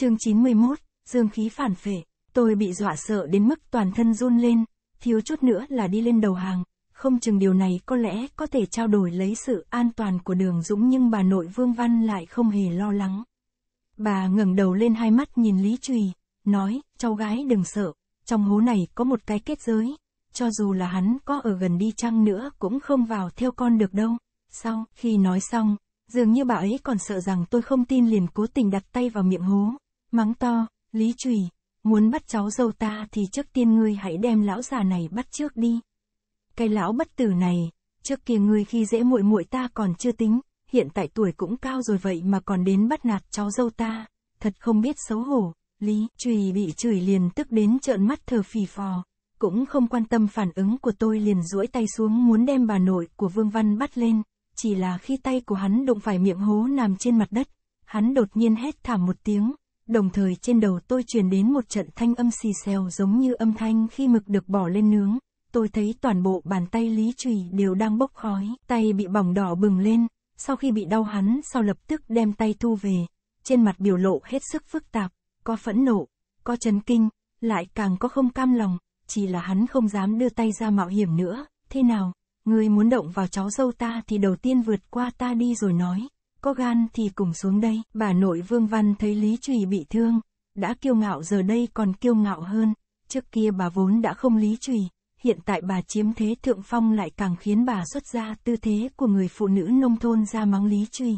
Chương 91, dương khí phản phệ, tôi bị dọa sợ đến mức toàn thân run lên, thiếu chút nữa là đi lên đầu hàng, không chừng điều này có lẽ có thể trao đổi lấy sự an toàn của đường Dũng nhưng bà nội Vương Văn lại không hề lo lắng. Bà ngẩng đầu lên hai mắt nhìn Lý Trùy, nói, cháu gái đừng sợ, trong hố này có một cái kết giới, cho dù là hắn có ở gần đi chăng nữa cũng không vào theo con được đâu. Sau khi nói xong, dường như bà ấy còn sợ rằng tôi không tin liền cố tình đặt tay vào miệng hố, mắng to, Lý Trùy, muốn bắt cháu dâu ta thì trước tiên ngươi hãy đem lão già này bắt trước đi. Cái lão bất tử này, trước kia ngươi khi dễ muội muội ta còn chưa tính, hiện tại tuổi cũng cao rồi vậy mà còn đến bắt nạt cháu dâu ta, thật không biết xấu hổ. Lý Trùy bị chửi liền tức đến trợn mắt thở phì phò, cũng không quan tâm phản ứng của tôi liền duỗi tay xuống muốn đem bà nội của Vương Văn bắt lên, chỉ là khi tay của hắn đụng phải miệng hố nằm trên mặt đất, hắn đột nhiên hét thảm một tiếng, đồng thời trên đầu tôi truyền đến một trận thanh âm xì xèo giống như âm thanh khi mực được bỏ lên nướng. Tôi thấy toàn bộ bàn tay Lý Trùy đều đang bốc khói, tay bị bỏng đỏ bừng lên, sau khi bị đau hắn sau lập tức đem tay thu về, trên mặt biểu lộ hết sức phức tạp, có phẫn nộ, có chấn kinh, lại càng có không cam lòng, chỉ là hắn không dám đưa tay ra mạo hiểm nữa, thế nào, ngươi muốn động vào cháu dâu ta thì đầu tiên vượt qua ta đi rồi nói có gan thì cùng xuống đây. Bà nội Vương Văn thấy Lý Trùy bị thương, đã kiêu ngạo giờ đây còn kiêu ngạo hơn. Trước kia bà vốn đã không Lý Trùy, hiện tại bà chiếm thế thượng phong lại càng khiến bà xuất ra tư thế của người phụ nữ nông thôn ra mắng Lý Trùy.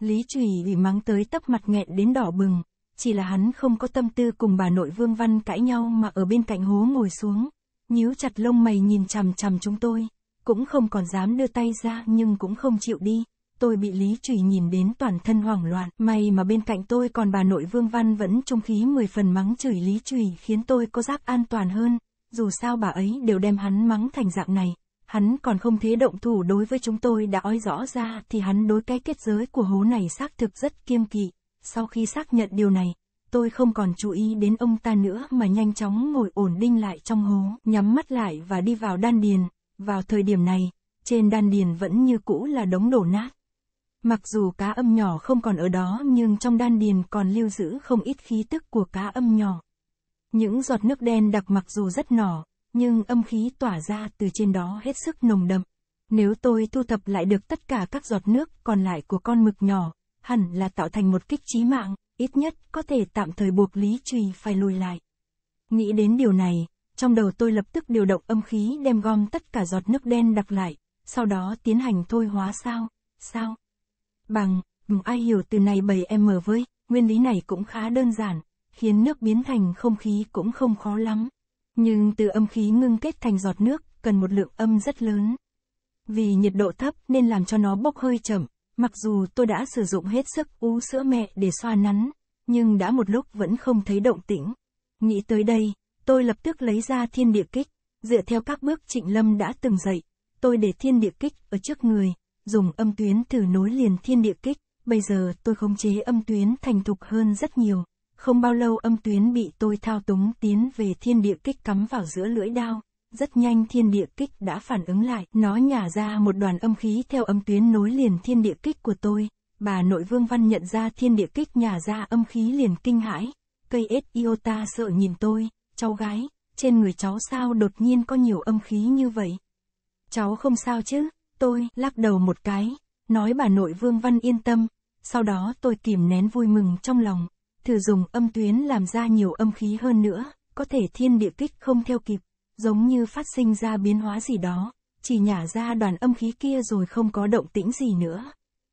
Lý Trùy bị mắng tới tấp mặt nghẹn đến đỏ bừng, chỉ là hắn không có tâm tư cùng bà nội Vương Văn cãi nhau mà ở bên cạnh hố ngồi xuống, nhíu chặt lông mày nhìn chằm chằm chúng tôi, cũng không còn dám đưa tay ra nhưng cũng không chịu đi, tôi bị Lý Trùy nhìn đến toàn thân hoảng loạn, may mà bên cạnh tôi còn bà nội Vương Văn vẫn trung khí mười phần mắng chửi Lý Trùy khiến tôi có giác an toàn hơn, dù sao bà ấy đều đem hắn mắng thành dạng này, hắn còn không thế động thủ đối với chúng tôi đã ói rõ ra thì hắn đối cái kết giới của hố này xác thực rất kiêm kỵ, sau khi xác nhận điều này, tôi không còn chú ý đến ông ta nữa mà nhanh chóng ngồi ổn định lại trong hố, nhắm mắt lại và đi vào đan điền, vào thời điểm này, trên đan điền vẫn như cũ là đống đổ nát Mặc dù cá âm nhỏ không còn ở đó nhưng trong đan điền còn lưu giữ không ít khí tức của cá âm nhỏ. Những giọt nước đen đặc mặc dù rất nhỏ, nhưng âm khí tỏa ra từ trên đó hết sức nồng đậm. Nếu tôi thu thập lại được tất cả các giọt nước còn lại của con mực nhỏ, hẳn là tạo thành một kích trí mạng, ít nhất có thể tạm thời buộc Lý Trùy phải lùi lại. Nghĩ đến điều này, trong đầu tôi lập tức điều động âm khí đem gom tất cả giọt nước đen đặc lại, sau đó tiến hành thôi hóa sao, sao bằng, ừ, ai hiểu từ này 7M với, nguyên lý này cũng khá đơn giản, khiến nước biến thành không khí cũng không khó lắm. Nhưng từ âm khí ngưng kết thành giọt nước, cần một lượng âm rất lớn. Vì nhiệt độ thấp nên làm cho nó bốc hơi chậm, mặc dù tôi đã sử dụng hết sức u sữa mẹ để xoa nắn, nhưng đã một lúc vẫn không thấy động tĩnh. Nghĩ tới đây, tôi lập tức lấy ra thiên địa kích, dựa theo các bước Trịnh Lâm đã từng dạy, tôi để thiên địa kích ở trước người, dùng âm tuyến thử nối liền thiên địa kích, bây giờ tôi khống chế âm tuyến thành thục hơn rất nhiều, không bao lâu âm tuyến bị tôi thao túng tiến về thiên địa kích cắm vào giữa lưỡi đao, rất nhanh thiên địa kích đã phản ứng lại, nó nhả ra một đoàn âm khí theo âm tuyến nối liền thiên địa kích của tôi, bà nội Vương Văn nhận ra thiên địa kích nhả ra âm khí liền kinh hãi, cây ếch Iota sợ nhìn tôi, cháu gái, trên người cháu sao đột nhiên có nhiều âm khí như vậy? Cháu không sao chứ? Tôi lắc đầu một cái, nói bà nội Vương Văn yên tâm, sau đó tôi kìm nén vui mừng trong lòng, thử dùng âm tuyến làm ra nhiều âm khí hơn nữa, có thể thiên địa kích không theo kịp, giống như phát sinh ra biến hóa gì đó, chỉ nhả ra đoàn âm khí kia rồi không có động tĩnh gì nữa.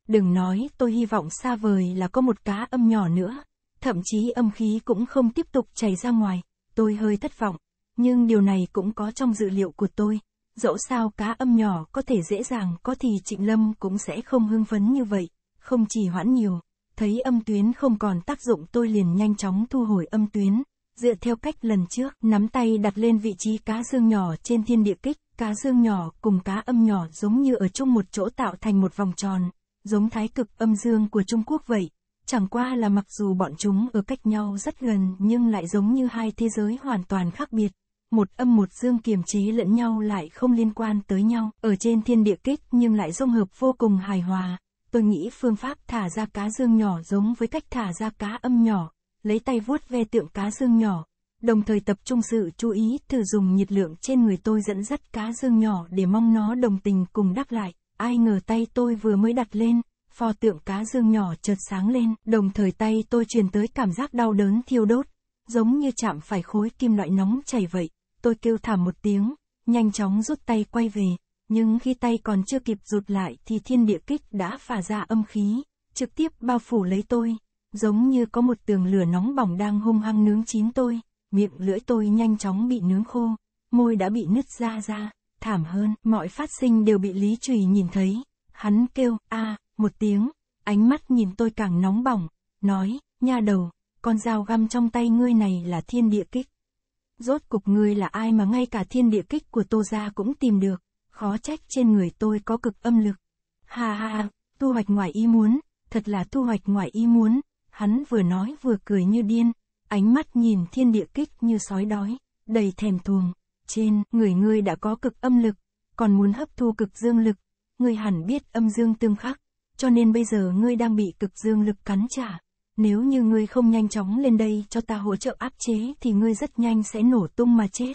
Đừng nói tôi hy vọng xa vời là có một cá âm nhỏ nữa, thậm chí âm khí cũng không tiếp tục chảy ra ngoài, tôi hơi thất vọng, nhưng điều này cũng có trong dự liệu của tôi, Dẫu sao cá âm nhỏ có thể dễ dàng có thì Trịnh Lâm cũng sẽ không hưng phấn như vậy, không chỉ hoãn nhiều, thấy âm tuyến không còn tác dụng tôi liền nhanh chóng thu hồi âm tuyến, dựa theo cách lần trước, nắm tay đặt lên vị trí cá dương nhỏ trên thiên địa kích, cá dương nhỏ cùng cá âm nhỏ giống như ở chung một chỗ tạo thành một vòng tròn, giống thái cực âm dương của Trung Quốc vậy. Chẳng qua là mặc dù bọn chúng ở cách nhau rất gần nhưng lại giống như hai thế giới hoàn toàn khác biệt, một âm một dương kiềm chế lẫn nhau lại không liên quan tới nhau, ở trên thiên địa kích nhưng lại dung hợp vô cùng hài hòa. Tôi nghĩ phương pháp thả ra cá dương nhỏ giống với cách thả ra cá âm nhỏ, lấy tay vuốt ve tượng cá dương nhỏ, đồng thời tập trung sự chú ý thử dùng nhiệt lượng trên người tôi dẫn dắt cá dương nhỏ để mong nó đồng tình cùng đáp lại. Ai ngờ tay tôi vừa mới đặt lên, pho tượng cá dương nhỏ chợt sáng lên, đồng thời tay tôi truyền tới cảm giác đau đớn thiêu đốt, giống như chạm phải khối kim loại nóng chảy vậy tôi kêu thảm một tiếng, nhanh chóng rút tay quay về, nhưng khi tay còn chưa kịp rụt lại thì thiên địa kích đã phả ra âm khí, trực tiếp bao phủ lấy tôi, giống như có một tường lửa nóng bỏng đang hung hăng nướng chín tôi, miệng lưỡi tôi nhanh chóng bị nướng khô, môi đã bị nứt ra ra, thảm hơn, mọi phát sinh đều bị Lý Trùy nhìn thấy, hắn kêu, a à, một tiếng, ánh mắt nhìn tôi càng nóng bỏng, nói, nha đầu, con dao găm trong tay ngươi này là thiên địa kích. Rốt cục ngươi là ai mà ngay cả thiên địa kích của tô gia cũng tìm được, khó trách trên người tôi có cực âm lực. Ha ha, thu hoạch ngoài ý muốn, thật là thu hoạch ngoài ý muốn, hắn vừa nói vừa cười như điên, ánh mắt nhìn thiên địa kích như sói đói, đầy thèm thuồng. Trên, người ngươi đã có cực âm lực, còn muốn hấp thu cực dương lực, ngươi hẳn biết âm dương tương khắc, cho nên bây giờ ngươi đang bị cực dương lực cắn trả. Nếu như ngươi không nhanh chóng lên đây cho ta hỗ trợ áp chế thì ngươi rất nhanh sẽ nổ tung mà chết.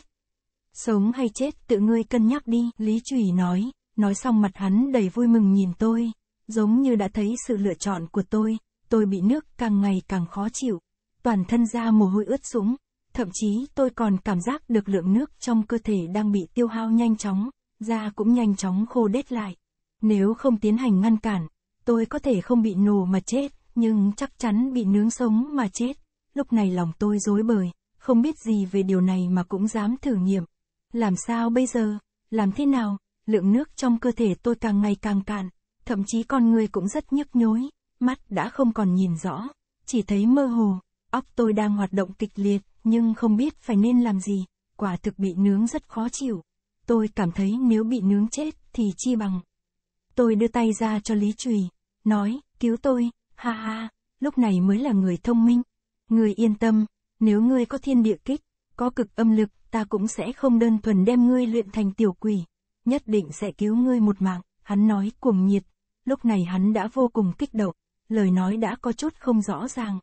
Sống hay chết tự ngươi cân nhắc đi, Lý Trùy nói, nói xong mặt hắn đầy vui mừng nhìn tôi, giống như đã thấy sự lựa chọn của tôi, tôi bị nước càng ngày càng khó chịu, toàn thân ra mồ hôi ướt sũng, thậm chí tôi còn cảm giác được lượng nước trong cơ thể đang bị tiêu hao nhanh chóng, da cũng nhanh chóng khô đét lại. Nếu không tiến hành ngăn cản, tôi có thể không bị nổ mà chết nhưng chắc chắn bị nướng sống mà chết. Lúc này lòng tôi dối bời, không biết gì về điều này mà cũng dám thử nghiệm. Làm sao bây giờ? Làm thế nào? Lượng nước trong cơ thể tôi càng ngày càng cạn, thậm chí con người cũng rất nhức nhối, mắt đã không còn nhìn rõ, chỉ thấy mơ hồ, óc tôi đang hoạt động kịch liệt, nhưng không biết phải nên làm gì, quả thực bị nướng rất khó chịu. Tôi cảm thấy nếu bị nướng chết thì chi bằng. Tôi đưa tay ra cho Lý Trùy, nói, cứu tôi, Ha ha, lúc này mới là người thông minh. Ngươi yên tâm, nếu ngươi có thiên địa kích, có cực âm lực, ta cũng sẽ không đơn thuần đem ngươi luyện thành tiểu quỷ. Nhất định sẽ cứu ngươi một mạng, hắn nói cuồng nhiệt. Lúc này hắn đã vô cùng kích động, lời nói đã có chút không rõ ràng.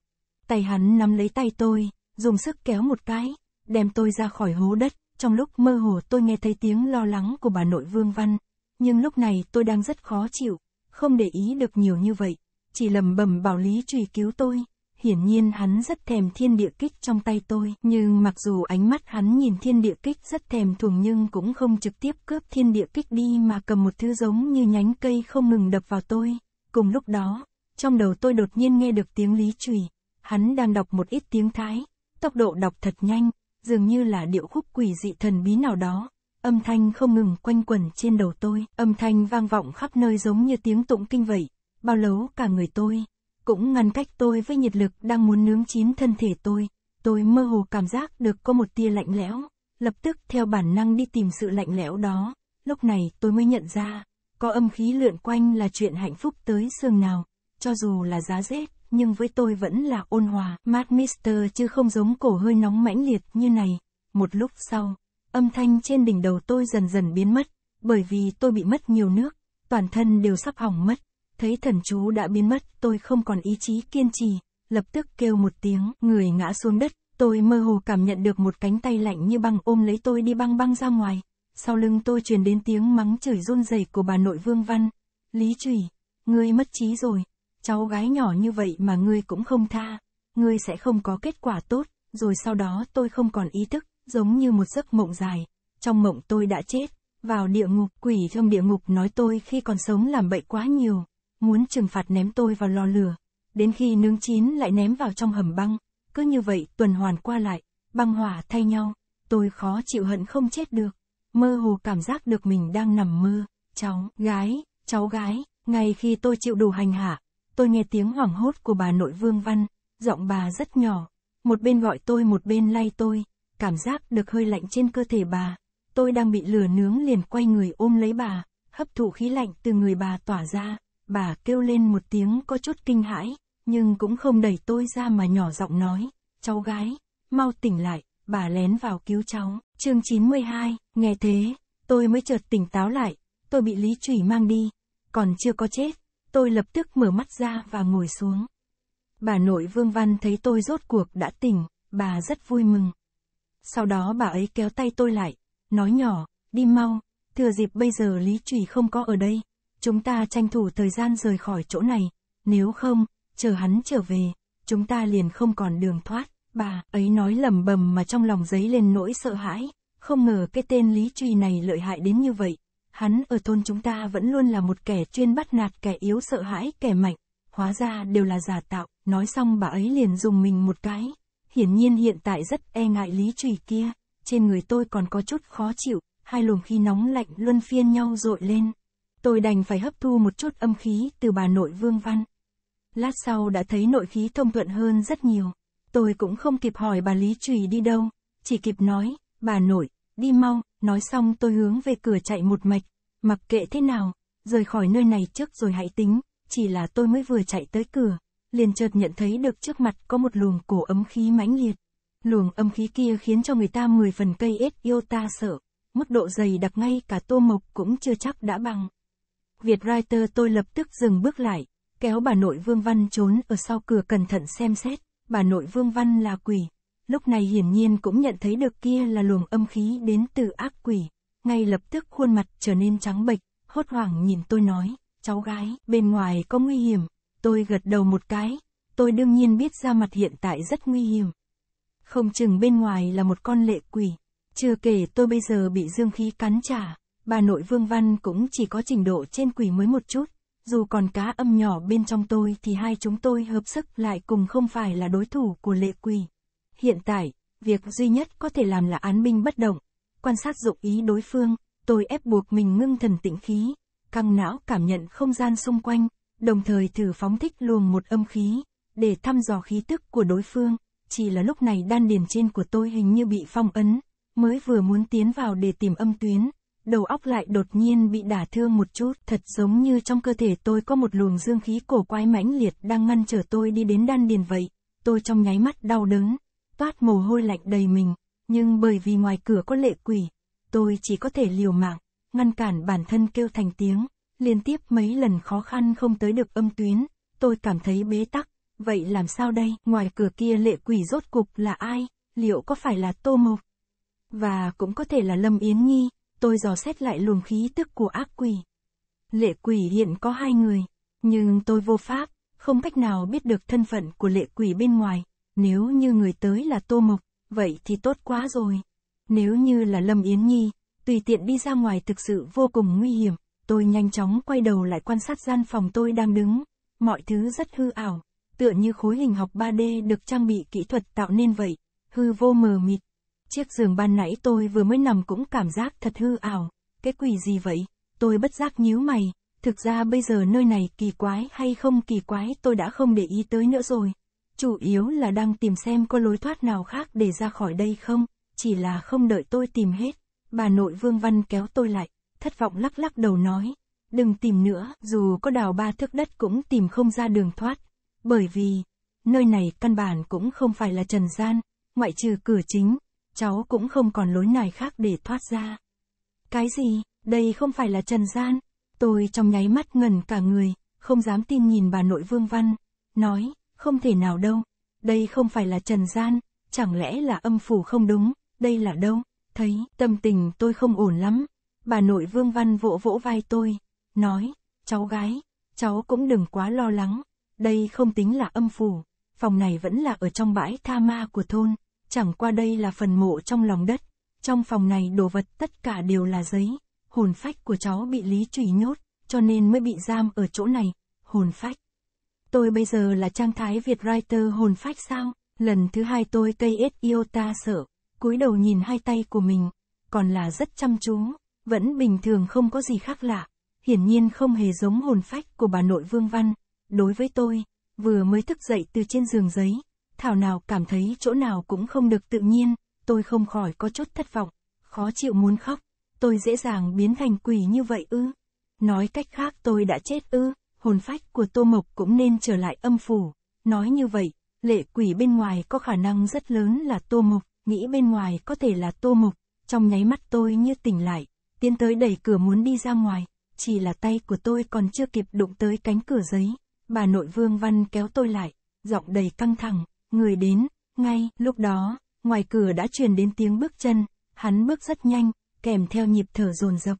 Tay hắn nắm lấy tay tôi, dùng sức kéo một cái, đem tôi ra khỏi hố đất. Trong lúc mơ hồ tôi nghe thấy tiếng lo lắng của bà nội Vương Văn, nhưng lúc này tôi đang rất khó chịu, không để ý được nhiều như vậy chỉ lầm bầm bảo Lý Trùy cứu tôi. Hiển nhiên hắn rất thèm thiên địa kích trong tay tôi, nhưng mặc dù ánh mắt hắn nhìn thiên địa kích rất thèm thuồng nhưng cũng không trực tiếp cướp thiên địa kích đi mà cầm một thứ giống như nhánh cây không ngừng đập vào tôi. Cùng lúc đó, trong đầu tôi đột nhiên nghe được tiếng Lý Trùy, hắn đang đọc một ít tiếng Thái, tốc độ đọc thật nhanh, dường như là điệu khúc quỷ dị thần bí nào đó. Âm thanh không ngừng quanh quẩn trên đầu tôi, âm thanh vang vọng khắp nơi giống như tiếng tụng kinh vậy bao lấu cả người tôi, cũng ngăn cách tôi với nhiệt lực đang muốn nướng chín thân thể tôi. Tôi mơ hồ cảm giác được có một tia lạnh lẽo, lập tức theo bản năng đi tìm sự lạnh lẽo đó, lúc này tôi mới nhận ra, có âm khí lượn quanh là chuyện hạnh phúc tới xương nào, cho dù là giá rét, nhưng với tôi vẫn là ôn hòa, mát mister chứ không giống cổ hơi nóng mãnh liệt như này. Một lúc sau, âm thanh trên đỉnh đầu tôi dần dần biến mất, bởi vì tôi bị mất nhiều nước, toàn thân đều sắp hỏng mất thấy thần chú đã biến mất, tôi không còn ý chí kiên trì, lập tức kêu một tiếng, người ngã xuống đất, tôi mơ hồ cảm nhận được một cánh tay lạnh như băng ôm lấy tôi đi băng băng ra ngoài, sau lưng tôi truyền đến tiếng mắng chửi run rẩy của bà nội Vương Văn, Lý Trùy, ngươi mất trí rồi, cháu gái nhỏ như vậy mà ngươi cũng không tha, ngươi sẽ không có kết quả tốt, rồi sau đó tôi không còn ý thức, giống như một giấc mộng dài, trong mộng tôi đã chết, vào địa ngục quỷ trong địa ngục nói tôi khi còn sống làm bậy quá nhiều, muốn trừng phạt ném tôi vào lò lửa, đến khi nướng chín lại ném vào trong hầm băng, cứ như vậy tuần hoàn qua lại, băng hỏa thay nhau, tôi khó chịu hận không chết được, mơ hồ cảm giác được mình đang nằm mơ, cháu, gái, cháu gái, ngay khi tôi chịu đủ hành hạ, tôi nghe tiếng hoảng hốt của bà nội Vương Văn, giọng bà rất nhỏ, một bên gọi tôi một bên lay tôi, cảm giác được hơi lạnh trên cơ thể bà, tôi đang bị lửa nướng liền quay người ôm lấy bà, hấp thụ khí lạnh từ người bà tỏa ra. Bà kêu lên một tiếng có chút kinh hãi, nhưng cũng không đẩy tôi ra mà nhỏ giọng nói, cháu gái, mau tỉnh lại, bà lén vào cứu cháu. Chương 92, nghe thế, tôi mới chợt tỉnh táo lại, tôi bị Lý Trủy mang đi, còn chưa có chết, tôi lập tức mở mắt ra và ngồi xuống. Bà nội Vương Văn thấy tôi rốt cuộc đã tỉnh, bà rất vui mừng. Sau đó bà ấy kéo tay tôi lại, nói nhỏ, đi mau, thừa dịp bây giờ Lý Trùy không có ở đây, chúng ta tranh thủ thời gian rời khỏi chỗ này, nếu không, chờ hắn trở về, chúng ta liền không còn đường thoát, bà ấy nói lầm bầm mà trong lòng giấy lên nỗi sợ hãi, không ngờ cái tên Lý Truy này lợi hại đến như vậy, hắn ở thôn chúng ta vẫn luôn là một kẻ chuyên bắt nạt kẻ yếu sợ hãi kẻ mạnh, hóa ra đều là giả tạo, nói xong bà ấy liền dùng mình một cái, hiển nhiên hiện tại rất e ngại Lý Truy kia, trên người tôi còn có chút khó chịu, hai luồng khi nóng lạnh luân phiên nhau dội lên tôi đành phải hấp thu một chút âm khí từ bà nội Vương Văn. Lát sau đã thấy nội khí thông thuận hơn rất nhiều. Tôi cũng không kịp hỏi bà Lý Trùy đi đâu, chỉ kịp nói, bà nội, đi mau, nói xong tôi hướng về cửa chạy một mạch, mặc kệ thế nào, rời khỏi nơi này trước rồi hãy tính, chỉ là tôi mới vừa chạy tới cửa, liền chợt nhận thấy được trước mặt có một luồng cổ ấm khí mãnh liệt. Luồng âm khí kia khiến cho người ta mười phần cây ếch yêu ta sợ, mức độ dày đặc ngay cả tô mộc cũng chưa chắc đã bằng. Việt Reuters tôi lập tức dừng bước lại, kéo bà nội Vương Văn trốn ở sau cửa cẩn thận xem xét, bà nội Vương Văn là quỷ. Lúc này hiển nhiên cũng nhận thấy được kia là luồng âm khí đến từ ác quỷ, ngay lập tức khuôn mặt trở nên trắng bệch, hốt hoảng nhìn tôi nói, cháu gái, bên ngoài có nguy hiểm, tôi gật đầu một cái, tôi đương nhiên biết ra mặt hiện tại rất nguy hiểm. Không chừng bên ngoài là một con lệ quỷ, chưa kể tôi bây giờ bị dương khí cắn trả, bà nội Vương Văn cũng chỉ có trình độ trên quỷ mới một chút, dù còn cá âm nhỏ bên trong tôi thì hai chúng tôi hợp sức lại cùng không phải là đối thủ của lệ quỷ. Hiện tại, việc duy nhất có thể làm là án binh bất động, quan sát dụng ý đối phương, tôi ép buộc mình ngưng thần tĩnh khí, căng não cảm nhận không gian xung quanh, đồng thời thử phóng thích luồng một âm khí, để thăm dò khí tức của đối phương, chỉ là lúc này đan điền trên của tôi hình như bị phong ấn, mới vừa muốn tiến vào để tìm âm tuyến, đầu óc lại đột nhiên bị đả thương một chút, thật giống như trong cơ thể tôi có một luồng dương khí cổ quái mãnh liệt đang ngăn trở tôi đi đến đan điền vậy, tôi trong nháy mắt đau đớn, toát mồ hôi lạnh đầy mình, nhưng bởi vì ngoài cửa có lệ quỷ, tôi chỉ có thể liều mạng, ngăn cản bản thân kêu thành tiếng, liên tiếp mấy lần khó khăn không tới được âm tuyến, tôi cảm thấy bế tắc, vậy làm sao đây, ngoài cửa kia lệ quỷ rốt cục là ai, liệu có phải là Tô Mộc? Và cũng có thể là Lâm Yến Nghi, tôi dò xét lại luồng khí tức của ác quỷ. Lệ quỷ hiện có hai người, nhưng tôi vô pháp, không cách nào biết được thân phận của lệ quỷ bên ngoài, nếu như người tới là Tô Mộc, vậy thì tốt quá rồi. Nếu như là Lâm Yến Nhi, tùy tiện đi ra ngoài thực sự vô cùng nguy hiểm, tôi nhanh chóng quay đầu lại quan sát gian phòng tôi đang đứng, mọi thứ rất hư ảo, tựa như khối hình học 3D được trang bị kỹ thuật tạo nên vậy, hư vô mờ mịt, Chiếc giường ban nãy tôi vừa mới nằm cũng cảm giác thật hư ảo. Cái quỷ gì vậy? Tôi bất giác nhíu mày. Thực ra bây giờ nơi này kỳ quái hay không kỳ quái tôi đã không để ý tới nữa rồi. Chủ yếu là đang tìm xem có lối thoát nào khác để ra khỏi đây không, chỉ là không đợi tôi tìm hết. Bà nội Vương Văn kéo tôi lại, thất vọng lắc lắc đầu nói. Đừng tìm nữa, dù có đào ba thước đất cũng tìm không ra đường thoát. Bởi vì, nơi này căn bản cũng không phải là trần gian, ngoại trừ cửa chính, cháu cũng không còn lối nào khác để thoát ra. Cái gì, đây không phải là trần gian, tôi trong nháy mắt ngẩn cả người, không dám tin nhìn bà nội Vương Văn, nói, không thể nào đâu, đây không phải là trần gian, chẳng lẽ là âm phủ không đúng, đây là đâu, thấy, tâm tình tôi không ổn lắm, bà nội Vương Văn vỗ vỗ vai tôi, nói, cháu gái, cháu cũng đừng quá lo lắng, đây không tính là âm phủ, phòng này vẫn là ở trong bãi tha ma của thôn chẳng qua đây là phần mộ trong lòng đất. Trong phòng này đồ vật tất cả đều là giấy, hồn phách của cháu bị Lý Trùy nhốt, cho nên mới bị giam ở chỗ này, hồn phách. Tôi bây giờ là trang thái Việt writer hồn phách sao? Lần thứ hai tôi cây ết yêu ta sợ, cúi đầu nhìn hai tay của mình, còn là rất chăm chú, vẫn bình thường không có gì khác lạ, hiển nhiên không hề giống hồn phách của bà nội Vương Văn. Đối với tôi, vừa mới thức dậy từ trên giường giấy, thảo nào cảm thấy chỗ nào cũng không được tự nhiên, tôi không khỏi có chút thất vọng, khó chịu muốn khóc, tôi dễ dàng biến thành quỷ như vậy ư. Nói cách khác tôi đã chết ư, hồn phách của Tô Mộc cũng nên trở lại âm phủ, nói như vậy, lệ quỷ bên ngoài có khả năng rất lớn là Tô Mộc, nghĩ bên ngoài có thể là Tô Mộc, trong nháy mắt tôi như tỉnh lại, tiến tới đẩy cửa muốn đi ra ngoài, chỉ là tay của tôi còn chưa kịp đụng tới cánh cửa giấy, bà nội Vương Văn kéo tôi lại, giọng đầy căng thẳng, người đến, ngay lúc đó, ngoài cửa đã truyền đến tiếng bước chân, hắn bước rất nhanh, kèm theo nhịp thở dồn dập.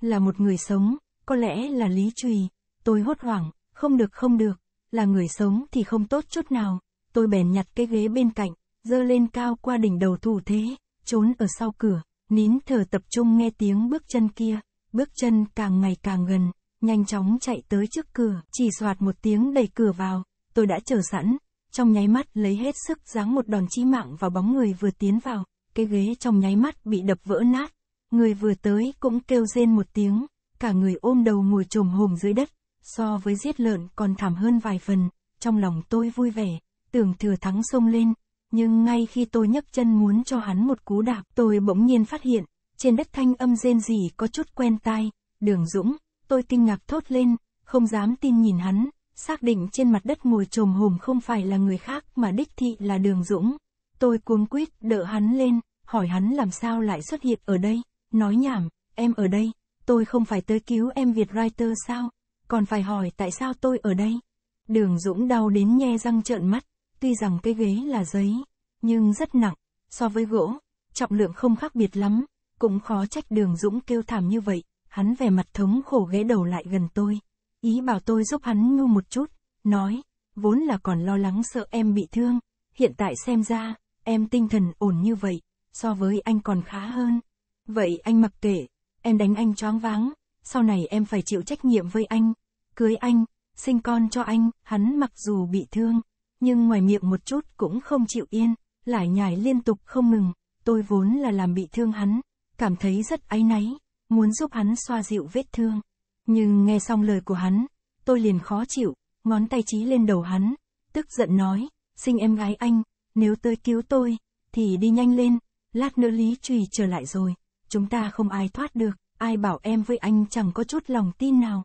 Là một người sống, có lẽ là Lý Trùy, tôi hốt hoảng, không được không được, là người sống thì không tốt chút nào, tôi bèn nhặt cái ghế bên cạnh, dơ lên cao qua đỉnh đầu thủ thế, trốn ở sau cửa, nín thở tập trung nghe tiếng bước chân kia, bước chân càng ngày càng gần, nhanh chóng chạy tới trước cửa, chỉ soạt một tiếng đẩy cửa vào, tôi đã chờ sẵn, trong nháy mắt lấy hết sức giáng một đòn chí mạng vào bóng người vừa tiến vào, cái ghế trong nháy mắt bị đập vỡ nát, người vừa tới cũng kêu rên một tiếng, cả người ôm đầu ngồi trồm hồm dưới đất, so với giết lợn còn thảm hơn vài phần, trong lòng tôi vui vẻ, tưởng thừa thắng xông lên, nhưng ngay khi tôi nhấc chân muốn cho hắn một cú đạp tôi bỗng nhiên phát hiện, trên đất thanh âm rên rỉ có chút quen tai, đường dũng, tôi kinh ngạc thốt lên, không dám tin nhìn hắn, xác định trên mặt đất ngồi trồm hùm không phải là người khác mà đích thị là đường Dũng. Tôi cuống quýt đỡ hắn lên, hỏi hắn làm sao lại xuất hiện ở đây, nói nhảm, em ở đây, tôi không phải tới cứu em Việt Writer sao, còn phải hỏi tại sao tôi ở đây. Đường Dũng đau đến nhe răng trợn mắt, tuy rằng cái ghế là giấy, nhưng rất nặng, so với gỗ, trọng lượng không khác biệt lắm, cũng khó trách đường Dũng kêu thảm như vậy, hắn vẻ mặt thống khổ ghế đầu lại gần tôi ý bảo tôi giúp hắn ngu một chút, nói, vốn là còn lo lắng sợ em bị thương, hiện tại xem ra, em tinh thần ổn như vậy, so với anh còn khá hơn. Vậy anh mặc kệ, em đánh anh choáng váng, sau này em phải chịu trách nhiệm với anh, cưới anh, sinh con cho anh, hắn mặc dù bị thương, nhưng ngoài miệng một chút cũng không chịu yên, lại nhải liên tục không ngừng, tôi vốn là làm bị thương hắn, cảm thấy rất áy náy, muốn giúp hắn xoa dịu vết thương. Nhưng nghe xong lời của hắn, tôi liền khó chịu, ngón tay trí lên đầu hắn, tức giận nói, sinh em gái anh, nếu tới cứu tôi, thì đi nhanh lên, lát nữa Lý Trùy trở lại rồi, chúng ta không ai thoát được, ai bảo em với anh chẳng có chút lòng tin nào.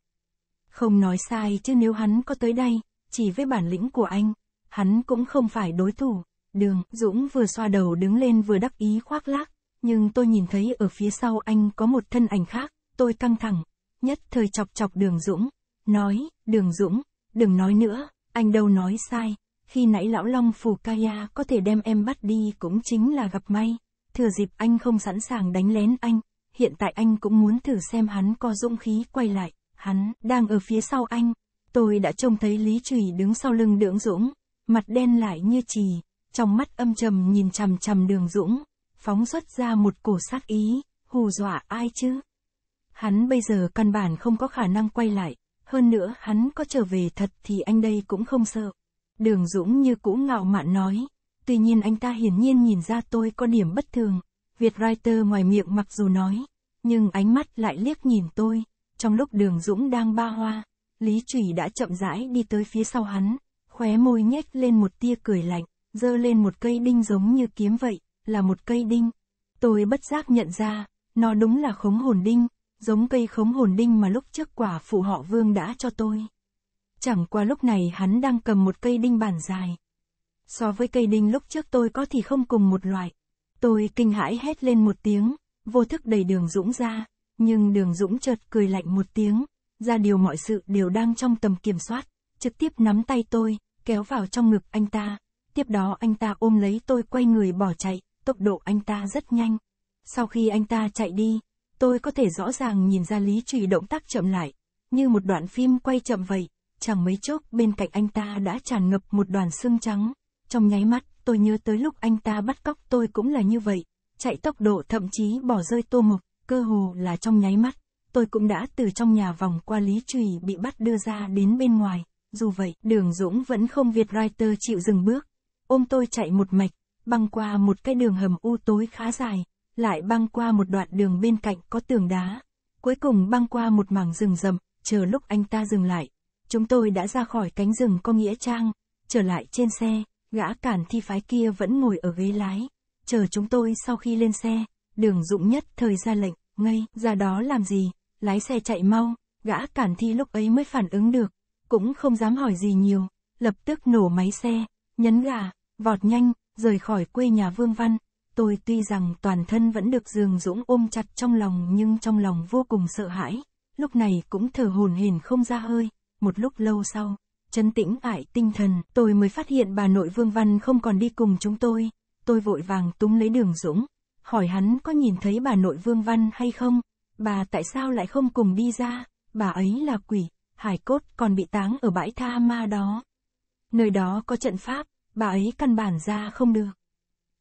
Không nói sai chứ nếu hắn có tới đây, chỉ với bản lĩnh của anh, hắn cũng không phải đối thủ. Đường, Dũng vừa xoa đầu đứng lên vừa đắc ý khoác lác, nhưng tôi nhìn thấy ở phía sau anh có một thân ảnh khác, tôi căng thẳng, nhất thời chọc chọc đường Dũng, nói, đường Dũng, đừng nói nữa, anh đâu nói sai, khi nãy lão Long Phù Kaya có thể đem em bắt đi cũng chính là gặp may, thừa dịp anh không sẵn sàng đánh lén anh, hiện tại anh cũng muốn thử xem hắn có dũng khí quay lại, hắn đang ở phía sau anh, tôi đã trông thấy Lý Trùy đứng sau lưng đường Dũng, mặt đen lại như chì, trong mắt âm trầm nhìn chằm chằm đường Dũng, phóng xuất ra một cổ sát ý, hù dọa ai chứ? Hắn bây giờ căn bản không có khả năng quay lại, hơn nữa hắn có trở về thật thì anh đây cũng không sợ. Đường Dũng như cũ ngạo mạn nói, tuy nhiên anh ta hiển nhiên nhìn ra tôi có điểm bất thường. Việt Writer ngoài miệng mặc dù nói, nhưng ánh mắt lại liếc nhìn tôi. Trong lúc đường Dũng đang ba hoa, Lý Trùy đã chậm rãi đi tới phía sau hắn, khóe môi nhếch lên một tia cười lạnh, giơ lên một cây đinh giống như kiếm vậy, là một cây đinh. Tôi bất giác nhận ra, nó đúng là khống hồn đinh, giống cây khống hồn đinh mà lúc trước quả phụ họ vương đã cho tôi. Chẳng qua lúc này hắn đang cầm một cây đinh bản dài. So với cây đinh lúc trước tôi có thì không cùng một loại. Tôi kinh hãi hét lên một tiếng, vô thức đẩy đường Dũng ra, nhưng đường Dũng chợt cười lạnh một tiếng, ra điều mọi sự đều đang trong tầm kiểm soát, trực tiếp nắm tay tôi, kéo vào trong ngực anh ta. Tiếp đó anh ta ôm lấy tôi quay người bỏ chạy, tốc độ anh ta rất nhanh. Sau khi anh ta chạy đi, Tôi có thể rõ ràng nhìn ra Lý Trùy động tác chậm lại, như một đoạn phim quay chậm vậy, chẳng mấy chốc bên cạnh anh ta đã tràn ngập một đoàn xương trắng. Trong nháy mắt, tôi nhớ tới lúc anh ta bắt cóc tôi cũng là như vậy, chạy tốc độ thậm chí bỏ rơi tô mục, cơ hồ là trong nháy mắt, tôi cũng đã từ trong nhà vòng qua Lý Trùy bị bắt đưa ra đến bên ngoài. Dù vậy, đường Dũng vẫn không Việt Reiter chịu dừng bước. Ôm tôi chạy một mạch, băng qua một cái đường hầm u tối khá dài, lại băng qua một đoạn đường bên cạnh có tường đá. Cuối cùng băng qua một mảng rừng rậm chờ lúc anh ta dừng lại. Chúng tôi đã ra khỏi cánh rừng có nghĩa trang, trở lại trên xe, gã cản thi phái kia vẫn ngồi ở ghế lái. Chờ chúng tôi sau khi lên xe, đường dụng nhất thời ra lệnh, ngay ra đó làm gì, lái xe chạy mau, gã cản thi lúc ấy mới phản ứng được, cũng không dám hỏi gì nhiều, lập tức nổ máy xe, nhấn gà, vọt nhanh, rời khỏi quê nhà Vương Văn. Tôi tuy rằng toàn thân vẫn được Dương Dũng ôm chặt trong lòng nhưng trong lòng vô cùng sợ hãi, lúc này cũng thở hồn hển không ra hơi, một lúc lâu sau, chân tĩnh ải tinh thần, tôi mới phát hiện bà nội Vương Văn không còn đi cùng chúng tôi, tôi vội vàng túm lấy đường Dũng, hỏi hắn có nhìn thấy bà nội Vương Văn hay không, bà tại sao lại không cùng đi ra, bà ấy là quỷ, hải cốt còn bị táng ở bãi tha ma đó. Nơi đó có trận pháp, bà ấy căn bản ra không được.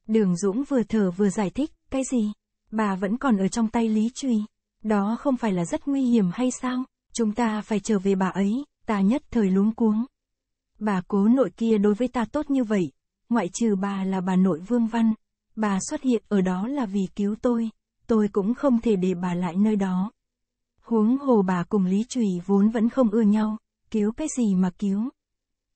Đường Dũng vừa thở vừa giải thích, cái gì? Bà vẫn còn ở trong tay Lý Truy. Đó không phải là rất nguy hiểm hay sao? Chúng ta phải trở về bà ấy, ta nhất thời luống cuống. Bà cố nội kia đối với ta tốt như vậy, ngoại trừ bà là bà nội Vương Văn. Bà xuất hiện ở đó là vì cứu tôi, tôi cũng không thể để bà lại nơi đó. Huống hồ bà cùng Lý Trùy vốn vẫn không ưa nhau, cứu cái gì mà cứu.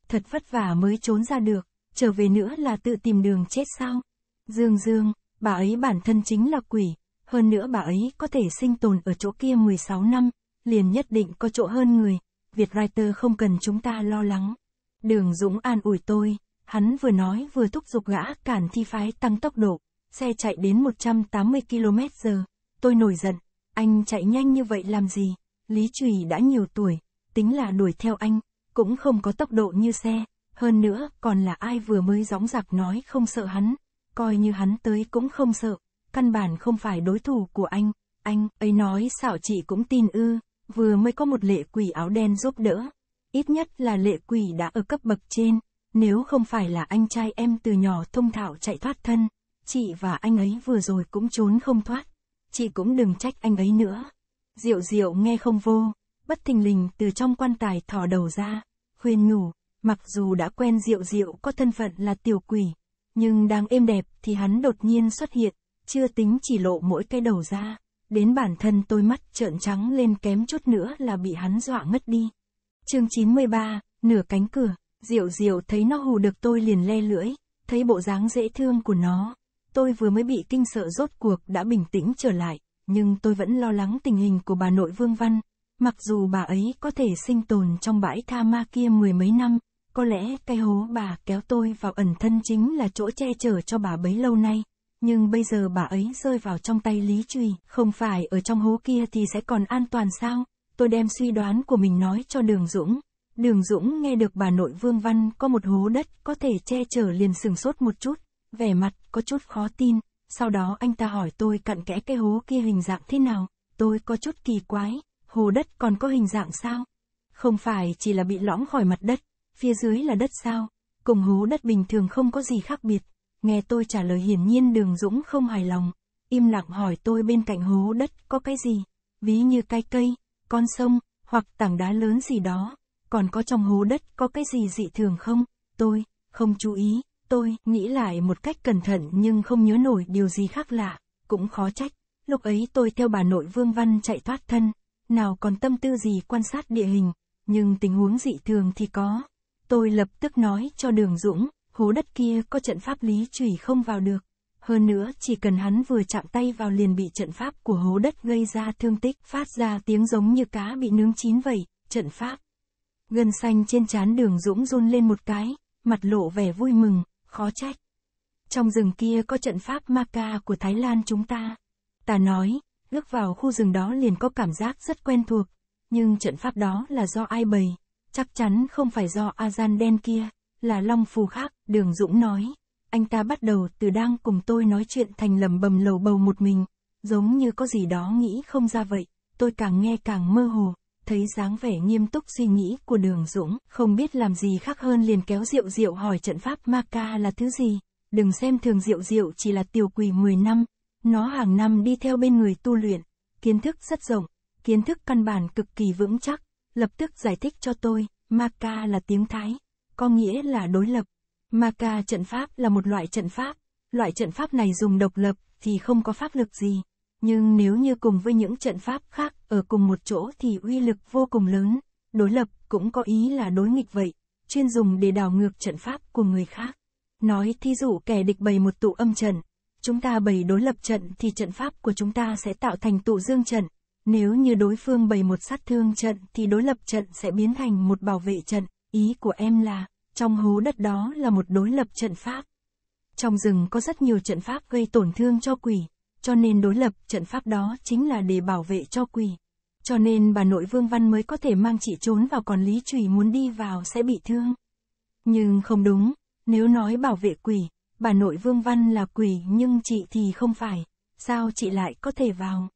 Thật vất vả mới trốn ra được, trở về nữa là tự tìm đường chết sao? Dương Dương, bà ấy bản thân chính là quỷ, hơn nữa bà ấy có thể sinh tồn ở chỗ kia 16 năm, liền nhất định có chỗ hơn người, Việt Writer không cần chúng ta lo lắng. Đường Dũng an ủi tôi, hắn vừa nói vừa thúc giục gã cản thi phái tăng tốc độ, xe chạy đến 180 km h Tôi nổi giận, anh chạy nhanh như vậy làm gì, Lý Trùy đã nhiều tuổi, tính là đuổi theo anh, cũng không có tốc độ như xe, hơn nữa còn là ai vừa mới gióng giặc nói không sợ hắn, coi như hắn tới cũng không sợ, căn bản không phải đối thủ của anh, anh ấy nói xảo chị cũng tin ư, vừa mới có một lệ quỷ áo đen giúp đỡ, ít nhất là lệ quỷ đã ở cấp bậc trên, nếu không phải là anh trai em từ nhỏ thông thạo chạy thoát thân, chị và anh ấy vừa rồi cũng trốn không thoát, chị cũng đừng trách anh ấy nữa. Diệu diệu nghe không vô, bất thình lình từ trong quan tài thò đầu ra, khuyên nhủ, mặc dù đã quen diệu diệu có thân phận là tiểu quỷ, nhưng đang êm đẹp thì hắn đột nhiên xuất hiện, chưa tính chỉ lộ mỗi cái đầu ra, đến bản thân tôi mắt trợn trắng lên kém chút nữa là bị hắn dọa ngất đi. Chương 93, nửa cánh cửa, Diệu Diệu thấy nó hù được tôi liền le lưỡi, thấy bộ dáng dễ thương của nó, tôi vừa mới bị kinh sợ rốt cuộc đã bình tĩnh trở lại, nhưng tôi vẫn lo lắng tình hình của bà nội Vương Văn, mặc dù bà ấy có thể sinh tồn trong bãi tha ma kia mười mấy năm, có lẽ cái hố bà kéo tôi vào ẩn thân chính là chỗ che chở cho bà bấy lâu nay. Nhưng bây giờ bà ấy rơi vào trong tay Lý Trùy, không phải ở trong hố kia thì sẽ còn an toàn sao? Tôi đem suy đoán của mình nói cho Đường Dũng. Đường Dũng nghe được bà nội Vương Văn có một hố đất có thể che chở liền sừng sốt một chút, vẻ mặt có chút khó tin, sau đó anh ta hỏi tôi cặn kẽ cái hố kia hình dạng thế nào, tôi có chút kỳ quái, hồ đất còn có hình dạng sao? Không phải chỉ là bị lõm khỏi mặt đất, phía dưới là đất sao, cùng hố đất bình thường không có gì khác biệt. Nghe tôi trả lời hiển nhiên đường Dũng không hài lòng, im lặng hỏi tôi bên cạnh hố đất có cái gì, ví như cây cây, con sông, hoặc tảng đá lớn gì đó, còn có trong hố đất có cái gì dị thường không, tôi, không chú ý, tôi nghĩ lại một cách cẩn thận nhưng không nhớ nổi điều gì khác lạ, cũng khó trách, lúc ấy tôi theo bà nội Vương Văn chạy thoát thân, nào còn tâm tư gì quan sát địa hình, nhưng tình huống dị thường thì có. Tôi lập tức nói cho Đường Dũng, hố đất kia có trận pháp lý chủy không vào được. Hơn nữa, chỉ cần hắn vừa chạm tay vào liền bị trận pháp của hố đất gây ra thương tích, phát ra tiếng giống như cá bị nướng chín vậy, trận pháp. Gân xanh trên trán đường Dũng run lên một cái, mặt lộ vẻ vui mừng, khó trách. Trong rừng kia có trận pháp ma ca của Thái Lan chúng ta. Ta nói, bước vào khu rừng đó liền có cảm giác rất quen thuộc, nhưng trận pháp đó là do ai bày, Chắc chắn không phải do Azan đen kia, là Long Phù khác, Đường Dũng nói. Anh ta bắt đầu từ đang cùng tôi nói chuyện thành lầm bầm lầu bầu một mình, giống như có gì đó nghĩ không ra vậy, tôi càng nghe càng mơ hồ, thấy dáng vẻ nghiêm túc suy nghĩ của đường Dũng, không biết làm gì khác hơn liền kéo Diệu Diệu hỏi trận pháp Maka là thứ gì, đừng xem thường Diệu Diệu chỉ là tiểu quỷ 10 năm, nó hàng năm đi theo bên người tu luyện, kiến thức rất rộng, kiến thức căn bản cực kỳ vững chắc, lập tức giải thích cho tôi, Maka là tiếng Thái, có nghĩa là đối lập. Maka trận pháp là một loại trận pháp, loại trận pháp này dùng độc lập thì không có pháp lực gì, nhưng nếu như cùng với những trận pháp khác ở cùng một chỗ thì uy lực vô cùng lớn, đối lập cũng có ý là đối nghịch vậy, chuyên dùng để đảo ngược trận pháp của người khác. Nói thí dụ kẻ địch bày một tụ âm trận, chúng ta bày đối lập trận thì trận pháp của chúng ta sẽ tạo thành tụ dương trận, nếu như đối phương bày một sát thương trận thì đối lập trận sẽ biến thành một bảo vệ trận, ý của em là, trong hố đất đó là một đối lập trận pháp. Trong rừng có rất nhiều trận pháp gây tổn thương cho quỷ, cho nên đối lập trận pháp đó chính là để bảo vệ cho quỷ. Cho nên bà nội Vương Văn mới có thể mang chị trốn vào còn Lý Trùy muốn đi vào sẽ bị thương. Nhưng không đúng, nếu nói bảo vệ quỷ, bà nội Vương Văn là quỷ nhưng chị thì không phải, sao chị lại có thể vào?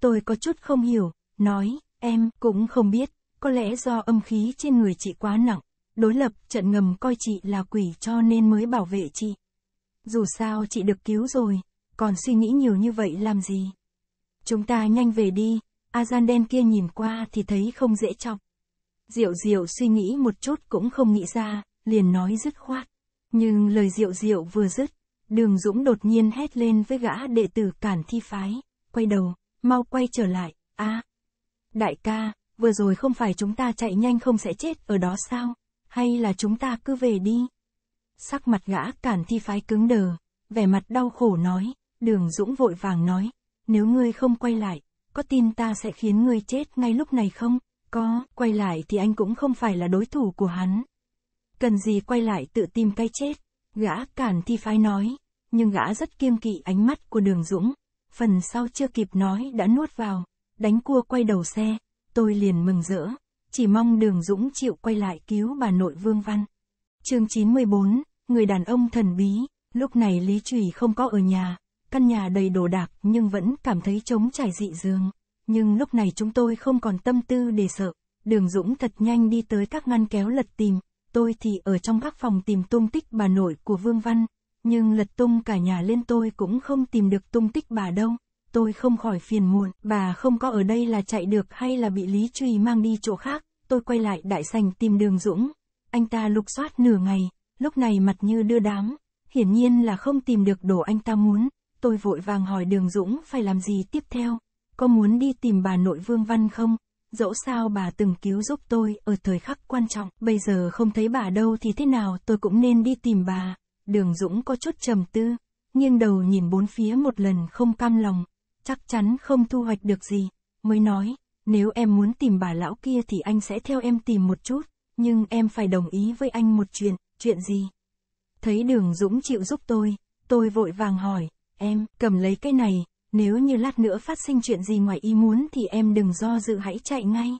Tôi có chút không hiểu, nói, em cũng không biết, có lẽ do âm khí trên người chị quá nặng, đối lập trận ngầm coi chị là quỷ cho nên mới bảo vệ chị. Dù sao chị được cứu rồi, còn suy nghĩ nhiều như vậy làm gì? Chúng ta nhanh về đi, A gian đen kia nhìn qua thì thấy không dễ chọc. Diệu diệu suy nghĩ một chút cũng không nghĩ ra, liền nói dứt khoát. Nhưng lời diệu diệu vừa dứt, đường Dũng đột nhiên hét lên với gã đệ tử cản thi phái, quay đầu, mau quay trở lại, a à, Đại ca, vừa rồi không phải chúng ta chạy nhanh không sẽ chết ở đó sao? Hay là chúng ta cứ về đi? Sắc mặt gã cản thi phái cứng đờ, vẻ mặt đau khổ nói, đường dũng vội vàng nói, nếu ngươi không quay lại, có tin ta sẽ khiến ngươi chết ngay lúc này không? Có, quay lại thì anh cũng không phải là đối thủ của hắn. Cần gì quay lại tự tìm cái chết, gã cản thi phái nói, nhưng gã rất kiêm kỵ ánh mắt của đường dũng, phần sau chưa kịp nói đã nuốt vào, đánh cua quay đầu xe, tôi liền mừng rỡ, chỉ mong đường Dũng chịu quay lại cứu bà nội Vương Văn. chương 914, người đàn ông thần bí, lúc này Lý Trùy không có ở nhà, căn nhà đầy đồ đạc nhưng vẫn cảm thấy trống trải dị dương. Nhưng lúc này chúng tôi không còn tâm tư để sợ, đường Dũng thật nhanh đi tới các ngăn kéo lật tìm, tôi thì ở trong các phòng tìm tung tích bà nội của Vương Văn, nhưng lật tung cả nhà lên tôi cũng không tìm được tung tích bà đâu. Tôi không khỏi phiền muộn, bà không có ở đây là chạy được hay là bị Lý Truy mang đi chỗ khác. Tôi quay lại đại sành tìm đường Dũng. Anh ta lục soát nửa ngày, lúc này mặt như đưa đám. Hiển nhiên là không tìm được đồ anh ta muốn. Tôi vội vàng hỏi đường Dũng phải làm gì tiếp theo. Có muốn đi tìm bà nội Vương Văn không? Dẫu sao bà từng cứu giúp tôi ở thời khắc quan trọng. Bây giờ không thấy bà đâu thì thế nào tôi cũng nên đi tìm bà đường Dũng có chút trầm tư, nghiêng đầu nhìn bốn phía một lần không cam lòng, chắc chắn không thu hoạch được gì, mới nói, nếu em muốn tìm bà lão kia thì anh sẽ theo em tìm một chút, nhưng em phải đồng ý với anh một chuyện, chuyện gì? Thấy đường Dũng chịu giúp tôi, tôi vội vàng hỏi, em, cầm lấy cái này, nếu như lát nữa phát sinh chuyện gì ngoài ý muốn thì em đừng do dự hãy chạy ngay.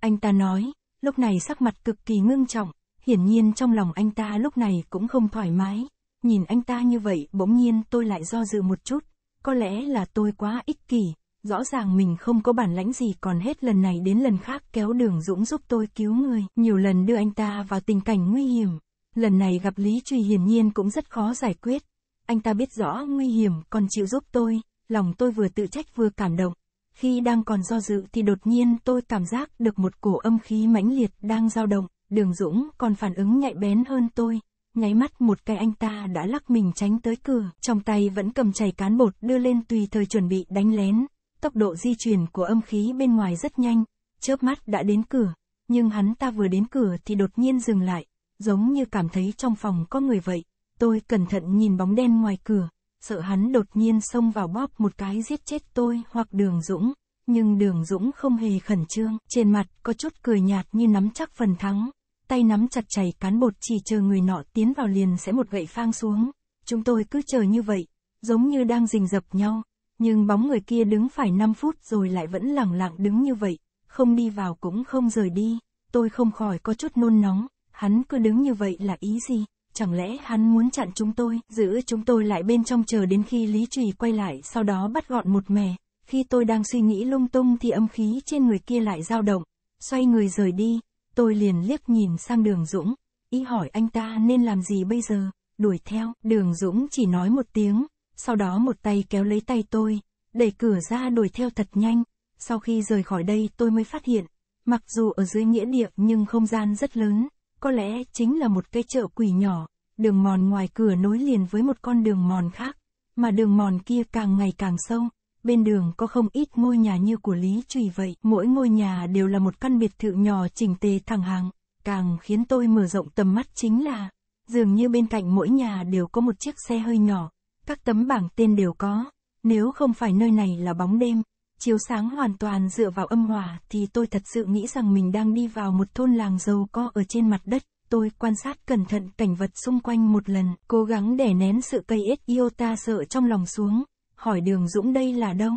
Anh ta nói, lúc này sắc mặt cực kỳ ngưng trọng, Hiển nhiên trong lòng anh ta lúc này cũng không thoải mái. Nhìn anh ta như vậy bỗng nhiên tôi lại do dự một chút. Có lẽ là tôi quá ích kỷ. Rõ ràng mình không có bản lãnh gì còn hết lần này đến lần khác kéo đường Dũng giúp tôi cứu người. Nhiều lần đưa anh ta vào tình cảnh nguy hiểm. Lần này gặp Lý Truy hiển nhiên cũng rất khó giải quyết. Anh ta biết rõ nguy hiểm còn chịu giúp tôi. Lòng tôi vừa tự trách vừa cảm động. Khi đang còn do dự thì đột nhiên tôi cảm giác được một cổ âm khí mãnh liệt đang dao động. Đường Dũng còn phản ứng nhạy bén hơn tôi. Nháy mắt một cái anh ta đã lắc mình tránh tới cửa, trong tay vẫn cầm chày cán bột đưa lên tùy thời chuẩn bị đánh lén. Tốc độ di chuyển của âm khí bên ngoài rất nhanh, chớp mắt đã đến cửa, nhưng hắn ta vừa đến cửa thì đột nhiên dừng lại, giống như cảm thấy trong phòng có người vậy. Tôi cẩn thận nhìn bóng đen ngoài cửa, sợ hắn đột nhiên xông vào bóp một cái giết chết tôi hoặc đường Dũng. Nhưng đường Dũng không hề khẩn trương, trên mặt có chút cười nhạt như nắm chắc phần thắng tay nắm chặt chày cán bột chỉ chờ người nọ tiến vào liền sẽ một gậy phang xuống. Chúng tôi cứ chờ như vậy, giống như đang rình rập nhau, nhưng bóng người kia đứng phải 5 phút rồi lại vẫn lẳng lặng đứng như vậy, không đi vào cũng không rời đi, tôi không khỏi có chút nôn nóng, hắn cứ đứng như vậy là ý gì, chẳng lẽ hắn muốn chặn chúng tôi, giữ chúng tôi lại bên trong chờ đến khi Lý Trùy quay lại sau đó bắt gọn một mè khi tôi đang suy nghĩ lung tung thì âm khí trên người kia lại dao động, xoay người rời đi, Tôi liền liếc nhìn sang đường Dũng, ý hỏi anh ta nên làm gì bây giờ, đuổi theo, đường Dũng chỉ nói một tiếng, sau đó một tay kéo lấy tay tôi, đẩy cửa ra đuổi theo thật nhanh, sau khi rời khỏi đây tôi mới phát hiện, mặc dù ở dưới nghĩa địa nhưng không gian rất lớn, có lẽ chính là một cái chợ quỷ nhỏ, đường mòn ngoài cửa nối liền với một con đường mòn khác, mà đường mòn kia càng ngày càng sâu, bên đường có không ít ngôi nhà như của Lý Trùy vậy, mỗi ngôi nhà đều là một căn biệt thự nhỏ chỉnh tề thẳng hàng, càng khiến tôi mở rộng tầm mắt chính là, dường như bên cạnh mỗi nhà đều có một chiếc xe hơi nhỏ, các tấm bảng tên đều có, nếu không phải nơi này là bóng đêm, chiếu sáng hoàn toàn dựa vào âm hòa thì tôi thật sự nghĩ rằng mình đang đi vào một thôn làng giàu có ở trên mặt đất. Tôi quan sát cẩn thận cảnh vật xung quanh một lần, cố gắng để nén sự cây ết ta sợ trong lòng xuống, hỏi đường Dũng đây là đâu?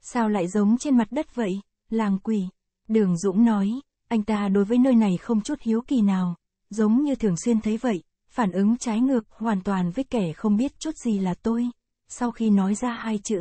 Sao lại giống trên mặt đất vậy, làng quỷ? Đường Dũng nói, anh ta đối với nơi này không chút hiếu kỳ nào, giống như thường xuyên thấy vậy, phản ứng trái ngược hoàn toàn với kẻ không biết chút gì là tôi. Sau khi nói ra hai chữ,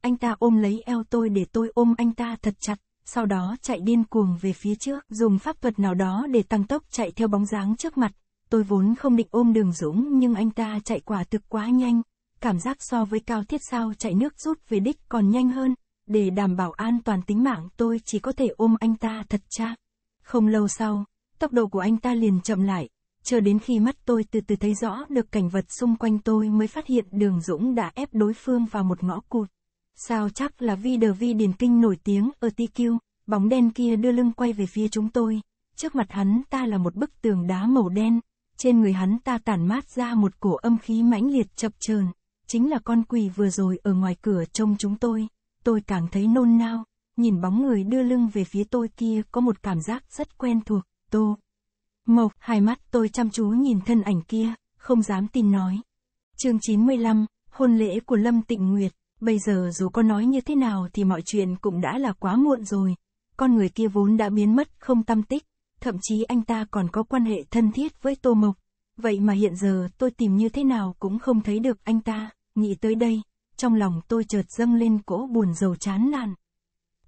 anh ta ôm lấy eo tôi để tôi ôm anh ta thật chặt, sau đó chạy điên cuồng về phía trước, dùng pháp thuật nào đó để tăng tốc chạy theo bóng dáng trước mặt. Tôi vốn không định ôm đường Dũng nhưng anh ta chạy quả thực quá nhanh, cảm giác so với cao thiết sao chạy nước rút về đích còn nhanh hơn, để đảm bảo an toàn tính mạng tôi chỉ có thể ôm anh ta thật cha. Không lâu sau, tốc độ của anh ta liền chậm lại, chờ đến khi mắt tôi từ từ thấy rõ được cảnh vật xung quanh tôi mới phát hiện đường Dũng đã ép đối phương vào một ngõ cụt. Sao chắc là vi đờ vi điền kinh nổi tiếng ở TQ, bóng đen kia đưa lưng quay về phía chúng tôi, trước mặt hắn ta là một bức tường đá màu đen, trên người hắn ta tản mát ra một cổ âm khí mãnh liệt chập chờn chính là con quỷ vừa rồi ở ngoài cửa trông chúng tôi, tôi càng thấy nôn nao, nhìn bóng người đưa lưng về phía tôi kia có một cảm giác rất quen thuộc, tô. Mộc, hai mắt tôi chăm chú nhìn thân ảnh kia, không dám tin nói. chương 95, hôn lễ của Lâm Tịnh Nguyệt, bây giờ dù có nói như thế nào thì mọi chuyện cũng đã là quá muộn rồi. Con người kia vốn đã biến mất không tâm tích, thậm chí anh ta còn có quan hệ thân thiết với Tô Mộc. Vậy mà hiện giờ tôi tìm như thế nào cũng không thấy được anh ta. Nghĩ tới đây, trong lòng tôi chợt dâng lên cỗ buồn rầu chán nản.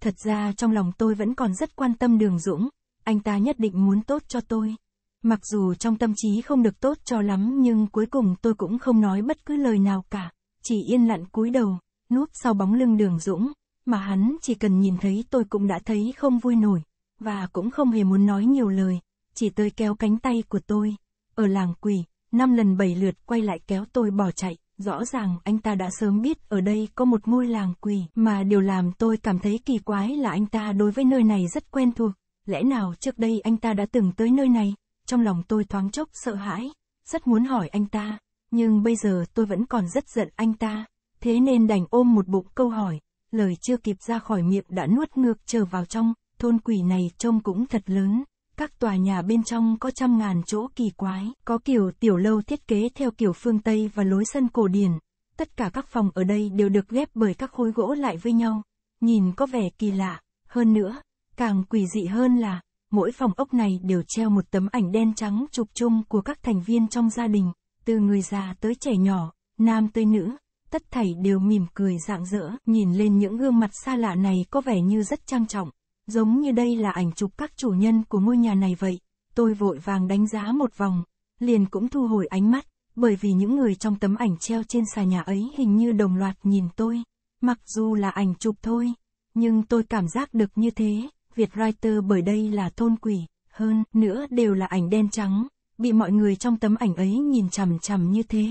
Thật ra trong lòng tôi vẫn còn rất quan tâm Đường Dũng, anh ta nhất định muốn tốt cho tôi. Mặc dù trong tâm trí không được tốt cho lắm nhưng cuối cùng tôi cũng không nói bất cứ lời nào cả, chỉ yên lặng cúi đầu, núp sau bóng lưng Đường Dũng, mà hắn chỉ cần nhìn thấy tôi cũng đã thấy không vui nổi, và cũng không hề muốn nói nhiều lời, chỉ tới kéo cánh tay của tôi. Ở làng quỷ, năm lần bảy lượt quay lại kéo tôi bỏ chạy. Rõ ràng anh ta đã sớm biết ở đây có một ngôi làng quỷ, mà điều làm tôi cảm thấy kỳ quái là anh ta đối với nơi này rất quen thuộc. Lẽ nào trước đây anh ta đã từng tới nơi này? Trong lòng tôi thoáng chốc sợ hãi, rất muốn hỏi anh ta, nhưng bây giờ tôi vẫn còn rất giận anh ta, thế nên đành ôm một bụng câu hỏi, lời chưa kịp ra khỏi miệng đã nuốt ngược trở vào trong, thôn quỷ này trông cũng thật lớn các tòa nhà bên trong có trăm ngàn chỗ kỳ quái, có kiểu tiểu lâu thiết kế theo kiểu phương Tây và lối sân cổ điển. Tất cả các phòng ở đây đều được ghép bởi các khối gỗ lại với nhau, nhìn có vẻ kỳ lạ, hơn nữa, càng quỷ dị hơn là, mỗi phòng ốc này đều treo một tấm ảnh đen trắng chụp chung của các thành viên trong gia đình, từ người già tới trẻ nhỏ, nam tới nữ, tất thảy đều mỉm cười rạng rỡ, nhìn lên những gương mặt xa lạ này có vẻ như rất trang trọng. Giống như đây là ảnh chụp các chủ nhân của ngôi nhà này vậy, tôi vội vàng đánh giá một vòng, liền cũng thu hồi ánh mắt, bởi vì những người trong tấm ảnh treo trên xà nhà ấy hình như đồng loạt nhìn tôi. Mặc dù là ảnh chụp thôi, nhưng tôi cảm giác được như thế, Việt Writer bởi đây là thôn quỷ, hơn nữa đều là ảnh đen trắng, bị mọi người trong tấm ảnh ấy nhìn chằm chằm như thế.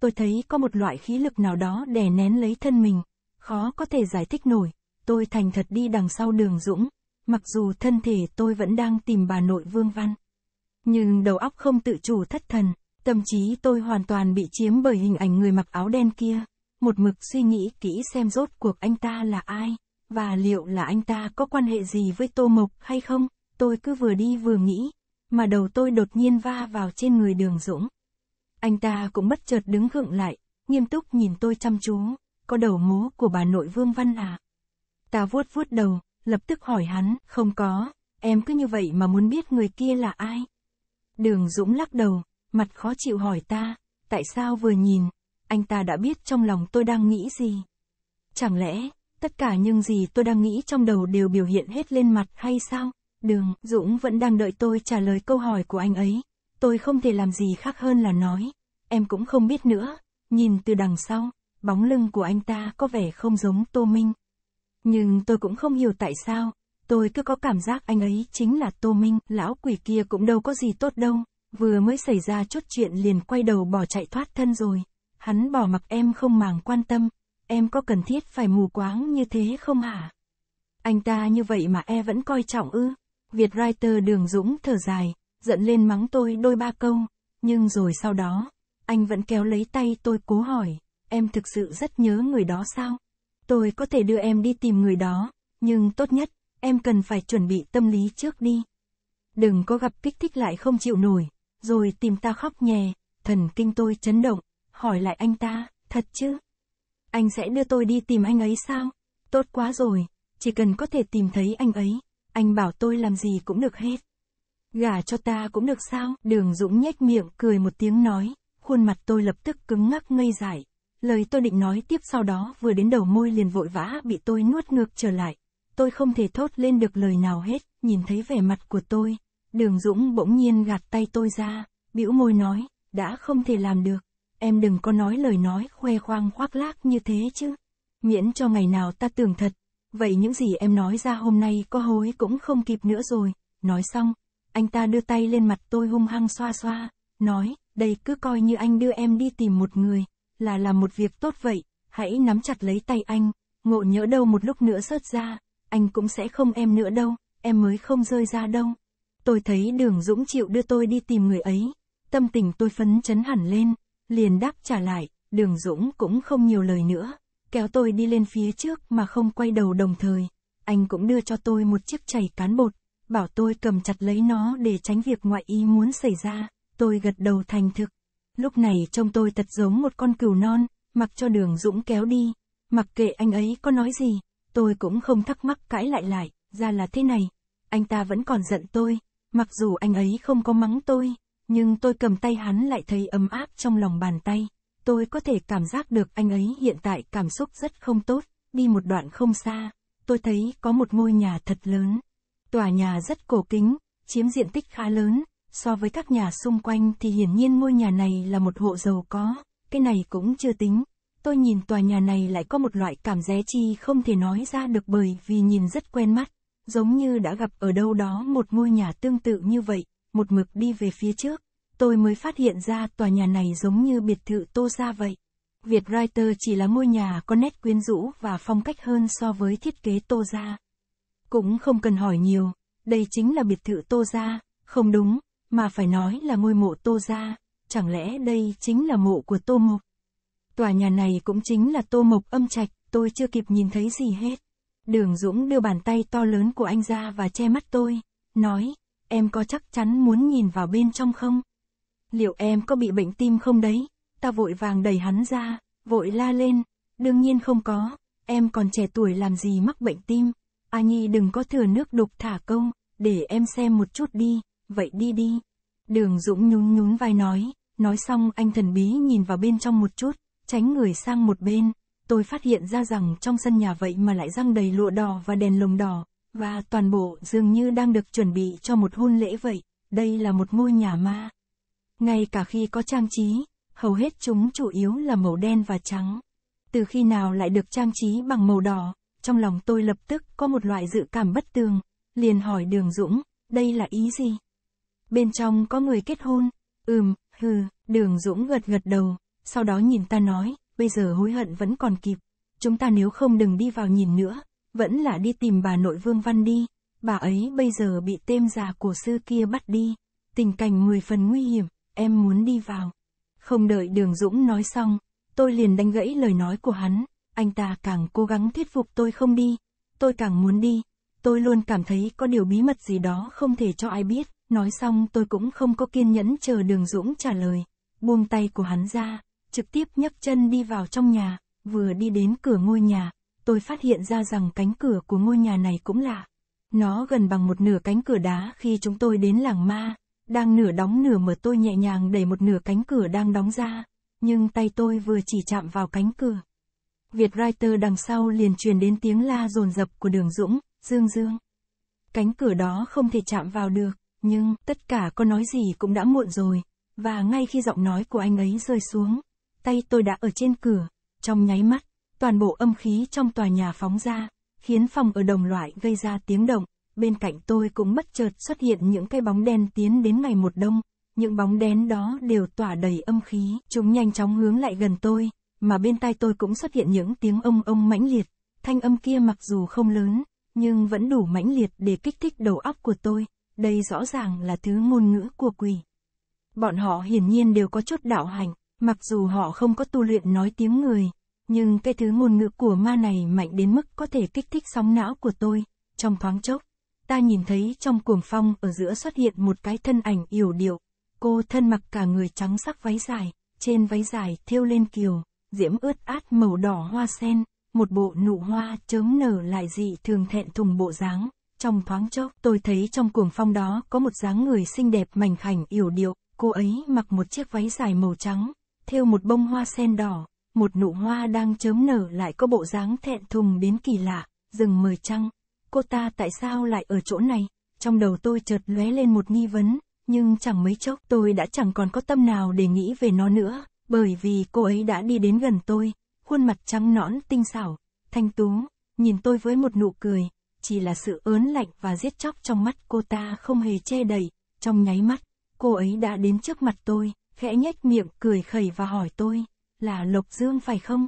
Tôi thấy có một loại khí lực nào đó đè nén lấy thân mình, khó có thể giải thích nổi, tôi thành thật đi đằng sau đường Dũng, Mặc dù thân thể tôi vẫn đang tìm bà nội Vương Văn. Nhưng đầu óc không tự chủ thất thần, tâm trí tôi hoàn toàn bị chiếm bởi hình ảnh người mặc áo đen kia. Một mực suy nghĩ kỹ xem rốt cuộc anh ta là ai, và liệu là anh ta có quan hệ gì với Tô Mộc hay không, tôi cứ vừa đi vừa nghĩ, mà đầu tôi đột nhiên va vào trên người đường Dũng. Anh ta cũng bất chợt đứng gượng lại, nghiêm túc nhìn tôi chăm chú, có đầu mố của bà nội Vương Văn à. Ta vuốt vuốt đầu, lập tức hỏi hắn, không có, em cứ như vậy mà muốn biết người kia là ai. Đường Dũng lắc đầu, mặt khó chịu hỏi ta, tại sao vừa nhìn, anh ta đã biết trong lòng tôi đang nghĩ gì. Chẳng lẽ, tất cả những gì tôi đang nghĩ trong đầu đều biểu hiện hết lên mặt hay sao? Đường, Dũng vẫn đang đợi tôi trả lời câu hỏi của anh ấy. Tôi không thể làm gì khác hơn là nói. Em cũng không biết nữa. Nhìn từ đằng sau, bóng lưng của anh ta có vẻ không giống Tô Minh. Nhưng tôi cũng không hiểu tại sao, tôi cứ có cảm giác anh ấy chính là Tô Minh, lão quỷ kia cũng đâu có gì tốt đâu, vừa mới xảy ra chút chuyện liền quay đầu bỏ chạy thoát thân rồi. Hắn bỏ mặc em không màng quan tâm, em có cần thiết phải mù quáng như thế không hả? Anh ta như vậy mà e vẫn coi trọng ư? Việt writer Đường Dũng thở dài, giận lên mắng tôi đôi ba câu, nhưng rồi sau đó, anh vẫn kéo lấy tay tôi cố hỏi, em thực sự rất nhớ người đó sao? Tôi có thể đưa em đi tìm người đó, nhưng tốt nhất, em cần phải chuẩn bị tâm lý trước đi. Đừng có gặp kích thích lại không chịu nổi, rồi tìm ta khóc nhè, thần kinh tôi chấn động, hỏi lại anh ta, thật chứ? Anh sẽ đưa tôi đi tìm anh ấy sao? Tốt quá rồi, chỉ cần có thể tìm thấy anh ấy, anh bảo tôi làm gì cũng được hết. Gả cho ta cũng được sao? Đường Dũng nhếch miệng cười một tiếng nói, khuôn mặt tôi lập tức cứng ngắc ngây dại. Lời tôi định nói tiếp sau đó vừa đến đầu môi liền vội vã bị tôi nuốt ngược trở lại. Tôi không thể thốt lên được lời nào hết, nhìn thấy vẻ mặt của tôi. Đường Dũng bỗng nhiên gạt tay tôi ra, bĩu môi nói, đã không thể làm được. Em đừng có nói lời nói khoe khoang khoác lác như thế chứ. Miễn cho ngày nào ta tưởng thật. Vậy những gì em nói ra hôm nay có hối cũng không kịp nữa rồi. Nói xong, anh ta đưa tay lên mặt tôi hung hăng xoa xoa, nói, đây cứ coi như anh đưa em đi tìm một người, là làm một việc tốt vậy, hãy nắm chặt lấy tay anh, ngộ nhỡ đâu một lúc nữa rớt ra, anh cũng sẽ không em nữa đâu, em mới không rơi ra đâu. Tôi thấy đường Dũng chịu đưa tôi đi tìm người ấy, tâm tình tôi phấn chấn hẳn lên, liền đáp trả lại, đường Dũng cũng không nhiều lời nữa, kéo tôi đi lên phía trước mà không quay đầu đồng thời. Anh cũng đưa cho tôi một chiếc chày cán bột, bảo tôi cầm chặt lấy nó để tránh việc ngoại ý muốn xảy ra, tôi gật đầu thành thực. Lúc này trông tôi thật giống một con cừu non, mặc cho đường Dũng kéo đi. Mặc kệ anh ấy có nói gì, tôi cũng không thắc mắc cãi lại lại, ra là thế này. Anh ta vẫn còn giận tôi, mặc dù anh ấy không có mắng tôi, nhưng tôi cầm tay hắn lại thấy ấm áp trong lòng bàn tay. Tôi có thể cảm giác được anh ấy hiện tại cảm xúc rất không tốt, đi một đoạn không xa, tôi thấy có một ngôi nhà thật lớn. Tòa nhà rất cổ kính, chiếm diện tích khá lớn, so với các nhà xung quanh thì hiển nhiên ngôi nhà này là một hộ giàu có, cái này cũng chưa tính. Tôi nhìn tòa nhà này lại có một loại cảm giác chi không thể nói ra được bởi vì nhìn rất quen mắt, giống như đã gặp ở đâu đó một ngôi nhà tương tự như vậy, một mực đi về phía trước. Tôi mới phát hiện ra tòa nhà này giống như biệt thự tô ra vậy. Việt Writer chỉ là ngôi nhà có nét quyến rũ và phong cách hơn so với thiết kế tô ra. Cũng không cần hỏi nhiều, đây chính là biệt thự tô ra, không đúng, mà phải nói là ngôi mộ Tô Gia, chẳng lẽ đây chính là mộ của Tô Mộc? Tòa nhà này cũng chính là Tô Mộc âm trạch, tôi chưa kịp nhìn thấy gì hết. Đường Dũng đưa bàn tay to lớn của anh ra và che mắt tôi, nói, em có chắc chắn muốn nhìn vào bên trong không? Liệu em có bị bệnh tim không đấy? Ta vội vàng đẩy hắn ra, vội la lên, đương nhiên không có, em còn trẻ tuổi làm gì mắc bệnh tim. A Nhi đừng có thừa nước đục thả câu, để em xem một chút đi vậy đi đi. Đường Dũng nhún nhún vai nói, nói xong anh thần bí nhìn vào bên trong một chút, tránh người sang một bên. Tôi phát hiện ra rằng trong sân nhà vậy mà lại răng đầy lụa đỏ và đèn lồng đỏ, và toàn bộ dường như đang được chuẩn bị cho một hôn lễ vậy, đây là một ngôi nhà ma. Ngay cả khi có trang trí, hầu hết chúng chủ yếu là màu đen và trắng. Từ khi nào lại được trang trí bằng màu đỏ, trong lòng tôi lập tức có một loại dự cảm bất tường, liền hỏi đường Dũng, đây là ý gì? bên trong có người kết hôn. Ừm, hừ, đường Dũng gật gật đầu, sau đó nhìn ta nói, bây giờ hối hận vẫn còn kịp. Chúng ta nếu không đừng đi vào nhìn nữa, vẫn là đi tìm bà nội Vương Văn đi. Bà ấy bây giờ bị tên già của sư kia bắt đi. Tình cảnh mười phần nguy hiểm, em muốn đi vào. Không đợi đường Dũng nói xong, tôi liền đánh gãy lời nói của hắn. Anh ta càng cố gắng thuyết phục tôi không đi. Tôi càng muốn đi. Tôi luôn cảm thấy có điều bí mật gì đó không thể cho ai biết. Nói xong tôi cũng không có kiên nhẫn chờ đường Dũng trả lời. Buông tay của hắn ra, trực tiếp nhấc chân đi vào trong nhà, vừa đi đến cửa ngôi nhà, tôi phát hiện ra rằng cánh cửa của ngôi nhà này cũng lạ. Nó gần bằng một nửa cánh cửa đá khi chúng tôi đến làng ma, đang nửa đóng nửa mở tôi nhẹ nhàng đẩy một nửa cánh cửa đang đóng ra, nhưng tay tôi vừa chỉ chạm vào cánh cửa. Việt Writer đằng sau liền truyền đến tiếng la rồn rập của đường Dũng, Dương Dương. Cánh cửa đó không thể chạm vào được nhưng tất cả có nói gì cũng đã muộn rồi, và ngay khi giọng nói của anh ấy rơi xuống, tay tôi đã ở trên cửa, trong nháy mắt, toàn bộ âm khí trong tòa nhà phóng ra, khiến phòng ở đồng loại gây ra tiếng động, bên cạnh tôi cũng bất chợt xuất hiện những cái bóng đen tiến đến ngày một đông, những bóng đen đó đều tỏa đầy âm khí, chúng nhanh chóng hướng lại gần tôi, mà bên tai tôi cũng xuất hiện những tiếng ông ông mãnh liệt, thanh âm kia mặc dù không lớn, nhưng vẫn đủ mãnh liệt để kích thích đầu óc của tôi đây rõ ràng là thứ ngôn ngữ của quỷ. Bọn họ hiển nhiên đều có chút đạo hành, mặc dù họ không có tu luyện nói tiếng người, nhưng cái thứ ngôn ngữ của ma này mạnh đến mức có thể kích thích sóng não của tôi, trong thoáng chốc. Ta nhìn thấy trong cuồng phong ở giữa xuất hiện một cái thân ảnh yểu điệu, cô thân mặc cả người trắng sắc váy dài, trên váy dài thêu lên kiều, diễm ướt át màu đỏ hoa sen, một bộ nụ hoa chớm nở lại dị thường thẹn thùng bộ dáng trong thoáng chốc tôi thấy trong cuồng phong đó có một dáng người xinh đẹp mảnh khảnh yểu điệu, cô ấy mặc một chiếc váy dài màu trắng, thêu một bông hoa sen đỏ, một nụ hoa đang chớm nở lại có bộ dáng thẹn thùng đến kỳ lạ, rừng mời trăng. Cô ta tại sao lại ở chỗ này? Trong đầu tôi chợt lóe lên một nghi vấn, nhưng chẳng mấy chốc tôi đã chẳng còn có tâm nào để nghĩ về nó nữa, bởi vì cô ấy đã đi đến gần tôi, khuôn mặt trắng nõn tinh xảo, thanh tú, nhìn tôi với một nụ cười, chỉ là sự ớn lạnh và giết chóc trong mắt cô ta không hề che đầy. trong nháy mắt, cô ấy đã đến trước mặt tôi, khẽ nhếch miệng cười khẩy và hỏi tôi, là Lộc Dương phải không?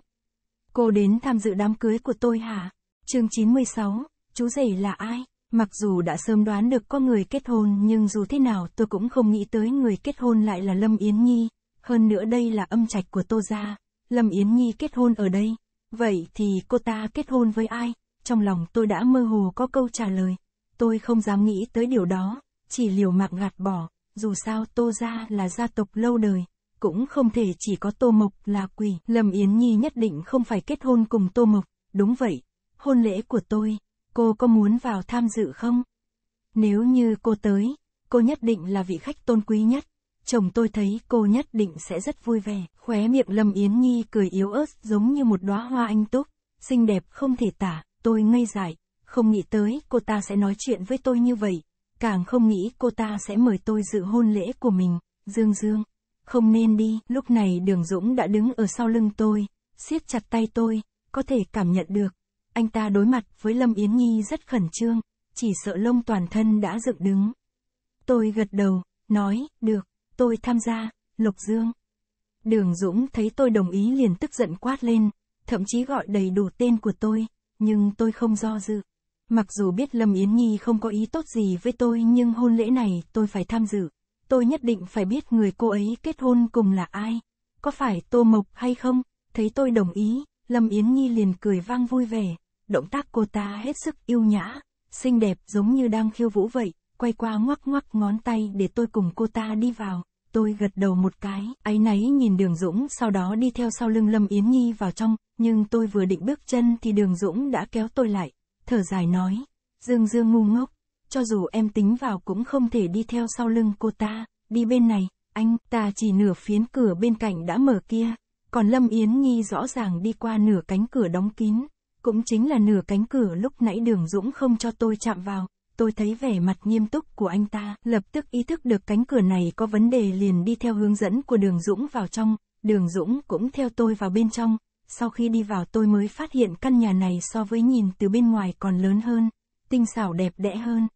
Cô đến tham dự đám cưới của tôi hả? Chương 96, chú rể là ai? Mặc dù đã sớm đoán được có người kết hôn nhưng dù thế nào tôi cũng không nghĩ tới người kết hôn lại là Lâm Yến Nhi. Hơn nữa đây là âm trạch của Tô Gia. Lâm Yến Nhi kết hôn ở đây. Vậy thì cô ta kết hôn với ai? trong lòng tôi đã mơ hồ có câu trả lời. Tôi không dám nghĩ tới điều đó, chỉ liều mạng gạt bỏ, dù sao Tô Gia là gia tộc lâu đời, cũng không thể chỉ có Tô Mộc là quỷ. Lâm Yến Nhi nhất định không phải kết hôn cùng Tô Mộc, đúng vậy, hôn lễ của tôi, cô có muốn vào tham dự không? Nếu như cô tới, cô nhất định là vị khách tôn quý nhất. Chồng tôi thấy cô nhất định sẽ rất vui vẻ. Khóe miệng Lâm Yến Nhi cười yếu ớt giống như một đóa hoa anh túc, xinh đẹp không thể tả. Tôi ngây dại, không nghĩ tới cô ta sẽ nói chuyện với tôi như vậy, càng không nghĩ cô ta sẽ mời tôi dự hôn lễ của mình, Dương Dương. Không nên đi, lúc này Đường Dũng đã đứng ở sau lưng tôi, siết chặt tay tôi, có thể cảm nhận được. Anh ta đối mặt với Lâm Yến Nhi rất khẩn trương, chỉ sợ lông toàn thân đã dựng đứng. Tôi gật đầu, nói, được, tôi tham gia, lục Dương. Đường Dũng thấy tôi đồng ý liền tức giận quát lên, thậm chí gọi đầy đủ tên của tôi, nhưng tôi không do dự. Mặc dù biết Lâm Yến Nhi không có ý tốt gì với tôi nhưng hôn lễ này tôi phải tham dự. Tôi nhất định phải biết người cô ấy kết hôn cùng là ai. Có phải Tô Mộc hay không? Thấy tôi đồng ý, Lâm Yến Nhi liền cười vang vui vẻ. Động tác cô ta hết sức yêu nhã, xinh đẹp giống như đang khiêu vũ vậy, quay qua ngoắc ngoắc ngón tay để tôi cùng cô ta đi vào tôi gật đầu một cái, áy náy nhìn đường Dũng sau đó đi theo sau lưng Lâm Yến Nhi vào trong, nhưng tôi vừa định bước chân thì đường Dũng đã kéo tôi lại, thở dài nói, Dương Dương ngu ngốc, cho dù em tính vào cũng không thể đi theo sau lưng cô ta, đi bên này, anh, ta chỉ nửa phiến cửa bên cạnh đã mở kia, còn Lâm Yến Nhi rõ ràng đi qua nửa cánh cửa đóng kín, cũng chính là nửa cánh cửa lúc nãy đường Dũng không cho tôi chạm vào, tôi thấy vẻ mặt nghiêm túc của anh ta, lập tức ý thức được cánh cửa này có vấn đề liền đi theo hướng dẫn của đường Dũng vào trong, đường Dũng cũng theo tôi vào bên trong, sau khi đi vào tôi mới phát hiện căn nhà này so với nhìn từ bên ngoài còn lớn hơn, tinh xảo đẹp đẽ hơn.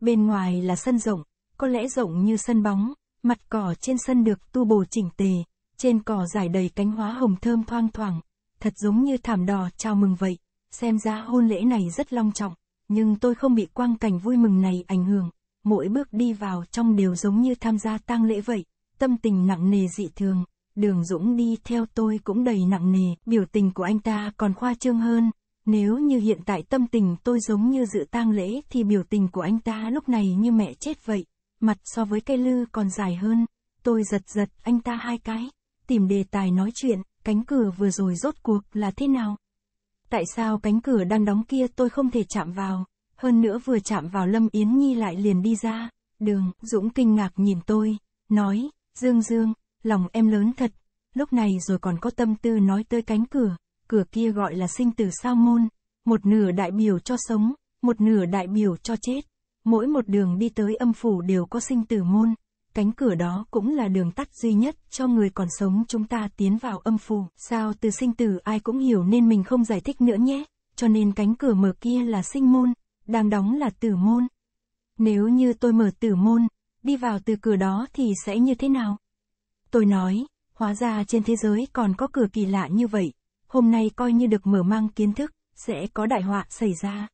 Bên ngoài là sân rộng, có lẽ rộng như sân bóng, mặt cỏ trên sân được tu bổ chỉnh tề, trên cỏ dài đầy cánh hóa hồng thơm thoang thoảng, thật giống như thảm đỏ chào mừng vậy, xem ra hôn lễ này rất long trọng nhưng tôi không bị quang cảnh vui mừng này ảnh hưởng, mỗi bước đi vào trong đều giống như tham gia tang lễ vậy, tâm tình nặng nề dị thường, đường Dũng đi theo tôi cũng đầy nặng nề, biểu tình của anh ta còn khoa trương hơn, nếu như hiện tại tâm tình tôi giống như dự tang lễ thì biểu tình của anh ta lúc này như mẹ chết vậy, mặt so với cây lư còn dài hơn, tôi giật giật anh ta hai cái, tìm đề tài nói chuyện, cánh cửa vừa rồi rốt cuộc là thế nào? Tại sao cánh cửa đang đóng kia tôi không thể chạm vào? Hơn nữa vừa chạm vào Lâm Yến Nhi lại liền đi ra. Đường, Dũng kinh ngạc nhìn tôi, nói, Dương Dương, lòng em lớn thật. Lúc này rồi còn có tâm tư nói tới cánh cửa, cửa kia gọi là sinh tử sao môn. Một nửa đại biểu cho sống, một nửa đại biểu cho chết. Mỗi một đường đi tới âm phủ đều có sinh tử môn. Cánh cửa đó cũng là đường tắt duy nhất cho người còn sống chúng ta tiến vào âm phù. Sao từ sinh tử ai cũng hiểu nên mình không giải thích nữa nhé. Cho nên cánh cửa mở kia là sinh môn, đang đóng là tử môn. Nếu như tôi mở tử môn, đi vào từ cửa đó thì sẽ như thế nào? Tôi nói, hóa ra trên thế giới còn có cửa kỳ lạ như vậy. Hôm nay coi như được mở mang kiến thức, sẽ có đại họa xảy ra.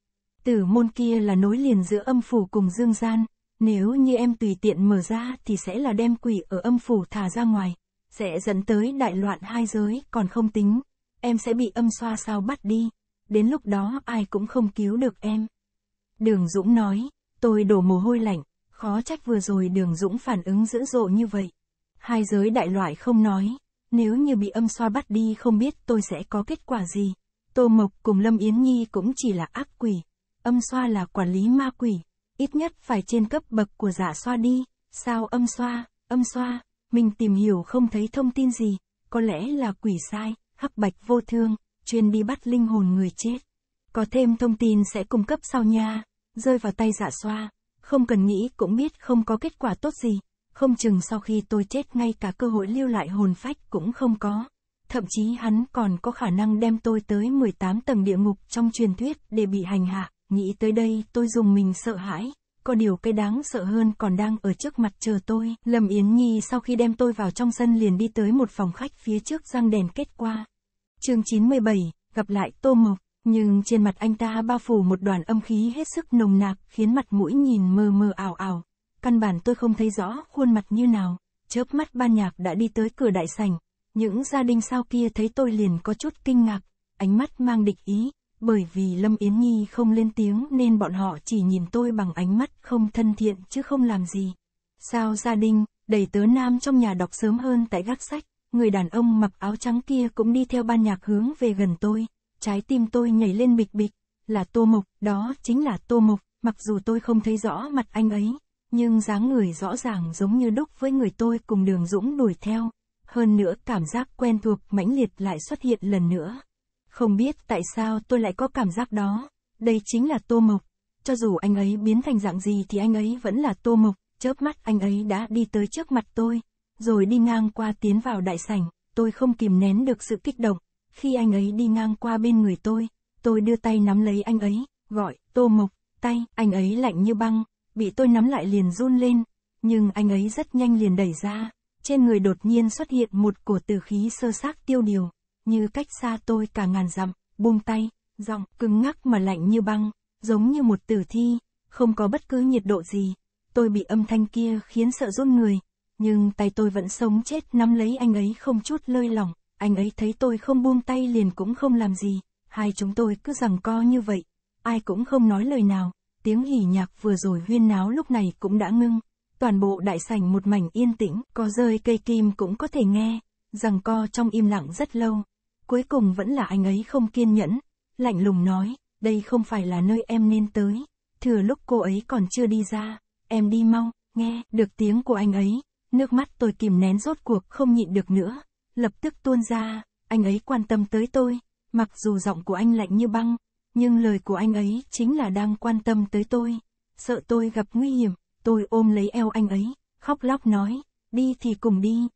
Tử môn kia là nối liền giữa âm phủ cùng dương gian, nếu như em tùy tiện mở ra thì sẽ là đem quỷ ở âm phủ thả ra ngoài, sẽ dẫn tới đại loạn hai giới còn không tính, em sẽ bị âm xoa sao bắt đi, đến lúc đó ai cũng không cứu được em. Đường Dũng nói, tôi đổ mồ hôi lạnh, khó trách vừa rồi Đường Dũng phản ứng dữ dội như vậy. Hai giới đại loại không nói, nếu như bị âm xoa bắt đi không biết tôi sẽ có kết quả gì. Tô Mộc cùng Lâm Yến Nhi cũng chỉ là ác quỷ, âm xoa là quản lý ma quỷ ít nhất phải trên cấp bậc của giả xoa đi, sao âm xoa, âm xoa, mình tìm hiểu không thấy thông tin gì, có lẽ là quỷ sai, hắc bạch vô thương, chuyên đi bắt linh hồn người chết. Có thêm thông tin sẽ cung cấp sau nha, rơi vào tay giả xoa, không cần nghĩ cũng biết không có kết quả tốt gì, không chừng sau khi tôi chết ngay cả cơ hội lưu lại hồn phách cũng không có. Thậm chí hắn còn có khả năng đem tôi tới 18 tầng địa ngục trong truyền thuyết để bị hành hạ. Nghĩ tới đây tôi dùng mình sợ hãi, có điều cái đáng sợ hơn còn đang ở trước mặt chờ tôi. Lâm Yến Nhi sau khi đem tôi vào trong sân liền đi tới một phòng khách phía trước răng đèn kết qua. chương 97, gặp lại Tô Mộc, nhưng trên mặt anh ta bao phủ một đoàn âm khí hết sức nồng nạc khiến mặt mũi nhìn mờ mờ ảo ảo. Căn bản tôi không thấy rõ khuôn mặt như nào, chớp mắt ban nhạc đã đi tới cửa đại sảnh. Những gia đình sau kia thấy tôi liền có chút kinh ngạc, ánh mắt mang địch ý, bởi vì Lâm Yến Nhi không lên tiếng nên bọn họ chỉ nhìn tôi bằng ánh mắt không thân thiện chứ không làm gì. Sao gia đình, đầy tớ nam trong nhà đọc sớm hơn tại gác sách, người đàn ông mặc áo trắng kia cũng đi theo ban nhạc hướng về gần tôi, trái tim tôi nhảy lên bịch bịch, là Tô mục đó chính là Tô mục mặc dù tôi không thấy rõ mặt anh ấy, nhưng dáng người rõ ràng giống như đúc với người tôi cùng đường Dũng đuổi theo, hơn nữa cảm giác quen thuộc mãnh liệt lại xuất hiện lần nữa. Không biết tại sao tôi lại có cảm giác đó. Đây chính là Tô Mộc. Cho dù anh ấy biến thành dạng gì thì anh ấy vẫn là Tô Mộc. Chớp mắt anh ấy đã đi tới trước mặt tôi. Rồi đi ngang qua tiến vào đại sảnh. Tôi không kìm nén được sự kích động. Khi anh ấy đi ngang qua bên người tôi, tôi đưa tay nắm lấy anh ấy, gọi, Tô Mộc, tay, anh ấy lạnh như băng, bị tôi nắm lại liền run lên. Nhưng anh ấy rất nhanh liền đẩy ra. Trên người đột nhiên xuất hiện một cổ từ khí sơ xác tiêu điều như cách xa tôi cả ngàn dặm, buông tay, giọng cứng ngắc mà lạnh như băng, giống như một tử thi, không có bất cứ nhiệt độ gì. Tôi bị âm thanh kia khiến sợ run người, nhưng tay tôi vẫn sống chết nắm lấy anh ấy không chút lơi lỏng, anh ấy thấy tôi không buông tay liền cũng không làm gì, hai chúng tôi cứ rằng co như vậy, ai cũng không nói lời nào, tiếng hỉ nhạc vừa rồi huyên náo lúc này cũng đã ngưng, toàn bộ đại sảnh một mảnh yên tĩnh, có rơi cây kim cũng có thể nghe, rằng co trong im lặng rất lâu, cuối cùng vẫn là anh ấy không kiên nhẫn, lạnh lùng nói, đây không phải là nơi em nên tới, thừa lúc cô ấy còn chưa đi ra, em đi mau, nghe, được tiếng của anh ấy, nước mắt tôi kìm nén rốt cuộc không nhịn được nữa, lập tức tuôn ra, anh ấy quan tâm tới tôi, mặc dù giọng của anh lạnh như băng, nhưng lời của anh ấy chính là đang quan tâm tới tôi, sợ tôi gặp nguy hiểm, tôi ôm lấy eo anh ấy, khóc lóc nói, đi thì cùng đi.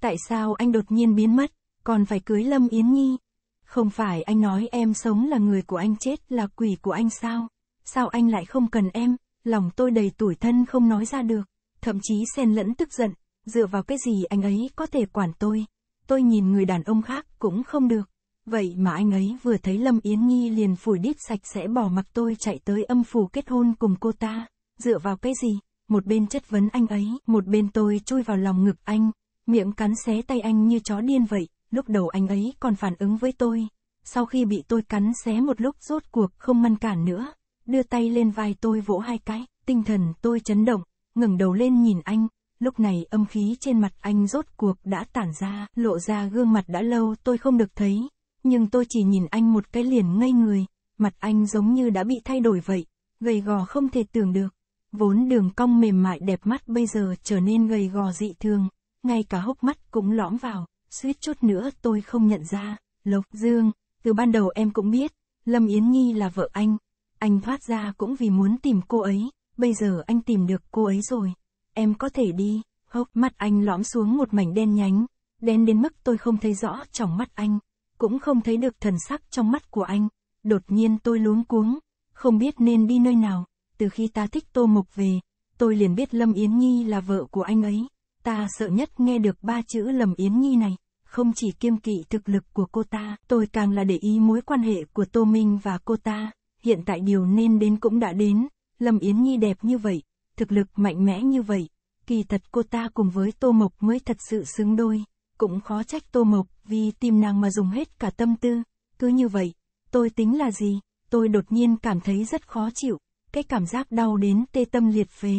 Tại sao anh đột nhiên biến mất? còn phải cưới Lâm Yến Nhi. Không phải anh nói em sống là người của anh chết là quỷ của anh sao? Sao anh lại không cần em? Lòng tôi đầy tuổi thân không nói ra được, thậm chí xen lẫn tức giận, dựa vào cái gì anh ấy có thể quản tôi? Tôi nhìn người đàn ông khác cũng không được. Vậy mà anh ấy vừa thấy Lâm Yến Nhi liền phủi đít sạch sẽ bỏ mặc tôi chạy tới âm phủ kết hôn cùng cô ta. Dựa vào cái gì? Một bên chất vấn anh ấy, một bên tôi chui vào lòng ngực anh, miệng cắn xé tay anh như chó điên vậy lúc đầu anh ấy còn phản ứng với tôi. Sau khi bị tôi cắn xé một lúc rốt cuộc không ngăn cản nữa, đưa tay lên vai tôi vỗ hai cái, tinh thần tôi chấn động, ngẩng đầu lên nhìn anh, lúc này âm khí trên mặt anh rốt cuộc đã tản ra, lộ ra gương mặt đã lâu tôi không được thấy, nhưng tôi chỉ nhìn anh một cái liền ngây người, mặt anh giống như đã bị thay đổi vậy, gầy gò không thể tưởng được, vốn đường cong mềm mại đẹp mắt bây giờ trở nên gầy gò dị thường, ngay cả hốc mắt cũng lõm vào, suýt chút nữa tôi không nhận ra, Lộc Dương, từ ban đầu em cũng biết, Lâm Yến Nhi là vợ anh, anh thoát ra cũng vì muốn tìm cô ấy, bây giờ anh tìm được cô ấy rồi, em có thể đi, hốc mắt anh lõm xuống một mảnh đen nhánh, đen đến mức tôi không thấy rõ trong mắt anh, cũng không thấy được thần sắc trong mắt của anh, đột nhiên tôi luống cuống, không biết nên đi nơi nào, từ khi ta thích Tô mục về, tôi liền biết Lâm Yến Nhi là vợ của anh ấy ta sợ nhất nghe được ba chữ lầm yến nhi này. Không chỉ kiêm kỵ thực lực của cô ta, tôi càng là để ý mối quan hệ của Tô Minh và cô ta. Hiện tại điều nên đến cũng đã đến, Lâm Yến Nhi đẹp như vậy, thực lực mạnh mẽ như vậy, kỳ thật cô ta cùng với Tô Mộc mới thật sự xứng đôi, cũng khó trách Tô Mộc vì tìm nàng mà dùng hết cả tâm tư, cứ như vậy, tôi tính là gì, tôi đột nhiên cảm thấy rất khó chịu, cái cảm giác đau đến tê tâm liệt phế.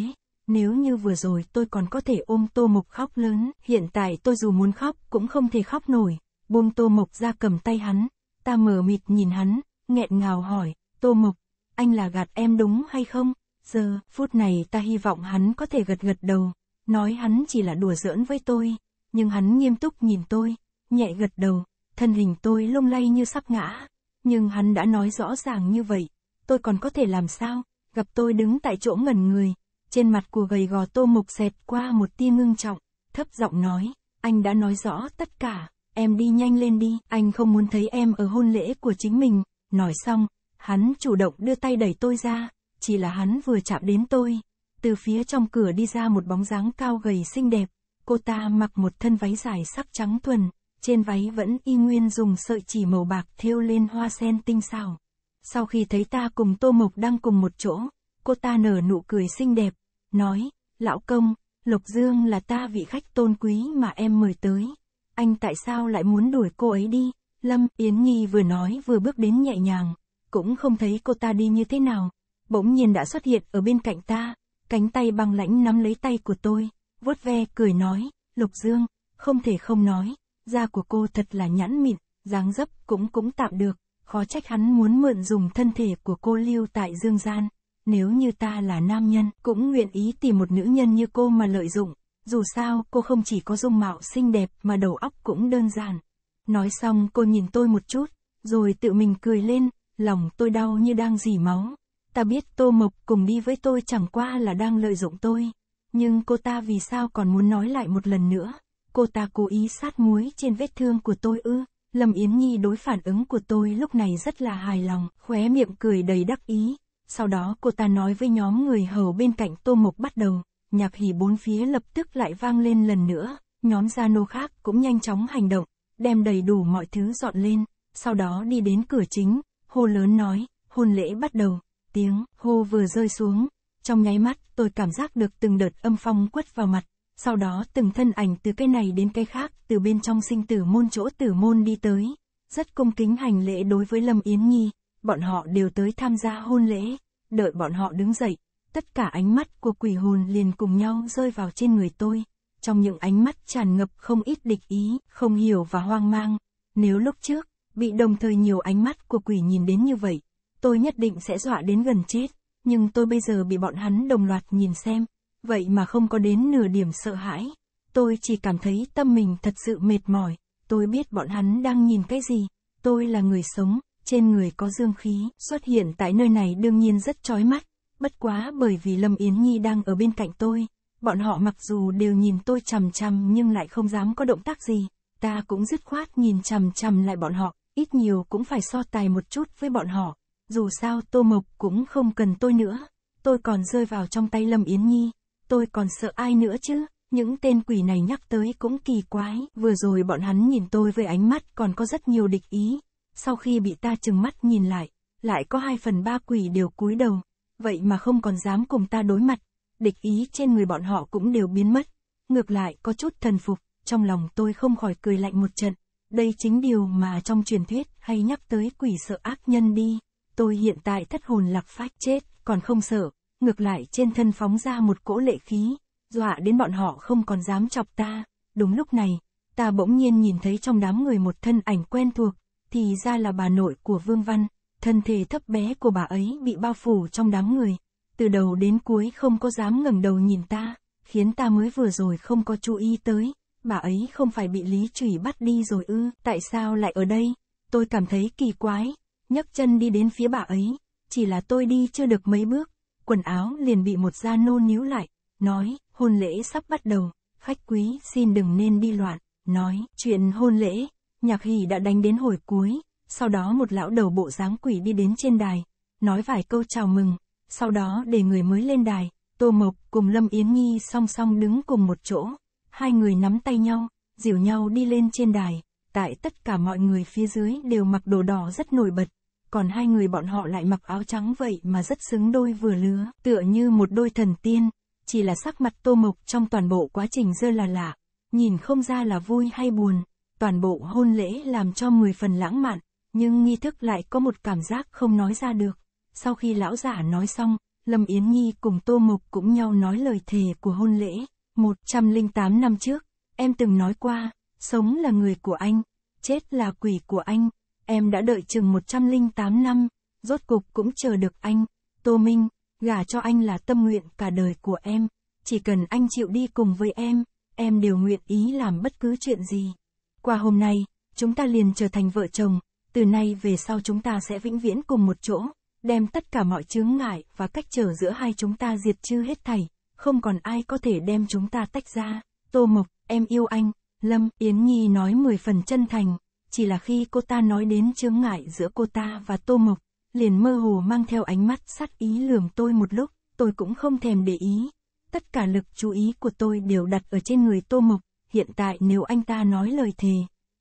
Nếu như vừa rồi tôi còn có thể ôm tô mộc khóc lớn, hiện tại tôi dù muốn khóc cũng không thể khóc nổi. Buông tô mộc ra cầm tay hắn, ta mở mịt nhìn hắn, nghẹn ngào hỏi, tô mộc, anh là gạt em đúng hay không? Giờ, phút này ta hy vọng hắn có thể gật gật đầu, nói hắn chỉ là đùa giỡn với tôi, nhưng hắn nghiêm túc nhìn tôi, nhẹ gật đầu, thân hình tôi lung lay như sắp ngã, nhưng hắn đã nói rõ ràng như vậy, tôi còn có thể làm sao, gặp tôi đứng tại chỗ ngẩn người, trên mặt của gầy gò tô mộc xẹt qua một tia ngưng trọng, thấp giọng nói, anh đã nói rõ tất cả, em đi nhanh lên đi, anh không muốn thấy em ở hôn lễ của chính mình, nói xong, hắn chủ động đưa tay đẩy tôi ra, chỉ là hắn vừa chạm đến tôi, từ phía trong cửa đi ra một bóng dáng cao gầy xinh đẹp, cô ta mặc một thân váy dài sắc trắng thuần, trên váy vẫn y nguyên dùng sợi chỉ màu bạc thêu lên hoa sen tinh xảo. Sau khi thấy ta cùng Tô Mộc đang cùng một chỗ, cô ta nở nụ cười xinh đẹp, nói, lão công, lục Dương là ta vị khách tôn quý mà em mời tới. Anh tại sao lại muốn đuổi cô ấy đi? Lâm, Yến Nhi vừa nói vừa bước đến nhẹ nhàng, cũng không thấy cô ta đi như thế nào. Bỗng nhiên đã xuất hiện ở bên cạnh ta, cánh tay băng lãnh nắm lấy tay của tôi, vuốt ve cười nói, Lục Dương, không thể không nói, da của cô thật là nhãn mịn, dáng dấp cũng cũng tạm được, khó trách hắn muốn mượn dùng thân thể của cô lưu tại dương gian nếu như ta là nam nhân, cũng nguyện ý tìm một nữ nhân như cô mà lợi dụng. Dù sao, cô không chỉ có dung mạo xinh đẹp mà đầu óc cũng đơn giản. Nói xong cô nhìn tôi một chút, rồi tự mình cười lên, lòng tôi đau như đang dì máu. Ta biết Tô Mộc cùng đi với tôi chẳng qua là đang lợi dụng tôi. Nhưng cô ta vì sao còn muốn nói lại một lần nữa? Cô ta cố ý sát muối trên vết thương của tôi ư? Lâm Yến Nhi đối phản ứng của tôi lúc này rất là hài lòng, khóe miệng cười đầy đắc ý. Sau đó cô ta nói với nhóm người hầu bên cạnh Tô Mộc bắt đầu, nhạc hỉ bốn phía lập tức lại vang lên lần nữa, nhóm gia nô khác cũng nhanh chóng hành động, đem đầy đủ mọi thứ dọn lên, sau đó đi đến cửa chính, hô lớn nói, hôn lễ bắt đầu, tiếng hô vừa rơi xuống, trong nháy mắt tôi cảm giác được từng đợt âm phong quất vào mặt, sau đó từng thân ảnh từ cái này đến cái khác từ bên trong sinh tử môn chỗ tử môn đi tới, rất cung kính hành lễ đối với Lâm Yến Nhi bọn họ đều tới tham gia hôn lễ, đợi bọn họ đứng dậy, tất cả ánh mắt của quỷ hồn liền cùng nhau rơi vào trên người tôi, trong những ánh mắt tràn ngập không ít địch ý, không hiểu và hoang mang, nếu lúc trước, bị đồng thời nhiều ánh mắt của quỷ nhìn đến như vậy, tôi nhất định sẽ dọa đến gần chết, nhưng tôi bây giờ bị bọn hắn đồng loạt nhìn xem, vậy mà không có đến nửa điểm sợ hãi, tôi chỉ cảm thấy tâm mình thật sự mệt mỏi, tôi biết bọn hắn đang nhìn cái gì, tôi là người sống, trên người có dương khí xuất hiện tại nơi này đương nhiên rất chói mắt, bất quá bởi vì Lâm Yến Nhi đang ở bên cạnh tôi, bọn họ mặc dù đều nhìn tôi chằm chằm nhưng lại không dám có động tác gì, ta cũng dứt khoát nhìn chằm chằm lại bọn họ, ít nhiều cũng phải so tài một chút với bọn họ, dù sao Tô Mộc cũng không cần tôi nữa, tôi còn rơi vào trong tay Lâm Yến Nhi, tôi còn sợ ai nữa chứ, những tên quỷ này nhắc tới cũng kỳ quái, vừa rồi bọn hắn nhìn tôi với ánh mắt còn có rất nhiều địch ý, sau khi bị ta trừng mắt nhìn lại, lại có hai phần ba quỷ đều cúi đầu, vậy mà không còn dám cùng ta đối mặt, địch ý trên người bọn họ cũng đều biến mất, ngược lại có chút thần phục, trong lòng tôi không khỏi cười lạnh một trận, đây chính điều mà trong truyền thuyết hay nhắc tới quỷ sợ ác nhân đi, tôi hiện tại thất hồn lạc phách chết, còn không sợ, ngược lại trên thân phóng ra một cỗ lệ khí, dọa đến bọn họ không còn dám chọc ta, đúng lúc này, ta bỗng nhiên nhìn thấy trong đám người một thân ảnh quen thuộc, thì ra là bà nội của Vương Văn, thân thể thấp bé của bà ấy bị bao phủ trong đám người, từ đầu đến cuối không có dám ngẩng đầu nhìn ta, khiến ta mới vừa rồi không có chú ý tới, bà ấy không phải bị Lý Trùy bắt đi rồi ư, tại sao lại ở đây? Tôi cảm thấy kỳ quái, nhấc chân đi đến phía bà ấy, chỉ là tôi đi chưa được mấy bước, quần áo liền bị một gia nô níu lại, nói, hôn lễ sắp bắt đầu, khách quý xin đừng nên đi loạn, nói, chuyện hôn lễ, Nhạc hỷ đã đánh đến hồi cuối, sau đó một lão đầu bộ dáng quỷ đi đến trên đài, nói vài câu chào mừng, sau đó để người mới lên đài, Tô Mộc cùng Lâm Yến Nhi song song đứng cùng một chỗ, hai người nắm tay nhau, dìu nhau đi lên trên đài, tại tất cả mọi người phía dưới đều mặc đồ đỏ rất nổi bật, còn hai người bọn họ lại mặc áo trắng vậy mà rất xứng đôi vừa lứa, tựa như một đôi thần tiên, chỉ là sắc mặt Tô Mộc trong toàn bộ quá trình dơ là lạ, nhìn không ra là vui hay buồn toàn bộ hôn lễ làm cho mười phần lãng mạn, nhưng nghi thức lại có một cảm giác không nói ra được. Sau khi lão giả nói xong, Lâm Yến Nhi cùng Tô mộc cũng nhau nói lời thề của hôn lễ. 108 năm trước, em từng nói qua, sống là người của anh, chết là quỷ của anh. Em đã đợi chừng 108 năm, rốt cục cũng chờ được anh. Tô Minh, gả cho anh là tâm nguyện cả đời của em. Chỉ cần anh chịu đi cùng với em, em đều nguyện ý làm bất cứ chuyện gì. Qua hôm nay, chúng ta liền trở thành vợ chồng, từ nay về sau chúng ta sẽ vĩnh viễn cùng một chỗ, đem tất cả mọi chướng ngại và cách trở giữa hai chúng ta diệt trừ hết thảy, không còn ai có thể đem chúng ta tách ra. Tô Mộc, em yêu anh, Lâm, Yến Nhi nói mười phần chân thành, chỉ là khi cô ta nói đến chướng ngại giữa cô ta và Tô Mộc, liền mơ hồ mang theo ánh mắt sát ý lườm tôi một lúc, tôi cũng không thèm để ý. Tất cả lực chú ý của tôi đều đặt ở trên người Tô Mộc, hiện tại nếu anh ta nói lời thề,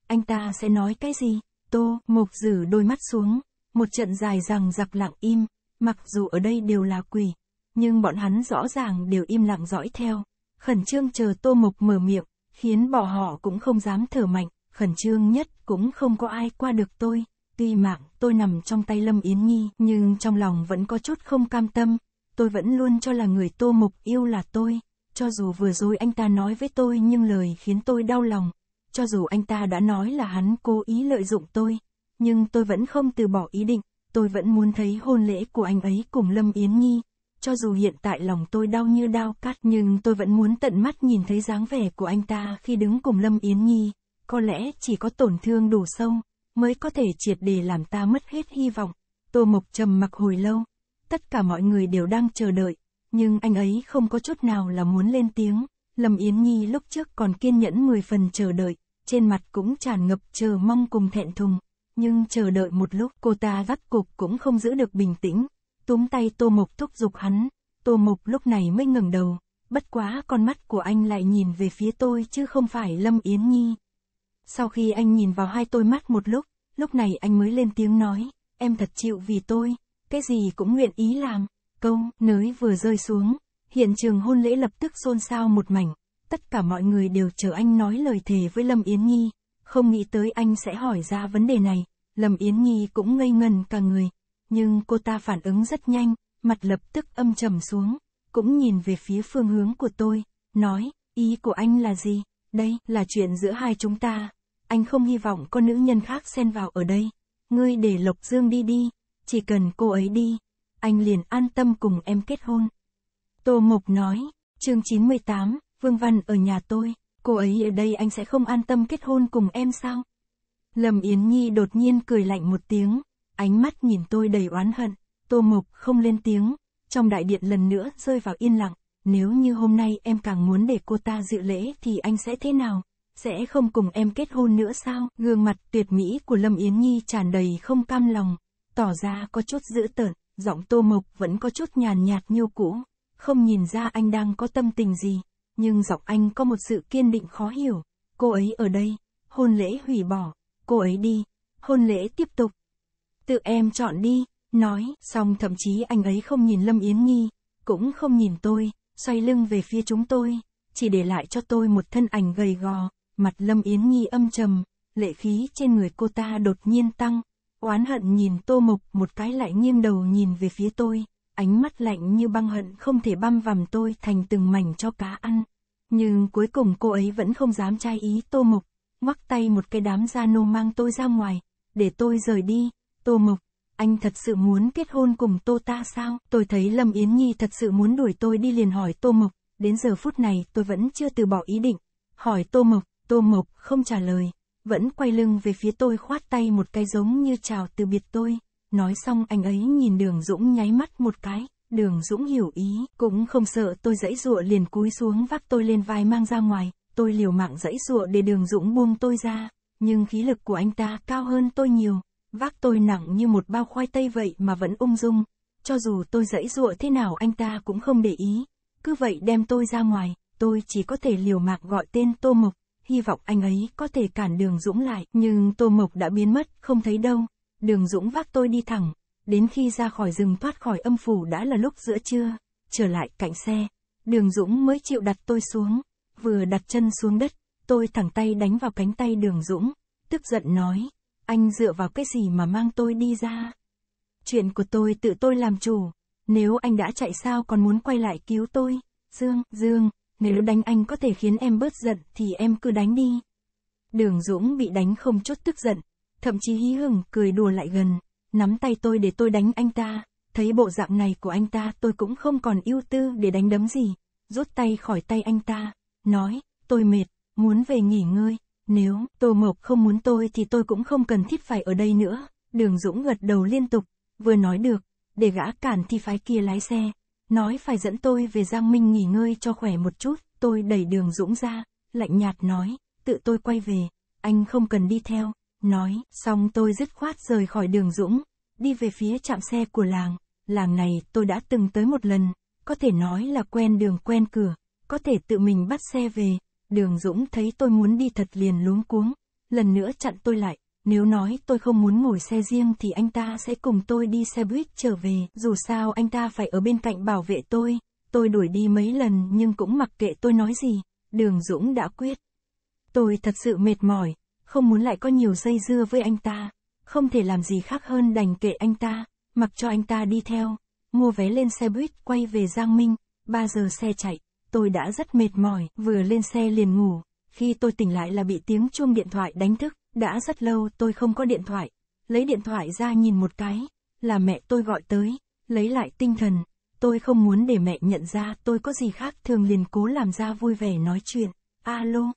anh ta sẽ nói cái gì? Tô, Mộc rử đôi mắt xuống, một trận dài rằng giặc lặng im, mặc dù ở đây đều là quỷ, nhưng bọn hắn rõ ràng đều im lặng dõi theo, khẩn trương chờ Tô Mộc mở miệng, khiến bỏ họ cũng không dám thở mạnh, khẩn trương nhất cũng không có ai qua được tôi. Tuy mạng tôi nằm trong tay Lâm Yến Nhi, nhưng trong lòng vẫn có chút không cam tâm, tôi vẫn luôn cho là người Tô Mộc yêu là tôi cho dù vừa rồi anh ta nói với tôi nhưng lời khiến tôi đau lòng, cho dù anh ta đã nói là hắn cố ý lợi dụng tôi, nhưng tôi vẫn không từ bỏ ý định, tôi vẫn muốn thấy hôn lễ của anh ấy cùng Lâm Yến Nhi. Cho dù hiện tại lòng tôi đau như đau cắt nhưng tôi vẫn muốn tận mắt nhìn thấy dáng vẻ của anh ta khi đứng cùng Lâm Yến Nhi. Có lẽ chỉ có tổn thương đủ sâu, mới có thể triệt để làm ta mất hết hy vọng. Tô Mộc trầm mặc hồi lâu. Tất cả mọi người đều đang chờ đợi, nhưng anh ấy không có chút nào là muốn lên tiếng. Lâm Yến Nhi lúc trước còn kiên nhẫn 10 phần chờ đợi, trên mặt cũng tràn ngập chờ mong cùng thẹn thùng. Nhưng chờ đợi một lúc cô ta gắt cục cũng không giữ được bình tĩnh, túm tay Tô Mục thúc giục hắn, Tô Mục lúc này mới ngẩng đầu, bất quá con mắt của anh lại nhìn về phía tôi chứ không phải Lâm Yến Nhi. Sau khi anh nhìn vào hai tôi mắt một lúc, lúc này anh mới lên tiếng nói, em thật chịu vì tôi, cái gì cũng nguyện ý làm công nới vừa rơi xuống, hiện trường hôn lễ lập tức xôn xao một mảnh, tất cả mọi người đều chờ anh nói lời thề với Lâm Yến Nhi, không nghĩ tới anh sẽ hỏi ra vấn đề này, Lâm Yến Nhi cũng ngây ngần cả người, nhưng cô ta phản ứng rất nhanh, mặt lập tức âm trầm xuống, cũng nhìn về phía phương hướng của tôi, nói, ý của anh là gì, đây là chuyện giữa hai chúng ta, anh không hy vọng có nữ nhân khác xen vào ở đây, ngươi để Lộc Dương đi đi, chỉ cần cô ấy đi, anh liền an tâm cùng em kết hôn. Tô Mộc nói, chương 98, Vương Văn ở nhà tôi, cô ấy ở đây anh sẽ không an tâm kết hôn cùng em sao? Lâm Yến Nhi đột nhiên cười lạnh một tiếng, ánh mắt nhìn tôi đầy oán hận, Tô Mộc không lên tiếng, trong đại điện lần nữa rơi vào yên lặng, nếu như hôm nay em càng muốn để cô ta dự lễ thì anh sẽ thế nào? Sẽ không cùng em kết hôn nữa sao? Gương mặt tuyệt mỹ của Lâm Yến Nhi tràn đầy không cam lòng, tỏ ra có chút dữ tợn. Giọng Tô Mộc vẫn có chút nhàn nhạt như cũ, không nhìn ra anh đang có tâm tình gì, nhưng giọng anh có một sự kiên định khó hiểu. Cô ấy ở đây, hôn lễ hủy bỏ, cô ấy đi, hôn lễ tiếp tục. Tự em chọn đi, nói, xong thậm chí anh ấy không nhìn Lâm Yến Nhi, cũng không nhìn tôi, xoay lưng về phía chúng tôi, chỉ để lại cho tôi một thân ảnh gầy gò, mặt Lâm Yến Nhi âm trầm, lệ khí trên người cô ta đột nhiên tăng, Oán hận nhìn Tô Mộc một cái lại nghiêng đầu nhìn về phía tôi, ánh mắt lạnh như băng hận không thể băm vằm tôi thành từng mảnh cho cá ăn. Nhưng cuối cùng cô ấy vẫn không dám trai ý Tô Mộc, ngoắc tay một cái đám gia nô mang tôi ra ngoài, để tôi rời đi, Tô Mộc. Anh thật sự muốn kết hôn cùng Tô ta sao? Tôi thấy Lâm Yến Nhi thật sự muốn đuổi tôi đi liền hỏi Tô Mộc, đến giờ phút này tôi vẫn chưa từ bỏ ý định. Hỏi Tô Mộc, Tô Mộc không trả lời vẫn quay lưng về phía tôi khoát tay một cái giống như chào từ biệt tôi. Nói xong anh ấy nhìn đường Dũng nháy mắt một cái, đường Dũng hiểu ý, cũng không sợ tôi dãy dụa liền cúi xuống vác tôi lên vai mang ra ngoài, tôi liều mạng dãy dụa để đường Dũng buông tôi ra, nhưng khí lực của anh ta cao hơn tôi nhiều, vác tôi nặng như một bao khoai tây vậy mà vẫn ung dung, cho dù tôi dãy dụa thế nào anh ta cũng không để ý, cứ vậy đem tôi ra ngoài, tôi chỉ có thể liều mạng gọi tên Tô Mộc hy vọng anh ấy có thể cản đường Dũng lại, nhưng Tô Mộc đã biến mất, không thấy đâu. Đường Dũng vác tôi đi thẳng, đến khi ra khỏi rừng thoát khỏi âm phủ đã là lúc giữa trưa, trở lại cạnh xe, đường Dũng mới chịu đặt tôi xuống, vừa đặt chân xuống đất, tôi thẳng tay đánh vào cánh tay đường Dũng, tức giận nói, anh dựa vào cái gì mà mang tôi đi ra? Chuyện của tôi tự tôi làm chủ, nếu anh đã chạy sao còn muốn quay lại cứu tôi, Dương, Dương. Nếu đánh anh có thể khiến em bớt giận thì em cứ đánh đi. Đường Dũng bị đánh không chút tức giận, thậm chí hí hửng cười đùa lại gần, nắm tay tôi để tôi đánh anh ta, thấy bộ dạng này của anh ta tôi cũng không còn ưu tư để đánh đấm gì, rút tay khỏi tay anh ta, nói, tôi mệt, muốn về nghỉ ngơi, nếu Tô Mộc không muốn tôi thì tôi cũng không cần thiết phải ở đây nữa, đường Dũng gật đầu liên tục, vừa nói được, để gã cản thì phái kia lái xe, nói phải dẫn tôi về Giang Minh nghỉ ngơi cho khỏe một chút, tôi đẩy đường Dũng ra, lạnh nhạt nói, tự tôi quay về, anh không cần đi theo, nói, xong tôi dứt khoát rời khỏi đường Dũng, đi về phía trạm xe của làng, làng này tôi đã từng tới một lần, có thể nói là quen đường quen cửa, có thể tự mình bắt xe về, đường Dũng thấy tôi muốn đi thật liền luống cuống, lần nữa chặn tôi lại, nếu nói tôi không muốn ngồi xe riêng thì anh ta sẽ cùng tôi đi xe buýt trở về, dù sao anh ta phải ở bên cạnh bảo vệ tôi. Tôi đuổi đi mấy lần nhưng cũng mặc kệ tôi nói gì, đường Dũng đã quyết. Tôi thật sự mệt mỏi, không muốn lại có nhiều dây dưa với anh ta, không thể làm gì khác hơn đành kệ anh ta, mặc cho anh ta đi theo, mua vé lên xe buýt quay về Giang Minh, 3 giờ xe chạy, tôi đã rất mệt mỏi, vừa lên xe liền ngủ, khi tôi tỉnh lại là bị tiếng chuông điện thoại đánh thức, đã rất lâu tôi không có điện thoại, lấy điện thoại ra nhìn một cái, là mẹ tôi gọi tới, lấy lại tinh thần, tôi không muốn để mẹ nhận ra tôi có gì khác thường liền cố làm ra vui vẻ nói chuyện, alo.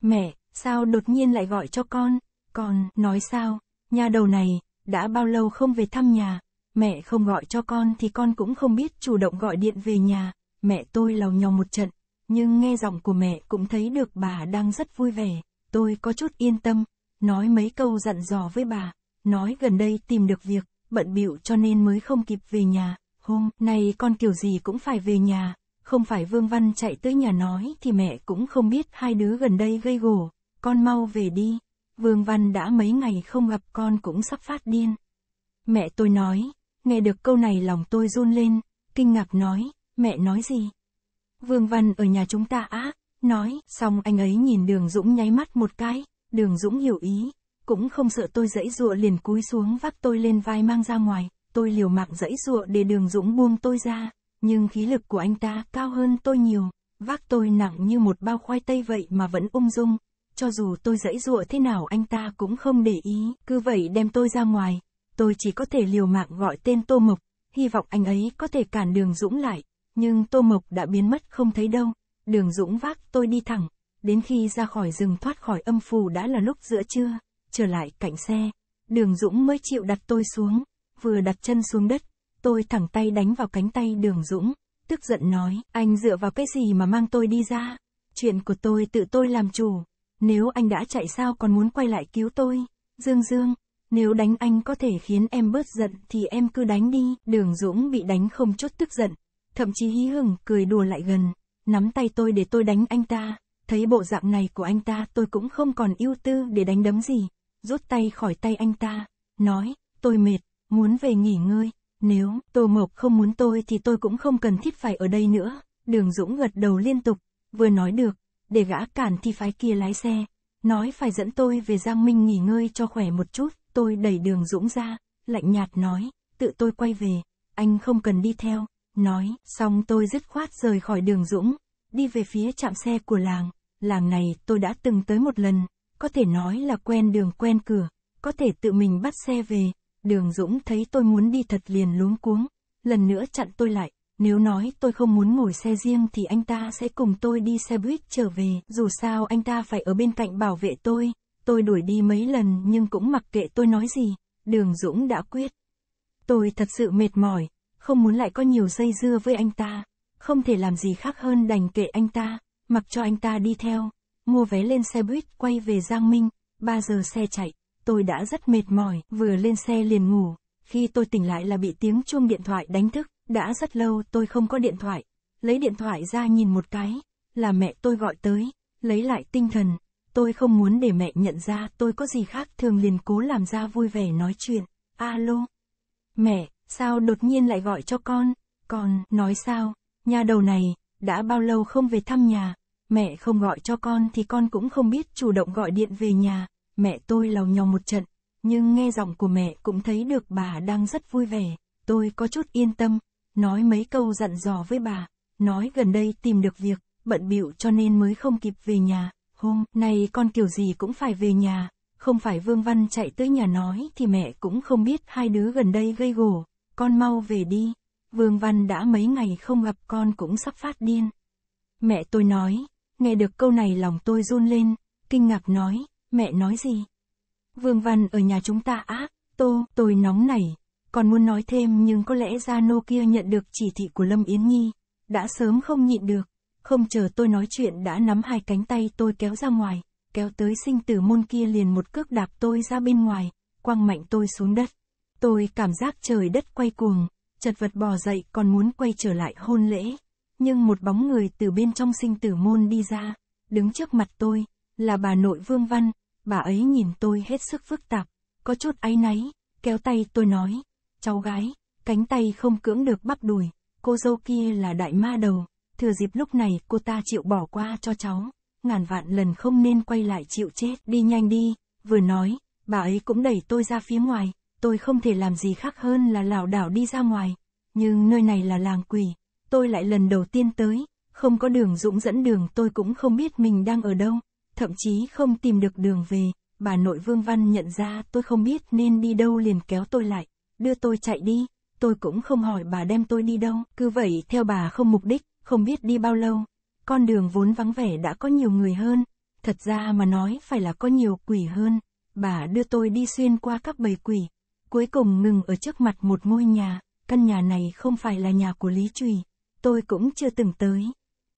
Mẹ, sao đột nhiên lại gọi cho con, con, nói sao, nhà đầu này, đã bao lâu không về thăm nhà, mẹ không gọi cho con thì con cũng không biết chủ động gọi điện về nhà, mẹ tôi lầu nhau một trận, nhưng nghe giọng của mẹ cũng thấy được bà đang rất vui vẻ, tôi có chút yên tâm, nói mấy câu dặn dò với bà, nói gần đây tìm được việc, bận bịu cho nên mới không kịp về nhà, hôm nay con kiểu gì cũng phải về nhà, không phải Vương Văn chạy tới nhà nói thì mẹ cũng không biết hai đứa gần đây gây gổ, con mau về đi, Vương Văn đã mấy ngày không gặp con cũng sắp phát điên. Mẹ tôi nói, nghe được câu này lòng tôi run lên, kinh ngạc nói, mẹ nói gì? Vương Văn ở nhà chúng ta á, nói, xong anh ấy nhìn đường Dũng nháy mắt một cái, Đường Dũng hiểu ý, cũng không sợ tôi dãy dụa liền cúi xuống vác tôi lên vai mang ra ngoài, tôi liều mạng dãy dụa để đường Dũng buông tôi ra, nhưng khí lực của anh ta cao hơn tôi nhiều, vác tôi nặng như một bao khoai tây vậy mà vẫn ung dung, cho dù tôi dãy dụa thế nào anh ta cũng không để ý, cứ vậy đem tôi ra ngoài, tôi chỉ có thể liều mạng gọi tên Tô Mộc, hy vọng anh ấy có thể cản đường Dũng lại, nhưng Tô Mộc đã biến mất không thấy đâu, đường Dũng vác tôi đi thẳng, đến khi ra khỏi rừng thoát khỏi âm phù đã là lúc giữa trưa, trở lại cạnh xe, đường Dũng mới chịu đặt tôi xuống, vừa đặt chân xuống đất, tôi thẳng tay đánh vào cánh tay đường Dũng, tức giận nói, anh dựa vào cái gì mà mang tôi đi ra, chuyện của tôi tự tôi làm chủ, nếu anh đã chạy sao còn muốn quay lại cứu tôi, Dương Dương, nếu đánh anh có thể khiến em bớt giận thì em cứ đánh đi, đường Dũng bị đánh không chút tức giận, thậm chí hí hửng cười đùa lại gần, nắm tay tôi để tôi đánh anh ta. Thấy bộ dạng này của anh ta tôi cũng không còn ưu tư để đánh đấm gì. Rút tay khỏi tay anh ta, nói, tôi mệt, muốn về nghỉ ngơi. Nếu Tô Mộc không muốn tôi thì tôi cũng không cần thiết phải ở đây nữa. Đường Dũng gật đầu liên tục, vừa nói được, để gã cản thì phái kia lái xe. Nói phải dẫn tôi về Giang Minh nghỉ ngơi cho khỏe một chút, tôi đẩy đường Dũng ra, lạnh nhạt nói, tự tôi quay về, anh không cần đi theo, nói, xong tôi dứt khoát rời khỏi đường Dũng, đi về phía trạm xe của làng làng này tôi đã từng tới một lần, có thể nói là quen đường quen cửa, có thể tự mình bắt xe về, đường Dũng thấy tôi muốn đi thật liền luống cuống, lần nữa chặn tôi lại, nếu nói tôi không muốn ngồi xe riêng thì anh ta sẽ cùng tôi đi xe buýt trở về, dù sao anh ta phải ở bên cạnh bảo vệ tôi, tôi đuổi đi mấy lần nhưng cũng mặc kệ tôi nói gì, đường Dũng đã quyết. Tôi thật sự mệt mỏi, không muốn lại có nhiều dây dưa với anh ta, không thể làm gì khác hơn đành kệ anh ta mặc cho anh ta đi theo, mua vé lên xe buýt quay về Giang Minh, 3 giờ xe chạy, tôi đã rất mệt mỏi, vừa lên xe liền ngủ, khi tôi tỉnh lại là bị tiếng chuông điện thoại đánh thức, đã rất lâu tôi không có điện thoại, lấy điện thoại ra nhìn một cái, là mẹ tôi gọi tới, lấy lại tinh thần, tôi không muốn để mẹ nhận ra tôi có gì khác thường liền cố làm ra vui vẻ nói chuyện, alo, mẹ, sao đột nhiên lại gọi cho con, con, nói sao, nhà đầu này, đã bao lâu không về thăm nhà, Mẹ không gọi cho con thì con cũng không biết chủ động gọi điện về nhà, mẹ tôi lầu nhò một trận, nhưng nghe giọng của mẹ cũng thấy được bà đang rất vui vẻ, tôi có chút yên tâm, nói mấy câu dặn dò với bà, nói gần đây tìm được việc, bận bịu cho nên mới không kịp về nhà, hôm nay con kiểu gì cũng phải về nhà, không phải Vương Văn chạy tới nhà nói thì mẹ cũng không biết hai đứa gần đây gây gổ, con mau về đi, Vương Văn đã mấy ngày không gặp con cũng sắp phát điên. Mẹ tôi nói, Nghe được câu này lòng tôi run lên, kinh ngạc nói, mẹ nói gì? Vương Văn ở nhà chúng ta á, tô, tôi nóng nảy, còn muốn nói thêm nhưng có lẽ gia nô kia nhận được chỉ thị của Lâm Yến Nhi, đã sớm không nhịn được, không chờ tôi nói chuyện đã nắm hai cánh tay tôi kéo ra ngoài, kéo tới sinh tử môn kia liền một cước đạp tôi ra bên ngoài, quăng mạnh tôi xuống đất. Tôi cảm giác trời đất quay cuồng, chật vật bò dậy còn muốn quay trở lại hôn lễ nhưng một bóng người từ bên trong sinh tử môn đi ra, đứng trước mặt tôi, là bà nội Vương Văn, bà ấy nhìn tôi hết sức phức tạp, có chút áy náy, kéo tay tôi nói, cháu gái, cánh tay không cưỡng được bắp đùi, cô dâu kia là đại ma đầu, thừa dịp lúc này cô ta chịu bỏ qua cho cháu, ngàn vạn lần không nên quay lại chịu chết, đi nhanh đi, vừa nói, bà ấy cũng đẩy tôi ra phía ngoài, tôi không thể làm gì khác hơn là lảo đảo đi ra ngoài, nhưng nơi này là làng quỷ, tôi lại lần đầu tiên tới, không có đường dũng dẫn đường tôi cũng không biết mình đang ở đâu, thậm chí không tìm được đường về, bà nội Vương Văn nhận ra tôi không biết nên đi đâu liền kéo tôi lại, đưa tôi chạy đi, tôi cũng không hỏi bà đem tôi đi đâu, cứ vậy theo bà không mục đích, không biết đi bao lâu, con đường vốn vắng vẻ đã có nhiều người hơn, thật ra mà nói phải là có nhiều quỷ hơn, bà đưa tôi đi xuyên qua các bầy quỷ, cuối cùng ngừng ở trước mặt một ngôi nhà, căn nhà này không phải là nhà của Lý Trùy, tôi cũng chưa từng tới.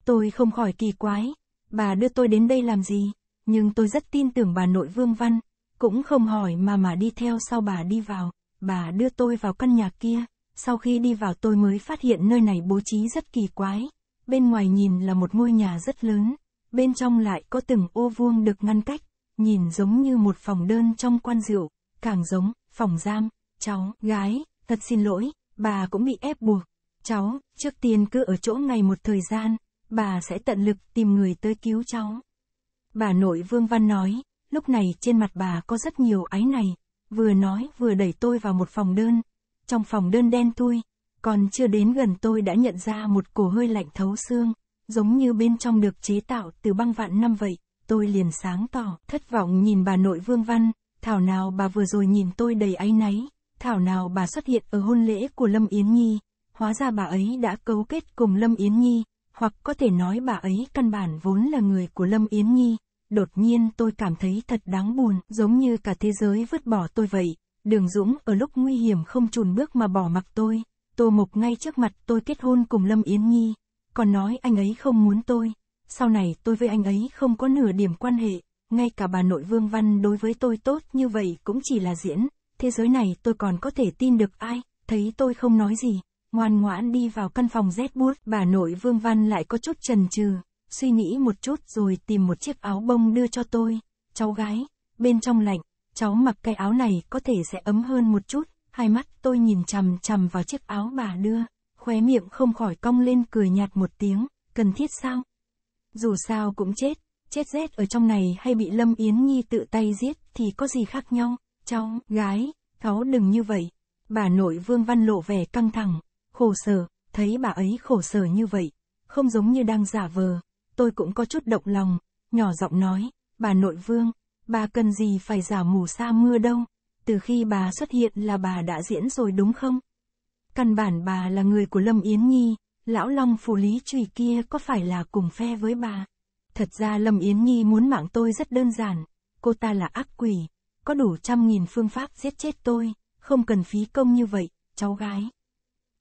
Tôi không khỏi kỳ quái, bà đưa tôi đến đây làm gì, nhưng tôi rất tin tưởng bà nội Vương Văn, cũng không hỏi mà mà đi theo sau bà đi vào, bà đưa tôi vào căn nhà kia, sau khi đi vào tôi mới phát hiện nơi này bố trí rất kỳ quái, bên ngoài nhìn là một ngôi nhà rất lớn, bên trong lại có từng ô vuông được ngăn cách, nhìn giống như một phòng đơn trong quan rượu, càng giống, phòng giam, cháu, gái, thật xin lỗi, bà cũng bị ép buộc. Cháu, trước tiên cứ ở chỗ ngày một thời gian, bà sẽ tận lực tìm người tới cứu cháu. Bà nội Vương Văn nói, lúc này trên mặt bà có rất nhiều ái này, vừa nói vừa đẩy tôi vào một phòng đơn. Trong phòng đơn đen thui, còn chưa đến gần tôi đã nhận ra một cổ hơi lạnh thấu xương, giống như bên trong được chế tạo từ băng vạn năm vậy, tôi liền sáng tỏ, thất vọng nhìn bà nội Vương Văn, thảo nào bà vừa rồi nhìn tôi đầy áy náy, thảo nào bà xuất hiện ở hôn lễ của Lâm Yến Nhi hóa ra bà ấy đã cấu kết cùng Lâm Yến Nhi, hoặc có thể nói bà ấy căn bản vốn là người của Lâm Yến Nhi. Đột nhiên tôi cảm thấy thật đáng buồn, giống như cả thế giới vứt bỏ tôi vậy. Đường Dũng ở lúc nguy hiểm không chùn bước mà bỏ mặc tôi. Tô Mộc ngay trước mặt tôi kết hôn cùng Lâm Yến Nhi, còn nói anh ấy không muốn tôi. Sau này tôi với anh ấy không có nửa điểm quan hệ, ngay cả bà nội Vương Văn đối với tôi tốt như vậy cũng chỉ là diễn. Thế giới này tôi còn có thể tin được ai, thấy tôi không nói gì, ngoan ngoãn đi vào căn phòng rét buốt, bà nội Vương Văn lại có chút chần chừ, suy nghĩ một chút rồi tìm một chiếc áo bông đưa cho tôi, cháu gái, bên trong lạnh, cháu mặc cái áo này có thể sẽ ấm hơn một chút, hai mắt tôi nhìn chằm chằm vào chiếc áo bà đưa, khóe miệng không khỏi cong lên cười nhạt một tiếng, cần thiết sao? Dù sao cũng chết, chết rét ở trong này hay bị Lâm Yến Nhi tự tay giết thì có gì khác nhau, cháu, gái, cháu đừng như vậy. Bà nội Vương Văn lộ vẻ căng thẳng, khổ sở, thấy bà ấy khổ sở như vậy, không giống như đang giả vờ, tôi cũng có chút động lòng, nhỏ giọng nói, bà nội vương, bà cần gì phải giả mù sa mưa đâu, từ khi bà xuất hiện là bà đã diễn rồi đúng không? Căn bản bà là người của Lâm Yến Nhi, lão long phù lý trùy kia có phải là cùng phe với bà? Thật ra Lâm Yến Nhi muốn mạng tôi rất đơn giản, cô ta là ác quỷ, có đủ trăm nghìn phương pháp giết chết tôi, không cần phí công như vậy, cháu gái.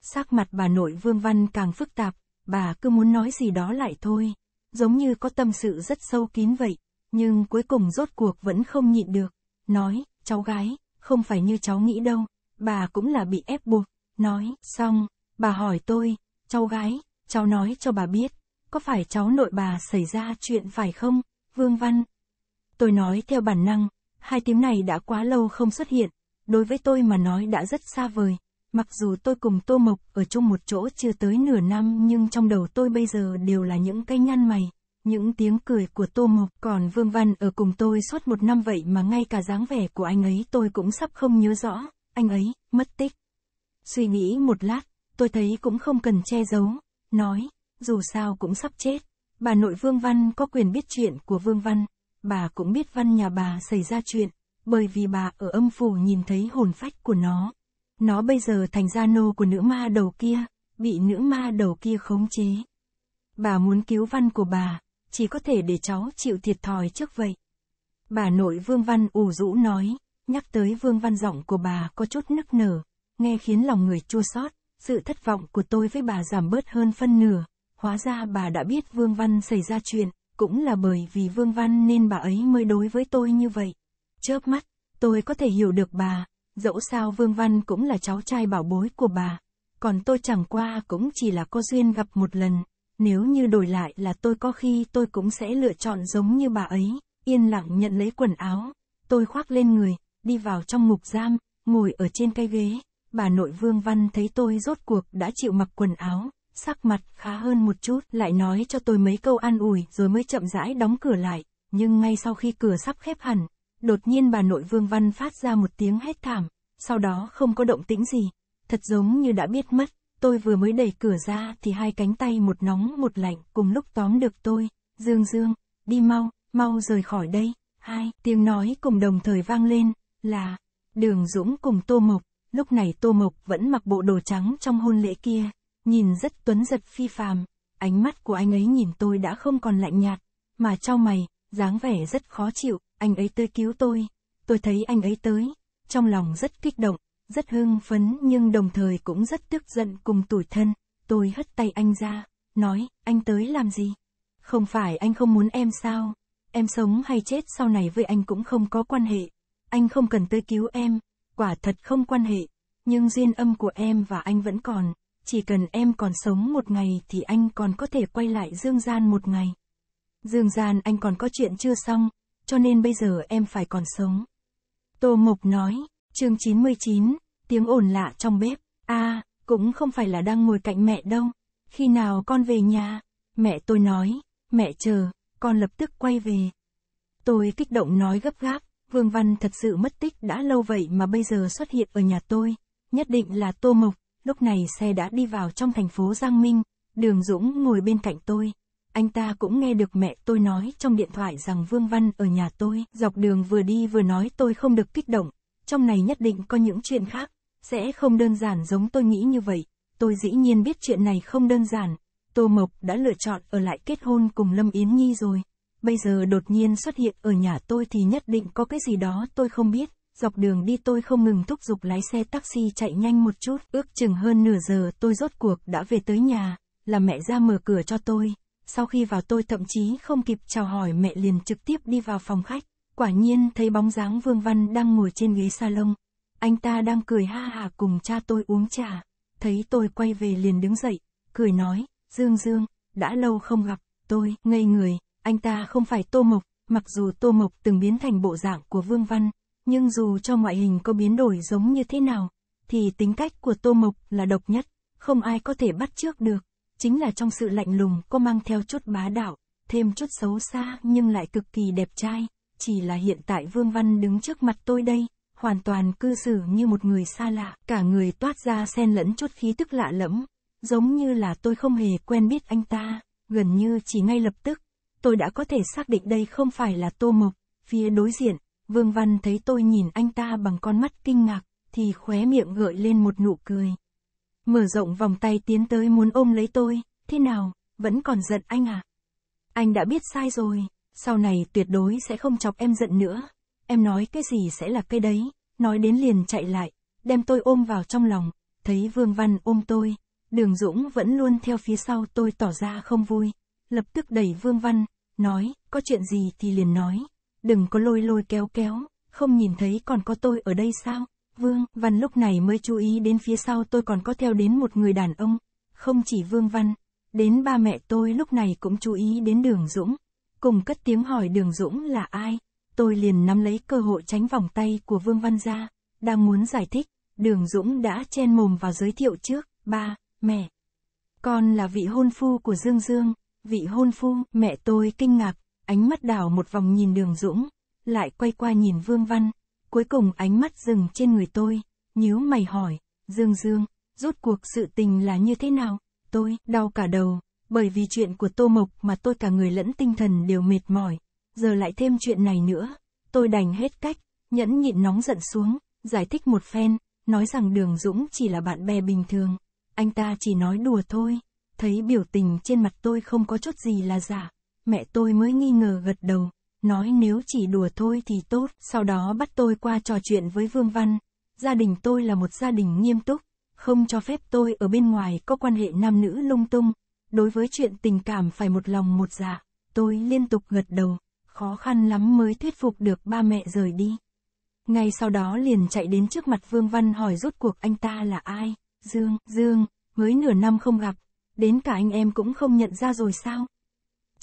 Sắc mặt bà nội Vương Văn càng phức tạp, bà cứ muốn nói gì đó lại thôi, giống như có tâm sự rất sâu kín vậy, nhưng cuối cùng rốt cuộc vẫn không nhịn được, nói, cháu gái, không phải như cháu nghĩ đâu, bà cũng là bị ép buộc, nói, xong, bà hỏi tôi, cháu gái, cháu nói cho bà biết, có phải cháu nội bà xảy ra chuyện phải không, Vương Văn? Tôi nói theo bản năng, hai tiếng này đã quá lâu không xuất hiện, đối với tôi mà nói đã rất xa vời, Mặc dù tôi cùng Tô Mộc ở chung một chỗ chưa tới nửa năm nhưng trong đầu tôi bây giờ đều là những cái nhăn mày, những tiếng cười của Tô Mộc. Còn Vương Văn ở cùng tôi suốt một năm vậy mà ngay cả dáng vẻ của anh ấy tôi cũng sắp không nhớ rõ, anh ấy, mất tích. Suy nghĩ một lát, tôi thấy cũng không cần che giấu, nói, dù sao cũng sắp chết. Bà nội Vương Văn có quyền biết chuyện của Vương Văn, bà cũng biết Văn nhà bà xảy ra chuyện, bởi vì bà ở âm phủ nhìn thấy hồn phách của nó. Nó bây giờ thành gia nô của nữ ma đầu kia, bị nữ ma đầu kia khống chế. Bà muốn cứu văn của bà, chỉ có thể để cháu chịu thiệt thòi trước vậy. Bà nội Vương Văn ủ rũ nói, nhắc tới Vương Văn giọng của bà có chút nức nở, nghe khiến lòng người chua xót, sự thất vọng của tôi với bà giảm bớt hơn phân nửa, hóa ra bà đã biết Vương Văn xảy ra chuyện, cũng là bởi vì Vương Văn nên bà ấy mới đối với tôi như vậy. Chớp mắt, tôi có thể hiểu được bà, Dẫu sao Vương Văn cũng là cháu trai bảo bối của bà. Còn tôi chẳng qua cũng chỉ là có duyên gặp một lần. Nếu như đổi lại là tôi có khi tôi cũng sẽ lựa chọn giống như bà ấy. Yên lặng nhận lấy quần áo. Tôi khoác lên người, đi vào trong ngục giam, ngồi ở trên cây ghế. Bà nội Vương Văn thấy tôi rốt cuộc đã chịu mặc quần áo, sắc mặt khá hơn một chút, lại nói cho tôi mấy câu an ủi rồi mới chậm rãi đóng cửa lại, nhưng ngay sau khi cửa sắp khép hẳn, Đột nhiên bà nội Vương Văn phát ra một tiếng hét thảm, sau đó không có động tĩnh gì. Thật giống như đã biết mất, tôi vừa mới đẩy cửa ra thì hai cánh tay một nóng một lạnh cùng lúc tóm được tôi. Dương Dương, đi mau, mau rời khỏi đây. Hai tiếng nói cùng đồng thời vang lên, là Đường Dũng cùng Tô Mộc. Lúc này Tô Mộc vẫn mặc bộ đồ trắng trong hôn lễ kia, nhìn rất tuấn giật phi phàm. Ánh mắt của anh ấy nhìn tôi đã không còn lạnh nhạt, mà trao mày, dáng vẻ rất khó chịu anh ấy tới cứu tôi, tôi thấy anh ấy tới, trong lòng rất kích động, rất hưng phấn nhưng đồng thời cũng rất tức giận cùng tủi thân, tôi hất tay anh ra, nói, anh tới làm gì? Không phải anh không muốn em sao? Em sống hay chết sau này với anh cũng không có quan hệ, anh không cần tới cứu em, quả thật không quan hệ, nhưng duyên âm của em và anh vẫn còn, chỉ cần em còn sống một ngày thì anh còn có thể quay lại dương gian một ngày. Dương gian anh còn có chuyện chưa xong, cho nên bây giờ em phải còn sống. Tô Mộc nói, chương 99, tiếng ồn lạ trong bếp, a à, cũng không phải là đang ngồi cạnh mẹ đâu, khi nào con về nhà, mẹ tôi nói, mẹ chờ, con lập tức quay về. Tôi kích động nói gấp gáp, Vương Văn thật sự mất tích đã lâu vậy mà bây giờ xuất hiện ở nhà tôi, nhất định là Tô Mộc, lúc này xe đã đi vào trong thành phố Giang Minh, đường Dũng ngồi bên cạnh tôi anh ta cũng nghe được mẹ tôi nói trong điện thoại rằng Vương Văn ở nhà tôi, dọc đường vừa đi vừa nói tôi không được kích động, trong này nhất định có những chuyện khác, sẽ không đơn giản giống tôi nghĩ như vậy, tôi dĩ nhiên biết chuyện này không đơn giản, Tô Mộc đã lựa chọn ở lại kết hôn cùng Lâm Yến Nhi rồi, bây giờ đột nhiên xuất hiện ở nhà tôi thì nhất định có cái gì đó tôi không biết, dọc đường đi tôi không ngừng thúc giục lái xe taxi chạy nhanh một chút, ước chừng hơn nửa giờ tôi rốt cuộc đã về tới nhà, là mẹ ra mở cửa cho tôi, sau khi vào tôi thậm chí không kịp chào hỏi mẹ liền trực tiếp đi vào phòng khách. Quả nhiên thấy bóng dáng Vương Văn đang ngồi trên ghế salon. Anh ta đang cười ha hà cùng cha tôi uống trà. Thấy tôi quay về liền đứng dậy, cười nói, Dương Dương, đã lâu không gặp, tôi, ngây người, anh ta không phải Tô Mộc, mặc dù Tô Mộc từng biến thành bộ dạng của Vương Văn, nhưng dù cho ngoại hình có biến đổi giống như thế nào, thì tính cách của Tô Mộc là độc nhất, không ai có thể bắt chước được chính là trong sự lạnh lùng có mang theo chút bá đạo, thêm chút xấu xa nhưng lại cực kỳ đẹp trai, chỉ là hiện tại Vương Văn đứng trước mặt tôi đây, hoàn toàn cư xử như một người xa lạ, cả người toát ra xen lẫn chút khí tức lạ lẫm, giống như là tôi không hề quen biết anh ta, gần như chỉ ngay lập tức, tôi đã có thể xác định đây không phải là Tô Mộc, phía đối diện, Vương Văn thấy tôi nhìn anh ta bằng con mắt kinh ngạc, thì khóe miệng gợi lên một nụ cười. Mở rộng vòng tay tiến tới muốn ôm lấy tôi, thế nào, vẫn còn giận anh à? Anh đã biết sai rồi, sau này tuyệt đối sẽ không chọc em giận nữa. Em nói cái gì sẽ là cái đấy, nói đến liền chạy lại, đem tôi ôm vào trong lòng, thấy Vương Văn ôm tôi, Đường Dũng vẫn luôn theo phía sau tôi tỏ ra không vui, lập tức đẩy Vương Văn, nói, có chuyện gì thì liền nói, đừng có lôi lôi kéo kéo, không nhìn thấy còn có tôi ở đây sao, Vương Văn lúc này mới chú ý đến phía sau tôi còn có theo đến một người đàn ông, không chỉ Vương Văn, đến ba mẹ tôi lúc này cũng chú ý đến Đường Dũng, cùng cất tiếng hỏi Đường Dũng là ai, tôi liền nắm lấy cơ hội tránh vòng tay của Vương Văn ra, đang muốn giải thích, Đường Dũng đã chen mồm vào giới thiệu trước, ba, mẹ. Con là vị hôn phu của Dương Dương, vị hôn phu, mẹ tôi kinh ngạc, ánh mắt đảo một vòng nhìn Đường Dũng, lại quay qua nhìn Vương Văn, Cuối cùng ánh mắt dừng trên người tôi, nhíu mày hỏi, Dương Dương, rốt cuộc sự tình là như thế nào? Tôi, đau cả đầu, bởi vì chuyện của Tô Mộc mà tôi cả người lẫn tinh thần đều mệt mỏi. Giờ lại thêm chuyện này nữa, tôi đành hết cách, nhẫn nhịn nóng giận xuống, giải thích một phen, nói rằng Đường Dũng chỉ là bạn bè bình thường. Anh ta chỉ nói đùa thôi, thấy biểu tình trên mặt tôi không có chút gì là giả, mẹ tôi mới nghi ngờ gật đầu nói nếu chỉ đùa thôi thì tốt, sau đó bắt tôi qua trò chuyện với Vương Văn. Gia đình tôi là một gia đình nghiêm túc, không cho phép tôi ở bên ngoài có quan hệ nam nữ lung tung. Đối với chuyện tình cảm phải một lòng một dạ, tôi liên tục gật đầu, khó khăn lắm mới thuyết phục được ba mẹ rời đi. Ngay sau đó liền chạy đến trước mặt Vương Văn hỏi rốt cuộc anh ta là ai, Dương, Dương, mới nửa năm không gặp, đến cả anh em cũng không nhận ra rồi sao?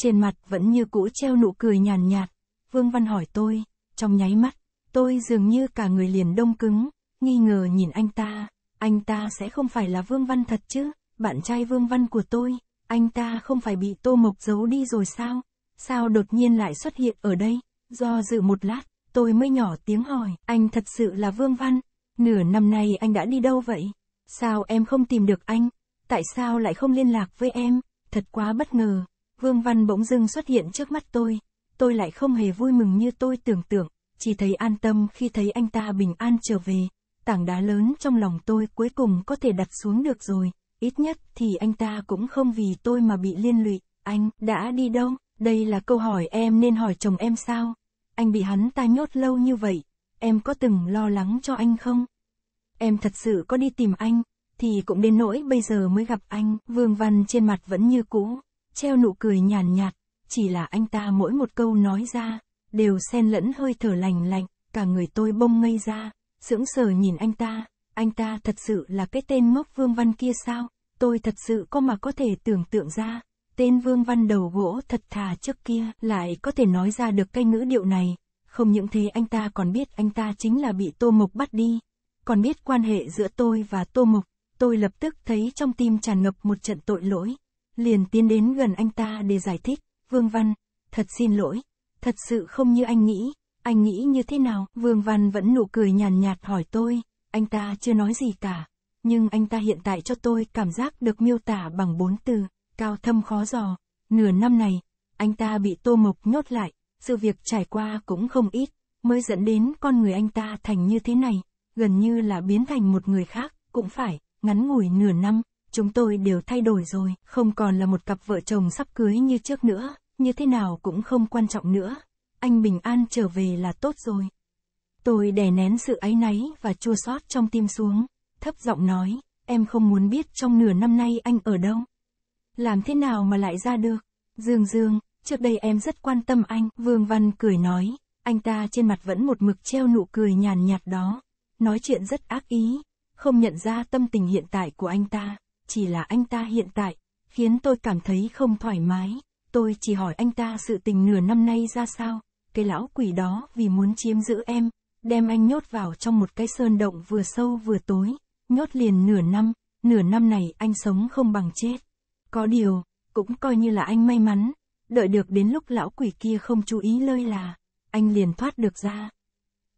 Trên mặt vẫn như cũ treo nụ cười nhàn nhạt, Vương Văn hỏi tôi, trong nháy mắt, tôi dường như cả người liền đông cứng, nghi ngờ nhìn anh ta, anh ta sẽ không phải là Vương Văn thật chứ, bạn trai Vương Văn của tôi, anh ta không phải bị Tô Mộc giấu đi rồi sao, sao đột nhiên lại xuất hiện ở đây, do dự một lát, tôi mới nhỏ tiếng hỏi, anh thật sự là Vương Văn, nửa năm nay anh đã đi đâu vậy, sao em không tìm được anh, tại sao lại không liên lạc với em, thật quá bất ngờ. Vương Văn bỗng dưng xuất hiện trước mắt tôi, tôi lại không hề vui mừng như tôi tưởng tượng, chỉ thấy an tâm khi thấy anh ta bình an trở về, tảng đá lớn trong lòng tôi cuối cùng có thể đặt xuống được rồi, ít nhất thì anh ta cũng không vì tôi mà bị liên lụy, anh, đã đi đâu, đây là câu hỏi em nên hỏi chồng em sao, anh bị hắn ta nhốt lâu như vậy, em có từng lo lắng cho anh không? Em thật sự có đi tìm anh, thì cũng đến nỗi bây giờ mới gặp anh, Vương Văn trên mặt vẫn như cũ, treo nụ cười nhàn nhạt, chỉ là anh ta mỗi một câu nói ra, đều xen lẫn hơi thở lành lạnh, cả người tôi bông ngây ra, sững sờ nhìn anh ta, anh ta thật sự là cái tên ngốc Vương Văn kia sao, tôi thật sự có mà có thể tưởng tượng ra, tên Vương Văn đầu gỗ thật thà trước kia lại có thể nói ra được cái ngữ điệu này, không những thế anh ta còn biết anh ta chính là bị Tô Mục bắt đi, còn biết quan hệ giữa tôi và Tô Mục tôi lập tức thấy trong tim tràn ngập một trận tội lỗi liền tiến đến gần anh ta để giải thích, Vương Văn, thật xin lỗi, thật sự không như anh nghĩ, anh nghĩ như thế nào, Vương Văn vẫn nụ cười nhàn nhạt hỏi tôi, anh ta chưa nói gì cả, nhưng anh ta hiện tại cho tôi cảm giác được miêu tả bằng bốn từ, cao thâm khó dò, nửa năm này, anh ta bị tô mộc nhốt lại, sự việc trải qua cũng không ít, mới dẫn đến con người anh ta thành như thế này, gần như là biến thành một người khác, cũng phải, ngắn ngủi nửa năm, chúng tôi đều thay đổi rồi, không còn là một cặp vợ chồng sắp cưới như trước nữa, như thế nào cũng không quan trọng nữa. Anh bình an trở về là tốt rồi. Tôi đè nén sự áy náy và chua xót trong tim xuống, thấp giọng nói, em không muốn biết trong nửa năm nay anh ở đâu. Làm thế nào mà lại ra được? Dương Dương, trước đây em rất quan tâm anh, Vương Văn cười nói, anh ta trên mặt vẫn một mực treo nụ cười nhàn nhạt đó, nói chuyện rất ác ý, không nhận ra tâm tình hiện tại của anh ta chỉ là anh ta hiện tại, khiến tôi cảm thấy không thoải mái, tôi chỉ hỏi anh ta sự tình nửa năm nay ra sao, cái lão quỷ đó vì muốn chiếm giữ em, đem anh nhốt vào trong một cái sơn động vừa sâu vừa tối, nhốt liền nửa năm, nửa năm này anh sống không bằng chết. Có điều, cũng coi như là anh may mắn, đợi được đến lúc lão quỷ kia không chú ý lơi là, anh liền thoát được ra.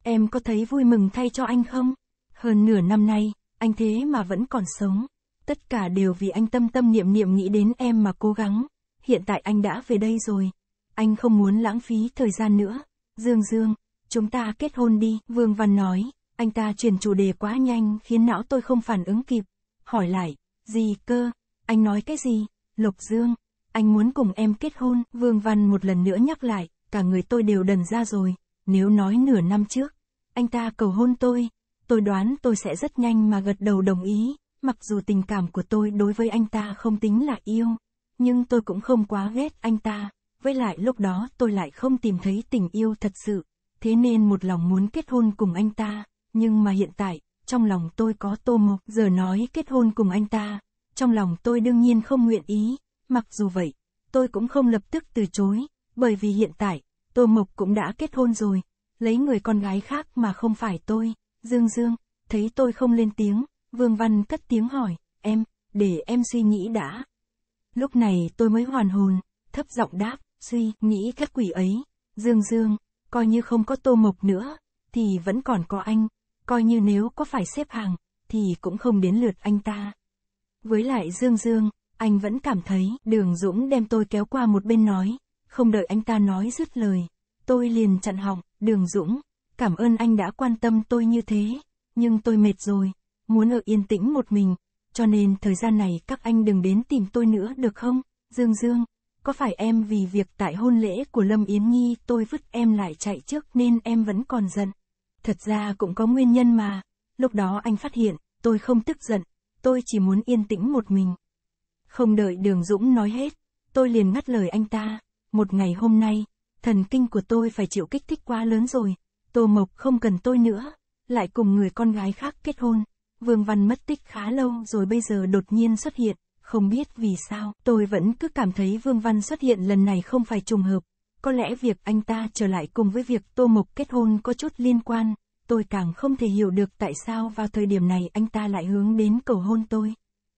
Em có thấy vui mừng thay cho anh không? Hơn nửa năm nay, anh thế mà vẫn còn sống tất cả đều vì anh tâm tâm niệm niệm nghĩ đến em mà cố gắng. Hiện tại anh đã về đây rồi. Anh không muốn lãng phí thời gian nữa. Dương Dương, chúng ta kết hôn đi, Vương Văn nói. Anh ta chuyển chủ đề quá nhanh khiến não tôi không phản ứng kịp. Hỏi lại, gì cơ, anh nói cái gì, Lục Dương, anh muốn cùng em kết hôn, Vương Văn một lần nữa nhắc lại, cả người tôi đều đần ra rồi, nếu nói nửa năm trước, anh ta cầu hôn tôi, tôi đoán tôi sẽ rất nhanh mà gật đầu đồng ý. Mặc dù tình cảm của tôi đối với anh ta không tính là yêu, nhưng tôi cũng không quá ghét anh ta, với lại lúc đó tôi lại không tìm thấy tình yêu thật sự, thế nên một lòng muốn kết hôn cùng anh ta, nhưng mà hiện tại, trong lòng tôi có Tô Mộc giờ nói kết hôn cùng anh ta, trong lòng tôi đương nhiên không nguyện ý, mặc dù vậy, tôi cũng không lập tức từ chối, bởi vì hiện tại, Tô Mộc cũng đã kết hôn rồi, lấy người con gái khác mà không phải tôi, Dương Dương, thấy tôi không lên tiếng, Vương Văn cất tiếng hỏi, em, để em suy nghĩ đã. Lúc này tôi mới hoàn hồn, thấp giọng đáp, suy nghĩ các quỷ ấy, dương dương, coi như không có tô mộc nữa, thì vẫn còn có anh, coi như nếu có phải xếp hàng, thì cũng không đến lượt anh ta. Với lại dương dương, anh vẫn cảm thấy đường Dũng đem tôi kéo qua một bên nói, không đợi anh ta nói dứt lời, tôi liền chặn họng, đường Dũng, cảm ơn anh đã quan tâm tôi như thế, nhưng tôi mệt rồi, muốn ở yên tĩnh một mình, cho nên thời gian này các anh đừng đến tìm tôi nữa được không? Dương Dương, có phải em vì việc tại hôn lễ của Lâm Yến Nhi tôi vứt em lại chạy trước nên em vẫn còn giận? Thật ra cũng có nguyên nhân mà, lúc đó anh phát hiện, tôi không tức giận, tôi chỉ muốn yên tĩnh một mình. Không đợi Đường Dũng nói hết, tôi liền ngắt lời anh ta, một ngày hôm nay, thần kinh của tôi phải chịu kích thích quá lớn rồi, Tô Mộc không cần tôi nữa, lại cùng người con gái khác kết hôn. Vương Văn mất tích khá lâu rồi bây giờ đột nhiên xuất hiện, không biết vì sao, tôi vẫn cứ cảm thấy Vương Văn xuất hiện lần này không phải trùng hợp. Có lẽ việc anh ta trở lại cùng với việc Tô Mộc kết hôn có chút liên quan, tôi càng không thể hiểu được tại sao vào thời điểm này anh ta lại hướng đến cầu hôn tôi.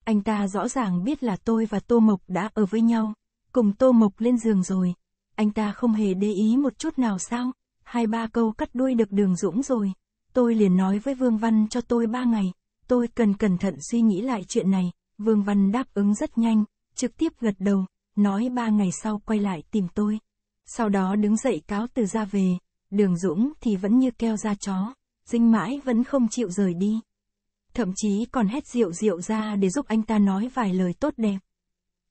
Anh ta rõ ràng biết là tôi và Tô Mộc đã ở với nhau, cùng Tô Mộc lên giường rồi. Anh ta không hề để ý một chút nào sao, hai ba câu cắt đuôi được đường dũng rồi. Tôi liền nói với Vương Văn cho tôi ba ngày, tôi cần cẩn thận suy nghĩ lại chuyện này, Vương Văn đáp ứng rất nhanh, trực tiếp gật đầu, nói ba ngày sau quay lại tìm tôi. Sau đó đứng dậy cáo từ ra về, đường Dũng thì vẫn như keo ra chó, dinh mãi vẫn không chịu rời đi. Thậm chí còn hét rượu rượu ra để giúp anh ta nói vài lời tốt đẹp.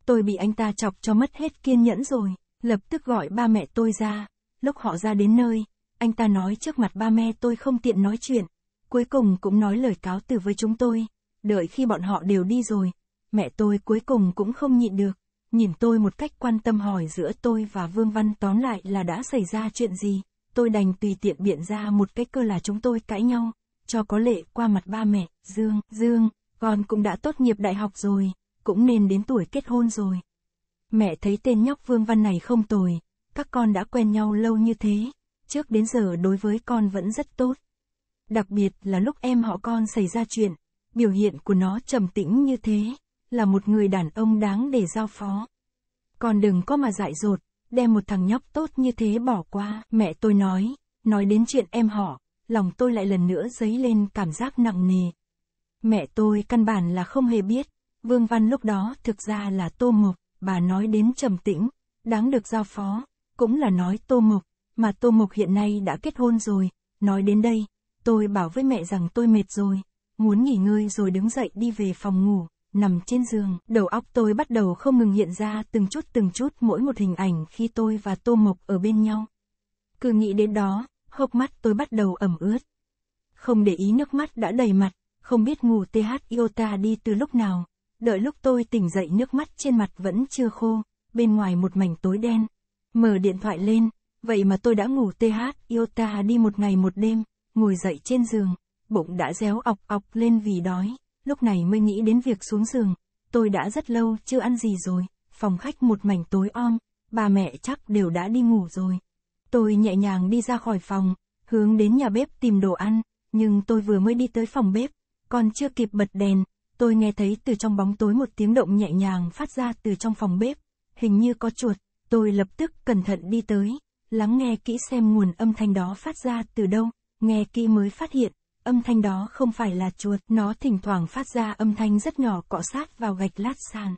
Tôi bị anh ta chọc cho mất hết kiên nhẫn rồi, lập tức gọi ba mẹ tôi ra, lúc họ ra đến nơi, anh ta nói trước mặt ba mẹ tôi không tiện nói chuyện, cuối cùng cũng nói lời cáo từ với chúng tôi. Đợi khi bọn họ đều đi rồi, mẹ tôi cuối cùng cũng không nhịn được, nhìn tôi một cách quan tâm hỏi giữa tôi và Vương Văn tóm lại là đã xảy ra chuyện gì. Tôi đành tùy tiện biện ra một cách cơ là chúng tôi cãi nhau, cho có lệ qua mặt ba mẹ, Dương, Dương, con cũng đã tốt nghiệp đại học rồi, cũng nên đến tuổi kết hôn rồi. Mẹ thấy tên nhóc Vương Văn này không tồi, các con đã quen nhau lâu như thế, trước đến giờ đối với con vẫn rất tốt, Đặc biệt là lúc em họ con xảy ra chuyện, biểu hiện của nó trầm tĩnh như thế, là một người đàn ông đáng để giao phó. Còn đừng có mà dại dột, đem một thằng nhóc tốt như thế bỏ qua, mẹ tôi nói, nói đến chuyện em họ, lòng tôi lại lần nữa dấy lên cảm giác nặng nề. Mẹ tôi căn bản là không hề biết, Vương Văn lúc đó thực ra là Tô Mộc, bà nói đến trầm tĩnh, đáng được giao phó, cũng là nói Tô Mộc, mà Tô Mộc hiện nay đã kết hôn rồi, nói đến đây, Tôi bảo với mẹ rằng tôi mệt rồi, muốn nghỉ ngơi rồi đứng dậy đi về phòng ngủ, nằm trên giường, đầu óc tôi bắt đầu không ngừng hiện ra từng chút từng chút mỗi một hình ảnh khi tôi và Tô Mộc ở bên nhau. Cứ nghĩ đến đó, hốc mắt tôi bắt đầu ẩm ướt. Không để ý nước mắt đã đầy mặt, không biết ngủ TH Iota đi từ lúc nào, đợi lúc tôi tỉnh dậy nước mắt trên mặt vẫn chưa khô, bên ngoài một mảnh tối đen. Mở điện thoại lên, vậy mà tôi đã ngủ TH Iota đi một ngày một đêm ngồi dậy trên giường, bụng đã réo ọc ọc lên vì đói, lúc này mới nghĩ đến việc xuống giường, tôi đã rất lâu chưa ăn gì rồi, phòng khách một mảnh tối om, bà mẹ chắc đều đã đi ngủ rồi. Tôi nhẹ nhàng đi ra khỏi phòng, hướng đến nhà bếp tìm đồ ăn, nhưng tôi vừa mới đi tới phòng bếp, còn chưa kịp bật đèn, tôi nghe thấy từ trong bóng tối một tiếng động nhẹ nhàng phát ra từ trong phòng bếp, hình như có chuột, tôi lập tức cẩn thận đi tới, lắng nghe kỹ xem nguồn âm thanh đó phát ra từ đâu nghe kỹ mới phát hiện, âm thanh đó không phải là chuột, nó thỉnh thoảng phát ra âm thanh rất nhỏ cọ sát vào gạch lát sàn.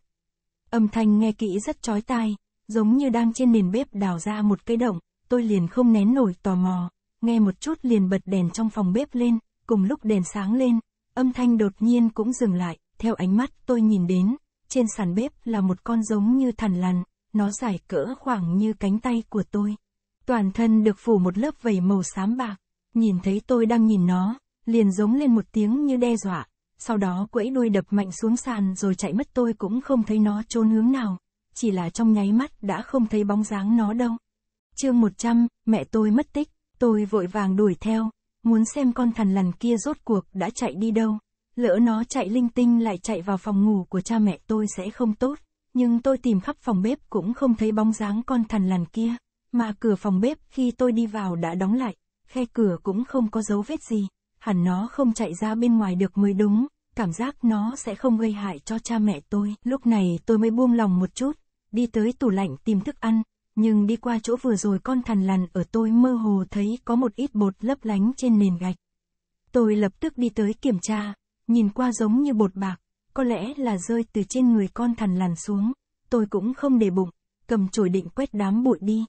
Âm thanh nghe kỹ rất chói tai, giống như đang trên nền bếp đào ra một cái động, tôi liền không nén nổi tò mò, nghe một chút liền bật đèn trong phòng bếp lên, cùng lúc đèn sáng lên, âm thanh đột nhiên cũng dừng lại, theo ánh mắt tôi nhìn đến, trên sàn bếp là một con giống như thằn lằn, nó dài cỡ khoảng như cánh tay của tôi. Toàn thân được phủ một lớp vảy màu xám bạc, nhìn thấy tôi đang nhìn nó, liền giống lên một tiếng như đe dọa, sau đó quẫy đuôi đập mạnh xuống sàn rồi chạy mất tôi cũng không thấy nó trốn hướng nào, chỉ là trong nháy mắt đã không thấy bóng dáng nó đâu. chương 100, mẹ tôi mất tích, tôi vội vàng đuổi theo, muốn xem con thằn lằn kia rốt cuộc đã chạy đi đâu. Lỡ nó chạy linh tinh lại chạy vào phòng ngủ của cha mẹ tôi sẽ không tốt, nhưng tôi tìm khắp phòng bếp cũng không thấy bóng dáng con thằn lằn kia, mà cửa phòng bếp khi tôi đi vào đã đóng lại khe cửa cũng không có dấu vết gì, hẳn nó không chạy ra bên ngoài được mới đúng, cảm giác nó sẽ không gây hại cho cha mẹ tôi. Lúc này tôi mới buông lòng một chút, đi tới tủ lạnh tìm thức ăn, nhưng đi qua chỗ vừa rồi con thằn lằn ở tôi mơ hồ thấy có một ít bột lấp lánh trên nền gạch. Tôi lập tức đi tới kiểm tra, nhìn qua giống như bột bạc, có lẽ là rơi từ trên người con thằn lằn xuống, tôi cũng không để bụng, cầm chổi định quét đám bụi đi,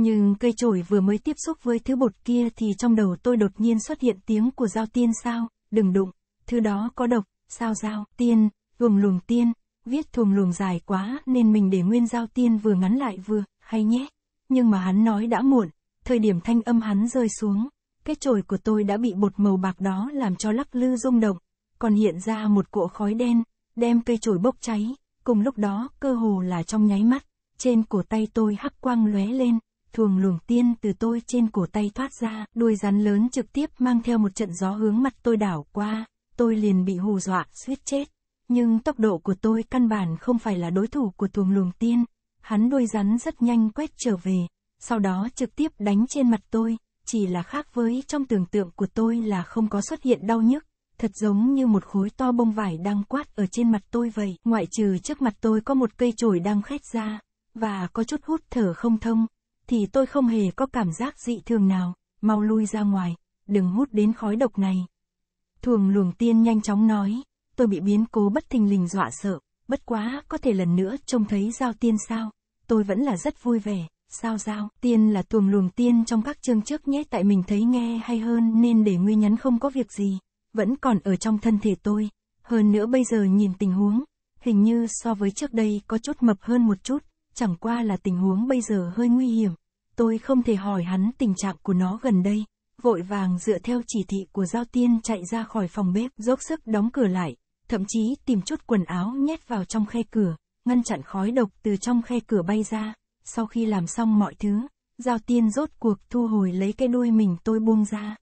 nhưng cây chổi vừa mới tiếp xúc với thứ bột kia thì trong đầu tôi đột nhiên xuất hiện tiếng của giao tiên sao, đừng đụng, thứ đó có độc, sao giao, tiên, gồm luồng tiên, viết thùng luồng dài quá nên mình để nguyên giao tiên vừa ngắn lại vừa, hay nhé. Nhưng mà hắn nói đã muộn, thời điểm thanh âm hắn rơi xuống, cái chổi của tôi đã bị bột màu bạc đó làm cho lắc lư rung động, còn hiện ra một cỗ khói đen, đem cây chổi bốc cháy, cùng lúc đó cơ hồ là trong nháy mắt, trên cổ tay tôi hắc quang lóe lên, thuồng luồng tiên từ tôi trên cổ tay thoát ra, đuôi rắn lớn trực tiếp mang theo một trận gió hướng mặt tôi đảo qua, tôi liền bị hù dọa, suýt chết. Nhưng tốc độ của tôi căn bản không phải là đối thủ của thuồng luồng tiên, hắn đuôi rắn rất nhanh quét trở về, sau đó trực tiếp đánh trên mặt tôi, chỉ là khác với trong tưởng tượng của tôi là không có xuất hiện đau nhức, thật giống như một khối to bông vải đang quát ở trên mặt tôi vậy, ngoại trừ trước mặt tôi có một cây chổi đang khét ra, và có chút hút thở không thông, thì tôi không hề có cảm giác dị thường nào, mau lui ra ngoài, đừng hút đến khói độc này. Thường luồng tiên nhanh chóng nói, tôi bị biến cố bất thình lình dọa sợ, bất quá có thể lần nữa trông thấy giao tiên sao, tôi vẫn là rất vui vẻ, sao giao, tiên là tuồng luồng tiên trong các chương trước nhé tại mình thấy nghe hay hơn nên để nguyên nhắn không có việc gì, vẫn còn ở trong thân thể tôi, hơn nữa bây giờ nhìn tình huống, hình như so với trước đây có chút mập hơn một chút, chẳng qua là tình huống bây giờ hơi nguy hiểm. Tôi không thể hỏi hắn tình trạng của nó gần đây. Vội vàng dựa theo chỉ thị của Giao Tiên chạy ra khỏi phòng bếp, dốc sức đóng cửa lại, thậm chí tìm chút quần áo nhét vào trong khe cửa, ngăn chặn khói độc từ trong khe cửa bay ra. Sau khi làm xong mọi thứ, Giao Tiên rốt cuộc thu hồi lấy cái đuôi mình tôi buông ra.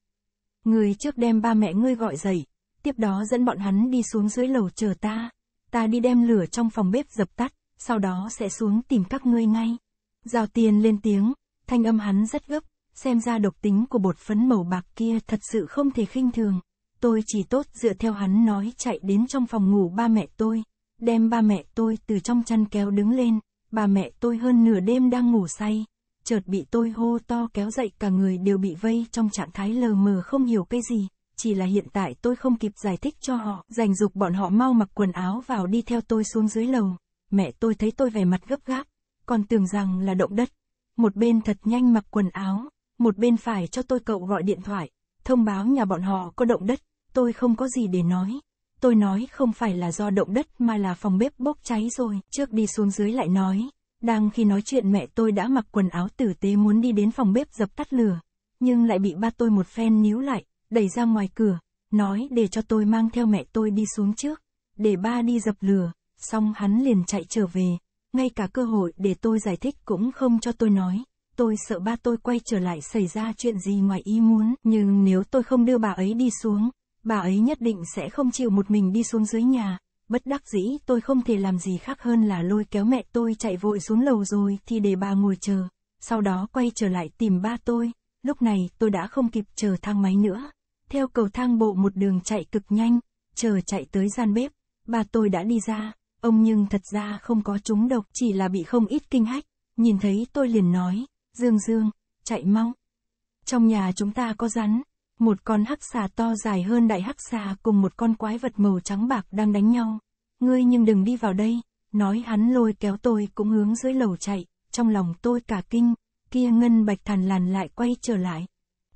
Người trước đem ba mẹ ngươi gọi dậy, tiếp đó dẫn bọn hắn đi xuống dưới lầu chờ ta. Ta đi đem lửa trong phòng bếp dập tắt, sau đó sẽ xuống tìm các ngươi ngay. Giao tiền lên tiếng, thanh âm hắn rất gấp, xem ra độc tính của bột phấn màu bạc kia thật sự không thể khinh thường. Tôi chỉ tốt dựa theo hắn nói chạy đến trong phòng ngủ ba mẹ tôi, đem ba mẹ tôi từ trong chăn kéo đứng lên, bà mẹ tôi hơn nửa đêm đang ngủ say, chợt bị tôi hô to kéo dậy cả người đều bị vây trong trạng thái lờ mờ không hiểu cái gì, chỉ là hiện tại tôi không kịp giải thích cho họ, dành dục bọn họ mau mặc quần áo vào đi theo tôi xuống dưới lầu mẹ tôi thấy tôi vẻ mặt gấp gáp, còn tưởng rằng là động đất. Một bên thật nhanh mặc quần áo, một bên phải cho tôi cậu gọi điện thoại, thông báo nhà bọn họ có động đất, tôi không có gì để nói. Tôi nói không phải là do động đất mà là phòng bếp bốc cháy rồi, trước đi xuống dưới lại nói. Đang khi nói chuyện mẹ tôi đã mặc quần áo tử tế muốn đi đến phòng bếp dập tắt lửa, nhưng lại bị ba tôi một phen níu lại, đẩy ra ngoài cửa, nói để cho tôi mang theo mẹ tôi đi xuống trước, để ba đi dập lửa xong hắn liền chạy trở về, ngay cả cơ hội để tôi giải thích cũng không cho tôi nói. Tôi sợ ba tôi quay trở lại xảy ra chuyện gì ngoài ý muốn, nhưng nếu tôi không đưa bà ấy đi xuống, bà ấy nhất định sẽ không chịu một mình đi xuống dưới nhà. Bất đắc dĩ tôi không thể làm gì khác hơn là lôi kéo mẹ tôi chạy vội xuống lầu rồi thì để bà ngồi chờ, sau đó quay trở lại tìm ba tôi, lúc này tôi đã không kịp chờ thang máy nữa. Theo cầu thang bộ một đường chạy cực nhanh, chờ chạy tới gian bếp, bà tôi đã đi ra, Ông nhưng thật ra không có trúng độc, chỉ là bị không ít kinh hách. Nhìn thấy tôi liền nói, Dương Dương, chạy mau. Trong nhà chúng ta có rắn, một con hắc xà to dài hơn đại hắc xà cùng một con quái vật màu trắng bạc đang đánh nhau. Ngươi nhưng đừng đi vào đây, nói hắn lôi kéo tôi cũng hướng dưới lầu chạy, trong lòng tôi cả kinh, kia ngân bạch thản làn lại quay trở lại.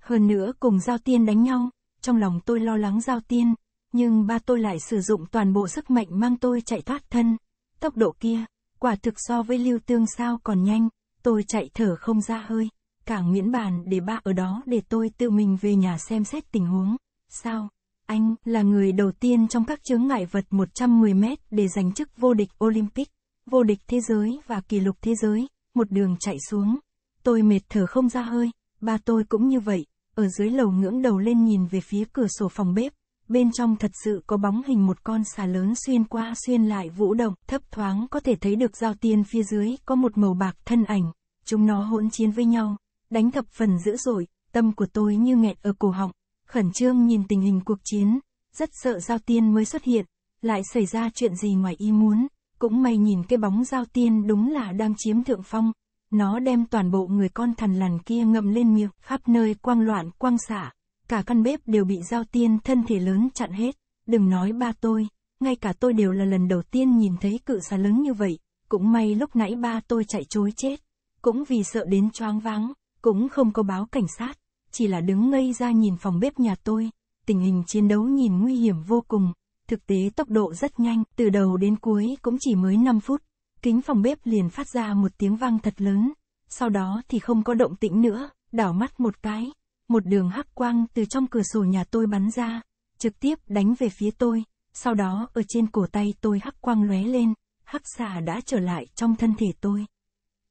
Hơn nữa cùng giao tiên đánh nhau, trong lòng tôi lo lắng giao tiên, nhưng ba tôi lại sử dụng toàn bộ sức mạnh mang tôi chạy thoát thân. Tốc độ kia, quả thực so với lưu tương sao còn nhanh, tôi chạy thở không ra hơi, cả miễn bàn để ba ở đó để tôi tự mình về nhà xem xét tình huống. Sao? Anh là người đầu tiên trong các chướng ngại vật 110 mét để giành chức vô địch Olympic, vô địch thế giới và kỷ lục thế giới, một đường chạy xuống. Tôi mệt thở không ra hơi, ba tôi cũng như vậy, ở dưới lầu ngưỡng đầu lên nhìn về phía cửa sổ phòng bếp, bên trong thật sự có bóng hình một con xà lớn xuyên qua xuyên lại vũ động, thấp thoáng có thể thấy được giao tiên phía dưới có một màu bạc thân ảnh, chúng nó hỗn chiến với nhau, đánh thập phần dữ dội, tâm của tôi như nghẹt ở cổ họng, khẩn trương nhìn tình hình cuộc chiến, rất sợ giao tiên mới xuất hiện, lại xảy ra chuyện gì ngoài ý muốn, cũng may nhìn cái bóng giao tiên đúng là đang chiếm thượng phong, nó đem toàn bộ người con thằn lằn kia ngậm lên miệng, khắp nơi quang loạn quang xả, cả căn bếp đều bị giao tiên thân thể lớn chặn hết, đừng nói ba tôi, ngay cả tôi đều là lần đầu tiên nhìn thấy cự xà lớn như vậy, cũng may lúc nãy ba tôi chạy chối chết, cũng vì sợ đến choáng váng, cũng không có báo cảnh sát, chỉ là đứng ngây ra nhìn phòng bếp nhà tôi, tình hình chiến đấu nhìn nguy hiểm vô cùng, thực tế tốc độ rất nhanh, từ đầu đến cuối cũng chỉ mới 5 phút, kính phòng bếp liền phát ra một tiếng vang thật lớn, sau đó thì không có động tĩnh nữa, đảo mắt một cái, một đường hắc quang từ trong cửa sổ nhà tôi bắn ra, trực tiếp đánh về phía tôi, sau đó ở trên cổ tay tôi hắc quang lóe lên, hắc xà đã trở lại trong thân thể tôi.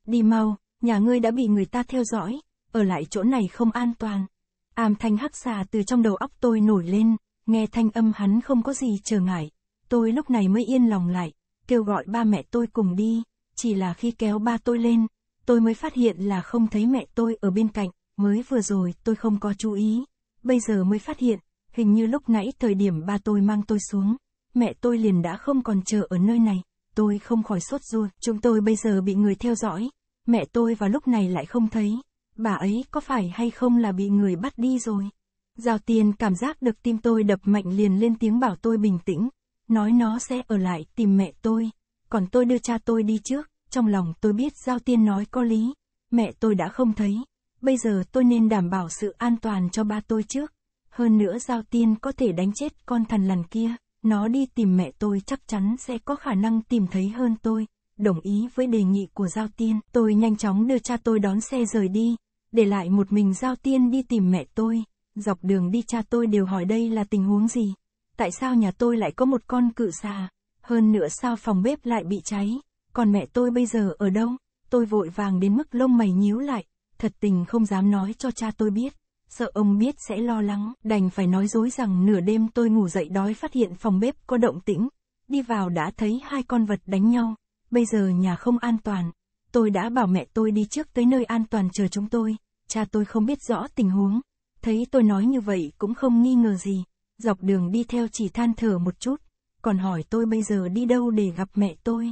Đi mau, nhà ngươi đã bị người ta theo dõi, ở lại chỗ này không an toàn. Àm thanh hắc xà từ trong đầu óc tôi nổi lên, nghe thanh âm hắn không có gì trở ngại. Tôi lúc này mới yên lòng lại, kêu gọi ba mẹ tôi cùng đi, chỉ là khi kéo ba tôi lên, tôi mới phát hiện là không thấy mẹ tôi ở bên cạnh, mới vừa rồi tôi không có chú ý, bây giờ mới phát hiện, hình như lúc nãy thời điểm ba tôi mang tôi xuống, mẹ tôi liền đã không còn chờ ở nơi này, tôi không khỏi sốt ruột, chúng tôi bây giờ bị người theo dõi, mẹ tôi vào lúc này lại không thấy, bà ấy có phải hay không là bị người bắt đi rồi. Giao tiền cảm giác được tim tôi đập mạnh liền lên tiếng bảo tôi bình tĩnh, nói nó sẽ ở lại tìm mẹ tôi, còn tôi đưa cha tôi đi trước, trong lòng tôi biết Giao Tiên nói có lý, mẹ tôi đã không thấy, Bây giờ tôi nên đảm bảo sự an toàn cho ba tôi trước. Hơn nữa giao tiên có thể đánh chết con thần lằn kia, nó đi tìm mẹ tôi chắc chắn sẽ có khả năng tìm thấy hơn tôi. Đồng ý với đề nghị của giao tiên, tôi nhanh chóng đưa cha tôi đón xe rời đi, để lại một mình giao tiên đi tìm mẹ tôi. Dọc đường đi cha tôi đều hỏi đây là tình huống gì. Tại sao nhà tôi lại có một con cự xà? Hơn nữa sao phòng bếp lại bị cháy? Còn mẹ tôi bây giờ ở đâu? Tôi vội vàng đến mức lông mày nhíu lại, thật tình không dám nói cho cha tôi biết, sợ ông biết sẽ lo lắng, đành phải nói dối rằng nửa đêm tôi ngủ dậy đói phát hiện phòng bếp có động tĩnh, đi vào đã thấy hai con vật đánh nhau, bây giờ nhà không an toàn, tôi đã bảo mẹ tôi đi trước tới nơi an toàn chờ chúng tôi, cha tôi không biết rõ tình huống, thấy tôi nói như vậy cũng không nghi ngờ gì, dọc đường đi theo chỉ than thở một chút, còn hỏi tôi bây giờ đi đâu để gặp mẹ tôi.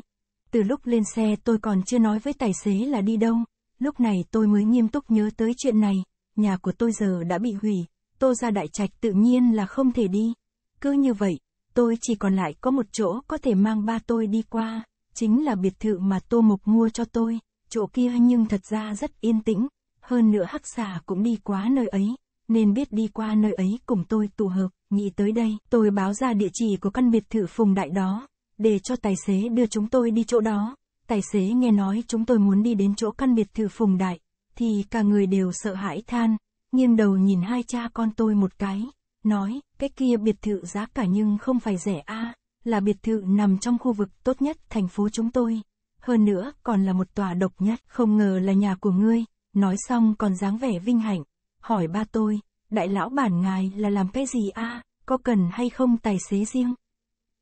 Từ lúc lên xe tôi còn chưa nói với tài xế là đi đâu, lúc này tôi mới nghiêm túc nhớ tới chuyện này, nhà của tôi giờ đã bị hủy, tôi ra đại trạch tự nhiên là không thể đi. Cứ như vậy, tôi chỉ còn lại có một chỗ có thể mang ba tôi đi qua, chính là biệt thự mà tô mục mua cho tôi, chỗ kia nhưng thật ra rất yên tĩnh, hơn nữa hắc xà cũng đi quá nơi ấy, nên biết đi qua nơi ấy cùng tôi tụ hợp, nghĩ tới đây, tôi báo ra địa chỉ của căn biệt thự phùng đại đó, để cho tài xế đưa chúng tôi đi chỗ đó. Tài xế nghe nói chúng tôi muốn đi đến chỗ căn biệt thự Phùng Đại, thì cả người đều sợ hãi than, nghiêng đầu nhìn hai cha con tôi một cái, nói, cái kia biệt thự giá cả nhưng không phải rẻ a, à, là biệt thự nằm trong khu vực tốt nhất thành phố chúng tôi. Hơn nữa, còn là một tòa độc nhất, không ngờ là nhà của ngươi, nói xong còn dáng vẻ vinh hạnh, hỏi ba tôi, đại lão bản ngài là làm cái gì a, à? có cần hay không tài xế riêng?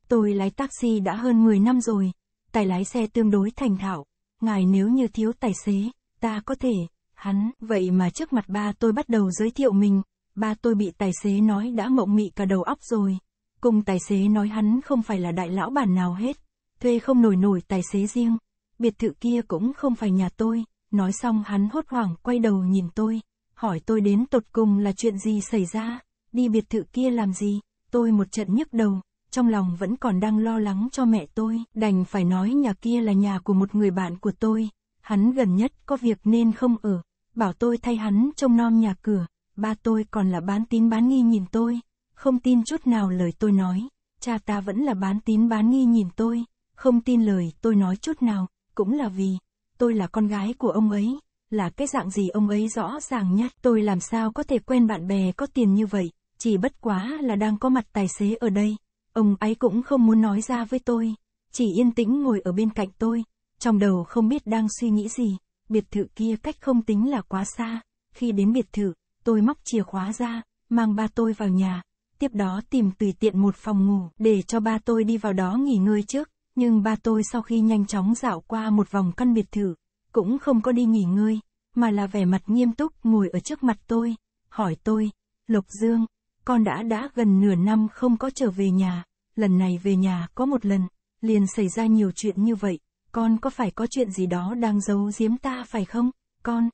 Tôi lái taxi đã hơn 10 năm rồi, tài lái xe tương đối thành thạo, ngài nếu như thiếu tài xế, ta có thể, hắn, vậy mà trước mặt ba tôi bắt đầu giới thiệu mình, ba tôi bị tài xế nói đã mộng mị cả đầu óc rồi, cùng tài xế nói hắn không phải là đại lão bản nào hết, thuê không nổi nổi tài xế riêng, biệt thự kia cũng không phải nhà tôi, nói xong hắn hốt hoảng quay đầu nhìn tôi, hỏi tôi đến tột cùng là chuyện gì xảy ra, đi biệt thự kia làm gì, tôi một trận nhức đầu trong lòng vẫn còn đang lo lắng cho mẹ tôi, đành phải nói nhà kia là nhà của một người bạn của tôi, hắn gần nhất có việc nên không ở, bảo tôi thay hắn trông nom nhà cửa, ba tôi còn là bán tín bán nghi nhìn tôi, không tin chút nào lời tôi nói, cha ta vẫn là bán tín bán nghi nhìn tôi, không tin lời tôi nói chút nào, cũng là vì, tôi là con gái của ông ấy, là cái dạng gì ông ấy rõ ràng nhất, tôi làm sao có thể quen bạn bè có tiền như vậy, chỉ bất quá là đang có mặt tài xế ở đây, Ông ấy cũng không muốn nói ra với tôi, chỉ yên tĩnh ngồi ở bên cạnh tôi, trong đầu không biết đang suy nghĩ gì, biệt thự kia cách không tính là quá xa, khi đến biệt thự, tôi móc chìa khóa ra, mang ba tôi vào nhà, tiếp đó tìm tùy tiện một phòng ngủ để cho ba tôi đi vào đó nghỉ ngơi trước, nhưng ba tôi sau khi nhanh chóng dạo qua một vòng căn biệt thự, cũng không có đi nghỉ ngơi, mà là vẻ mặt nghiêm túc ngồi ở trước mặt tôi, hỏi tôi, Lục Dương, con đã đã gần nửa năm không có trở về nhà, lần này về nhà có một lần, liền xảy ra nhiều chuyện như vậy, con có phải có chuyện gì đó đang giấu giếm ta phải không, con?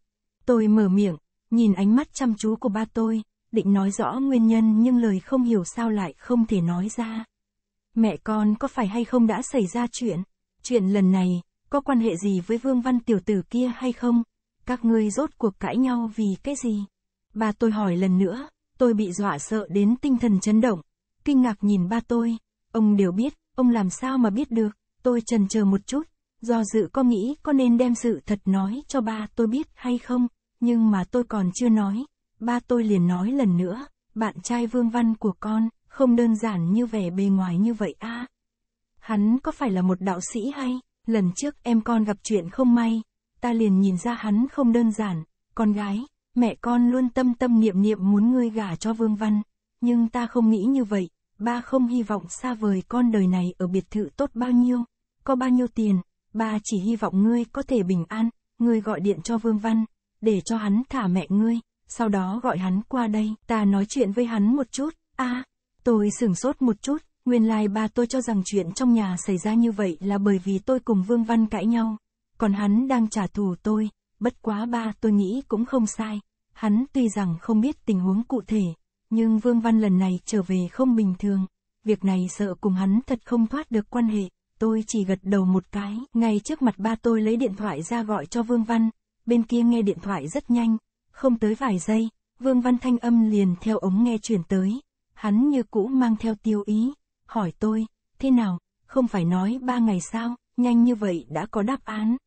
Tôi mở miệng, nhìn ánh mắt chăm chú của ba tôi, định nói rõ nguyên nhân nhưng lời không hiểu sao lại không thể nói ra. Mẹ con có phải hay không đã xảy ra chuyện? Chuyện lần này, có quan hệ gì với Vương Văn tiểu tử kia hay không? Các ngươi rốt cuộc cãi nhau vì cái gì? ba tôi hỏi lần nữa, Tôi bị dọa sợ đến tinh thần chấn động, kinh ngạc nhìn ba tôi, ông đều biết, ông làm sao mà biết được, tôi trần chờ một chút, do dự có nghĩ có nên đem sự thật nói cho ba tôi biết hay không, nhưng mà tôi còn chưa nói, ba tôi liền nói lần nữa, bạn trai Vương Văn của con, không đơn giản như vẻ bề ngoài như vậy a. À. Hắn có phải là một đạo sĩ hay, lần trước em con gặp chuyện không may, ta liền nhìn ra hắn không đơn giản, con gái, Mẹ con luôn tâm tâm niệm niệm muốn ngươi gả cho Vương Văn, nhưng ta không nghĩ như vậy, ba không hy vọng xa vời con đời này ở biệt thự tốt bao nhiêu, có bao nhiêu tiền, ba chỉ hy vọng ngươi có thể bình an, ngươi gọi điện cho Vương Văn, để cho hắn thả mẹ ngươi, sau đó gọi hắn qua đây, ta nói chuyện với hắn một chút, a à, tôi sửng sốt một chút, nguyên lai like ba tôi cho rằng chuyện trong nhà xảy ra như vậy là bởi vì tôi cùng Vương Văn cãi nhau, còn hắn đang trả thù tôi, bất quá ba tôi nghĩ cũng không sai. Hắn tuy rằng không biết tình huống cụ thể, nhưng Vương Văn lần này trở về không bình thường. Việc này sợ cùng hắn thật không thoát được quan hệ, tôi chỉ gật đầu một cái. Ngay trước mặt ba tôi lấy điện thoại ra gọi cho Vương Văn, bên kia nghe điện thoại rất nhanh, không tới vài giây, Vương Văn thanh âm liền theo ống nghe chuyển tới. Hắn như cũ mang theo tiêu ý, hỏi tôi, thế nào, không phải nói ba ngày sao, nhanh như vậy đã có đáp án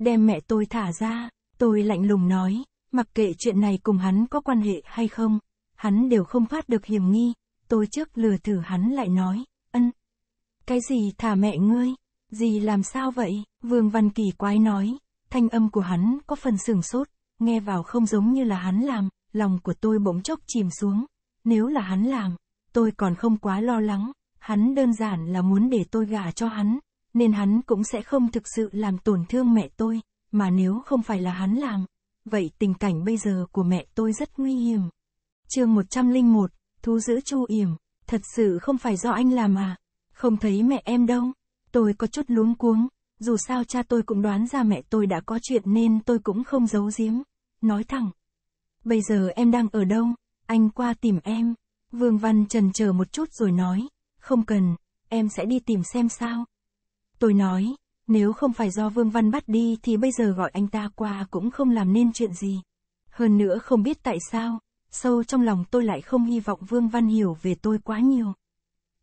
đem mẹ tôi thả ra, tôi lạnh lùng nói, mặc kệ chuyện này cùng hắn có quan hệ hay không, hắn đều không phát được hiểm nghi, tôi trước lừa thử hắn lại nói, ân. Cái gì thả mẹ ngươi, gì làm sao vậy, Vương Văn Kỳ quái nói, thanh âm của hắn có phần sừng sốt, nghe vào không giống như là hắn làm, lòng của tôi bỗng chốc chìm xuống, nếu là hắn làm, tôi còn không quá lo lắng, hắn đơn giản là muốn để tôi gả cho hắn, nên hắn cũng sẽ không thực sự làm tổn thương mẹ tôi, mà nếu không phải là hắn làm, vậy tình cảnh bây giờ của mẹ tôi rất nguy hiểm. chương 101, thú giữ chu yểm, thật sự không phải do anh làm à, không thấy mẹ em đâu, tôi có chút luống cuống, dù sao cha tôi cũng đoán ra mẹ tôi đã có chuyện nên tôi cũng không giấu giếm, nói thẳng. Bây giờ em đang ở đâu, anh qua tìm em, Vương Văn trần chờ một chút rồi nói, không cần, em sẽ đi tìm xem sao, Tôi nói, nếu không phải do Vương Văn bắt đi thì bây giờ gọi anh ta qua cũng không làm nên chuyện gì. Hơn nữa không biết tại sao, sâu trong lòng tôi lại không hy vọng Vương Văn hiểu về tôi quá nhiều.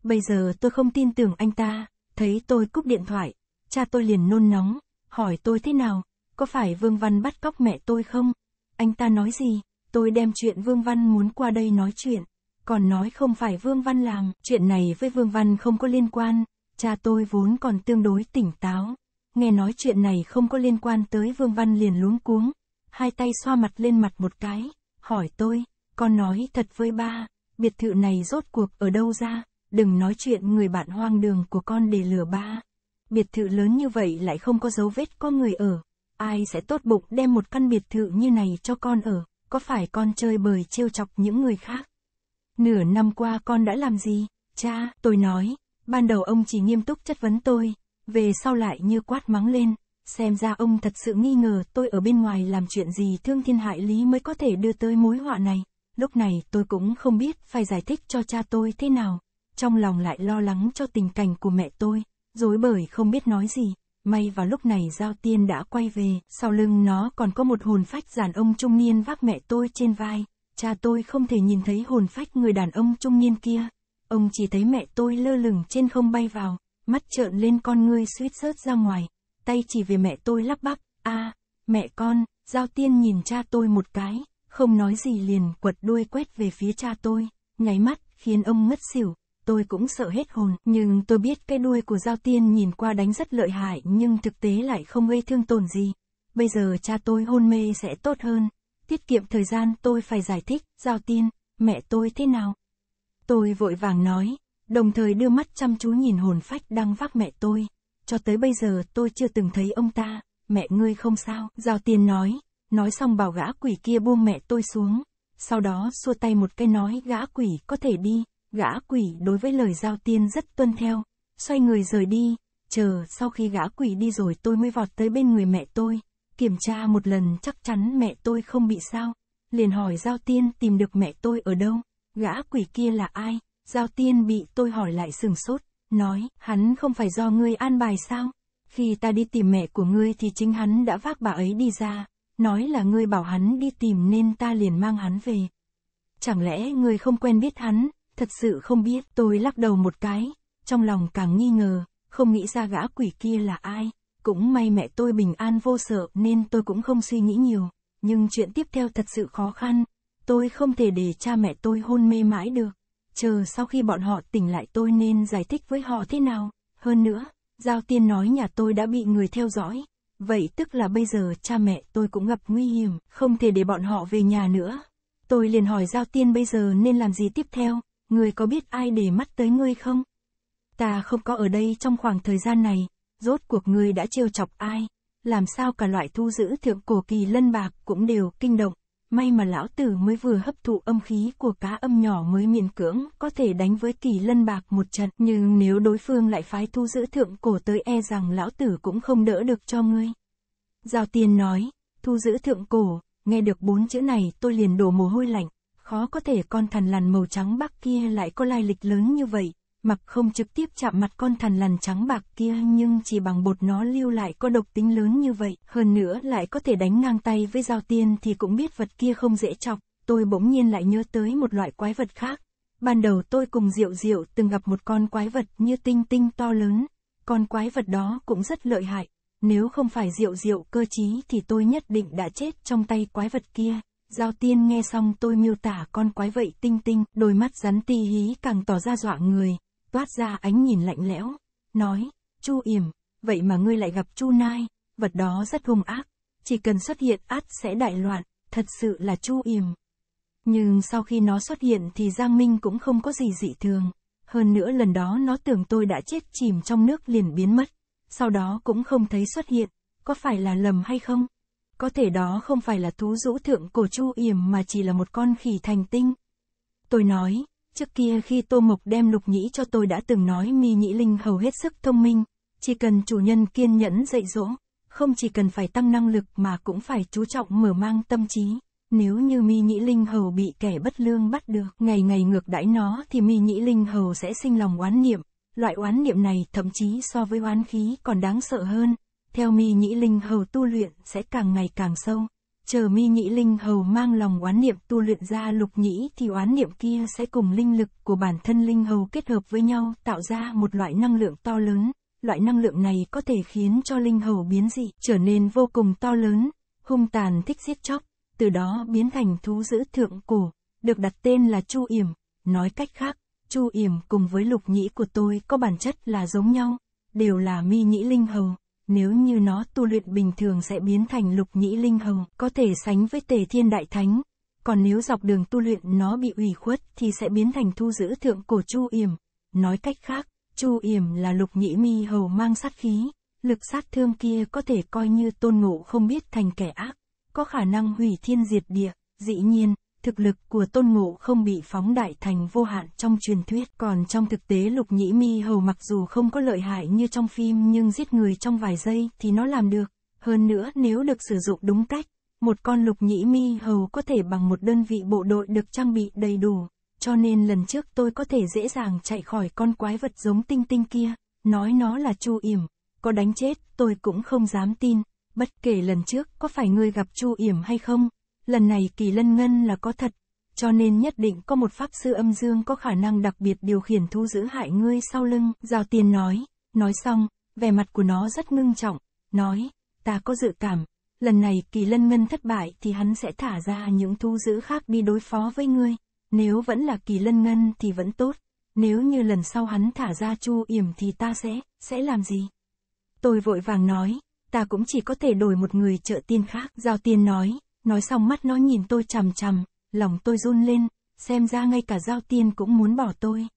Bây giờ tôi không tin tưởng anh ta, thấy tôi cúp điện thoại, cha tôi liền nôn nóng, hỏi tôi thế nào, có phải Vương Văn bắt cóc mẹ tôi không? Anh ta nói gì? Tôi đem chuyện Vương Văn muốn qua đây nói chuyện, còn nói không phải Vương Văn làm, chuyện này với Vương Văn không có liên quan, cha tôi vốn còn tương đối tỉnh táo, nghe nói chuyện này không có liên quan tới Vương Văn liền luống cuống, hai tay xoa mặt lên mặt một cái, hỏi tôi, con nói thật với ba, biệt thự này rốt cuộc ở đâu ra, đừng nói chuyện người bạn hoang đường của con để lừa ba. Biệt thự lớn như vậy lại không có dấu vết có người ở, ai sẽ tốt bụng đem một căn biệt thự như này cho con ở, có phải con chơi bời trêu chọc những người khác? Nửa năm qua con đã làm gì? Cha, tôi nói, Ban đầu ông chỉ nghiêm túc chất vấn tôi, về sau lại như quát mắng lên, xem ra ông thật sự nghi ngờ tôi ở bên ngoài làm chuyện gì thương thiên hại lý mới có thể đưa tới mối họa này. Lúc này tôi cũng không biết phải giải thích cho cha tôi thế nào, trong lòng lại lo lắng cho tình cảnh của mẹ tôi, dối bởi không biết nói gì. May vào lúc này Giao Tiên đã quay về, sau lưng nó còn có một hồn phách giàn ông trung niên vác mẹ tôi trên vai. Cha tôi không thể nhìn thấy hồn phách người đàn ông trung niên kia, ông chỉ thấy mẹ tôi lơ lửng trên không bay vào, mắt trợn lên con ngươi suýt rớt ra ngoài, tay chỉ về mẹ tôi lắp bắp, a mẹ con, giao tiên nhìn cha tôi một cái, không nói gì liền quật đuôi quét về phía cha tôi, nháy mắt, khiến ông ngất xỉu, tôi cũng sợ hết hồn, nhưng tôi biết cái đuôi của giao tiên nhìn qua đánh rất lợi hại nhưng thực tế lại không gây thương tổn gì. Bây giờ cha tôi hôn mê sẽ tốt hơn, tiết kiệm thời gian tôi phải giải thích, giao tiên, mẹ tôi thế nào? Tôi vội vàng nói, đồng thời đưa mắt chăm chú nhìn hồn phách đang vác mẹ tôi. Cho tới bây giờ tôi chưa từng thấy ông ta, mẹ ngươi không sao, Giao Tiên nói. Nói xong bảo gã quỷ kia buông mẹ tôi xuống. Sau đó xua tay một cái nói gã quỷ có thể đi, gã quỷ đối với lời Giao Tiên rất tuân theo. Xoay người rời đi, chờ sau khi gã quỷ đi rồi tôi mới vọt tới bên người mẹ tôi. Kiểm tra một lần chắc chắn mẹ tôi không bị sao, liền hỏi Giao Tiên tìm được mẹ tôi ở đâu gã quỷ kia là ai? Giao tiên bị tôi hỏi lại sừng sốt, nói, hắn không phải do ngươi an bài sao? Khi ta đi tìm mẹ của ngươi thì chính hắn đã vác bà ấy đi ra, nói là ngươi bảo hắn đi tìm nên ta liền mang hắn về. Chẳng lẽ ngươi không quen biết hắn, thật sự không biết, tôi lắc đầu một cái, trong lòng càng nghi ngờ, không nghĩ ra gã quỷ kia là ai, cũng may mẹ tôi bình an vô sợ nên tôi cũng không suy nghĩ nhiều, nhưng chuyện tiếp theo thật sự khó khăn, Tôi không thể để cha mẹ tôi hôn mê mãi được. Chờ sau khi bọn họ tỉnh lại tôi nên giải thích với họ thế nào. Hơn nữa, Giao Tiên nói nhà tôi đã bị người theo dõi. Vậy tức là bây giờ cha mẹ tôi cũng gặp nguy hiểm, không thể để bọn họ về nhà nữa. Tôi liền hỏi Giao Tiên bây giờ nên làm gì tiếp theo, người có biết ai để mắt tới ngươi không? Ta không có ở đây trong khoảng thời gian này, rốt cuộc ngươi đã trêu chọc ai, làm sao cả loại thu giữ thượng cổ kỳ lân bạc cũng đều kinh động may mà lão tử mới vừa hấp thụ âm khí của cá âm nhỏ mới miễn cưỡng, có thể đánh với kỳ lân bạc một trận, nhưng nếu đối phương lại phái thu giữ thượng cổ tới e rằng lão tử cũng không đỡ được cho ngươi. Giao tiên nói, thu giữ thượng cổ, nghe được bốn chữ này tôi liền đổ mồ hôi lạnh, khó có thể con thần lằn màu trắng bắc kia lại có lai lịch lớn như vậy, mặc không trực tiếp chạm mặt con thần lằn trắng bạc kia nhưng chỉ bằng bột nó lưu lại có độc tính lớn như vậy, hơn nữa lại có thể đánh ngang tay với giao tiên thì cũng biết vật kia không dễ chọc, tôi bỗng nhiên lại nhớ tới một loại quái vật khác. Ban đầu tôi cùng Diệu Diệu từng gặp một con quái vật như tinh tinh to lớn, con quái vật đó cũng rất lợi hại, nếu không phải Diệu Diệu cơ trí thì tôi nhất định đã chết trong tay quái vật kia. Giao tiên nghe xong tôi miêu tả con quái vậy tinh tinh, đôi mắt rắn ti hí càng tỏ ra dọa người, toát ra ánh nhìn lạnh lẽo, nói, Chu Yểm, vậy mà ngươi lại gặp Chu Nai, vật đó rất hung ác, chỉ cần xuất hiện ắt sẽ đại loạn, thật sự là Chu Yểm. Nhưng sau khi nó xuất hiện thì Giang Minh cũng không có gì dị thường, hơn nữa lần đó nó tưởng tôi đã chết chìm trong nước liền biến mất, sau đó cũng không thấy xuất hiện, có phải là lầm hay không? Có thể đó không phải là thú rũ thượng cổ Chu Yểm mà chỉ là một con khỉ thành tinh. Tôi nói, Trước kia khi Tô Mộc đem lục nhĩ cho tôi đã từng nói mi nhĩ linh hầu hết sức thông minh, chỉ cần chủ nhân kiên nhẫn dạy dỗ, không chỉ cần phải tăng năng lực mà cũng phải chú trọng mở mang tâm trí. Nếu như mi nhĩ linh hầu bị kẻ bất lương bắt được, ngày ngày ngược đãi nó thì mi nhĩ linh hầu sẽ sinh lòng oán niệm. Loại oán niệm này thậm chí so với oán khí còn đáng sợ hơn. Theo mi nhĩ linh hầu tu luyện sẽ càng ngày càng sâu chờ mi nhĩ linh hầu mang lòng oán niệm tu luyện ra lục nhĩ thì oán niệm kia sẽ cùng linh lực của bản thân linh hầu kết hợp với nhau tạo ra một loại năng lượng to lớn, loại năng lượng này có thể khiến cho linh hầu biến dị trở nên vô cùng to lớn, hung tàn thích giết chóc, từ đó biến thành thú dữ thượng cổ, được đặt tên là Chu Yểm, nói cách khác, Chu Yểm cùng với lục nhĩ của tôi có bản chất là giống nhau, đều là mi nhĩ linh hầu. Nếu như nó tu luyện bình thường sẽ biến thành lục nhĩ linh hồng, có thể sánh với tề thiên đại thánh. Còn nếu dọc đường tu luyện nó bị ủy khuất thì sẽ biến thành thu giữ thượng cổ chu yểm. Nói cách khác, chu yểm là lục nhĩ mi hầu mang sát khí. Lực sát thương kia có thể coi như tôn ngộ không biết thành kẻ ác, có khả năng hủy thiên diệt địa. Dĩ nhiên, thực lực của tôn ngộ không bị phóng đại thành vô hạn trong truyền thuyết còn trong thực tế lục nhĩ mi hầu mặc dù không có lợi hại như trong phim nhưng giết người trong vài giây thì nó làm được hơn nữa nếu được sử dụng đúng cách một con lục nhĩ mi hầu có thể bằng một đơn vị bộ đội được trang bị đầy đủ cho nên lần trước tôi có thể dễ dàng chạy khỏi con quái vật giống tinh tinh kia nói nó là chu yểm có đánh chết tôi cũng không dám tin bất kể lần trước có phải ngươi gặp chu yểm hay không lần này kỳ lân ngân là có thật, cho nên nhất định có một pháp sư âm dương có khả năng đặc biệt điều khiển thu giữ hại ngươi sau lưng, Giao Tiên nói, nói xong, vẻ mặt của nó rất ngưng trọng, nói, ta có dự cảm, lần này kỳ lân ngân thất bại thì hắn sẽ thả ra những thu giữ khác đi đối phó với ngươi, nếu vẫn là kỳ lân ngân thì vẫn tốt, nếu như lần sau hắn thả ra chu yểm thì ta sẽ, sẽ làm gì? Tôi vội vàng nói, ta cũng chỉ có thể đổi một người trợ tiên khác, Giao Tiên nói, Nói xong mắt nó nhìn tôi chằm chằm, lòng tôi run lên, xem ra ngay cả giao tiên cũng muốn bỏ tôi.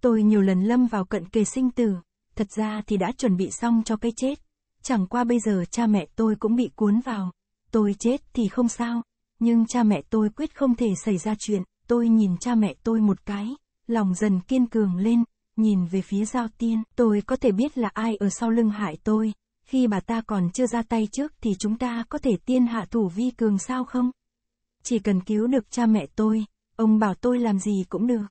Tôi nhiều lần lâm vào cận kề sinh tử, thật ra thì đã chuẩn bị xong cho cái chết. Chẳng qua bây giờ cha mẹ tôi cũng bị cuốn vào. Tôi chết thì không sao, nhưng cha mẹ tôi quyết không thể xảy ra chuyện. Tôi nhìn cha mẹ tôi một cái, lòng dần kiên cường lên, nhìn về phía giao tiên. Tôi có thể biết là ai ở sau lưng hại tôi, khi bà ta còn chưa ra tay trước thì chúng ta có thể tiên hạ thủ vi cường sao không? Chỉ cần cứu được cha mẹ tôi, ông bảo tôi làm gì cũng được.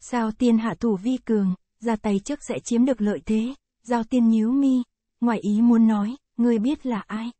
Sao tiên hạ thủ vi cường, ra tay trước sẽ chiếm được lợi thế, giao tiên nhíu mi, ngoại ý muốn nói, ngươi biết là ai.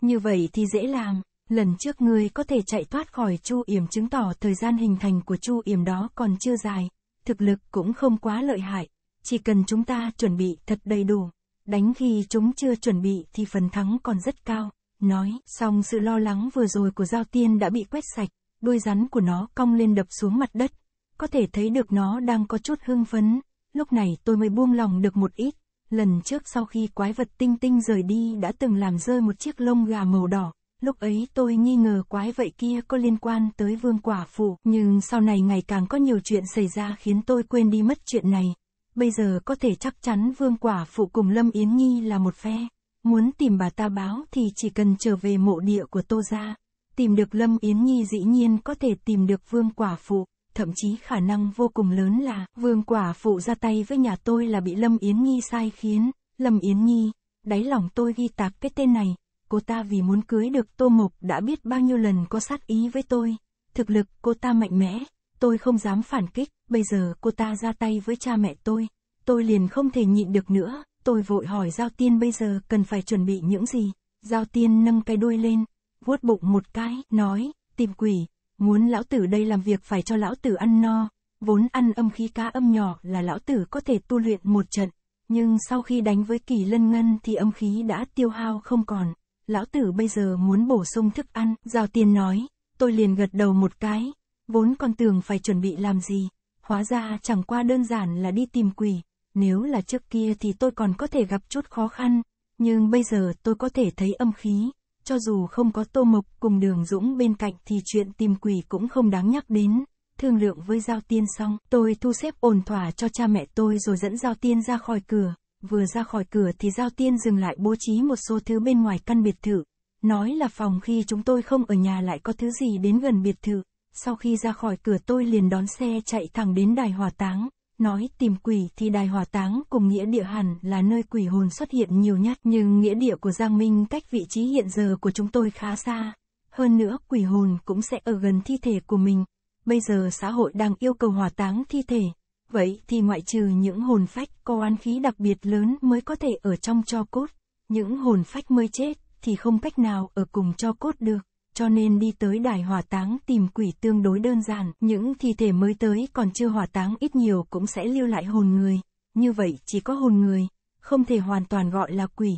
Như vậy thì dễ làm, lần trước ngươi có thể chạy thoát khỏi chu yểm chứng tỏ thời gian hình thành của chu yểm đó còn chưa dài, thực lực cũng không quá lợi hại, chỉ cần chúng ta chuẩn bị thật đầy đủ, đánh khi chúng chưa chuẩn bị thì phần thắng còn rất cao, nói, xong sự lo lắng vừa rồi của Giao Tiên đã bị quét sạch, đuôi rắn của nó cong lên đập xuống mặt đất, có thể thấy được nó đang có chút hưng phấn, lúc này tôi mới buông lòng được một ít, lần trước sau khi quái vật tinh tinh rời đi đã từng làm rơi một chiếc lông gà màu đỏ, lúc ấy tôi nghi ngờ quái vậy kia có liên quan tới vương quả phụ, nhưng sau này ngày càng có nhiều chuyện xảy ra khiến tôi quên đi mất chuyện này bây giờ có thể chắc chắn Vương Quả Phụ cùng Lâm Yến Nhi là một phe. Muốn tìm bà ta báo thì chỉ cần trở về mộ địa của Tô Gia. Tìm được Lâm Yến Nhi dĩ nhiên có thể tìm được Vương Quả Phụ, thậm chí khả năng vô cùng lớn là Vương Quả Phụ ra tay với nhà tôi là bị Lâm Yến Nhi sai khiến. Lâm Yến Nhi, đáy lòng tôi ghi tạc cái tên này, cô ta vì muốn cưới được Tô Mộc đã biết bao nhiêu lần có sát ý với tôi. Thực lực cô ta mạnh mẽ, tôi không dám phản kích, bây giờ cô ta ra tay với cha mẹ tôi, tôi liền không thể nhịn được nữa, tôi vội hỏi Giao Tiên bây giờ cần phải chuẩn bị những gì, Giao Tiên nâng cái đuôi lên, vuốt bụng một cái, nói, tìm quỷ, muốn lão tử đây làm việc phải cho lão tử ăn no, vốn ăn âm khí cá âm nhỏ là lão tử có thể tu luyện một trận, nhưng sau khi đánh với kỳ lân ngân thì âm khí đã tiêu hao không còn, lão tử bây giờ muốn bổ sung thức ăn, Giao Tiên nói, tôi liền gật đầu một cái, vốn còn tưởng phải chuẩn bị làm gì, hóa ra chẳng qua đơn giản là đi tìm quỷ, nếu là trước kia thì tôi còn có thể gặp chút khó khăn, nhưng bây giờ tôi có thể thấy âm khí, cho dù không có Tô Mộc cùng Đường Dũng bên cạnh thì chuyện tìm quỷ cũng không đáng nhắc đến. Thương lượng với Giao Tiên xong, tôi thu xếp ổn thỏa cho cha mẹ tôi rồi dẫn Giao Tiên ra khỏi cửa. Vừa ra khỏi cửa thì Giao Tiên dừng lại bố trí một số thứ bên ngoài căn biệt thự. Nói là phòng khi chúng tôi không ở nhà lại có thứ gì đến gần biệt thự sau khi ra khỏi cửa tôi liền đón xe chạy thẳng đến đài hỏa táng, nói tìm quỷ thì đài hỏa táng cùng nghĩa địa hẳn là nơi quỷ hồn xuất hiện nhiều nhất nhưng nghĩa địa của Giang Minh cách vị trí hiện giờ của chúng tôi khá xa. Hơn nữa quỷ hồn cũng sẽ ở gần thi thể của mình, bây giờ xã hội đang yêu cầu hỏa táng thi thể, vậy thì ngoại trừ những hồn phách có oan khí đặc biệt lớn mới có thể ở trong cho cốt, những hồn phách mới chết thì không cách nào ở cùng cho cốt được cho nên đi tới đài hỏa táng tìm quỷ tương đối đơn giản, những thi thể mới tới còn chưa hỏa táng ít nhiều cũng sẽ lưu lại hồn người, như vậy chỉ có hồn người, không thể hoàn toàn gọi là quỷ,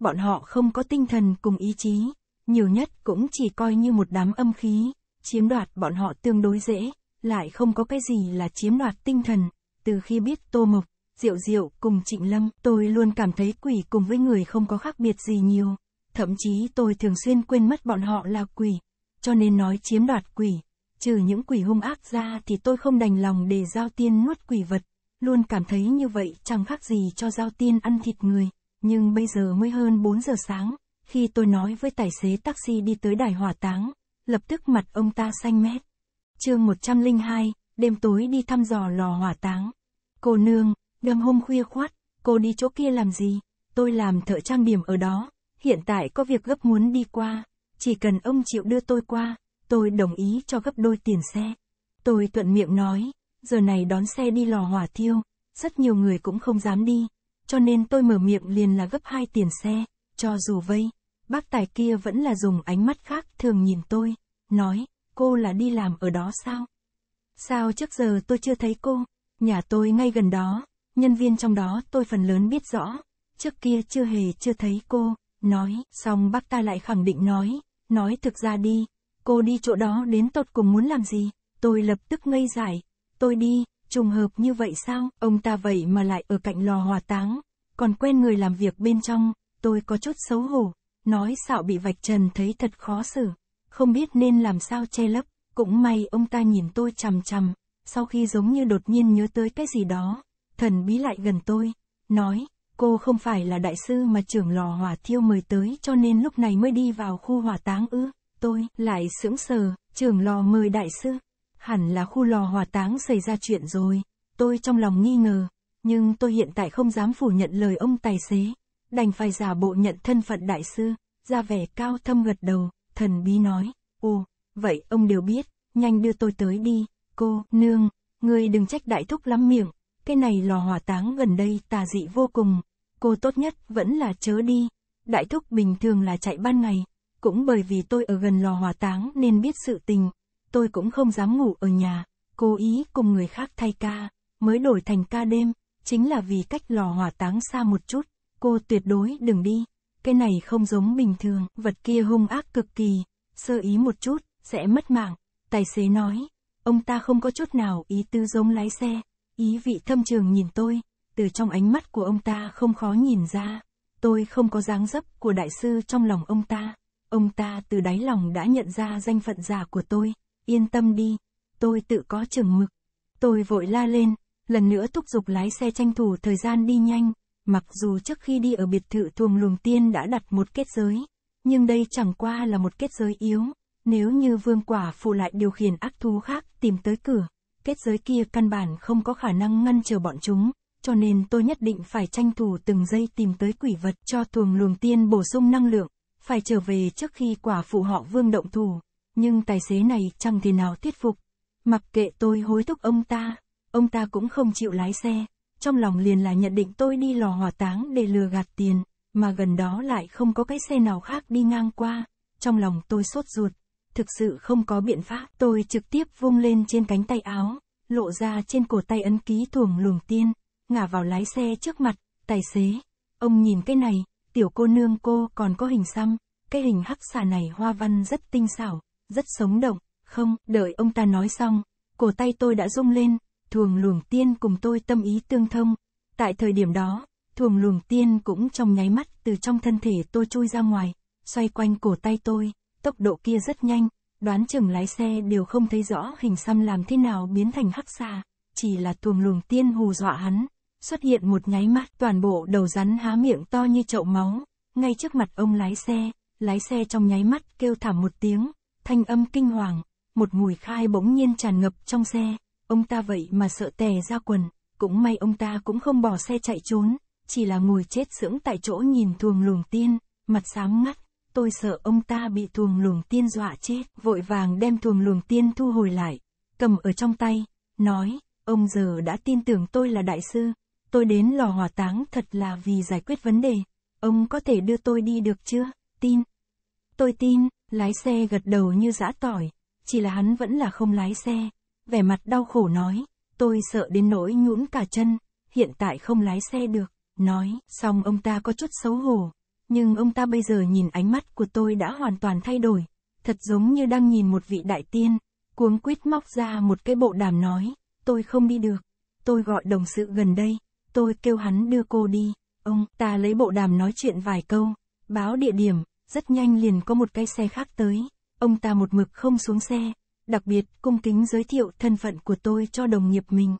bọn họ không có tinh thần cùng ý chí, nhiều nhất cũng chỉ coi như một đám âm khí, chiếm đoạt bọn họ tương đối dễ, lại không có cái gì là chiếm đoạt tinh thần, từ khi biết Tô Mộc, Diệu Diệu cùng Trịnh Lâm, tôi luôn cảm thấy quỷ cùng với người không có khác biệt gì nhiều. Thậm chí tôi thường xuyên quên mất bọn họ là quỷ, cho nên nói chiếm đoạt quỷ. Trừ những quỷ hung ác ra thì tôi không đành lòng để giao tiên nuốt quỷ vật, luôn cảm thấy như vậy chẳng khác gì cho giao tiên ăn thịt người. Nhưng bây giờ mới hơn 4 giờ sáng, khi tôi nói với tài xế taxi đi tới đài hỏa táng, lập tức mặt ông ta xanh mét. chương 102, đêm tối đi thăm dò lò hỏa táng. Cô nương, đêm hôm khuya khoát, cô đi chỗ kia làm gì? Tôi làm thợ trang điểm ở đó, hiện tại có việc gấp muốn đi qua, chỉ cần ông chịu đưa tôi qua, tôi đồng ý cho gấp đôi tiền xe. Tôi thuận miệng nói, giờ này đón xe đi lò hỏa thiêu, rất nhiều người cũng không dám đi, cho nên tôi mở miệng liền là gấp hai tiền xe, cho dù vây, bác tài kia vẫn là dùng ánh mắt khác thường nhìn tôi, nói, cô là đi làm ở đó sao? Sao trước giờ tôi chưa thấy cô? Nhà tôi ngay gần đó, nhân viên trong đó tôi phần lớn biết rõ, trước kia chưa hề chưa thấy cô, nói, xong bác ta lại khẳng định nói, nói thực ra đi, cô đi chỗ đó đến tột cùng muốn làm gì, tôi lập tức ngây giải, tôi đi, trùng hợp như vậy sao, ông ta vậy mà lại ở cạnh lò hỏa táng, còn quen người làm việc bên trong, tôi có chút xấu hổ, nói xạo bị vạch trần thấy thật khó xử, không biết nên làm sao che lấp, cũng may ông ta nhìn tôi chằm chằm, sau khi giống như đột nhiên nhớ tới cái gì đó, thần bí lại gần tôi, nói, cô không phải là đại sư mà trưởng lò hỏa thiêu mời tới cho nên lúc này mới đi vào khu hỏa táng ư, tôi lại sững sờ, trưởng lò mời đại sư, hẳn là khu lò hỏa táng xảy ra chuyện rồi, tôi trong lòng nghi ngờ, nhưng tôi hiện tại không dám phủ nhận lời ông tài xế, đành phải giả bộ nhận thân phận đại sư, ra vẻ cao thâm gật đầu, thần bí nói, ồ, vậy ông đều biết, nhanh đưa tôi tới đi, cô, nương, ngươi đừng trách đại thúc lắm miệng, cái này lò hỏa táng gần đây tà dị vô cùng, cô tốt nhất vẫn là chớ đi. Đại thúc bình thường là chạy ban ngày, cũng bởi vì tôi ở gần lò hỏa táng nên biết sự tình, tôi cũng không dám ngủ ở nhà, cố ý cùng người khác thay ca, mới đổi thành ca đêm, chính là vì cách lò hỏa táng xa một chút, cô tuyệt đối đừng đi, cái này không giống bình thường, vật kia hung ác cực kỳ, sơ ý một chút, sẽ mất mạng, tài xế nói, ông ta không có chút nào ý tư giống lái xe. Ý vị thâm trường nhìn tôi, từ trong ánh mắt của ông ta không khó nhìn ra, tôi không có dáng dấp của đại sư trong lòng ông ta. Ông ta từ đáy lòng đã nhận ra danh phận giả của tôi, yên tâm đi, tôi tự có trường mực. Tôi vội la lên, lần nữa thúc giục lái xe tranh thủ thời gian đi nhanh, mặc dù trước khi đi ở biệt thự thuồng luồng tiên đã đặt một kết giới, nhưng đây chẳng qua là một kết giới yếu, nếu như vương quả phụ lại điều khiển ác thú khác tìm tới cửa, kết giới kia căn bản không có khả năng ngăn chờ bọn chúng, cho nên tôi nhất định phải tranh thủ từng giây tìm tới quỷ vật cho tuồng luồng tiên bổ sung năng lượng, phải trở về trước khi quả phụ họ vương động thủ, nhưng tài xế này chẳng thể nào thuyết phục. Mặc kệ tôi hối thúc ông ta, ông ta cũng không chịu lái xe, trong lòng liền là nhận định tôi đi lò hỏa táng để lừa gạt tiền, mà gần đó lại không có cái xe nào khác đi ngang qua, trong lòng tôi sốt ruột thực sự không có biện pháp, tôi trực tiếp vung lên trên cánh tay áo, lộ ra trên cổ tay ấn ký thuồng luồng tiên, ngả vào lái xe trước mặt, tài xế. Ông nhìn cái này, tiểu cô nương cô còn có hình xăm, cái hình hắc xà này hoa văn rất tinh xảo, rất sống động, không, đợi ông ta nói xong, cổ tay tôi đã rung lên, thuồng luồng tiên cùng tôi tâm ý tương thông. Tại thời điểm đó, thuồng luồng tiên cũng trong nháy mắt từ trong thân thể tôi chui ra ngoài, xoay quanh cổ tay tôi tốc độ kia rất nhanh, đoán chừng lái xe đều không thấy rõ hình xăm làm thế nào biến thành hắc xa chỉ là tuồng luồng tiên hù dọa hắn, xuất hiện một nháy mắt toàn bộ đầu rắn há miệng to như chậu máu, ngay trước mặt ông lái xe, lái xe trong nháy mắt kêu thảm một tiếng, thanh âm kinh hoàng, một mùi khai bỗng nhiên tràn ngập trong xe, ông ta vậy mà sợ tè ra quần, cũng may ông ta cũng không bỏ xe chạy trốn, chỉ là ngồi chết sững tại chỗ nhìn tuồng luồng tiên, mặt xám ngắt, tôi sợ ông ta bị thuồng luồng tiên dọa chết, vội vàng đem thuồng luồng tiên thu hồi lại, cầm ở trong tay, nói, ông giờ đã tin tưởng tôi là đại sư, tôi đến lò hỏa táng thật là vì giải quyết vấn đề, ông có thể đưa tôi đi được chưa, tin. Tôi tin, lái xe gật đầu như giã tỏi, chỉ là hắn vẫn là không lái xe, vẻ mặt đau khổ nói, tôi sợ đến nỗi nhũn cả chân, hiện tại không lái xe được, nói, xong ông ta có chút xấu hổ, nhưng ông ta bây giờ nhìn ánh mắt của tôi đã hoàn toàn thay đổi, thật giống như đang nhìn một vị đại tiên, cuống quýt móc ra một cái bộ đàm nói, tôi không đi được, tôi gọi đồng sự gần đây, tôi kêu hắn đưa cô đi, ông ta lấy bộ đàm nói chuyện vài câu, báo địa điểm, rất nhanh liền có một cái xe khác tới, ông ta một mực không xuống xe, đặc biệt cung kính giới thiệu thân phận của tôi cho đồng nghiệp mình.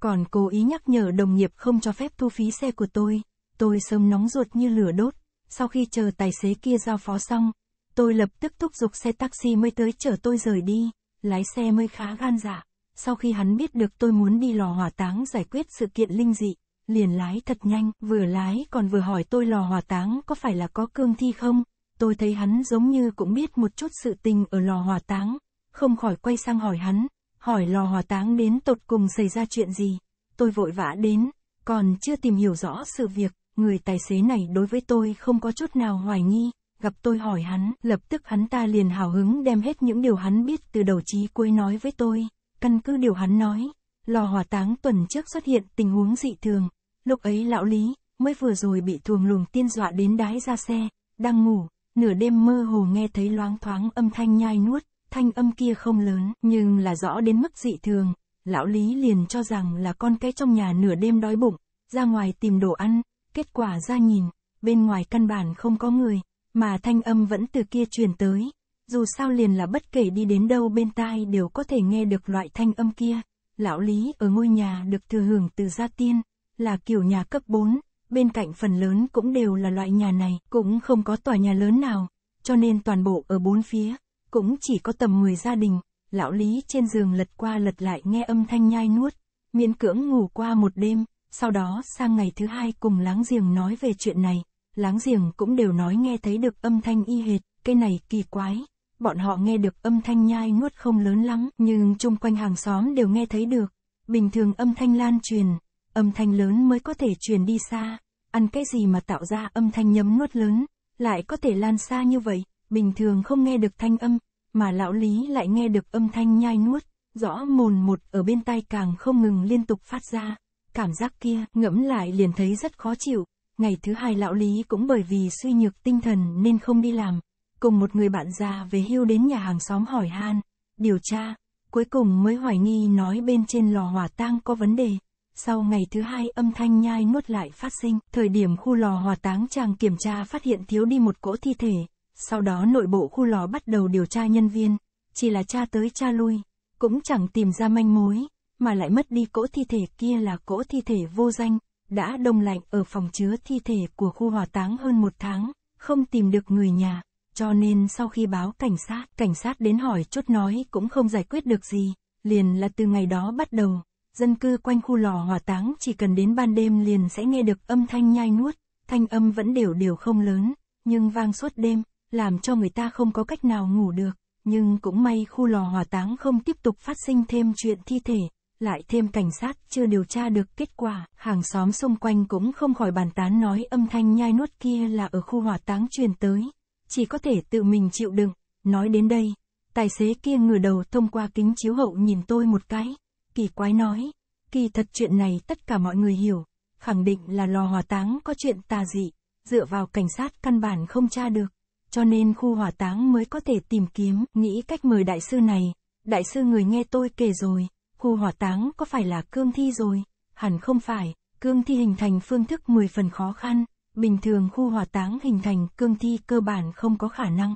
Còn cố ý nhắc nhở đồng nghiệp không cho phép thu phí xe của tôi, tôi sớm nóng ruột như lửa đốt, sau khi chờ tài xế kia giao phó xong, tôi lập tức thúc giục xe taxi mới tới chở tôi rời đi, lái xe mới khá gan dạ. Sau khi hắn biết được tôi muốn đi lò hỏa táng giải quyết sự kiện linh dị, liền lái thật nhanh, vừa lái còn vừa hỏi tôi lò hỏa táng có phải là có cương thi không? Tôi thấy hắn giống như cũng biết một chút sự tình ở lò hỏa táng, không khỏi quay sang hỏi hắn, hỏi lò hỏa táng đến tột cùng xảy ra chuyện gì. Tôi vội vã đến, còn chưa tìm hiểu rõ sự việc, người tài xế này đối với tôi không có chút nào hoài nghi, gặp tôi hỏi hắn, lập tức hắn ta liền hào hứng đem hết những điều hắn biết từ đầu chí cuối nói với tôi, căn cứ điều hắn nói, lò hỏa táng tuần trước xuất hiện tình huống dị thường, lúc ấy lão lý, mới vừa rồi bị thuồng luồng tiên dọa đến đái ra xe, đang ngủ, nửa đêm mơ hồ nghe thấy loáng thoáng âm thanh nhai nuốt, thanh âm kia không lớn, nhưng là rõ đến mức dị thường, lão lý liền cho rằng là con cái trong nhà nửa đêm đói bụng, ra ngoài tìm đồ ăn, Kết quả ra nhìn, bên ngoài căn bản không có người, mà thanh âm vẫn từ kia truyền tới. Dù sao liền là bất kể đi đến đâu bên tai đều có thể nghe được loại thanh âm kia. Lão Lý ở ngôi nhà được thừa hưởng từ gia tiên, là kiểu nhà cấp 4, bên cạnh phần lớn cũng đều là loại nhà này, cũng không có tòa nhà lớn nào, cho nên toàn bộ ở bốn phía, cũng chỉ có tầm 10 gia đình. Lão Lý trên giường lật qua lật lại nghe âm thanh nhai nuốt, miễn cưỡng ngủ qua một đêm sau đó sang ngày thứ hai cùng láng giềng nói về chuyện này, láng giềng cũng đều nói nghe thấy được âm thanh y hệt, cây này kỳ quái, bọn họ nghe được âm thanh nhai nuốt không lớn lắm, nhưng chung quanh hàng xóm đều nghe thấy được, bình thường âm thanh lan truyền, âm thanh lớn mới có thể truyền đi xa, ăn cái gì mà tạo ra âm thanh nhấm nuốt lớn, lại có thể lan xa như vậy, bình thường không nghe được thanh âm, mà lão lý lại nghe được âm thanh nhai nuốt, rõ mồn một ở bên tai càng không ngừng liên tục phát ra. Cảm giác kia, ngẫm lại liền thấy rất khó chịu. Ngày thứ hai lão Lý cũng bởi vì suy nhược tinh thần nên không đi làm. Cùng một người bạn già về hưu đến nhà hàng xóm hỏi han, điều tra, cuối cùng mới hoài nghi nói bên trên lò hỏa tang có vấn đề. Sau ngày thứ hai âm thanh nhai nuốt lại phát sinh, thời điểm khu lò hỏa táng chàng kiểm tra phát hiện thiếu đi một cỗ thi thể. Sau đó nội bộ khu lò bắt đầu điều tra nhân viên, chỉ là cha tới cha lui, cũng chẳng tìm ra manh mối mà lại mất đi cỗ thi thể kia là cỗ thi thể vô danh, đã đông lạnh ở phòng chứa thi thể của khu hỏa táng hơn một tháng, không tìm được người nhà, cho nên sau khi báo cảnh sát, cảnh sát đến hỏi chốt nói cũng không giải quyết được gì, liền là từ ngày đó bắt đầu, dân cư quanh khu lò hỏa táng chỉ cần đến ban đêm liền sẽ nghe được âm thanh nhai nuốt, thanh âm vẫn đều đều không lớn, nhưng vang suốt đêm, làm cho người ta không có cách nào ngủ được, nhưng cũng may khu lò hỏa táng không tiếp tục phát sinh thêm chuyện thi thể, lại thêm cảnh sát chưa điều tra được kết quả, hàng xóm xung quanh cũng không khỏi bàn tán nói âm thanh nhai nuốt kia là ở khu hỏa táng truyền tới, chỉ có thể tự mình chịu đựng, nói đến đây, tài xế kia ngửa đầu thông qua kính chiếu hậu nhìn tôi một cái, kỳ quái nói, kỳ thật chuyện này tất cả mọi người hiểu, khẳng định là lò hỏa táng có chuyện tà dị, dựa vào cảnh sát căn bản không tra được, cho nên khu hỏa táng mới có thể tìm kiếm, nghĩ cách mời đại sư này, đại sư người nghe tôi kể rồi khu hỏa táng có phải là cương thi rồi? Hẳn không phải, cương thi hình thành phương thức 10 phần khó khăn, bình thường khu hỏa táng hình thành cương thi cơ bản không có khả năng.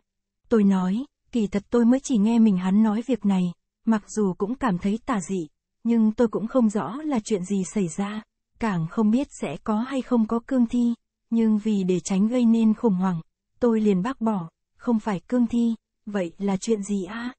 Tôi nói, kỳ thật tôi mới chỉ nghe mình hắn nói việc này, mặc dù cũng cảm thấy tà dị, nhưng tôi cũng không rõ là chuyện gì xảy ra, càng không biết sẽ có hay không có cương thi, nhưng vì để tránh gây nên khủng hoảng, tôi liền bác bỏ, không phải cương thi, vậy là chuyện gì a? À?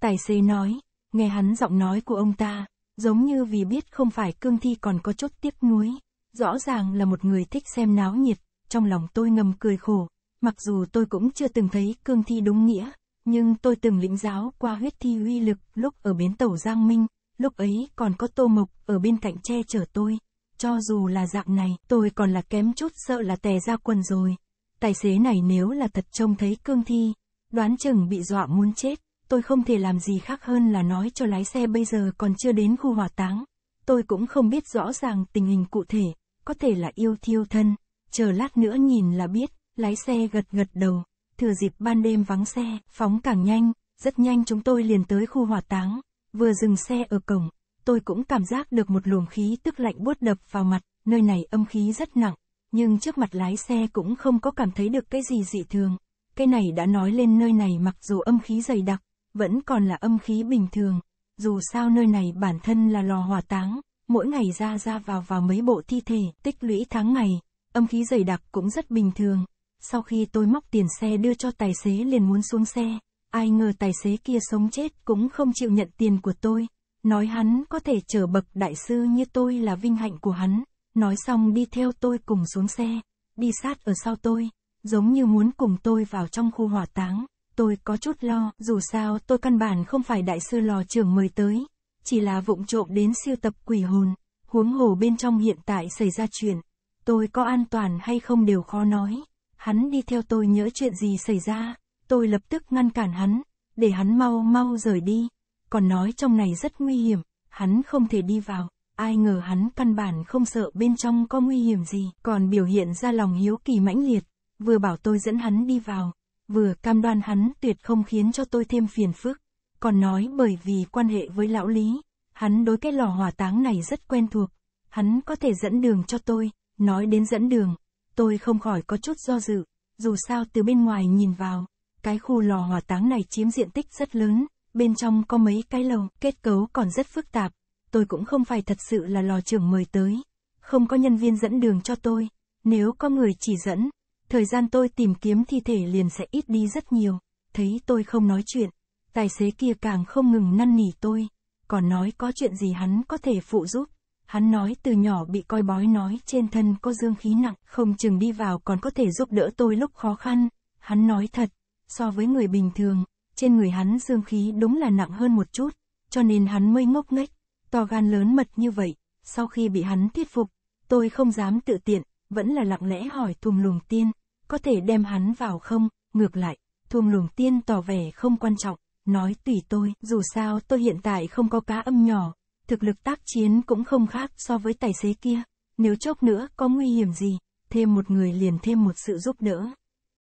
Tài xế nói, nghe hắn giọng nói của ông ta, giống như vì biết không phải cương thi còn có chút tiếc nuối, rõ ràng là một người thích xem náo nhiệt, trong lòng tôi ngầm cười khổ, mặc dù tôi cũng chưa từng thấy cương thi đúng nghĩa, nhưng tôi từng lĩnh giáo qua huyết thi uy lực lúc ở bến tàu Giang Minh, lúc ấy còn có tô mộc ở bên cạnh che chở tôi. Cho dù là dạng này, tôi còn là kém chút sợ là tè ra quần rồi. Tài xế này nếu là thật trông thấy cương thi, đoán chừng bị dọa muốn chết tôi không thể làm gì khác hơn là nói cho lái xe bây giờ còn chưa đến khu hỏa táng. Tôi cũng không biết rõ ràng tình hình cụ thể, có thể là yêu thiêu thân, chờ lát nữa nhìn là biết, lái xe gật gật đầu, thừa dịp ban đêm vắng xe, phóng càng nhanh, rất nhanh chúng tôi liền tới khu hỏa táng, vừa dừng xe ở cổng, tôi cũng cảm giác được một luồng khí tức lạnh buốt đập vào mặt, nơi này âm khí rất nặng, nhưng trước mặt lái xe cũng không có cảm thấy được cái gì dị thường. Cái này đã nói lên nơi này mặc dù âm khí dày đặc, vẫn còn là âm khí bình thường, dù sao nơi này bản thân là lò hỏa táng, mỗi ngày ra ra vào vào mấy bộ thi thể, tích lũy tháng ngày, âm khí dày đặc cũng rất bình thường. Sau khi tôi móc tiền xe đưa cho tài xế liền muốn xuống xe, ai ngờ tài xế kia sống chết cũng không chịu nhận tiền của tôi, nói hắn có thể trở bậc đại sư như tôi là vinh hạnh của hắn, nói xong đi theo tôi cùng xuống xe, đi sát ở sau tôi, giống như muốn cùng tôi vào trong khu hỏa táng tôi có chút lo, dù sao tôi căn bản không phải đại sư lò trưởng mời tới, chỉ là vụng trộm đến siêu tập quỷ hồn, huống hồ bên trong hiện tại xảy ra chuyện, tôi có an toàn hay không đều khó nói, hắn đi theo tôi nhớ chuyện gì xảy ra, tôi lập tức ngăn cản hắn, để hắn mau mau rời đi, còn nói trong này rất nguy hiểm, hắn không thể đi vào, ai ngờ hắn căn bản không sợ bên trong có nguy hiểm gì, còn biểu hiện ra lòng hiếu kỳ mãnh liệt, vừa bảo tôi dẫn hắn đi vào, vừa cam đoan hắn tuyệt không khiến cho tôi thêm phiền phức, còn nói bởi vì quan hệ với lão Lý, hắn đối cái lò hỏa táng này rất quen thuộc, hắn có thể dẫn đường cho tôi, nói đến dẫn đường, tôi không khỏi có chút do dự, dù sao từ bên ngoài nhìn vào, cái khu lò hỏa táng này chiếm diện tích rất lớn, bên trong có mấy cái lầu, kết cấu còn rất phức tạp, tôi cũng không phải thật sự là lò trưởng mời tới, không có nhân viên dẫn đường cho tôi, nếu có người chỉ dẫn, Thời gian tôi tìm kiếm thi thể liền sẽ ít đi rất nhiều. Thấy tôi không nói chuyện, tài xế kia càng không ngừng năn nỉ tôi. Còn nói có chuyện gì hắn có thể phụ giúp. Hắn nói từ nhỏ bị coi bói nói trên thân có dương khí nặng, không chừng đi vào còn có thể giúp đỡ tôi lúc khó khăn. Hắn nói thật, so với người bình thường, trên người hắn dương khí đúng là nặng hơn một chút, cho nên hắn mới ngốc nghếch, to gan lớn mật như vậy. Sau khi bị hắn thuyết phục, tôi không dám tự tiện, vẫn là lặng lẽ hỏi thùng lùng tiên, có thể đem hắn vào không, ngược lại, thuông luồng tiên tỏ vẻ không quan trọng, nói tùy tôi, dù sao tôi hiện tại không có cá âm nhỏ, thực lực tác chiến cũng không khác so với tài xế kia, nếu chốc nữa có nguy hiểm gì, thêm một người liền thêm một sự giúp đỡ.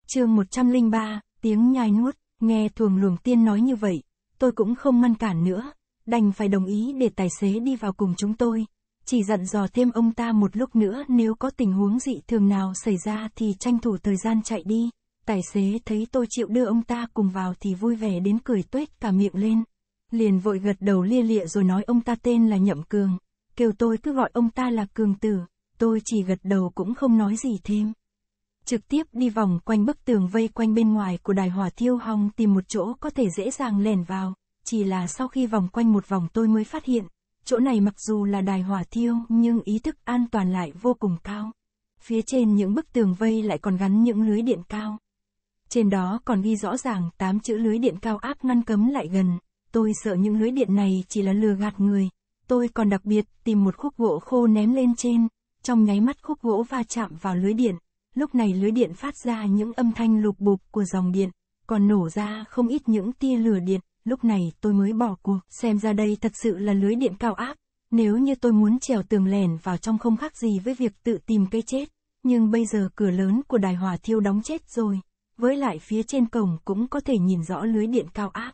chương 103, tiếng nhai nuốt, nghe thuồng luồng tiên nói như vậy, tôi cũng không ngăn cản nữa, đành phải đồng ý để tài xế đi vào cùng chúng tôi, chỉ dặn dò thêm ông ta một lúc nữa nếu có tình huống dị thường nào xảy ra thì tranh thủ thời gian chạy đi. Tài xế thấy tôi chịu đưa ông ta cùng vào thì vui vẻ đến cười tuếch cả miệng lên. Liền vội gật đầu lia lịa rồi nói ông ta tên là Nhậm Cường. Kêu tôi cứ gọi ông ta là Cường Tử, tôi chỉ gật đầu cũng không nói gì thêm. Trực tiếp đi vòng quanh bức tường vây quanh bên ngoài của đài hỏa thiêu hong tìm một chỗ có thể dễ dàng lẻn vào. Chỉ là sau khi vòng quanh một vòng tôi mới phát hiện, Chỗ này mặc dù là đài hỏa thiêu nhưng ý thức an toàn lại vô cùng cao. Phía trên những bức tường vây lại còn gắn những lưới điện cao. Trên đó còn ghi rõ ràng 8 chữ lưới điện cao áp ngăn cấm lại gần. Tôi sợ những lưới điện này chỉ là lừa gạt người. Tôi còn đặc biệt tìm một khúc gỗ khô ném lên trên. Trong nháy mắt khúc gỗ va chạm vào lưới điện. Lúc này lưới điện phát ra những âm thanh lục bục của dòng điện, còn nổ ra không ít những tia lửa điện lúc này tôi mới bỏ cuộc, xem ra đây thật sự là lưới điện cao áp. Nếu như tôi muốn trèo tường lèn vào trong không khác gì với việc tự tìm cái chết, nhưng bây giờ cửa lớn của đài hòa thiêu đóng chết rồi, với lại phía trên cổng cũng có thể nhìn rõ lưới điện cao áp.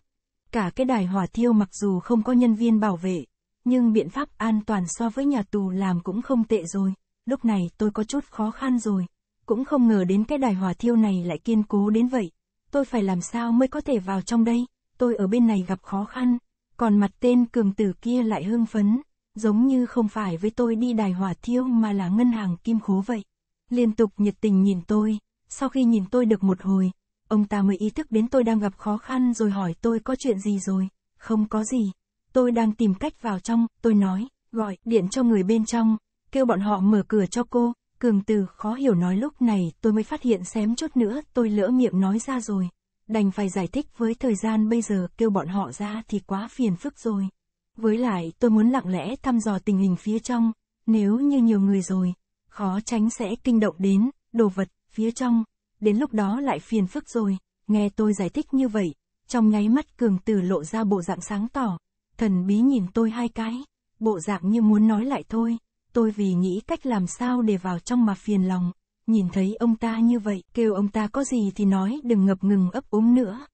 Cả cái đài hòa thiêu mặc dù không có nhân viên bảo vệ, nhưng biện pháp an toàn so với nhà tù làm cũng không tệ rồi, lúc này tôi có chút khó khăn rồi, cũng không ngờ đến cái đài hòa thiêu này lại kiên cố đến vậy, tôi phải làm sao mới có thể vào trong đây? tôi ở bên này gặp khó khăn, còn mặt tên cường tử kia lại hưng phấn, giống như không phải với tôi đi đài hỏa thiêu mà là ngân hàng kim khố vậy. Liên tục nhiệt tình nhìn tôi, sau khi nhìn tôi được một hồi, ông ta mới ý thức đến tôi đang gặp khó khăn rồi hỏi tôi có chuyện gì rồi, không có gì. Tôi đang tìm cách vào trong, tôi nói, gọi điện cho người bên trong, kêu bọn họ mở cửa cho cô, cường từ khó hiểu nói lúc này tôi mới phát hiện xém chút nữa tôi lỡ miệng nói ra rồi. Đành phải giải thích với thời gian bây giờ kêu bọn họ ra thì quá phiền phức rồi. Với lại tôi muốn lặng lẽ thăm dò tình hình phía trong, nếu như nhiều người rồi, khó tránh sẽ kinh động đến, đồ vật, phía trong, đến lúc đó lại phiền phức rồi, nghe tôi giải thích như vậy, trong nháy mắt cường từ lộ ra bộ dạng sáng tỏ, thần bí nhìn tôi hai cái, bộ dạng như muốn nói lại thôi, tôi vì nghĩ cách làm sao để vào trong mà phiền lòng nhìn thấy ông ta như vậy, kêu ông ta có gì thì nói đừng ngập ngừng ấp úng nữa.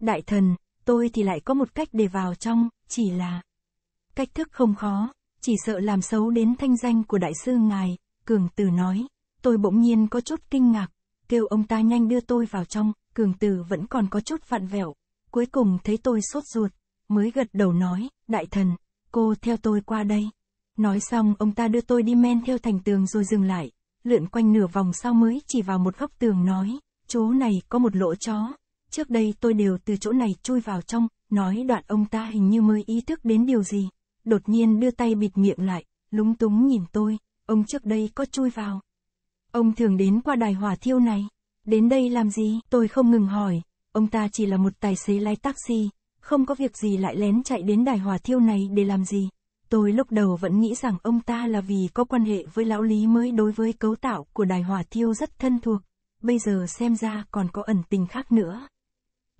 Đại thần, tôi thì lại có một cách để vào trong, chỉ là cách thức không khó, chỉ sợ làm xấu đến thanh danh của đại sư ngài, Cường Tử nói, tôi bỗng nhiên có chút kinh ngạc, kêu ông ta nhanh đưa tôi vào trong, Cường Tử vẫn còn có chút vặn vẹo, cuối cùng thấy tôi sốt ruột, mới gật đầu nói, đại thần, cô theo tôi qua đây. Nói xong ông ta đưa tôi đi men theo thành tường rồi dừng lại, lượn quanh nửa vòng sau mới chỉ vào một góc tường nói, chỗ này có một lỗ chó, trước đây tôi đều từ chỗ này chui vào trong, nói đoạn ông ta hình như mới ý thức đến điều gì, đột nhiên đưa tay bịt miệng lại, lúng túng nhìn tôi, ông trước đây có chui vào. Ông thường đến qua đài hỏa thiêu này, đến đây làm gì, tôi không ngừng hỏi, ông ta chỉ là một tài xế lái taxi, không có việc gì lại lén chạy đến đài hỏa thiêu này để làm gì. Tôi lúc đầu vẫn nghĩ rằng ông ta là vì có quan hệ với lão Lý mới đối với cấu tạo của đài hỏa thiêu rất thân thuộc, bây giờ xem ra còn có ẩn tình khác nữa.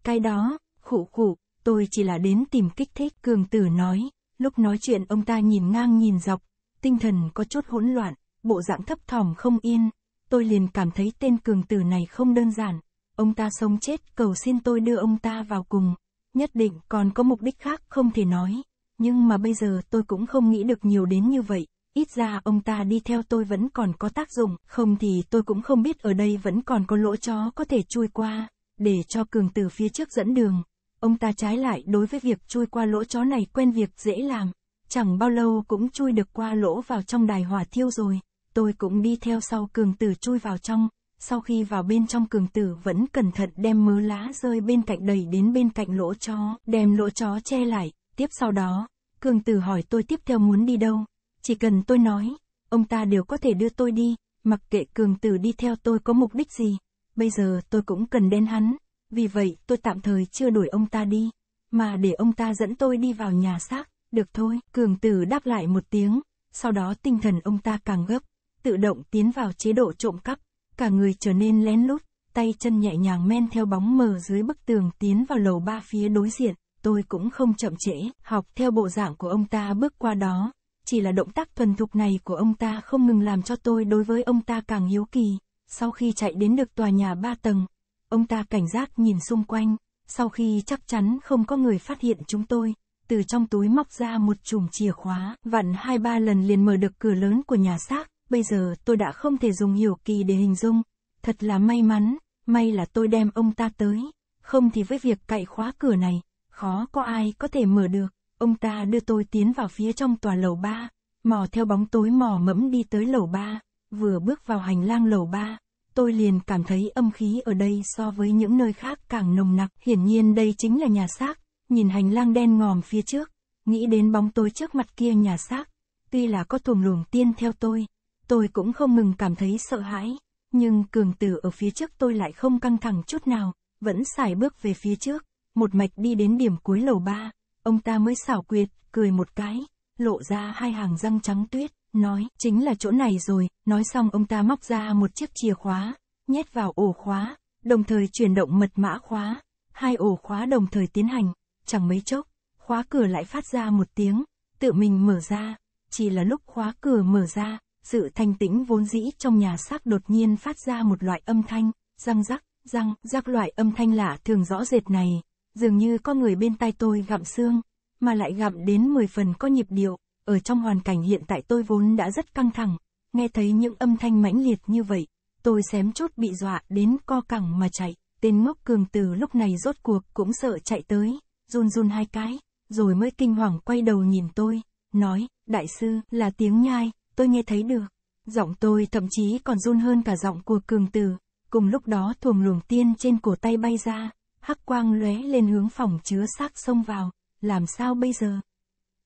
Cái đó, khụ khụ, tôi chỉ là đến tìm kích thích, cường tử nói, lúc nói chuyện ông ta nhìn ngang nhìn dọc, tinh thần có chút hỗn loạn, bộ dạng thấp thỏm không yên, tôi liền cảm thấy tên cường tử này không đơn giản, ông ta sống chết cầu xin tôi đưa ông ta vào cùng, nhất định còn có mục đích khác không thể nói nhưng mà bây giờ tôi cũng không nghĩ được nhiều đến như vậy, ít ra ông ta đi theo tôi vẫn còn có tác dụng, không thì tôi cũng không biết ở đây vẫn còn có lỗ chó có thể chui qua, để cho cường từ phía trước dẫn đường. Ông ta trái lại đối với việc chui qua lỗ chó này quen việc dễ làm, chẳng bao lâu cũng chui được qua lỗ vào trong đài hỏa thiêu rồi, tôi cũng đi theo sau cường tử chui vào trong, sau khi vào bên trong cường tử vẫn cẩn thận đem mớ lá rơi bên cạnh đầy đến bên cạnh lỗ chó, đem lỗ chó che lại, Tiếp sau đó, Cường Tử hỏi tôi tiếp theo muốn đi đâu. Chỉ cần tôi nói, ông ta đều có thể đưa tôi đi, mặc kệ Cường Tử đi theo tôi có mục đích gì. Bây giờ tôi cũng cần đến hắn, vì vậy tôi tạm thời chưa đuổi ông ta đi, mà để ông ta dẫn tôi đi vào nhà xác, được thôi. Cường Tử đáp lại một tiếng, sau đó tinh thần ông ta càng gấp, tự động tiến vào chế độ trộm cắp, cả người trở nên lén lút, tay chân nhẹ nhàng men theo bóng mờ dưới bức tường tiến vào lầu ba phía đối diện tôi cũng không chậm trễ, học theo bộ dạng của ông ta bước qua đó. Chỉ là động tác thuần thục này của ông ta không ngừng làm cho tôi đối với ông ta càng hiếu kỳ. Sau khi chạy đến được tòa nhà ba tầng, ông ta cảnh giác nhìn xung quanh, sau khi chắc chắn không có người phát hiện chúng tôi, từ trong túi móc ra một chùm chìa khóa, vặn hai ba lần liền mở được cửa lớn của nhà xác, bây giờ tôi đã không thể dùng hiểu kỳ để hình dung. Thật là may mắn, may là tôi đem ông ta tới, không thì với việc cậy khóa cửa này, Khó có ai có thể mở được, ông ta đưa tôi tiến vào phía trong tòa lầu ba, mò theo bóng tối mò mẫm đi tới lầu ba, vừa bước vào hành lang lầu ba, tôi liền cảm thấy âm khí ở đây so với những nơi khác càng nồng nặc, hiển nhiên đây chính là nhà xác, nhìn hành lang đen ngòm phía trước, nghĩ đến bóng tối trước mặt kia nhà xác, tuy là có thuồng luồng tiên theo tôi, tôi cũng không ngừng cảm thấy sợ hãi, nhưng cường tử ở phía trước tôi lại không căng thẳng chút nào, vẫn xài bước về phía trước một mạch đi đến điểm cuối lầu ba, ông ta mới xảo quyệt, cười một cái, lộ ra hai hàng răng trắng tuyết, nói, chính là chỗ này rồi, nói xong ông ta móc ra một chiếc chìa khóa, nhét vào ổ khóa, đồng thời chuyển động mật mã khóa, hai ổ khóa đồng thời tiến hành, chẳng mấy chốc, khóa cửa lại phát ra một tiếng, tự mình mở ra, chỉ là lúc khóa cửa mở ra, sự thanh tĩnh vốn dĩ trong nhà xác đột nhiên phát ra một loại âm thanh, răng rắc, răng, rắc loại âm thanh lạ thường rõ rệt này, dường như có người bên tai tôi gặm xương, mà lại gặm đến 10 phần có nhịp điệu, ở trong hoàn cảnh hiện tại tôi vốn đã rất căng thẳng, nghe thấy những âm thanh mãnh liệt như vậy, tôi xém chút bị dọa đến co cẳng mà chạy, tên ngốc cường từ lúc này rốt cuộc cũng sợ chạy tới, run run hai cái, rồi mới kinh hoàng quay đầu nhìn tôi, nói, đại sư, là tiếng nhai, tôi nghe thấy được. Giọng tôi thậm chí còn run hơn cả giọng của cường từ, cùng lúc đó thuồng luồng tiên trên cổ tay bay ra, hắc quang lóe lên hướng phòng chứa xác xông vào, làm sao bây giờ?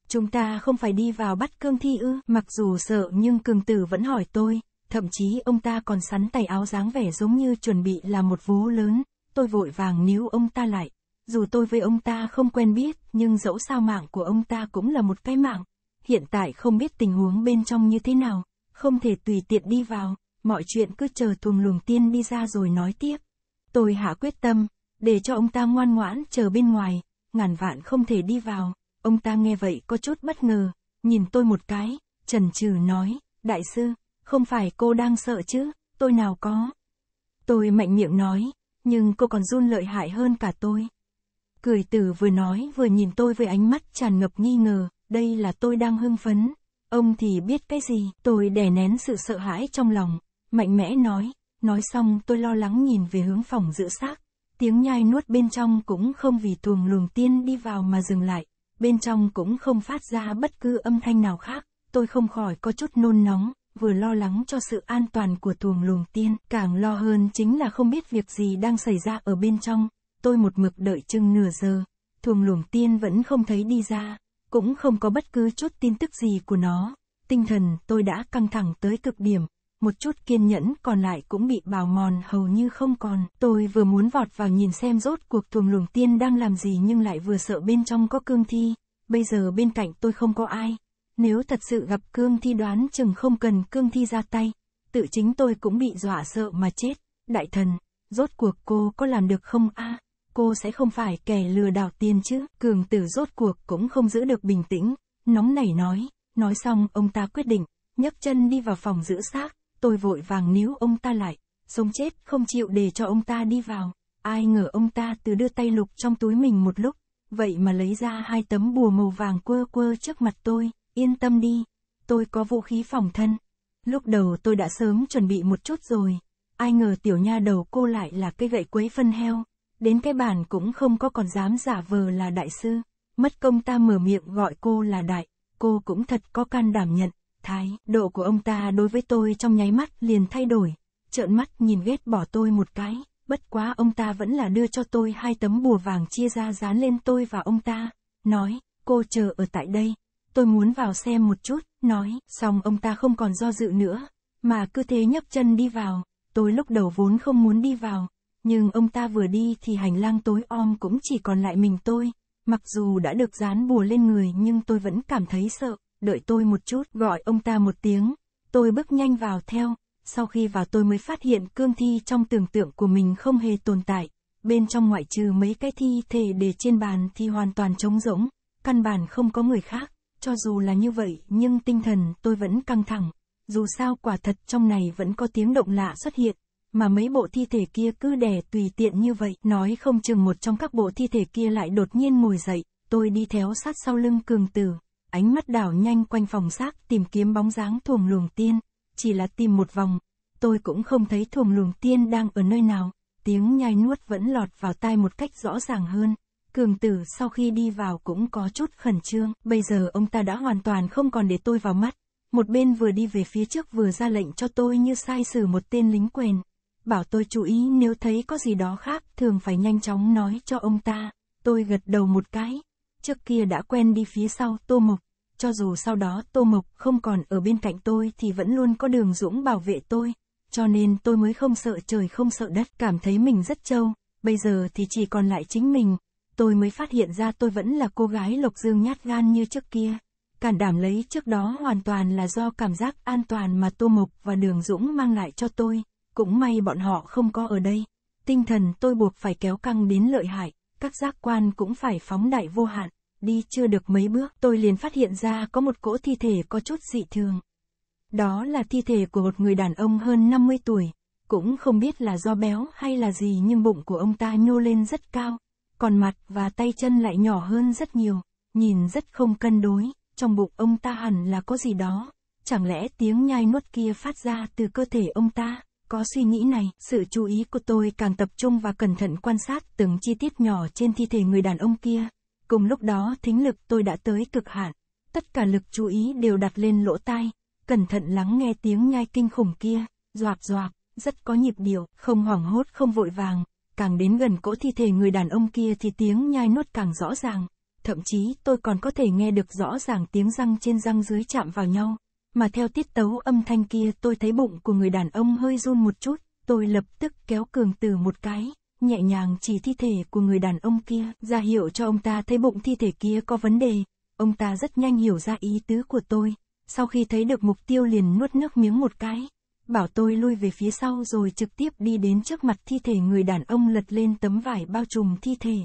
Chúng ta không phải đi vào bắt cương thi ư, mặc dù sợ nhưng cường tử vẫn hỏi tôi, thậm chí ông ta còn sắn tay áo dáng vẻ giống như chuẩn bị là một vố lớn, tôi vội vàng níu ông ta lại. Dù tôi với ông ta không quen biết, nhưng dẫu sao mạng của ông ta cũng là một cái mạng. Hiện tại không biết tình huống bên trong như thế nào, không thể tùy tiện đi vào, mọi chuyện cứ chờ thùng luồng tiên đi ra rồi nói tiếp. Tôi hạ quyết tâm, để cho ông ta ngoan ngoãn chờ bên ngoài, ngàn vạn không thể đi vào. Ông ta nghe vậy có chút bất ngờ, nhìn tôi một cái, trần trừ nói, đại sư, không phải cô đang sợ chứ, tôi nào có. Tôi mạnh miệng nói, nhưng cô còn run lợi hại hơn cả tôi. Cười tử vừa nói vừa nhìn tôi với ánh mắt tràn ngập nghi ngờ, đây là tôi đang hưng phấn. Ông thì biết cái gì, tôi đè nén sự sợ hãi trong lòng, mạnh mẽ nói, nói xong tôi lo lắng nhìn về hướng phòng giữa xác tiếng nhai nuốt bên trong cũng không vì tuồng luồng tiên đi vào mà dừng lại, bên trong cũng không phát ra bất cứ âm thanh nào khác, tôi không khỏi có chút nôn nóng, vừa lo lắng cho sự an toàn của tuồng luồng tiên, càng lo hơn chính là không biết việc gì đang xảy ra ở bên trong, tôi một mực đợi chừng nửa giờ, tuồng luồng tiên vẫn không thấy đi ra, cũng không có bất cứ chút tin tức gì của nó, tinh thần tôi đã căng thẳng tới cực điểm, một chút kiên nhẫn còn lại cũng bị bào mòn hầu như không còn. Tôi vừa muốn vọt vào nhìn xem rốt cuộc thuồng luồng tiên đang làm gì nhưng lại vừa sợ bên trong có cương thi, bây giờ bên cạnh tôi không có ai. Nếu thật sự gặp cương thi đoán chừng không cần cương thi ra tay, tự chính tôi cũng bị dọa sợ mà chết. Đại thần, rốt cuộc cô có làm được không a? À, cô sẽ không phải kẻ lừa đảo tiên chứ? Cường tử rốt cuộc cũng không giữ được bình tĩnh, nóng nảy nói. Nói xong ông ta quyết định, nhấc chân đi vào phòng giữ xác tôi vội vàng níu ông ta lại, sống chết không chịu để cho ông ta đi vào. Ai ngờ ông ta từ đưa tay lục trong túi mình một lúc, vậy mà lấy ra hai tấm bùa màu vàng quơ quơ trước mặt tôi, yên tâm đi, tôi có vũ khí phòng thân. Lúc đầu tôi đã sớm chuẩn bị một chút rồi, ai ngờ tiểu nha đầu cô lại là cây gậy quấy phân heo, đến cái bàn cũng không có còn dám giả vờ là đại sư, mất công ta mở miệng gọi cô là đại, cô cũng thật có can đảm nhận, Thái độ của ông ta đối với tôi trong nháy mắt liền thay đổi, trợn mắt nhìn ghét bỏ tôi một cái, bất quá ông ta vẫn là đưa cho tôi hai tấm bùa vàng chia ra dán lên tôi và ông ta, nói, cô chờ ở tại đây, tôi muốn vào xem một chút, nói, xong ông ta không còn do dự nữa, mà cứ thế nhấp chân đi vào, tôi lúc đầu vốn không muốn đi vào, nhưng ông ta vừa đi thì hành lang tối om cũng chỉ còn lại mình tôi, mặc dù đã được dán bùa lên người nhưng tôi vẫn cảm thấy sợ đợi tôi một chút, gọi ông ta một tiếng. Tôi bước nhanh vào theo, sau khi vào tôi mới phát hiện cương thi trong tưởng tượng của mình không hề tồn tại. Bên trong ngoại trừ mấy cái thi thể để trên bàn thì hoàn toàn trống rỗng, căn bản không có người khác. Cho dù là như vậy nhưng tinh thần tôi vẫn căng thẳng, dù sao quả thật trong này vẫn có tiếng động lạ xuất hiện, mà mấy bộ thi thể kia cứ đè tùy tiện như vậy, nói không chừng một trong các bộ thi thể kia lại đột nhiên ngồi dậy, tôi đi theo sát sau lưng cường tử ánh mắt đảo nhanh quanh phòng xác tìm kiếm bóng dáng thuồng luồng tiên, chỉ là tìm một vòng, tôi cũng không thấy thuồng luồng tiên đang ở nơi nào, tiếng nhai nuốt vẫn lọt vào tai một cách rõ ràng hơn. Cường tử sau khi đi vào cũng có chút khẩn trương, bây giờ ông ta đã hoàn toàn không còn để tôi vào mắt. Một bên vừa đi về phía trước vừa ra lệnh cho tôi như sai xử một tên lính quèn. Bảo tôi chú ý nếu thấy có gì đó khác thường phải nhanh chóng nói cho ông ta. Tôi gật đầu một cái, trước kia đã quen đi phía sau Tô Mộc, cho dù sau đó Tô Mộc không còn ở bên cạnh tôi thì vẫn luôn có đường Dũng bảo vệ tôi, cho nên tôi mới không sợ trời không sợ đất, cảm thấy mình rất trâu, bây giờ thì chỉ còn lại chính mình, tôi mới phát hiện ra tôi vẫn là cô gái Lộc Dương nhát gan như trước kia. Cản đảm lấy trước đó hoàn toàn là do cảm giác an toàn mà Tô Mộc và Đường Dũng mang lại cho tôi, cũng may bọn họ không có ở đây. Tinh thần tôi buộc phải kéo căng đến lợi hại, các giác quan cũng phải phóng đại vô hạn. Đi chưa được mấy bước tôi liền phát hiện ra có một cỗ thi thể có chút dị thường. Đó là thi thể của một người đàn ông hơn 50 tuổi, cũng không biết là do béo hay là gì nhưng bụng của ông ta nhô lên rất cao, còn mặt và tay chân lại nhỏ hơn rất nhiều, nhìn rất không cân đối, trong bụng ông ta hẳn là có gì đó, chẳng lẽ tiếng nhai nuốt kia phát ra từ cơ thể ông ta? Có suy nghĩ này, sự chú ý của tôi càng tập trung và cẩn thận quan sát từng chi tiết nhỏ trên thi thể người đàn ông kia. Cùng lúc đó thính lực tôi đã tới cực hạn. Tất cả lực chú ý đều đặt lên lỗ tai, cẩn thận lắng nghe tiếng nhai kinh khủng kia, doạp doạp, rất có nhịp điệu, không hoảng hốt không vội vàng. Càng đến gần cỗ thi thể người đàn ông kia thì tiếng nhai nuốt càng rõ ràng. Thậm chí tôi còn có thể nghe được rõ ràng tiếng răng trên răng dưới chạm vào nhau mà theo tiết tấu âm thanh kia tôi thấy bụng của người đàn ông hơi run một chút, tôi lập tức kéo cường từ một cái, nhẹ nhàng chỉ thi thể của người đàn ông kia, ra hiệu cho ông ta thấy bụng thi thể kia có vấn đề, ông ta rất nhanh hiểu ra ý tứ của tôi, sau khi thấy được mục tiêu liền nuốt nước miếng một cái, bảo tôi lui về phía sau rồi trực tiếp đi đến trước mặt thi thể người đàn ông lật lên tấm vải bao trùm thi thể.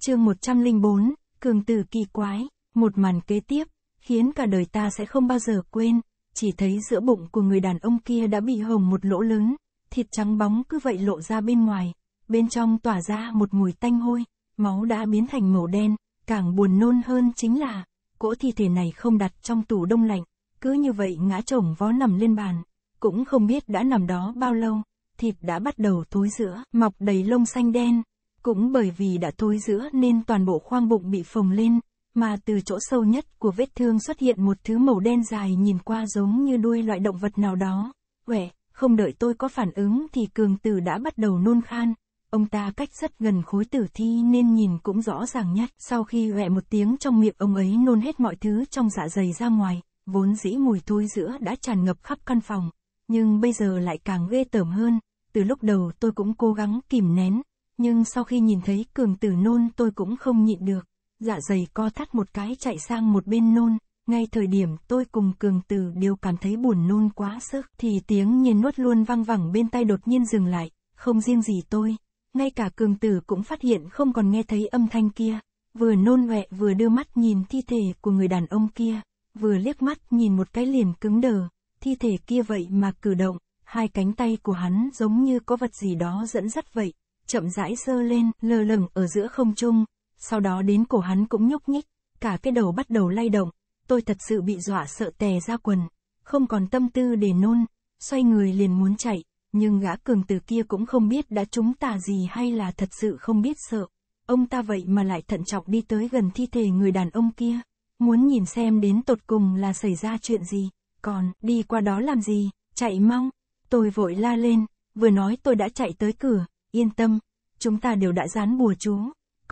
Chương 104, Cường tử kỳ quái, một màn kế tiếp, khiến cả đời ta sẽ không bao giờ quên, chỉ thấy giữa bụng của người đàn ông kia đã bị hồng một lỗ lớn, thịt trắng bóng cứ vậy lộ ra bên ngoài, bên trong tỏa ra một mùi tanh hôi, máu đã biến thành màu đen, càng buồn nôn hơn chính là, cỗ thi thể này không đặt trong tủ đông lạnh, cứ như vậy ngã chồng vó nằm lên bàn, cũng không biết đã nằm đó bao lâu, thịt đã bắt đầu thối rữa, mọc đầy lông xanh đen, cũng bởi vì đã thối rữa nên toàn bộ khoang bụng bị phồng lên, mà từ chỗ sâu nhất của vết thương xuất hiện một thứ màu đen dài nhìn qua giống như đuôi loại động vật nào đó. Uể, không đợi tôi có phản ứng thì cường tử đã bắt đầu nôn khan. Ông ta cách rất gần khối tử thi nên nhìn cũng rõ ràng nhất. Sau khi huệ một tiếng trong miệng ông ấy nôn hết mọi thứ trong dạ dày ra ngoài, vốn dĩ mùi thối giữa đã tràn ngập khắp căn phòng. Nhưng bây giờ lại càng ghê tởm hơn. Từ lúc đầu tôi cũng cố gắng kìm nén, nhưng sau khi nhìn thấy cường tử nôn tôi cũng không nhịn được dạ dày co thắt một cái chạy sang một bên nôn, ngay thời điểm tôi cùng cường tử đều cảm thấy buồn nôn quá sức thì tiếng nhiên nuốt luôn văng vẳng bên tai đột nhiên dừng lại, không riêng gì tôi, ngay cả cường tử cũng phát hiện không còn nghe thấy âm thanh kia, vừa nôn ọe vừa đưa mắt nhìn thi thể của người đàn ông kia, vừa liếc mắt nhìn một cái liền cứng đờ, thi thể kia vậy mà cử động, hai cánh tay của hắn giống như có vật gì đó dẫn dắt vậy, chậm rãi sơ lên, lơ lửng ở giữa không trung, sau đó đến cổ hắn cũng nhúc nhích, cả cái đầu bắt đầu lay động, tôi thật sự bị dọa sợ tè ra quần, không còn tâm tư để nôn, xoay người liền muốn chạy, nhưng gã cường tử kia cũng không biết đã trúng tà gì hay là thật sự không biết sợ. Ông ta vậy mà lại thận trọng đi tới gần thi thể người đàn ông kia, muốn nhìn xem đến tột cùng là xảy ra chuyện gì, còn đi qua đó làm gì, chạy mong Tôi vội la lên, vừa nói tôi đã chạy tới cửa, yên tâm, chúng ta đều đã dán bùa chú,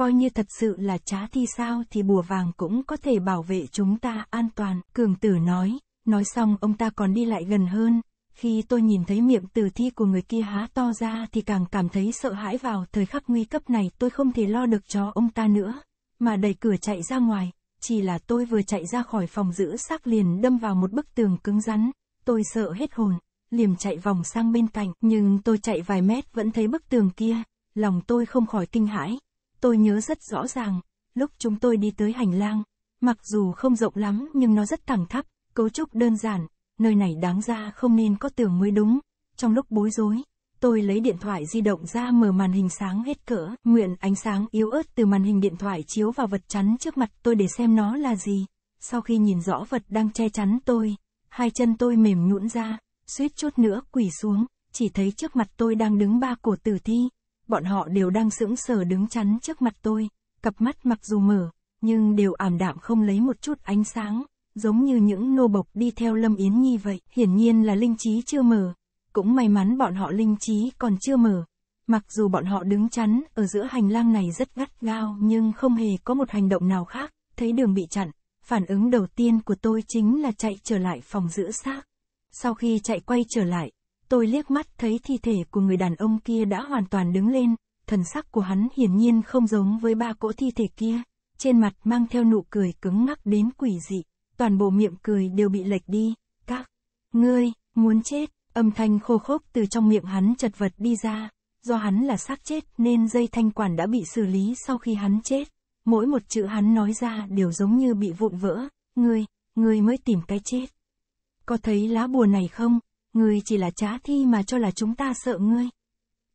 coi như thật sự là trá thi sao thì bùa vàng cũng có thể bảo vệ chúng ta an toàn, cường tử nói, nói xong ông ta còn đi lại gần hơn, khi tôi nhìn thấy miệng tử thi của người kia há to ra thì càng cảm thấy sợ hãi vào thời khắc nguy cấp này tôi không thể lo được cho ông ta nữa, mà đẩy cửa chạy ra ngoài, chỉ là tôi vừa chạy ra khỏi phòng giữ xác liền đâm vào một bức tường cứng rắn, tôi sợ hết hồn, liềm chạy vòng sang bên cạnh, nhưng tôi chạy vài mét vẫn thấy bức tường kia, lòng tôi không khỏi kinh hãi, Tôi nhớ rất rõ ràng, lúc chúng tôi đi tới hành lang, mặc dù không rộng lắm nhưng nó rất thẳng thắp, cấu trúc đơn giản, nơi này đáng ra không nên có tường mới đúng. Trong lúc bối rối, tôi lấy điện thoại di động ra mở màn hình sáng hết cỡ, nguyện ánh sáng yếu ớt từ màn hình điện thoại chiếu vào vật chắn trước mặt tôi để xem nó là gì. Sau khi nhìn rõ vật đang che chắn tôi, hai chân tôi mềm nhũn ra, suýt chút nữa quỳ xuống, chỉ thấy trước mặt tôi đang đứng ba cổ tử thi bọn họ đều đang sững sờ đứng chắn trước mặt tôi, cặp mắt mặc dù mở, nhưng đều ảm đạm không lấy một chút ánh sáng, giống như những nô bộc đi theo Lâm Yến Nhi vậy, hiển nhiên là linh trí chưa mở, cũng may mắn bọn họ linh trí còn chưa mở. Mặc dù bọn họ đứng chắn ở giữa hành lang này rất gắt gao nhưng không hề có một hành động nào khác, thấy đường bị chặn, phản ứng đầu tiên của tôi chính là chạy trở lại phòng giữ xác. Sau khi chạy quay trở lại, Tôi liếc mắt thấy thi thể của người đàn ông kia đã hoàn toàn đứng lên, thần sắc của hắn hiển nhiên không giống với ba cỗ thi thể kia, trên mặt mang theo nụ cười cứng ngắc đến quỷ dị, toàn bộ miệng cười đều bị lệch đi, các ngươi, muốn chết, âm thanh khô khốc từ trong miệng hắn chật vật đi ra, do hắn là xác chết nên dây thanh quản đã bị xử lý sau khi hắn chết, mỗi một chữ hắn nói ra đều giống như bị vụn vỡ, ngươi, ngươi mới tìm cái chết. Có thấy lá bùa này không? ngươi chỉ là trá thi mà cho là chúng ta sợ ngươi.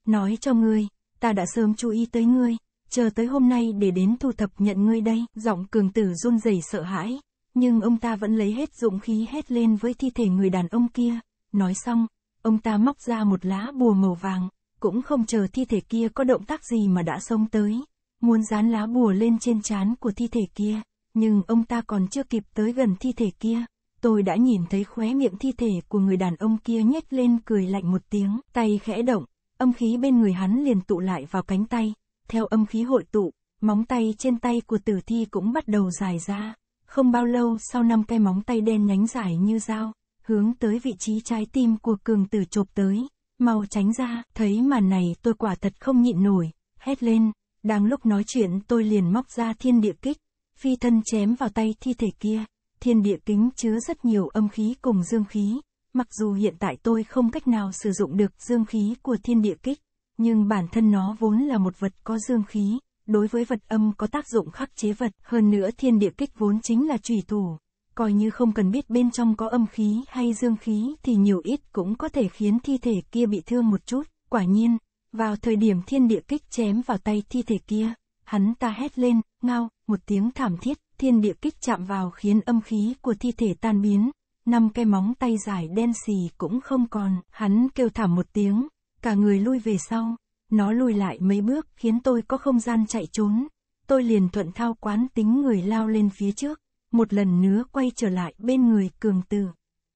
Nói cho ngươi, ta đã sớm chú ý tới ngươi, chờ tới hôm nay để đến thu thập nhận ngươi đây, giọng cường tử run rẩy sợ hãi, nhưng ông ta vẫn lấy hết dũng khí hét lên với thi thể người đàn ông kia, nói xong, ông ta móc ra một lá bùa màu vàng, cũng không chờ thi thể kia có động tác gì mà đã xông tới, muốn dán lá bùa lên trên trán của thi thể kia, nhưng ông ta còn chưa kịp tới gần thi thể kia, tôi đã nhìn thấy khóe miệng thi thể của người đàn ông kia nhếch lên cười lạnh một tiếng, tay khẽ động, âm khí bên người hắn liền tụ lại vào cánh tay, theo âm khí hội tụ, móng tay trên tay của tử thi cũng bắt đầu dài ra, không bao lâu sau năm cái móng tay đen nhánh dài như dao, hướng tới vị trí trái tim của cường tử chộp tới, mau tránh ra, thấy màn này tôi quả thật không nhịn nổi, hét lên, đang lúc nói chuyện tôi liền móc ra thiên địa kích, phi thân chém vào tay thi thể kia thiên địa kính chứa rất nhiều âm khí cùng dương khí. Mặc dù hiện tại tôi không cách nào sử dụng được dương khí của thiên địa kích, nhưng bản thân nó vốn là một vật có dương khí, đối với vật âm có tác dụng khắc chế vật, hơn nữa thiên địa kích vốn chính là trùy thủ. Coi như không cần biết bên trong có âm khí hay dương khí thì nhiều ít cũng có thể khiến thi thể kia bị thương một chút, quả nhiên, vào thời điểm thiên địa kích chém vào tay thi thể kia, hắn ta hét lên, ngao, một tiếng thảm thiết, thiên địa kích chạm vào khiến âm khí của thi thể tan biến, năm cái móng tay dài đen xì cũng không còn, hắn kêu thảm một tiếng, cả người lui về sau, nó lùi lại mấy bước khiến tôi có không gian chạy trốn, tôi liền thuận thao quán tính người lao lên phía trước, một lần nữa quay trở lại bên người cường tử.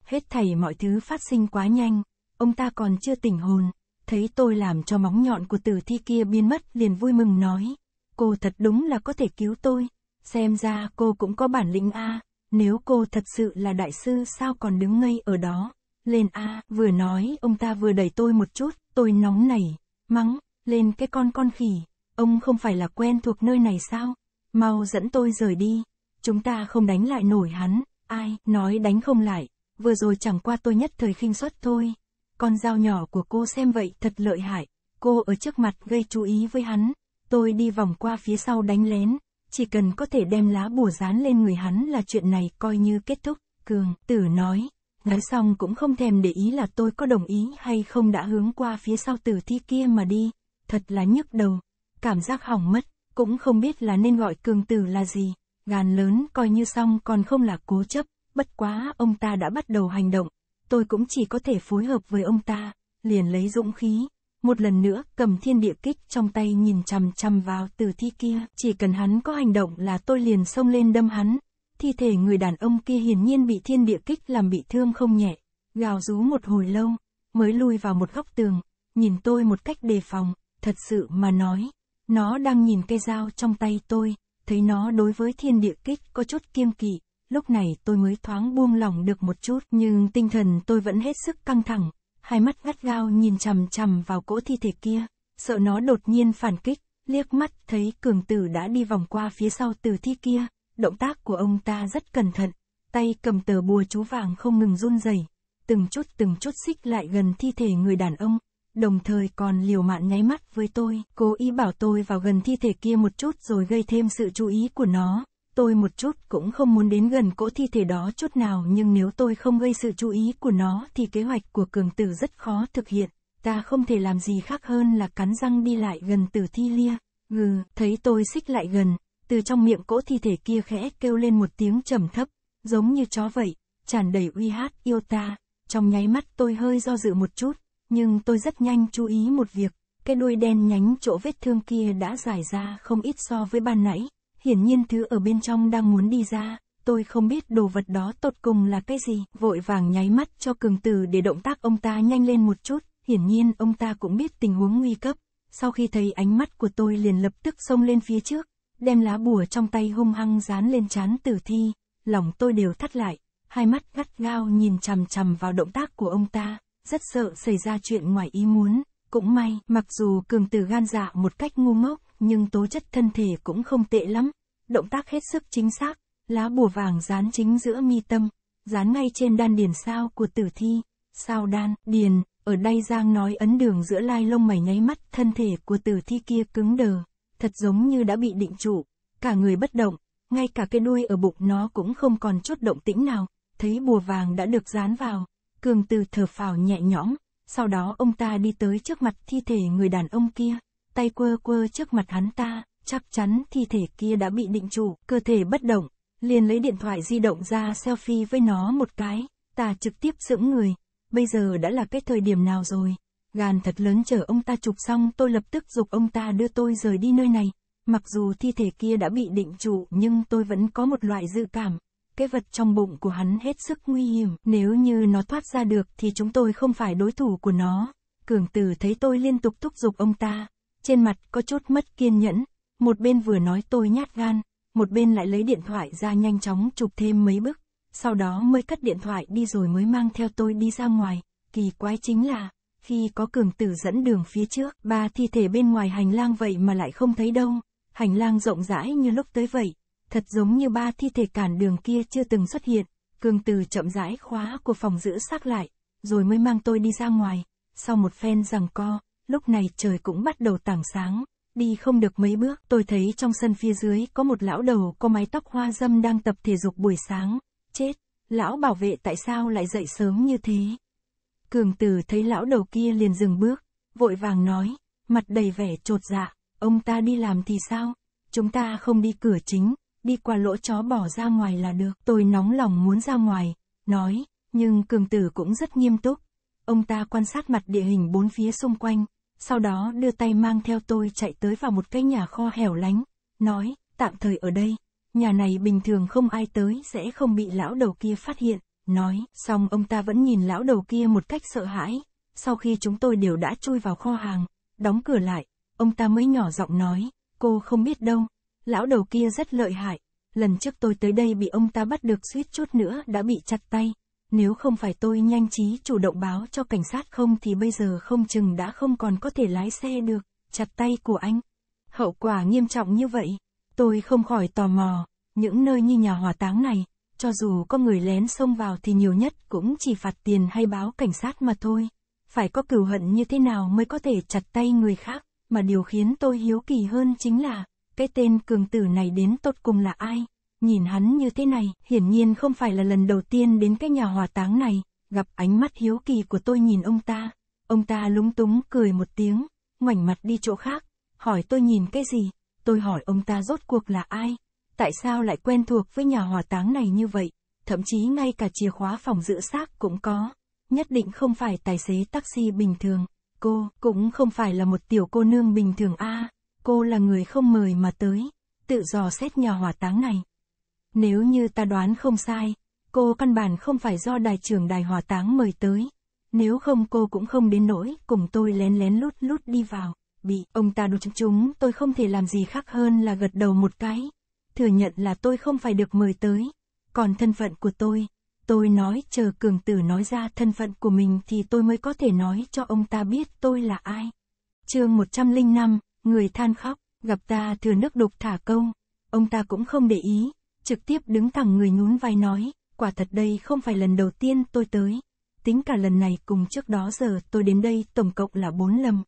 Hết thảy mọi thứ phát sinh quá nhanh, ông ta còn chưa tỉnh hồn, thấy tôi làm cho móng nhọn của tử thi kia biến mất liền vui mừng nói, cô thật đúng là có thể cứu tôi. Xem ra cô cũng có bản lĩnh A, nếu cô thật sự là đại sư sao còn đứng ngây ở đó. Lên A, vừa nói ông ta vừa đẩy tôi một chút, tôi nóng nảy, mắng, lên cái con con khỉ, ông không phải là quen thuộc nơi này sao? Mau dẫn tôi rời đi, chúng ta không đánh lại nổi hắn, ai, nói đánh không lại, vừa rồi chẳng qua tôi nhất thời khinh suất thôi. Con dao nhỏ của cô xem vậy thật lợi hại, cô ở trước mặt gây chú ý với hắn, tôi đi vòng qua phía sau đánh lén, chỉ cần có thể đem lá bùa dán lên người hắn là chuyện này coi như kết thúc, Cường Tử nói. Nói xong cũng không thèm để ý là tôi có đồng ý hay không đã hướng qua phía sau tử thi kia mà đi, thật là nhức đầu, cảm giác hỏng mất, cũng không biết là nên gọi cường tử là gì, gàn lớn coi như xong còn không là cố chấp, bất quá ông ta đã bắt đầu hành động, tôi cũng chỉ có thể phối hợp với ông ta, liền lấy dũng khí, một lần nữa cầm thiên địa kích trong tay nhìn chằm chằm vào tử thi kia, chỉ cần hắn có hành động là tôi liền xông lên đâm hắn. Thi thể người đàn ông kia hiển nhiên bị thiên địa kích làm bị thương không nhẹ, gào rú một hồi lâu, mới lui vào một góc tường, nhìn tôi một cách đề phòng, thật sự mà nói, nó đang nhìn cây dao trong tay tôi, thấy nó đối với thiên địa kích có chút kiêm kỵ, lúc này tôi mới thoáng buông lỏng được một chút, nhưng tinh thần tôi vẫn hết sức căng thẳng, hai mắt gắt gao nhìn chằm chằm vào cỗ thi thể kia, sợ nó đột nhiên phản kích, liếc mắt thấy cường tử đã đi vòng qua phía sau từ thi kia, động tác của ông ta rất cẩn thận, tay cầm tờ bùa chú vàng không ngừng run rẩy, từng chút từng chút xích lại gần thi thể người đàn ông, đồng thời còn liều mạng nháy mắt với tôi, cố ý bảo tôi vào gần thi thể kia một chút rồi gây thêm sự chú ý của nó tôi một chút cũng không muốn đến gần cỗ thi thể đó chút nào nhưng nếu tôi không gây sự chú ý của nó thì kế hoạch của cường tử rất khó thực hiện. Ta không thể làm gì khác hơn là cắn răng đi lại gần tử thi lia. Ngừ, thấy tôi xích lại gần, từ trong miệng cỗ thi thể kia khẽ kêu lên một tiếng trầm thấp, giống như chó vậy, tràn đầy uy hát yêu ta. Trong nháy mắt tôi hơi do dự một chút, nhưng tôi rất nhanh chú ý một việc, cái đuôi đen nhánh chỗ vết thương kia đã dài ra không ít so với ban nãy hiển nhiên thứ ở bên trong đang muốn đi ra, tôi không biết đồ vật đó tột cùng là cái gì, vội vàng nháy mắt cho cường tử để động tác ông ta nhanh lên một chút, hiển nhiên ông ta cũng biết tình huống nguy cấp, sau khi thấy ánh mắt của tôi liền lập tức xông lên phía trước, đem lá bùa trong tay hung hăng dán lên trán tử thi, lòng tôi đều thắt lại, hai mắt gắt gao nhìn chằm chằm vào động tác của ông ta, rất sợ xảy ra chuyện ngoài ý muốn, cũng may, mặc dù cường tử gan dạ một cách ngu ngốc, nhưng tố chất thân thể cũng không tệ lắm, động tác hết sức chính xác, lá bùa vàng dán chính giữa mi tâm, dán ngay trên đan điền sao của tử thi, sao đan, điền, ở đây Giang nói ấn đường giữa lai lông mày nháy mắt, thân thể của tử thi kia cứng đờ, thật giống như đã bị định trụ, cả người bất động, ngay cả cái đuôi ở bụng nó cũng không còn chút động tĩnh nào, thấy bùa vàng đã được dán vào, cường từ thở phào nhẹ nhõm, sau đó ông ta đi tới trước mặt thi thể người đàn ông kia tay quơ quơ trước mặt hắn ta, chắc chắn thi thể kia đã bị định chủ, cơ thể bất động, liền lấy điện thoại di động ra selfie với nó một cái, ta trực tiếp dưỡng người, bây giờ đã là cái thời điểm nào rồi, gàn thật lớn chở ông ta chụp xong tôi lập tức dục ông ta đưa tôi rời đi nơi này, mặc dù thi thể kia đã bị định trụ nhưng tôi vẫn có một loại dự cảm, cái vật trong bụng của hắn hết sức nguy hiểm, nếu như nó thoát ra được thì chúng tôi không phải đối thủ của nó, cường tử thấy tôi liên tục thúc giục ông ta, trên mặt có chút mất kiên nhẫn, một bên vừa nói tôi nhát gan, một bên lại lấy điện thoại ra nhanh chóng chụp thêm mấy bức, sau đó mới cất điện thoại đi rồi mới mang theo tôi đi ra ngoài, kỳ quái chính là, khi có cường tử dẫn đường phía trước, ba thi thể bên ngoài hành lang vậy mà lại không thấy đâu, hành lang rộng rãi như lúc tới vậy, thật giống như ba thi thể cản đường kia chưa từng xuất hiện, cường tử chậm rãi khóa của phòng giữ xác lại, rồi mới mang tôi đi ra ngoài, sau một phen rằng co, lúc này trời cũng bắt đầu tảng sáng. Đi không được mấy bước, tôi thấy trong sân phía dưới có một lão đầu có mái tóc hoa dâm đang tập thể dục buổi sáng. Chết, lão bảo vệ tại sao lại dậy sớm như thế? Cường tử thấy lão đầu kia liền dừng bước, vội vàng nói, mặt đầy vẻ trột dạ, ông ta đi làm thì sao? Chúng ta không đi cửa chính, đi qua lỗ chó bỏ ra ngoài là được. Tôi nóng lòng muốn ra ngoài, nói, nhưng cường tử cũng rất nghiêm túc. Ông ta quan sát mặt địa hình bốn phía xung quanh, sau đó đưa tay mang theo tôi chạy tới vào một cái nhà kho hẻo lánh, nói, tạm thời ở đây, nhà này bình thường không ai tới sẽ không bị lão đầu kia phát hiện, nói, xong ông ta vẫn nhìn lão đầu kia một cách sợ hãi, sau khi chúng tôi đều đã chui vào kho hàng, đóng cửa lại, ông ta mới nhỏ giọng nói, cô không biết đâu, lão đầu kia rất lợi hại, lần trước tôi tới đây bị ông ta bắt được suýt chút nữa đã bị chặt tay, nếu không phải tôi nhanh trí chủ động báo cho cảnh sát không thì bây giờ không chừng đã không còn có thể lái xe được, chặt tay của anh. Hậu quả nghiêm trọng như vậy, tôi không khỏi tò mò, những nơi như nhà hỏa táng này, cho dù có người lén xông vào thì nhiều nhất cũng chỉ phạt tiền hay báo cảnh sát mà thôi. Phải có cửu hận như thế nào mới có thể chặt tay người khác, mà điều khiến tôi hiếu kỳ hơn chính là, cái tên cường tử này đến tốt cùng là ai? nhìn hắn như thế này, hiển nhiên không phải là lần đầu tiên đến cái nhà hỏa táng này, gặp ánh mắt hiếu kỳ của tôi nhìn ông ta, ông ta lúng túng cười một tiếng, ngoảnh mặt đi chỗ khác, hỏi tôi nhìn cái gì, tôi hỏi ông ta rốt cuộc là ai, tại sao lại quen thuộc với nhà hỏa táng này như vậy, thậm chí ngay cả chìa khóa phòng giữ xác cũng có, nhất định không phải tài xế taxi bình thường, cô cũng không phải là một tiểu cô nương bình thường a, à, cô là người không mời mà tới, tự dò xét nhà hỏa táng này. Nếu như ta đoán không sai, cô căn bản không phải do đài trưởng đài hỏa táng mời tới. Nếu không cô cũng không đến nỗi, cùng tôi lén lén lút lút đi vào, bị ông ta đụng chúng, tôi không thể làm gì khác hơn là gật đầu một cái. Thừa nhận là tôi không phải được mời tới, còn thân phận của tôi, tôi nói chờ cường tử nói ra thân phận của mình thì tôi mới có thể nói cho ông ta biết tôi là ai. chương 105, người than khóc, gặp ta thừa nước đục thả công, ông ta cũng không để ý, trực tiếp đứng thẳng người nhún vai nói, quả thật đây không phải lần đầu tiên tôi tới. Tính cả lần này cùng trước đó giờ tôi đến đây tổng cộng là 4 lần.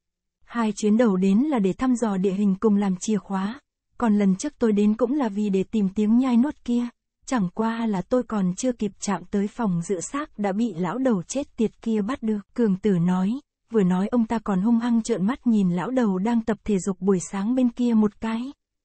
Hai chuyến đầu đến là để thăm dò địa hình cùng làm chìa khóa, còn lần trước tôi đến cũng là vì để tìm tiếng nhai nuốt kia. Chẳng qua là tôi còn chưa kịp chạm tới phòng dựa xác đã bị lão đầu chết tiệt kia bắt được. Cường tử nói, vừa nói ông ta còn hung hăng trợn mắt nhìn lão đầu đang tập thể dục buổi sáng bên kia một cái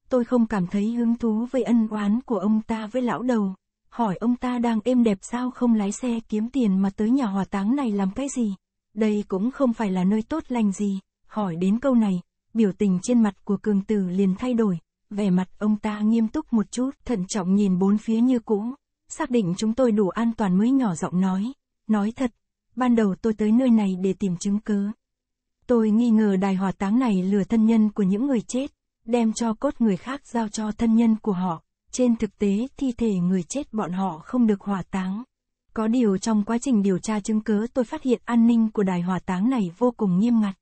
tôi không cảm thấy hứng thú với ân oán của ông ta với lão đầu. Hỏi ông ta đang êm đẹp sao không lái xe kiếm tiền mà tới nhà hỏa táng này làm cái gì? Đây cũng không phải là nơi tốt lành gì. Hỏi đến câu này, biểu tình trên mặt của cường tử liền thay đổi. Vẻ mặt ông ta nghiêm túc một chút, thận trọng nhìn bốn phía như cũ. Xác định chúng tôi đủ an toàn mới nhỏ giọng nói. Nói thật, ban đầu tôi tới nơi này để tìm chứng cứ. Tôi nghi ngờ đài hỏa táng này lừa thân nhân của những người chết đem cho cốt người khác giao cho thân nhân của họ. Trên thực tế, thi thể người chết bọn họ không được hỏa táng. Có điều trong quá trình điều tra chứng cứ tôi phát hiện an ninh của đài hỏa táng này vô cùng nghiêm ngặt.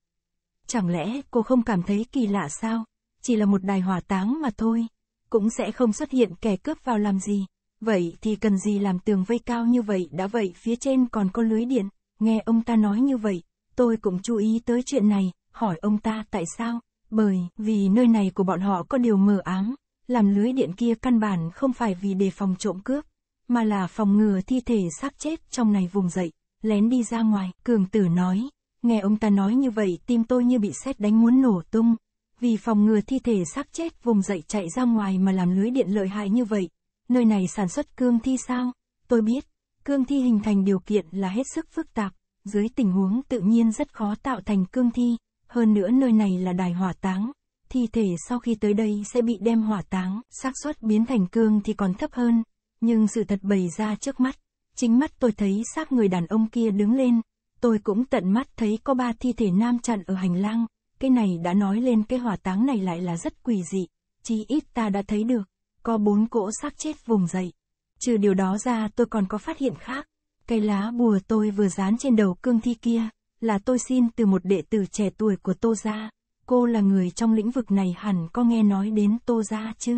Chẳng lẽ cô không cảm thấy kỳ lạ sao? Chỉ là một đài hỏa táng mà thôi. Cũng sẽ không xuất hiện kẻ cướp vào làm gì. Vậy thì cần gì làm tường vây cao như vậy đã vậy phía trên còn có lưới điện. Nghe ông ta nói như vậy, tôi cũng chú ý tới chuyện này, hỏi ông ta tại sao. Bởi vì nơi này của bọn họ có điều mờ ám, làm lưới điện kia căn bản không phải vì đề phòng trộm cướp, mà là phòng ngừa thi thể xác chết trong này vùng dậy, lén đi ra ngoài. Cường tử nói, nghe ông ta nói như vậy tim tôi như bị sét đánh muốn nổ tung. Vì phòng ngừa thi thể xác chết vùng dậy chạy ra ngoài mà làm lưới điện lợi hại như vậy, nơi này sản xuất cương thi sao? Tôi biết, cương thi hình thành điều kiện là hết sức phức tạp, dưới tình huống tự nhiên rất khó tạo thành cương thi, hơn nữa nơi này là đài hỏa táng, thi thể sau khi tới đây sẽ bị đem hỏa táng, xác suất biến thành cương thì còn thấp hơn, nhưng sự thật bày ra trước mắt. Chính mắt tôi thấy xác người đàn ông kia đứng lên, tôi cũng tận mắt thấy có ba thi thể nam chặn ở hành lang, cái này đã nói lên cái hỏa táng này lại là rất quỷ dị, chí ít ta đã thấy được, có bốn cỗ xác chết vùng dậy. Trừ điều đó ra tôi còn có phát hiện khác, cây lá bùa tôi vừa dán trên đầu cương thi kia, là tôi xin từ một đệ tử trẻ tuổi của Tô Gia. Cô là người trong lĩnh vực này hẳn có nghe nói đến Tô Gia chứ?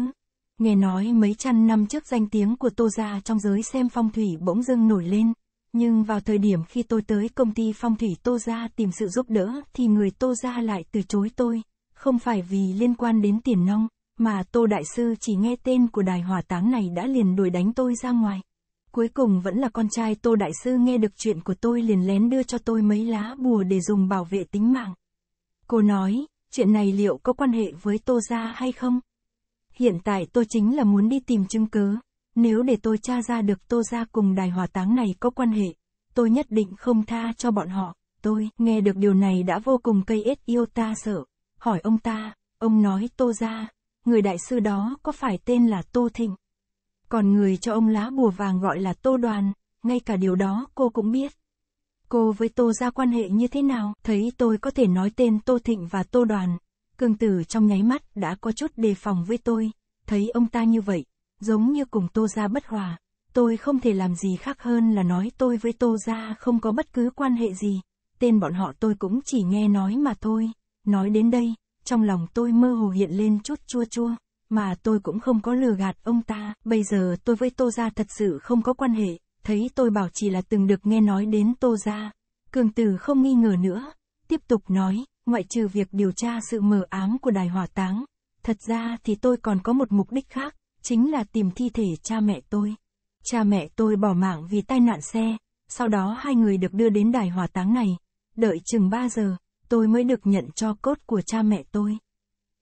Nghe nói mấy trăm năm trước danh tiếng của Tô Gia trong giới xem phong thủy bỗng dưng nổi lên. Nhưng vào thời điểm khi tôi tới công ty phong thủy Tô Gia tìm sự giúp đỡ thì người Tô Gia lại từ chối tôi. Không phải vì liên quan đến tiền nông, mà Tô Đại Sư chỉ nghe tên của đài hỏa táng này đã liền đuổi đánh tôi ra ngoài cuối cùng vẫn là con trai Tô Đại Sư nghe được chuyện của tôi liền lén đưa cho tôi mấy lá bùa để dùng bảo vệ tính mạng. Cô nói, chuyện này liệu có quan hệ với Tô Gia hay không? Hiện tại tôi chính là muốn đi tìm chứng cứ. Nếu để tôi tra ra được Tô Gia cùng đài hỏa táng này có quan hệ, tôi nhất định không tha cho bọn họ. Tôi nghe được điều này đã vô cùng cây ết yêu ta sợ. Hỏi ông ta, ông nói Tô Gia, người đại sư đó có phải tên là Tô Thịnh? Còn người cho ông lá bùa vàng gọi là Tô Đoàn, ngay cả điều đó cô cũng biết. Cô với Tô ra quan hệ như thế nào, thấy tôi có thể nói tên Tô Thịnh và Tô Đoàn. Cương tử trong nháy mắt đã có chút đề phòng với tôi, thấy ông ta như vậy, giống như cùng Tô ra bất hòa. Tôi không thể làm gì khác hơn là nói tôi với Tô ra không có bất cứ quan hệ gì, tên bọn họ tôi cũng chỉ nghe nói mà thôi. Nói đến đây, trong lòng tôi mơ hồ hiện lên chút chua chua mà tôi cũng không có lừa gạt ông ta, bây giờ tôi với Tô Gia thật sự không có quan hệ, thấy tôi bảo chỉ là từng được nghe nói đến Tô Gia. Cường tử không nghi ngờ nữa, tiếp tục nói, ngoại trừ việc điều tra sự mờ ám của đài hỏa táng, thật ra thì tôi còn có một mục đích khác, chính là tìm thi thể cha mẹ tôi. Cha mẹ tôi bỏ mạng vì tai nạn xe, sau đó hai người được đưa đến đài hỏa táng này, đợi chừng 3 giờ, tôi mới được nhận cho cốt của cha mẹ tôi.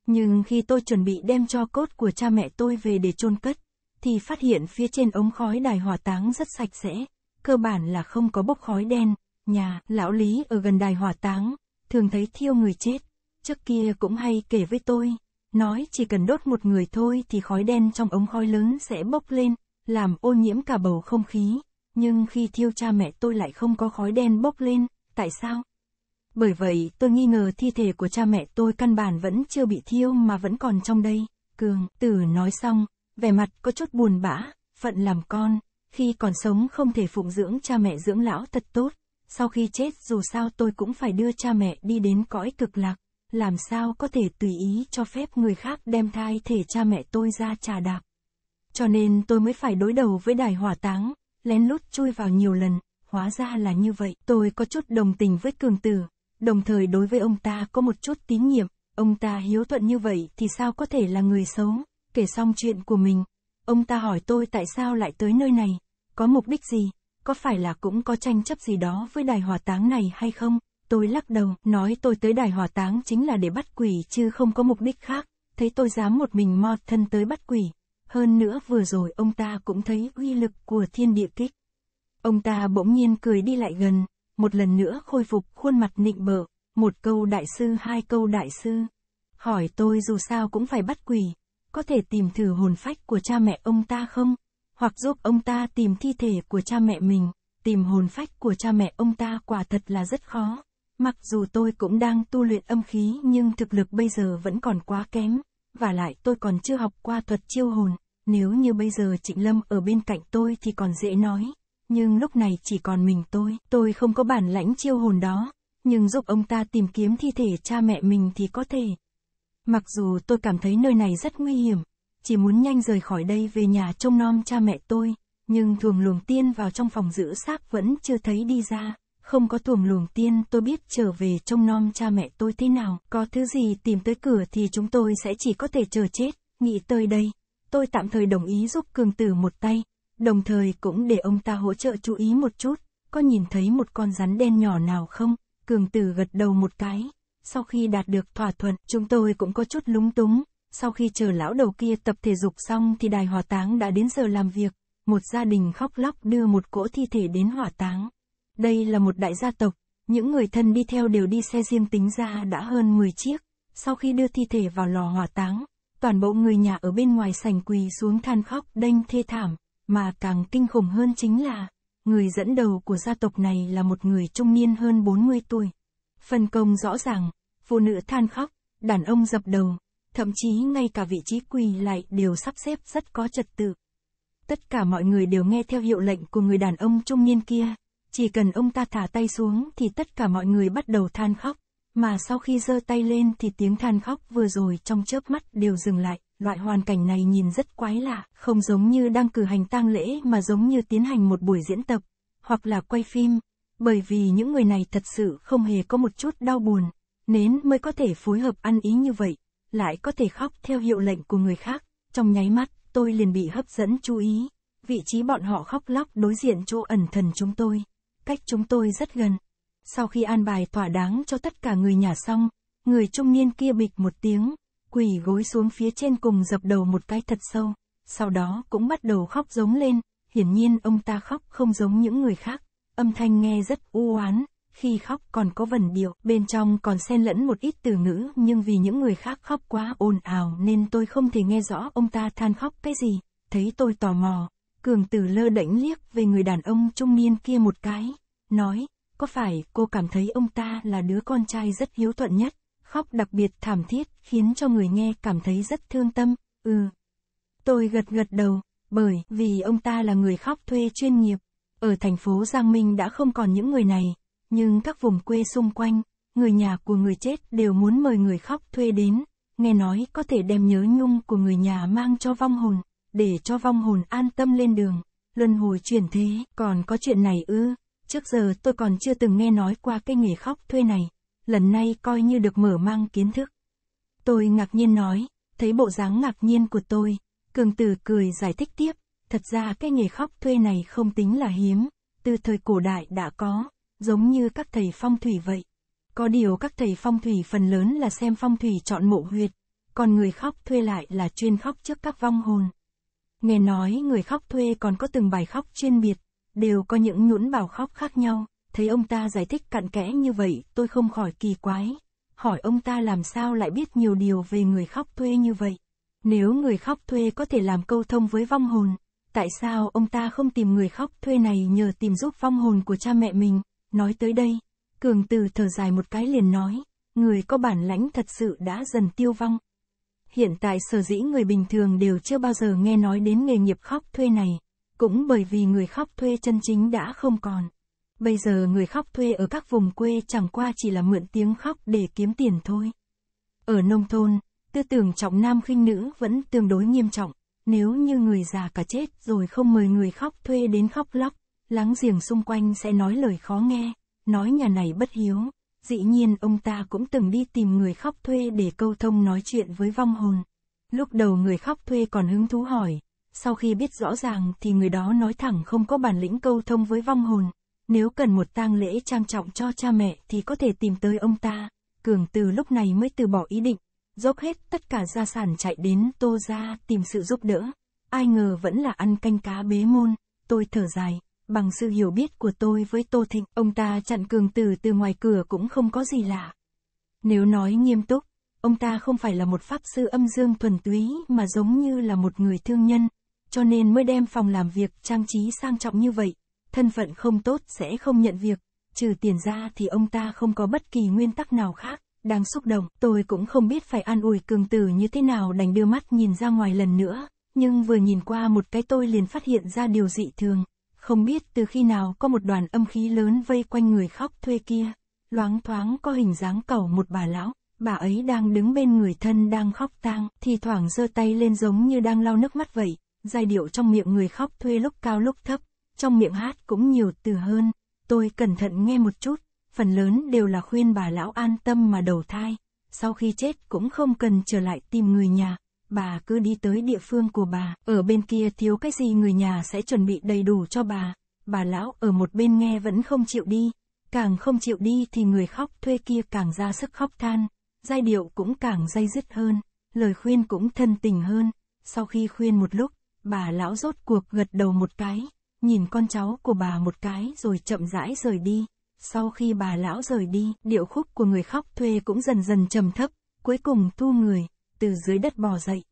Nhưng khi tôi chuẩn bị đem cho cốt của cha mẹ tôi về để chôn cất, thì phát hiện phía trên ống khói đài hỏa táng rất sạch sẽ, cơ bản là không có bốc khói đen. Nhà, lão Lý ở gần đài hỏa táng, thường thấy thiêu người chết, trước kia cũng hay kể với tôi, nói chỉ cần đốt một người thôi thì khói đen trong ống khói lớn sẽ bốc lên, làm ô nhiễm cả bầu không khí, nhưng khi thiêu cha mẹ tôi lại không có khói đen bốc lên, tại sao? Bởi vậy, tôi nghi ngờ thi thể của cha mẹ tôi căn bản vẫn chưa bị thiêu mà vẫn còn trong đây. Cường, tử nói xong, vẻ mặt có chút buồn bã, phận làm con, khi còn sống không thể phụng dưỡng cha mẹ dưỡng lão thật tốt, sau khi chết dù sao tôi cũng phải đưa cha mẹ đi đến cõi cực lạc, làm sao có thể tùy ý cho phép người khác đem thai thể cha mẹ tôi ra trà đạp. Cho nên tôi mới phải đối đầu với đài hỏa táng, lén lút chui vào nhiều lần, hóa ra là như vậy. Tôi có chút đồng tình với cường tử, đồng thời đối với ông ta có một chút tín nhiệm, ông ta hiếu thuận như vậy thì sao có thể là người xấu, kể xong chuyện của mình. Ông ta hỏi tôi tại sao lại tới nơi này, có mục đích gì, có phải là cũng có tranh chấp gì đó với đài hỏa táng này hay không? Tôi lắc đầu, nói tôi tới đài hỏa táng chính là để bắt quỷ chứ không có mục đích khác, thấy tôi dám một mình mò thân tới bắt quỷ. Hơn nữa vừa rồi ông ta cũng thấy uy lực của thiên địa kích. Ông ta bỗng nhiên cười đi lại gần, một lần nữa khôi phục khuôn mặt nịnh bợ, một câu đại sư hai câu đại sư. Hỏi tôi dù sao cũng phải bắt quỷ, có thể tìm thử hồn phách của cha mẹ ông ta không? Hoặc giúp ông ta tìm thi thể của cha mẹ mình, tìm hồn phách của cha mẹ ông ta quả thật là rất khó. Mặc dù tôi cũng đang tu luyện âm khí nhưng thực lực bây giờ vẫn còn quá kém, và lại tôi còn chưa học qua thuật chiêu hồn, nếu như bây giờ Trịnh Lâm ở bên cạnh tôi thì còn dễ nói, nhưng lúc này chỉ còn mình tôi, tôi không có bản lãnh chiêu hồn đó, nhưng giúp ông ta tìm kiếm thi thể cha mẹ mình thì có thể. Mặc dù tôi cảm thấy nơi này rất nguy hiểm, chỉ muốn nhanh rời khỏi đây về nhà trông nom cha mẹ tôi, nhưng thuồng luồng tiên vào trong phòng giữ xác vẫn chưa thấy đi ra, không có thuồng luồng tiên tôi biết trở về trông nom cha mẹ tôi thế nào, có thứ gì tìm tới cửa thì chúng tôi sẽ chỉ có thể chờ chết, nghĩ tới đây, tôi tạm thời đồng ý giúp cường tử một tay, đồng thời cũng để ông ta hỗ trợ chú ý một chút, có nhìn thấy một con rắn đen nhỏ nào không? Cường tử gật đầu một cái. Sau khi đạt được thỏa thuận, chúng tôi cũng có chút lúng túng. Sau khi chờ lão đầu kia tập thể dục xong thì đài hỏa táng đã đến giờ làm việc. Một gia đình khóc lóc đưa một cỗ thi thể đến hỏa táng. Đây là một đại gia tộc. Những người thân đi theo đều đi xe riêng tính ra đã hơn 10 chiếc. Sau khi đưa thi thể vào lò hỏa táng, toàn bộ người nhà ở bên ngoài sảnh quỳ xuống than khóc đanh thê thảm. Mà càng kinh khủng hơn chính là, người dẫn đầu của gia tộc này là một người trung niên hơn 40 tuổi. Phân công rõ ràng, phụ nữ than khóc, đàn ông dập đầu, thậm chí ngay cả vị trí quỳ lại đều sắp xếp rất có trật tự. Tất cả mọi người đều nghe theo hiệu lệnh của người đàn ông trung niên kia, chỉ cần ông ta thả tay xuống thì tất cả mọi người bắt đầu than khóc, mà sau khi giơ tay lên thì tiếng than khóc vừa rồi trong chớp mắt đều dừng lại loại hoàn cảnh này nhìn rất quái lạ, không giống như đang cử hành tang lễ mà giống như tiến hành một buổi diễn tập, hoặc là quay phim, bởi vì những người này thật sự không hề có một chút đau buồn, nên mới có thể phối hợp ăn ý như vậy, lại có thể khóc theo hiệu lệnh của người khác, trong nháy mắt, tôi liền bị hấp dẫn chú ý, vị trí bọn họ khóc lóc đối diện chỗ ẩn thần chúng tôi, cách chúng tôi rất gần. Sau khi an bài thỏa đáng cho tất cả người nhà xong, người trung niên kia bịch một tiếng, quỳ gối xuống phía trên cùng dập đầu một cái thật sâu, sau đó cũng bắt đầu khóc giống lên, hiển nhiên ông ta khóc không giống những người khác, âm thanh nghe rất u oán, khi khóc còn có vần điệu, bên trong còn xen lẫn một ít từ ngữ, nhưng vì những người khác khóc quá ồn ào nên tôi không thể nghe rõ ông ta than khóc cái gì, thấy tôi tò mò, Cường Tử lơ đễnh liếc về người đàn ông trung niên kia một cái, nói, có phải cô cảm thấy ông ta là đứa con trai rất hiếu thuận nhất? khóc đặc biệt thảm thiết, khiến cho người nghe cảm thấy rất thương tâm, ừ. Tôi gật gật đầu, bởi vì ông ta là người khóc thuê chuyên nghiệp. Ở thành phố Giang Minh đã không còn những người này, nhưng các vùng quê xung quanh, người nhà của người chết đều muốn mời người khóc thuê đến, nghe nói có thể đem nhớ nhung của người nhà mang cho vong hồn, để cho vong hồn an tâm lên đường, luân hồi chuyển thế, còn có chuyện này ư, trước giờ tôi còn chưa từng nghe nói qua cái nghề khóc thuê này, lần nay coi như được mở mang kiến thức. Tôi ngạc nhiên nói, thấy bộ dáng ngạc nhiên của tôi, cường tử cười giải thích tiếp, thật ra cái nghề khóc thuê này không tính là hiếm, từ thời cổ đại đã có, giống như các thầy phong thủy vậy. Có điều các thầy phong thủy phần lớn là xem phong thủy chọn mộ huyệt, còn người khóc thuê lại là chuyên khóc trước các vong hồn. Nghe nói người khóc thuê còn có từng bài khóc chuyên biệt, đều có những nhũn bảo khóc khác nhau. Thấy ông ta giải thích cặn kẽ như vậy, tôi không khỏi kỳ quái. Hỏi ông ta làm sao lại biết nhiều điều về người khóc thuê như vậy? Nếu người khóc thuê có thể làm câu thông với vong hồn, tại sao ông ta không tìm người khóc thuê này nhờ tìm giúp vong hồn của cha mẹ mình? Nói tới đây, Cường Từ thở dài một cái liền nói, người có bản lãnh thật sự đã dần tiêu vong. Hiện tại sở dĩ người bình thường đều chưa bao giờ nghe nói đến nghề nghiệp khóc thuê này, cũng bởi vì người khóc thuê chân chính đã không còn. Bây giờ người khóc thuê ở các vùng quê chẳng qua chỉ là mượn tiếng khóc để kiếm tiền thôi. Ở nông thôn, tư tưởng trọng nam khinh nữ vẫn tương đối nghiêm trọng. Nếu như người già cả chết rồi không mời người khóc thuê đến khóc lóc, láng giềng xung quanh sẽ nói lời khó nghe, nói nhà này bất hiếu. Dĩ nhiên ông ta cũng từng đi tìm người khóc thuê để câu thông nói chuyện với vong hồn. Lúc đầu người khóc thuê còn hứng thú hỏi, sau khi biết rõ ràng thì người đó nói thẳng không có bản lĩnh câu thông với vong hồn, nếu cần một tang lễ trang trọng cho cha mẹ thì có thể tìm tới ông ta. Cường từ lúc này mới từ bỏ ý định, dốc hết tất cả gia sản chạy đến Tô Gia tìm sự giúp đỡ. Ai ngờ vẫn là ăn canh cá bế môn, tôi thở dài, bằng sự hiểu biết của tôi với Tô Thịnh, ông ta chặn cường từ từ ngoài cửa cũng không có gì lạ. Nếu nói nghiêm túc, ông ta không phải là một pháp sư âm dương thuần túy mà giống như là một người thương nhân, cho nên mới đem phòng làm việc trang trí sang trọng như vậy thân phận không tốt sẽ không nhận việc, trừ tiền ra thì ông ta không có bất kỳ nguyên tắc nào khác. Đang xúc động, tôi cũng không biết phải an ủi cường tử như thế nào đành đưa mắt nhìn ra ngoài lần nữa, nhưng vừa nhìn qua một cái tôi liền phát hiện ra điều dị thường. Không biết từ khi nào có một đoàn âm khí lớn vây quanh người khóc thuê kia, loáng thoáng có hình dáng cầu một bà lão, bà ấy đang đứng bên người thân đang khóc tang, thì thoảng giơ tay lên giống như đang lau nước mắt vậy, giai điệu trong miệng người khóc thuê lúc cao lúc thấp, trong miệng hát cũng nhiều từ hơn, tôi cẩn thận nghe một chút, phần lớn đều là khuyên bà lão an tâm mà đầu thai, sau khi chết cũng không cần trở lại tìm người nhà, bà cứ đi tới địa phương của bà, ở bên kia thiếu cái gì người nhà sẽ chuẩn bị đầy đủ cho bà, bà lão ở một bên nghe vẫn không chịu đi, càng không chịu đi thì người khóc thuê kia càng ra sức khóc than, giai điệu cũng càng dây dứt hơn, lời khuyên cũng thân tình hơn, sau khi khuyên một lúc, bà lão rốt cuộc gật đầu một cái nhìn con cháu của bà một cái rồi chậm rãi rời đi. Sau khi bà lão rời đi, điệu khúc của người khóc thuê cũng dần dần trầm thấp, cuối cùng thu người, từ dưới đất bò dậy.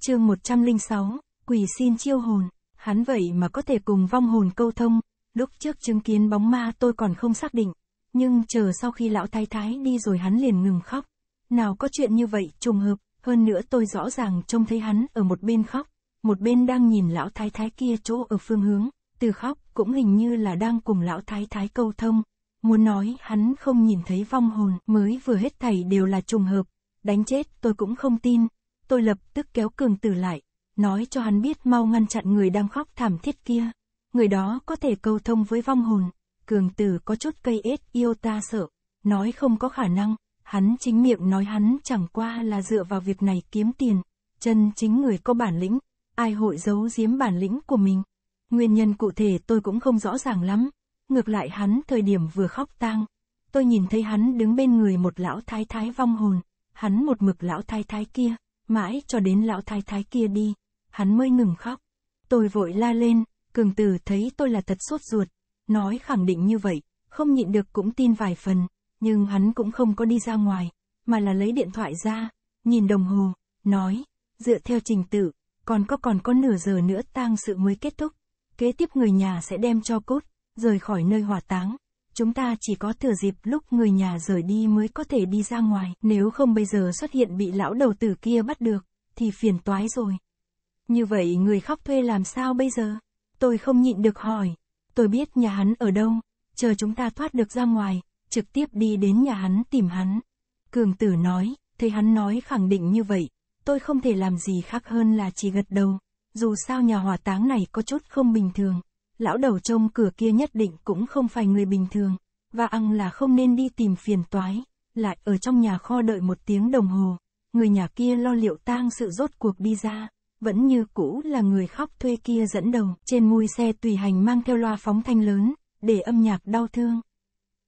chương 106, quỳ xin chiêu hồn, hắn vậy mà có thể cùng vong hồn câu thông, lúc trước chứng kiến bóng ma tôi còn không xác định, nhưng chờ sau khi lão thái thái đi rồi hắn liền ngừng khóc. Nào có chuyện như vậy, trùng hợp, hơn nữa tôi rõ ràng trông thấy hắn ở một bên khóc, một bên đang nhìn lão thái thái kia chỗ ở phương hướng, từ khóc cũng hình như là đang cùng lão thái thái câu thông, muốn nói hắn không nhìn thấy vong hồn mới vừa hết thảy đều là trùng hợp, đánh chết tôi cũng không tin, tôi lập tức kéo cường tử lại, nói cho hắn biết mau ngăn chặn người đang khóc thảm thiết kia, người đó có thể câu thông với vong hồn, cường tử có chút cây ết yêu ta sợ, nói không có khả năng, hắn chính miệng nói hắn chẳng qua là dựa vào việc này kiếm tiền, chân chính người có bản lĩnh, ai hội giấu giếm bản lĩnh của mình. Nguyên nhân cụ thể tôi cũng không rõ ràng lắm. Ngược lại hắn thời điểm vừa khóc tang. Tôi nhìn thấy hắn đứng bên người một lão thái thái vong hồn. Hắn một mực lão thái thái kia. Mãi cho đến lão thái thái kia đi. Hắn mới ngừng khóc. Tôi vội la lên. Cường tử thấy tôi là thật sốt ruột. Nói khẳng định như vậy. Không nhịn được cũng tin vài phần. Nhưng hắn cũng không có đi ra ngoài. Mà là lấy điện thoại ra. Nhìn đồng hồ. Nói. Dựa theo trình tự. Còn có còn có nửa giờ nữa tang sự mới kết thúc kế tiếp người nhà sẽ đem cho cốt, rời khỏi nơi hỏa táng. Chúng ta chỉ có thừa dịp lúc người nhà rời đi mới có thể đi ra ngoài, nếu không bây giờ xuất hiện bị lão đầu tử kia bắt được, thì phiền toái rồi. Như vậy người khóc thuê làm sao bây giờ? Tôi không nhịn được hỏi. Tôi biết nhà hắn ở đâu, chờ chúng ta thoát được ra ngoài, trực tiếp đi đến nhà hắn tìm hắn. Cường tử nói, thấy hắn nói khẳng định như vậy, tôi không thể làm gì khác hơn là chỉ gật đầu dù sao nhà hỏa táng này có chút không bình thường. Lão đầu trông cửa kia nhất định cũng không phải người bình thường, và ăn là không nên đi tìm phiền toái, lại ở trong nhà kho đợi một tiếng đồng hồ, người nhà kia lo liệu tang sự rốt cuộc đi ra, vẫn như cũ là người khóc thuê kia dẫn đầu, trên mui xe tùy hành mang theo loa phóng thanh lớn, để âm nhạc đau thương.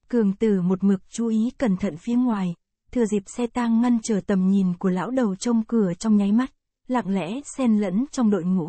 Cường tử một mực chú ý cẩn thận phía ngoài, thừa dịp xe tang ngăn trở tầm nhìn của lão đầu trông cửa trong nháy mắt, lặng lẽ xen lẫn trong đội ngũ,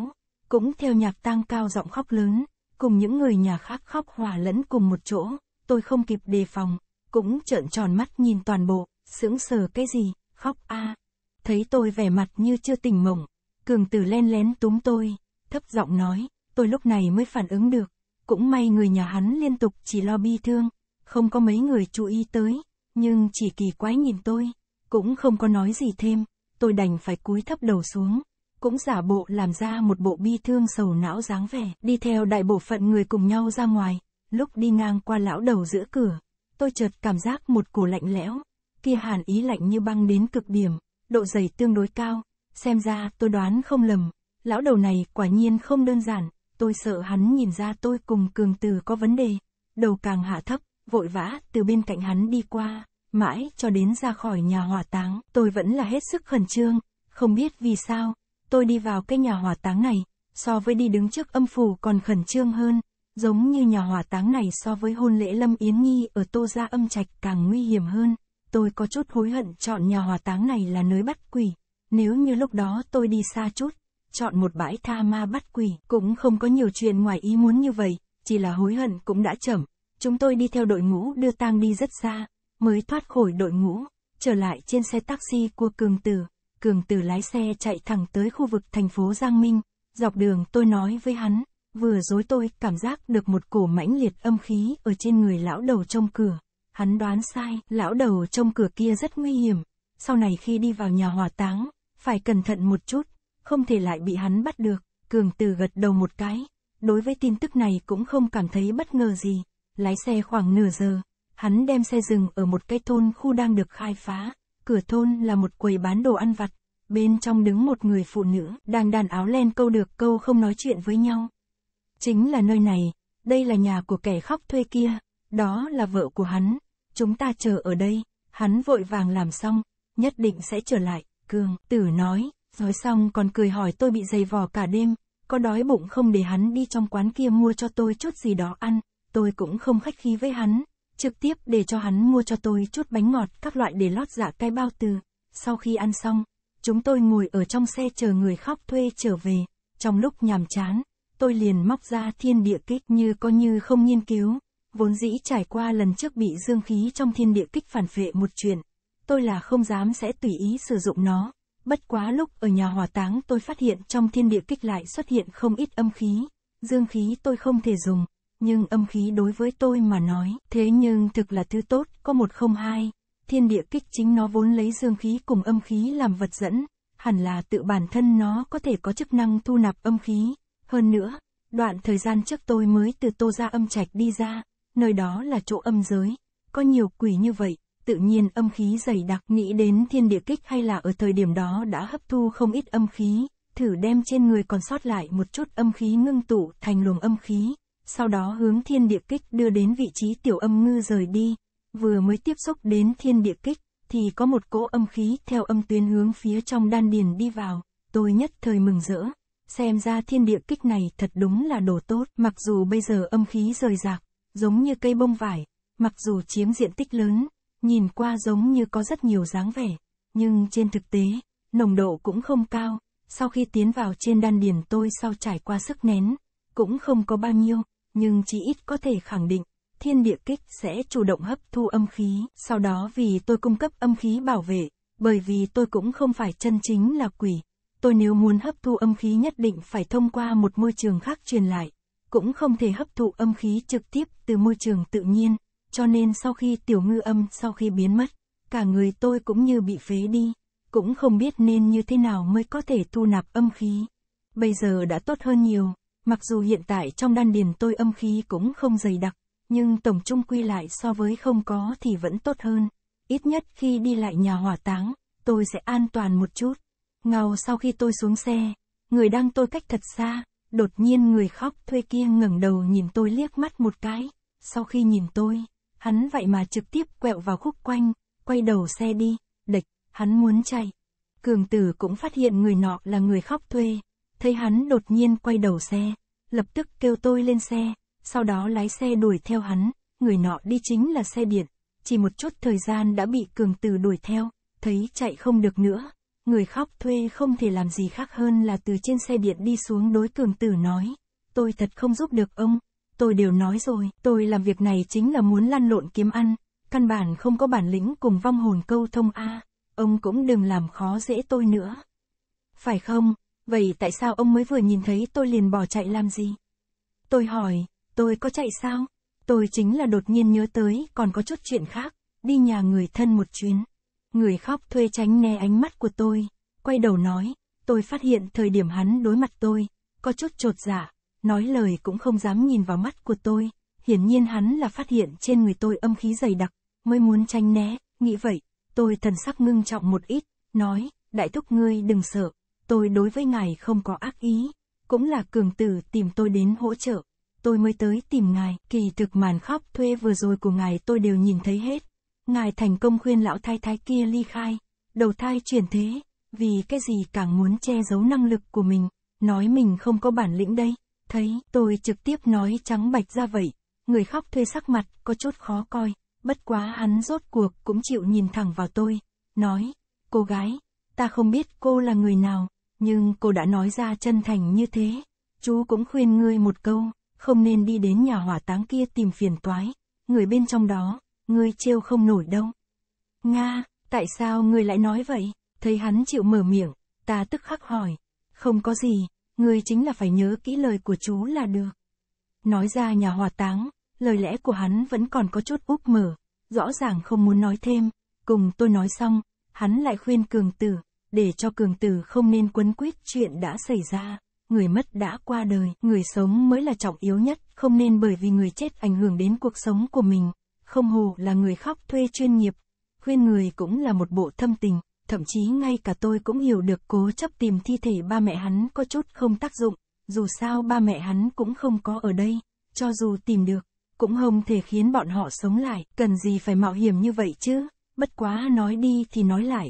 cũng theo nhạc tang cao giọng khóc lớn, cùng những người nhà khác khóc hòa lẫn cùng một chỗ, tôi không kịp đề phòng, cũng trợn tròn mắt nhìn toàn bộ, sững sờ cái gì, khóc a. Thấy tôi vẻ mặt như chưa tỉnh mộng, Cường Tử len lén túm tôi, thấp giọng nói, tôi lúc này mới phản ứng được, cũng may người nhà hắn liên tục chỉ lo bi thương, không có mấy người chú ý tới, nhưng chỉ kỳ quái nhìn tôi, cũng không có nói gì thêm tôi đành phải cúi thấp đầu xuống, cũng giả bộ làm ra một bộ bi thương sầu não dáng vẻ, đi theo đại bộ phận người cùng nhau ra ngoài, lúc đi ngang qua lão đầu giữa cửa, tôi chợt cảm giác một cổ lạnh lẽo, kia hàn ý lạnh như băng đến cực điểm, độ dày tương đối cao, xem ra tôi đoán không lầm, lão đầu này quả nhiên không đơn giản, tôi sợ hắn nhìn ra tôi cùng cường từ có vấn đề, đầu càng hạ thấp, vội vã từ bên cạnh hắn đi qua. Mãi cho đến ra khỏi nhà hỏa táng, tôi vẫn là hết sức khẩn trương, không biết vì sao, tôi đi vào cái nhà hỏa táng này, so với đi đứng trước âm phủ còn khẩn trương hơn, giống như nhà hỏa táng này so với hôn lễ Lâm Yến Nhi ở Tô Gia Âm Trạch càng nguy hiểm hơn, tôi có chút hối hận chọn nhà hỏa táng này là nơi bắt quỷ, nếu như lúc đó tôi đi xa chút, chọn một bãi tha ma bắt quỷ, cũng không có nhiều chuyện ngoài ý muốn như vậy, chỉ là hối hận cũng đã chậm, chúng tôi đi theo đội ngũ đưa tang đi rất xa, mới thoát khỏi đội ngũ, trở lại trên xe taxi của Cường Tử. Cường Tử lái xe chạy thẳng tới khu vực thành phố Giang Minh, dọc đường tôi nói với hắn, vừa dối tôi cảm giác được một cổ mãnh liệt âm khí ở trên người lão đầu trông cửa. Hắn đoán sai, lão đầu trông cửa kia rất nguy hiểm, sau này khi đi vào nhà hỏa táng, phải cẩn thận một chút, không thể lại bị hắn bắt được. Cường Tử gật đầu một cái, đối với tin tức này cũng không cảm thấy bất ngờ gì. Lái xe khoảng nửa giờ, Hắn đem xe dừng ở một cái thôn khu đang được khai phá, cửa thôn là một quầy bán đồ ăn vặt, bên trong đứng một người phụ nữ đang đàn áo len câu được câu không nói chuyện với nhau. Chính là nơi này, đây là nhà của kẻ khóc thuê kia, đó là vợ của hắn, chúng ta chờ ở đây, hắn vội vàng làm xong, nhất định sẽ trở lại, Cường Tử nói, nói xong còn cười hỏi tôi bị dày vò cả đêm, có đói bụng không để hắn đi trong quán kia mua cho tôi chút gì đó ăn, tôi cũng không khách khí với hắn, trực tiếp để cho hắn mua cho tôi chút bánh ngọt các loại để lót dạ cay bao từ. Sau khi ăn xong, chúng tôi ngồi ở trong xe chờ người khóc thuê trở về. Trong lúc nhàm chán, tôi liền móc ra thiên địa kích như có như không nghiên cứu. Vốn dĩ trải qua lần trước bị dương khí trong thiên địa kích phản vệ một chuyện. Tôi là không dám sẽ tùy ý sử dụng nó. Bất quá lúc ở nhà hỏa táng tôi phát hiện trong thiên địa kích lại xuất hiện không ít âm khí, dương khí tôi không thể dùng nhưng âm khí đối với tôi mà nói, thế nhưng thực là thứ tốt, có một không hai, thiên địa kích chính nó vốn lấy dương khí cùng âm khí làm vật dẫn, hẳn là tự bản thân nó có thể có chức năng thu nạp âm khí, hơn nữa, đoạn thời gian trước tôi mới từ tô ra âm trạch đi ra, nơi đó là chỗ âm giới, có nhiều quỷ như vậy, tự nhiên âm khí dày đặc nghĩ đến thiên địa kích hay là ở thời điểm đó đã hấp thu không ít âm khí, thử đem trên người còn sót lại một chút âm khí ngưng tụ thành luồng âm khí, sau đó hướng thiên địa kích đưa đến vị trí tiểu âm ngư rời đi. Vừa mới tiếp xúc đến thiên địa kích, thì có một cỗ âm khí theo âm tuyến hướng phía trong đan điền đi vào, tôi nhất thời mừng rỡ. Xem ra thiên địa kích này thật đúng là đồ tốt, mặc dù bây giờ âm khí rời rạc, giống như cây bông vải, mặc dù chiếm diện tích lớn, nhìn qua giống như có rất nhiều dáng vẻ, nhưng trên thực tế, nồng độ cũng không cao. Sau khi tiến vào trên đan điền tôi sau trải qua sức nén, cũng không có bao nhiêu, nhưng chỉ ít có thể khẳng định, thiên địa kích sẽ chủ động hấp thu âm khí, sau đó vì tôi cung cấp âm khí bảo vệ, bởi vì tôi cũng không phải chân chính là quỷ. Tôi nếu muốn hấp thu âm khí nhất định phải thông qua một môi trường khác truyền lại, cũng không thể hấp thụ âm khí trực tiếp từ môi trường tự nhiên, cho nên sau khi tiểu ngư âm sau khi biến mất, cả người tôi cũng như bị phế đi, cũng không biết nên như thế nào mới có thể thu nạp âm khí. Bây giờ đã tốt hơn nhiều, Mặc dù hiện tại trong đan điền tôi âm khí cũng không dày đặc, nhưng tổng chung quy lại so với không có thì vẫn tốt hơn. Ít nhất khi đi lại nhà hỏa táng, tôi sẽ an toàn một chút. Ngào sau khi tôi xuống xe, người đang tôi cách thật xa, đột nhiên người khóc thuê kia ngẩng đầu nhìn tôi liếc mắt một cái. Sau khi nhìn tôi, hắn vậy mà trực tiếp quẹo vào khúc quanh, quay đầu xe đi, địch, hắn muốn chạy. Cường tử cũng phát hiện người nọ là người khóc thuê, thấy hắn đột nhiên quay đầu xe, lập tức kêu tôi lên xe, sau đó lái xe đuổi theo hắn, người nọ đi chính là xe điện, chỉ một chút thời gian đã bị cường tử đuổi theo, thấy chạy không được nữa, người khóc thuê không thể làm gì khác hơn là từ trên xe điện đi xuống đối cường tử nói, tôi thật không giúp được ông, tôi đều nói rồi, tôi làm việc này chính là muốn lăn lộn kiếm ăn, căn bản không có bản lĩnh cùng vong hồn câu thông A, ông cũng đừng làm khó dễ tôi nữa. Phải không? Vậy tại sao ông mới vừa nhìn thấy tôi liền bỏ chạy làm gì? Tôi hỏi, tôi có chạy sao? Tôi chính là đột nhiên nhớ tới còn có chút chuyện khác, đi nhà người thân một chuyến. Người khóc thuê tránh né ánh mắt của tôi, quay đầu nói, tôi phát hiện thời điểm hắn đối mặt tôi, có chút trột dạ, nói lời cũng không dám nhìn vào mắt của tôi, hiển nhiên hắn là phát hiện trên người tôi âm khí dày đặc, mới muốn tránh né, nghĩ vậy, tôi thần sắc ngưng trọng một ít, nói, đại thúc ngươi đừng sợ, tôi đối với ngài không có ác ý, cũng là cường tử tìm tôi đến hỗ trợ. Tôi mới tới tìm ngài, kỳ thực màn khóc thuê vừa rồi của ngài tôi đều nhìn thấy hết. Ngài thành công khuyên lão thái thái kia ly khai, đầu thai chuyển thế, vì cái gì càng muốn che giấu năng lực của mình, nói mình không có bản lĩnh đây. Thấy, tôi trực tiếp nói trắng bạch ra vậy, người khóc thuê sắc mặt có chút khó coi, bất quá hắn rốt cuộc cũng chịu nhìn thẳng vào tôi, nói, cô gái, ta không biết cô là người nào, nhưng cô đã nói ra chân thành như thế. Chú cũng khuyên ngươi một câu, không nên đi đến nhà hỏa táng kia tìm phiền toái, người bên trong đó, ngươi trêu không nổi đâu. Nga, tại sao ngươi lại nói vậy? Thấy hắn chịu mở miệng, ta tức khắc hỏi. Không có gì, ngươi chính là phải nhớ kỹ lời của chú là được. Nói ra nhà hỏa táng, lời lẽ của hắn vẫn còn có chút úp mở, rõ ràng không muốn nói thêm. Cùng tôi nói xong, hắn lại khuyên cường tử, để cho cường tử không nên quấn quýt chuyện đã xảy ra. Người mất đã qua đời, người sống mới là trọng yếu nhất, không nên bởi vì người chết ảnh hưởng đến cuộc sống của mình. Không hồ là người khóc thuê chuyên nghiệp, khuyên người cũng là một bộ thâm tình, thậm chí ngay cả tôi cũng hiểu được cố chấp tìm thi thể ba mẹ hắn có chút không tác dụng, dù sao ba mẹ hắn cũng không có ở đây, cho dù tìm được, cũng không thể khiến bọn họ sống lại, cần gì phải mạo hiểm như vậy chứ, bất quá nói đi thì nói lại,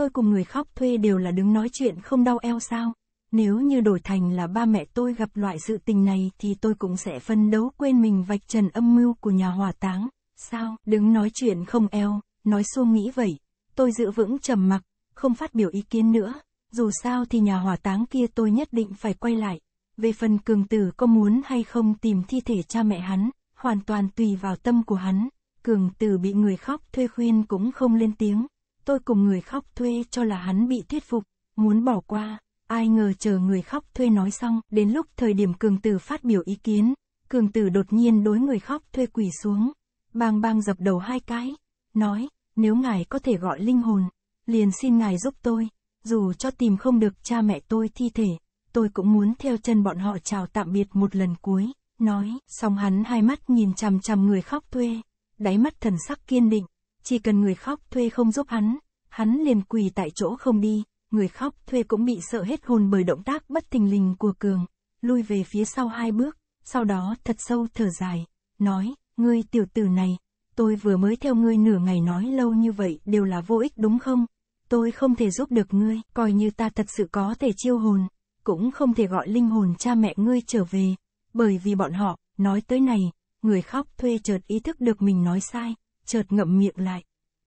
tôi cùng người khóc thuê đều là đứng nói chuyện không đau eo sao. Nếu như đổi thành là ba mẹ tôi gặp loại sự tình này thì tôi cũng sẽ phân đấu quên mình vạch trần âm mưu của nhà hỏa táng. Sao, đứng nói chuyện không eo, nói xuông nghĩ vậy. Tôi giữ vững trầm mặc, không phát biểu ý kiến nữa. Dù sao thì nhà hỏa táng kia tôi nhất định phải quay lại. Về phần cường tử có muốn hay không tìm thi thể cha mẹ hắn, hoàn toàn tùy vào tâm của hắn. Cường tử bị người khóc thuê khuyên cũng không lên tiếng tôi cùng người khóc thuê cho là hắn bị thuyết phục, muốn bỏ qua, ai ngờ chờ người khóc thuê nói xong, đến lúc thời điểm cường tử phát biểu ý kiến, cường tử đột nhiên đối người khóc thuê quỳ xuống, bang bang dập đầu hai cái, nói, nếu ngài có thể gọi linh hồn, liền xin ngài giúp tôi, dù cho tìm không được cha mẹ tôi thi thể, tôi cũng muốn theo chân bọn họ chào tạm biệt một lần cuối, nói, xong hắn hai mắt nhìn chằm chằm người khóc thuê, đáy mắt thần sắc kiên định, chỉ cần người khóc thuê không giúp hắn, hắn liền quỳ tại chỗ không đi, người khóc thuê cũng bị sợ hết hồn bởi động tác bất tình lình của Cường, lui về phía sau hai bước, sau đó thật sâu thở dài, nói, ngươi tiểu tử này, tôi vừa mới theo ngươi nửa ngày nói lâu như vậy đều là vô ích đúng không? Tôi không thể giúp được ngươi, coi như ta thật sự có thể chiêu hồn, cũng không thể gọi linh hồn cha mẹ ngươi trở về, bởi vì bọn họ, nói tới này, người khóc thuê chợt ý thức được mình nói sai, chợt ngậm miệng lại.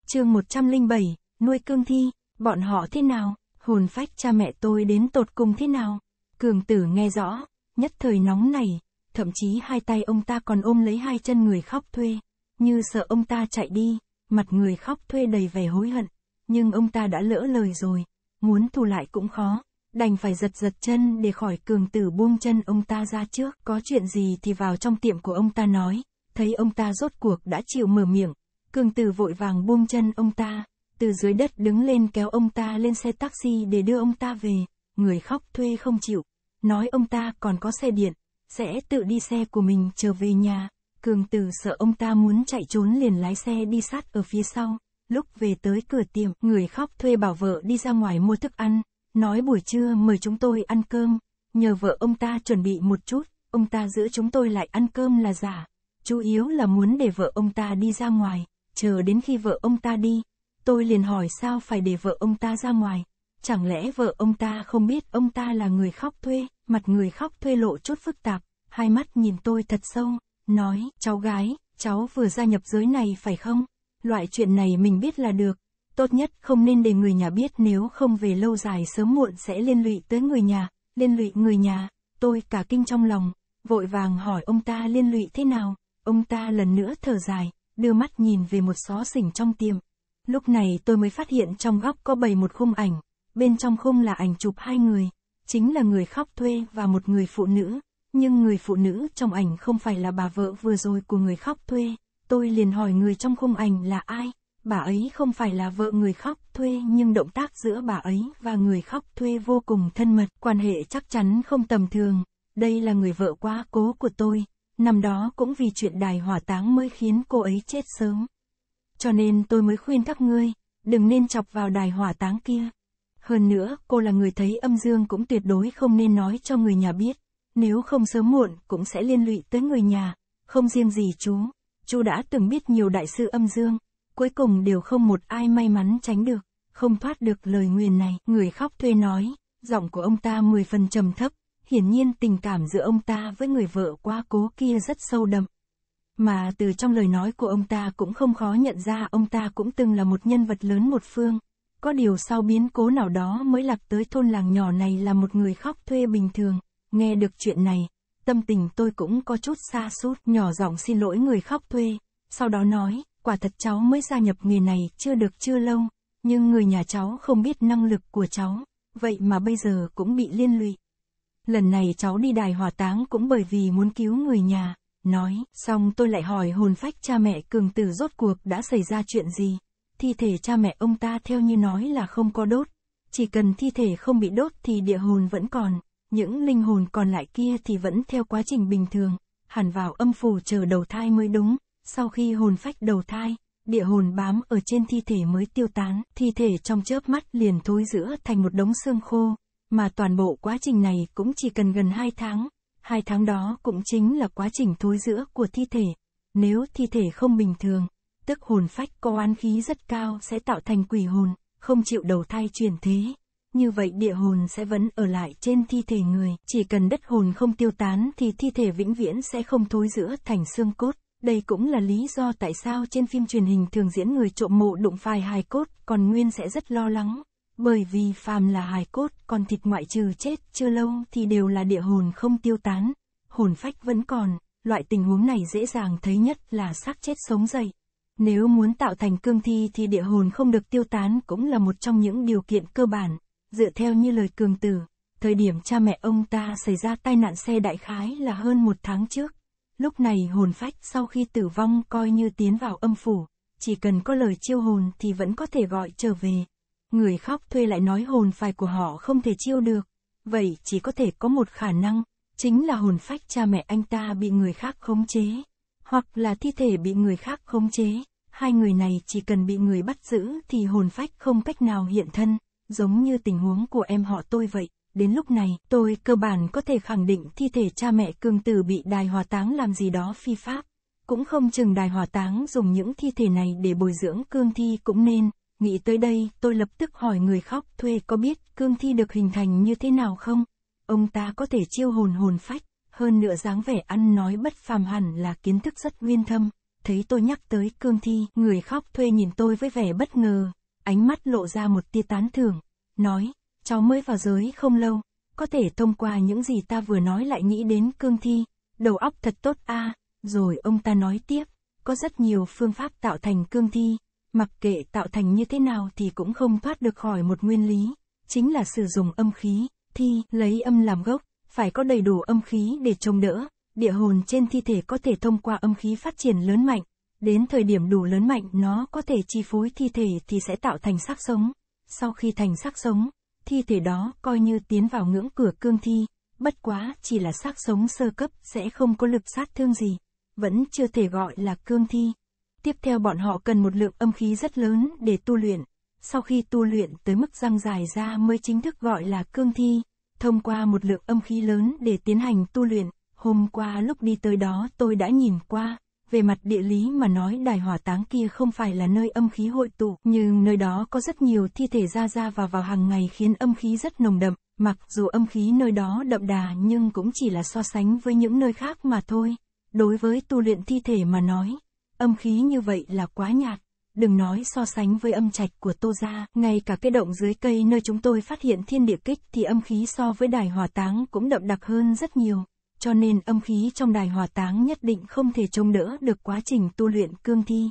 chương 107, nuôi cương thi, bọn họ thế nào, hồn phách cha mẹ tôi đến tột cùng thế nào. Cường tử nghe rõ, nhất thời nóng này, thậm chí hai tay ông ta còn ôm lấy hai chân người khóc thuê, như sợ ông ta chạy đi, mặt người khóc thuê đầy vẻ hối hận, nhưng ông ta đã lỡ lời rồi, muốn thu lại cũng khó, đành phải giật giật chân để khỏi cường tử buông chân ông ta ra trước, có chuyện gì thì vào trong tiệm của ông ta nói, thấy ông ta rốt cuộc đã chịu mở miệng, Cường tử vội vàng buông chân ông ta, từ dưới đất đứng lên kéo ông ta lên xe taxi để đưa ông ta về, người khóc thuê không chịu, nói ông ta còn có xe điện, sẽ tự đi xe của mình trở về nhà. Cường tử sợ ông ta muốn chạy trốn liền lái xe đi sát ở phía sau. Lúc về tới cửa tiệm, người khóc thuê bảo vợ đi ra ngoài mua thức ăn, nói buổi trưa mời chúng tôi ăn cơm, nhờ vợ ông ta chuẩn bị một chút, ông ta giữ chúng tôi lại ăn cơm là giả, chủ yếu là muốn để vợ ông ta đi ra ngoài chờ đến khi vợ ông ta đi, tôi liền hỏi sao phải để vợ ông ta ra ngoài, chẳng lẽ vợ ông ta không biết ông ta là người khóc thuê, mặt người khóc thuê lộ chút phức tạp, hai mắt nhìn tôi thật sâu, nói, cháu gái, cháu vừa gia nhập giới này phải không? Loại chuyện này mình biết là được, tốt nhất không nên để người nhà biết nếu không về lâu dài sớm muộn sẽ liên lụy tới người nhà, liên lụy người nhà, tôi cả kinh trong lòng, vội vàng hỏi ông ta liên lụy thế nào, ông ta lần nữa thở dài, đưa mắt nhìn về một xó xỉnh trong tiệm. Lúc này tôi mới phát hiện trong góc có bày một khung ảnh, bên trong khung là ảnh chụp hai người, chính là người khóc thuê và một người phụ nữ, nhưng người phụ nữ trong ảnh không phải là bà vợ vừa rồi của người khóc thuê. Tôi liền hỏi người trong khung ảnh là ai, bà ấy không phải là vợ người khóc thuê nhưng động tác giữa bà ấy và người khóc thuê vô cùng thân mật, quan hệ chắc chắn không tầm thường. Đây là người vợ quá cố của tôi, năm đó cũng vì chuyện đài hỏa táng mới khiến cô ấy chết sớm. Cho nên tôi mới khuyên các ngươi, đừng nên chọc vào đài hỏa táng kia. Hơn nữa, cô là người thấy âm dương cũng tuyệt đối không nên nói cho người nhà biết, nếu không sớm muộn cũng sẽ liên lụy tới người nhà, không riêng gì chú. Chú đã từng biết nhiều đại sư âm dương, cuối cùng đều không một ai may mắn tránh được, không thoát được lời nguyền này. Người khóc thuê nói, giọng của ông ta mười phần trầm thấp, hiển nhiên tình cảm giữa ông ta với người vợ quá cố kia rất sâu đậm. Mà từ trong lời nói của ông ta cũng không khó nhận ra ông ta cũng từng là một nhân vật lớn một phương. Có điều sau biến cố nào đó mới lạc tới thôn làng nhỏ này là một người khóc thuê bình thường. Nghe được chuyện này, tâm tình tôi cũng có chút xa sút nhỏ giọng xin lỗi người khóc thuê. Sau đó nói, quả thật cháu mới gia nhập nghề này chưa được chưa lâu, nhưng người nhà cháu không biết năng lực của cháu, vậy mà bây giờ cũng bị liên lụy lần này cháu đi đài hỏa táng cũng bởi vì muốn cứu người nhà, nói, xong tôi lại hỏi hồn phách cha mẹ cường tử rốt cuộc đã xảy ra chuyện gì, thi thể cha mẹ ông ta theo như nói là không có đốt, chỉ cần thi thể không bị đốt thì địa hồn vẫn còn, những linh hồn còn lại kia thì vẫn theo quá trình bình thường, hẳn vào âm phủ chờ đầu thai mới đúng, sau khi hồn phách đầu thai, địa hồn bám ở trên thi thể mới tiêu tán, thi thể trong chớp mắt liền thối giữa thành một đống xương khô, mà toàn bộ quá trình này cũng chỉ cần gần 2 tháng, Hai tháng đó cũng chính là quá trình thối giữa của thi thể. Nếu thi thể không bình thường, tức hồn phách có oán khí rất cao sẽ tạo thành quỷ hồn, không chịu đầu thai chuyển thế. Như vậy địa hồn sẽ vẫn ở lại trên thi thể người, chỉ cần đất hồn không tiêu tán thì thi thể vĩnh viễn sẽ không thối giữa thành xương cốt. Đây cũng là lý do tại sao trên phim truyền hình thường diễn người trộm mộ đụng phai hài cốt, còn Nguyên sẽ rất lo lắng, bởi vì phàm là hài cốt, còn thịt ngoại trừ chết chưa lâu thì đều là địa hồn không tiêu tán, hồn phách vẫn còn, loại tình huống này dễ dàng thấy nhất là xác chết sống dậy. Nếu muốn tạo thành cương thi thì địa hồn không được tiêu tán cũng là một trong những điều kiện cơ bản, dựa theo như lời cường tử. Thời điểm cha mẹ ông ta xảy ra tai nạn xe đại khái là hơn một tháng trước. Lúc này hồn phách sau khi tử vong coi như tiến vào âm phủ, chỉ cần có lời chiêu hồn thì vẫn có thể gọi trở về. Người khóc thuê lại nói hồn phai của họ không thể chiêu được, vậy chỉ có thể có một khả năng, chính là hồn phách cha mẹ anh ta bị người khác khống chế, hoặc là thi thể bị người khác khống chế, hai người này chỉ cần bị người bắt giữ thì hồn phách không cách nào hiện thân, giống như tình huống của em họ tôi vậy. Đến lúc này, tôi cơ bản có thể khẳng định thi thể cha mẹ cương tử bị đài hòa táng làm gì đó phi pháp. Cũng không chừng đài hòa táng dùng những thi thể này để bồi dưỡng cương thi cũng nên, nghĩ tới đây, tôi lập tức hỏi người khóc thuê có biết cương thi được hình thành như thế nào không? Ông ta có thể chiêu hồn hồn phách, hơn nữa dáng vẻ ăn nói bất phàm hẳn là kiến thức rất uyên thâm. Thấy tôi nhắc tới cương thi, người khóc thuê nhìn tôi với vẻ bất ngờ, ánh mắt lộ ra một tia tán thưởng, nói, cháu mới vào giới không lâu, có thể thông qua những gì ta vừa nói lại nghĩ đến cương thi, đầu óc thật tốt a à. rồi ông ta nói tiếp, có rất nhiều phương pháp tạo thành cương thi, Mặc kệ tạo thành như thế nào thì cũng không thoát được khỏi một nguyên lý, chính là sử dụng âm khí, thi, lấy âm làm gốc, phải có đầy đủ âm khí để trông đỡ, địa hồn trên thi thể có thể thông qua âm khí phát triển lớn mạnh, đến thời điểm đủ lớn mạnh nó có thể chi phối thi thể thì sẽ tạo thành xác sống, sau khi thành xác sống, thi thể đó coi như tiến vào ngưỡng cửa cương thi, bất quá chỉ là xác sống sơ cấp sẽ không có lực sát thương gì, vẫn chưa thể gọi là cương thi. Tiếp theo bọn họ cần một lượng âm khí rất lớn để tu luyện. Sau khi tu luyện tới mức răng dài ra mới chính thức gọi là cương thi. Thông qua một lượng âm khí lớn để tiến hành tu luyện, hôm qua lúc đi tới đó tôi đã nhìn qua. Về mặt địa lý mà nói đài hỏa táng kia không phải là nơi âm khí hội tụ, nhưng nơi đó có rất nhiều thi thể ra ra vào vào hàng ngày khiến âm khí rất nồng đậm, mặc dù âm khí nơi đó đậm đà nhưng cũng chỉ là so sánh với những nơi khác mà thôi. Đối với tu luyện thi thể mà nói, Âm khí như vậy là quá nhạt, đừng nói so sánh với âm trạch của Tô Gia, ngay cả cái động dưới cây nơi chúng tôi phát hiện thiên địa kích thì âm khí so với đài hỏa táng cũng đậm đặc hơn rất nhiều, cho nên âm khí trong đài hỏa táng nhất định không thể trông đỡ được quá trình tu luyện cương thi.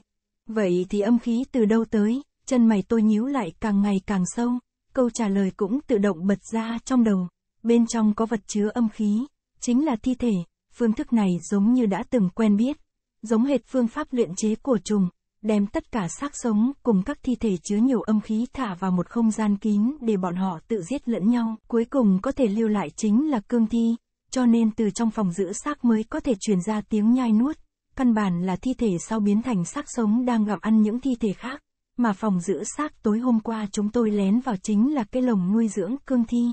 Vậy thì âm khí từ đâu tới, chân mày tôi nhíu lại càng ngày càng sâu, câu trả lời cũng tự động bật ra trong đầu, bên trong có vật chứa âm khí, chính là thi thể, phương thức này giống như đã từng quen biết giống hệt phương pháp luyện chế của trùng, đem tất cả xác sống cùng các thi thể chứa nhiều âm khí thả vào một không gian kín để bọn họ tự giết lẫn nhau, cuối cùng có thể lưu lại chính là cương thi, cho nên từ trong phòng giữ xác mới có thể truyền ra tiếng nhai nuốt, căn bản là thi thể sau biến thành xác sống đang gặm ăn những thi thể khác, mà phòng giữ xác tối hôm qua chúng tôi lén vào chính là cái lồng nuôi dưỡng cương thi.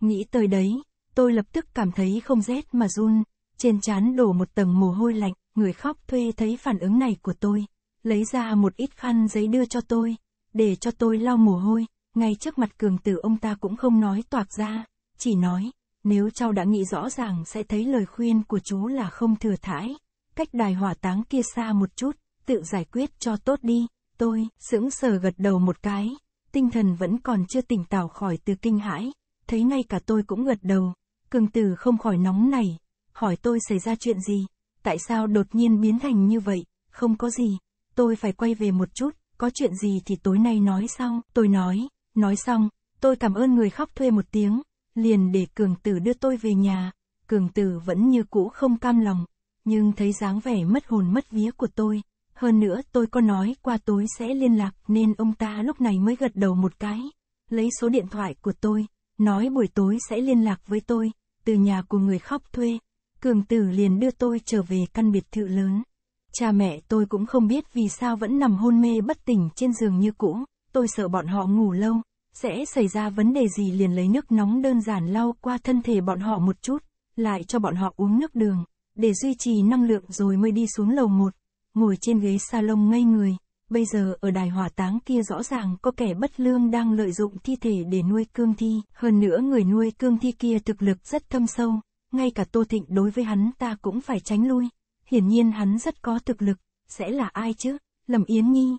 Nghĩ tới đấy, tôi lập tức cảm thấy không rét mà run, trên trán đổ một tầng mồ hôi lạnh. Người khóc thuê thấy phản ứng này của tôi, lấy ra một ít khăn giấy đưa cho tôi, để cho tôi lau mồ hôi, ngay trước mặt cường tử ông ta cũng không nói toạc ra, chỉ nói, nếu cháu đã nghĩ rõ ràng sẽ thấy lời khuyên của chú là không thừa thãi, cách đài hỏa táng kia xa một chút, tự giải quyết cho tốt đi, tôi, sững sờ gật đầu một cái, tinh thần vẫn còn chưa tỉnh táo khỏi từ kinh hãi, thấy ngay cả tôi cũng gật đầu, cường tử không khỏi nóng này, hỏi tôi xảy ra chuyện gì, tại sao đột nhiên biến thành như vậy, không có gì, tôi phải quay về một chút, có chuyện gì thì tối nay nói sau, tôi nói, nói xong, tôi cảm ơn người khóc thuê một tiếng, liền để cường tử đưa tôi về nhà, cường tử vẫn như cũ không cam lòng, nhưng thấy dáng vẻ mất hồn mất vía của tôi, hơn nữa tôi có nói qua tối sẽ liên lạc nên ông ta lúc này mới gật đầu một cái, lấy số điện thoại của tôi, nói buổi tối sẽ liên lạc với tôi, từ nhà của người khóc thuê, Cường tử liền đưa tôi trở về căn biệt thự lớn. Cha mẹ tôi cũng không biết vì sao vẫn nằm hôn mê bất tỉnh trên giường như cũ, tôi sợ bọn họ ngủ lâu, sẽ xảy ra vấn đề gì liền lấy nước nóng đơn giản lau qua thân thể bọn họ một chút, lại cho bọn họ uống nước đường, để duy trì năng lượng rồi mới đi xuống lầu một, ngồi trên ghế salon ngây người. Bây giờ ở đài hỏa táng kia rõ ràng có kẻ bất lương đang lợi dụng thi thể để nuôi cương thi, hơn nữa người nuôi cương thi kia thực lực rất thâm sâu, ngay cả Tô Thịnh đối với hắn ta cũng phải tránh lui. Hiển nhiên hắn rất có thực lực, sẽ là ai chứ? lâm Yến Nhi.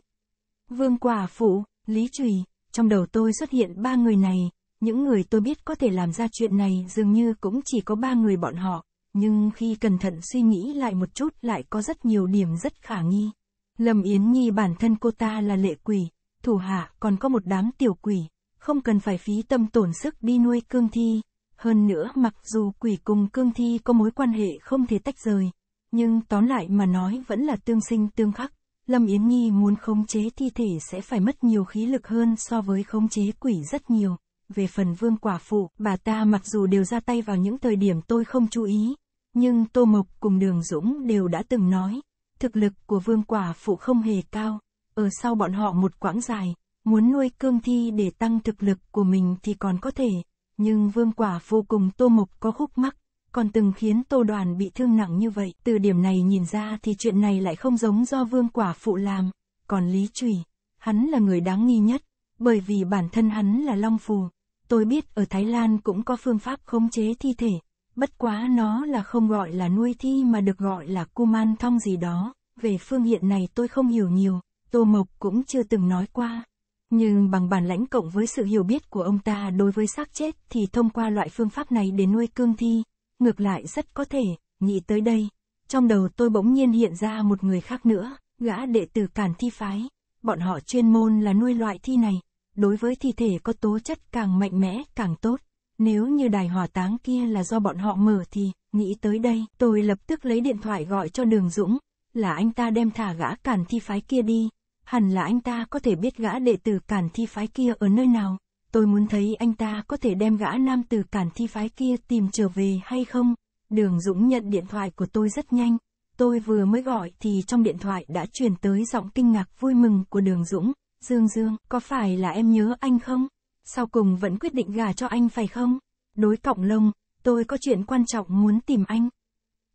Vương Quả Phụ, Lý Trùy, trong đầu tôi xuất hiện ba người này, những người tôi biết có thể làm ra chuyện này dường như cũng chỉ có ba người bọn họ, nhưng khi cẩn thận suy nghĩ lại một chút lại có rất nhiều điểm rất khả nghi. Lâm Yến Nhi bản thân cô ta là lệ quỷ, thủ hạ còn có một đám tiểu quỷ, không cần phải phí tâm tổn sức đi nuôi cương thi, hơn nữa mặc dù quỷ cùng cương thi có mối quan hệ không thể tách rời, nhưng tóm lại mà nói vẫn là tương sinh tương khắc. Lâm Yến Nhi muốn khống chế thi thể sẽ phải mất nhiều khí lực hơn so với khống chế quỷ rất nhiều. Về phần vương quả phụ, bà ta mặc dù đều ra tay vào những thời điểm tôi không chú ý, nhưng Tô Mộc cùng Đường Dũng đều đã từng nói, thực lực của vương quả phụ không hề cao, ở sau bọn họ một quãng dài, muốn nuôi cương thi để tăng thực lực của mình thì còn có thể, nhưng Vương Quả vô cùng Tô Mộc có khúc mắc, còn từng khiến Tô Đoàn bị thương nặng như vậy. Từ điểm này nhìn ra thì chuyện này lại không giống do Vương Quả phụ làm, còn Lý Trùy, hắn là người đáng nghi nhất, bởi vì bản thân hắn là Long Phù. Tôi biết ở Thái Lan cũng có phương pháp khống chế thi thể, bất quá nó là không gọi là nuôi thi mà được gọi là kuman thong gì đó. Về phương hiện này tôi không hiểu nhiều, Tô Mộc cũng chưa từng nói qua. Nhưng bằng bản lãnh cộng với sự hiểu biết của ông ta đối với xác chết thì thông qua loại phương pháp này để nuôi cương thi, ngược lại rất có thể, nghĩ tới đây. Trong đầu tôi bỗng nhiên hiện ra một người khác nữa, gã đệ tử cản thi phái. Bọn họ chuyên môn là nuôi loại thi này, đối với thi thể có tố chất càng mạnh mẽ càng tốt. Nếu như đài hỏa táng kia là do bọn họ mở thì, nghĩ tới đây, tôi lập tức lấy điện thoại gọi cho Đường Dũng, là anh ta đem thả gã cản thi phái kia đi, hẳn là anh ta có thể biết gã đệ tử cản thi phái kia ở nơi nào. Tôi muốn thấy anh ta có thể đem gã nam tử cản thi phái kia tìm trở về hay không. Đường Dũng nhận điện thoại của tôi rất nhanh. Tôi vừa mới gọi thì trong điện thoại đã truyền tới giọng kinh ngạc vui mừng của Đường Dũng. Dương Dương, có phải là em nhớ anh không? Sau cùng vẫn quyết định gả cho anh phải không? Đối cọng lông, tôi có chuyện quan trọng muốn tìm anh.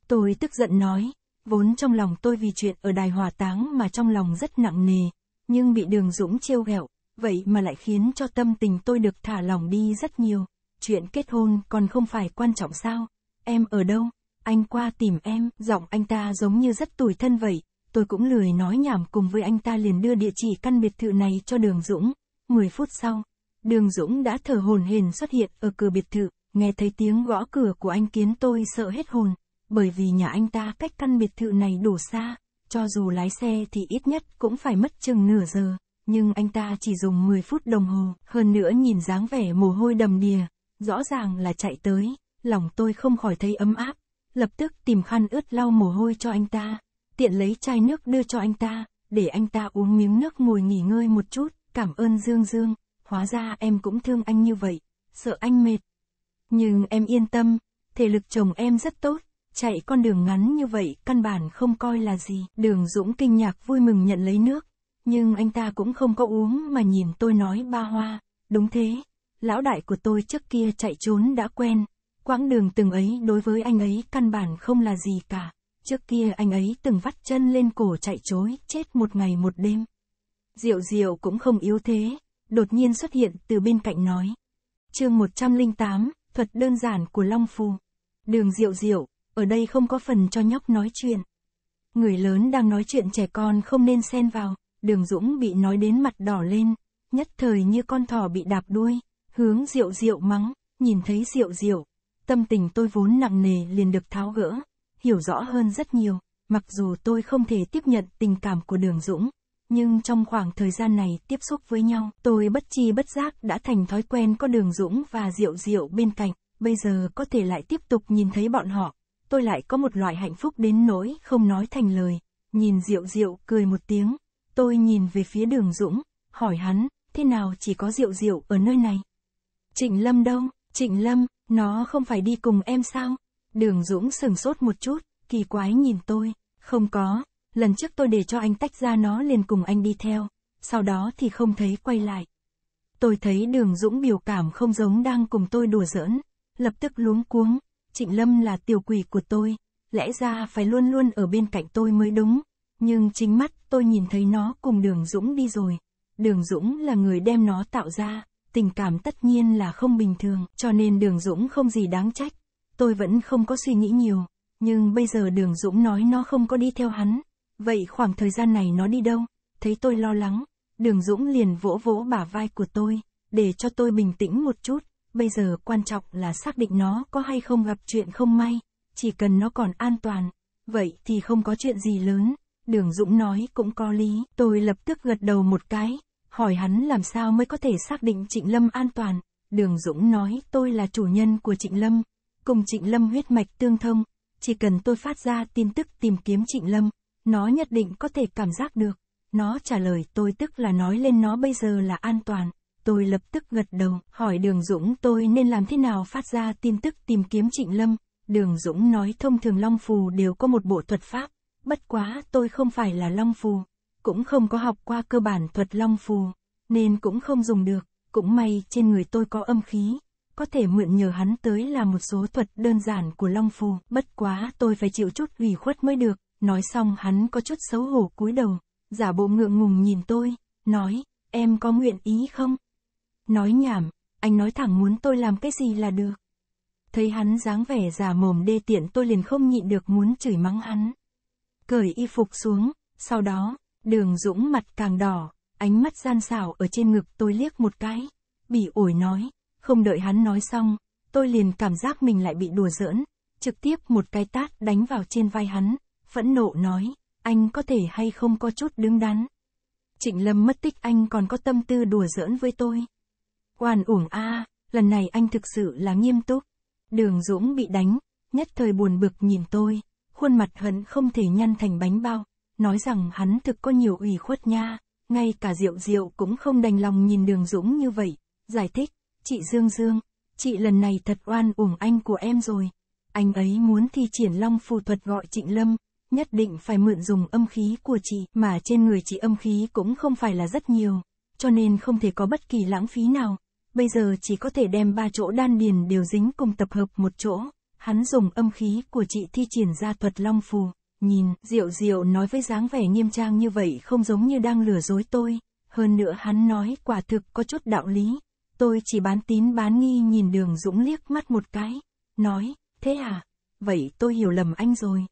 Tôi tức giận nói, Vốn trong lòng tôi vì chuyện ở đài hỏa táng mà trong lòng rất nặng nề, nhưng bị đường Dũng trêu ghẹo, vậy mà lại khiến cho tâm tình tôi được thả lòng đi rất nhiều. Chuyện kết hôn còn không phải quan trọng sao? Em ở đâu? Anh qua tìm em, giọng anh ta giống như rất tủi thân vậy, tôi cũng lười nói nhảm cùng với anh ta liền đưa địa chỉ căn biệt thự này cho Đường Dũng. 10 phút sau, Đường Dũng đã thở hồn hển xuất hiện ở cửa biệt thự, nghe thấy tiếng gõ cửa của anh kiến tôi sợ hết hồn, bởi vì nhà anh ta cách căn biệt thự này đủ xa, cho dù lái xe thì ít nhất cũng phải mất chừng nửa giờ, nhưng anh ta chỉ dùng 10 phút đồng hồ, hơn nữa nhìn dáng vẻ mồ hôi đầm đìa, rõ ràng là chạy tới, lòng tôi không khỏi thấy ấm áp, lập tức tìm khăn ướt lau mồ hôi cho anh ta, tiện lấy chai nước đưa cho anh ta, để anh ta uống miếng nước ngồi nghỉ ngơi một chút, cảm ơn Dương Dương, hóa ra em cũng thương anh như vậy, sợ anh mệt. Nhưng em yên tâm, thể lực chồng em rất tốt, chạy con đường ngắn như vậy căn bản không coi là gì. Đường Dũng kinh nhạc vui mừng nhận lấy nước, nhưng anh ta cũng không có uống mà nhìn tôi nói ba hoa, đúng thế, lão đại của tôi trước kia chạy trốn đã quen, quãng đường từng ấy đối với anh ấy căn bản không là gì cả, trước kia anh ấy từng vắt chân lên cổ chạy trối, chết một ngày một đêm. Diệu diệu cũng không yếu thế, đột nhiên xuất hiện từ bên cạnh nói. chương 108, thuật đơn giản của Long Phù. Đường diệu diệu, ở đây không có phần cho nhóc nói chuyện. Người lớn đang nói chuyện trẻ con không nên xen vào, đường Dũng bị nói đến mặt đỏ lên, nhất thời như con thỏ bị đạp đuôi, hướng rượu rượu mắng, nhìn thấy rượu rượu. Tâm tình tôi vốn nặng nề liền được tháo gỡ, hiểu rõ hơn rất nhiều, mặc dù tôi không thể tiếp nhận tình cảm của đường Dũng, nhưng trong khoảng thời gian này tiếp xúc với nhau, tôi bất chi bất giác đã thành thói quen có đường Dũng và Diệu Diệu bên cạnh, bây giờ có thể lại tiếp tục nhìn thấy bọn họ tôi lại có một loại hạnh phúc đến nỗi không nói thành lời. Nhìn Diệu Diệu cười một tiếng, tôi nhìn về phía đường Dũng, hỏi hắn, thế nào chỉ có Diệu Diệu ở nơi này? Trịnh Lâm đâu? Trịnh Lâm, nó không phải đi cùng em sao? Đường Dũng sừng sốt một chút, kỳ quái nhìn tôi, không có, lần trước tôi để cho anh tách ra nó liền cùng anh đi theo, sau đó thì không thấy quay lại. Tôi thấy đường Dũng biểu cảm không giống đang cùng tôi đùa giỡn, lập tức luống cuống, Trịnh Lâm là tiểu quỷ của tôi, lẽ ra phải luôn luôn ở bên cạnh tôi mới đúng, nhưng chính mắt tôi nhìn thấy nó cùng Đường Dũng đi rồi. Đường Dũng là người đem nó tạo ra, tình cảm tất nhiên là không bình thường, cho nên Đường Dũng không gì đáng trách. Tôi vẫn không có suy nghĩ nhiều, nhưng bây giờ Đường Dũng nói nó không có đi theo hắn, vậy khoảng thời gian này nó đi đâu? Thấy tôi lo lắng, Đường Dũng liền vỗ vỗ bả vai của tôi, để cho tôi bình tĩnh một chút bây giờ quan trọng là xác định nó có hay không gặp chuyện không may, chỉ cần nó còn an toàn, vậy thì không có chuyện gì lớn. Đường Dũng nói cũng có lý, tôi lập tức gật đầu một cái, hỏi hắn làm sao mới có thể xác định Trịnh Lâm an toàn. Đường Dũng nói tôi là chủ nhân của Trịnh Lâm, cùng Trịnh Lâm huyết mạch tương thông, chỉ cần tôi phát ra tin tức tìm kiếm Trịnh Lâm, nó nhất định có thể cảm giác được. Nó trả lời tôi tức là nói lên nó bây giờ là an toàn tôi lập tức gật đầu, hỏi Đường Dũng tôi nên làm thế nào phát ra tin tức tìm kiếm Trịnh Lâm. Đường Dũng nói thông thường Long Phù đều có một bộ thuật pháp, bất quá tôi không phải là Long Phù, cũng không có học qua cơ bản thuật Long Phù, nên cũng không dùng được, cũng may trên người tôi có âm khí, có thể mượn nhờ hắn tới là một số thuật đơn giản của Long Phù, bất quá tôi phải chịu chút ủy khuất mới được, nói xong hắn có chút xấu hổ cúi đầu, giả bộ ngượng ngùng nhìn tôi, nói, em có nguyện ý không? Nói nhảm, anh nói thẳng muốn tôi làm cái gì là được. Thấy hắn dáng vẻ giả mồm đê tiện tôi liền không nhịn được muốn chửi mắng hắn. Cởi y phục xuống, sau đó, đường dũng mặt càng đỏ, ánh mắt gian xảo ở trên ngực tôi liếc một cái. Bị ổi nói, không đợi hắn nói xong, tôi liền cảm giác mình lại bị đùa giỡn, trực tiếp một cái tát đánh vào trên vai hắn, phẫn nộ nói, anh có thể hay không có chút đứng đắn. Trịnh Lâm mất tích anh còn có tâm tư đùa giỡn với tôi. Oan uổng a, à, lần này anh thực sự là nghiêm túc. Đường Dũng bị đánh, nhất thời buồn bực nhìn tôi, khuôn mặt hắn không thể nhăn thành bánh bao, nói rằng hắn thực có nhiều ủy khuất nha, ngay cả Diệu Diệu cũng không đành lòng nhìn Đường Dũng như vậy, giải thích, chị Dương Dương, chị lần này thật oan uổng anh của em rồi. Anh ấy muốn thi triển long phù thuật gọi Trịnh Lâm, nhất định phải mượn dùng âm khí của chị, mà trên người chị âm khí cũng không phải là rất nhiều, cho nên không thể có bất kỳ lãng phí nào bây giờ chỉ có thể đem ba chỗ đan điền đều dính cùng tập hợp một chỗ, hắn dùng âm khí của chị thi triển ra thuật long phù, nhìn, Diệu Diệu nói với dáng vẻ nghiêm trang như vậy không giống như đang lừa dối tôi, hơn nữa hắn nói quả thực có chút đạo lý, tôi chỉ bán tín bán nghi nhìn đường Dũng liếc mắt một cái, nói, thế à, vậy tôi hiểu lầm anh rồi.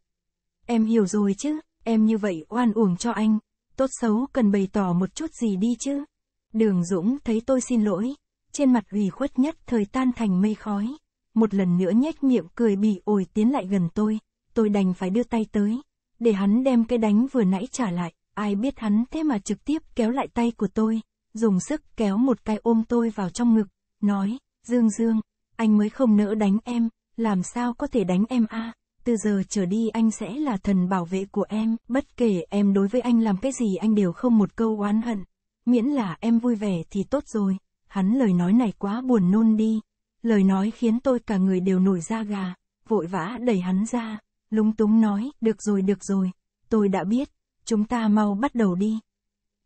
Em hiểu rồi chứ, em như vậy oan uổng cho anh, tốt xấu cần bày tỏ một chút gì đi chứ. Đường Dũng thấy tôi xin lỗi, trên mặt ủy khuất nhất thời tan thành mây khói. Một lần nữa nhếch miệng cười bị ổi tiến lại gần tôi, tôi đành phải đưa tay tới, để hắn đem cái đánh vừa nãy trả lại, ai biết hắn thế mà trực tiếp kéo lại tay của tôi, dùng sức kéo một cái ôm tôi vào trong ngực, nói, Dương Dương, anh mới không nỡ đánh em, làm sao có thể đánh em a? À? từ giờ trở đi anh sẽ là thần bảo vệ của em, bất kể em đối với anh làm cái gì anh đều không một câu oán hận, miễn là em vui vẻ thì tốt rồi hắn lời nói này quá buồn nôn đi. Lời nói khiến tôi cả người đều nổi da gà, vội vã đẩy hắn ra, lúng túng nói, được rồi được rồi, tôi đã biết, chúng ta mau bắt đầu đi.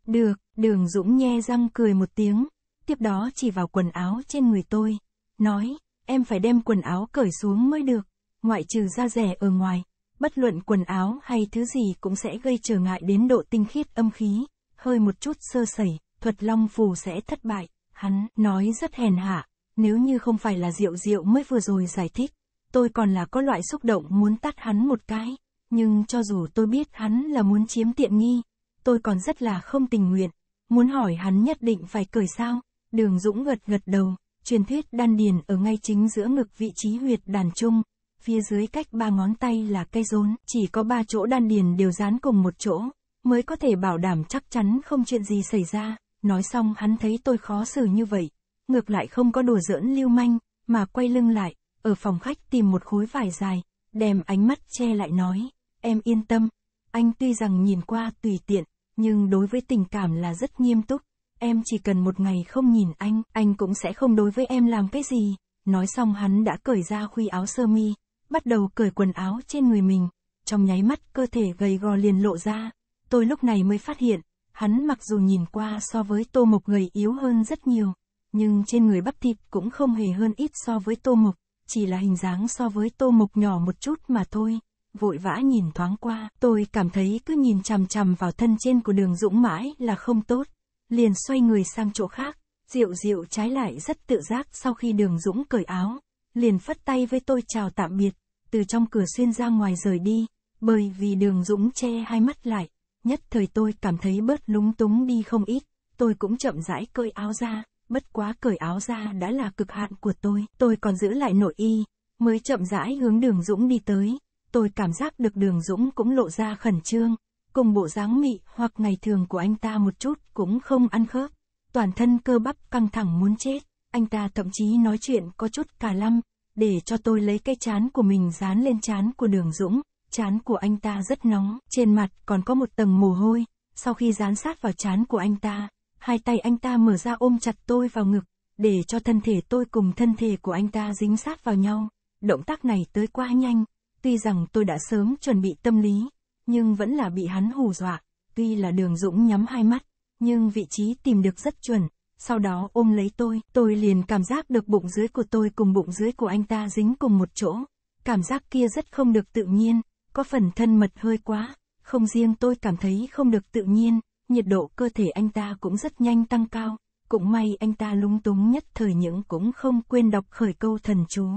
Được, đường Dũng nhe răng cười một tiếng, tiếp đó chỉ vào quần áo trên người tôi, nói, em phải đem quần áo cởi xuống mới được, ngoại trừ da rẻ ở ngoài, bất luận quần áo hay thứ gì cũng sẽ gây trở ngại đến độ tinh khiết âm khí, hơi một chút sơ sẩy, thuật long phù sẽ thất bại. Hắn, nói rất hèn hạ, nếu như không phải là Diệu Diệu mới vừa rồi giải thích, tôi còn là có loại xúc động muốn tắt hắn một cái, nhưng cho dù tôi biết hắn là muốn chiếm tiện nghi, tôi còn rất là không tình nguyện, muốn hỏi hắn nhất định phải cởi sao, đường Dũng gật gật đầu, truyền thuyết đan điền ở ngay chính giữa ngực vị trí huyệt đàn trung, phía dưới cách ba ngón tay là cây rốn, chỉ có ba chỗ đan điền đều dán cùng một chỗ, mới có thể bảo đảm chắc chắn không chuyện gì xảy ra. Nói xong hắn thấy tôi khó xử như vậy, ngược lại không có đùa giỡn lưu manh, mà quay lưng lại, ở phòng khách tìm một khối vải dài, đem ánh mắt che lại nói, em yên tâm, anh tuy rằng nhìn qua tùy tiện, nhưng đối với tình cảm là rất nghiêm túc, em chỉ cần một ngày không nhìn anh, anh cũng sẽ không đối với em làm cái gì. Nói xong hắn đã cởi ra khuy áo sơ mi, bắt đầu cởi quần áo trên người mình, trong nháy mắt cơ thể gầy gò liền lộ ra, tôi lúc này mới phát hiện, hắn mặc dù nhìn qua so với tô mục người yếu hơn rất nhiều, nhưng trên người bắp thịt cũng không hề hơn ít so với tô mục chỉ là hình dáng so với tô mục nhỏ một chút mà thôi. Vội vã nhìn thoáng qua, tôi cảm thấy cứ nhìn chằm chằm vào thân trên của đường dũng mãi là không tốt, liền xoay người sang chỗ khác, Diệu Diệu trái lại rất tự giác sau khi đường Dũng cởi áo, liền phất tay với tôi chào tạm biệt, từ trong cửa xuyên ra ngoài rời đi, bởi vì đường Dũng che hai mắt lại, Nhất thời tôi cảm thấy bớt lúng túng đi không ít, tôi cũng chậm rãi cởi áo ra, bất quá cởi áo ra đã là cực hạn của tôi, tôi còn giữ lại nội y, mới chậm rãi hướng đường Dũng đi tới, tôi cảm giác được đường Dũng cũng lộ ra khẩn trương, cùng bộ dáng mị hoặc ngày thường của anh ta một chút cũng không ăn khớp, toàn thân cơ bắp căng thẳng muốn chết, anh ta thậm chí nói chuyện có chút cà lăm, để cho tôi lấy cái chán của mình dán lên chán của đường Dũng, chán của anh ta rất nóng, trên mặt còn có một tầng mồ hôi. Sau khi dán sát vào chán của anh ta, hai tay anh ta mở ra ôm chặt tôi vào ngực, để cho thân thể tôi cùng thân thể của anh ta dính sát vào nhau. Động tác này tới quá nhanh, tuy rằng tôi đã sớm chuẩn bị tâm lý, nhưng vẫn là bị hắn hù dọa. Tuy là đường Dũng nhắm hai mắt, nhưng vị trí tìm được rất chuẩn, sau đó ôm lấy tôi, tôi liền cảm giác được bụng dưới của tôi cùng bụng dưới của anh ta dính cùng một chỗ. Cảm giác kia rất không được tự nhiên, có phần thân mật hơi quá, không riêng tôi cảm thấy không được tự nhiên, nhiệt độ cơ thể anh ta cũng rất nhanh tăng cao, cũng may anh ta lúng túng nhất thời những cũng không quên đọc khởi câu thần chú,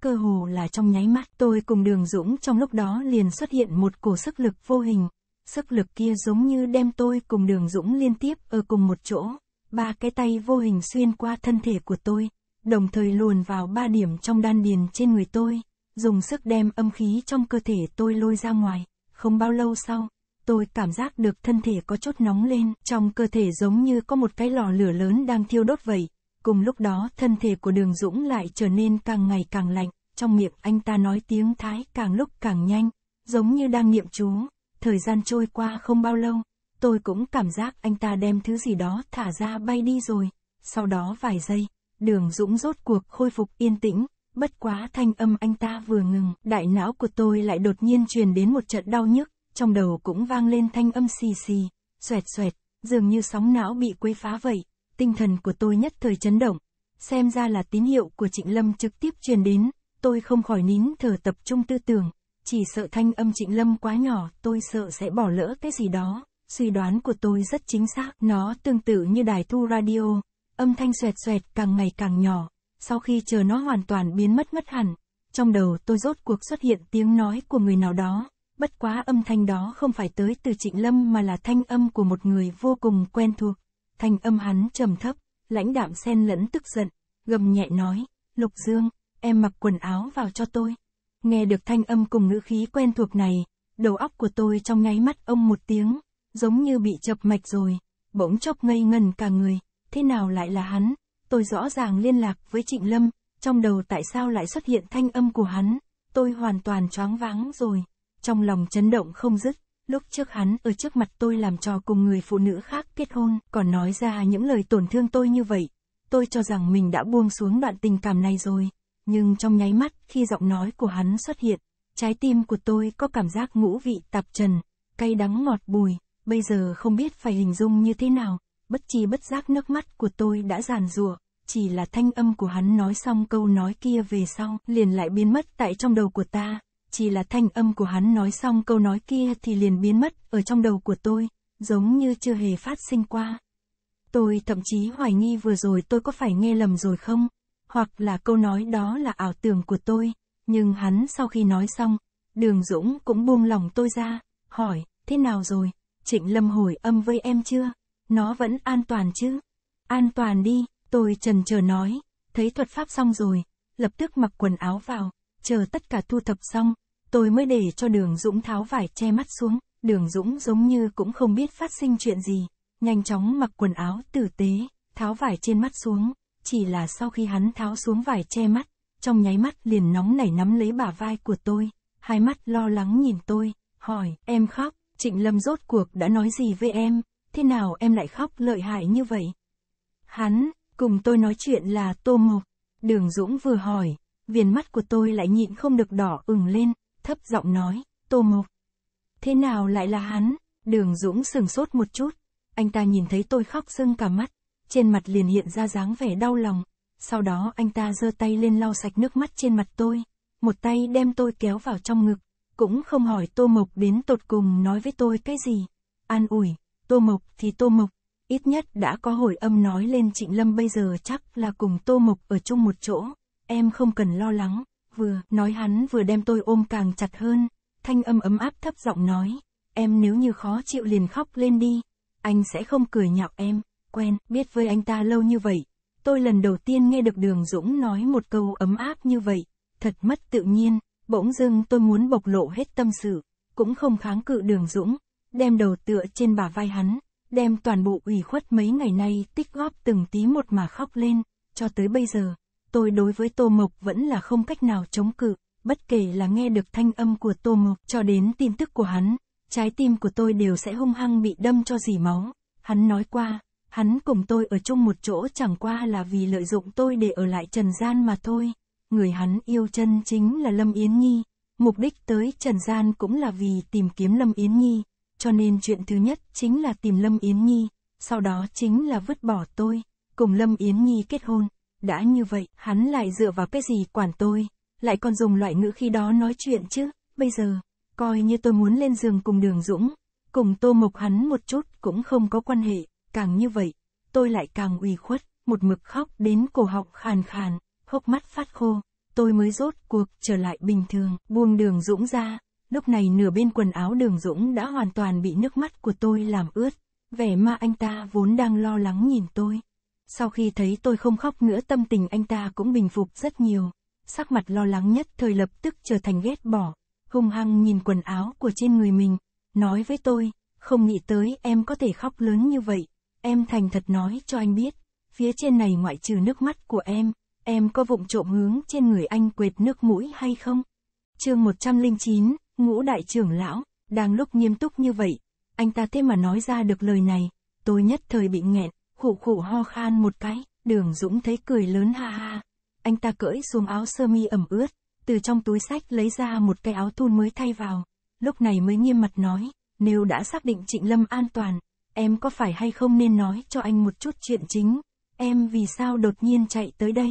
cơ hồ là trong nháy mắt tôi cùng đường Dũng trong lúc đó liền xuất hiện một cổ sức lực vô hình, sức lực kia giống như đem tôi cùng đường Dũng liên tiếp ở cùng một chỗ, ba cái tay vô hình xuyên qua thân thể của tôi, đồng thời luồn vào ba điểm trong đan điền trên người tôi, dùng sức đem âm khí trong cơ thể tôi lôi ra ngoài, không bao lâu sau, tôi cảm giác được thân thể có chút nóng lên, trong cơ thể giống như có một cái lò lửa lớn đang thiêu đốt vậy, cùng lúc đó thân thể của đường Dũng lại trở nên càng ngày càng lạnh, trong miệng anh ta nói tiếng Thái càng lúc càng nhanh, giống như đang niệm chú, thời gian trôi qua không bao lâu, tôi cũng cảm giác anh ta đem thứ gì đó thả ra bay đi rồi, sau đó vài giây, đường Dũng rốt cuộc khôi phục yên tĩnh, Bất quá thanh âm anh ta vừa ngừng, đại não của tôi lại đột nhiên truyền đến một trận đau nhức, trong đầu cũng vang lên thanh âm xì xì, xoẹt xoẹt, dường như sóng não bị quấy phá vậy, tinh thần của tôi nhất thời chấn động. Xem ra là tín hiệu của Trịnh Lâm trực tiếp truyền đến, tôi không khỏi nín thở tập trung tư tưởng, chỉ sợ thanh âm Trịnh Lâm quá nhỏ, tôi sợ sẽ bỏ lỡ cái gì đó. Suy đoán của tôi rất chính xác, nó tương tự như đài thu radio, âm thanh xoẹt xoẹt càng ngày càng nhỏ, sau khi chờ nó hoàn toàn biến mất mất hẳn, trong đầu tôi rốt cuộc xuất hiện tiếng nói của người nào đó, bất quá âm thanh đó không phải tới từ Trịnh Lâm mà là thanh âm của một người vô cùng quen thuộc. Thanh âm hắn trầm thấp, lãnh đạm xen lẫn tức giận, gầm nhẹ nói, Lục Dương, em mặc quần áo vào cho tôi. Nghe được thanh âm cùng ngữ khí quen thuộc này, đầu óc của tôi trong nháy mắt ông một tiếng, giống như bị chập mạch rồi, bỗng chốc ngây ngần cả người, thế nào lại là hắn? tôi rõ ràng liên lạc với Trịnh Lâm, trong đầu tại sao lại xuất hiện thanh âm của hắn, tôi hoàn toàn choáng váng rồi, trong lòng chấn động không dứt, lúc trước hắn ở trước mặt tôi làm trò cùng người phụ nữ khác kết hôn, còn nói ra những lời tổn thương tôi như vậy, tôi cho rằng mình đã buông xuống đoạn tình cảm này rồi, nhưng trong nháy mắt khi giọng nói của hắn xuất hiện, trái tim của tôi có cảm giác ngũ vị tạp trần, cay đắng ngọt bùi, bây giờ không biết phải hình dung như thế nào bất chi bất giác nước mắt của tôi đã giàn rủa chỉ là thanh âm của hắn nói xong câu nói kia về sau, liền lại biến mất tại trong đầu của ta, chỉ là thanh âm của hắn nói xong câu nói kia thì liền biến mất ở trong đầu của tôi, giống như chưa hề phát sinh qua. Tôi thậm chí hoài nghi vừa rồi tôi có phải nghe lầm rồi không, hoặc là câu nói đó là ảo tưởng của tôi, nhưng hắn sau khi nói xong, Đường Dũng cũng buông lòng tôi ra, hỏi, thế nào rồi, Trịnh Lâm hồi âm với em chưa? nó vẫn an toàn chứ? An toàn đi, tôi trần chờ nói, thấy thuật pháp xong rồi, lập tức mặc quần áo vào, chờ tất cả thu thập xong, tôi mới để cho đường Dũng tháo vải che mắt xuống, đường Dũng giống như cũng không biết phát sinh chuyện gì, nhanh chóng mặc quần áo tử tế, tháo vải trên mắt xuống, chỉ là sau khi hắn tháo xuống vải che mắt, trong nháy mắt liền nóng nảy nắm lấy bả vai của tôi, hai mắt lo lắng nhìn tôi, hỏi, em khóc, Trịnh Lâm rốt cuộc đã nói gì với em, thế nào em lại khóc lợi hại như vậy? Hắn, cùng tôi nói chuyện là Tô Mộc. Đường Dũng vừa hỏi, viền mắt của tôi lại nhịn không được đỏ ửng lên, thấp giọng nói, Tô Mộc. Thế nào lại là hắn? Đường Dũng sừng sốt một chút. Anh ta nhìn thấy tôi khóc sưng cả mắt, trên mặt liền hiện ra dáng vẻ đau lòng. Sau đó anh ta giơ tay lên lau sạch nước mắt trên mặt tôi, một tay đem tôi kéo vào trong ngực, cũng không hỏi Tô Mộc đến tột cùng nói với tôi cái gì, an ủi, Tô Mộc thì Tô Mộc, ít nhất đã có hồi âm nói lên Trịnh Lâm bây giờ chắc là cùng Tô Mộc ở chung một chỗ, em không cần lo lắng, vừa nói hắn vừa đem tôi ôm càng chặt hơn, thanh âm ấm áp thấp giọng nói, em nếu như khó chịu liền khóc lên đi, anh sẽ không cười nhạo em, quen, biết với anh ta lâu như vậy, tôi lần đầu tiên nghe được Đường Dũng nói một câu ấm áp như vậy, thật mất tự nhiên, bỗng dưng tôi muốn bộc lộ hết tâm sự, cũng không kháng cự Đường Dũng, đem đầu tựa trên bả vai hắn, đem toàn bộ ủy khuất mấy ngày nay tích góp từng tí một mà khóc lên, cho tới bây giờ, tôi đối với Tô Mộc vẫn là không cách nào chống cự, bất kể là nghe được thanh âm của Tô Mộc cho đến tin tức của hắn, trái tim của tôi đều sẽ hung hăng bị đâm cho dì máu, hắn nói qua, hắn cùng tôi ở chung một chỗ chẳng qua là vì lợi dụng tôi để ở lại trần gian mà thôi, người hắn yêu chân chính là Lâm Yến Nhi, mục đích tới trần gian cũng là vì tìm kiếm Lâm Yến Nhi cho nên chuyện thứ nhất chính là tìm Lâm Yến Nhi, sau đó chính là vứt bỏ tôi, cùng Lâm Yến Nhi kết hôn. Đã như vậy, hắn lại dựa vào cái gì quản tôi, lại còn dùng loại ngữ khi đó nói chuyện chứ, bây giờ, coi như tôi muốn lên giường cùng đường Dũng, cùng tô mộc hắn một chút cũng không có quan hệ, càng như vậy, tôi lại càng ủy khuất, một mực khóc đến cổ họng khàn khàn, hốc mắt phát khô, tôi mới rốt cuộc trở lại bình thường, buông đường Dũng ra, Lúc này nửa bên quần áo đường Dũng đã hoàn toàn bị nước mắt của tôi làm ướt, vẻ mà anh ta vốn đang lo lắng nhìn tôi. Sau khi thấy tôi không khóc nữa tâm tình anh ta cũng bình phục rất nhiều, sắc mặt lo lắng nhất thời lập tức trở thành ghét bỏ, hung hăng nhìn quần áo của trên người mình, nói với tôi, không nghĩ tới em có thể khóc lớn như vậy, em thành thật nói cho anh biết, phía trên này ngoại trừ nước mắt của em, em có vụng trộm hướng trên người anh quệt nước mũi hay không? chương 109, ngũ đại trưởng lão, đang lúc nghiêm túc như vậy, anh ta thế mà nói ra được lời này, tôi nhất thời bị nghẹn, khụ khụ ho khan một cái, đường Dũng thấy cười lớn ha ha. Anh ta cởi xuống áo sơ mi ẩm ướt, từ trong túi sách lấy ra một cái áo thun mới thay vào, lúc này mới nghiêm mặt nói, nếu đã xác định Trịnh Lâm an toàn, em có phải hay không nên nói cho anh một chút chuyện chính, em vì sao đột nhiên chạy tới đây?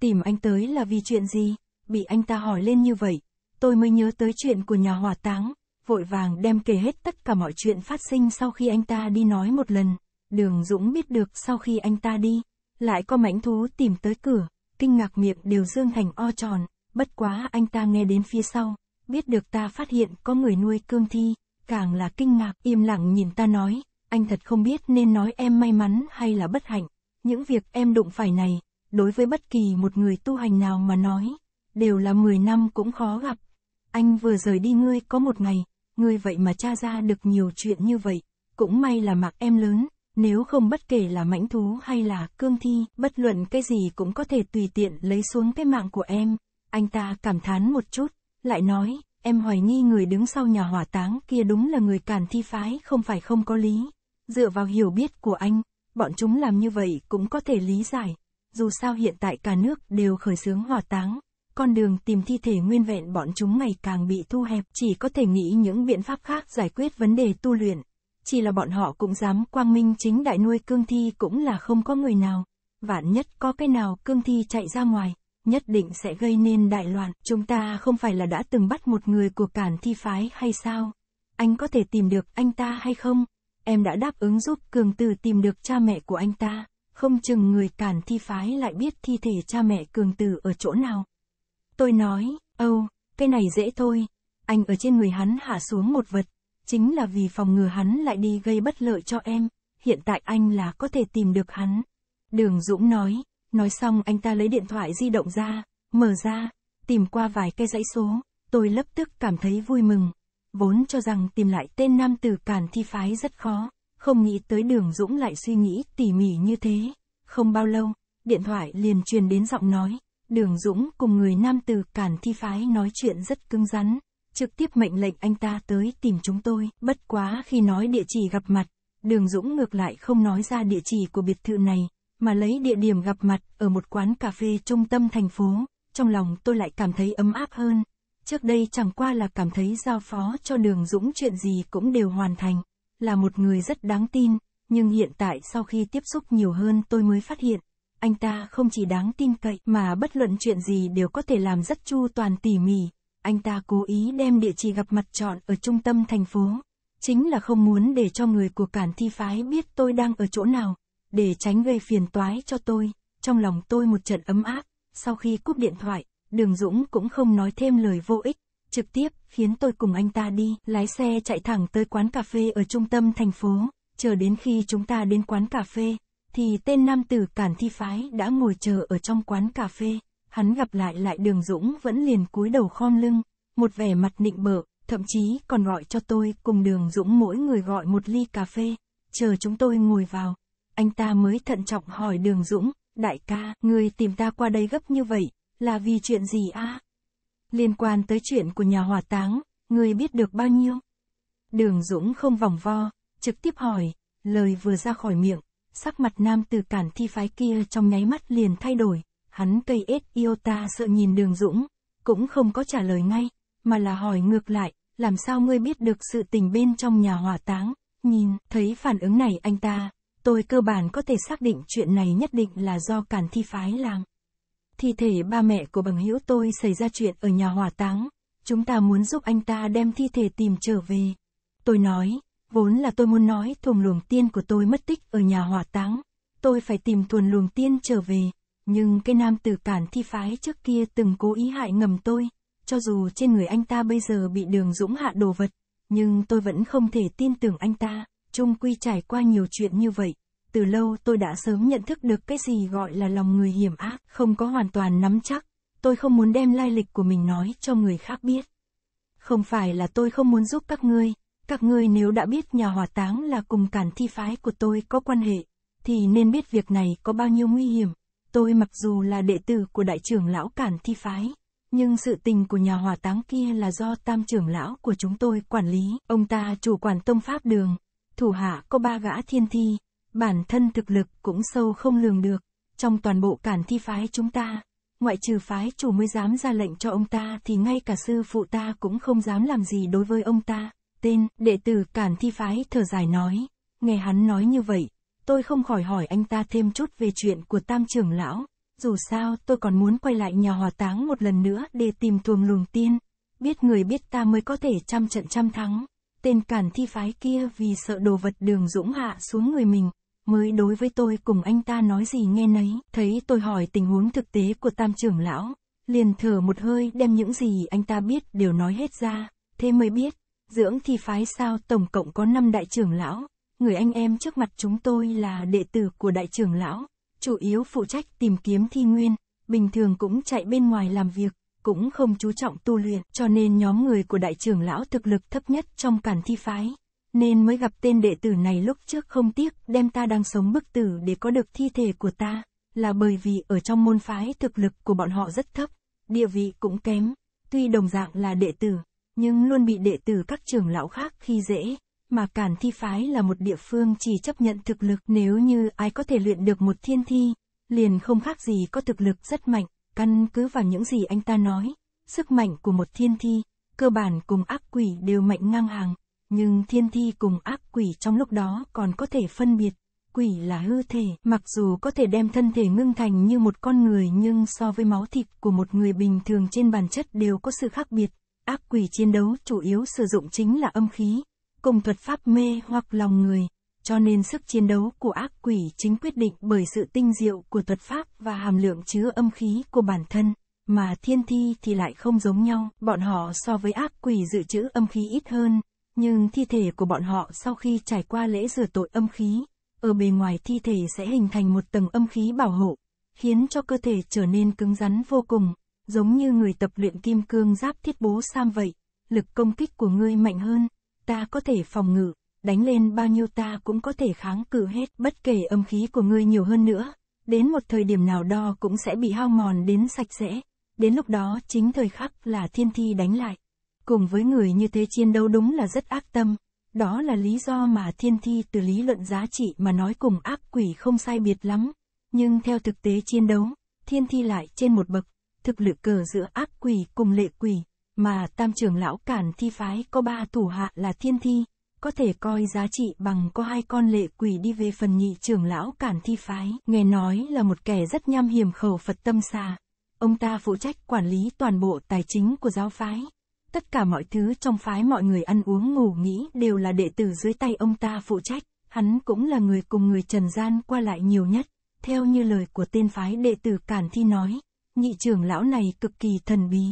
Tìm anh tới là vì chuyện gì? Bị anh ta hỏi lên như vậy, tôi mới nhớ tới chuyện của nhà hỏa táng, vội vàng đem kể hết tất cả mọi chuyện phát sinh sau khi anh ta đi nói một lần. Đường Dũng biết được sau khi anh ta đi, lại có mãnh thú tìm tới cửa, kinh ngạc miệng đều dương thành o tròn, bất quá anh ta nghe đến phía sau, biết được ta phát hiện có người nuôi cương thi, càng là kinh ngạc im lặng nhìn ta nói, anh thật không biết nên nói em may mắn hay là bất hạnh, những việc em đụng phải này, đối với bất kỳ một người tu hành nào mà nói, đều là 10 năm cũng khó gặp anh vừa rời đi ngươi có một ngày, ngươi vậy mà tra ra được nhiều chuyện như vậy, cũng may là mặc em lớn, nếu không bất kể là mãnh thú hay là cương thi, bất luận cái gì cũng có thể tùy tiện lấy xuống cái mạng của em. Anh ta cảm thán một chút, lại nói, em hoài nghi người đứng sau nhà hỏa táng kia đúng là người càn thi phái không phải không có lý. Dựa vào hiểu biết của anh, bọn chúng làm như vậy cũng có thể lý giải. Dù sao hiện tại cả nước đều khởi xướng hỏa táng, con đường tìm thi thể nguyên vẹn bọn chúng ngày càng bị thu hẹp, chỉ có thể nghĩ những biện pháp khác giải quyết vấn đề tu luyện. Chỉ là bọn họ cũng dám quang minh chính đại nuôi cương thi cũng là không có người nào. Vạn nhất có cái nào cương thi chạy ra ngoài, nhất định sẽ gây nên đại loạn. Chúng ta không phải là đã từng bắt một người của cản thi phái hay sao? Anh có thể tìm được anh ta hay không? Em đã đáp ứng giúp cường tử tìm được cha mẹ của anh ta. Không chừng người cản thi phái lại biết thi thể cha mẹ cường tử ở chỗ nào. Tôi nói, âu, oh, cái này dễ thôi. Anh ở trên người hắn hạ xuống một vật, chính là vì phòng ngừa hắn lại đi gây bất lợi cho em, hiện tại anh là có thể tìm được hắn. Đường Dũng nói, nói xong anh ta lấy điện thoại di động ra, mở ra, tìm qua vài cái dãy số, tôi lập tức cảm thấy vui mừng. Vốn cho rằng tìm lại tên nam tử cản thi phái rất khó, không nghĩ tới đường Dũng lại suy nghĩ tỉ mỉ như thế. Không bao lâu, điện thoại liền truyền đến giọng nói, Đường Dũng cùng người nam từ Cản Thi Phái nói chuyện rất cứng rắn, trực tiếp mệnh lệnh anh ta tới tìm chúng tôi, bất quá khi nói địa chỉ gặp mặt, Đường Dũng ngược lại không nói ra địa chỉ của biệt thự này, mà lấy địa điểm gặp mặt ở một quán cà phê trung tâm thành phố, trong lòng tôi lại cảm thấy ấm áp hơn. Trước đây chẳng qua là cảm thấy giao phó cho Đường Dũng chuyện gì cũng đều hoàn thành, là một người rất đáng tin, nhưng hiện tại sau khi tiếp xúc nhiều hơn tôi mới phát hiện, anh ta không chỉ đáng tin cậy mà bất luận chuyện gì đều có thể làm rất chu toàn tỉ mỉ. Anh ta cố ý đem địa chỉ gặp mặt chọn ở trung tâm thành phố. Chính là không muốn để cho người của cản thi phái biết tôi đang ở chỗ nào, để tránh gây phiền toái cho tôi. Trong lòng tôi một trận ấm áp, sau khi cúp điện thoại, Đường Dũng cũng không nói thêm lời vô ích, trực tiếp khiến tôi cùng anh ta đi, lái xe chạy thẳng tới quán cà phê ở trung tâm thành phố, chờ đến khi chúng ta đến quán cà phê, thì tên nam tử Cản Thi Phái đã ngồi chờ ở trong quán cà phê, hắn gặp lại lại đường Dũng vẫn liền cúi đầu khom lưng, một vẻ mặt nịnh bợ, thậm chí còn gọi cho tôi cùng đường Dũng mỗi người gọi một ly cà phê, chờ chúng tôi ngồi vào. Anh ta mới thận trọng hỏi đường Dũng, đại ca, người tìm ta qua đây gấp như vậy, là vì chuyện gì a? À? Liên quan tới chuyện của nhà hỏa táng, người biết được bao nhiêu? Đường Dũng không vòng vo, trực tiếp hỏi, lời vừa ra khỏi miệng, sắc mặt nam từ cản thi phái kia trong nháy mắt liền thay đổi, hắn cây ết Iota sợ nhìn đường Dũng, cũng không có trả lời ngay, mà là hỏi ngược lại, làm sao ngươi biết được sự tình bên trong nhà hỏa táng, nhìn, thấy phản ứng này anh ta, tôi cơ bản có thể xác định chuyện này nhất định là do cản thi phái làm. Thi thể ba mẹ của bằng hữu tôi xảy ra chuyện ở nhà hỏa táng, chúng ta muốn giúp anh ta đem thi thể tìm trở về. Tôi nói, Vốn là tôi muốn nói thùng luồng tiên của tôi mất tích ở nhà hỏa táng. Tôi phải tìm thuần luồng tiên trở về. Nhưng cái nam tử cản thi phái trước kia từng cố ý hại ngầm tôi. Cho dù trên người anh ta bây giờ bị đường dũng hạ đồ vật. Nhưng tôi vẫn không thể tin tưởng anh ta. Trung quy trải qua nhiều chuyện như vậy. Từ lâu tôi đã sớm nhận thức được cái gì gọi là lòng người hiểm ác. Không có hoàn toàn nắm chắc. Tôi không muốn đem lai lịch của mình nói cho người khác biết. Không phải là tôi không muốn giúp các ngươi các ngươi nếu đã biết nhà hỏa táng là cùng cản thi phái của tôi có quan hệ, thì nên biết việc này có bao nhiêu nguy hiểm. Tôi mặc dù là đệ tử của đại trưởng lão cản thi phái, nhưng sự tình của nhà hỏa táng kia là do tam trưởng lão của chúng tôi quản lý. Ông ta chủ quản tông pháp đường, thủ hạ có ba gã thiên thi, bản thân thực lực cũng sâu không lường được. Trong toàn bộ cản thi phái chúng ta, ngoại trừ phái chủ mới dám ra lệnh cho ông ta thì ngay cả sư phụ ta cũng không dám làm gì đối với ông ta tên, đệ tử Cản Thi Phái thở dài nói, nghe hắn nói như vậy, tôi không khỏi hỏi anh ta thêm chút về chuyện của tam trưởng lão, dù sao tôi còn muốn quay lại nhà hòa táng một lần nữa để tìm thuồng luồng tiên, biết người biết ta mới có thể trăm trận trăm thắng, tên Cản Thi Phái kia vì sợ đồ vật đường dũng hạ xuống người mình, mới đối với tôi cùng anh ta nói gì nghe nấy, thấy tôi hỏi tình huống thực tế của tam trưởng lão, liền thở một hơi đem những gì anh ta biết đều nói hết ra, thế mới biết, Dưỡng thì phái sao tổng cộng có 5 đại trưởng lão, người anh em trước mặt chúng tôi là đệ tử của đại trưởng lão, chủ yếu phụ trách tìm kiếm thi nguyên, bình thường cũng chạy bên ngoài làm việc, cũng không chú trọng tu luyện, cho nên nhóm người của đại trưởng lão thực lực thấp nhất trong cản thi phái. Nên mới gặp tên đệ tử này lúc trước không tiếc đem ta đang sống bức tử để có được thi thể của ta, là bởi vì ở trong môn phái thực lực của bọn họ rất thấp, địa vị cũng kém, tuy đồng dạng là đệ tử, nhưng luôn bị đệ tử các trưởng lão khác khi dễ. Mà càn Thi Phái là một địa phương chỉ chấp nhận thực lực nếu như ai có thể luyện được một thiên thi, liền không khác gì có thực lực rất mạnh, căn cứ vào những gì anh ta nói, sức mạnh của một thiên thi, cơ bản cùng ác quỷ đều mạnh ngang hàng, nhưng thiên thi cùng ác quỷ trong lúc đó còn có thể phân biệt, quỷ là hư thể, mặc dù có thể đem thân thể ngưng thành như một con người nhưng so với máu thịt của một người bình thường trên bản chất đều có sự khác biệt, Ác quỷ chiến đấu chủ yếu sử dụng chính là âm khí, cùng thuật pháp mê hoặc lòng người, cho nên sức chiến đấu của ác quỷ chính quyết định bởi sự tinh diệu của thuật pháp và hàm lượng chứa âm khí của bản thân, mà thiên thi thì lại không giống nhau, bọn họ so với ác quỷ dự trữ âm khí ít hơn, nhưng thi thể của bọn họ sau khi trải qua lễ rửa tội âm khí, ở bề ngoài thi thể sẽ hình thành một tầng âm khí bảo hộ, khiến cho cơ thể trở nên cứng rắn vô cùng giống như người tập luyện kim cương giáp thiết bố sam vậy, lực công kích của ngươi mạnh hơn, ta có thể phòng ngự, đánh lên bao nhiêu ta cũng có thể kháng cự hết, bất kể âm khí của ngươi nhiều hơn nữa, đến một thời điểm nào đó cũng sẽ bị hao mòn đến sạch sẽ, đến lúc đó chính thời khắc là thiên thi đánh lại. Cùng với người như thế chiến đấu đúng là rất ác tâm, đó là lý do mà thiên thi từ lý luận giá trị mà nói cùng ác quỷ không sai biệt lắm, nhưng theo thực tế chiến đấu, thiên thi lại trên một bậc thực lực cờ giữa ác quỷ cùng lệ quỷ, mà tam trưởng lão cản thi phái có ba thủ hạ là thiên thi, có thể coi giá trị bằng có hai con lệ quỷ đi về phần nhị trưởng lão cản thi phái, nghe nói là một kẻ rất nham hiểm khẩu Phật tâm xa Ông ta phụ trách quản lý toàn bộ tài chính của giáo phái. Tất cả mọi thứ trong phái mọi người ăn uống ngủ nghỉ đều là đệ tử dưới tay ông ta phụ trách, hắn cũng là người cùng người trần gian qua lại nhiều nhất, theo như lời của tên phái đệ tử Cản Thi nói nhị trưởng lão này cực kỳ thần bí.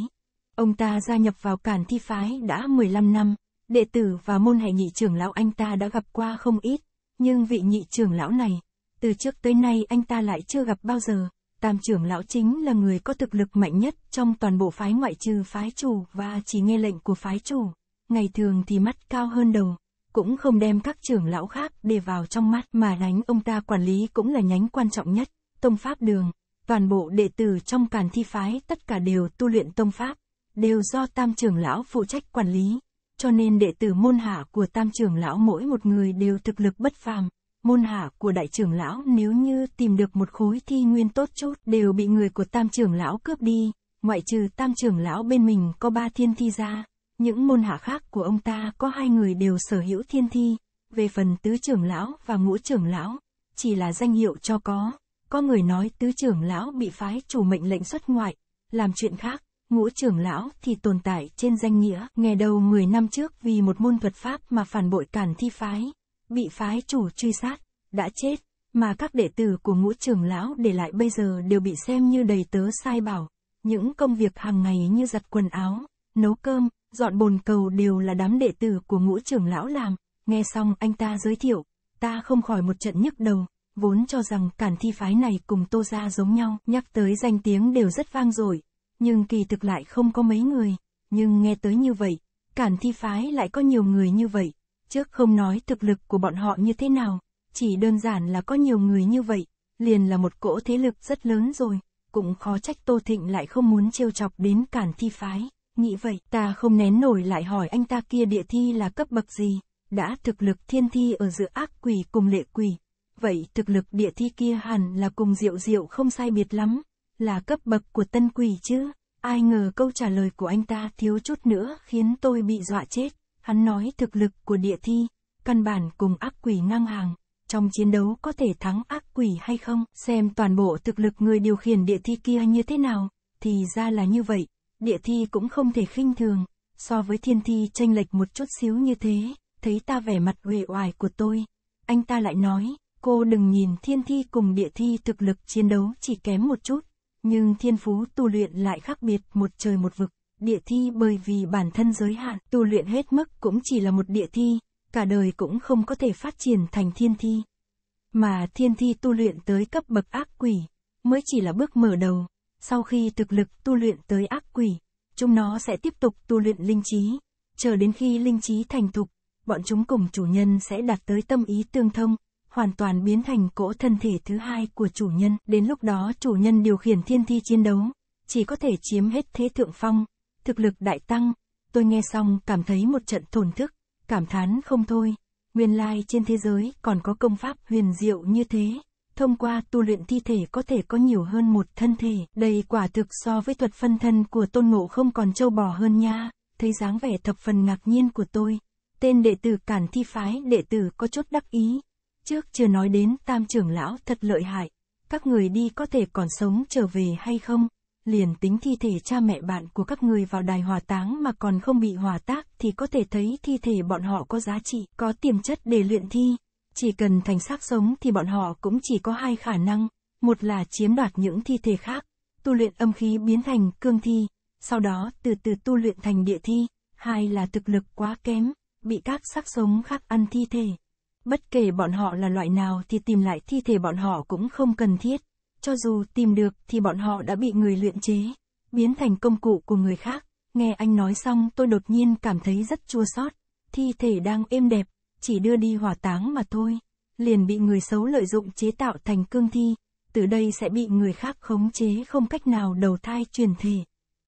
Ông ta gia nhập vào cản thi phái đã 15 năm, đệ tử và môn hệ nhị trưởng lão anh ta đã gặp qua không ít, nhưng vị nhị trưởng lão này, từ trước tới nay anh ta lại chưa gặp bao giờ. Tam trưởng lão chính là người có thực lực mạnh nhất trong toàn bộ phái ngoại trừ phái chủ và chỉ nghe lệnh của phái chủ. Ngày thường thì mắt cao hơn đầu, cũng không đem các trưởng lão khác để vào trong mắt mà đánh ông ta quản lý cũng là nhánh quan trọng nhất, tông pháp đường, toàn bộ đệ tử trong càn thi phái tất cả đều tu luyện tông pháp, đều do tam trưởng lão phụ trách quản lý, cho nên đệ tử môn hạ của tam trưởng lão mỗi một người đều thực lực bất phàm, môn hạ của đại trưởng lão nếu như tìm được một khối thi nguyên tốt chút đều bị người của tam trưởng lão cướp đi, ngoại trừ tam trưởng lão bên mình có ba thiên thi ra, những môn hạ khác của ông ta có hai người đều sở hữu thiên thi, về phần tứ trưởng lão và ngũ trưởng lão, chỉ là danh hiệu cho có. Có người nói tứ trưởng lão bị phái chủ mệnh lệnh xuất ngoại, làm chuyện khác, ngũ trưởng lão thì tồn tại trên danh nghĩa, nghe đầu 10 năm trước vì một môn thuật pháp mà phản bội cản thi phái, bị phái chủ truy sát, đã chết, mà các đệ tử của ngũ trưởng lão để lại bây giờ đều bị xem như đầy tớ sai bảo. Những công việc hàng ngày như giặt quần áo, nấu cơm, dọn bồn cầu đều là đám đệ tử của ngũ trưởng lão làm. Nghe xong anh ta giới thiệu, ta không khỏi một trận nhức đầu, vốn cho rằng cản thi phái này cùng tô gia giống nhau, nhắc tới danh tiếng đều rất vang dội, nhưng kỳ thực lại không có mấy người, nhưng nghe tới như vậy, cản thi phái lại có nhiều người như vậy, trước không nói thực lực của bọn họ như thế nào, chỉ đơn giản là có nhiều người như vậy, liền là một cỗ thế lực rất lớn rồi, cũng khó trách Tô Thịnh lại không muốn trêu chọc đến cản thi phái, nghĩ vậy, ta không nén nổi lại hỏi anh ta kia địa thi là cấp bậc gì, đã thực lực thiên thi ở giữa ác quỷ cùng lệ quỷ, Vậy thực lực địa thi kia hẳn là cùng diệu diệu không sai biệt lắm, là cấp bậc của tân quỷ chứ. Ai ngờ câu trả lời của anh ta thiếu chút nữa khiến tôi bị dọa chết. Hắn nói thực lực của địa thi, căn bản cùng ác quỷ ngang hàng. Trong chiến đấu có thể thắng ác quỷ hay không, xem toàn bộ thực lực người điều khiển địa thi kia như thế nào, thì ra là như vậy. Địa thi cũng không thể khinh thường, so với thiên thi tranh lệch một chút xíu như thế, thấy ta vẻ mặt uể oải của tôi. Anh ta lại nói, Cô đừng nhìn thiên thi cùng địa thi thực lực chiến đấu chỉ kém một chút, nhưng thiên phú tu luyện lại khác biệt một trời một vực. Địa thi bởi vì bản thân giới hạn tu luyện hết mức cũng chỉ là một địa thi, cả đời cũng không có thể phát triển thành thiên thi. Mà thiên thi tu luyện tới cấp bậc ác quỷ, mới chỉ là bước mở đầu. Sau khi thực lực tu luyện tới ác quỷ, chúng nó sẽ tiếp tục tu luyện linh trí. Chờ đến khi linh trí thành thục, bọn chúng cùng chủ nhân sẽ đạt tới tâm ý tương thông, hoàn toàn biến thành cỗ thân thể thứ hai của chủ nhân. Đến lúc đó chủ nhân điều khiển thiên thi chiến đấu, chỉ có thể chiếm hết thế thượng phong, thực lực đại tăng. Tôi nghe xong cảm thấy một trận thổn thức, cảm thán không thôi. Nguyên lai trên thế giới còn có công pháp huyền diệu như thế. Thông qua tu luyện thi thể có thể có nhiều hơn một thân thể. đầy quả thực so với thuật phân thân của tôn ngộ không còn trâu bò hơn nha. Thấy dáng vẻ thập phần ngạc nhiên của tôi. Tên đệ tử cản thi phái đệ tử có chút đắc ý. Trước chưa nói đến tam trưởng lão thật lợi hại, các người đi có thể còn sống trở về hay không? Liền tính thi thể cha mẹ bạn của các người vào đài hỏa táng mà còn không bị hỏa tác thì có thể thấy thi thể bọn họ có giá trị, có tiềm chất để luyện thi. Chỉ cần thành xác sống thì bọn họ cũng chỉ có hai khả năng, một là chiếm đoạt những thi thể khác, tu luyện âm khí biến thành cương thi, sau đó từ từ tu luyện thành địa thi, hai là thực lực quá kém, bị các xác sống khác ăn thi thể. Bất kể bọn họ là loại nào thì tìm lại thi thể bọn họ cũng không cần thiết. Cho dù tìm được thì bọn họ đã bị người luyện chế, biến thành công cụ của người khác. Nghe anh nói xong tôi đột nhiên cảm thấy rất chua xót. Thi thể đang êm đẹp, chỉ đưa đi hỏa táng mà thôi. Liền bị người xấu lợi dụng chế tạo thành cương thi. Từ đây sẽ bị người khác khống chế không cách nào đầu thai truyền thể.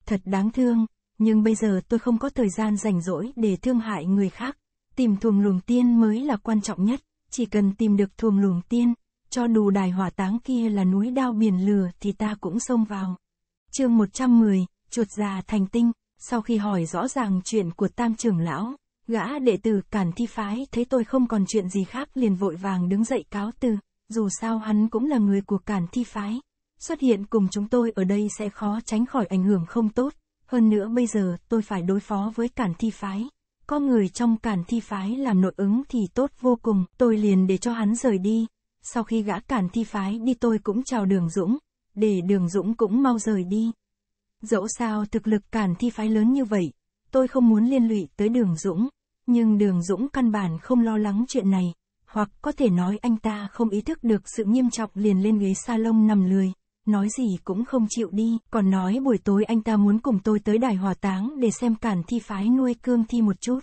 Thật đáng thương, nhưng bây giờ tôi không có thời gian rảnh rỗi để thương hại người khác Tìm thuồng luồng tiên mới là quan trọng nhất, chỉ cần tìm được thuồng luồng tiên, cho đủ đài hỏa táng kia là núi đao biển lửa thì ta cũng xông vào. chương 110, chuột già thành tinh, sau khi hỏi rõ ràng chuyện của tam trưởng lão, gã đệ tử cản thi phái thấy tôi không còn chuyện gì khác liền vội vàng đứng dậy cáo từ, dù sao hắn cũng là người của cản thi phái. Xuất hiện cùng chúng tôi ở đây sẽ khó tránh khỏi ảnh hưởng không tốt, hơn nữa bây giờ tôi phải đối phó với cản thi phái. Có người trong cản thi phái làm nội ứng thì tốt vô cùng, tôi liền để cho hắn rời đi. Sau khi gã cản thi phái đi tôi cũng chào đường Dũng, để đường Dũng cũng mau rời đi. Dẫu sao thực lực cản thi phái lớn như vậy, tôi không muốn liên lụy tới đường Dũng, nhưng đường Dũng căn bản không lo lắng chuyện này, hoặc có thể nói anh ta không ý thức được sự nghiêm trọng liền lên ghế salon nằm lười nói gì cũng không chịu đi, còn nói buổi tối anh ta muốn cùng tôi tới đài hỏa táng để xem cản thi phái nuôi cương thi một chút.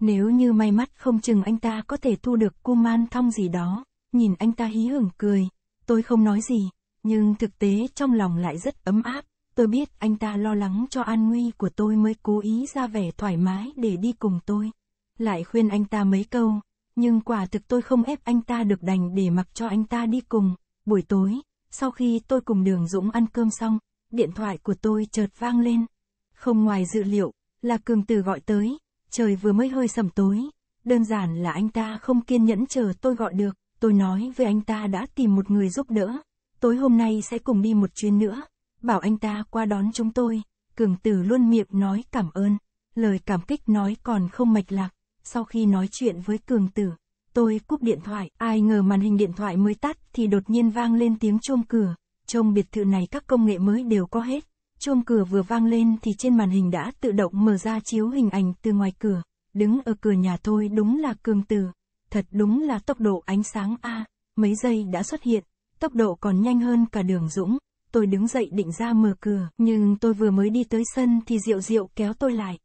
Nếu như may mắt không chừng anh ta có thể thu được cu man thong gì đó, nhìn anh ta hí hửng cười, tôi không nói gì, nhưng thực tế trong lòng lại rất ấm áp, tôi biết anh ta lo lắng cho an nguy của tôi mới cố ý ra vẻ thoải mái để đi cùng tôi. Lại khuyên anh ta mấy câu, nhưng quả thực tôi không ép anh ta được đành để mặc cho anh ta đi cùng, buổi tối, sau khi tôi cùng Đường Dũng ăn cơm xong, điện thoại của tôi chợt vang lên. Không ngoài dự liệu, là Cường Từ gọi tới, trời vừa mới hơi sầm tối, đơn giản là anh ta không kiên nhẫn chờ tôi gọi được, tôi nói với anh ta đã tìm một người giúp đỡ, tối hôm nay sẽ cùng đi một chuyến nữa, bảo anh ta qua đón chúng tôi, Cường Từ luôn miệng nói cảm ơn, lời cảm kích nói còn không mạch lạc, sau khi nói chuyện với Cường Tử, Tôi cúp điện thoại, ai ngờ màn hình điện thoại mới tắt thì đột nhiên vang lên tiếng chôm cửa. Trong biệt thự này các công nghệ mới đều có hết. Chôm cửa vừa vang lên thì trên màn hình đã tự động mở ra chiếu hình ảnh từ ngoài cửa. Đứng ở cửa nhà tôi đúng là cường tử. Thật đúng là tốc độ ánh sáng A, mấy giây đã xuất hiện. Tốc độ còn nhanh hơn cả đường Dũng. Tôi đứng dậy định ra mở cửa, nhưng tôi vừa mới đi tới sân thì Diệu Diệu kéo tôi lại.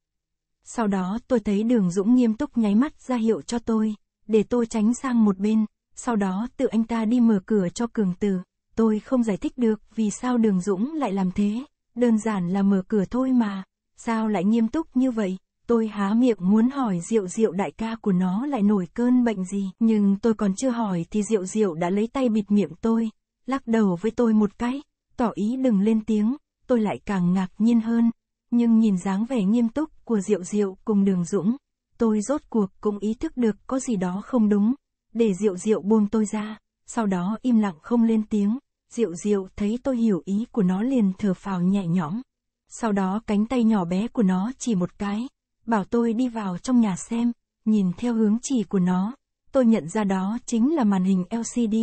Sau đó tôi thấy đường Dũng nghiêm túc nháy mắt ra hiệu cho tôi, để tôi tránh sang một bên, sau đó tự anh ta đi mở cửa cho Cường Tử. Tôi không giải thích được vì sao Đường Dũng lại làm thế, đơn giản là mở cửa thôi mà, sao lại nghiêm túc như vậy? Tôi há miệng muốn hỏi Diệu Diệu đại ca của nó lại nổi cơn bệnh gì, nhưng tôi còn chưa hỏi thì Diệu Diệu đã lấy tay bịt miệng tôi, lắc đầu với tôi một cái, tỏ ý đừng lên tiếng, tôi lại càng ngạc nhiên hơn, nhưng nhìn dáng vẻ nghiêm túc của Diệu Diệu cùng Đường Dũng, tôi rốt cuộc cũng ý thức được có gì đó không đúng, để Diệu Diệu buông tôi ra, sau đó im lặng không lên tiếng, Diệu Diệu thấy tôi hiểu ý của nó liền thở phào nhẹ nhõm. Sau đó cánh tay nhỏ bé của nó chỉ một cái, bảo tôi đi vào trong nhà xem, nhìn theo hướng chỉ của nó, tôi nhận ra đó chính là màn hình LCD,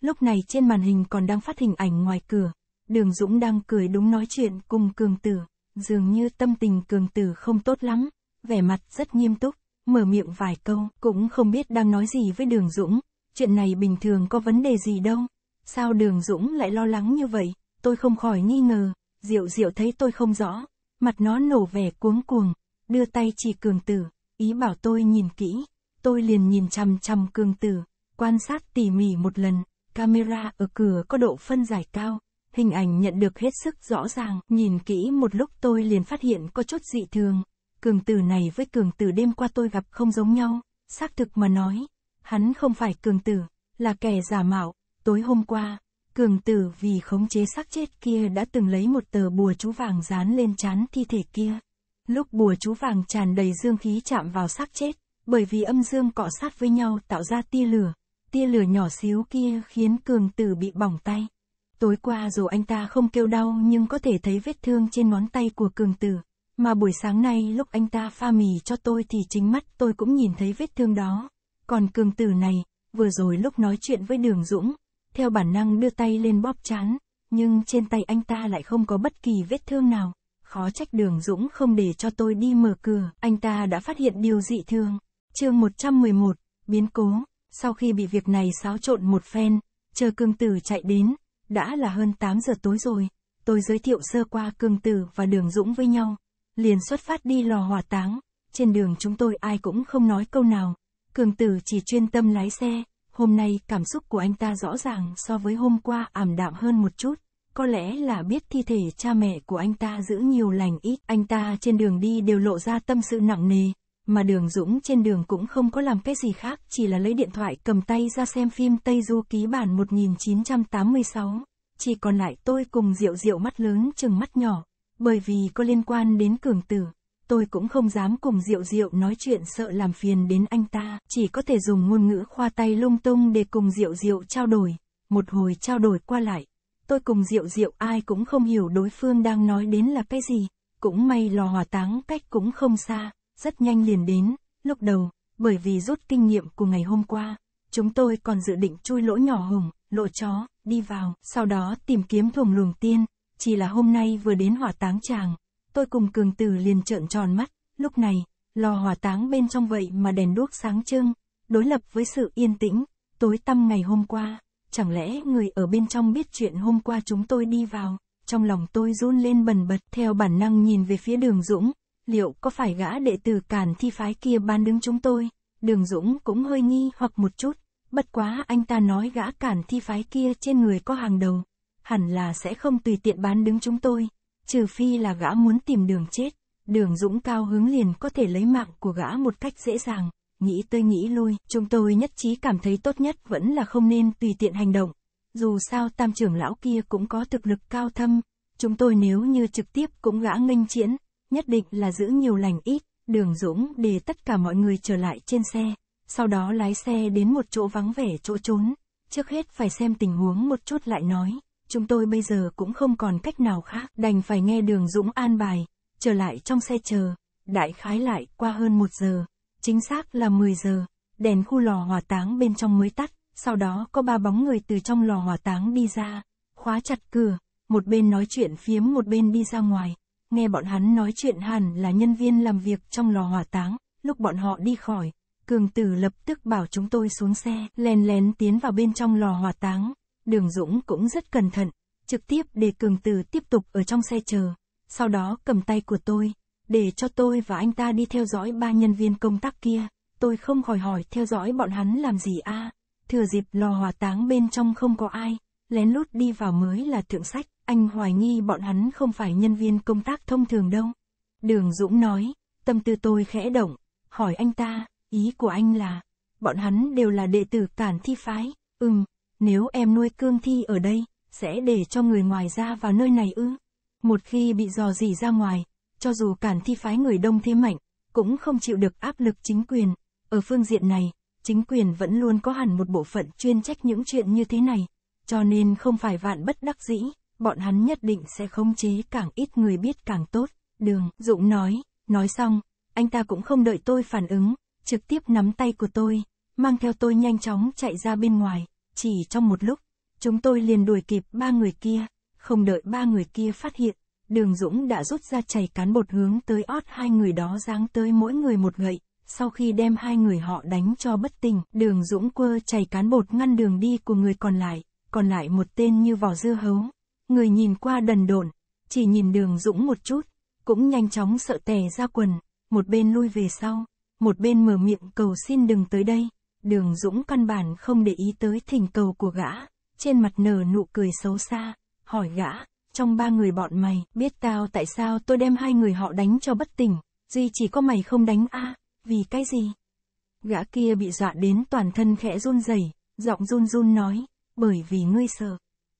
lúc này trên màn hình còn đang phát hình ảnh ngoài cửa, đường Dũng đang cười đúng nói chuyện cùng Cường Tử, dường như tâm tình Cường Tử không tốt lắm vẻ mặt rất nghiêm túc, mở miệng vài câu, cũng không biết đang nói gì với Đường Dũng, chuyện này bình thường có vấn đề gì đâu. Sao Đường Dũng lại lo lắng như vậy, tôi không khỏi nghi ngờ, Diệu Diệu thấy tôi không rõ, mặt nó nổ vẻ cuống cuồng, đưa tay chỉ cường tử, ý bảo tôi nhìn kỹ, tôi liền nhìn chằm chằm cường tử, quan sát tỉ mỉ một lần, camera ở cửa có độ phân giải cao, hình ảnh nhận được hết sức rõ ràng, nhìn kỹ một lúc tôi liền phát hiện có chút dị thường, cường tử này với cường tử đêm qua tôi gặp không giống nhau, xác thực mà nói, hắn không phải cường tử, là kẻ giả mạo, tối hôm qua, cường tử vì khống chế xác chết kia đã từng lấy một tờ bùa chú vàng dán lên chán thi thể kia. Lúc bùa chú vàng tràn đầy dương khí chạm vào xác chết, bởi vì âm dương cọ sát với nhau tạo ra tia lửa, tia lửa nhỏ xíu kia khiến cường tử bị bỏng tay. Tối qua dù anh ta không kêu đau nhưng có thể thấy vết thương trên ngón tay của cường tử, mà buổi sáng nay lúc anh ta pha mì cho tôi thì chính mắt tôi cũng nhìn thấy vết thương đó. Còn cường tử này, vừa rồi lúc nói chuyện với đường Dũng, theo bản năng đưa tay lên bóp chán, nhưng trên tay anh ta lại không có bất kỳ vết thương nào. Khó trách đường Dũng không để cho tôi đi mở cửa, anh ta đã phát hiện điều dị thường. chương 111, biến cố, sau khi bị việc này xáo trộn một phen, chờ cường tử chạy đến, đã là hơn 8 giờ tối rồi. Tôi giới thiệu sơ qua cường tử và đường Dũng với nhau, liền xuất phát đi lò hỏa táng. Trên đường chúng tôi ai cũng không nói câu nào. Cường tử chỉ chuyên tâm lái xe, hôm nay cảm xúc của anh ta rõ ràng so với hôm qua ảm đạm hơn một chút. Có lẽ là biết thi thể cha mẹ của anh ta giữ nhiều lành ít, anh ta trên đường đi đều lộ ra tâm sự nặng nề, mà đường Dũng trên đường cũng không có làm cái gì khác, chỉ là lấy điện thoại cầm tay ra xem phim Tây Du ký bản 1986. Chỉ còn lại tôi cùng Diệu Diệu mắt lớn chừng mắt nhỏ, bởi vì có liên quan đến cường tử, tôi cũng không dám cùng Diệu Diệu nói chuyện sợ làm phiền đến anh ta, chỉ có thể dùng ngôn ngữ khoa tay lung tung để cùng Diệu Diệu trao đổi, một hồi trao đổi qua lại. Tôi cùng Diệu Diệu ai cũng không hiểu đối phương đang nói đến là cái gì, cũng may lò hỏa táng cách cũng không xa, rất nhanh liền đến, lúc đầu, bởi vì rút kinh nghiệm của ngày hôm qua, chúng tôi còn dự định chui lỗ nhỏ hùng lỗ chó, đi vào, sau đó tìm kiếm thùng luồng tiên, chỉ là hôm nay vừa đến hỏa táng chàng, tôi cùng cường tử liền trợn tròn mắt, lúc này, lò hỏa táng bên trong vậy mà đèn đuốc sáng trưng, đối lập với sự yên tĩnh, tối tăm ngày hôm qua, chẳng lẽ người ở bên trong biết chuyện hôm qua chúng tôi đi vào, trong lòng tôi run lên bần bật theo bản năng nhìn về phía đường Dũng, liệu có phải gã đệ tử cản thi phái kia ban đứng chúng tôi, đường Dũng cũng hơi nghi hoặc một chút, bất quá anh ta nói gã cản thi phái kia trên người có hàng đầu, hẳn là sẽ không tùy tiện bán đứng chúng tôi, trừ phi là gã muốn tìm đường chết, đường dũng cao hướng liền có thể lấy mạng của gã một cách dễ dàng, nghĩ tôi nghĩ lui, chúng tôi nhất trí cảm thấy tốt nhất vẫn là không nên tùy tiện hành động, dù sao tam trưởng lão kia cũng có thực lực cao thâm, chúng tôi nếu như trực tiếp cũng gã nghênh chiến, nhất định là giữ nhiều lành ít, đường dũng để tất cả mọi người trở lại trên xe, sau đó lái xe đến một chỗ vắng vẻ chỗ trốn, trước hết phải xem tình huống một chút lại nói chúng tôi bây giờ cũng không còn cách nào khác, đành phải nghe đường Dũng an bài, trở lại trong xe chờ, đại khái lại qua hơn một giờ, chính xác là 10 giờ, đèn khu lò hỏa táng bên trong mới tắt, sau đó có ba bóng người từ trong lò hỏa táng đi ra, khóa chặt cửa, một bên nói chuyện phiếm một bên đi ra ngoài, nghe bọn hắn nói chuyện hẳn là nhân viên làm việc trong lò hỏa táng, lúc bọn họ đi khỏi, cường tử lập tức bảo chúng tôi xuống xe, lèn lén tiến vào bên trong lò hỏa táng, Đường Dũng cũng rất cẩn thận, trực tiếp để Cường Từ tiếp tục ở trong xe chờ. Sau đó cầm tay của tôi, để cho tôi và anh ta đi theo dõi ba nhân viên công tác kia. Tôi không khỏi hỏi theo dõi bọn hắn làm gì a à? Thừa dịp lò hỏa táng bên trong không có ai, lén lút đi vào mới là thượng sách. Anh hoài nghi bọn hắn không phải nhân viên công tác thông thường đâu. Đường Dũng nói, tâm tư tôi khẽ động, hỏi anh ta, ý của anh là, bọn hắn đều là đệ tử cản thi phái, ừm, nếu em nuôi cương thi ở đây, sẽ để cho người ngoài ra vào nơi này ư? Một khi bị dò dỉ ra ngoài, cho dù cản thi phái người đông thế mạnh, cũng không chịu được áp lực chính quyền. Ở phương diện này, chính quyền vẫn luôn có hẳn một bộ phận chuyên trách những chuyện như thế này, cho nên không phải vạn bất đắc dĩ, bọn hắn nhất định sẽ khống chế càng ít người biết càng tốt. Đường, Dũng nói, nói xong, anh ta cũng không đợi tôi phản ứng, trực tiếp nắm tay của tôi, mang theo tôi nhanh chóng chạy ra bên ngoài. Chỉ trong một lúc, chúng tôi liền đuổi kịp ba người kia, không đợi ba người kia phát hiện, đường Dũng đã rút ra chày cán bột hướng tới ót hai người đó giáng tới mỗi người một gậy, sau khi đem hai người họ đánh cho bất tỉnh, đường Dũng quơ chày cán bột ngăn đường đi của người còn lại, còn lại một tên như vỏ dưa hấu, người nhìn qua đần độn, chỉ nhìn đường Dũng một chút, cũng nhanh chóng sợ tè ra quần, một bên lui về sau, một bên mở miệng cầu xin đừng tới đây đường Dũng căn bản không để ý tới thỉnh cầu của gã, trên mặt nở nụ cười xấu xa, hỏi gã, trong ba người bọn mày, biết tao tại sao tôi đem hai người họ đánh cho bất tỉnh, duy chỉ có mày không đánh a à, vì cái gì? Gã kia bị dọa đến toàn thân khẽ run rẩy, giọng run run nói, bởi vì ngươi sợ.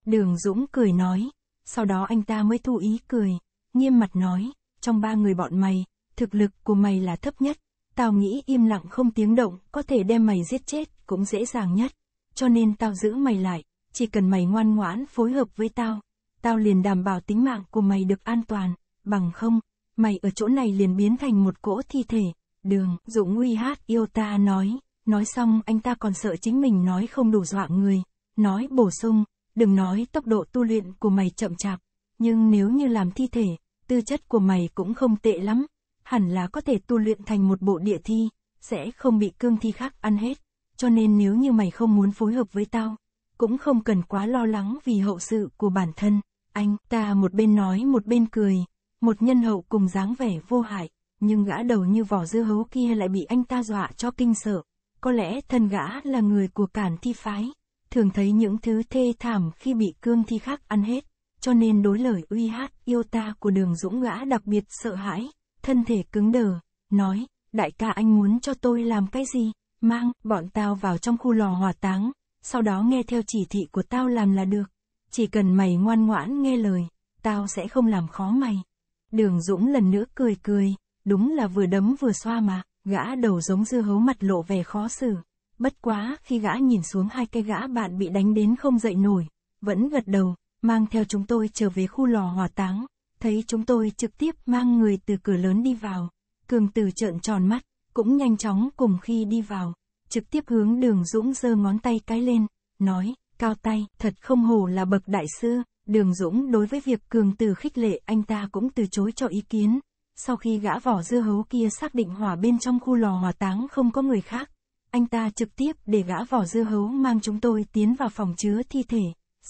Đường Dũng cười nói, sau đó anh ta mới thu ý cười, nghiêm mặt nói, trong ba người bọn mày, thực lực của mày là thấp nhất, tao nghĩ im lặng không tiếng động, có thể đem mày giết chết, cũng dễ dàng nhất. Cho nên tao giữ mày lại, chỉ cần mày ngoan ngoãn phối hợp với tao, tao liền đảm bảo tính mạng của mày được an toàn, bằng không, mày ở chỗ này liền biến thành một cỗ thi thể. Đường, Dũng uy hát yêu ta nói, nói xong anh ta còn sợ chính mình nói không đủ dọa người, nói bổ sung, đừng nói tốc độ tu luyện của mày chậm chạp, nhưng nếu như làm thi thể, tư chất của mày cũng không tệ lắm, hẳn là có thể tu luyện thành một bộ địa thi, sẽ không bị cương thi khác ăn hết. Cho nên nếu như mày không muốn phối hợp với tao, cũng không cần quá lo lắng vì hậu sự của bản thân. Anh ta một bên nói một bên cười, một nhân hậu cùng dáng vẻ vô hại, nhưng gã đầu như vỏ dưa hấu kia lại bị anh ta dọa cho kinh sợ. Có lẽ thân gã là người của cản thi phái, thường thấy những thứ thê thảm khi bị cương thi khác ăn hết, cho nên đối lời uy hát yêu ta của đường dũng gã đặc biệt sợ hãi thân thể cứng đờ, nói, đại ca anh muốn cho tôi làm cái gì, mang bọn tao vào trong khu lò hỏa táng, sau đó nghe theo chỉ thị của tao làm là được, chỉ cần mày ngoan ngoãn nghe lời, tao sẽ không làm khó mày. Đường Dũng lần nữa cười cười, đúng là vừa đấm vừa xoa mà, gã đầu giống dưa hấu mặt lộ vẻ khó xử. Bất quá, khi gã nhìn xuống hai cái gã bạn bị đánh đến không dậy nổi, vẫn gật đầu, mang theo chúng tôi trở về khu lò hỏa táng thấy chúng tôi trực tiếp mang người từ cửa lớn đi vào. Cường từ trợn tròn mắt, cũng nhanh chóng cùng khi đi vào, trực tiếp hướng đường Dũng giơ ngón tay cái lên, nói, cao tay, thật không hồ là bậc đại sư, đường Dũng đối với việc cường từ khích lệ anh ta cũng từ chối cho ý kiến. Sau khi gã vỏ dưa hấu kia xác định hỏa bên trong khu lò hỏa táng không có người khác, anh ta trực tiếp để gã vỏ dưa hấu mang chúng tôi tiến vào phòng chứa thi thể.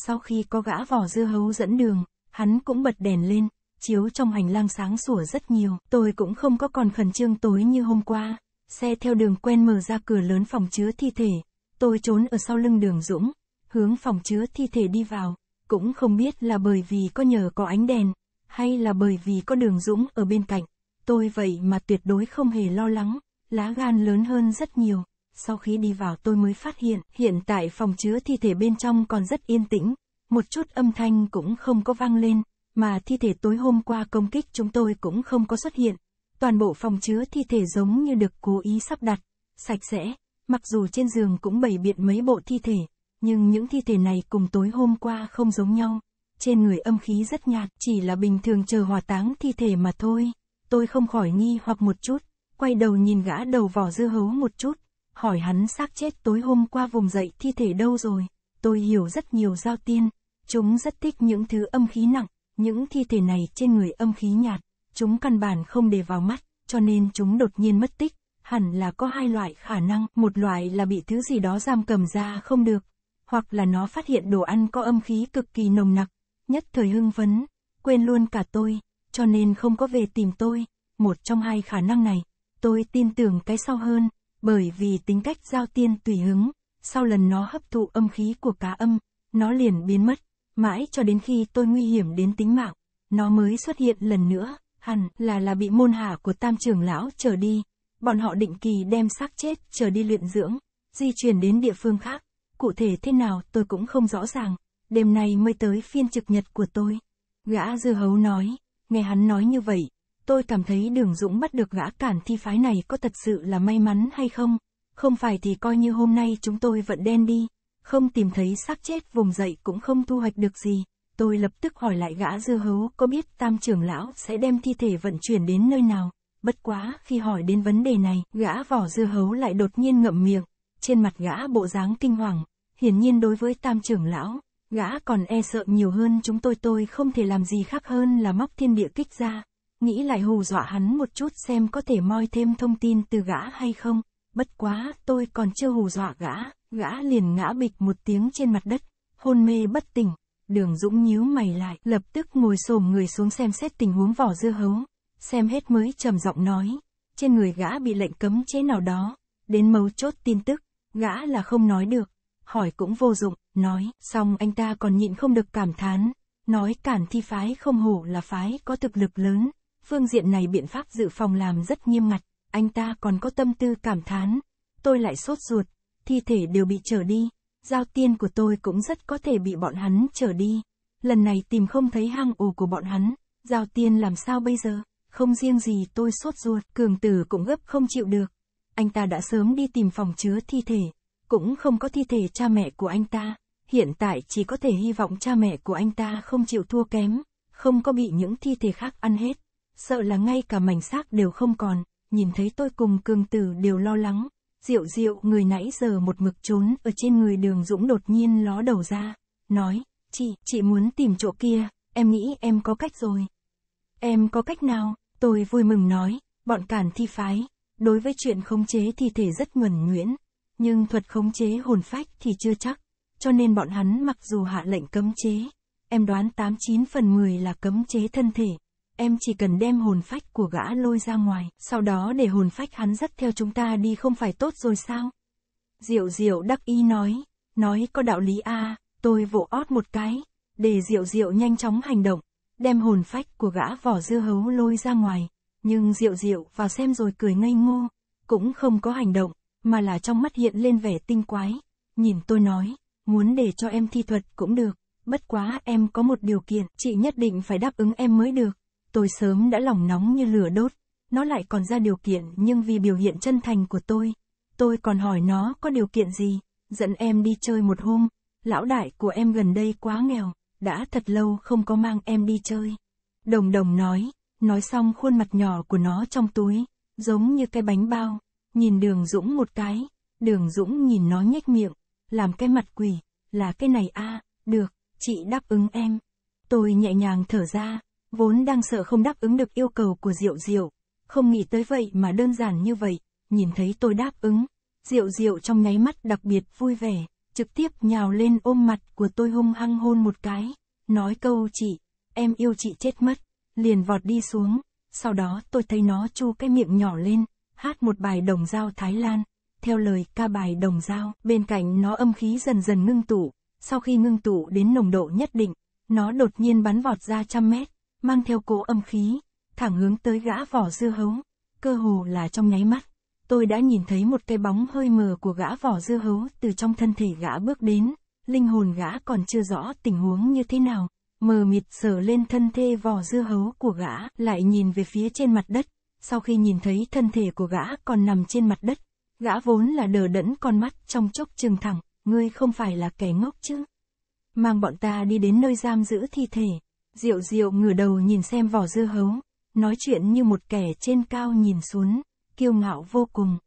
Sau khi có gã vỏ dưa hấu dẫn đường, hắn cũng bật đèn lên, chiếu trong hành lang sáng sủa rất nhiều, tôi cũng không có còn khẩn trương tối như hôm qua. Xe theo đường quen mở ra cửa lớn phòng chứa thi thể, tôi trốn ở sau lưng đường Dũng, hướng phòng chứa thi thể đi vào, cũng không biết là bởi vì có nhờ có ánh đèn, hay là bởi vì có đường Dũng ở bên cạnh. Tôi vậy mà tuyệt đối không hề lo lắng, lá gan lớn hơn rất nhiều. Sau khi đi vào tôi mới phát hiện, hiện tại phòng chứa thi thể bên trong còn rất yên tĩnh, một chút âm thanh cũng không có vang lên, mà thi thể tối hôm qua công kích chúng tôi cũng không có xuất hiện. Toàn bộ phòng chứa thi thể giống như được cố ý sắp đặt, sạch sẽ, mặc dù trên giường cũng bày biện mấy bộ thi thể, nhưng những thi thể này cùng tối hôm qua không giống nhau. Trên người âm khí rất nhạt, chỉ là bình thường chờ hòa táng thi thể mà thôi. Tôi không khỏi nghi hoặc một chút, quay đầu nhìn gã đầu vỏ dưa hấu một chút, hỏi hắn xác chết tối hôm qua vùng dậy thi thể đâu rồi. Tôi hiểu rất nhiều giao tiên, chúng rất thích những thứ âm khí nặng, những thi thể này trên người âm khí nhạt, chúng căn bản không để vào mắt, cho nên chúng đột nhiên mất tích. Hẳn là có hai loại khả năng, một loại là bị thứ gì đó giam cầm ra không được, hoặc là nó phát hiện đồ ăn có âm khí cực kỳ nồng nặc, nhất thời hưng phấn, quên luôn cả tôi, cho nên không có về tìm tôi. Một trong hai khả năng này, tôi tin tưởng cái sau hơn, bởi vì tính cách giao tiên tùy hứng, sau lần nó hấp thụ âm khí của cá âm, nó liền biến mất. Mãi cho đến khi tôi nguy hiểm đến tính mạng, nó mới xuất hiện lần nữa, hẳn là là bị môn hạ của tam trưởng lão trở đi. Bọn họ định kỳ đem xác chết trở đi luyện dưỡng, di chuyển đến địa phương khác. Cụ thể thế nào tôi cũng không rõ ràng, đêm nay mới tới phiên trực nhật của tôi. Gã dư hấu nói, nghe hắn nói như vậy, tôi cảm thấy đường dũng bắt được gã cản thi phái này có thật sự là may mắn hay không, không phải thì coi như hôm nay chúng tôi vẫn đen đi không tìm thấy xác chết vùng dậy cũng không thu hoạch được gì. Tôi lập tức hỏi lại gã dưa hấu có biết tam trưởng lão sẽ đem thi thể vận chuyển đến nơi nào. Bất quá khi hỏi đến vấn đề này, gã vỏ dưa hấu lại đột nhiên ngậm miệng. Trên mặt gã bộ dáng kinh hoàng, hiển nhiên đối với tam trưởng lão, gã còn e sợ nhiều hơn chúng tôi tôi không thể làm gì khác hơn là móc thiên địa kích ra. Nghĩ lại hù dọa hắn một chút xem có thể moi thêm thông tin từ gã hay không. Bất quá, tôi còn chưa hù dọa gã, gã liền ngã bịch một tiếng trên mặt đất, hôn mê bất tỉnh. Đường Dũng nhíu mày lại, lập tức ngồi xổm người xuống xem xét tình huống vỏ dưa hấu, xem hết mới trầm giọng nói, trên người gã bị lệnh cấm chế nào đó, đến mấu chốt tin tức, gã là không nói được, hỏi cũng vô dụng, nói, xong anh ta còn nhịn không được cảm thán, nói cản thi phái không hổ là phái có thực lực lớn, phương diện này biện pháp dự phòng làm rất nghiêm ngặt, anh ta còn có tâm tư cảm thán, tôi lại sốt ruột, thi thể đều bị trở đi. Giao tiên của tôi cũng rất có thể bị bọn hắn trở đi. Lần này tìm không thấy hang ổ của bọn hắn, giao tiên làm sao bây giờ? Không riêng gì tôi sốt ruột, cường tử cũng gấp không chịu được. Anh ta đã sớm đi tìm phòng chứa thi thể, cũng không có thi thể cha mẹ của anh ta. Hiện tại chỉ có thể hy vọng cha mẹ của anh ta không chịu thua kém, không có bị những thi thể khác ăn hết. Sợ là ngay cả mảnh xác đều không còn, nhìn thấy tôi cùng cường tử đều lo lắng, Diệu diệu người nãy giờ một mực trốn ở trên người đường Dũng đột nhiên ló đầu ra, nói, chị, chị muốn tìm chỗ kia, em nghĩ em có cách rồi. Em có cách nào, tôi vui mừng nói, bọn cản thi phái, đối với chuyện khống chế thi thể rất nhuần nguyễn nhưng thuật khống chế hồn phách thì chưa chắc, cho nên bọn hắn mặc dù hạ lệnh cấm chế, em đoán 89 phần 10 là cấm chế thân thể em chỉ cần đem hồn phách của gã lôi ra ngoài, sau đó để hồn phách hắn dắt theo chúng ta đi không phải tốt rồi sao? Diệu diệu đắc y nói, nói có đạo lý a tôi vỗ ót một cái, để diệu diệu nhanh chóng hành động, đem hồn phách của gã vỏ dưa hấu lôi ra ngoài, nhưng diệu diệu vào xem rồi cười ngây ngô, cũng không có hành động, mà là trong mắt hiện lên vẻ tinh quái, nhìn tôi nói, muốn để cho em thi thuật cũng được, bất quá em có một điều kiện, chị nhất định phải đáp ứng em mới được tôi sớm đã lòng nóng như lửa đốt, nó lại còn ra điều kiện nhưng vì biểu hiện chân thành của tôi, tôi còn hỏi nó có điều kiện gì, dẫn em đi chơi một hôm, lão đại của em gần đây quá nghèo, đã thật lâu không có mang em đi chơi. Đồng đồng nói, nói xong khuôn mặt nhỏ của nó trong túi, giống như cái bánh bao, nhìn đường Dũng một cái, đường Dũng nhìn nó nhếch miệng, làm cái mặt quỷ, là cái này a à, được, chị đáp ứng em. Tôi nhẹ nhàng thở ra, vốn đang sợ không đáp ứng được yêu cầu của Diệu Diệu, không nghĩ tới vậy mà đơn giản như vậy, nhìn thấy tôi đáp ứng, Diệu Diệu trong nháy mắt đặc biệt vui vẻ, trực tiếp nhào lên ôm mặt của tôi hung hăng hôn một cái, nói câu chị, em yêu chị chết mất, liền vọt đi xuống, sau đó tôi thấy nó chu cái miệng nhỏ lên, hát một bài đồng dao Thái Lan, theo lời ca bài đồng dao, bên cạnh nó âm khí dần dần ngưng tụ, sau khi ngưng tụ đến nồng độ nhất định, nó đột nhiên bắn vọt ra trăm mét, mang theo cỗ âm khí, thẳng hướng tới gã vỏ dưa hấu, cơ hồ là trong nháy mắt. Tôi đã nhìn thấy một cái bóng hơi mờ của gã vỏ dưa hấu từ trong thân thể gã bước đến, linh hồn gã còn chưa rõ tình huống như thế nào, mờ mịt sờ lên thân thê vỏ dưa hấu của gã, lại nhìn về phía trên mặt đất, sau khi nhìn thấy thân thể của gã còn nằm trên mặt đất, gã vốn là đờ đẫn con mắt trong chốc trừng thẳng, ngươi không phải là kẻ ngốc chứ. Mang bọn ta đi đến nơi giam giữ thi thể. Diệu diệu ngửa đầu nhìn xem vỏ dưa hấu, nói chuyện như một kẻ trên cao nhìn xuống, kiêu ngạo vô cùng.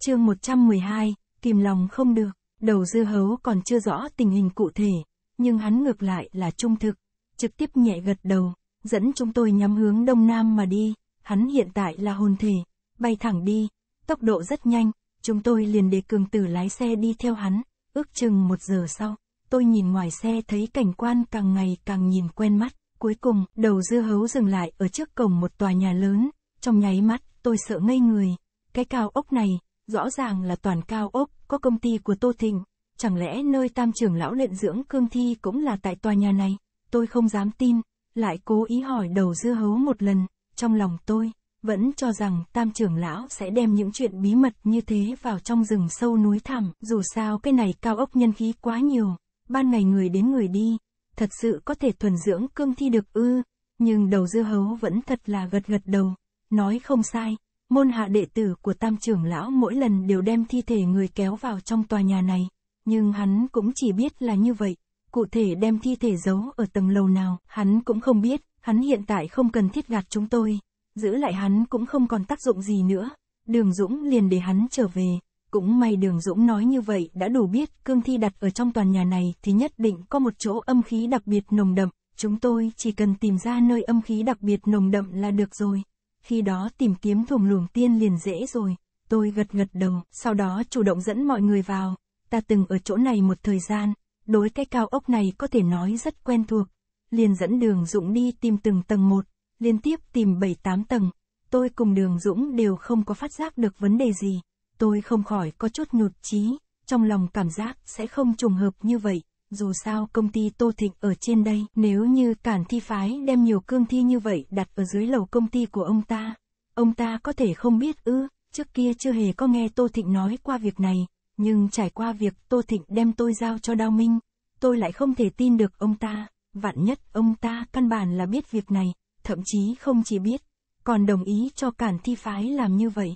chương 112, kìm lòng không được, đầu dưa hấu còn chưa rõ tình hình cụ thể, nhưng hắn ngược lại là trung thực, trực tiếp nhẹ gật đầu, dẫn chúng tôi nhắm hướng đông nam mà đi, hắn hiện tại là hồn thể, bay thẳng đi, tốc độ rất nhanh, chúng tôi liền để cường tử lái xe đi theo hắn, ước chừng một giờ sau, tôi nhìn ngoài xe thấy cảnh quan càng ngày càng nhìn quen mắt, Cuối cùng, đầu dưa hấu dừng lại ở trước cổng một tòa nhà lớn, trong nháy mắt, tôi sợ ngây người. Cái cao ốc này, rõ ràng là toàn cao ốc, có công ty của Tô Thịnh. Chẳng lẽ nơi tam trưởng lão luyện dưỡng cương thi cũng là tại tòa nhà này? Tôi không dám tin, lại cố ý hỏi đầu dưa hấu một lần, trong lòng tôi, vẫn cho rằng tam trưởng lão sẽ đem những chuyện bí mật như thế vào trong rừng sâu núi thẳm, dù sao cái này cao ốc nhân khí quá nhiều, ban ngày người đến người đi, thật sự có thể thuần dưỡng cương thi được ư, nhưng đầu dưa hấu vẫn thật là gật gật đầu, nói không sai, môn hạ đệ tử của tam trưởng lão mỗi lần đều đem thi thể người kéo vào trong tòa nhà này, nhưng hắn cũng chỉ biết là như vậy, cụ thể đem thi thể giấu ở tầng lầu nào, hắn cũng không biết, hắn hiện tại không cần thiết gạt chúng tôi, giữ lại hắn cũng không còn tác dụng gì nữa, đường Dũng liền để hắn trở về. Cũng may đường Dũng nói như vậy đã đủ biết cương thi đặt ở trong toàn nhà này thì nhất định có một chỗ âm khí đặc biệt nồng đậm, chúng tôi chỉ cần tìm ra nơi âm khí đặc biệt nồng đậm là được rồi. Khi đó tìm kiếm thùng luồng tiên liền dễ rồi, tôi gật gật đầu, sau đó chủ động dẫn mọi người vào. Ta từng ở chỗ này một thời gian, đối cái cao ốc này có thể nói rất quen thuộc. Liền dẫn đường Dũng đi tìm từng tầng một, liên tiếp tìm bảy tám tầng. Tôi cùng đường Dũng đều không có phát giác được vấn đề gì tôi không khỏi có chút nhụt chí, trong lòng cảm giác sẽ không trùng hợp như vậy, dù sao công ty Tô Thịnh ở trên đây, nếu như cản thi phái đem nhiều cương thi như vậy đặt ở dưới lầu công ty của ông ta, ông ta có thể không biết ư, trước kia chưa hề có nghe Tô Thịnh nói qua việc này, nhưng trải qua việc Tô Thịnh đem tôi giao cho Đao Minh, tôi lại không thể tin được ông ta, vạn nhất ông ta căn bản là biết việc này, thậm chí không chỉ biết, còn đồng ý cho cản thi phái làm như vậy.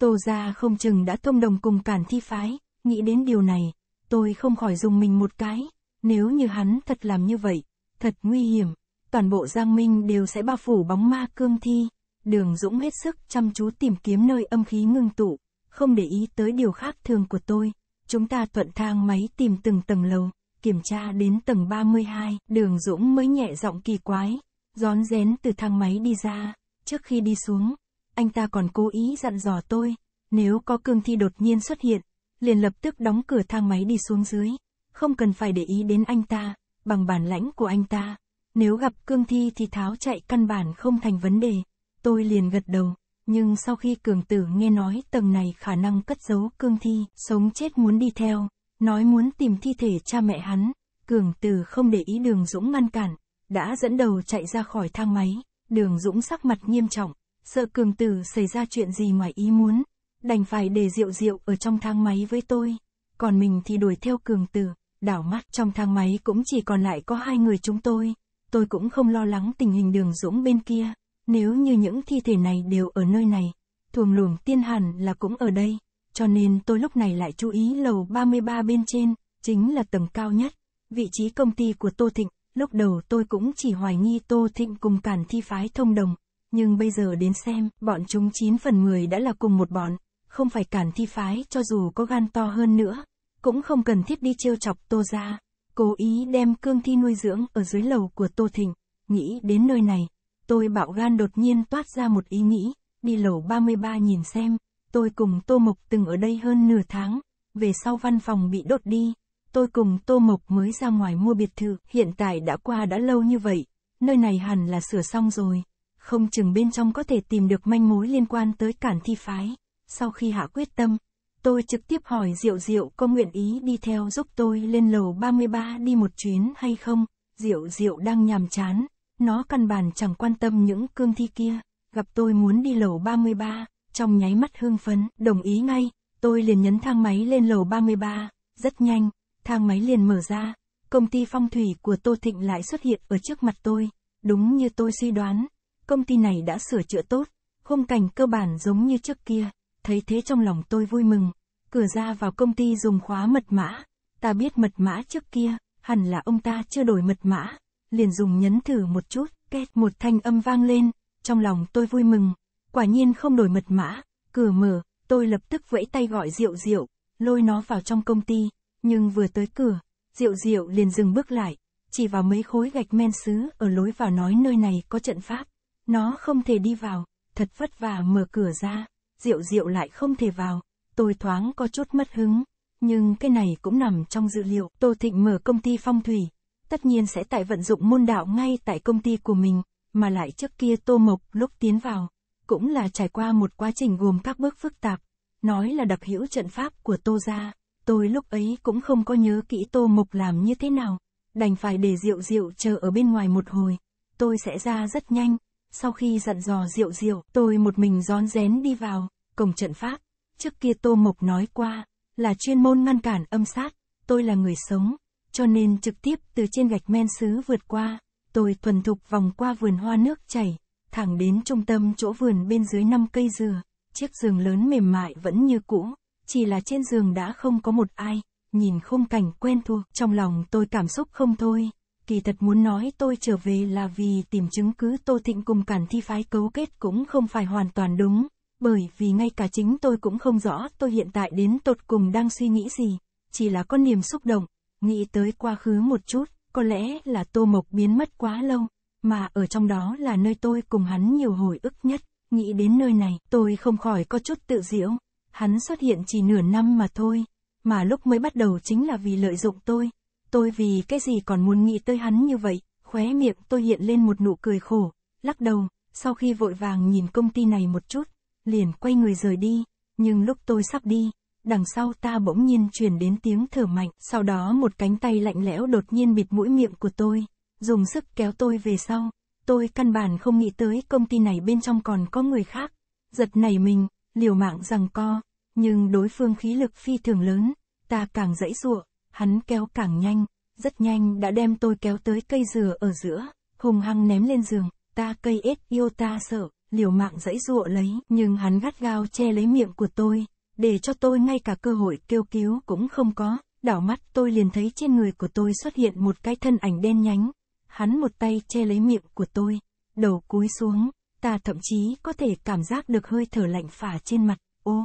Tô gia không chừng đã thông đồng cùng cản thi phái, nghĩ đến điều này, tôi không khỏi dùng mình một cái, nếu như hắn thật làm như vậy, thật nguy hiểm, toàn bộ Giang Minh đều sẽ bao phủ bóng ma cương thi. Đường Dũng hết sức chăm chú tìm kiếm nơi âm khí ngưng tụ, không để ý tới điều khác thường của tôi. Chúng ta thuận thang máy tìm từng tầng lầu, kiểm tra đến tầng 32, đường Dũng mới nhẹ giọng kỳ quái, rón rén từ thang máy đi ra, trước khi đi xuống, anh ta còn cố ý dặn dò tôi, nếu có cương thi đột nhiên xuất hiện, liền lập tức đóng cửa thang máy đi xuống dưới, không cần phải để ý đến anh ta, bằng bản lãnh của anh ta, nếu gặp cương thi thì tháo chạy căn bản không thành vấn đề, tôi liền gật đầu, nhưng sau khi cường tử nghe nói tầng này khả năng cất giấu cương thi, sống chết muốn đi theo, nói muốn tìm thi thể cha mẹ hắn, cường tử không để ý đường Dũng ngăn cản, đã dẫn đầu chạy ra khỏi thang máy, đường Dũng sắc mặt nghiêm trọng, sợ cường tử xảy ra chuyện gì ngoài ý muốn, đành phải để rượu rượu ở trong thang máy với tôi, còn mình thì đuổi theo cường tử, đảo mắt trong thang máy cũng chỉ còn lại có hai người chúng tôi, tôi cũng không lo lắng tình hình đường dũng bên kia, nếu như những thi thể này đều ở nơi này, thuồng luồng tiên hẳn là cũng ở đây, cho nên tôi lúc này lại chú ý lầu 33 bên trên, chính là tầng cao nhất, vị trí công ty của Tô Thịnh, lúc đầu tôi cũng chỉ hoài nghi Tô Thịnh cùng cản thi phái thông đồng, nhưng bây giờ đến xem, bọn chúng 9 phần 10 đã là cùng một bọn, không phải cản thi phái cho dù có gan to hơn nữa, cũng không cần thiết đi trêu chọc Tô ra, cố ý đem cương thi nuôi dưỡng ở dưới lầu của Tô Thịnh, nghĩ đến nơi này, tôi bạo gan đột nhiên toát ra một ý nghĩ, đi lầu 33 nhìn xem, tôi cùng Tô Mộc từng ở đây hơn nửa tháng, về sau văn phòng bị đốt đi, tôi cùng Tô Mộc mới ra ngoài mua biệt thự, hiện tại đã qua đã lâu như vậy, nơi này hẳn là sửa xong rồi, không chừng bên trong có thể tìm được manh mối liên quan tới cản thi phái. Sau khi hạ quyết tâm, tôi trực tiếp hỏi Diệu Diệu có nguyện ý đi theo giúp tôi lên lầu 33 đi một chuyến hay không. Diệu Diệu đang nhàm chán, nó căn bản chẳng quan tâm những cương thi kia, gặp tôi muốn đi lầu 33, trong nháy mắt hương phấn, đồng ý ngay, tôi liền nhấn thang máy lên lầu 33, rất nhanh, thang máy liền mở ra, công ty phong thủy của Tô Thịnh lại xuất hiện ở trước mặt tôi, đúng như tôi suy đoán, Công ty này đã sửa chữa tốt, khung cảnh cơ bản giống như trước kia, thấy thế trong lòng tôi vui mừng. Cửa ra vào công ty dùng khóa mật mã, ta biết mật mã trước kia, hẳn là ông ta chưa đổi mật mã, liền dùng nhấn thử một chút, két một thanh âm vang lên, trong lòng tôi vui mừng, quả nhiên không đổi mật mã, cửa mở, tôi lập tức vẫy tay gọi Diệu Diệu, lôi nó vào trong công ty, nhưng vừa tới cửa, Diệu Diệu liền dừng bước lại, chỉ vào mấy khối gạch men sứ ở lối vào nói nơi này có trận pháp, nó không thể đi vào, thật vất vả mở cửa ra, Diệu Diệu lại không thể vào, tôi thoáng có chút mất hứng, nhưng cái này cũng nằm trong dự liệu. Tô Thịnh mở công ty phong thủy, tất nhiên sẽ tại vận dụng môn đạo ngay tại công ty của mình, mà lại trước kia Tô Mộc lúc tiến vào, cũng là trải qua một quá trình gồm các bước phức tạp, nói là đặc hữu trận pháp của Tô gia. Tôi lúc ấy cũng không có nhớ kỹ Tô Mộc làm như thế nào, đành phải để Diệu Diệu chờ ở bên ngoài một hồi. Tôi sẽ ra rất nhanh, sau khi dặn dò Diệu Diệu, tôi một mình rón rén đi vào, cổng trận pháp. Trước kia Tô Mộc nói qua, là chuyên môn ngăn cản âm sát, tôi là người sống, cho nên trực tiếp từ trên gạch men xứ vượt qua, tôi thuần thục vòng qua vườn hoa nước chảy, thẳng đến trung tâm chỗ vườn bên dưới năm cây dừa, chiếc giường lớn mềm mại vẫn như cũ, chỉ là trên giường đã không có một ai, nhìn khung cảnh quen thuộc, trong lòng tôi cảm xúc không thôi kỳ thật muốn nói tôi trở về là vì tìm chứng cứ Tô Thịnh cùng cản thi phái cấu kết cũng không phải hoàn toàn đúng, bởi vì ngay cả chính tôi cũng không rõ tôi hiện tại đến tột cùng đang suy nghĩ gì, chỉ là có niềm xúc động, nghĩ tới quá khứ một chút, có lẽ là Tô Mộc biến mất quá lâu, mà ở trong đó là nơi tôi cùng hắn nhiều hồi ức nhất, nghĩ đến nơi này tôi không khỏi có chút tự diễu, hắn xuất hiện chỉ nửa năm mà thôi, mà lúc mới bắt đầu chính là vì lợi dụng tôi tôi vì cái gì còn muốn nghĩ tới hắn như vậy, khóe miệng tôi hiện lên một nụ cười khổ, lắc đầu, sau khi vội vàng nhìn công ty này một chút, liền quay người rời đi, nhưng lúc tôi sắp đi, đằng sau ta bỗng nhiên truyền đến tiếng thở mạnh, sau đó một cánh tay lạnh lẽo đột nhiên bịt mũi miệng của tôi, dùng sức kéo tôi về sau, tôi căn bản không nghĩ tới công ty này bên trong còn có người khác, giật nảy mình, liều mạng rằng co, nhưng đối phương khí lực phi thường lớn, ta càng dãy ruộng hắn kéo càng nhanh, rất nhanh đã đem tôi kéo tới cây dừa ở giữa, hùng hăng ném lên giường, ta cây ếch yêu ta sợ, liều mạng dãy dụa lấy, nhưng hắn gắt gao che lấy miệng của tôi, để cho tôi ngay cả cơ hội kêu cứu cũng không có, đảo mắt tôi liền thấy trên người của tôi xuất hiện một cái thân ảnh đen nhánh, hắn một tay che lấy miệng của tôi, đầu cúi xuống, ta thậm chí có thể cảm giác được hơi thở lạnh phả trên mặt, ô,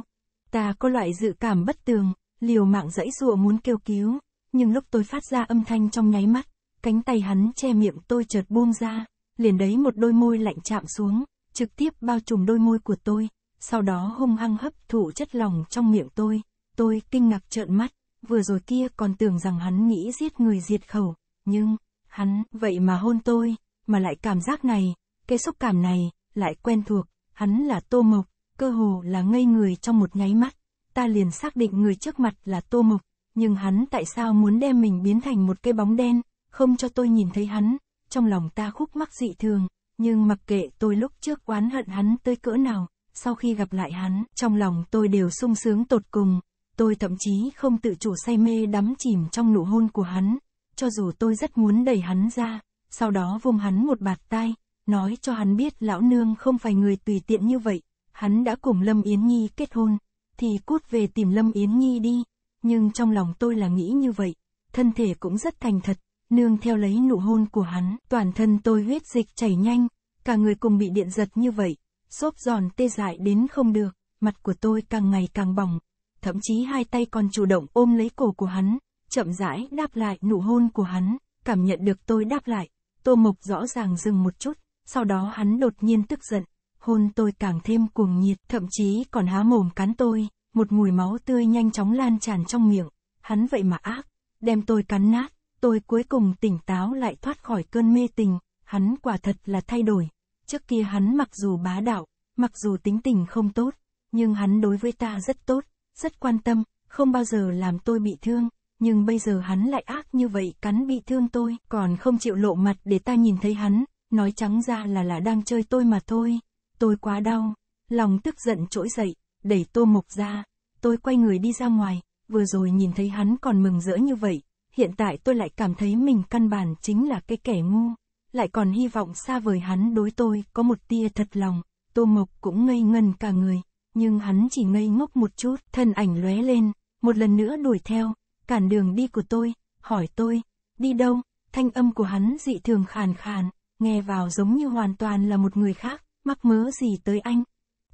ta có loại dự cảm bất tường, liều mạng dãy rùa muốn kêu cứu, nhưng lúc tôi phát ra âm thanh trong nháy mắt, cánh tay hắn che miệng tôi chợt buông ra, liền đấy một đôi môi lạnh chạm xuống, trực tiếp bao trùm đôi môi của tôi, sau đó hung hăng hấp thụ chất lòng trong miệng tôi, tôi kinh ngạc trợn mắt, vừa rồi kia còn tưởng rằng hắn nghĩ giết người diệt khẩu, nhưng, hắn, vậy mà hôn tôi, mà lại cảm giác này, cái xúc cảm này, lại quen thuộc, hắn là tô mộc, cơ hồ là ngây người trong một nháy mắt, ta liền xác định người trước mặt là Tô Mộc, nhưng hắn tại sao muốn đem mình biến thành một cái bóng đen, không cho tôi nhìn thấy hắn, trong lòng ta khúc mắc dị thường, nhưng mặc kệ tôi lúc trước oán hận hắn tới cỡ nào, sau khi gặp lại hắn, trong lòng tôi đều sung sướng tột cùng, tôi thậm chí không tự chủ say mê đắm chìm trong nụ hôn của hắn, cho dù tôi rất muốn đẩy hắn ra, sau đó vung hắn một bạt tay, nói cho hắn biết lão nương không phải người tùy tiện như vậy, hắn đã cùng Lâm Yến Nhi kết hôn, thì cút về tìm Lâm Yến Nhi đi, nhưng trong lòng tôi là nghĩ như vậy, thân thể cũng rất thành thật, nương theo lấy nụ hôn của hắn, toàn thân tôi huyết dịch chảy nhanh, cả người cùng bị điện giật như vậy, xốp giòn tê dại đến không được, mặt của tôi càng ngày càng bỏng, thậm chí hai tay còn chủ động ôm lấy cổ của hắn, chậm rãi đáp lại nụ hôn của hắn, cảm nhận được tôi đáp lại, Tô Mộc rõ ràng dừng một chút, sau đó hắn đột nhiên tức giận, hôn tôi càng thêm cuồng nhiệt, thậm chí còn há mồm cắn tôi, một mùi máu tươi nhanh chóng lan tràn trong miệng, hắn vậy mà ác, đem tôi cắn nát, tôi cuối cùng tỉnh táo lại thoát khỏi cơn mê tình, hắn quả thật là thay đổi, trước kia hắn mặc dù bá đạo, mặc dù tính tình không tốt, nhưng hắn đối với ta rất tốt, rất quan tâm, không bao giờ làm tôi bị thương, nhưng bây giờ hắn lại ác như vậy cắn bị thương tôi, còn không chịu lộ mặt để ta nhìn thấy hắn, nói trắng ra là là đang chơi tôi mà thôi tôi quá đau, lòng tức giận trỗi dậy, đẩy tô mộc ra, tôi quay người đi ra ngoài, vừa rồi nhìn thấy hắn còn mừng rỡ như vậy, hiện tại tôi lại cảm thấy mình căn bản chính là cái kẻ ngu, lại còn hy vọng xa vời hắn đối tôi có một tia thật lòng, tô mộc cũng ngây ngần cả người, nhưng hắn chỉ ngây ngốc một chút, thân ảnh lóe lên, một lần nữa đuổi theo, cản đường đi của tôi, hỏi tôi, đi đâu, thanh âm của hắn dị thường khàn khàn, nghe vào giống như hoàn toàn là một người khác, mắc mớ gì tới anh.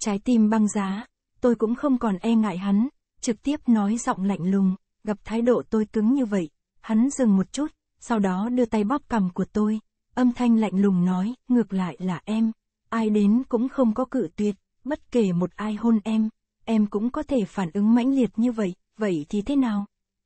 Trái tim băng giá, tôi cũng không còn e ngại hắn, trực tiếp nói giọng lạnh lùng, gặp thái độ tôi cứng như vậy, hắn dừng một chút, sau đó đưa tay bóp cầm của tôi, âm thanh lạnh lùng nói, ngược lại là em, ai đến cũng không có cự tuyệt, bất kể một ai hôn em, em cũng có thể phản ứng mãnh liệt như vậy, vậy thì thế nào?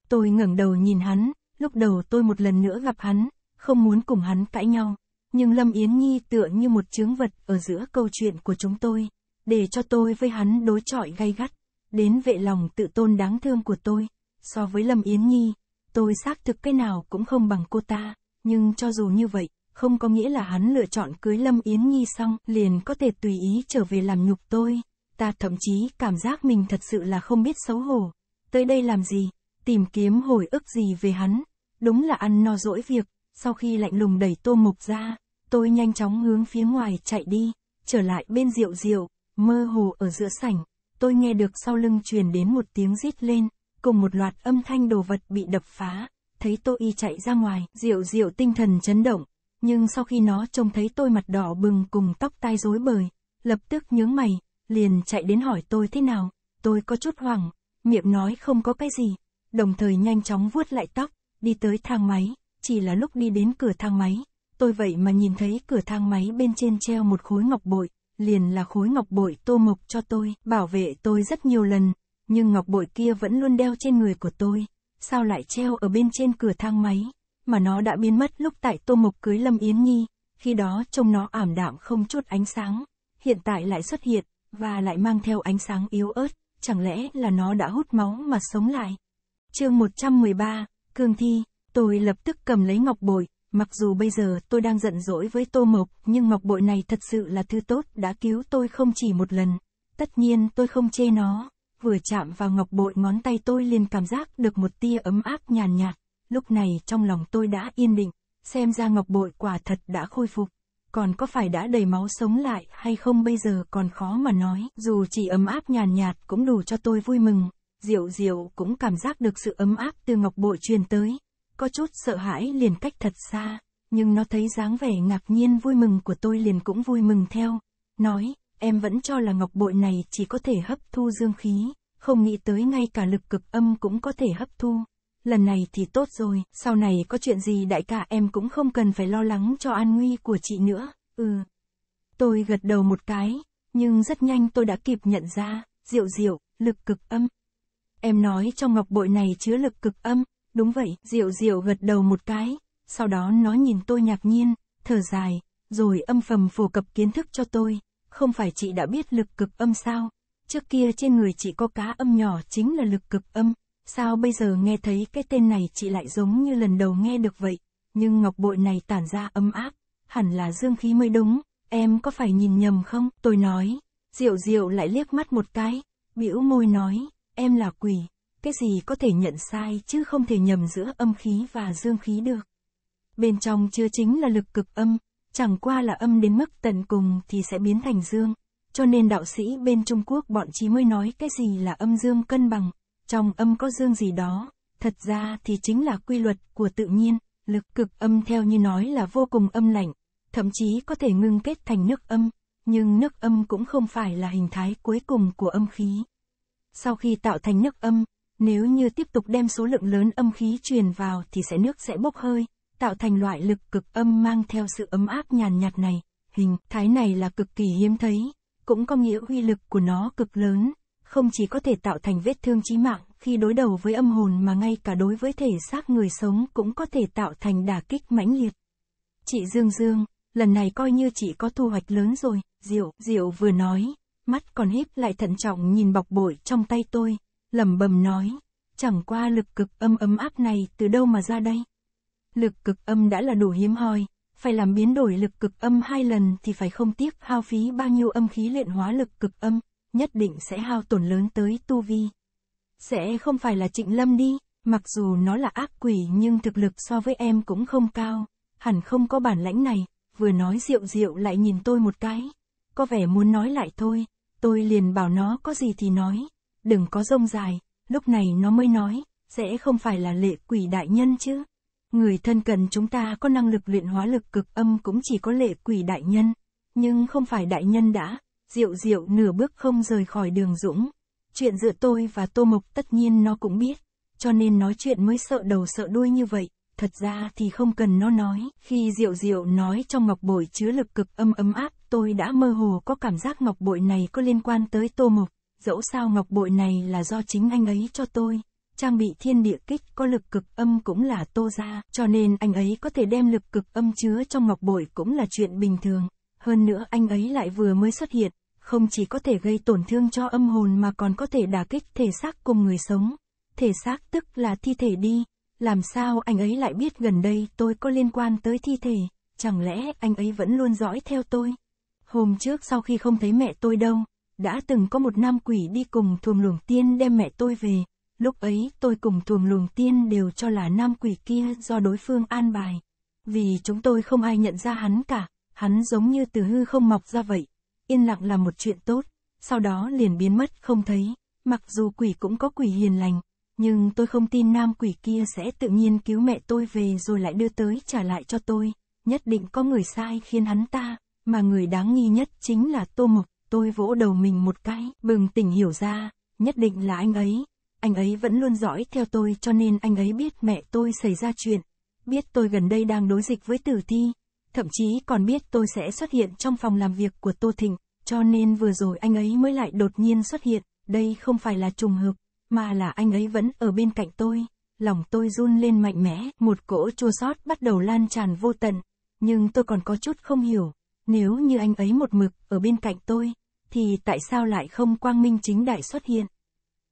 Tôi ngẩng đầu nhìn hắn, lúc đầu tôi một lần nữa gặp hắn, không muốn cùng hắn cãi nhau, nhưng Lâm Yến Nhi tựa như một chướng vật ở giữa câu chuyện của chúng tôi, để cho tôi với hắn đối chọi gay gắt, đến vệ lòng tự tôn đáng thương của tôi. So với Lâm Yến Nhi, tôi xác thực cái nào cũng không bằng cô ta, nhưng cho dù như vậy, không có nghĩa là hắn lựa chọn cưới Lâm Yến Nhi xong liền có thể tùy ý trở về làm nhục tôi. Ta thậm chí cảm giác mình thật sự là không biết xấu hổ. Tới đây làm gì? Tìm kiếm hồi ức gì về hắn? Đúng là ăn no dỗi việc, sau khi lạnh lùng đẩy tô mục ra, tôi nhanh chóng hướng phía ngoài chạy đi, trở lại bên rượu rượu, mơ hồ ở giữa sảnh, tôi nghe được sau lưng truyền đến một tiếng rít lên, cùng một loạt âm thanh đồ vật bị đập phá, thấy tôi y chạy ra ngoài, rượu rượu tinh thần chấn động, nhưng sau khi nó trông thấy tôi mặt đỏ bừng cùng tóc tai rối bời, lập tức nhướng mày, liền chạy đến hỏi tôi thế nào, tôi có chút hoảng, miệng nói không có cái gì, đồng thời nhanh chóng vuốt lại tóc, đi tới thang máy, chỉ là lúc đi đến cửa thang máy, tôi vậy mà nhìn thấy cửa thang máy bên trên treo một khối ngọc bội, liền là khối ngọc bội tô mộc cho tôi, bảo vệ tôi rất nhiều lần, nhưng ngọc bội kia vẫn luôn đeo trên người của tôi, sao lại treo ở bên trên cửa thang máy, mà nó đã biến mất lúc tại tô mộc cưới Lâm Yến Nhi, khi đó trông nó ảm đạm không chút ánh sáng, hiện tại lại xuất hiện, và lại mang theo ánh sáng yếu ớt, chẳng lẽ là nó đã hút máu mà sống lại. Chương 113, Cương Thi, tôi lập tức cầm lấy ngọc bội, Mặc dù bây giờ tôi đang giận dỗi với Tô Mộc, nhưng ngọc bội này thật sự là thứ tốt, đã cứu tôi không chỉ một lần. Tất nhiên tôi không chê nó. Vừa chạm vào ngọc bội ngón tay tôi liền cảm giác được một tia ấm áp nhàn nhạt, Lúc này trong lòng tôi đã yên định, xem ra ngọc bội quả thật đã khôi phục. Còn có phải đã đầy máu sống lại hay không bây giờ còn khó mà nói. Dù chỉ ấm áp nhàn nhạt cũng đủ cho tôi vui mừng. Diệu diệu cũng cảm giác được sự ấm áp từ ngọc bội truyền tới có chút sợ hãi liền cách thật xa, nhưng nó thấy dáng vẻ ngạc nhiên vui mừng của tôi liền cũng vui mừng theo, nói, em vẫn cho là ngọc bội này chỉ có thể hấp thu dương khí, không nghĩ tới ngay cả lực cực âm cũng có thể hấp thu. Lần này thì tốt rồi, sau này có chuyện gì đại ca em cũng không cần phải lo lắng cho an nguy của chị nữa, ừ. Tôi gật đầu một cái, nhưng rất nhanh tôi đã kịp nhận ra, diệu diệu, lực cực âm. Em nói trong ngọc bội này chứa lực cực âm, Đúng vậy, Diệu Diệu gật đầu một cái, sau đó nó nhìn tôi ngạc nhiên, thở dài, rồi âm thầm phổ cập kiến thức cho tôi. Không phải chị đã biết lực cực âm sao? Trước kia trên người chị có cá âm nhỏ chính là lực cực âm, sao bây giờ nghe thấy cái tên này chị lại giống như lần đầu nghe được vậy? Nhưng ngọc bội này tản ra ấm áp, hẳn là dương khí mới đúng, em có phải nhìn nhầm không? Tôi nói, Diệu Diệu lại liếc mắt một cái, bĩu môi nói, em là quỷ cái gì có thể nhận sai chứ không thể nhầm giữa âm khí và dương khí được. Bên trong chứa chính là lực cực âm, chẳng qua là âm đến mức tận cùng thì sẽ biến thành dương, cho nên đạo sĩ bên Trung Quốc bọn chỉ mới nói cái gì là âm dương cân bằng, trong âm có dương gì đó, thật ra thì chính là quy luật của tự nhiên, lực cực âm theo như nói là vô cùng âm lạnh, thậm chí có thể ngưng kết thành nước âm, nhưng nước âm cũng không phải là hình thái cuối cùng của âm khí. Sau khi tạo thành nước âm, nếu như tiếp tục đem số lượng lớn âm khí truyền vào thì sẽ nước sẽ bốc hơi, tạo thành loại lực cực âm mang theo sự ấm áp nhàn nhạt này. Hình thái này là cực kỳ hiếm thấy, cũng có nghĩa uy lực của nó cực lớn, không chỉ có thể tạo thành vết thương chí mạng khi đối đầu với âm hồn mà ngay cả đối với thể xác người sống cũng có thể tạo thành đả kích mãnh liệt. Chị Dương Dương, lần này coi như chị có thu hoạch lớn rồi, Diệu, Diệu vừa nói, mắt còn híp lại thận trọng nhìn bọc bội trong tay tôi, lẩm bẩm nói, chẳng qua lực cực âm ấm áp này từ đâu mà ra đây? Lực cực âm đã là đủ hiếm hoi, phải làm biến đổi lực cực âm hai lần thì phải không tiếc hao phí bao nhiêu âm khí luyện hóa lực cực âm, nhất định sẽ hao tổn lớn tới tu vi. Sẽ không phải là trịnh lâm đi, mặc dù nó là ác quỷ nhưng thực lực so với em cũng không cao, hẳn không có bản lãnh này, vừa nói rượu rượu lại nhìn tôi một cái, có vẻ muốn nói lại thôi, tôi liền bảo nó có gì thì nói, đừng có rông dài, lúc này nó mới nói, sẽ không phải là lệ quỷ đại nhân chứ. Người thân cần chúng ta có năng lực luyện hóa lực cực âm cũng chỉ có lệ quỷ đại nhân, nhưng không phải đại nhân đã, diệu diệu nửa bước không rời khỏi đường dũng. Chuyện giữa tôi và Tô Mộc tất nhiên nó cũng biết, cho nên nói chuyện mới sợ đầu sợ đuôi như vậy, thật ra thì không cần nó nói. Khi diệu diệu nói trong ngọc bội chứa lực cực âm ấm áp, tôi đã mơ hồ có cảm giác ngọc bội này có liên quan tới Tô Mộc dẫu sao ngọc bội này là do chính anh ấy cho tôi. Trang bị thiên địa kích có lực cực âm cũng là tô ra, cho nên anh ấy có thể đem lực cực âm chứa trong ngọc bội cũng là chuyện bình thường. Hơn nữa anh ấy lại vừa mới xuất hiện, không chỉ có thể gây tổn thương cho âm hồn mà còn có thể đả kích thể xác cùng người sống. Thể xác tức là thi thể đi, làm sao anh ấy lại biết gần đây tôi có liên quan tới thi thể, chẳng lẽ anh ấy vẫn luôn dõi theo tôi. Hôm trước sau khi không thấy mẹ tôi đâu, đã từng có một nam quỷ đi cùng thuồng luồng tiên đem mẹ tôi về, lúc ấy tôi cùng thuồng luồng tiên đều cho là nam quỷ kia do đối phương an bài. Vì chúng tôi không ai nhận ra hắn cả, hắn giống như từ hư không mọc ra vậy, yên lặng là một chuyện tốt, sau đó liền biến mất không thấy, mặc dù quỷ cũng có quỷ hiền lành, nhưng tôi không tin nam quỷ kia sẽ tự nhiên cứu mẹ tôi về rồi lại đưa tới trả lại cho tôi, nhất định có người sai khiến hắn ta, mà người đáng nghi nhất chính là Tô Mộc tôi vỗ đầu mình một cái, bừng tỉnh hiểu ra, nhất định là anh ấy. Anh ấy vẫn luôn dõi theo tôi cho nên anh ấy biết mẹ tôi xảy ra chuyện, biết tôi gần đây đang đối dịch với tử thi, thậm chí còn biết tôi sẽ xuất hiện trong phòng làm việc của Tô Thịnh, cho nên vừa rồi anh ấy mới lại đột nhiên xuất hiện, đây không phải là trùng hợp, mà là anh ấy vẫn ở bên cạnh tôi. Lòng tôi run lên mạnh mẽ, một cỗ chua xót bắt đầu lan tràn vô tận, nhưng tôi còn có chút không hiểu, nếu như anh ấy một mực ở bên cạnh tôi, thì tại sao lại không quang minh chính đại xuất hiện?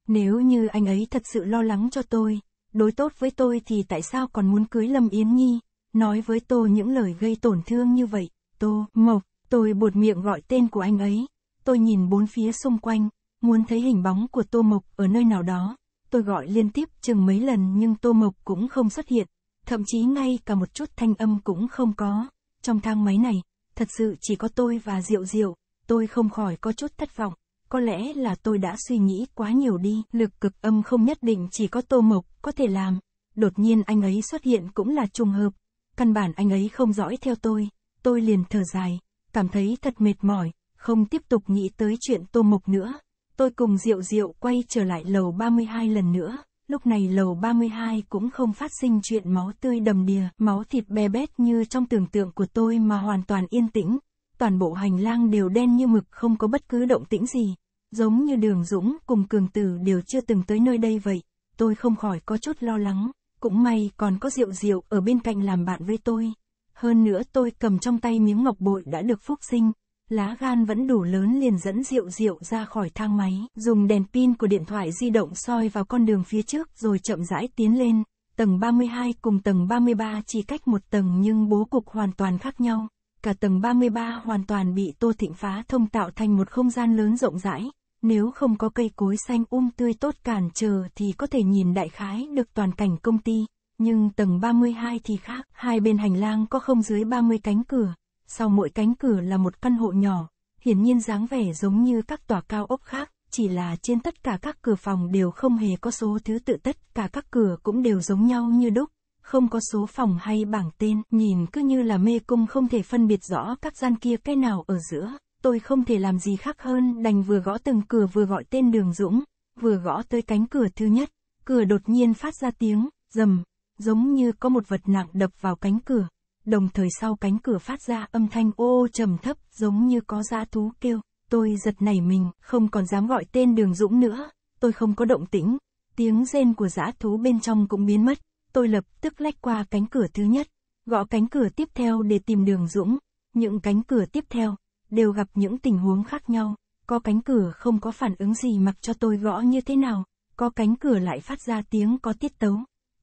Nếu như anh ấy thật sự lo lắng cho tôi, đối tốt với tôi thì tại sao còn muốn cưới Lâm Yến Nhi, nói với tôi những lời gây tổn thương như vậy, Tô, Mộc, tôi buột miệng gọi tên của anh ấy, tôi nhìn bốn phía xung quanh, muốn thấy hình bóng của Tô Mộc ở nơi nào đó, tôi gọi liên tiếp chừng mấy lần nhưng Tô Mộc cũng không xuất hiện, thậm chí ngay cả một chút thanh âm cũng không có, trong thang máy này, thật sự chỉ có tôi và Diệu Diệu, tôi không khỏi có chút thất vọng, có lẽ là tôi đã suy nghĩ quá nhiều đi, lực cực âm không nhất định chỉ có Tô Mộc có thể làm, đột nhiên anh ấy xuất hiện cũng là trùng hợp, căn bản anh ấy không dõi theo tôi, tôi liền thở dài, cảm thấy thật mệt mỏi, không tiếp tục nghĩ tới chuyện Tô Mộc nữa. Tôi cùng Diệu Diệu quay trở lại lầu 32 lần nữa lúc này lầu 32 cũng không phát sinh chuyện máu tươi đầm đìa, máu thịt bè bét như trong tưởng tượng của tôi mà hoàn toàn yên tĩnh. Toàn bộ hành lang đều đen như mực không có bất cứ động tĩnh gì. Giống như đường Dũng cùng Cường Tử đều chưa từng tới nơi đây vậy, tôi không khỏi có chút lo lắng. Cũng may còn có rượu rượu ở bên cạnh làm bạn với tôi. Hơn nữa tôi cầm trong tay miếng ngọc bội đã được phúc sinh, lá gan vẫn đủ lớn liền dẫn rượu rượu ra khỏi thang máy, dùng đèn pin của điện thoại di động soi vào con đường phía trước rồi chậm rãi tiến lên. Tầng 32 cùng tầng 33 chỉ cách một tầng nhưng bố cục hoàn toàn khác nhau. Cả tầng 33 hoàn toàn bị Tô Thịnh phá thông tạo thành một không gian lớn rộng rãi. Nếu không có cây cối xanh um tươi tốt cản trở thì có thể nhìn đại khái được toàn cảnh công ty. Nhưng tầng 32 thì khác, hai bên hành lang có không dưới 30 cánh cửa, sau mỗi cánh cửa là một căn hộ nhỏ, hiển nhiên dáng vẻ giống như các tòa cao ốc khác, chỉ là trên tất cả các cửa phòng đều không hề có số thứ tự tất cả các cửa cũng đều giống nhau như đúc, không có số phòng hay bảng tên, nhìn cứ như là mê cung không thể phân biệt rõ các gian kia cái nào ở giữa, tôi không thể làm gì khác hơn đành vừa gõ từng cửa vừa gọi tên đường Dũng, vừa gõ tới cánh cửa thứ nhất, cửa đột nhiên phát ra tiếng, rầm, giống như có một vật nặng đập vào cánh cửa, đồng thời sau cánh cửa phát ra âm thanh ô ô trầm thấp, giống như có dã thú kêu. Tôi giật nảy mình, không còn dám gọi tên đường Dũng nữa, tôi không có động tĩnh, tiếng rên của dã thú bên trong cũng biến mất, tôi lập tức lách qua cánh cửa thứ nhất, gõ cánh cửa tiếp theo để tìm đường Dũng. Những cánh cửa tiếp theo, đều gặp những tình huống khác nhau, có cánh cửa không có phản ứng gì mặc cho tôi gõ như thế nào, có cánh cửa lại phát ra tiếng có tiết tấu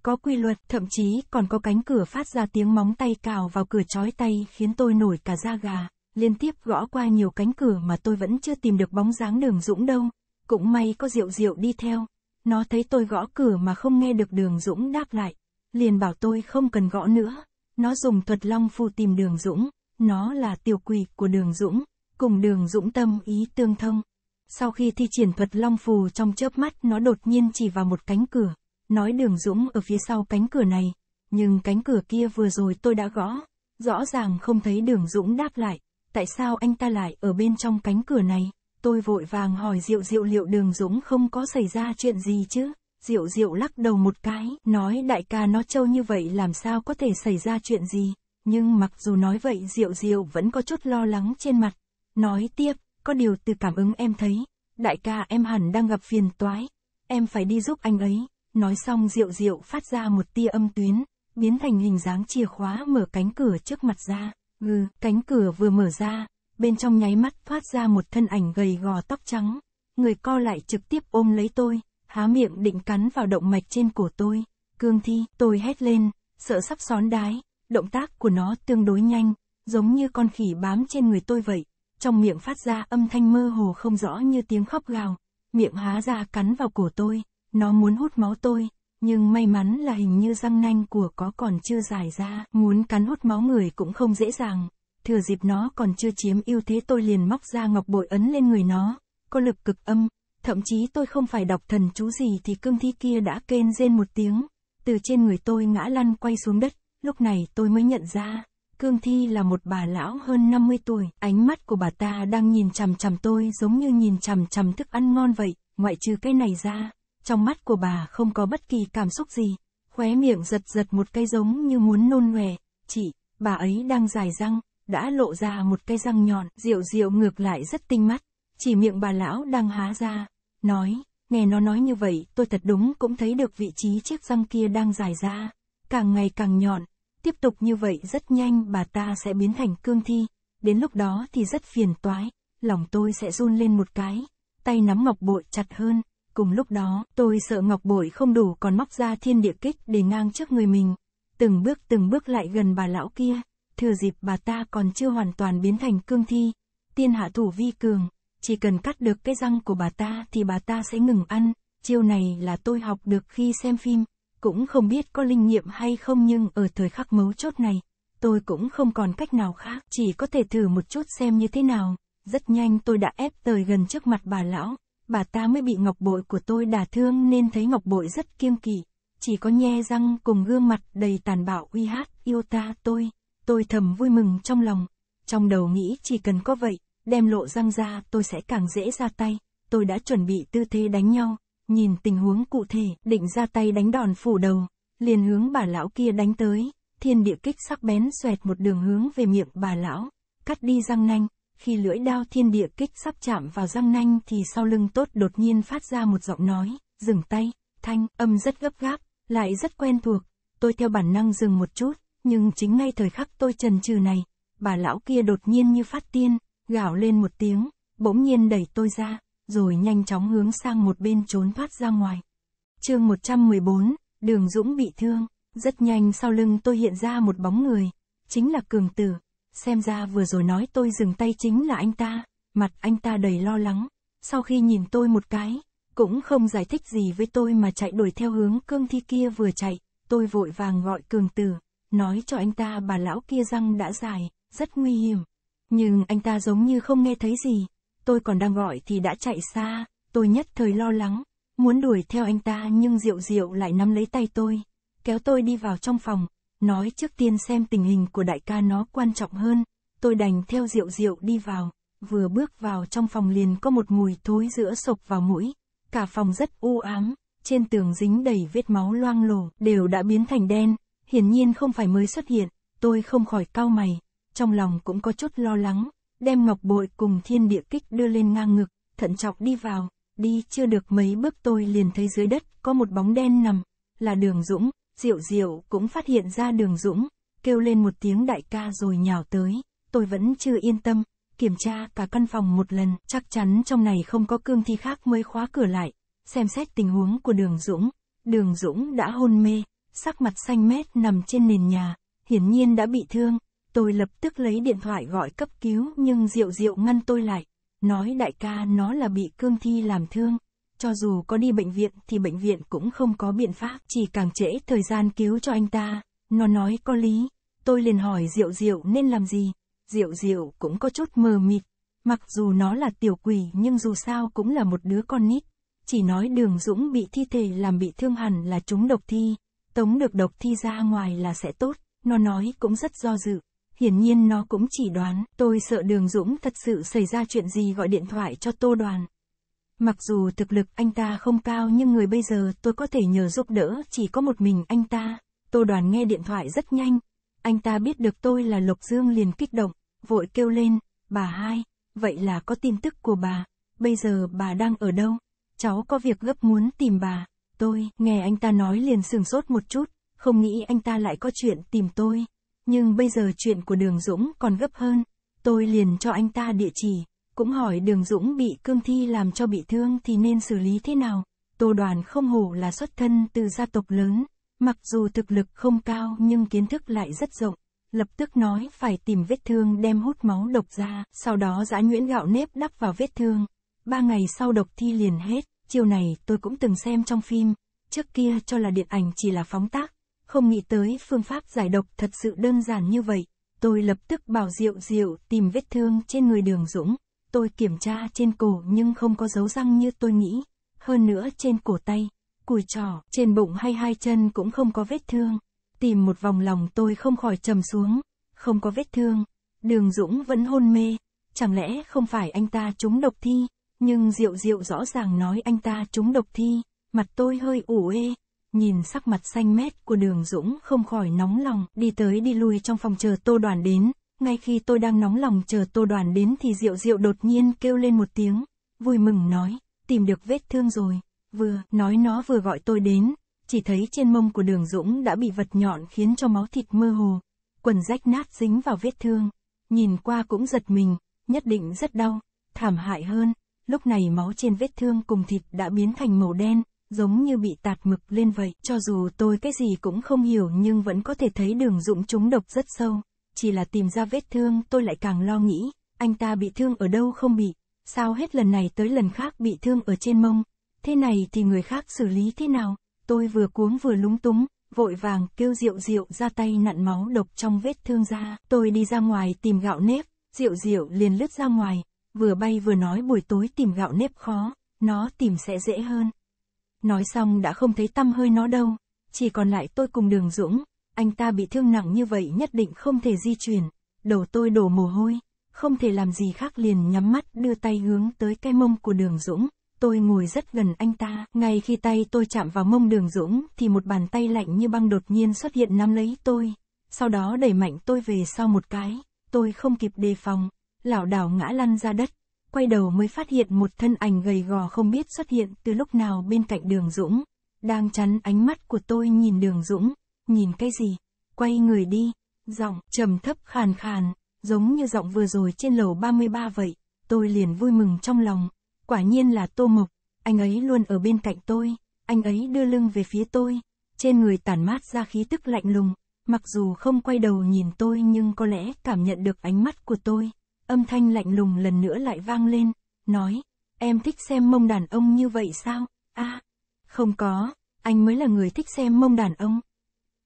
có quy luật, thậm chí còn có cánh cửa phát ra tiếng móng tay cào vào cửa chói tay khiến tôi nổi cả da gà, liên tiếp gõ qua nhiều cánh cửa mà tôi vẫn chưa tìm được bóng dáng đường Dũng đâu, cũng may có Diệu Diệu đi theo, nó thấy tôi gõ cửa mà không nghe được đường Dũng đáp lại, liền bảo tôi không cần gõ nữa, nó dùng thuật long phu tìm đường Dũng, nó là tiểu quỷ của đường Dũng, cùng đường Dũng tâm ý tương thông. Sau khi thi triển thuật long phù trong chớp mắt nó đột nhiên chỉ vào một cánh cửa, nói đường Dũng ở phía sau cánh cửa này, nhưng cánh cửa kia vừa rồi tôi đã gõ, rõ ràng không thấy đường Dũng đáp lại, tại sao anh ta lại ở bên trong cánh cửa này, tôi vội vàng hỏi Diệu Diệu liệu đường Dũng không có xảy ra chuyện gì chứ, Diệu Diệu lắc đầu một cái, nói đại ca nó trâu như vậy làm sao có thể xảy ra chuyện gì, nhưng mặc dù nói vậy Diệu Diệu vẫn có chút lo lắng trên mặt, nói tiếp, có điều từ cảm ứng em thấy, đại ca em hẳn đang gặp phiền toái, em phải đi giúp anh ấy nói xong rượu rượu phát ra một tia âm tuyến, biến thành hình dáng chìa khóa mở cánh cửa trước mặt ra, ngừ, cánh cửa vừa mở ra, bên trong nháy mắt thoát ra một thân ảnh gầy gò tóc trắng, người co lại trực tiếp ôm lấy tôi, há miệng định cắn vào động mạch trên cổ tôi, cương thi, tôi hét lên, sợ sắp xón đái, động tác của nó tương đối nhanh, giống như con khỉ bám trên người tôi vậy, trong miệng phát ra âm thanh mơ hồ không rõ như tiếng khóc gào, miệng há ra cắn vào cổ tôi, nó muốn hút máu tôi, nhưng may mắn là hình như răng nanh của có còn chưa dài ra, muốn cắn hút máu người cũng không dễ dàng. Thừa dịp nó còn chưa chiếm ưu thế tôi liền móc ra ngọc bội ấn lên người nó, có lực cực âm, thậm chí tôi không phải đọc thần chú gì thì cương thi kia đã kên rên một tiếng, từ trên người tôi ngã lăn quay xuống đất, lúc này tôi mới nhận ra, cương thi là một bà lão hơn 50 tuổi, ánh mắt của bà ta đang nhìn chằm chằm tôi giống như nhìn chằm chằm thức ăn ngon vậy, ngoại trừ cái này ra, trong mắt của bà không có bất kỳ cảm xúc gì, khóe miệng giật giật một cái giống như muốn nôn nòe, chị, bà ấy đang dài răng, đã lộ ra một cái răng nhọn, rượu rượu ngược lại rất tinh mắt, chỉ miệng bà lão đang há ra, nói, nghe nó nói như vậy tôi thật đúng cũng thấy được vị trí chiếc răng kia đang dài ra, càng ngày càng nhọn, tiếp tục như vậy rất nhanh bà ta sẽ biến thành cương thi, đến lúc đó thì rất phiền toái, lòng tôi sẽ run lên một cái, tay nắm ngọc bội chặt hơn. Cùng lúc đó, tôi sợ ngọc bội không đủ còn móc ra thiên địa kích để ngang trước người mình. Từng bước từng bước lại gần bà lão kia, thừa dịp bà ta còn chưa hoàn toàn biến thành cương thi. Tiên hạ thủ vi cường, chỉ cần cắt được cái răng của bà ta thì bà ta sẽ ngừng ăn. Chiêu này là tôi học được khi xem phim, cũng không biết có linh nghiệm hay không nhưng ở thời khắc mấu chốt này, tôi cũng không còn cách nào khác, chỉ có thể thử một chút xem như thế nào. Rất nhanh tôi đã ép tới gần trước mặt bà lão, bà ta mới bị ngọc bội của tôi đả thương nên thấy ngọc bội rất kiêm kỵ, chỉ có nhe răng cùng gương mặt đầy tàn bạo uy hát, yêu ta tôi, tôi thầm vui mừng trong lòng, trong đầu nghĩ chỉ cần có vậy, đem lộ răng ra tôi sẽ càng dễ ra tay, tôi đã chuẩn bị tư thế đánh nhau, nhìn tình huống cụ thể, định ra tay đánh đòn phủ đầu, liền hướng bà lão kia đánh tới, thiên địa kích sắc bén xoẹt một đường hướng về miệng bà lão, cắt đi răng nanh, khi lưỡi đao thiên địa kích sắp chạm vào răng nanh thì sau lưng tốt đột nhiên phát ra một giọng nói, dừng tay, thanh, âm rất gấp gáp, lại rất quen thuộc. Tôi theo bản năng dừng một chút, nhưng chính ngay thời khắc tôi trần trừ này, bà lão kia đột nhiên như phát tiên, gào lên một tiếng, bỗng nhiên đẩy tôi ra, rồi nhanh chóng hướng sang một bên trốn thoát ra ngoài. chương 114, đường Dũng bị thương, rất nhanh sau lưng tôi hiện ra một bóng người, chính là Cường Tử xem ra vừa rồi nói tôi dừng tay chính là anh ta, mặt anh ta đầy lo lắng, sau khi nhìn tôi một cái, cũng không giải thích gì với tôi mà chạy đuổi theo hướng cương thi kia vừa chạy, tôi vội vàng gọi cường tử, nói cho anh ta bà lão kia răng đã dài, rất nguy hiểm. Nhưng anh ta giống như không nghe thấy gì, tôi còn đang gọi thì đã chạy xa, tôi nhất thời lo lắng, muốn đuổi theo anh ta nhưng Diệu Diệu lại nắm lấy tay tôi, kéo tôi đi vào trong phòng, nói trước tiên xem tình hình của đại ca nó quan trọng hơn, tôi đành theo rượu rượu đi vào, vừa bước vào trong phòng liền có một mùi thối giữa sộc vào mũi, cả phòng rất u ám, trên tường dính đầy vết máu loang lổ, đều đã biến thành đen, hiển nhiên không phải mới xuất hiện, tôi không khỏi cau mày, trong lòng cũng có chút lo lắng, đem ngọc bội cùng thiên địa kích đưa lên ngang ngực, thận trọng đi vào, đi chưa được mấy bước tôi liền thấy dưới đất có một bóng đen nằm, là đường Dũng, Diệu Diệu cũng phát hiện ra đường Dũng, kêu lên một tiếng đại ca rồi nhào tới, tôi vẫn chưa yên tâm, kiểm tra cả căn phòng một lần, chắc chắn trong này không có cương thi khác mới khóa cửa lại, xem xét tình huống của đường Dũng. Đường Dũng đã hôn mê, sắc mặt xanh mét nằm trên nền nhà, hiển nhiên đã bị thương, tôi lập tức lấy điện thoại gọi cấp cứu nhưng Diệu Diệu ngăn tôi lại, nói đại ca nó là bị cương thi làm thương cho dù có đi bệnh viện thì bệnh viện cũng không có biện pháp, chỉ càng trễ thời gian cứu cho anh ta. Nó nói có lý, tôi liền hỏi Diệu Diệu nên làm gì, Diệu Diệu cũng có chút mờ mịt, mặc dù nó là tiểu quỷ nhưng dù sao cũng là một đứa con nít. Chỉ nói đường Dũng bị thi thể làm bị thương hẳn là chúng độc thi, tống được độc thi ra ngoài là sẽ tốt, nó nói cũng rất do dự. Hiển nhiên nó cũng chỉ đoán, tôi sợ đường Dũng thật sự xảy ra chuyện gì gọi điện thoại cho Tô Đoàn. Mặc dù thực lực anh ta không cao nhưng người bây giờ tôi có thể nhờ giúp đỡ chỉ có một mình anh ta. Tô đoàn nghe điện thoại rất nhanh. Anh ta biết được tôi là Lộc Dương liền kích động, vội kêu lên, bà hai, vậy là có tin tức của bà, bây giờ bà đang ở đâu? Cháu có việc gấp muốn tìm bà. Tôi, nghe anh ta nói liền sừng sốt một chút, không nghĩ anh ta lại có chuyện tìm tôi. Nhưng bây giờ chuyện của đường Dũng còn gấp hơn, tôi liền cho anh ta địa chỉ cũng hỏi đường Dũng bị cương thi làm cho bị thương thì nên xử lý thế nào. Tô đoàn không hổ là xuất thân từ gia tộc lớn, mặc dù thực lực không cao nhưng kiến thức lại rất rộng, lập tức nói phải tìm vết thương đem hút máu độc ra, sau đó giã nhuyễn gạo nếp đắp vào vết thương. Ba ngày sau độc thi liền hết, chiều này tôi cũng từng xem trong phim, trước kia cho là điện ảnh chỉ là phóng tác, không nghĩ tới phương pháp giải độc thật sự đơn giản như vậy. Tôi lập tức bảo Diệu Diệu tìm vết thương trên người đường Dũng, Tôi kiểm tra trên cổ nhưng không có dấu răng như tôi nghĩ, hơn nữa trên cổ tay, cùi trỏ, trên bụng hay hai chân cũng không có vết thương. Tìm một vòng lòng tôi không khỏi trầm xuống, không có vết thương, đường Dũng vẫn hôn mê, chẳng lẽ không phải anh ta trúng độc thi, nhưng Diệu Diệu rõ ràng nói anh ta trúng độc thi, mặt tôi hơi ủ ê, nhìn sắc mặt xanh mét của đường Dũng không khỏi nóng lòng, đi tới đi lui trong phòng chờ tô đoàn đến, ngay khi tôi đang nóng lòng chờ tô đoàn đến thì Diệu Diệu đột nhiên kêu lên một tiếng, vui mừng nói, tìm được vết thương rồi, vừa, nói nó vừa gọi tôi đến, chỉ thấy trên mông của đường Dũng đã bị vật nhọn khiến cho máu thịt mơ hồ, quần rách nát dính vào vết thương, nhìn qua cũng giật mình, nhất định rất đau, thảm hại hơn, lúc này máu trên vết thương cùng thịt đã biến thành màu đen, giống như bị tạt mực lên vậy, cho dù tôi cái gì cũng không hiểu nhưng vẫn có thể thấy đường Dũng trúng độc rất sâu chỉ là tìm ra vết thương tôi lại càng lo nghĩ, anh ta bị thương ở đâu không bị, sao hết lần này tới lần khác bị thương ở trên mông, thế này thì người khác xử lý thế nào, tôi vừa cuống vừa lúng túng, vội vàng kêu rượu rượu ra tay nặn máu độc trong vết thương ra, tôi đi ra ngoài tìm gạo nếp, rượu rượu liền lướt ra ngoài, vừa bay vừa nói buổi tối tìm gạo nếp khó, nó tìm sẽ dễ hơn. Nói xong đã không thấy tâm hơi nó đâu, chỉ còn lại tôi cùng đường Dũng, anh ta bị thương nặng như vậy nhất định không thể di chuyển, đầu tôi đổ mồ hôi, không thể làm gì khác liền nhắm mắt đưa tay hướng tới cái mông của đường Dũng, tôi ngồi rất gần anh ta, ngay khi tay tôi chạm vào mông đường Dũng thì một bàn tay lạnh như băng đột nhiên xuất hiện nắm lấy tôi, sau đó đẩy mạnh tôi về sau một cái, tôi không kịp đề phòng, lảo đảo ngã lăn ra đất, quay đầu mới phát hiện một thân ảnh gầy gò không biết xuất hiện từ lúc nào bên cạnh đường Dũng, đang chắn ánh mắt của tôi nhìn đường Dũng nhìn cái gì, quay người đi, giọng trầm thấp khàn khàn, giống như giọng vừa rồi trên lầu 33 vậy, tôi liền vui mừng trong lòng, quả nhiên là Tô Mộc, anh ấy luôn ở bên cạnh tôi, anh ấy đưa lưng về phía tôi, trên người tản mát ra khí tức lạnh lùng, mặc dù không quay đầu nhìn tôi nhưng có lẽ cảm nhận được ánh mắt của tôi, âm thanh lạnh lùng lần nữa lại vang lên, nói, em thích xem mông đàn ông như vậy sao, a à, không có, anh mới là người thích xem mông đàn ông.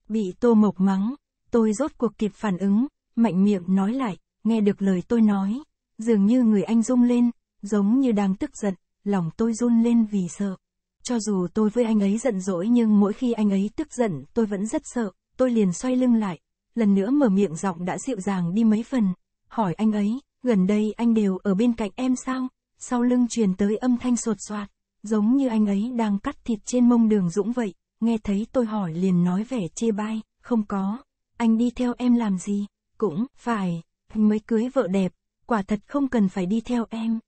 Bị Tô Mộc mắng, tôi rốt cuộc kịp phản ứng, mạnh miệng nói lại, nghe được lời tôi nói, dường như người anh rung lên, giống như đang tức giận, lòng tôi run lên vì sợ. Cho dù tôi với anh ấy giận dỗi nhưng mỗi khi anh ấy tức giận tôi vẫn rất sợ, tôi liền xoay lưng lại, lần nữa mở miệng giọng đã dịu dàng đi mấy phần, hỏi anh ấy, gần đây anh đều ở bên cạnh em sao? Sau lưng truyền tới âm thanh sột soạt, giống như anh ấy đang cắt thịt trên mông đường dũng vậy nghe thấy tôi hỏi liền nói vẻ chê bai, không có, anh đi theo em làm gì, cũng, phải, anh mới cưới vợ đẹp, quả thật không cần phải đi theo em.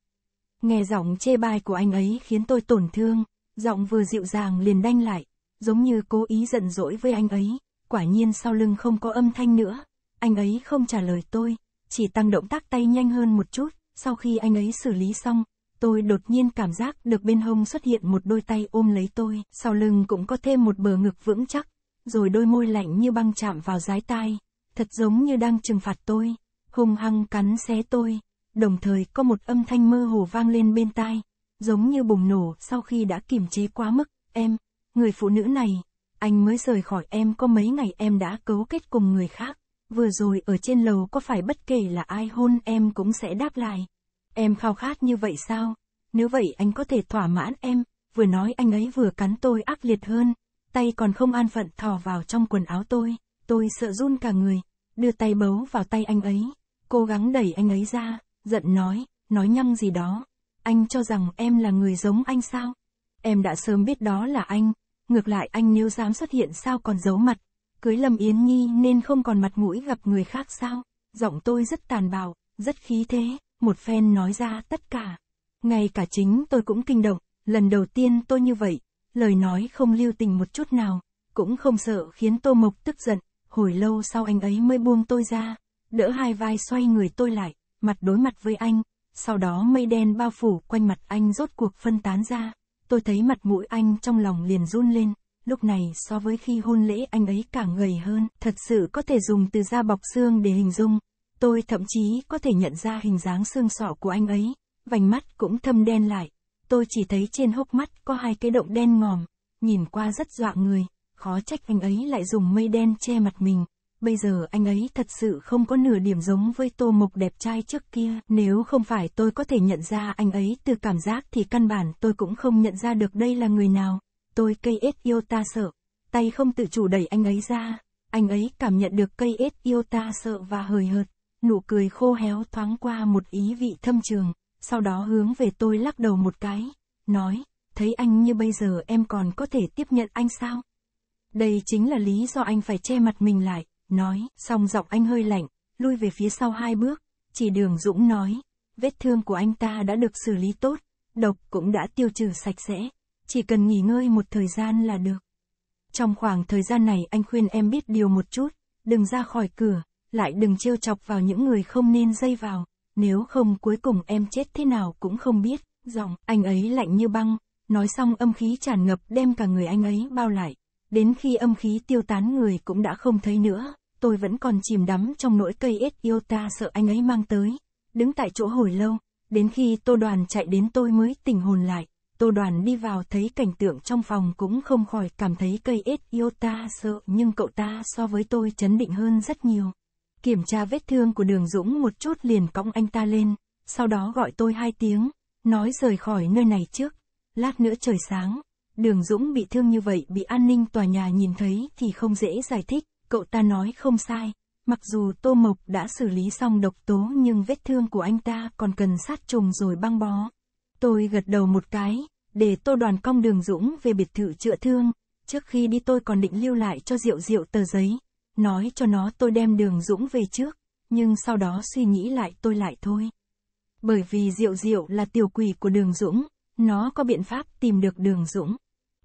Nghe giọng chê bai của anh ấy khiến tôi tổn thương, giọng vừa dịu dàng liền đanh lại, giống như cố ý giận dỗi với anh ấy, quả nhiên sau lưng không có âm thanh nữa, anh ấy không trả lời tôi, chỉ tăng động tác tay nhanh hơn một chút, sau khi anh ấy xử lý xong, tôi đột nhiên cảm giác được bên hông xuất hiện một đôi tay ôm lấy tôi, sau lưng cũng có thêm một bờ ngực vững chắc, rồi đôi môi lạnh như băng chạm vào dái tai, thật giống như đang trừng phạt tôi, hung hăng cắn xé tôi, đồng thời có một âm thanh mơ hồ vang lên bên tai, giống như bùng nổ sau khi đã kiềm chế quá mức, em, người phụ nữ này, anh mới rời khỏi em có mấy ngày em đã cấu kết cùng người khác, vừa rồi ở trên lầu có phải bất kể là ai hôn em cũng sẽ đáp lại. Em khao khát như vậy sao? Nếu vậy anh có thể thỏa mãn em, vừa nói anh ấy vừa cắn tôi ác liệt hơn, tay còn không an phận thò vào trong quần áo tôi, tôi sợ run cả người, đưa tay bấu vào tay anh ấy, cố gắng đẩy anh ấy ra, giận nói, nói nhăng gì đó. Anh cho rằng em là người giống anh sao? Em đã sớm biết đó là anh, ngược lại anh nếu dám xuất hiện sao còn giấu mặt, cưới Lâm Yến Nhi nên không còn mặt mũi gặp người khác sao? Giọng tôi rất tàn bạo, rất khí thế, một phen nói ra tất cả. Ngay cả chính tôi cũng kinh động, lần đầu tiên tôi như vậy, lời nói không lưu tình một chút nào, cũng không sợ khiến Tô Mộc tức giận, hồi lâu sau anh ấy mới buông tôi ra, đỡ hai vai xoay người tôi lại, mặt đối mặt với anh, sau đó mây đen bao phủ quanh mặt anh rốt cuộc phân tán ra, tôi thấy mặt mũi anh trong lòng liền run lên, lúc này so với khi hôn lễ anh ấy càng gầy hơn, thật sự có thể dùng từ da bọc xương để hình dung, Tôi thậm chí có thể nhận ra hình dáng xương sọ của anh ấy, vành mắt cũng thâm đen lại. Tôi chỉ thấy trên hốc mắt có hai cái động đen ngòm, nhìn qua rất dọa người, khó trách anh ấy lại dùng mây đen che mặt mình. Bây giờ anh ấy thật sự không có nửa điểm giống với tô mộc đẹp trai trước kia. Nếu không phải tôi có thể nhận ra anh ấy từ cảm giác thì căn bản tôi cũng không nhận ra được đây là người nào. Tôi cây ết yêu ta sợ. Tay không tự chủ đẩy anh ấy ra. Anh ấy cảm nhận được cây ết yêu ta sợ và hời hợt nụ cười khô héo thoáng qua một ý vị thâm trường, sau đó hướng về tôi lắc đầu một cái, nói, thấy anh như bây giờ em còn có thể tiếp nhận anh sao? Đây chính là lý do anh phải che mặt mình lại, nói, xong giọng anh hơi lạnh, lui về phía sau hai bước, chỉ đường Dũng nói, vết thương của anh ta đã được xử lý tốt, độc cũng đã tiêu trừ sạch sẽ, chỉ cần nghỉ ngơi một thời gian là được. Trong khoảng thời gian này anh khuyên em biết điều một chút, đừng ra khỏi cửa, lại đừng trêu chọc vào những người không nên dây vào, nếu không cuối cùng em chết thế nào cũng không biết, giọng anh ấy lạnh như băng, nói xong âm khí tràn ngập đem cả người anh ấy bao lại, đến khi âm khí tiêu tán người cũng đã không thấy nữa, tôi vẫn còn chìm đắm trong nỗi cây ết yêu ta sợ anh ấy mang tới, đứng tại chỗ hồi lâu, đến khi tô đoàn chạy đến tôi mới tỉnh hồn lại. Tô đoàn đi vào thấy cảnh tượng trong phòng cũng không khỏi cảm thấy cây ếch yêu ta sợ nhưng cậu ta so với tôi chấn định hơn rất nhiều. Kiểm tra vết thương của đường Dũng một chút liền cõng anh ta lên, sau đó gọi tôi hai tiếng, nói rời khỏi nơi này trước, lát nữa trời sáng. Đường Dũng bị thương như vậy bị an ninh tòa nhà nhìn thấy thì không dễ giải thích, cậu ta nói không sai. Mặc dù Tô Mộc đã xử lý xong độc tố nhưng vết thương của anh ta còn cần sát trùng rồi băng bó. Tôi gật đầu một cái, để Tô Đoàn cong đường Dũng về biệt thự chữa thương, trước khi đi tôi còn định lưu lại cho Diệu Diệu tờ giấy, nói cho nó tôi đem đường Dũng về trước, nhưng sau đó suy nghĩ lại tôi lại thôi. Bởi vì Diệu Diệu là tiểu quỷ của đường Dũng, nó có biện pháp tìm được đường Dũng.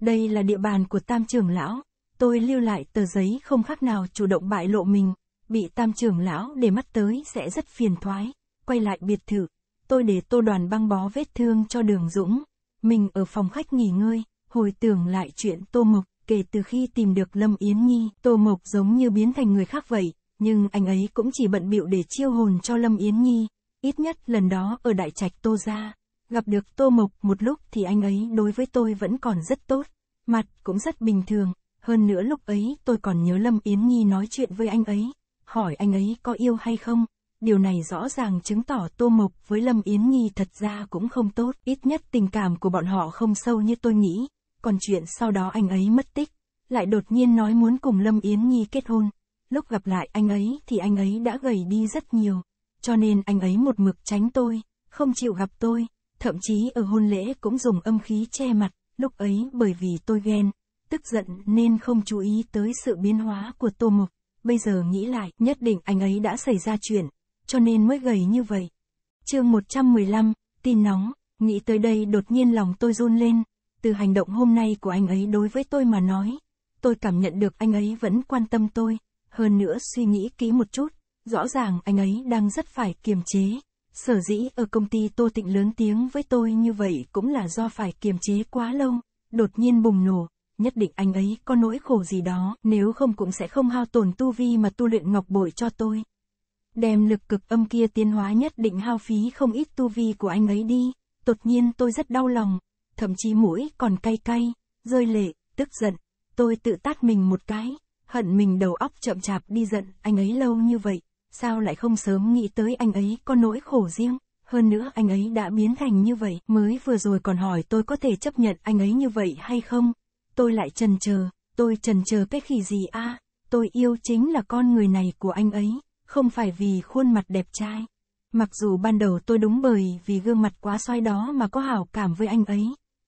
Đây là địa bàn của tam trưởng lão, tôi lưu lại tờ giấy không khác nào chủ động bại lộ mình, bị tam trưởng lão để mắt tới sẽ rất phiền thoái. Quay lại biệt thự, tôi để tô đoàn băng bó vết thương cho đường Dũng. Mình ở phòng khách nghỉ ngơi, hồi tưởng lại chuyện tô mộc kể từ khi tìm được Lâm Yến Nhi, Tô Mộc giống như biến thành người khác vậy, nhưng anh ấy cũng chỉ bận bịu để chiêu hồn cho Lâm Yến Nhi, ít nhất lần đó ở đại trạch Tô Gia. Gặp được Tô Mộc một lúc thì anh ấy đối với tôi vẫn còn rất tốt, mặt cũng rất bình thường, hơn nữa lúc ấy tôi còn nhớ Lâm Yến Nhi nói chuyện với anh ấy, hỏi anh ấy có yêu hay không. Điều này rõ ràng chứng tỏ Tô Mộc với Lâm Yến Nhi thật ra cũng không tốt, ít nhất tình cảm của bọn họ không sâu như tôi nghĩ còn chuyện sau đó anh ấy mất tích, lại đột nhiên nói muốn cùng Lâm Yến Nhi kết hôn. Lúc gặp lại anh ấy thì anh ấy đã gầy đi rất nhiều, cho nên anh ấy một mực tránh tôi, không chịu gặp tôi, thậm chí ở hôn lễ cũng dùng âm khí che mặt, lúc ấy bởi vì tôi ghen, tức giận nên không chú ý tới sự biến hóa của Tô Mộc, bây giờ nghĩ lại nhất định anh ấy đã xảy ra chuyện, cho nên mới gầy như vậy. chương 115, tin nóng, nghĩ tới đây đột nhiên lòng tôi run lên, từ hành động hôm nay của anh ấy đối với tôi mà nói, tôi cảm nhận được anh ấy vẫn quan tâm tôi, hơn nữa suy nghĩ kỹ một chút, rõ ràng anh ấy đang rất phải kiềm chế. Sở dĩ ở công ty Tô Tịnh lớn tiếng với tôi như vậy cũng là do phải kiềm chế quá lâu, đột nhiên bùng nổ, nhất định anh ấy có nỗi khổ gì đó, nếu không cũng sẽ không hao tổn tu vi mà tu luyện ngọc bội cho tôi. Đem lực cực âm kia tiến hóa nhất định hao phí không ít tu vi của anh ấy đi, Tột nhiên tôi rất đau lòng, thậm chí mũi còn cay cay, rơi lệ, tức giận. Tôi tự tát mình một cái, hận mình đầu óc chậm chạp đi giận anh ấy lâu như vậy, sao lại không sớm nghĩ tới anh ấy có nỗi khổ riêng. Hơn nữa anh ấy đã biến thành như vậy, mới vừa rồi còn hỏi tôi có thể chấp nhận anh ấy như vậy hay không. Tôi lại trần chờ, tôi trần chờ cái khỉ gì a? À? tôi yêu chính là con người này của anh ấy, không phải vì khuôn mặt đẹp trai. Mặc dù ban đầu tôi đúng bởi vì gương mặt quá xoay đó mà có hảo cảm với anh ấy,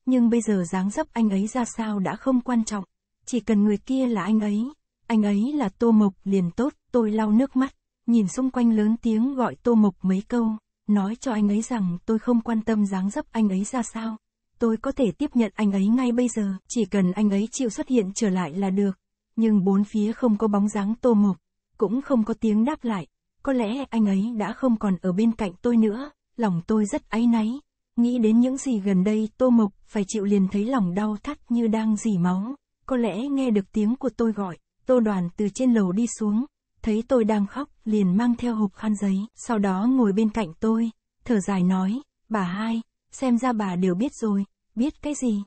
nhưng bây giờ dáng dấp anh ấy ra sao đã không quan trọng, chỉ cần người kia là anh ấy, anh ấy là Tô Mộc liền tốt, tôi lau nước mắt, nhìn xung quanh lớn tiếng gọi Tô Mộc mấy câu, nói cho anh ấy rằng tôi không quan tâm dáng dấp anh ấy ra sao, tôi có thể tiếp nhận anh ấy ngay bây giờ, chỉ cần anh ấy chịu xuất hiện trở lại là được, nhưng bốn phía không có bóng dáng Tô Mộc, cũng không có tiếng đáp lại, có lẽ anh ấy đã không còn ở bên cạnh tôi nữa, lòng tôi rất áy náy. Nghĩ đến những gì gần đây Tô Mộc phải chịu liền thấy lòng đau thắt như đang dỉ máu. Có lẽ nghe được tiếng của tôi gọi, Tô Đoàn từ trên lầu đi xuống, thấy tôi đang khóc, liền mang theo hộp khăn giấy, sau đó ngồi bên cạnh tôi, thở dài nói, bà hai, xem ra bà đều biết rồi, biết cái gì.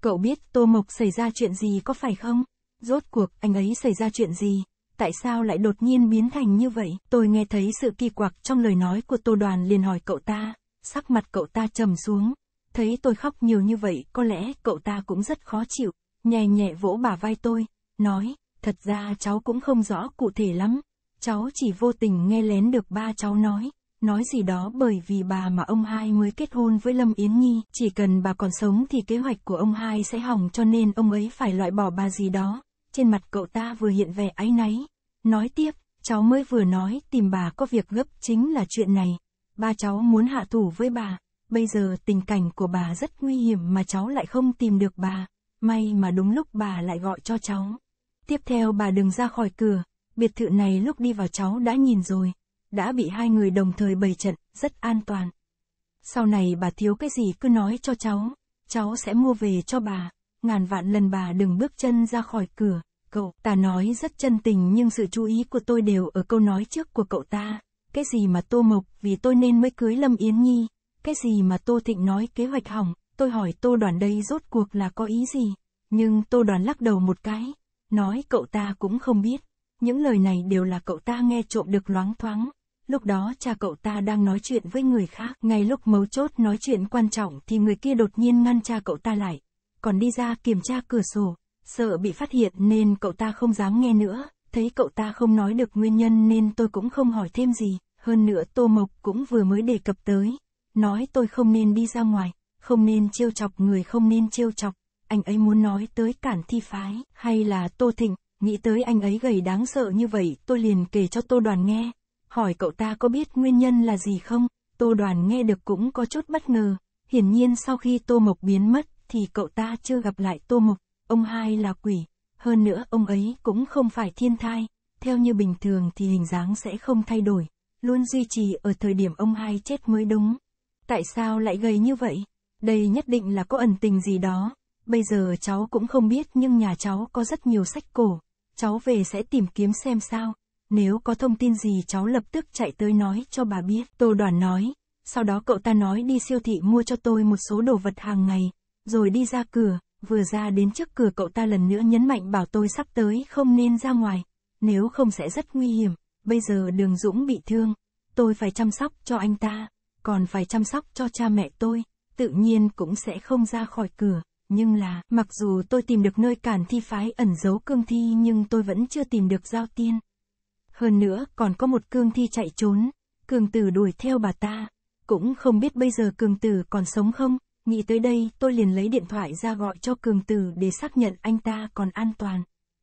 Cậu biết Tô Mộc xảy ra chuyện gì có phải không? Rốt cuộc anh ấy xảy ra chuyện gì? Tại sao lại đột nhiên biến thành như vậy? Tôi nghe thấy sự kỳ quặc trong lời nói của Tô Đoàn liền hỏi cậu ta sắc mặt cậu ta trầm xuống. Thấy tôi khóc nhiều như vậy, có lẽ cậu ta cũng rất khó chịu, nhẹ nhẹ vỗ bà vai tôi, nói, thật ra cháu cũng không rõ cụ thể lắm, cháu chỉ vô tình nghe lén được ba cháu nói, nói gì đó bởi vì bà mà ông hai mới kết hôn với Lâm Yến Nhi, chỉ cần bà còn sống thì kế hoạch của ông hai sẽ hỏng cho nên ông ấy phải loại bỏ bà gì đó. Trên mặt cậu ta vừa hiện vẻ áy náy, nói tiếp, cháu mới vừa nói tìm bà có việc gấp chính là chuyện này ba cháu muốn hạ thủ với bà, bây giờ tình cảnh của bà rất nguy hiểm mà cháu lại không tìm được bà, may mà đúng lúc bà lại gọi cho cháu. Tiếp theo bà đừng ra khỏi cửa, biệt thự này lúc đi vào cháu đã nhìn rồi, đã bị hai người đồng thời bày trận, rất an toàn. Sau này bà thiếu cái gì cứ nói cho cháu, cháu sẽ mua về cho bà, ngàn vạn lần bà đừng bước chân ra khỏi cửa, cậu ta nói rất chân tình nhưng sự chú ý của tôi đều ở câu nói trước của cậu ta cái gì mà Tô Mộc vì tôi nên mới cưới Lâm Yến Nhi, cái gì mà Tô Thịnh nói kế hoạch hỏng, tôi hỏi Tô Đoàn đây rốt cuộc là có ý gì, nhưng Tô Đoàn lắc đầu một cái, nói cậu ta cũng không biết, những lời này đều là cậu ta nghe trộm được loáng thoáng, lúc đó cha cậu ta đang nói chuyện với người khác, ngay lúc mấu chốt nói chuyện quan trọng thì người kia đột nhiên ngăn cha cậu ta lại, còn đi ra kiểm tra cửa sổ, sợ bị phát hiện nên cậu ta không dám nghe nữa. Thấy cậu ta không nói được nguyên nhân nên tôi cũng không hỏi thêm gì, hơn nữa Tô Mộc cũng vừa mới đề cập tới. Nói tôi không nên đi ra ngoài, không nên trêu chọc người không nên trêu chọc, anh ấy muốn nói tới cản thi phái, hay là Tô Thịnh, nghĩ tới anh ấy gầy đáng sợ như vậy tôi liền kể cho Tô Đoàn nghe. Hỏi cậu ta có biết nguyên nhân là gì không, Tô Đoàn nghe được cũng có chút bất ngờ, hiển nhiên sau khi Tô Mộc biến mất thì cậu ta chưa gặp lại Tô Mộc, ông hai là quỷ, hơn nữa ông ấy cũng không phải thiên thai, theo như bình thường thì hình dáng sẽ không thay đổi, luôn duy trì ở thời điểm ông hai chết mới đúng. Tại sao lại gầy như vậy? Đây nhất định là có ẩn tình gì đó. Bây giờ cháu cũng không biết nhưng nhà cháu có rất nhiều sách cổ. Cháu về sẽ tìm kiếm xem sao. Nếu có thông tin gì cháu lập tức chạy tới nói cho bà biết. Tô đoàn nói. Sau đó cậu ta nói đi siêu thị mua cho tôi một số đồ vật hàng ngày. Rồi đi ra cửa vừa ra đến trước cửa cậu ta lần nữa nhấn mạnh bảo tôi sắp tới không nên ra ngoài, nếu không sẽ rất nguy hiểm, bây giờ đường Dũng bị thương, tôi phải chăm sóc cho anh ta, còn phải chăm sóc cho cha mẹ tôi, tự nhiên cũng sẽ không ra khỏi cửa, nhưng là, mặc dù tôi tìm được nơi cản thi phái ẩn giấu cương thi nhưng tôi vẫn chưa tìm được giao tiên. Hơn nữa, còn có một cương thi chạy trốn, cường tử đuổi theo bà ta, cũng không biết bây giờ cường tử còn sống không, Nghĩ tới đây, tôi liền lấy điện thoại ra gọi cho Cường Tử để xác nhận anh ta còn an toàn.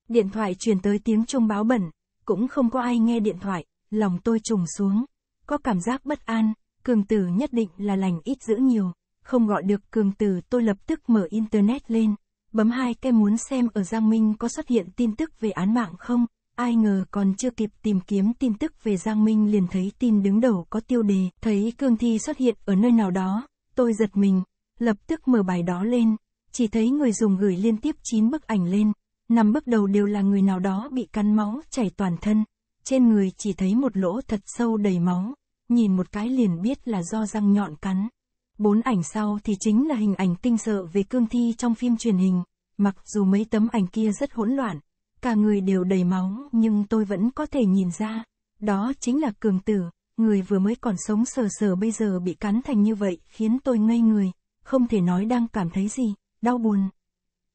Điện thoại truyền tới tiếng chuông báo bẩn, cũng không có ai nghe điện thoại, lòng tôi trùng xuống. Có cảm giác bất an, Cường Tử nhất định là lành ít giữ nhiều. Không gọi được Cường Tử tôi lập tức mở Internet lên, bấm hai cái muốn xem ở Giang Minh có xuất hiện tin tức về án mạng không. Ai ngờ còn chưa kịp tìm kiếm tin tức về Giang Minh liền thấy tin đứng đầu có tiêu đề, thấy cường Thi xuất hiện ở nơi nào đó, tôi giật mình, lập tức mở bài đó lên, chỉ thấy người dùng gửi liên tiếp 9 bức ảnh lên, năm bức đầu đều là người nào đó bị cắn máu chảy toàn thân, trên người chỉ thấy một lỗ thật sâu đầy máu, nhìn một cái liền biết là do răng nhọn cắn. Bốn ảnh sau thì chính là hình ảnh tinh sợ về cương thi trong phim truyền hình, mặc dù mấy tấm ảnh kia rất hỗn loạn, cả người đều đầy máu nhưng tôi vẫn có thể nhìn ra, đó chính là cường tử, người vừa mới còn sống sờ sờ bây giờ bị cắn thành như vậy khiến tôi ngây người không thể nói đang cảm thấy gì, đau buồn,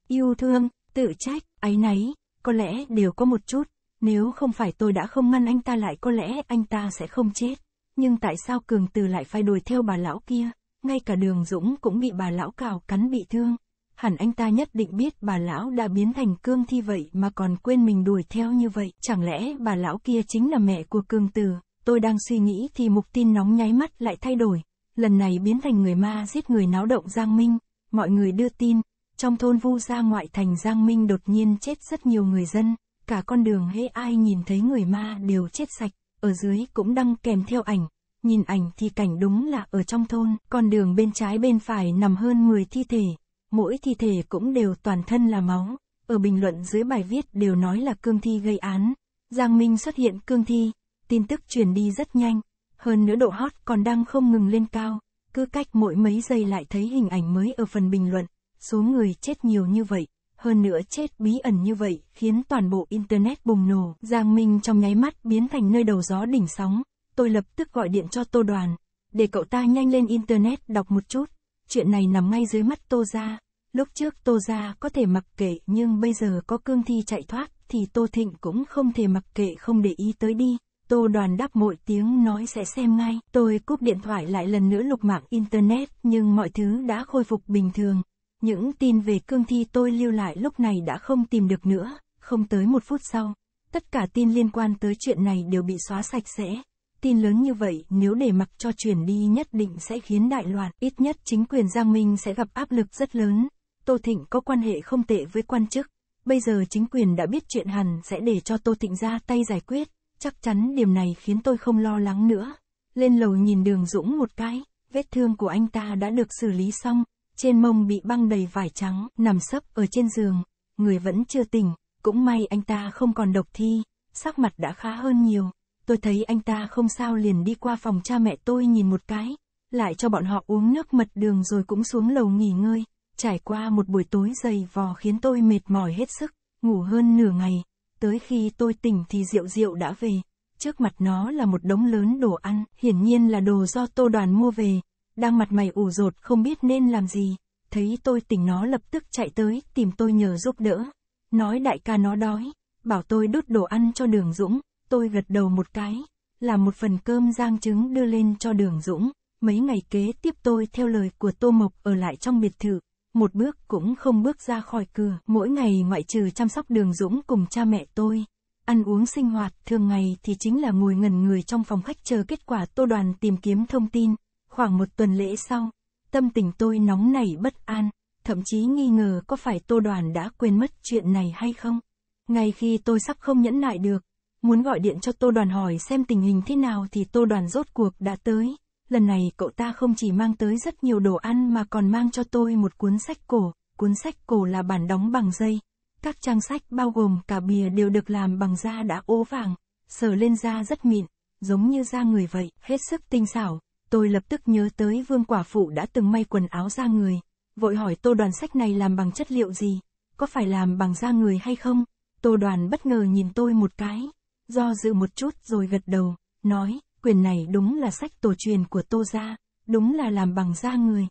yêu thương, tự trách, áy náy, có lẽ đều có một chút, nếu không phải tôi đã không ngăn anh ta lại có lẽ anh ta sẽ không chết. Nhưng tại sao Cường Từ lại phải đuổi theo bà lão kia, ngay cả đường Dũng cũng bị bà lão cào cắn bị thương. Hẳn anh ta nhất định biết bà lão đã biến thành cương thi vậy mà còn quên mình đuổi theo như vậy. Chẳng lẽ bà lão kia chính là mẹ của Cường Từ, tôi đang suy nghĩ thì mục tin nóng nháy mắt lại thay đổi lần này biến thành người ma giết người náo động Giang Minh, mọi người đưa tin, trong thôn Vu Gia ngoại thành Giang Minh đột nhiên chết rất nhiều người dân, cả con đường hễ ai nhìn thấy người ma đều chết sạch, ở dưới cũng đăng kèm theo ảnh, nhìn ảnh thì cảnh đúng là ở trong thôn, con đường bên trái bên phải nằm hơn 10 thi thể, mỗi thi thể cũng đều toàn thân là máu, ở bình luận dưới bài viết đều nói là cương thi gây án, Giang Minh xuất hiện cương thi, tin tức truyền đi rất nhanh, hơn nữa độ hot còn đang không ngừng lên cao, cứ cách mỗi mấy giây lại thấy hình ảnh mới ở phần bình luận, số người chết nhiều như vậy, hơn nữa chết bí ẩn như vậy khiến toàn bộ Internet bùng nổ. Giang Minh trong nháy mắt biến thành nơi đầu gió đỉnh sóng, tôi lập tức gọi điện cho Tô Đoàn, để cậu ta nhanh lên Internet đọc một chút, chuyện này nằm ngay dưới mắt Tô Gia. Lúc trước Tô Gia có thể mặc kệ nhưng bây giờ có cương thi chạy thoát thì Tô Thịnh cũng không thể mặc kệ không để ý tới đi. Tô đoàn đáp mỗi tiếng nói sẽ xem ngay, tôi cúp điện thoại lại lần nữa lục mạng Internet, nhưng mọi thứ đã khôi phục bình thường. Những tin về cương thi tôi lưu lại lúc này đã không tìm được nữa, không tới một phút sau. Tất cả tin liên quan tới chuyện này đều bị xóa sạch sẽ. Tin lớn như vậy nếu để mặc cho chuyển đi nhất định sẽ khiến đại loạn, ít nhất chính quyền Giang Minh sẽ gặp áp lực rất lớn. Tô Thịnh có quan hệ không tệ với quan chức, bây giờ chính quyền đã biết chuyện hẳn sẽ để cho Tô Thịnh ra tay giải quyết. Chắc chắn điểm này khiến tôi không lo lắng nữa. Lên lầu nhìn đường Dũng một cái, vết thương của anh ta đã được xử lý xong, trên mông bị băng đầy vải trắng, nằm sấp ở trên giường, người vẫn chưa tỉnh, cũng may anh ta không còn độc thi, sắc mặt đã khá hơn nhiều. Tôi thấy anh ta không sao liền đi qua phòng cha mẹ tôi nhìn một cái, lại cho bọn họ uống nước mật đường rồi cũng xuống lầu nghỉ ngơi. Trải qua một buổi tối dày vò khiến tôi mệt mỏi hết sức, ngủ hơn nửa ngày, Tới khi tôi tỉnh thì Diệu Diệu đã về. Trước mặt nó là một đống lớn đồ ăn, hiển nhiên là đồ do Tô Đoàn mua về. Đang mặt mày ủ rột không biết nên làm gì. Thấy tôi tỉnh nó lập tức chạy tới tìm tôi nhờ giúp đỡ. Nói đại ca nó đói, bảo tôi đút đồ ăn cho đường Dũng. Tôi gật đầu một cái, làm một phần cơm giang trứng đưa lên cho đường Dũng. Mấy ngày kế tiếp tôi theo lời của Tô Mộc ở lại trong biệt thự một bước cũng không bước ra khỏi cửa. Mỗi ngày ngoại trừ chăm sóc đường Dũng cùng cha mẹ tôi, ăn uống sinh hoạt thường ngày thì chính là ngồi ngẩn người trong phòng khách chờ kết quả tô đoàn tìm kiếm thông tin. Khoảng một tuần lễ sau, tâm tình tôi nóng nảy bất an, thậm chí nghi ngờ có phải tô đoàn đã quên mất chuyện này hay không. Ngay khi tôi sắp không nhẫn nại được, muốn gọi điện cho tô đoàn hỏi xem tình hình thế nào thì tô đoàn rốt cuộc đã tới lần này cậu ta không chỉ mang tới rất nhiều đồ ăn mà còn mang cho tôi một cuốn sách cổ, cuốn sách cổ là bản đóng bằng dây. Các trang sách bao gồm cả bìa đều được làm bằng da đã ố vàng, sờ lên da rất mịn, giống như da người vậy, hết sức tinh xảo. Tôi lập tức nhớ tới vương quả phụ đã từng may quần áo da người, vội hỏi tô đoàn sách này làm bằng chất liệu gì, có phải làm bằng da người hay không? Tô đoàn bất ngờ nhìn tôi một cái, do dự một chút rồi gật đầu, nói, quyển này đúng là sách tổ truyền của Tô Gia, đúng là làm bằng da người.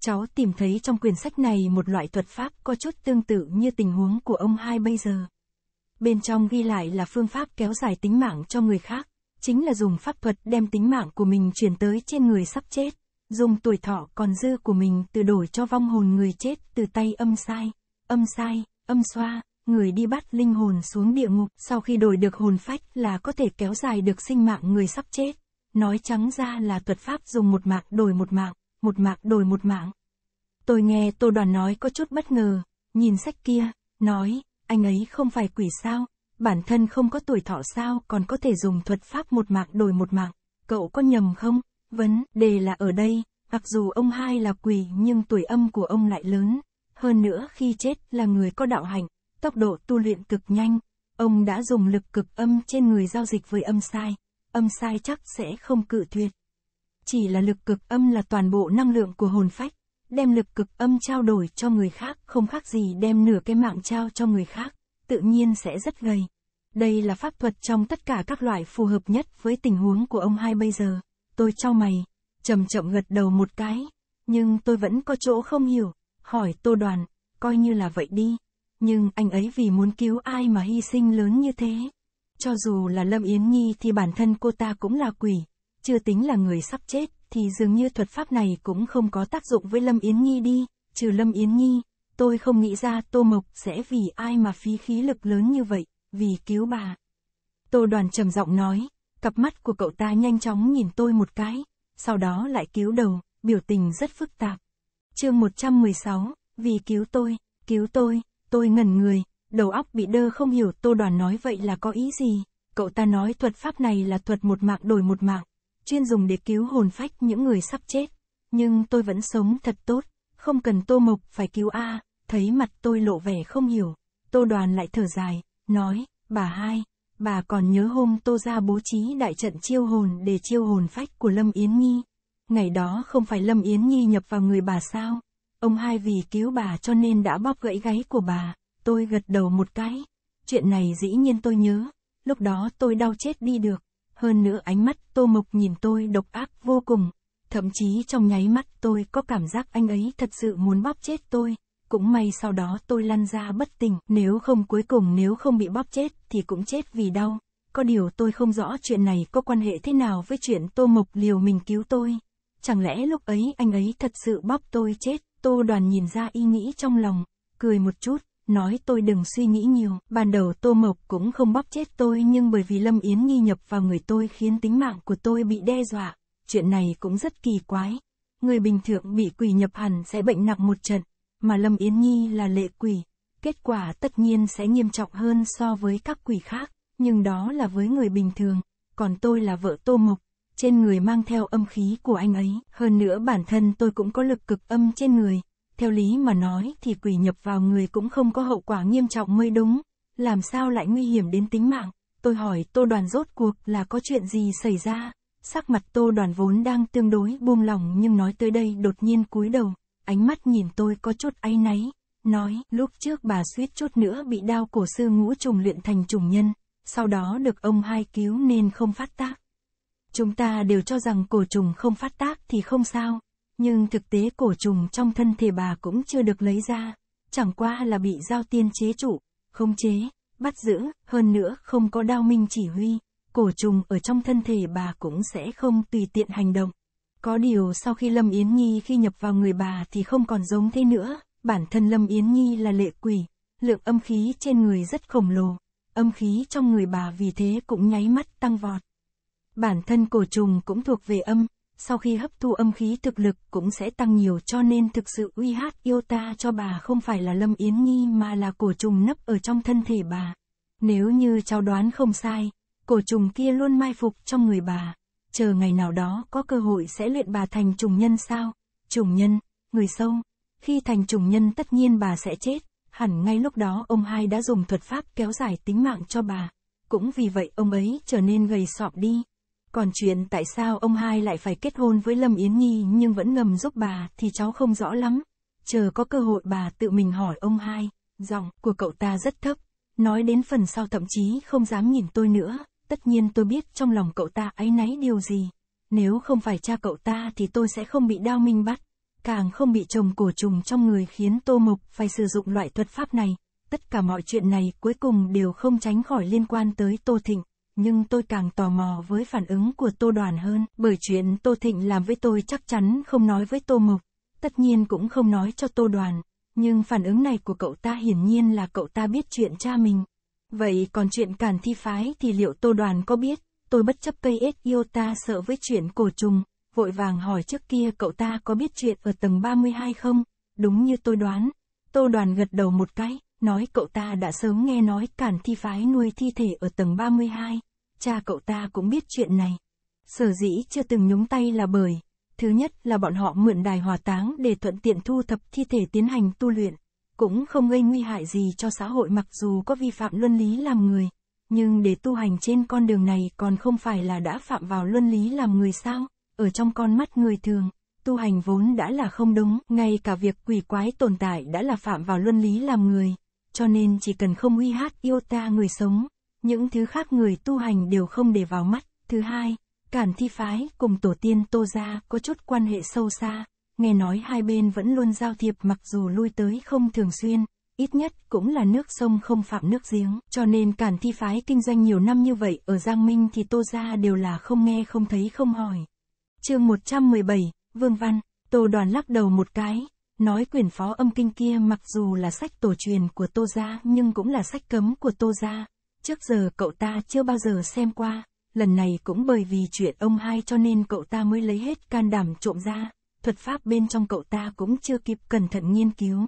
Cháu tìm thấy trong quyển sách này một loại thuật pháp có chút tương tự như tình huống của ông hai bây giờ. Bên trong ghi lại là phương pháp kéo dài tính mạng cho người khác, chính là dùng pháp thuật đem tính mạng của mình chuyển tới trên người sắp chết, dùng tuổi thọ còn dư của mình từ đổi cho vong hồn người chết từ tay âm sai, âm sai, âm xoa, người đi bắt linh hồn xuống địa ngục, sau khi đổi được hồn phách là có thể kéo dài được sinh mạng người sắp chết. Nói trắng ra là thuật pháp dùng một mạng đổi một mạng, một mạng đổi một mạng. Tôi nghe Tô Đoàn nói có chút bất ngờ, nhìn sách kia, nói, anh ấy không phải quỷ sao, bản thân không có tuổi thọ sao còn có thể dùng thuật pháp một mạng đổi một mạng, cậu có nhầm không? Vấn đề là ở đây, mặc dù ông hai là quỷ nhưng tuổi âm của ông lại lớn, hơn nữa khi chết là người có đạo hạnh, tốc độ tu luyện cực nhanh, ông đã dùng lực cực âm trên người giao dịch với âm sai, âm sai chắc sẽ không cự tuyệt. Chỉ là lực cực âm là toàn bộ năng lượng của hồn phách, đem lực cực âm trao đổi cho người khác không khác gì đem nửa cái mạng trao cho người khác, tự nhiên sẽ rất gầy. Đây là pháp thuật trong tất cả các loại phù hợp nhất với tình huống của ông hai bây giờ. Tôi cho mày, chậm chậm gật đầu một cái, nhưng tôi vẫn có chỗ không hiểu, hỏi tô đoàn, coi như là vậy đi nhưng anh ấy vì muốn cứu ai mà hy sinh lớn như thế. Cho dù là Lâm Yến Nhi thì bản thân cô ta cũng là quỷ, chưa tính là người sắp chết, thì dường như thuật pháp này cũng không có tác dụng với Lâm Yến Nhi đi, trừ Lâm Yến Nhi, tôi không nghĩ ra Tô Mộc sẽ vì ai mà phí khí lực lớn như vậy, vì cứu bà. Tô đoàn trầm giọng nói, cặp mắt của cậu ta nhanh chóng nhìn tôi một cái, sau đó lại cứu đầu, biểu tình rất phức tạp. chương 116, vì cứu tôi, cứu tôi, Tôi ngẩn người, đầu óc bị đơ không hiểu Tô Đoàn nói vậy là có ý gì. Cậu ta nói thuật pháp này là thuật một mạng đổi một mạng, chuyên dùng để cứu hồn phách những người sắp chết. Nhưng tôi vẫn sống thật tốt, không cần Tô Mộc phải cứu A, thấy mặt tôi lộ vẻ không hiểu. Tô Đoàn lại thở dài, nói, bà hai, bà còn nhớ hôm Tô ra bố trí đại trận chiêu hồn để chiêu hồn phách của Lâm Yến Nhi. Ngày đó không phải Lâm Yến Nhi nhập vào người bà sao? Ông hai vì cứu bà cho nên đã bóp gãy gáy của bà, tôi gật đầu một cái. Chuyện này dĩ nhiên tôi nhớ, lúc đó tôi đau chết đi được. Hơn nữa ánh mắt Tô Mộc nhìn tôi độc ác vô cùng. Thậm chí trong nháy mắt tôi có cảm giác anh ấy thật sự muốn bóp chết tôi. Cũng may sau đó tôi lăn ra bất tỉnh, nếu không cuối cùng nếu không bị bóp chết thì cũng chết vì đau. Có điều tôi không rõ chuyện này có quan hệ thế nào với chuyện Tô Mộc liều mình cứu tôi. Chẳng lẽ lúc ấy anh ấy thật sự bóp tôi chết? Tô đoàn nhìn ra ý nghĩ trong lòng, cười một chút, nói tôi đừng suy nghĩ nhiều. Ban đầu Tô Mộc cũng không bóp chết tôi nhưng bởi vì Lâm Yến nghi nhập vào người tôi khiến tính mạng của tôi bị đe dọa. Chuyện này cũng rất kỳ quái. Người bình thường bị quỷ nhập hẳn sẽ bệnh nặng một trận, mà Lâm Yến Nhi là lệ quỷ. Kết quả tất nhiên sẽ nghiêm trọng hơn so với các quỷ khác, nhưng đó là với người bình thường, còn tôi là vợ Tô Mộc, trên người mang theo âm khí của anh ấy. Hơn nữa bản thân tôi cũng có lực cực âm trên người. Theo lý mà nói thì quỷ nhập vào người cũng không có hậu quả nghiêm trọng mới đúng. Làm sao lại nguy hiểm đến tính mạng? Tôi hỏi tô đoàn rốt cuộc là có chuyện gì xảy ra? Sắc mặt tô đoàn vốn đang tương đối buông lỏng nhưng nói tới đây đột nhiên cúi đầu. Ánh mắt nhìn tôi có chút áy náy. Nói, lúc trước bà suýt chút nữa bị đau cổ sư ngũ trùng luyện thành trùng nhân. Sau đó được ông hai cứu nên không phát tác Chúng ta đều cho rằng cổ trùng không phát tác thì không sao, nhưng thực tế cổ trùng trong thân thể bà cũng chưa được lấy ra, chẳng qua là bị giao tiên chế trụ, khống chế, bắt giữ, hơn nữa không có đao minh chỉ huy, cổ trùng ở trong thân thể bà cũng sẽ không tùy tiện hành động. Có điều sau khi Lâm Yến Nhi khi nhập vào người bà thì không còn giống thế nữa, bản thân Lâm Yến Nhi là lệ quỷ, lượng âm khí trên người rất khổng lồ, âm khí trong người bà vì thế cũng nháy mắt tăng vọt. Bản thân cổ trùng cũng thuộc về âm, sau khi hấp thu âm khí thực lực cũng sẽ tăng nhiều cho nên thực sự uy hát yêu ta cho bà không phải là Lâm Yến Nhi mà là cổ trùng nấp ở trong thân thể bà. Nếu như cháu đoán không sai, cổ trùng kia luôn mai phục trong người bà. Chờ ngày nào đó có cơ hội sẽ luyện bà thành trùng nhân sao? Trùng nhân, người sâu. Khi thành trùng nhân tất nhiên bà sẽ chết, hẳn ngay lúc đó ông hai đã dùng thuật pháp kéo dài tính mạng cho bà. Cũng vì vậy ông ấy trở nên gầy sọp đi. Còn chuyện tại sao ông hai lại phải kết hôn với Lâm Yến Nhi nhưng vẫn ngầm giúp bà thì cháu không rõ lắm. Chờ có cơ hội bà tự mình hỏi ông hai, giọng của cậu ta rất thấp. Nói đến phần sau thậm chí không dám nhìn tôi nữa, tất nhiên tôi biết trong lòng cậu ta áy náy điều gì. Nếu không phải cha cậu ta thì tôi sẽ không bị đao minh bắt, càng không bị chồng cổ trùng trong người khiến Tô mục phải sử dụng loại thuật pháp này. Tất cả mọi chuyện này cuối cùng đều không tránh khỏi liên quan tới Tô Thịnh nhưng tôi càng tò mò với phản ứng của Tô Đoàn hơn, bởi chuyện Tô Thịnh làm với tôi chắc chắn không nói với Tô Mộc, tất nhiên cũng không nói cho Tô Đoàn, nhưng phản ứng này của cậu ta hiển nhiên là cậu ta biết chuyện cha mình. Vậy còn chuyện cản thi phái thì liệu Tô Đoàn có biết, tôi bất chấp cây ếch yêu ta sợ với chuyện cổ trùng, vội vàng hỏi trước kia cậu ta có biết chuyện ở tầng 32 không? Đúng như tôi đoán, Tô Đoàn gật đầu một cái nói cậu ta đã sớm nghe nói cản thi phái nuôi thi thể ở tầng 32, cha cậu ta cũng biết chuyện này. Sở dĩ chưa từng nhúng tay là bởi, thứ nhất là bọn họ mượn đài hỏa táng để thuận tiện thu thập thi thể tiến hành tu luyện, cũng không gây nguy hại gì cho xã hội mặc dù có vi phạm luân lý làm người, nhưng để tu hành trên con đường này còn không phải là đã phạm vào luân lý làm người sao, ở trong con mắt người thường, tu hành vốn đã là không đúng, ngay cả việc quỷ quái tồn tại đã là phạm vào luân lý làm người, cho nên chỉ cần không uy hát yêu ta người sống, những thứ khác người tu hành đều không để vào mắt. Thứ hai, Cản thi phái cùng tổ tiên Tô Gia có chút quan hệ sâu xa, nghe nói hai bên vẫn luôn giao thiệp mặc dù lui tới không thường xuyên, ít nhất cũng là nước sông không phạm nước giếng, cho nên Cản thi phái kinh doanh nhiều năm như vậy ở Giang Minh thì Tô Gia đều là không nghe không thấy không hỏi. chương 117, Vương Văn, Tô Đoàn lắc đầu một cái, Nói quyển phó âm kinh kia mặc dù là sách tổ truyền của Tô Gia nhưng cũng là sách cấm của Tô Gia. Trước giờ cậu ta chưa bao giờ xem qua, lần này cũng bởi vì chuyện ông hai cho nên cậu ta mới lấy hết can đảm trộm ra. Thuật pháp bên trong cậu ta cũng chưa kịp cẩn thận nghiên cứu.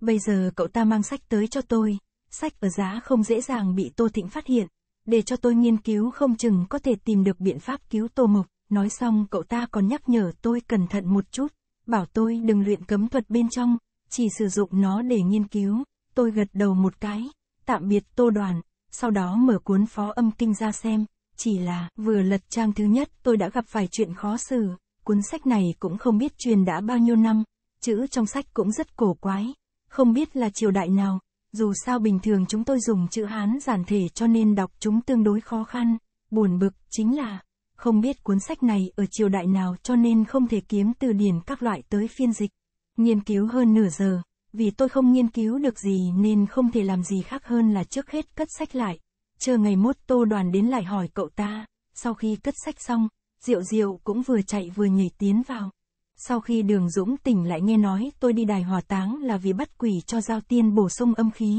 Bây giờ cậu ta mang sách tới cho tôi, sách ở giá không dễ dàng bị Tô Thịnh phát hiện. Để cho tôi nghiên cứu không chừng có thể tìm được biện pháp cứu Tô Mộc. Nói xong cậu ta còn nhắc nhở tôi cẩn thận một chút bảo tôi đừng luyện cấm thuật bên trong, chỉ sử dụng nó để nghiên cứu, tôi gật đầu một cái, tạm biệt tô đoàn, sau đó mở cuốn phó âm kinh ra xem, chỉ là vừa lật trang thứ nhất tôi đã gặp phải chuyện khó xử, cuốn sách này cũng không biết truyền đã bao nhiêu năm, chữ trong sách cũng rất cổ quái, không biết là triều đại nào, dù sao bình thường chúng tôi dùng chữ Hán giản thể cho nên đọc chúng tương đối khó khăn, buồn bực chính là không biết cuốn sách này ở triều đại nào cho nên không thể kiếm từ điển các loại tới phiên dịch. Nghiên cứu hơn nửa giờ, vì tôi không nghiên cứu được gì nên không thể làm gì khác hơn là trước hết cất sách lại. Chờ ngày mốt tô đoàn đến lại hỏi cậu ta, sau khi cất sách xong, Diệu Diệu cũng vừa chạy vừa nhảy tiến vào. Sau khi đường Dũng tỉnh lại nghe nói tôi đi đài hòa táng là vì bắt quỷ cho giao tiên bổ sung âm khí.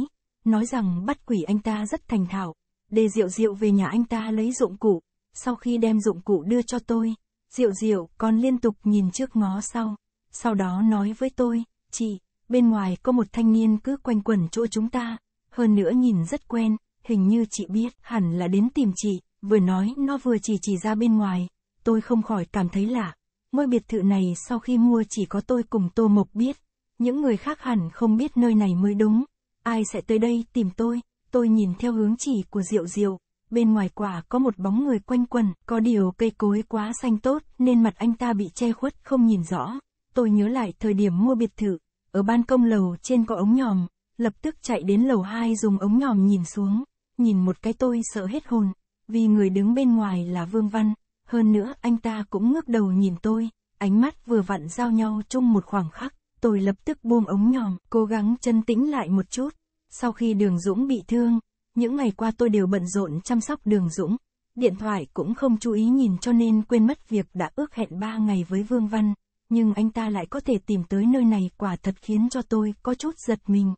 Nói rằng bắt quỷ anh ta rất thành thạo. để Diệu Diệu về nhà anh ta lấy dụng cụ, sau khi đem dụng cụ đưa cho tôi, Diệu Diệu còn liên tục nhìn trước ngó sau, sau đó nói với tôi, chị, bên ngoài có một thanh niên cứ quanh quẩn chỗ chúng ta, hơn nữa nhìn rất quen, hình như chị biết, hẳn là đến tìm chị, vừa nói nó vừa chỉ chỉ ra bên ngoài, tôi không khỏi cảm thấy lạ, ngôi biệt thự này sau khi mua chỉ có tôi cùng Tô Mộc biết, những người khác hẳn không biết nơi này mới đúng, ai sẽ tới đây tìm tôi, tôi nhìn theo hướng chỉ của Diệu Diệu, bên ngoài quả có một bóng người quanh quần, có điều cây cối quá xanh tốt nên mặt anh ta bị che khuất không nhìn rõ. Tôi nhớ lại thời điểm mua biệt thự, ở ban công lầu trên có ống nhòm, lập tức chạy đến lầu 2 dùng ống nhòm nhìn xuống, nhìn một cái tôi sợ hết hồn, vì người đứng bên ngoài là Vương Văn, hơn nữa anh ta cũng ngước đầu nhìn tôi, ánh mắt vừa vặn giao nhau chung một khoảng khắc, tôi lập tức buông ống nhòm, cố gắng chân tĩnh lại một chút. Sau khi Đường Dũng bị thương, những ngày qua tôi đều bận rộn chăm sóc Đường Dũng, điện thoại cũng không chú ý nhìn cho nên quên mất việc đã ước hẹn 3 ngày với Vương Văn, nhưng anh ta lại có thể tìm tới nơi này quả thật khiến cho tôi có chút giật mình.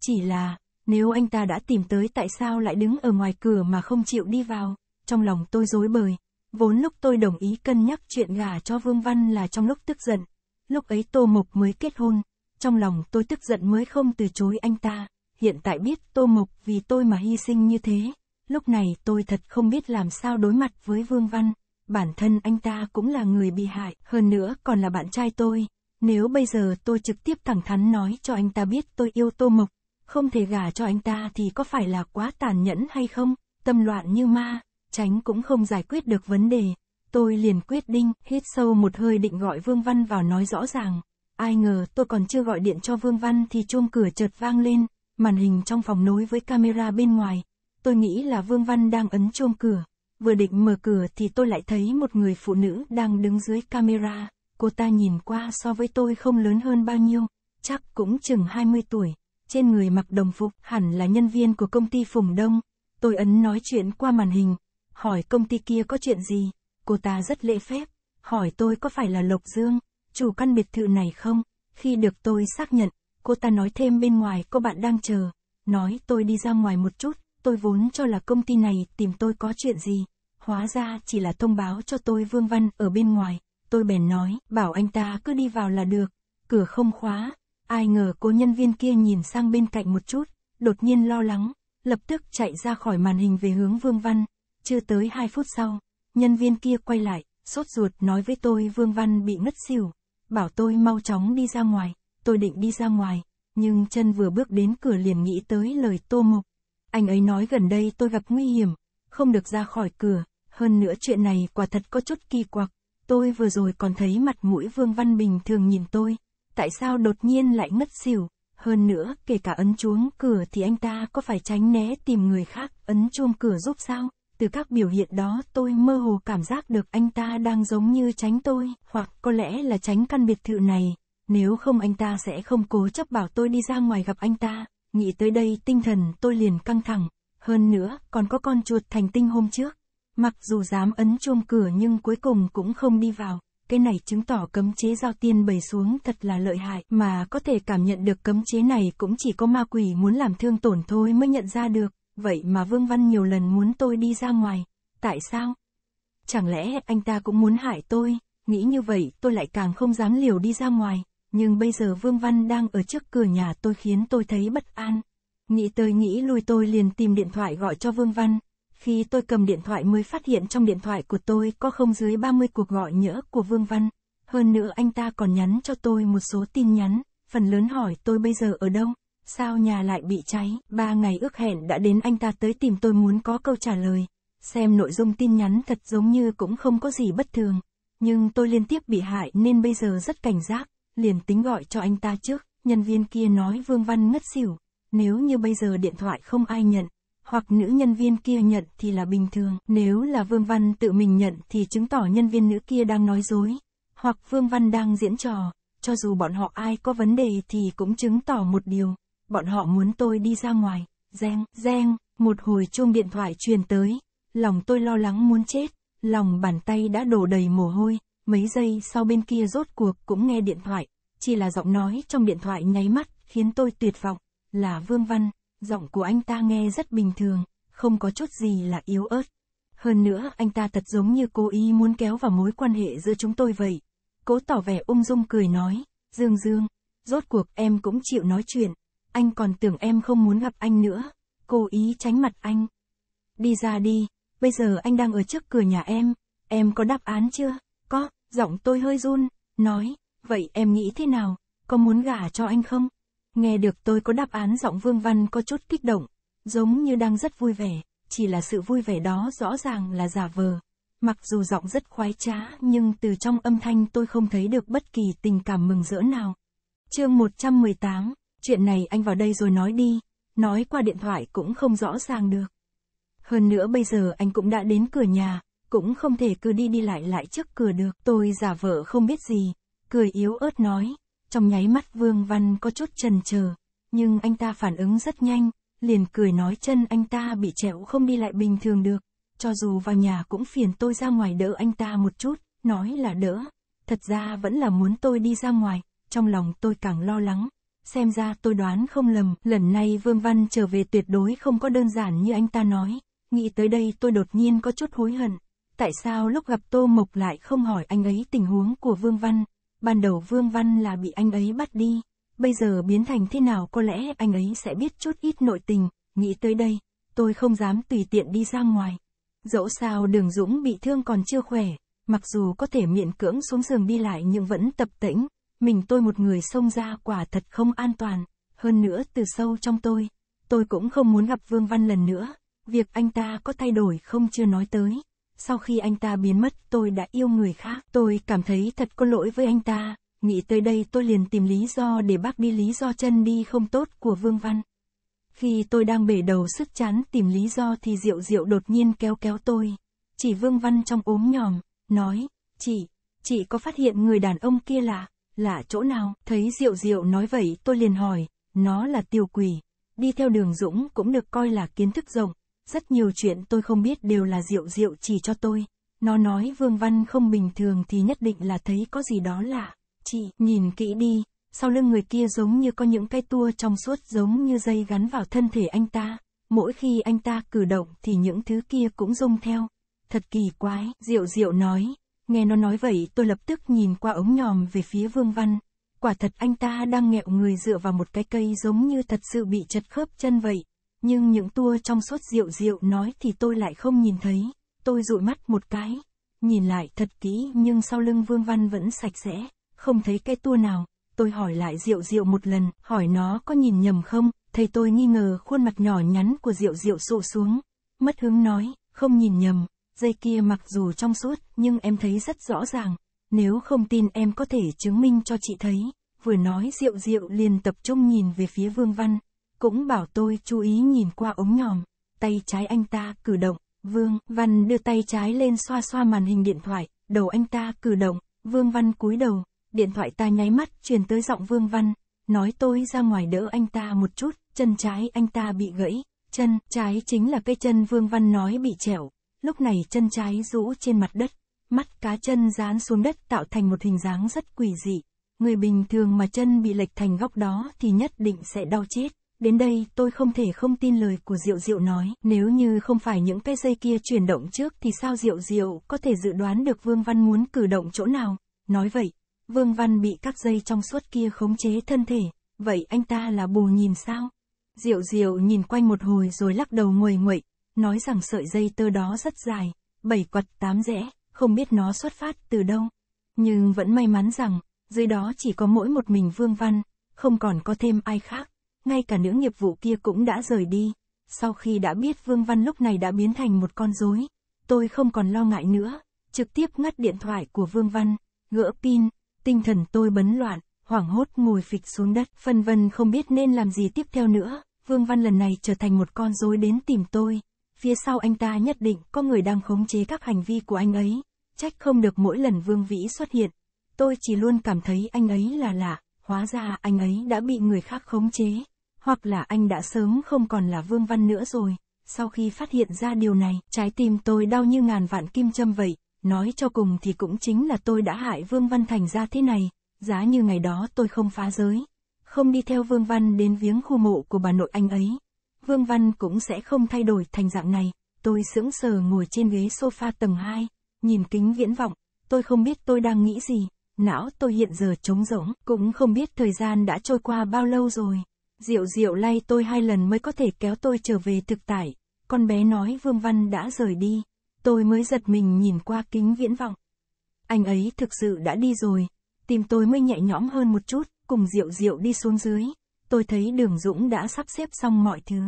Chỉ là, nếu anh ta đã tìm tới tại sao lại đứng ở ngoài cửa mà không chịu đi vào, trong lòng tôi rối bời. Vốn lúc tôi đồng ý cân nhắc chuyện gả cho Vương Văn là trong lúc tức giận. Lúc ấy Tô Mộc mới kết hôn, trong lòng tôi tức giận mới không từ chối anh ta hiện tại biết Tô Mục vì tôi mà hy sinh như thế, lúc này tôi thật không biết làm sao đối mặt với Vương Văn, bản thân anh ta cũng là người bị hại, hơn nữa còn là bạn trai tôi, nếu bây giờ tôi trực tiếp thẳng thắn nói cho anh ta biết tôi yêu Tô Mộc, không thể gả cho anh ta thì có phải là quá tàn nhẫn hay không, tâm loạn như ma, tránh cũng không giải quyết được vấn đề. Tôi liền quyết định, hít sâu một hơi định gọi Vương Văn vào nói rõ ràng. Ai ngờ tôi còn chưa gọi điện cho Vương Văn thì chuông cửa chợt vang lên, Màn hình trong phòng nối với camera bên ngoài, tôi nghĩ là Vương Văn đang ấn chuông cửa. Vừa định mở cửa thì tôi lại thấy một người phụ nữ đang đứng dưới camera, cô ta nhìn qua so với tôi không lớn hơn bao nhiêu, chắc cũng chừng 20 tuổi, trên người mặc đồng phục hẳn là nhân viên của công ty Phùng Đông. Tôi ấn nói chuyện qua màn hình, hỏi công ty kia có chuyện gì, cô ta rất lễ phép, hỏi tôi có phải là Lộc Dương, chủ căn biệt thự này không, khi được tôi xác nhận, cô ta nói thêm bên ngoài có bạn đang chờ, nói tôi đi ra ngoài một chút, tôi vốn cho là công ty này tìm tôi có chuyện gì, hóa ra chỉ là thông báo cho tôi Vương Văn ở bên ngoài, tôi bèn nói, bảo anh ta cứ đi vào là được, cửa không khóa, ai ngờ cô nhân viên kia nhìn sang bên cạnh một chút, đột nhiên lo lắng, lập tức chạy ra khỏi màn hình về hướng Vương Văn, chưa tới 2 phút sau, nhân viên kia quay lại, sốt ruột nói với tôi Vương Văn bị ngất xỉu, bảo tôi mau chóng đi ra ngoài tôi định đi ra ngoài, nhưng chân vừa bước đến cửa liền nghĩ tới lời Tô Mộc. Anh ấy nói gần đây tôi gặp nguy hiểm, không được ra khỏi cửa, hơn nữa chuyện này quả thật có chút kỳ quặc, tôi vừa rồi còn thấy mặt mũi Vương Văn Bình thường nhìn tôi, tại sao đột nhiên lại ngất xỉu, hơn nữa kể cả ấn chuông cửa thì anh ta có phải tránh né tìm người khác ấn chuông cửa giúp sao? Từ các biểu hiện đó tôi mơ hồ cảm giác được anh ta đang giống như tránh tôi, hoặc có lẽ là tránh căn biệt thự này, nếu không anh ta sẽ không cố chấp bảo tôi đi ra ngoài gặp anh ta, nghĩ tới đây tinh thần tôi liền căng thẳng, hơn nữa còn có con chuột thành tinh hôm trước. Mặc dù dám ấn chuông cửa nhưng cuối cùng cũng không đi vào, cái này chứng tỏ cấm chế giao tiên bầy xuống thật là lợi hại, mà có thể cảm nhận được cấm chế này cũng chỉ có ma quỷ muốn làm thương tổn thôi mới nhận ra được, vậy mà Vương Văn nhiều lần muốn tôi đi ra ngoài, tại sao? Chẳng lẽ anh ta cũng muốn hại tôi, nghĩ như vậy tôi lại càng không dám liều đi ra ngoài nhưng bây giờ Vương Văn đang ở trước cửa nhà tôi khiến tôi thấy bất an. Nghĩ tới nghĩ lui tôi liền tìm điện thoại gọi cho Vương Văn. Khi tôi cầm điện thoại mới phát hiện trong điện thoại của tôi có không dưới 30 cuộc gọi nhỡ của Vương Văn. Hơn nữa anh ta còn nhắn cho tôi một số tin nhắn, phần lớn hỏi tôi bây giờ ở đâu, sao nhà lại bị cháy. Ba ngày ước hẹn đã đến anh ta tới tìm tôi muốn có câu trả lời. Xem nội dung tin nhắn thật giống như cũng không có gì bất thường. Nhưng tôi liên tiếp bị hại nên bây giờ rất cảnh giác liền tính gọi cho anh ta trước, nhân viên kia nói Vương Văn ngất xỉu, nếu như bây giờ điện thoại không ai nhận, hoặc nữ nhân viên kia nhận thì là bình thường, nếu là Vương Văn tự mình nhận thì chứng tỏ nhân viên nữ kia đang nói dối, hoặc Vương Văn đang diễn trò, cho dù bọn họ ai có vấn đề thì cũng chứng tỏ một điều, bọn họ muốn tôi đi ra ngoài, reng, reng, một hồi chuông điện thoại truyền tới, lòng tôi lo lắng muốn chết, lòng bàn tay đã đổ đầy mồ hôi, Mấy giây sau bên kia rốt cuộc cũng nghe điện thoại, chỉ là giọng nói trong điện thoại nháy mắt, khiến tôi tuyệt vọng, là Vương Văn, giọng của anh ta nghe rất bình thường, không có chút gì là yếu ớt. Hơn nữa, anh ta thật giống như cố ý muốn kéo vào mối quan hệ giữa chúng tôi vậy. Cố tỏ vẻ ung dung cười nói, Dương Dương, rốt cuộc em cũng chịu nói chuyện, anh còn tưởng em không muốn gặp anh nữa, cố ý tránh mặt anh. Đi ra đi, bây giờ anh đang ở trước cửa nhà em, em có đáp án chưa? Giọng tôi hơi run, nói, vậy em nghĩ thế nào, có muốn gả cho anh không? Nghe được tôi có đáp án giọng Vương Văn có chút kích động, giống như đang rất vui vẻ, chỉ là sự vui vẻ đó rõ ràng là giả vờ. Mặc dù giọng rất khoái trá nhưng từ trong âm thanh tôi không thấy được bất kỳ tình cảm mừng rỡ nào. chương 118, chuyện này anh vào đây rồi nói đi, nói qua điện thoại cũng không rõ ràng được. Hơn nữa bây giờ anh cũng đã đến cửa nhà, cũng không thể cứ đi đi lại lại trước cửa được. Tôi giả vợ không biết gì, cười yếu ớt nói. Trong nháy mắt Vương Văn có chút chần chờ, nhưng anh ta phản ứng rất nhanh, liền cười nói chân anh ta bị trẹo không đi lại bình thường được. Cho dù vào nhà cũng phiền tôi ra ngoài đỡ anh ta một chút, nói là đỡ. Thật ra vẫn là muốn tôi đi ra ngoài, trong lòng tôi càng lo lắng. Xem ra tôi đoán không lầm, lần này Vương Văn trở về tuyệt đối không có đơn giản như anh ta nói. Nghĩ tới đây tôi đột nhiên có chút hối hận, tại sao lúc gặp Tô Mộc lại không hỏi anh ấy tình huống của Vương Văn, ban đầu Vương Văn là bị anh ấy bắt đi, bây giờ biến thành thế nào có lẽ anh ấy sẽ biết chút ít nội tình, nghĩ tới đây, tôi không dám tùy tiện đi ra ngoài. Dẫu sao đường Dũng bị thương còn chưa khỏe, mặc dù có thể miệng cưỡng xuống giường đi lại nhưng vẫn tập tĩnh, mình tôi một người xông ra quả thật không an toàn, hơn nữa từ sâu trong tôi, tôi cũng không muốn gặp Vương Văn lần nữa, việc anh ta có thay đổi không chưa nói tới sau khi anh ta biến mất tôi đã yêu người khác. Tôi cảm thấy thật có lỗi với anh ta, nghĩ tới đây tôi liền tìm lý do để bác đi lý do chân đi không tốt của Vương Văn. Khi tôi đang bể đầu sức chán tìm lý do thì Diệu Diệu đột nhiên kéo kéo tôi. Chỉ Vương Văn trong ốm nhòm, nói, chị, chị có phát hiện người đàn ông kia lạ, lạ chỗ nào? Thấy Diệu Diệu nói vậy tôi liền hỏi, nó là Tiểu quỷ. Đi theo đường Dũng cũng được coi là kiến thức rộng, rất nhiều chuyện tôi không biết đều là Diệu Diệu chỉ cho tôi. Nó nói Vương Văn không bình thường thì nhất định là thấy có gì đó lạ. Chị, nhìn kỹ đi, sau lưng người kia giống như có những cái tua trong suốt giống như dây gắn vào thân thể anh ta. Mỗi khi anh ta cử động thì những thứ kia cũng rung theo. Thật kỳ quái, Diệu Diệu nói. Nghe nó nói vậy tôi lập tức nhìn qua ống nhòm về phía Vương Văn. Quả thật anh ta đang nghẹo người dựa vào một cái cây giống như thật sự bị chật khớp chân vậy nhưng những tua trong suốt rượu rượu nói thì tôi lại không nhìn thấy, tôi dụi mắt một cái, nhìn lại thật kỹ nhưng sau lưng Vương Văn vẫn sạch sẽ, không thấy cái tua nào, tôi hỏi lại rượu rượu một lần, hỏi nó có nhìn nhầm không, thầy tôi nghi ngờ khuôn mặt nhỏ nhắn của rượu rượu sụ xuống, mất hứng nói, không nhìn nhầm, dây kia mặc dù trong suốt nhưng em thấy rất rõ ràng, nếu không tin em có thể chứng minh cho chị thấy, vừa nói rượu rượu liền tập trung nhìn về phía Vương Văn cũng bảo tôi chú ý nhìn qua ống nhòm, tay trái anh ta cử động, Vương Văn đưa tay trái lên xoa xoa màn hình điện thoại, đầu anh ta cử động, Vương Văn cúi đầu, điện thoại ta nháy mắt truyền tới giọng Vương Văn, nói tôi ra ngoài đỡ anh ta một chút, chân trái anh ta bị gãy, chân trái chính là cái chân Vương Văn nói bị trẻo, lúc này chân trái rũ trên mặt đất, mắt cá chân dán xuống đất tạo thành một hình dáng rất quỷ dị, người bình thường mà chân bị lệch thành góc đó thì nhất định sẽ đau chết. Đến đây, tôi không thể không tin lời của Diệu Diệu nói, nếu như không phải những cái dây kia chuyển động trước thì sao Diệu Diệu có thể dự đoán được Vương Văn muốn cử động chỗ nào? Nói vậy, Vương Văn bị các dây trong suốt kia khống chế thân thể, vậy anh ta là bù nhìn sao? Diệu Diệu nhìn quanh một hồi rồi lắc đầu nguầy nguậy, nói rằng sợi dây tơ đó rất dài, bảy quật tám rẽ, không biết nó xuất phát từ đâu. Nhưng vẫn may mắn rằng, dưới đó chỉ có mỗi một mình Vương Văn, không còn có thêm ai khác ngay cả nữ nghiệp vụ kia cũng đã rời đi. Sau khi đã biết Vương Văn lúc này đã biến thành một con rối, tôi không còn lo ngại nữa, trực tiếp ngắt điện thoại của Vương Văn, gỡ pin, tinh thần tôi bấn loạn, hoảng hốt ngồi phịch xuống đất, phân vân không biết nên làm gì tiếp theo nữa. Vương Văn lần này trở thành một con rối đến tìm tôi, phía sau anh ta nhất định có người đang khống chế các hành vi của anh ấy, trách không được mỗi lần Vương Vĩ xuất hiện. Tôi chỉ luôn cảm thấy anh ấy là lạ, hóa ra anh ấy đã bị người khác khống chế hoặc là anh đã sớm không còn là Vương Văn nữa rồi. Sau khi phát hiện ra điều này, trái tim tôi đau như ngàn vạn kim châm vậy, nói cho cùng thì cũng chính là tôi đã hại Vương Văn Thành ra thế này, giá như ngày đó tôi không phá giới, không đi theo Vương Văn đến viếng khu mộ của bà nội anh ấy. Vương Văn cũng sẽ không thay đổi thành dạng này, tôi sững sờ ngồi trên ghế sofa tầng 2, nhìn kính viễn vọng, tôi không biết tôi đang nghĩ gì, não tôi hiện giờ trống rỗng, cũng không biết thời gian đã trôi qua bao lâu rồi. Diệu diệu lay tôi hai lần mới có thể kéo tôi trở về thực tại, con bé nói Vương Văn đã rời đi, tôi mới giật mình nhìn qua kính viễn vọng. Anh ấy thực sự đã đi rồi, tìm tôi mới nhẹ nhõm hơn một chút, cùng Diệu Diệu đi xuống dưới, tôi thấy Đường Dũng đã sắp xếp xong mọi thứ.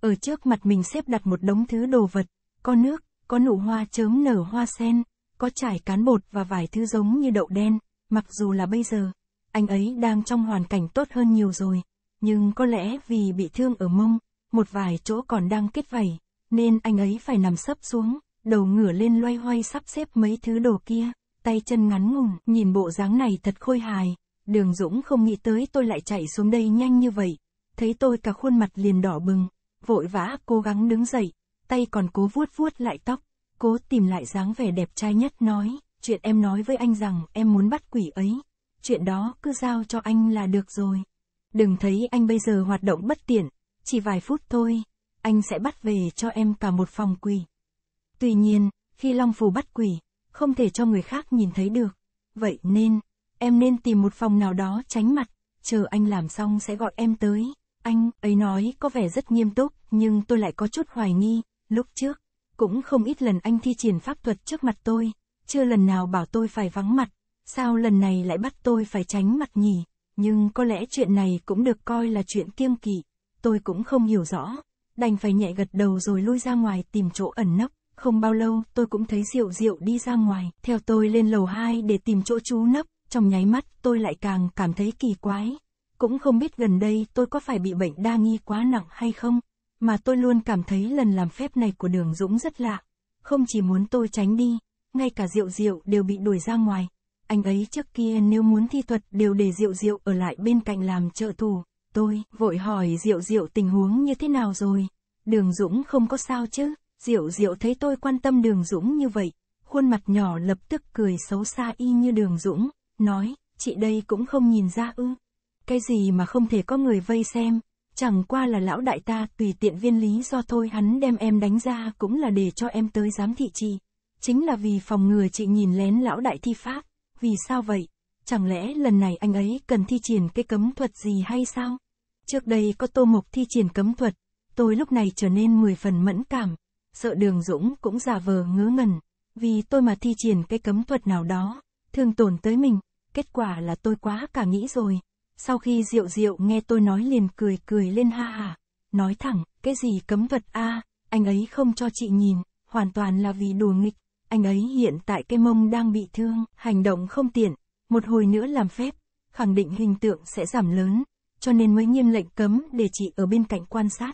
Ở trước mặt mình xếp đặt một đống thứ đồ vật, có nước, có nụ hoa chớm nở hoa sen, có trải cán bột và vài thứ giống như đậu đen, mặc dù là bây giờ, anh ấy đang trong hoàn cảnh tốt hơn nhiều rồi, nhưng có lẽ vì bị thương ở mông, một vài chỗ còn đang kết vảy, nên anh ấy phải nằm sấp xuống, đầu ngửa lên loay hoay sắp xếp mấy thứ đồ kia, tay chân ngắn ngùng nhìn bộ dáng này thật khôi hài. Đường Dũng không nghĩ tới tôi lại chạy xuống đây nhanh như vậy, thấy tôi cả khuôn mặt liền đỏ bừng, vội vã cố gắng đứng dậy, tay còn cố vuốt vuốt lại tóc, cố tìm lại dáng vẻ đẹp trai nhất nói, chuyện em nói với anh rằng em muốn bắt quỷ ấy, chuyện đó cứ giao cho anh là được rồi. Đừng thấy anh bây giờ hoạt động bất tiện, chỉ vài phút thôi, anh sẽ bắt về cho em cả một phòng quỷ. Tuy nhiên, khi Long Phù bắt quỷ, không thể cho người khác nhìn thấy được. Vậy nên, em nên tìm một phòng nào đó tránh mặt, chờ anh làm xong sẽ gọi em tới. Anh ấy nói có vẻ rất nghiêm túc, nhưng tôi lại có chút hoài nghi, lúc trước, cũng không ít lần anh thi triển pháp thuật trước mặt tôi, chưa lần nào bảo tôi phải vắng mặt, sao lần này lại bắt tôi phải tránh mặt nhỉ? nhưng có lẽ chuyện này cũng được coi là chuyện kiêng kỵ, tôi cũng không hiểu rõ, đành phải nhẹ gật đầu rồi lui ra ngoài tìm chỗ ẩn nấp, không bao lâu tôi cũng thấy Diệu Diệu đi ra ngoài, theo tôi lên lầu 2 để tìm chỗ trú nấp, trong nháy mắt tôi lại càng cảm thấy kỳ quái, cũng không biết gần đây tôi có phải bị bệnh đa nghi quá nặng hay không, mà tôi luôn cảm thấy lần làm phép này của đường Dũng rất lạ, không chỉ muốn tôi tránh đi, ngay cả Diệu Diệu đều bị đuổi ra ngoài, anh ấy trước kia nếu muốn thi thuật đều để Diệu Diệu ở lại bên cạnh làm trợ thủ. Tôi, vội hỏi Diệu Diệu tình huống như thế nào rồi? Đường Dũng không có sao chứ? Diệu Diệu thấy tôi quan tâm Đường Dũng như vậy, khuôn mặt nhỏ lập tức cười xấu xa y như Đường Dũng, nói, chị đây cũng không nhìn ra ư. Cái gì mà không thể có người vây xem, chẳng qua là lão đại ta tùy tiện viên lý do thôi hắn đem em đánh ra cũng là để cho em tới giám thị chị. Chính là vì phòng ngừa chị nhìn lén lão đại thi pháp. Vì sao vậy? Chẳng lẽ lần này anh ấy cần thi triển cái cấm thuật gì hay sao? Trước đây có tô mục thi triển cấm thuật, tôi lúc này trở nên 10 phần mẫn cảm, sợ đường Dũng cũng giả vờ ngớ ngẩn, vì tôi mà thi triển cái cấm thuật nào đó, thương tổn tới mình, kết quả là tôi quá cả nghĩ rồi. Sau khi rượu rượu nghe tôi nói liền cười cười lên ha hả, nói thẳng, cái gì cấm thuật a à, anh ấy không cho chị nhìn, hoàn toàn là vì đùa nghịch anh ấy hiện tại cái mông đang bị thương, hành động không tiện, một hồi nữa làm phép, khẳng định hình tượng sẽ giảm lớn, cho nên mới nghiêm lệnh cấm để chị ở bên cạnh quan sát.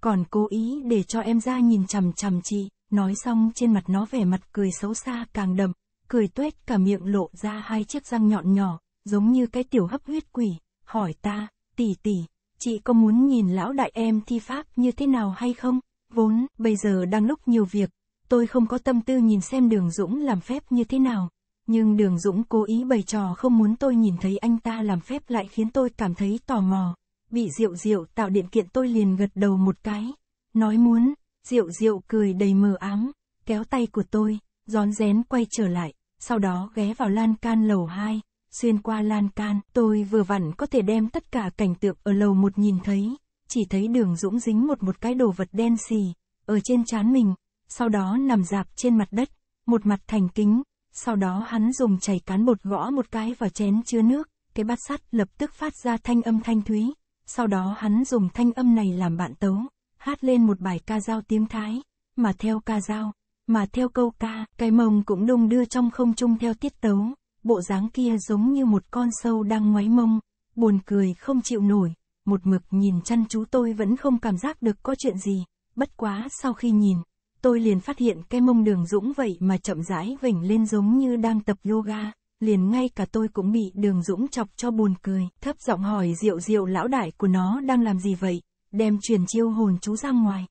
Còn cố ý để cho em ra nhìn chằm chằm chị, nói xong trên mặt nó vẻ mặt cười xấu xa càng đậm, cười tuét cả miệng lộ ra hai chiếc răng nhọn nhỏ, giống như cái tiểu hấp huyết quỷ, hỏi ta, tỷ tỷ, chị có muốn nhìn lão đại em thi pháp như thế nào hay không? Vốn, bây giờ đang lúc nhiều việc, tôi không có tâm tư nhìn xem đường Dũng làm phép như thế nào, nhưng đường Dũng cố ý bày trò không muốn tôi nhìn thấy anh ta làm phép lại khiến tôi cảm thấy tò mò. Bị Diệu Diệu tạo điện kiện tôi liền gật đầu một cái, nói muốn, Diệu Diệu cười đầy mờ ám, kéo tay của tôi, rón rén quay trở lại, sau đó ghé vào lan can lầu hai xuyên qua lan can, tôi vừa vặn có thể đem tất cả cảnh tượng ở lầu một nhìn thấy, chỉ thấy đường Dũng dính một một cái đồ vật đen xì, ở trên trán mình, sau đó nằm dạp trên mặt đất, một mặt thành kính, sau đó hắn dùng chảy cán bột gõ một cái vào chén chứa nước, cái bát sắt lập tức phát ra thanh âm thanh thúy, sau đó hắn dùng thanh âm này làm bạn tấu, hát lên một bài ca dao tiếng Thái, mà theo ca dao, mà theo câu ca, cái mông cũng đung đưa trong không trung theo tiết tấu, bộ dáng kia giống như một con sâu đang ngoáy mông, buồn cười không chịu nổi, một mực nhìn chăn chú tôi vẫn không cảm giác được có chuyện gì, bất quá sau khi nhìn, tôi liền phát hiện cái mông đường dũng vậy mà chậm rãi vểnh lên giống như đang tập yoga, liền ngay cả tôi cũng bị đường dũng chọc cho buồn cười, thấp giọng hỏi diệu diệu lão đại của nó đang làm gì vậy, đem truyền chiêu hồn chú ra ngoài.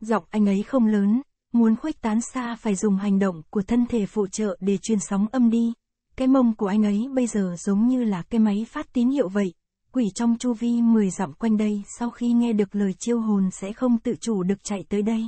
Giọng anh ấy không lớn, muốn khuếch tán xa phải dùng hành động của thân thể phụ trợ để truyền sóng âm đi. Cái mông của anh ấy bây giờ giống như là cái máy phát tín hiệu vậy. Quỷ trong chu vi 10 dặm quanh đây sau khi nghe được lời chiêu hồn sẽ không tự chủ được chạy tới đây.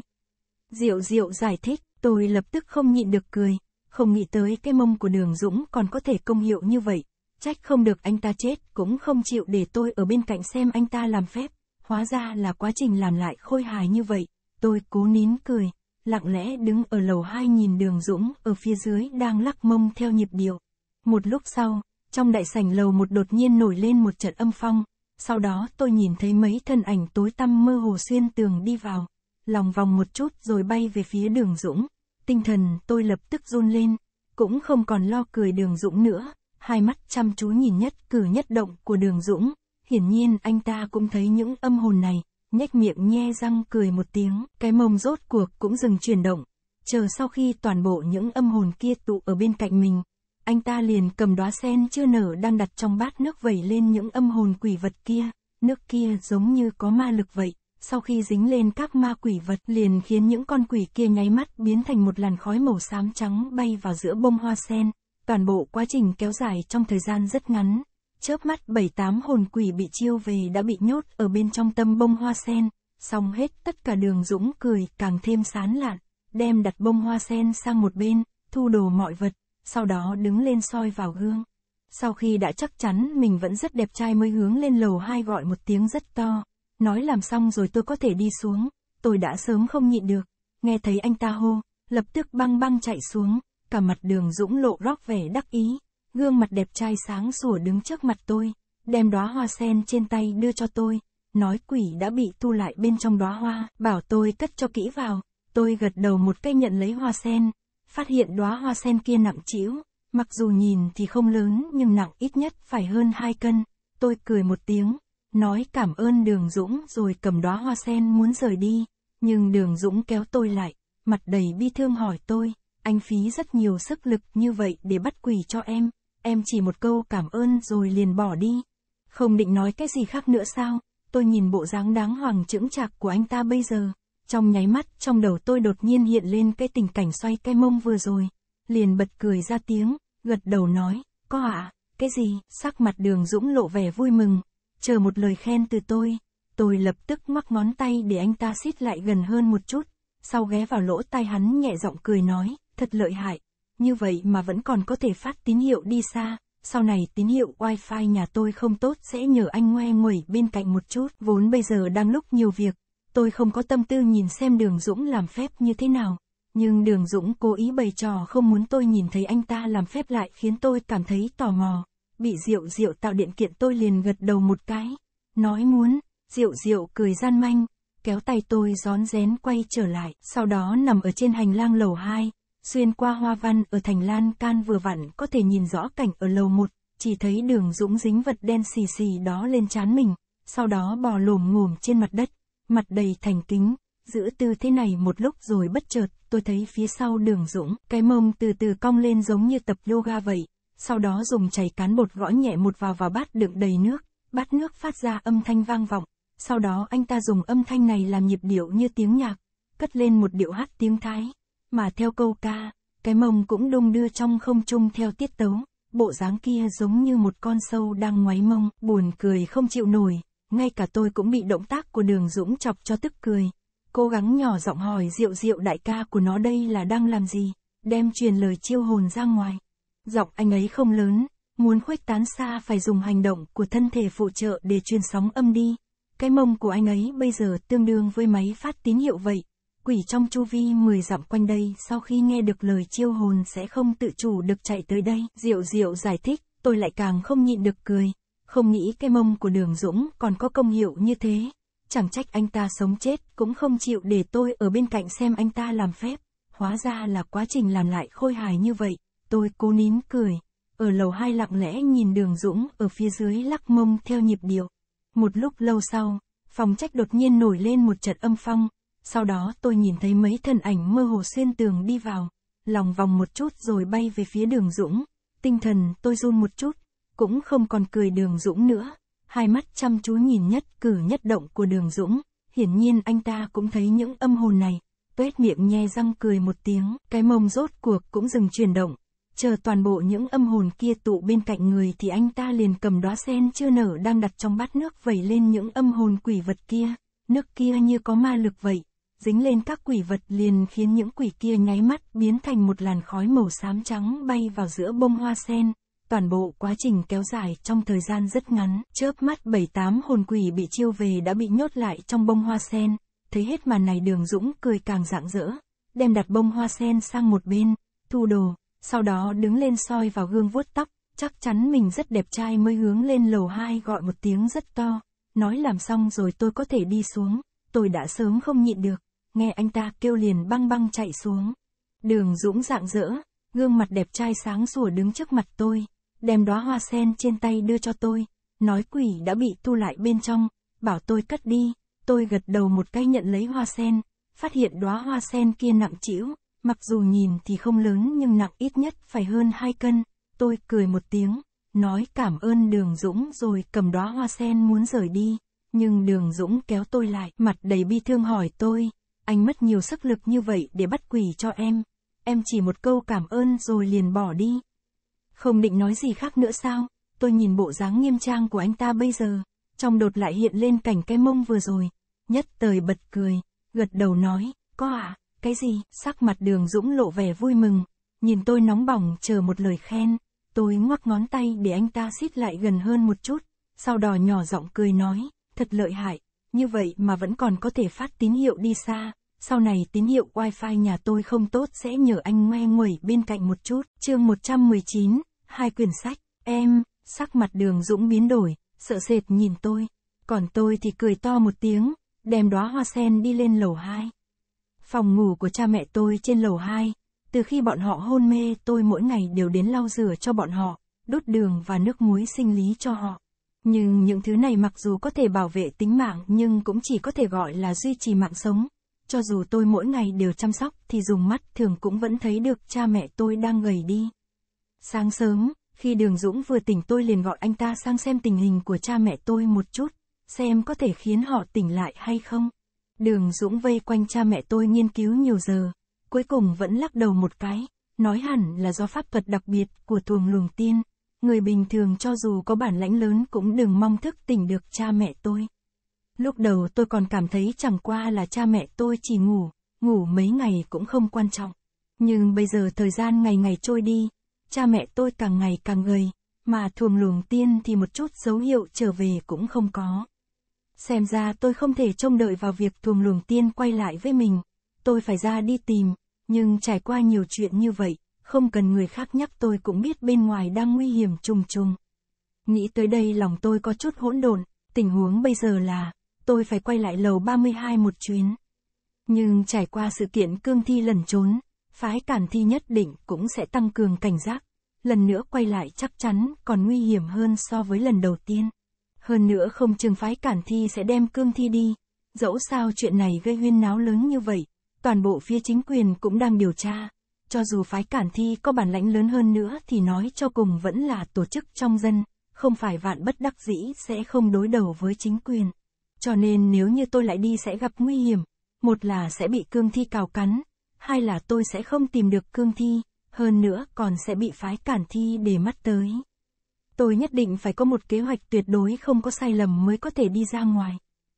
Diệu diệu giải thích, tôi lập tức không nhịn được cười, không nghĩ tới cái mông của đường Dũng còn có thể công hiệu như vậy. Trách không được anh ta chết, cũng không chịu để tôi ở bên cạnh xem anh ta làm phép. Hóa ra là quá trình làm lại khôi hài như vậy, tôi cố nín cười, lặng lẽ đứng ở lầu hai nhìn đường Dũng ở phía dưới đang lắc mông theo nhịp điệu. Một lúc sau, trong đại sảnh lầu một đột nhiên nổi lên một trận âm phong, sau đó tôi nhìn thấy mấy thân ảnh tối tăm mơ hồ xuyên tường đi vào lòng vòng một chút rồi bay về phía đường Dũng. Tinh thần tôi lập tức run lên, cũng không còn lo cười đường Dũng nữa, hai mắt chăm chú nhìn nhất cử nhất động của đường Dũng. Hiển nhiên anh ta cũng thấy những âm hồn này, nhếch miệng nhe răng cười một tiếng, cái mông rốt cuộc cũng dừng chuyển động. Chờ sau khi toàn bộ những âm hồn kia tụ ở bên cạnh mình, anh ta liền cầm đóa sen chưa nở đang đặt trong bát nước vẩy lên những âm hồn quỷ vật kia, nước kia giống như có ma lực vậy sau khi dính lên các ma quỷ vật liền khiến những con quỷ kia nháy mắt biến thành một làn khói màu xám trắng bay vào giữa bông hoa sen. Toàn bộ quá trình kéo dài trong thời gian rất ngắn, chớp mắt bảy tám hồn quỷ bị chiêu về đã bị nhốt ở bên trong tâm bông hoa sen, xong hết tất cả đường dũng cười càng thêm sán lạn, đem đặt bông hoa sen sang một bên, thu đồ mọi vật, sau đó đứng lên soi vào gương. Sau khi đã chắc chắn mình vẫn rất đẹp trai mới hướng lên lầu hai gọi một tiếng rất to nói làm xong rồi tôi có thể đi xuống, tôi đã sớm không nhịn được, nghe thấy anh ta hô, lập tức băng băng chạy xuống, cả mặt đường dũng lộ róc vẻ đắc ý, gương mặt đẹp trai sáng sủa đứng trước mặt tôi, đem đóa hoa sen trên tay đưa cho tôi, nói quỷ đã bị tu lại bên trong đóa hoa, bảo tôi cất cho kỹ vào, tôi gật đầu một cái nhận lấy hoa sen, phát hiện đóa hoa sen kia nặng trĩu, mặc dù nhìn thì không lớn nhưng nặng ít nhất phải hơn 2 cân, tôi cười một tiếng, nói cảm ơn Đường Dũng rồi cầm đóa hoa sen muốn rời đi, nhưng Đường Dũng kéo tôi lại, mặt đầy bi thương hỏi tôi, anh phí rất nhiều sức lực như vậy để bắt quỷ cho em, em chỉ một câu cảm ơn rồi liền bỏ đi. Không định nói cái gì khác nữa sao, tôi nhìn bộ dáng đáng hoàng chững chạc của anh ta bây giờ, trong nháy mắt trong đầu tôi đột nhiên hiện lên cái tình cảnh xoay cái mông vừa rồi, liền bật cười ra tiếng, gật đầu nói, có ạ, à, cái gì, sắc mặt đường dũng lộ vẻ vui mừng, chờ một lời khen từ tôi, tôi lập tức mắc ngón tay để anh ta xít lại gần hơn một chút, sau ghé vào lỗ tai hắn nhẹ giọng cười nói, thật lợi hại, như vậy mà vẫn còn có thể phát tín hiệu đi xa, sau này tín hiệu wifi nhà tôi không tốt sẽ nhờ anh ngoe nguẩy bên cạnh một chút, vốn bây giờ đang lúc nhiều việc, tôi không có tâm tư nhìn xem đường Dũng làm phép như thế nào. Nhưng đường Dũng cố ý bày trò không muốn tôi nhìn thấy anh ta làm phép lại khiến tôi cảm thấy tò mò bị Diệu Diệu tạo điện kiện tôi liền gật đầu một cái. Nói muốn, Diệu Diệu cười gian manh, kéo tay tôi rón rén quay trở lại, sau đó nằm ở trên hành lang lầu 2, xuyên qua hoa văn ở thành lan can vừa vặn có thể nhìn rõ cảnh ở lầu 1, chỉ thấy đường dũng dính vật đen xì xì đó lên chán mình, sau đó bò lồm ngồm trên mặt đất, mặt đầy thành kính, giữ tư thế này một lúc rồi bất chợt, tôi thấy phía sau đường dũng, cái mông từ từ cong lên giống như tập yoga vậy, sau đó dùng chày cán bột gõ nhẹ một vào vào bát đựng đầy nước, bát nước phát ra âm thanh vang vọng, sau đó anh ta dùng âm thanh này làm nhịp điệu như tiếng nhạc, cất lên một điệu hát tiếng Thái, mà theo câu ca, cái mông cũng đung đưa trong không trung theo tiết tấu, bộ dáng kia giống như một con sâu đang ngoáy mông, buồn cười không chịu nổi, ngay cả tôi cũng bị động tác của đường Dũng chọc cho tức cười. Cố gắng nhỏ giọng hỏi Diệu Diệu đại ca của nó đây là đang làm gì, đem truyền lời chiêu hồn ra ngoài. Giọng anh ấy không lớn, muốn khuếch tán xa phải dùng hành động của thân thể phụ trợ để truyền sóng âm đi. Cái mông của anh ấy bây giờ tương đương với máy phát tín hiệu vậy. Quỷ trong chu vi 10 dặm quanh đây sau khi nghe được lời chiêu hồn sẽ không tự chủ được chạy tới đây. Diệu diệu giải thích, tôi lại càng không nhịn được cười. Không nghĩ cái mông của đường Dũng còn có công hiệu như thế. Chẳng trách anh ta sống chết cũng không chịu để tôi ở bên cạnh xem anh ta làm phép. Hóa ra là quá trình làm lại khôi hài như vậy tôi cố nín cười. Ở lầu hai lặng lẽ nhìn đường Dũng ở phía dưới lắc mông theo nhịp điệu. Một lúc lâu sau, phòng trách đột nhiên nổi lên một trận âm phong. Sau đó tôi nhìn thấy mấy thân ảnh mơ hồ xuyên tường đi vào, lòng vòng một chút rồi bay về phía đường Dũng. Tinh thần tôi run một chút, cũng không còn cười đường Dũng nữa. Hai mắt chăm chú nhìn nhất cử nhất động của đường Dũng, hiển nhiên anh ta cũng thấy những âm hồn này. Tuét miệng nhe răng cười một tiếng, cái mông rốt cuộc cũng dừng chuyển động, chờ toàn bộ những âm hồn kia tụ bên cạnh người thì anh ta liền cầm đóa sen chưa nở đang đặt trong bát nước vẩy lên những âm hồn quỷ vật kia, nước kia như có ma lực vậy, dính lên các quỷ vật liền khiến những quỷ kia nháy mắt biến thành một làn khói màu xám trắng bay vào giữa bông hoa sen. Toàn bộ quá trình kéo dài trong thời gian rất ngắn, chớp mắt bảy tám hồn quỷ bị chiêu về đã bị nhốt lại trong bông hoa sen, thấy hết màn này đường Dũng cười càng rạng rỡ, đem đặt bông hoa sen sang một bên, thu đồ, sau đó đứng lên soi vào gương vuốt tóc, chắc chắn mình rất đẹp trai mới hướng lên lầu 2 gọi một tiếng rất to, nói làm xong rồi tôi có thể đi xuống, tôi đã sớm không nhịn được, nghe anh ta kêu liền băng băng chạy xuống. Đường Dũng dạng dỡ, gương mặt đẹp trai sáng sủa đứng trước mặt tôi, đem đóa hoa sen trên tay đưa cho tôi, nói quỷ đã bị thu lại bên trong, bảo tôi cất đi, tôi gật đầu một cái nhận lấy hoa sen, phát hiện đóa hoa sen kia nặng chĩu Mặc dù nhìn thì không lớn nhưng nặng ít nhất phải hơn hai cân, tôi cười một tiếng, nói cảm ơn đường Dũng rồi cầm đóa hoa sen muốn rời đi, nhưng đường Dũng kéo tôi lại, mặt đầy bi thương hỏi tôi, anh mất nhiều sức lực như vậy để bắt quỷ cho em, em chỉ một câu cảm ơn rồi liền bỏ đi. Không định nói gì khác nữa sao, tôi nhìn bộ dáng nghiêm trang của anh ta bây giờ, trong đột lại hiện lên cảnh cái mông vừa rồi, nhất thời bật cười, gật đầu nói, có ạ. À? Cái gì? Sắc mặt đường Dũng lộ vẻ vui mừng, nhìn tôi nóng bỏng chờ một lời khen. Tôi ngoắc ngón tay để anh ta xít lại gần hơn một chút, sau đó nhỏ giọng cười nói, thật lợi hại, như vậy mà vẫn còn có thể phát tín hiệu đi xa. Sau này tín hiệu wifi nhà tôi không tốt sẽ nhờ anh ngoe nguẩy bên cạnh một chút. Chương 119, hai quyển sách, em, sắc mặt đường Dũng biến đổi, sợ sệt nhìn tôi. Còn tôi thì cười to một tiếng, đem đóa hoa sen đi lên lầu hai. Phòng ngủ của cha mẹ tôi trên lầu 2, từ khi bọn họ hôn mê tôi mỗi ngày đều đến lau rửa cho bọn họ, đút đường và nước muối sinh lý cho họ. Nhưng những thứ này mặc dù có thể bảo vệ tính mạng nhưng cũng chỉ có thể gọi là duy trì mạng sống. Cho dù tôi mỗi ngày đều chăm sóc thì dùng mắt thường cũng vẫn thấy được cha mẹ tôi đang gầy đi. Sáng sớm, khi Đường Dũng vừa tỉnh tôi liền gọi anh ta sang xem tình hình của cha mẹ tôi một chút, xem có thể khiến họ tỉnh lại hay không. Đường Dũng vây quanh cha mẹ tôi nghiên cứu nhiều giờ, cuối cùng vẫn lắc đầu một cái, nói hẳn là do pháp thuật đặc biệt của thuồng luồng tiên. Người bình thường cho dù có bản lãnh lớn cũng đừng mong thức tỉnh được cha mẹ tôi. Lúc đầu tôi còn cảm thấy chẳng qua là cha mẹ tôi chỉ ngủ, ngủ mấy ngày cũng không quan trọng. Nhưng bây giờ thời gian ngày ngày trôi đi, cha mẹ tôi càng ngày càng gầy, mà thuồng luồng tiên thì một chút dấu hiệu trở về cũng không có. Xem ra tôi không thể trông đợi vào việc thuồng luồng tiên quay lại với mình. Tôi phải ra đi tìm, nhưng trải qua nhiều chuyện như vậy, không cần người khác nhắc tôi cũng biết bên ngoài đang nguy hiểm trùng trùng. Nghĩ tới đây lòng tôi có chút hỗn độn, tình huống bây giờ là, tôi phải quay lại lầu 32 một chuyến. Nhưng trải qua sự kiện cương thi lần trốn, phái cản thi nhất định cũng sẽ tăng cường cảnh giác. Lần nữa quay lại chắc chắn còn nguy hiểm hơn so với lần đầu tiên. Hơn nữa không chừng phái cản thi sẽ đem cương thi đi. Dẫu sao chuyện này gây huyên náo lớn như vậy, toàn bộ phía chính quyền cũng đang điều tra. Cho dù phái cản thi có bản lãnh lớn hơn nữa thì nói cho cùng vẫn là tổ chức trong dân, không phải vạn bất đắc dĩ sẽ không đối đầu với chính quyền. Cho nên nếu như tôi lại đi sẽ gặp nguy hiểm, một là sẽ bị cương thi cào cắn, hai là tôi sẽ không tìm được cương thi, hơn nữa còn sẽ bị phái cản thi để mắt tới tôi nhất định phải có một kế hoạch tuyệt đối không có sai lầm mới có thể đi ra ngoài.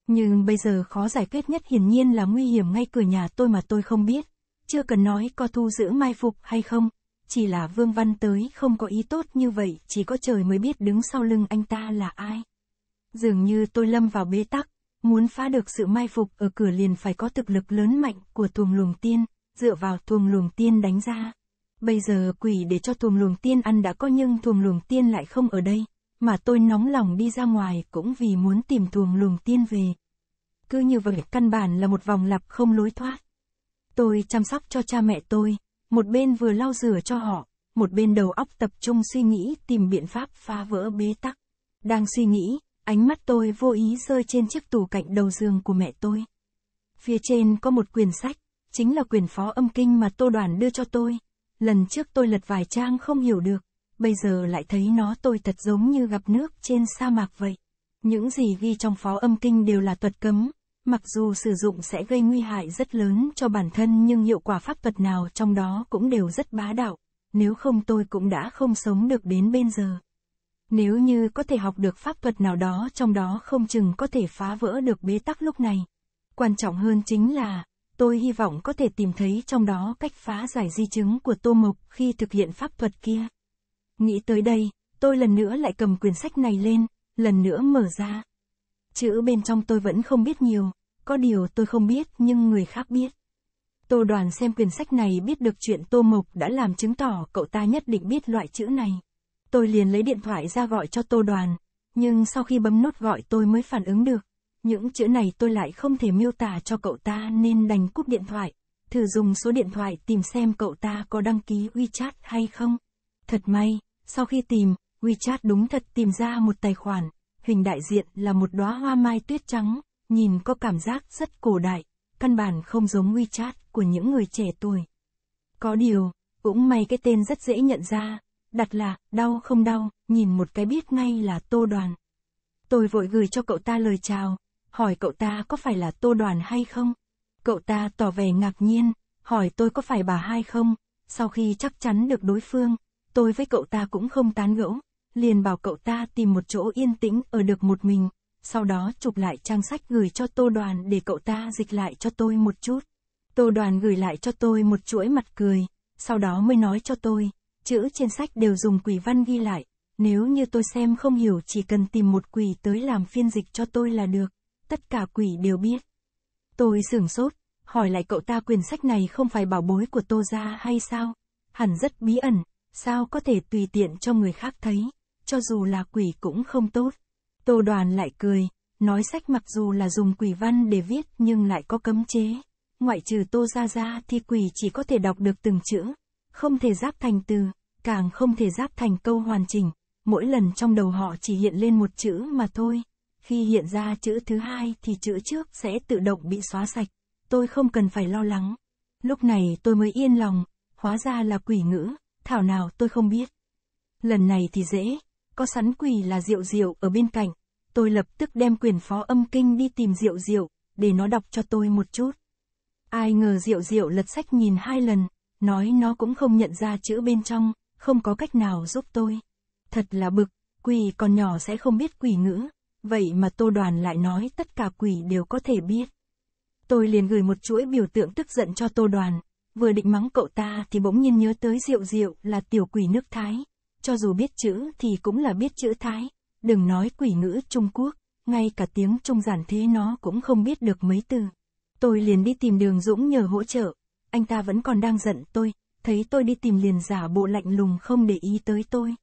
Nhưng bây giờ khó giải quyết nhất hiển nhiên là nguy hiểm ngay cửa nhà tôi mà tôi không biết. Chưa cần nói có thu giữ mai phục hay không, chỉ là Vương Văn tới không có ý tốt như vậy, chỉ có trời mới biết đứng sau lưng anh ta là ai. Dường như tôi lâm vào bế tắc, muốn phá được sự mai phục ở cửa liền phải có thực lực lớn mạnh của thuồng luồng tiên, dựa vào thuồng luồng tiên đánh ra. Bây giờ quỷ để cho thùm luồng tiên ăn đã có nhưng thùm luồng tiên lại không ở đây, mà tôi nóng lòng đi ra ngoài cũng vì muốn tìm thùm luồng tiên về. Cứ như vậy căn bản là một vòng lặp không lối thoát. Tôi chăm sóc cho cha mẹ tôi, một bên vừa lau rửa cho họ, một bên đầu óc tập trung suy nghĩ tìm biện pháp phá vỡ bế tắc. Đang suy nghĩ, ánh mắt tôi vô ý rơi trên chiếc tủ cạnh đầu giường của mẹ tôi. Phía trên có một quyển sách, chính là quyển phó âm kinh mà Tô Đoàn đưa cho tôi lần trước tôi lật vài trang không hiểu được, bây giờ lại thấy nó tôi thật giống như gặp nước trên sa mạc vậy. Những gì ghi trong phó âm kinh đều là thuật cấm, mặc dù sử dụng sẽ gây nguy hại rất lớn cho bản thân nhưng hiệu quả pháp thuật nào trong đó cũng đều rất bá đạo, nếu không tôi cũng đã không sống được đến bên giờ. Nếu như có thể học được pháp thuật nào đó trong đó không chừng có thể phá vỡ được bế tắc lúc này. Quan trọng hơn chính là, tôi hy vọng có thể tìm thấy trong đó cách phá giải di chứng của Tô Mộc khi thực hiện pháp thuật kia. Nghĩ tới đây, tôi lần nữa lại cầm quyển sách này lên, lần nữa mở ra. Chữ bên trong tôi vẫn không biết nhiều, có điều tôi không biết nhưng người khác biết. Tô đoàn xem quyển sách này biết được chuyện Tô Mộc đã làm chứng tỏ cậu ta nhất định biết loại chữ này. Tôi liền lấy điện thoại ra gọi cho Tô đoàn, nhưng sau khi bấm nút gọi tôi mới phản ứng được, những chữ này tôi lại không thể miêu tả cho cậu ta nên đành cúp điện thoại. Thử dùng số điện thoại tìm xem cậu ta có đăng ký WeChat hay không. Thật may, sau khi tìm, WeChat đúng thật tìm ra một tài khoản. Hình đại diện là một đóa hoa mai tuyết trắng, nhìn có cảm giác rất cổ đại, căn bản không giống WeChat của những người trẻ tuổi. Có điều, cũng may cái tên rất dễ nhận ra, đặt là, đau không đau, nhìn một cái biết ngay là tô đoàn. Tôi vội gửi cho cậu ta lời chào, hỏi cậu ta có phải là tô đoàn hay không. Cậu ta tỏ vẻ ngạc nhiên, hỏi tôi có phải bà hai không, sau khi chắc chắn được đối phương, tôi với cậu ta cũng không tán gẫu, liền bảo cậu ta tìm một chỗ yên tĩnh ở được một mình, sau đó chụp lại trang sách gửi cho tô đoàn để cậu ta dịch lại cho tôi một chút. Tô đoàn gửi lại cho tôi một chuỗi mặt cười, sau đó mới nói cho tôi, chữ trên sách đều dùng quỷ văn ghi lại, nếu như tôi xem không hiểu chỉ cần tìm một quỷ tới làm phiên dịch cho tôi là được tất cả quỷ đều biết. Tôi sửng sốt, hỏi lại cậu ta quyển sách này không phải bảo bối của Tô Gia hay sao? Hẳn rất bí ẩn, sao có thể tùy tiện cho người khác thấy, cho dù là quỷ cũng không tốt. Tô đoàn lại cười, nói sách mặc dù là dùng quỷ văn để viết nhưng lại có cấm chế. Ngoại trừ Tô Gia Gia thì quỷ chỉ có thể đọc được từng chữ, không thể giáp thành từ, càng không thể giáp thành câu hoàn chỉnh. Mỗi lần trong đầu họ chỉ hiện lên một chữ mà thôi. Khi hiện ra chữ thứ hai thì chữ trước sẽ tự động bị xóa sạch. Tôi không cần phải lo lắng. Lúc này tôi mới yên lòng, hóa ra là quỷ ngữ, thảo nào tôi không biết. Lần này thì dễ, có sẵn quỷ là Diệu Diệu ở bên cạnh. Tôi lập tức đem quyền phó âm kinh đi tìm Diệu Diệu, để nó đọc cho tôi một chút. Ai ngờ Diệu Diệu lật sách nhìn hai lần, nói nó cũng không nhận ra chữ bên trong, không có cách nào giúp tôi. Thật là bực, quỷ còn nhỏ sẽ không biết quỷ ngữ, Vậy mà Tô Đoàn lại nói tất cả quỷ đều có thể biết. Tôi liền gửi một chuỗi biểu tượng tức giận cho Tô Đoàn. Vừa định mắng cậu ta thì bỗng nhiên nhớ tới Diệu Diệu là tiểu quỷ nước Thái. Cho dù biết chữ thì cũng là biết chữ Thái. Đừng nói quỷ ngữ Trung Quốc, ngay cả tiếng Trung giản thế nó cũng không biết được mấy từ. Tôi liền đi tìm đường Dũng nhờ hỗ trợ. Anh ta vẫn còn đang giận tôi, thấy tôi đi tìm liền giả bộ lạnh lùng không để ý tới tôi.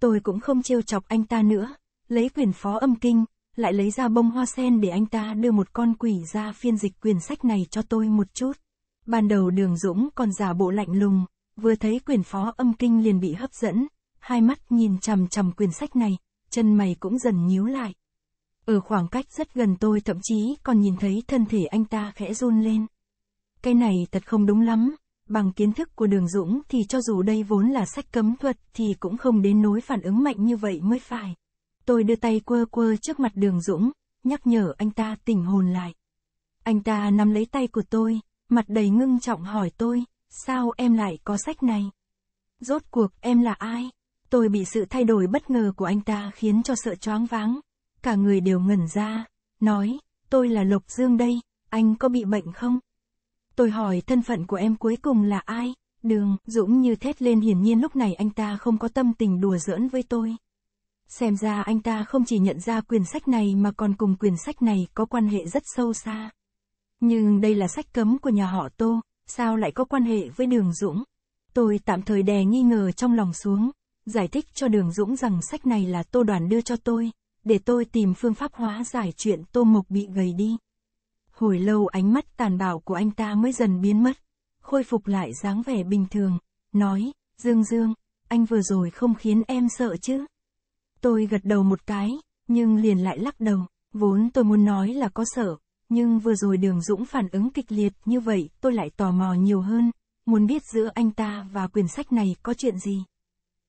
Tôi cũng không trêu chọc anh ta nữa, lấy quyển phó âm kinh, lại lấy ra bông hoa sen để anh ta đưa một con quỷ ra phiên dịch quyển sách này cho tôi một chút. Ban đầu đường Dũng còn giả bộ lạnh lùng, vừa thấy quyển phó âm kinh liền bị hấp dẫn, hai mắt nhìn chằm chằm quyển sách này, chân mày cũng dần nhíu lại. Ở khoảng cách rất gần tôi thậm chí còn nhìn thấy thân thể anh ta khẽ run lên. Cái này thật không đúng lắm, bằng kiến thức của đường Dũng thì cho dù đây vốn là sách cấm thuật thì cũng không đến nối phản ứng mạnh như vậy mới phải. Tôi đưa tay quơ quơ trước mặt đường Dũng, nhắc nhở anh ta tỉnh hồn lại. Anh ta nắm lấy tay của tôi, mặt đầy ngưng trọng hỏi tôi, sao em lại có sách này? Rốt cuộc em là ai? Tôi bị sự thay đổi bất ngờ của anh ta khiến cho sợ choáng váng. Cả người đều ngẩn ra, nói, tôi là lục Dương đây, anh có bị bệnh không? Tôi hỏi thân phận của em cuối cùng là ai? Đường, Dũng như thét lên hiển nhiên lúc này anh ta không có tâm tình đùa giỡn với tôi. Xem ra anh ta không chỉ nhận ra quyển sách này mà còn cùng quyển sách này có quan hệ rất sâu xa. Nhưng đây là sách cấm của nhà họ Tô, sao lại có quan hệ với Đường Dũng? Tôi tạm thời đè nghi ngờ trong lòng xuống, giải thích cho Đường Dũng rằng sách này là Tô Đoàn đưa cho tôi, để tôi tìm phương pháp hóa giải chuyện Tô Mộc bị gầy đi. Hồi lâu ánh mắt tàn bạo của anh ta mới dần biến mất, khôi phục lại dáng vẻ bình thường, nói, Dương Dương, anh vừa rồi không khiến em sợ chứ? Tôi gật đầu một cái, nhưng liền lại lắc đầu, vốn tôi muốn nói là có sợ, nhưng vừa rồi Đường Dũng phản ứng kịch liệt như vậy, tôi lại tò mò nhiều hơn, muốn biết giữa anh ta và quyển sách này có chuyện gì.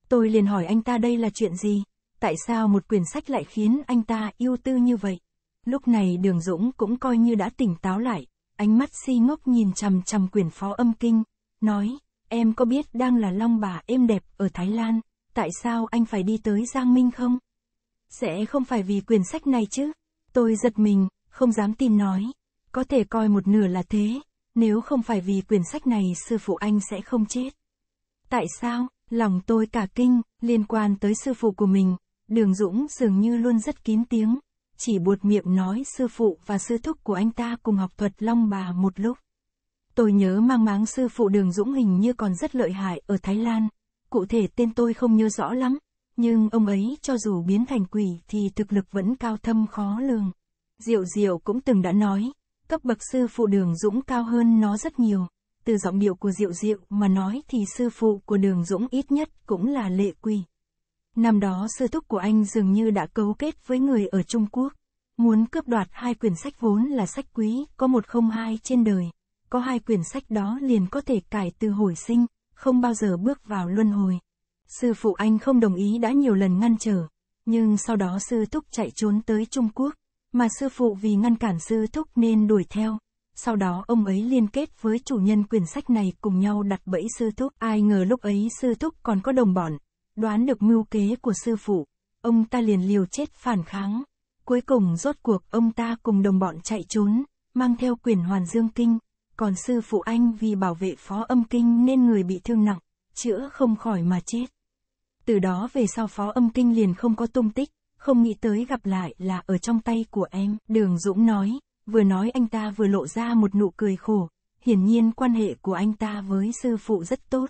Tôi liền hỏi anh ta đây là chuyện gì, tại sao một quyển sách lại khiến anh ta yêu tư như vậy. Lúc này Đường Dũng cũng coi như đã tỉnh táo lại, ánh mắt si ngốc nhìn chằm chằm quyển phó âm kinh, nói, em có biết đang là long bà êm đẹp ở Thái Lan, tại sao anh phải đi tới Giang Minh không? Sẽ không phải vì quyển sách này chứ? Tôi giật mình, không dám tin nói. Có thể coi một nửa là thế, nếu không phải vì quyển sách này sư phụ anh sẽ không chết. Tại sao? Lòng tôi cả kinh, liên quan tới sư phụ của mình, Đường Dũng dường như luôn rất kín tiếng, chỉ buột miệng nói sư phụ và sư thúc của anh ta cùng học thuật long bà một lúc. Tôi nhớ mang máng sư phụ Đường Dũng hình như còn rất lợi hại ở Thái Lan, cụ thể tên tôi không nhớ rõ lắm, nhưng ông ấy cho dù biến thành quỷ thì thực lực vẫn cao thâm khó lường. Diệu Diệu cũng từng đã nói, cấp bậc sư phụ Đường Dũng cao hơn nó rất nhiều. Từ giọng điệu của Diệu Diệu mà nói thì sư phụ của Đường Dũng ít nhất cũng là lệ quỷ. Năm đó sư thúc của anh dường như đã cấu kết với người ở Trung Quốc. Muốn cướp đoạt hai quyển sách vốn là sách quý, có một không hai trên đời. Có hai quyển sách đó liền có thể cải từ hồi sinh, không bao giờ bước vào luân hồi. Sư phụ anh không đồng ý đã nhiều lần ngăn trở, nhưng sau đó sư thúc chạy trốn tới Trung Quốc, mà sư phụ vì ngăn cản sư thúc nên đuổi theo. Sau đó ông ấy liên kết với chủ nhân quyển sách này cùng nhau đặt bẫy sư thúc. Ai ngờ lúc ấy sư thúc còn có đồng bọn, đoán được mưu kế của sư phụ. Ông ta liền liều chết phản kháng. Cuối cùng rốt cuộc ông ta cùng đồng bọn chạy trốn, mang theo quyển hoàn dương kinh còn sư phụ anh vì bảo vệ phó âm kinh nên người bị thương nặng, chữa không khỏi mà chết. Từ đó về sau phó âm kinh liền không có tung tích, không nghĩ tới gặp lại là ở trong tay của em, đường Dũng nói, vừa nói anh ta vừa lộ ra một nụ cười khổ, hiển nhiên quan hệ của anh ta với sư phụ rất tốt.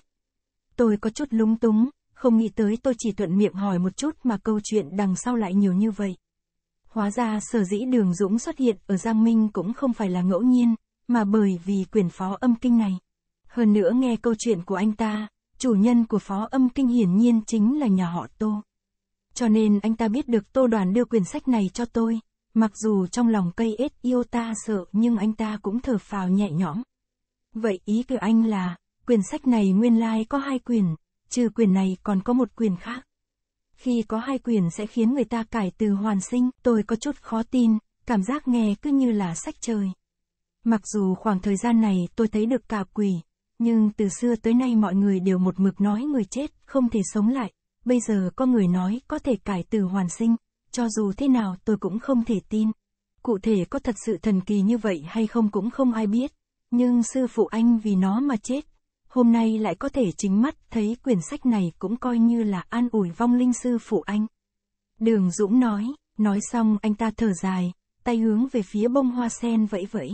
Tôi có chút lúng túng, không nghĩ tới tôi chỉ thuận miệng hỏi một chút mà câu chuyện đằng sau lại nhiều như vậy. Hóa ra sở dĩ đường Dũng xuất hiện ở Giang Minh cũng không phải là ngẫu nhiên, mà bởi vì quyển phó âm kinh này. Hơn nữa nghe câu chuyện của anh ta, chủ nhân của phó âm kinh hiển nhiên chính là nhà họ Tô. Cho nên anh ta biết được Tô Đoàn đưa quyển sách này cho tôi, mặc dù trong lòng cây ết yêu ta sợ nhưng anh ta cũng thở phào nhẹ nhõm. Vậy ý của anh là, quyển sách này nguyên lai có hai quyển, trừ quyển này còn có một quyển khác. Khi có hai quyển sẽ khiến người ta cải từ hoàn sinh, tôi có chút khó tin, cảm giác nghe cứ như là sách trời. Mặc dù khoảng thời gian này tôi thấy được cả quỷ, nhưng từ xưa tới nay mọi người đều một mực nói người chết không thể sống lại, bây giờ có người nói có thể cải tử hoàn sinh, cho dù thế nào tôi cũng không thể tin. Cụ thể có thật sự thần kỳ như vậy hay không cũng không ai biết, nhưng sư phụ anh vì nó mà chết, hôm nay lại có thể chính mắt thấy quyển sách này cũng coi như là an ủi vong linh sư phụ anh. Đường Dũng nói, nói xong anh ta thở dài, tay hướng về phía bông hoa sen vẫy vẫy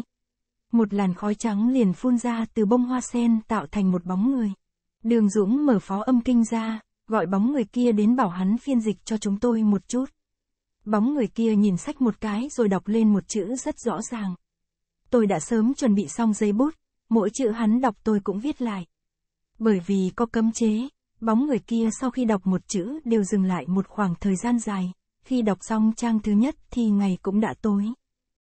một làn khói trắng liền phun ra từ bông hoa sen tạo thành một bóng người. Đường Dũng mở phó âm kinh ra, gọi bóng người kia đến bảo hắn phiên dịch cho chúng tôi một chút. Bóng người kia nhìn sách một cái rồi đọc lên một chữ rất rõ ràng. Tôi đã sớm chuẩn bị xong giấy bút, mỗi chữ hắn đọc tôi cũng viết lại. Bởi vì có cấm chế, bóng người kia sau khi đọc một chữ đều dừng lại một khoảng thời gian dài, khi đọc xong trang thứ nhất thì ngày cũng đã tối.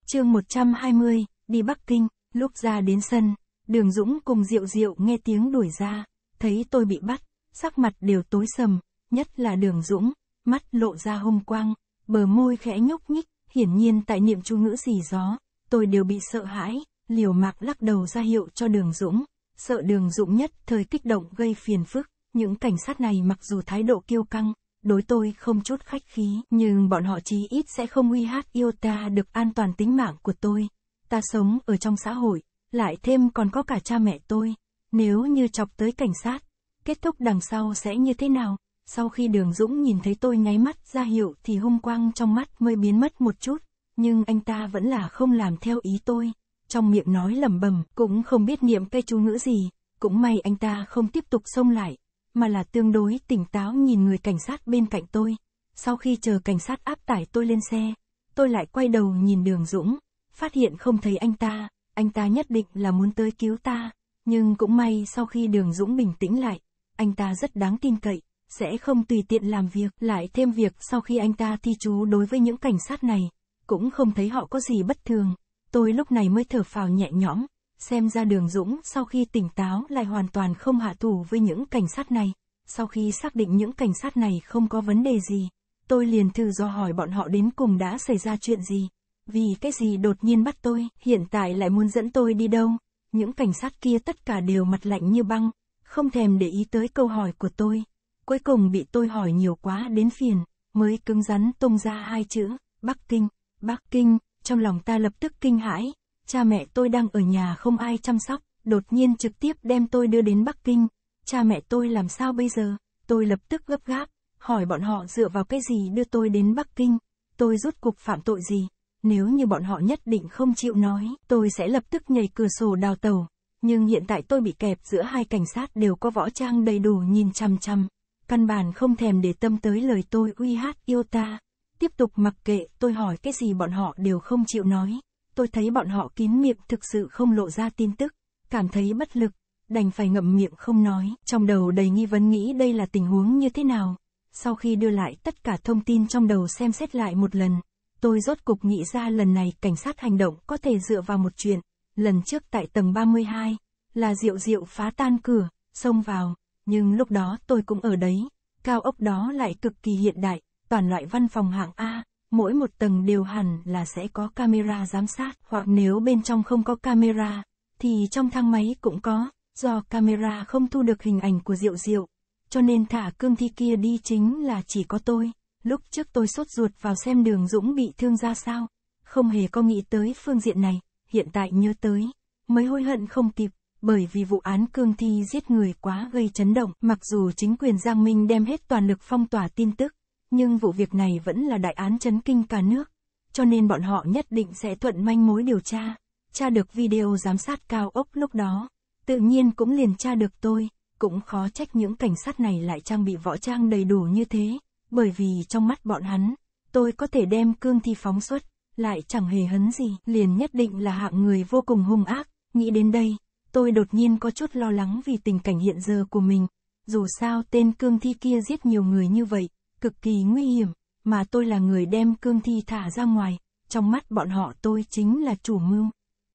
Chương 120, đi Bắc Kinh. Lúc ra đến sân, Đường Dũng cùng Diệu Diệu nghe tiếng đuổi ra, thấy tôi bị bắt, sắc mặt đều tối sầm, nhất là Đường Dũng, mắt lộ ra hung quang, bờ môi khẽ nhúc nhích, hiển nhiên tại niệm chú ngữ gì gió, tôi đều bị sợ hãi, liều mạc lắc đầu ra hiệu cho Đường Dũng, sợ Đường Dũng nhất thời kích động gây phiền phức, những cảnh sát này mặc dù thái độ kiêu căng, đối tôi không chút khách khí, nhưng bọn họ chí ít sẽ không uy hát yêu ta được an toàn tính mạng của tôi ta sống ở trong xã hội, lại thêm còn có cả cha mẹ tôi, nếu như chọc tới cảnh sát, kết thúc đằng sau sẽ như thế nào? Sau khi đường Dũng nhìn thấy tôi nháy mắt ra hiệu thì hung quang trong mắt mới biến mất một chút, nhưng anh ta vẫn là không làm theo ý tôi, trong miệng nói lẩm bẩm cũng không biết niệm cây chú ngữ gì, cũng may anh ta không tiếp tục xông lại, mà là tương đối tỉnh táo nhìn người cảnh sát bên cạnh tôi. Sau khi chờ cảnh sát áp tải tôi lên xe, tôi lại quay đầu nhìn đường Dũng phát hiện không thấy anh ta, anh ta nhất định là muốn tới cứu ta, nhưng cũng may sau khi đường Dũng bình tĩnh lại, anh ta rất đáng tin cậy, sẽ không tùy tiện làm việc, lại thêm việc sau khi anh ta thi chú đối với những cảnh sát này, cũng không thấy họ có gì bất thường, tôi lúc này mới thở phào nhẹ nhõm, xem ra đường Dũng sau khi tỉnh táo lại hoàn toàn không hạ thủ với những cảnh sát này, sau khi xác định những cảnh sát này không có vấn đề gì, tôi liền thử do hỏi bọn họ đến cùng đã xảy ra chuyện gì vì cái gì đột nhiên bắt tôi, hiện tại lại muốn dẫn tôi đi đâu. Những cảnh sát kia tất cả đều mặt lạnh như băng, không thèm để ý tới câu hỏi của tôi. Cuối cùng bị tôi hỏi nhiều quá đến phiền, mới cứng rắn tung ra hai chữ, Bắc Kinh, Bắc Kinh, trong lòng ta lập tức kinh hãi. Cha mẹ tôi đang ở nhà không ai chăm sóc, đột nhiên trực tiếp đem tôi đưa đến Bắc Kinh. Cha mẹ tôi làm sao bây giờ? Tôi lập tức gấp gáp, hỏi bọn họ dựa vào cái gì đưa tôi đến Bắc Kinh? Tôi rút cuộc phạm tội gì? Nếu như bọn họ nhất định không chịu nói, tôi sẽ lập tức nhảy cửa sổ đào tàu. Nhưng hiện tại tôi bị kẹp giữa hai cảnh sát đều có võ trang đầy đủ nhìn chằm chằm. Căn bản không thèm để tâm tới lời tôi uy hát yêu ta. Tiếp tục mặc kệ, tôi hỏi cái gì bọn họ đều không chịu nói. Tôi thấy bọn họ kín miệng thực sự không lộ ra tin tức. Cảm thấy bất lực, đành phải ngậm miệng không nói. Trong đầu đầy nghi vấn nghĩ đây là tình huống như thế nào. Sau khi đưa lại tất cả thông tin trong đầu xem xét lại một lần, tôi rốt cục nghĩ ra lần này cảnh sát hành động có thể dựa vào một chuyện, lần trước tại tầng 32, là Diệu Diệu phá tan cửa, xông vào, nhưng lúc đó tôi cũng ở đấy, cao ốc đó lại cực kỳ hiện đại, toàn loại văn phòng hạng A, mỗi một tầng đều hẳn là sẽ có camera giám sát, hoặc nếu bên trong không có camera, thì trong thang máy cũng có, do camera không thu được hình ảnh của Diệu Diệu, cho nên thả cương thi kia đi chính là chỉ có tôi. Lúc trước tôi sốt ruột vào xem đường Dũng bị thương ra sao, không hề có nghĩ tới phương diện này, hiện tại nhớ tới, mới hối hận không kịp, bởi vì vụ án cương thi giết người quá gây chấn động, mặc dù chính quyền Giang Minh đem hết toàn lực phong tỏa tin tức, nhưng vụ việc này vẫn là đại án chấn kinh cả nước, cho nên bọn họ nhất định sẽ thuận manh mối điều tra, tra được video giám sát cao ốc lúc đó, tự nhiên cũng liền tra được tôi, cũng khó trách những cảnh sát này lại trang bị võ trang đầy đủ như thế bởi vì trong mắt bọn hắn, tôi có thể đem cương thi phóng xuất, lại chẳng hề hấn gì, liền nhất định là hạng người vô cùng hung ác, nghĩ đến đây, tôi đột nhiên có chút lo lắng vì tình cảnh hiện giờ của mình, dù sao tên cương thi kia giết nhiều người như vậy, cực kỳ nguy hiểm, mà tôi là người đem cương thi thả ra ngoài, trong mắt bọn họ tôi chính là chủ mưu.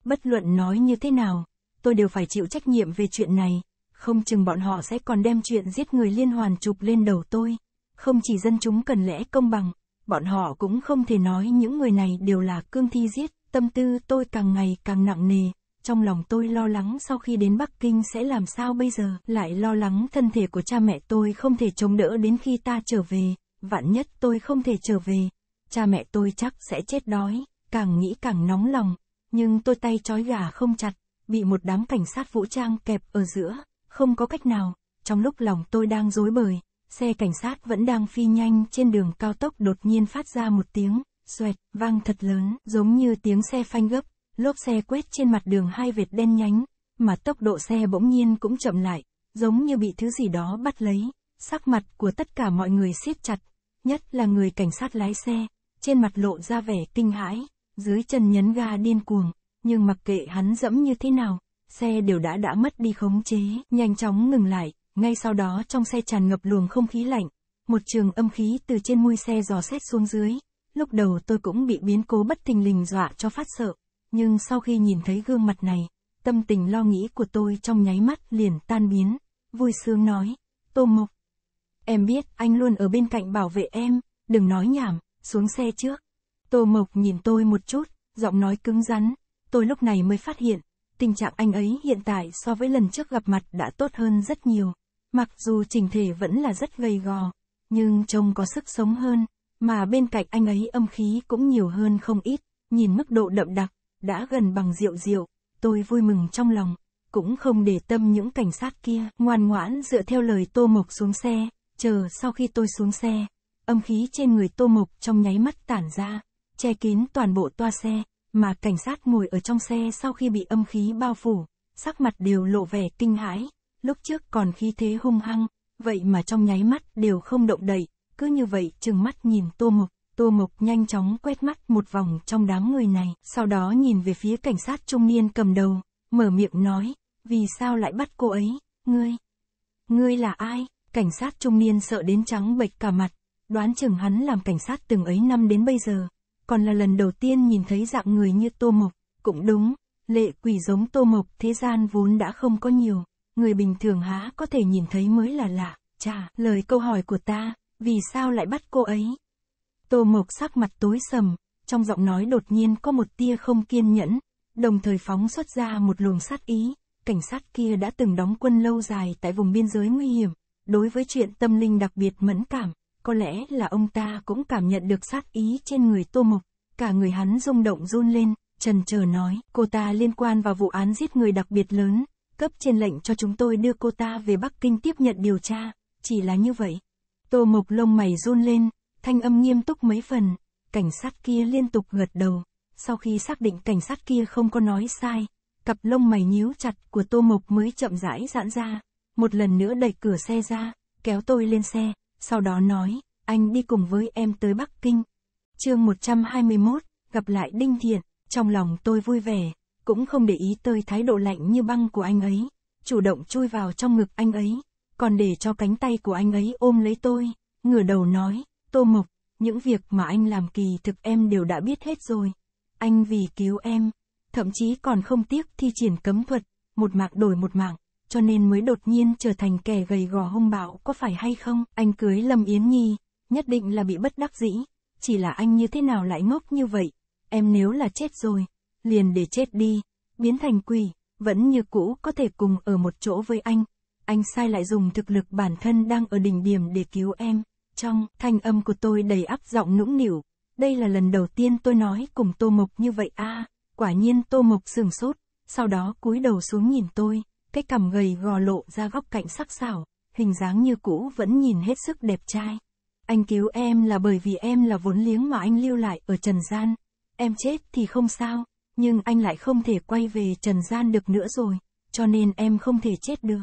Bất luận nói như thế nào, tôi đều phải chịu trách nhiệm về chuyện này, không chừng bọn họ sẽ còn đem chuyện giết người liên hoàn chụp lên đầu tôi. Không chỉ dân chúng cần lẽ công bằng, bọn họ cũng không thể nói những người này đều là cương thi giết, tâm tư tôi càng ngày càng nặng nề, trong lòng tôi lo lắng sau khi đến Bắc Kinh sẽ làm sao bây giờ, lại lo lắng thân thể của cha mẹ tôi không thể chống đỡ đến khi ta trở về, vạn nhất tôi không thể trở về, cha mẹ tôi chắc sẽ chết đói, càng nghĩ càng nóng lòng, nhưng tôi tay trói gà không chặt, bị một đám cảnh sát vũ trang kẹp ở giữa, không có cách nào, trong lúc lòng tôi đang rối bời, xe cảnh sát vẫn đang phi nhanh trên đường cao tốc đột nhiên phát ra một tiếng, xoẹt, vang thật lớn, giống như tiếng xe phanh gấp, lốp xe quét trên mặt đường hai vệt đen nhánh, mà tốc độ xe bỗng nhiên cũng chậm lại, giống như bị thứ gì đó bắt lấy, sắc mặt của tất cả mọi người siết chặt, nhất là người cảnh sát lái xe, trên mặt lộ ra vẻ kinh hãi, dưới chân nhấn ga điên cuồng, nhưng mặc kệ hắn dẫm như thế nào, xe đều đã đã mất đi khống chế, nhanh chóng ngừng lại, ngay sau đó trong xe tràn ngập luồng không khí lạnh, một trường âm khí từ trên mui xe dò xét xuống dưới. Lúc đầu tôi cũng bị biến cố bất thình lình dọa cho phát sợ, nhưng sau khi nhìn thấy gương mặt này, tâm tình lo nghĩ của tôi trong nháy mắt liền tan biến, vui sướng nói, Tô Mộc. Em biết anh luôn ở bên cạnh bảo vệ em, đừng nói nhảm, xuống xe trước. Tô Mộc nhìn tôi một chút, giọng nói cứng rắn, tôi lúc này mới phát hiện, tình trạng anh ấy hiện tại so với lần trước gặp mặt đã tốt hơn rất nhiều. Mặc dù chỉnh thể vẫn là rất gầy gò, nhưng trông có sức sống hơn, mà bên cạnh anh ấy âm khí cũng nhiều hơn không ít, nhìn mức độ đậm đặc, đã gần bằng rượu rượu, tôi vui mừng trong lòng, cũng không để tâm những cảnh sát kia, ngoan ngoãn dựa theo lời Tô Mộc xuống xe, chờ sau khi tôi xuống xe, âm khí trên người Tô Mộc trong nháy mắt tản ra, che kín toàn bộ toa xe, mà cảnh sát ngồi ở trong xe sau khi bị âm khí bao phủ, sắc mặt đều lộ vẻ kinh hãi lúc trước còn khí thế hung hăng, vậy mà trong nháy mắt đều không động đậy, cứ như vậy chừng mắt nhìn Tô Mộc, Tô Mộc nhanh chóng quét mắt một vòng trong đám người này, sau đó nhìn về phía cảnh sát trung niên cầm đầu, mở miệng nói, vì sao lại bắt cô ấy, ngươi, ngươi là ai? Cảnh sát trung niên sợ đến trắng bệch cả mặt, đoán chừng hắn làm cảnh sát từng ấy năm đến bây giờ, còn là lần đầu tiên nhìn thấy dạng người như Tô Mộc, cũng đúng, lệ quỷ giống Tô Mộc thế gian vốn đã không có nhiều, người bình thường há có thể nhìn thấy mới là lạ, chà, lời câu hỏi của ta, vì sao lại bắt cô ấy? Tô Mộc sắc mặt tối sầm, trong giọng nói đột nhiên có một tia không kiên nhẫn, đồng thời phóng xuất ra một luồng sát ý, cảnh sát kia đã từng đóng quân lâu dài tại vùng biên giới nguy hiểm, đối với chuyện tâm linh đặc biệt mẫn cảm, có lẽ là ông ta cũng cảm nhận được sát ý trên người Tô Mộc, cả người hắn rung động run lên, trần chờ nói, cô ta liên quan vào vụ án giết người đặc biệt lớn, cấp trên lệnh cho chúng tôi đưa cô ta về Bắc Kinh tiếp nhận điều tra, chỉ là như vậy. Tô Mộc lông mày run lên, thanh âm nghiêm túc mấy phần, cảnh sát kia liên tục gật đầu. Sau khi xác định cảnh sát kia không có nói sai, cặp lông mày nhíu chặt của Tô Mộc mới chậm rãi giãn ra, một lần nữa đẩy cửa xe ra, kéo tôi lên xe, sau đó nói, anh đi cùng với em tới Bắc Kinh. Chương 121, gặp lại Đinh Thiện, trong lòng tôi vui vẻ, cũng không để ý tới thái độ lạnh như băng của anh ấy, chủ động chui vào trong ngực anh ấy, còn để cho cánh tay của anh ấy ôm lấy tôi, ngửa đầu nói, Tô Mộc, những việc mà anh làm kỳ thực em đều đã biết hết rồi. Anh vì cứu em, thậm chí còn không tiếc thi triển cấm thuật, một mạng đổi một mạng, cho nên mới đột nhiên trở thành kẻ gầy gò hung bạo có phải hay không? Anh cưới Lâm Yến Nhi, nhất định là bị bất đắc dĩ, chỉ là anh như thế nào lại ngốc như vậy, em nếu là chết rồi, liền để chết đi, biến thành quỷ, vẫn như cũ có thể cùng ở một chỗ với anh. Anh sai lại dùng thực lực bản thân đang ở đỉnh điểm để cứu em. Trong, thanh âm của tôi đầy áp giọng nũng nịu. Đây là lần đầu tiên tôi nói cùng Tô Mộc như vậy a à, quả nhiên Tô Mộc sừng sốt, sau đó cúi đầu xuống nhìn tôi, cái cằm gầy gò lộ ra góc cạnh sắc sảo, hình dáng như cũ vẫn nhìn hết sức đẹp trai. Anh cứu em là bởi vì em là vốn liếng mà anh lưu lại ở trần gian. Em chết thì không sao, nhưng anh lại không thể quay về trần gian được nữa rồi, cho nên em không thể chết được.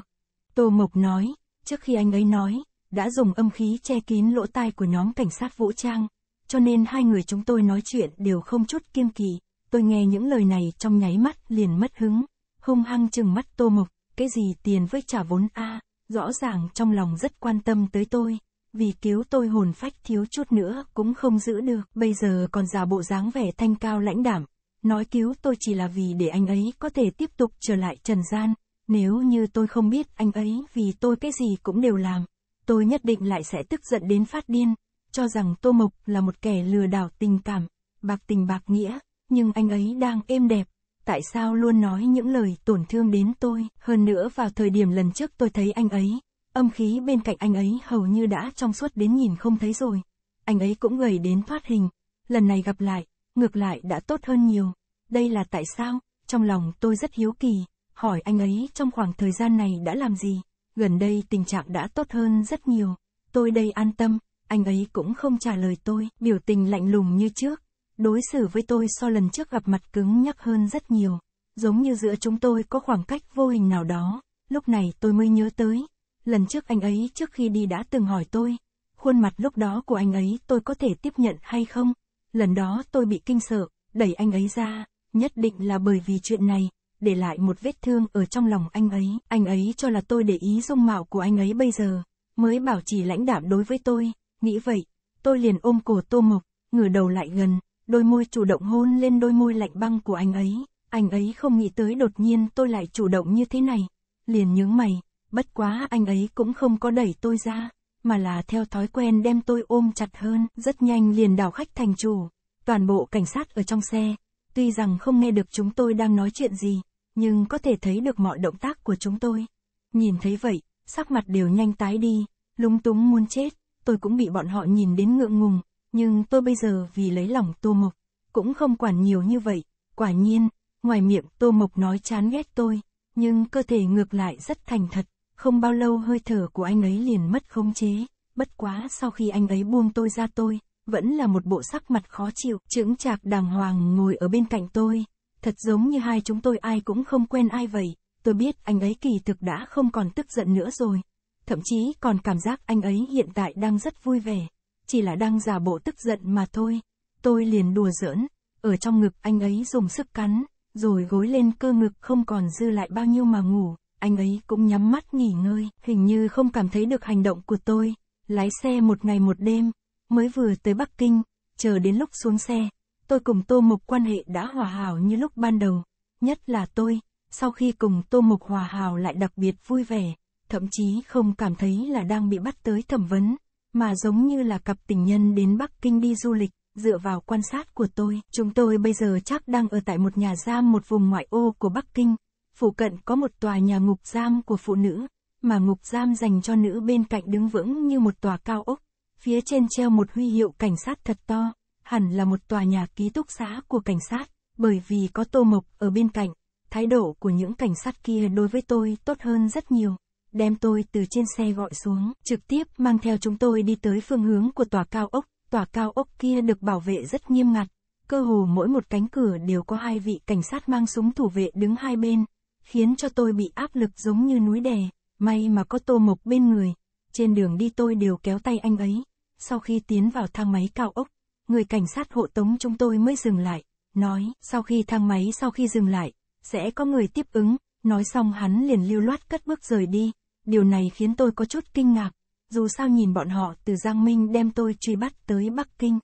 Tô Mộc nói, trước khi anh ấy nói, đã dùng âm khí che kín lỗ tai của nhóm cảnh sát vũ trang, cho nên hai người chúng tôi nói chuyện đều không chút kiêng kỳ, tôi nghe những lời này trong nháy mắt liền mất hứng, hung hăng chừng mắt Tô Mộc, cái gì tiền với trả vốn a rõ ràng trong lòng rất quan tâm tới tôi, vì cứu tôi hồn phách thiếu chút nữa cũng không giữ được, bây giờ còn giả bộ dáng vẻ thanh cao lãnh đảm, nói cứu tôi chỉ là vì để anh ấy có thể tiếp tục trở lại trần gian, nếu như tôi không biết anh ấy vì tôi cái gì cũng đều làm, tôi nhất định lại sẽ tức giận đến phát điên, cho rằng Tô Mộc là một kẻ lừa đảo tình cảm, bạc tình bạc nghĩa, nhưng anh ấy đang êm đẹp, tại sao luôn nói những lời tổn thương đến tôi, hơn nữa vào thời điểm lần trước tôi thấy anh ấy, âm khí bên cạnh anh ấy hầu như đã trong suốt đến nhìn không thấy rồi, anh ấy cũng gầy đến thoát hình, lần này gặp lại, ngược lại đã tốt hơn nhiều. Đây là tại sao, trong lòng tôi rất hiếu kỳ, hỏi anh ấy trong khoảng thời gian này đã làm gì. Gần đây tình trạng đã tốt hơn rất nhiều, tôi đây an tâm, anh ấy cũng không trả lời tôi, biểu tình lạnh lùng như trước. Đối xử với tôi so lần trước gặp mặt cứng nhắc hơn rất nhiều, giống như giữa chúng tôi có khoảng cách vô hình nào đó, lúc này tôi mới nhớ tới. Lần trước anh ấy trước khi đi đã từng hỏi tôi, khuôn mặt lúc đó của anh ấy tôi có thể tiếp nhận hay không, lần đó tôi bị kinh sợ, đẩy anh ấy ra, nhất định là bởi vì chuyện này, để lại một vết thương ở trong lòng anh ấy. Anh ấy cho là tôi để ý dung mạo của anh ấy bây giờ, mới bảo chỉ lãnh đạm đối với tôi, nghĩ vậy, tôi liền ôm cổ tô mộc, ngửa đầu lại gần, đôi môi chủ động hôn lên đôi môi lạnh băng của anh ấy. Anh ấy không nghĩ tới đột nhiên tôi lại chủ động như thế này, liền nhướng mày, bất quá anh ấy cũng không có đẩy tôi ra, mà là theo thói quen đem tôi ôm chặt hơn, rất nhanh liền đảo khách thành chủ. Toàn bộ cảnh sát ở trong xe, tuy rằng không nghe được chúng tôi đang nói chuyện gì, nhưng có thể thấy được mọi động tác của chúng tôi. Nhìn thấy vậy, sắc mặt đều nhanh tái đi, lúng túng muốn chết, tôi cũng bị bọn họ nhìn đến ngượng ngùng, nhưng tôi bây giờ vì lấy lòng Tô Mộc, cũng không quản nhiều như vậy, quả nhiên, ngoài miệng Tô Mộc nói chán ghét tôi, nhưng cơ thể ngược lại rất thành thật. Không bao lâu hơi thở của anh ấy liền mất khống chế, bất quá sau khi anh ấy buông tôi ra tôi, vẫn là một bộ sắc mặt khó chịu, chững chạc đàng hoàng ngồi ở bên cạnh tôi. Thật giống như hai chúng tôi ai cũng không quen ai vậy, tôi biết anh ấy kỳ thực đã không còn tức giận nữa rồi. Thậm chí còn cảm giác anh ấy hiện tại đang rất vui vẻ, chỉ là đang giả bộ tức giận mà thôi. Tôi liền đùa giỡn, ở trong ngực anh ấy dùng sức cắn, rồi gối lên cơ ngực không còn dư lại bao nhiêu mà ngủ anh ấy cũng nhắm mắt nghỉ ngơi, hình như không cảm thấy được hành động của tôi. Lái xe một ngày một đêm, mới vừa tới Bắc Kinh, chờ đến lúc xuống xe, tôi cùng Tô Mộc quan hệ đã hòa hảo như lúc ban đầu, nhất là tôi, sau khi cùng Tô Mộc hòa hảo lại đặc biệt vui vẻ, thậm chí không cảm thấy là đang bị bắt tới thẩm vấn, mà giống như là cặp tình nhân đến Bắc Kinh đi du lịch, dựa vào quan sát của tôi, chúng tôi bây giờ chắc đang ở tại một nhà giam một vùng ngoại ô của Bắc Kinh phủ cận có một tòa nhà ngục giam của phụ nữ, mà ngục giam dành cho nữ bên cạnh đứng vững như một tòa cao ốc, phía trên treo một huy hiệu cảnh sát thật to, hẳn là một tòa nhà ký túc xá của cảnh sát, bởi vì có tô mộc ở bên cạnh, thái độ của những cảnh sát kia đối với tôi tốt hơn rất nhiều, đem tôi từ trên xe gọi xuống, trực tiếp mang theo chúng tôi đi tới phương hướng của tòa cao ốc, tòa cao ốc kia được bảo vệ rất nghiêm ngặt, cơ hồ mỗi một cánh cửa đều có hai vị cảnh sát mang súng thủ vệ đứng hai bên, khiến cho tôi bị áp lực giống như núi đè, may mà có tô mộc bên người. Trên đường đi tôi đều kéo tay anh ấy. Sau khi tiến vào thang máy cao ốc, người cảnh sát hộ tống chúng tôi mới dừng lại, nói, sau khi thang máy sau khi dừng lại, sẽ có người tiếp ứng, nói xong hắn liền lưu loát cất bước rời đi. Điều này khiến tôi có chút kinh ngạc, dù sao nhìn bọn họ từ Giang Minh đem tôi truy bắt tới Bắc Kinh.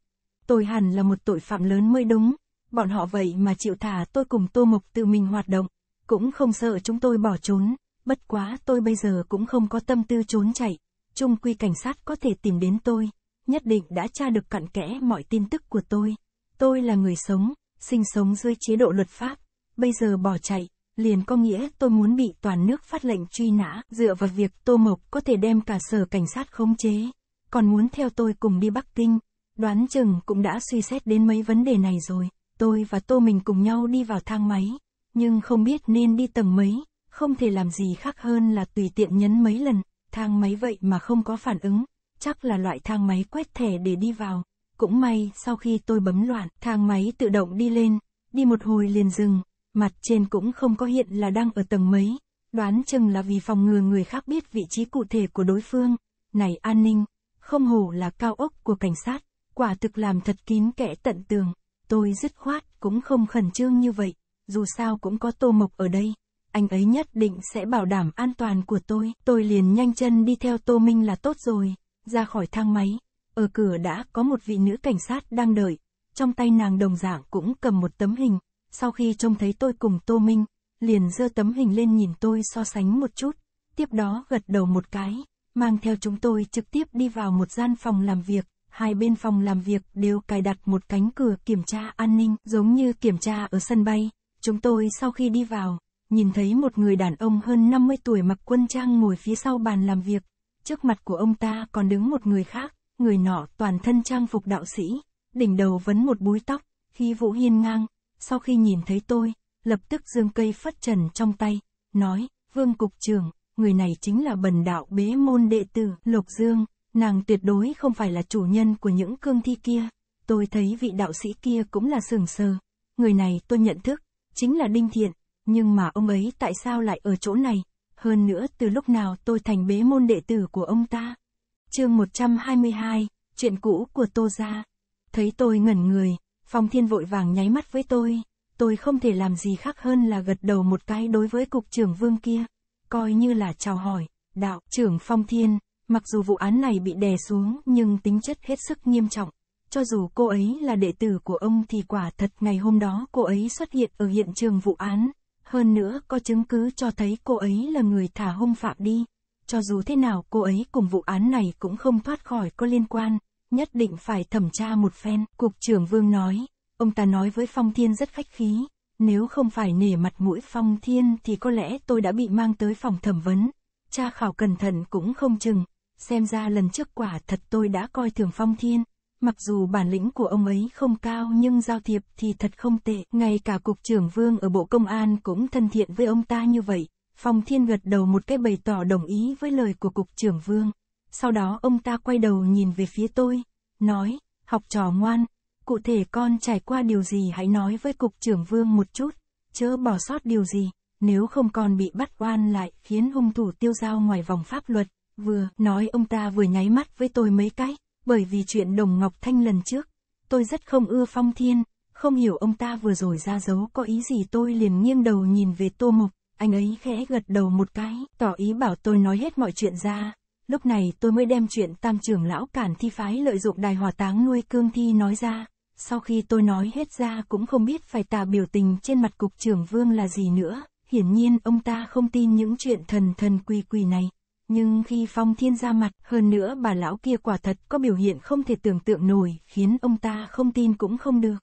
Tôi hẳn là một tội phạm lớn mới đúng, bọn họ vậy mà chịu thả tôi cùng Tô Mộc tự mình hoạt động cũng không sợ chúng tôi bỏ trốn, bất quá tôi bây giờ cũng không có tâm tư trốn chạy, chung quy cảnh sát có thể tìm đến tôi, nhất định đã tra được cặn kẽ mọi tin tức của tôi. Tôi là người sống, sinh sống dưới chế độ luật pháp, bây giờ bỏ chạy, liền có nghĩa tôi muốn bị toàn nước phát lệnh truy nã, dựa vào việc Tô Mộc có thể đem cả sở cảnh sát khống chế, còn muốn theo tôi cùng đi Bắc Kinh, đoán chừng cũng đã suy xét đến mấy vấn đề này rồi, tôi và Tô mình cùng nhau đi vào thang máy nhưng không biết nên đi tầng mấy, không thể làm gì khác hơn là tùy tiện nhấn mấy lần, thang máy vậy mà không có phản ứng, chắc là loại thang máy quét thẻ để đi vào. Cũng may, sau khi tôi bấm loạn, thang máy tự động đi lên, đi một hồi liền dừng, mặt trên cũng không có hiện là đang ở tầng mấy, đoán chừng là vì phòng ngừa người khác biết vị trí cụ thể của đối phương. Này an ninh, không hổ là cao ốc của cảnh sát, quả thực làm thật kín kẽ tận tường, tôi dứt khoát cũng không khẩn trương như vậy dù sao cũng có Tô Mộc ở đây, anh ấy nhất định sẽ bảo đảm an toàn của tôi. Tôi liền nhanh chân đi theo Tô Minh là tốt rồi, ra khỏi thang máy, ở cửa đã có một vị nữ cảnh sát đang đợi, trong tay nàng đồng dạng cũng cầm một tấm hình, sau khi trông thấy tôi cùng Tô Minh, liền giơ tấm hình lên nhìn tôi so sánh một chút, tiếp đó gật đầu một cái, mang theo chúng tôi trực tiếp đi vào một gian phòng làm việc, hai bên phòng làm việc đều cài đặt một cánh cửa kiểm tra an ninh giống như kiểm tra ở sân bay, Chúng tôi sau khi đi vào, nhìn thấy một người đàn ông hơn 50 tuổi mặc quân trang ngồi phía sau bàn làm việc. Trước mặt của ông ta còn đứng một người khác, người nọ toàn thân trang phục đạo sĩ, đỉnh đầu vấn một búi tóc, khi Vũ Hiên ngang, sau khi nhìn thấy tôi, lập tức dương cây phất trần trong tay, nói, Vương Cục trưởng, người này chính là bần đạo bế môn đệ tử, Lộc Dương, nàng tuyệt đối không phải là chủ nhân của những cương thi kia. Tôi thấy vị đạo sĩ kia cũng là sừng sờ, người này tôi nhận thức, chính là Đinh Thiện, nhưng mà ông ấy tại sao lại ở chỗ này? Hơn nữa từ lúc nào tôi thành bế môn đệ tử của ông ta? chương 122, chuyện cũ của Tô Gia. Thấy tôi ngẩn người, Phong Thiên vội vàng nháy mắt với tôi, tôi không thể làm gì khác hơn là gật đầu một cái đối với cục trưởng vương kia, coi như là chào hỏi, đạo trưởng Phong Thiên, mặc dù vụ án này bị đè xuống nhưng tính chất hết sức nghiêm trọng, cho dù cô ấy là đệ tử của ông thì quả thật ngày hôm đó cô ấy xuất hiện ở hiện trường vụ án, hơn nữa có chứng cứ cho thấy cô ấy là người thả hung phạm đi. Cho dù thế nào cô ấy cùng vụ án này cũng không thoát khỏi có liên quan, nhất định phải thẩm tra một phen. Cục trưởng Vương nói, ông ta nói với Phong Thiên rất khách khí, nếu không phải nể mặt mũi Phong Thiên thì có lẽ tôi đã bị mang tới phòng thẩm vấn. Cha khảo cẩn thận cũng không chừng, xem ra lần trước quả thật tôi đã coi thường Phong Thiên mặc dù bản lĩnh của ông ấy không cao nhưng giao thiệp thì thật không tệ. Ngay cả Cục trưởng Vương ở Bộ Công an cũng thân thiện với ông ta như vậy. phong Thiên gật đầu một cái bày tỏ đồng ý với lời của Cục trưởng Vương. Sau đó ông ta quay đầu nhìn về phía tôi, nói, học trò ngoan, cụ thể con trải qua điều gì hãy nói với Cục trưởng Vương một chút, chớ bỏ sót điều gì, nếu không còn bị bắt oan lại khiến hung thủ tiêu dao ngoài vòng pháp luật. Vừa nói ông ta vừa nháy mắt với tôi mấy cái bởi vì chuyện Đồng Ngọc Thanh lần trước, tôi rất không ưa Phong Thiên, không hiểu ông ta vừa rồi ra dấu có ý gì tôi liền nghiêng đầu nhìn về Tô Mộc, anh ấy khẽ gật đầu một cái, tỏ ý bảo tôi nói hết mọi chuyện ra. Lúc này tôi mới đem chuyện tam trưởng lão cản thi phái lợi dụng đài hỏa táng nuôi cương thi nói ra, sau khi tôi nói hết ra cũng không biết phải tả biểu tình trên mặt cục trưởng vương là gì nữa, hiển nhiên ông ta không tin những chuyện thần thần quy quy này, nhưng khi Phong Thiên ra mặt, hơn nữa bà lão kia quả thật có biểu hiện không thể tưởng tượng nổi, khiến ông ta không tin cũng không được.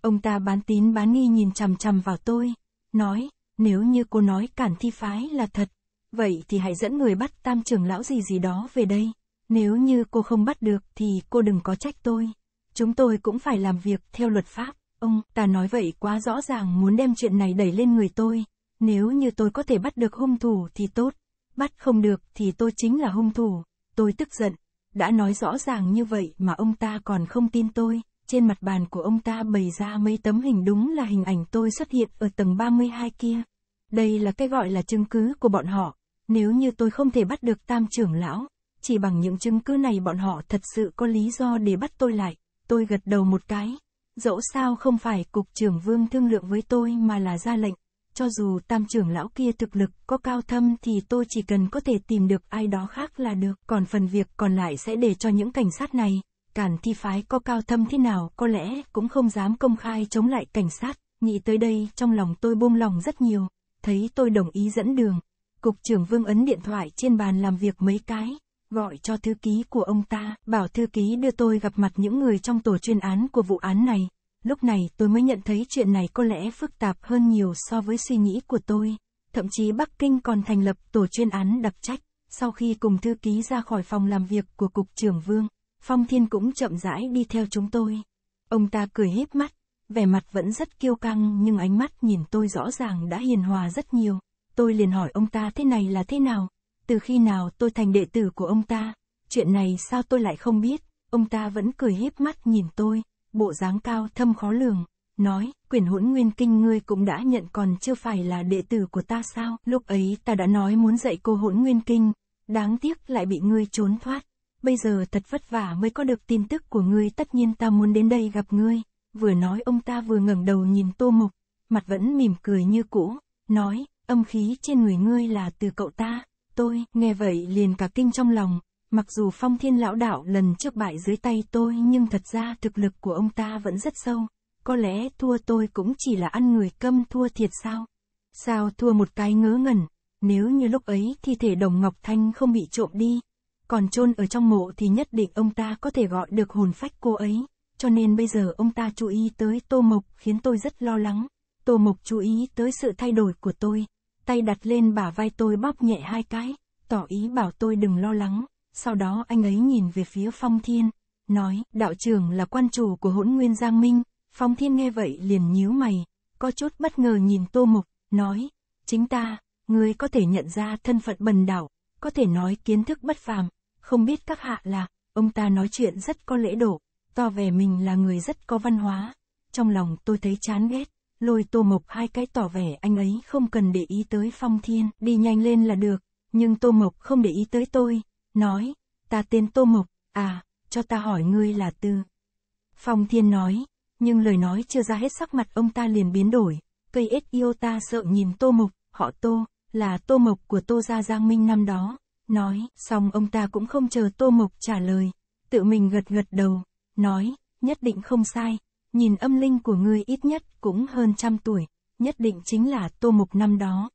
Ông ta bán tín bán nghi nhìn chằm chằm vào tôi, nói, nếu như cô nói cản thi phái là thật, vậy thì hãy dẫn người bắt tam trưởng lão gì gì đó về đây. Nếu như cô không bắt được thì cô đừng có trách tôi. Chúng tôi cũng phải làm việc theo luật pháp. Ông ta nói vậy quá rõ ràng muốn đem chuyện này đẩy lên người tôi. Nếu như tôi có thể bắt được hung thủ thì tốt, bắt không được thì tôi chính là hung thủ, tôi tức giận, đã nói rõ ràng như vậy mà ông ta còn không tin tôi, trên mặt bàn của ông ta bày ra mấy tấm hình đúng là hình ảnh tôi xuất hiện ở tầng 32 kia. Đây là cái gọi là chứng cứ của bọn họ, nếu như tôi không thể bắt được tam trưởng lão, chỉ bằng những chứng cứ này bọn họ thật sự có lý do để bắt tôi lại, tôi gật đầu một cái. Dẫu sao không phải cục trưởng vương thương lượng với tôi mà là ra lệnh, cho dù tam trưởng lão kia thực lực có cao thâm thì tôi chỉ cần có thể tìm được ai đó khác là được, còn phần việc còn lại sẽ để cho những cảnh sát này. Cản thi phái có cao thâm thế nào có lẽ cũng không dám công khai chống lại cảnh sát, nghĩ tới đây trong lòng tôi buông lòng rất nhiều, thấy tôi đồng ý dẫn đường. Cục trưởng Vương ấn điện thoại trên bàn làm việc mấy cái, gọi cho thư ký của ông ta, bảo thư ký đưa tôi gặp mặt những người trong tổ chuyên án của vụ án này, Lúc này tôi mới nhận thấy chuyện này có lẽ phức tạp hơn nhiều so với suy nghĩ của tôi. Thậm chí Bắc Kinh còn thành lập tổ chuyên án đặc trách. Sau khi cùng thư ký ra khỏi phòng làm việc của cục trưởng Vương, Phong Thiên cũng chậm rãi đi theo chúng tôi. Ông ta cười híp mắt, vẻ mặt vẫn rất kiêu căng nhưng ánh mắt nhìn tôi rõ ràng đã hiền hòa rất nhiều. Tôi liền hỏi ông ta thế này là thế nào? Từ khi nào tôi thành đệ tử của ông ta? Chuyện này sao tôi lại không biết? Ông ta vẫn cười híp mắt nhìn tôi bộ dáng cao thâm khó lường, nói, quyển hỗn nguyên kinh ngươi cũng đã nhận còn chưa phải là đệ tử của ta sao, lúc ấy ta đã nói muốn dạy cô hỗn nguyên kinh, đáng tiếc lại bị ngươi trốn thoát, bây giờ thật vất vả mới có được tin tức của ngươi tất nhiên ta muốn đến đây gặp ngươi, vừa nói ông ta vừa ngẩng đầu nhìn tô mục, mặt vẫn mỉm cười như cũ, nói, âm khí trên người ngươi là từ cậu ta, tôi, nghe vậy liền cả kinh trong lòng, Mặc dù phong thiên lão đạo lần trước bại dưới tay tôi nhưng thật ra thực lực của ông ta vẫn rất sâu. Có lẽ thua tôi cũng chỉ là ăn người câm thua thiệt sao? Sao thua một cái ngớ ngẩn, nếu như lúc ấy thi thể đồng Ngọc Thanh không bị trộm đi. Còn chôn ở trong mộ thì nhất định ông ta có thể gọi được hồn phách cô ấy. Cho nên bây giờ ông ta chú ý tới tô mộc khiến tôi rất lo lắng. Tô mộc chú ý tới sự thay đổi của tôi. Tay đặt lên bả vai tôi bóp nhẹ hai cái, tỏ ý bảo tôi đừng lo lắng sau đó anh ấy nhìn về phía Phong Thiên, nói, đạo trưởng là quan chủ của hỗn nguyên Giang Minh, Phong Thiên nghe vậy liền nhíu mày, có chút bất ngờ nhìn Tô Mục, nói, chính ta, ngươi có thể nhận ra thân phận bần đảo, có thể nói kiến thức bất phàm, không biết các hạ là, ông ta nói chuyện rất có lễ độ, to vẻ mình là người rất có văn hóa, trong lòng tôi thấy chán ghét, lôi Tô Mộc hai cái tỏ vẻ anh ấy không cần để ý tới Phong Thiên, đi nhanh lên là được, nhưng Tô Mộc không để ý tới tôi, nói, ta tên Tô Mộc, à, cho ta hỏi ngươi là Tư. Phong Thiên nói, nhưng lời nói chưa ra hết sắc mặt ông ta liền biến đổi, cây ếch yêu ta sợ nhìn Tô Mộc, họ Tô, là Tô Mộc của Tô Gia Giang Minh năm đó, nói, xong ông ta cũng không chờ Tô Mộc trả lời, tự mình gật gật đầu, nói, nhất định không sai, nhìn âm linh của ngươi ít nhất cũng hơn trăm tuổi, nhất định chính là Tô Mộc năm đó.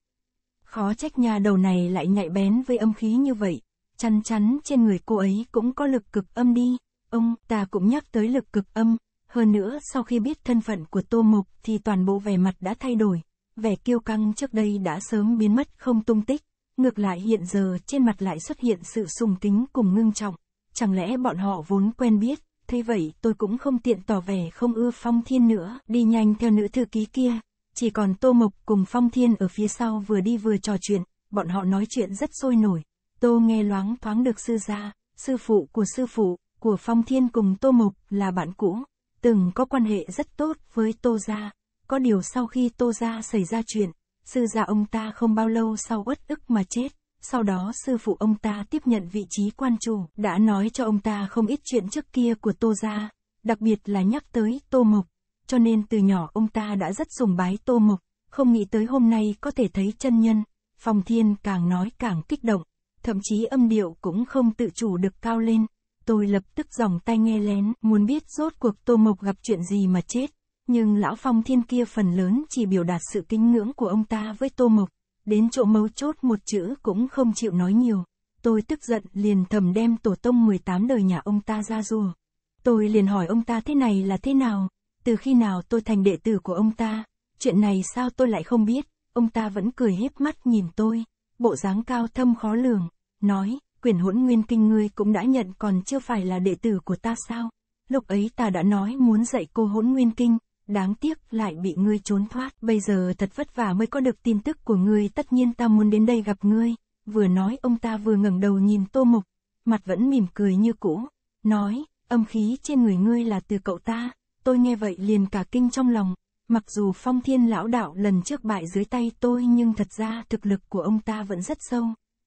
Khó trách nhà đầu này lại nhạy bén với âm khí như vậy, chắn chắn trên người cô ấy cũng có lực cực âm đi. Ông ta cũng nhắc tới lực cực âm, hơn nữa sau khi biết thân phận của Tô Mục thì toàn bộ vẻ mặt đã thay đổi, vẻ kiêu căng trước đây đã sớm biến mất không tung tích, ngược lại hiện giờ trên mặt lại xuất hiện sự sùng kính cùng ngưng trọng, chẳng lẽ bọn họ vốn quen biết, thế vậy tôi cũng không tiện tỏ vẻ không ưa Phong Thiên nữa, đi nhanh theo nữ thư ký kia, chỉ còn Tô Mộc cùng Phong Thiên ở phía sau vừa đi vừa trò chuyện, bọn họ nói chuyện rất sôi nổi, Tô nghe loáng thoáng được sư gia, sư phụ của sư phụ, của Phong Thiên cùng Tô Mục là bạn cũ, từng có quan hệ rất tốt với Tô Gia. Có điều sau khi Tô Gia xảy ra chuyện, sư gia ông ta không bao lâu sau uất ức mà chết. Sau đó sư phụ ông ta tiếp nhận vị trí quan chủ, đã nói cho ông ta không ít chuyện trước kia của Tô Gia, đặc biệt là nhắc tới Tô Mộc. Cho nên từ nhỏ ông ta đã rất sùng bái Tô Mộc, không nghĩ tới hôm nay có thể thấy chân nhân. Phong Thiên càng nói càng kích động, thậm chí âm điệu cũng không tự chủ được cao lên. Tôi lập tức dòng tay nghe lén, muốn biết rốt cuộc Tô Mộc gặp chuyện gì mà chết. Nhưng lão phong thiên kia phần lớn chỉ biểu đạt sự kính ngưỡng của ông ta với Tô Mộc, đến chỗ mấu chốt một chữ cũng không chịu nói nhiều. Tôi tức giận liền thầm đem tổ tông 18 đời nhà ông ta ra rùa. Tôi liền hỏi ông ta thế này là thế nào, từ khi nào tôi thành đệ tử của ông ta, chuyện này sao tôi lại không biết, ông ta vẫn cười hết mắt nhìn tôi bộ dáng cao thâm khó lường, nói, quyển hỗn nguyên kinh ngươi cũng đã nhận còn chưa phải là đệ tử của ta sao? Lúc ấy ta đã nói muốn dạy cô hỗn nguyên kinh, đáng tiếc lại bị ngươi trốn thoát, bây giờ thật vất vả mới có được tin tức của ngươi, tất nhiên ta muốn đến đây gặp ngươi. Vừa nói ông ta vừa ngẩng đầu nhìn Tô Mục, mặt vẫn mỉm cười như cũ, nói, âm khí trên người ngươi là từ cậu ta, tôi nghe vậy liền cả kinh trong lòng, Mặc dù phong thiên lão đạo lần trước bại dưới tay tôi nhưng thật ra thực lực của ông ta vẫn rất sâu.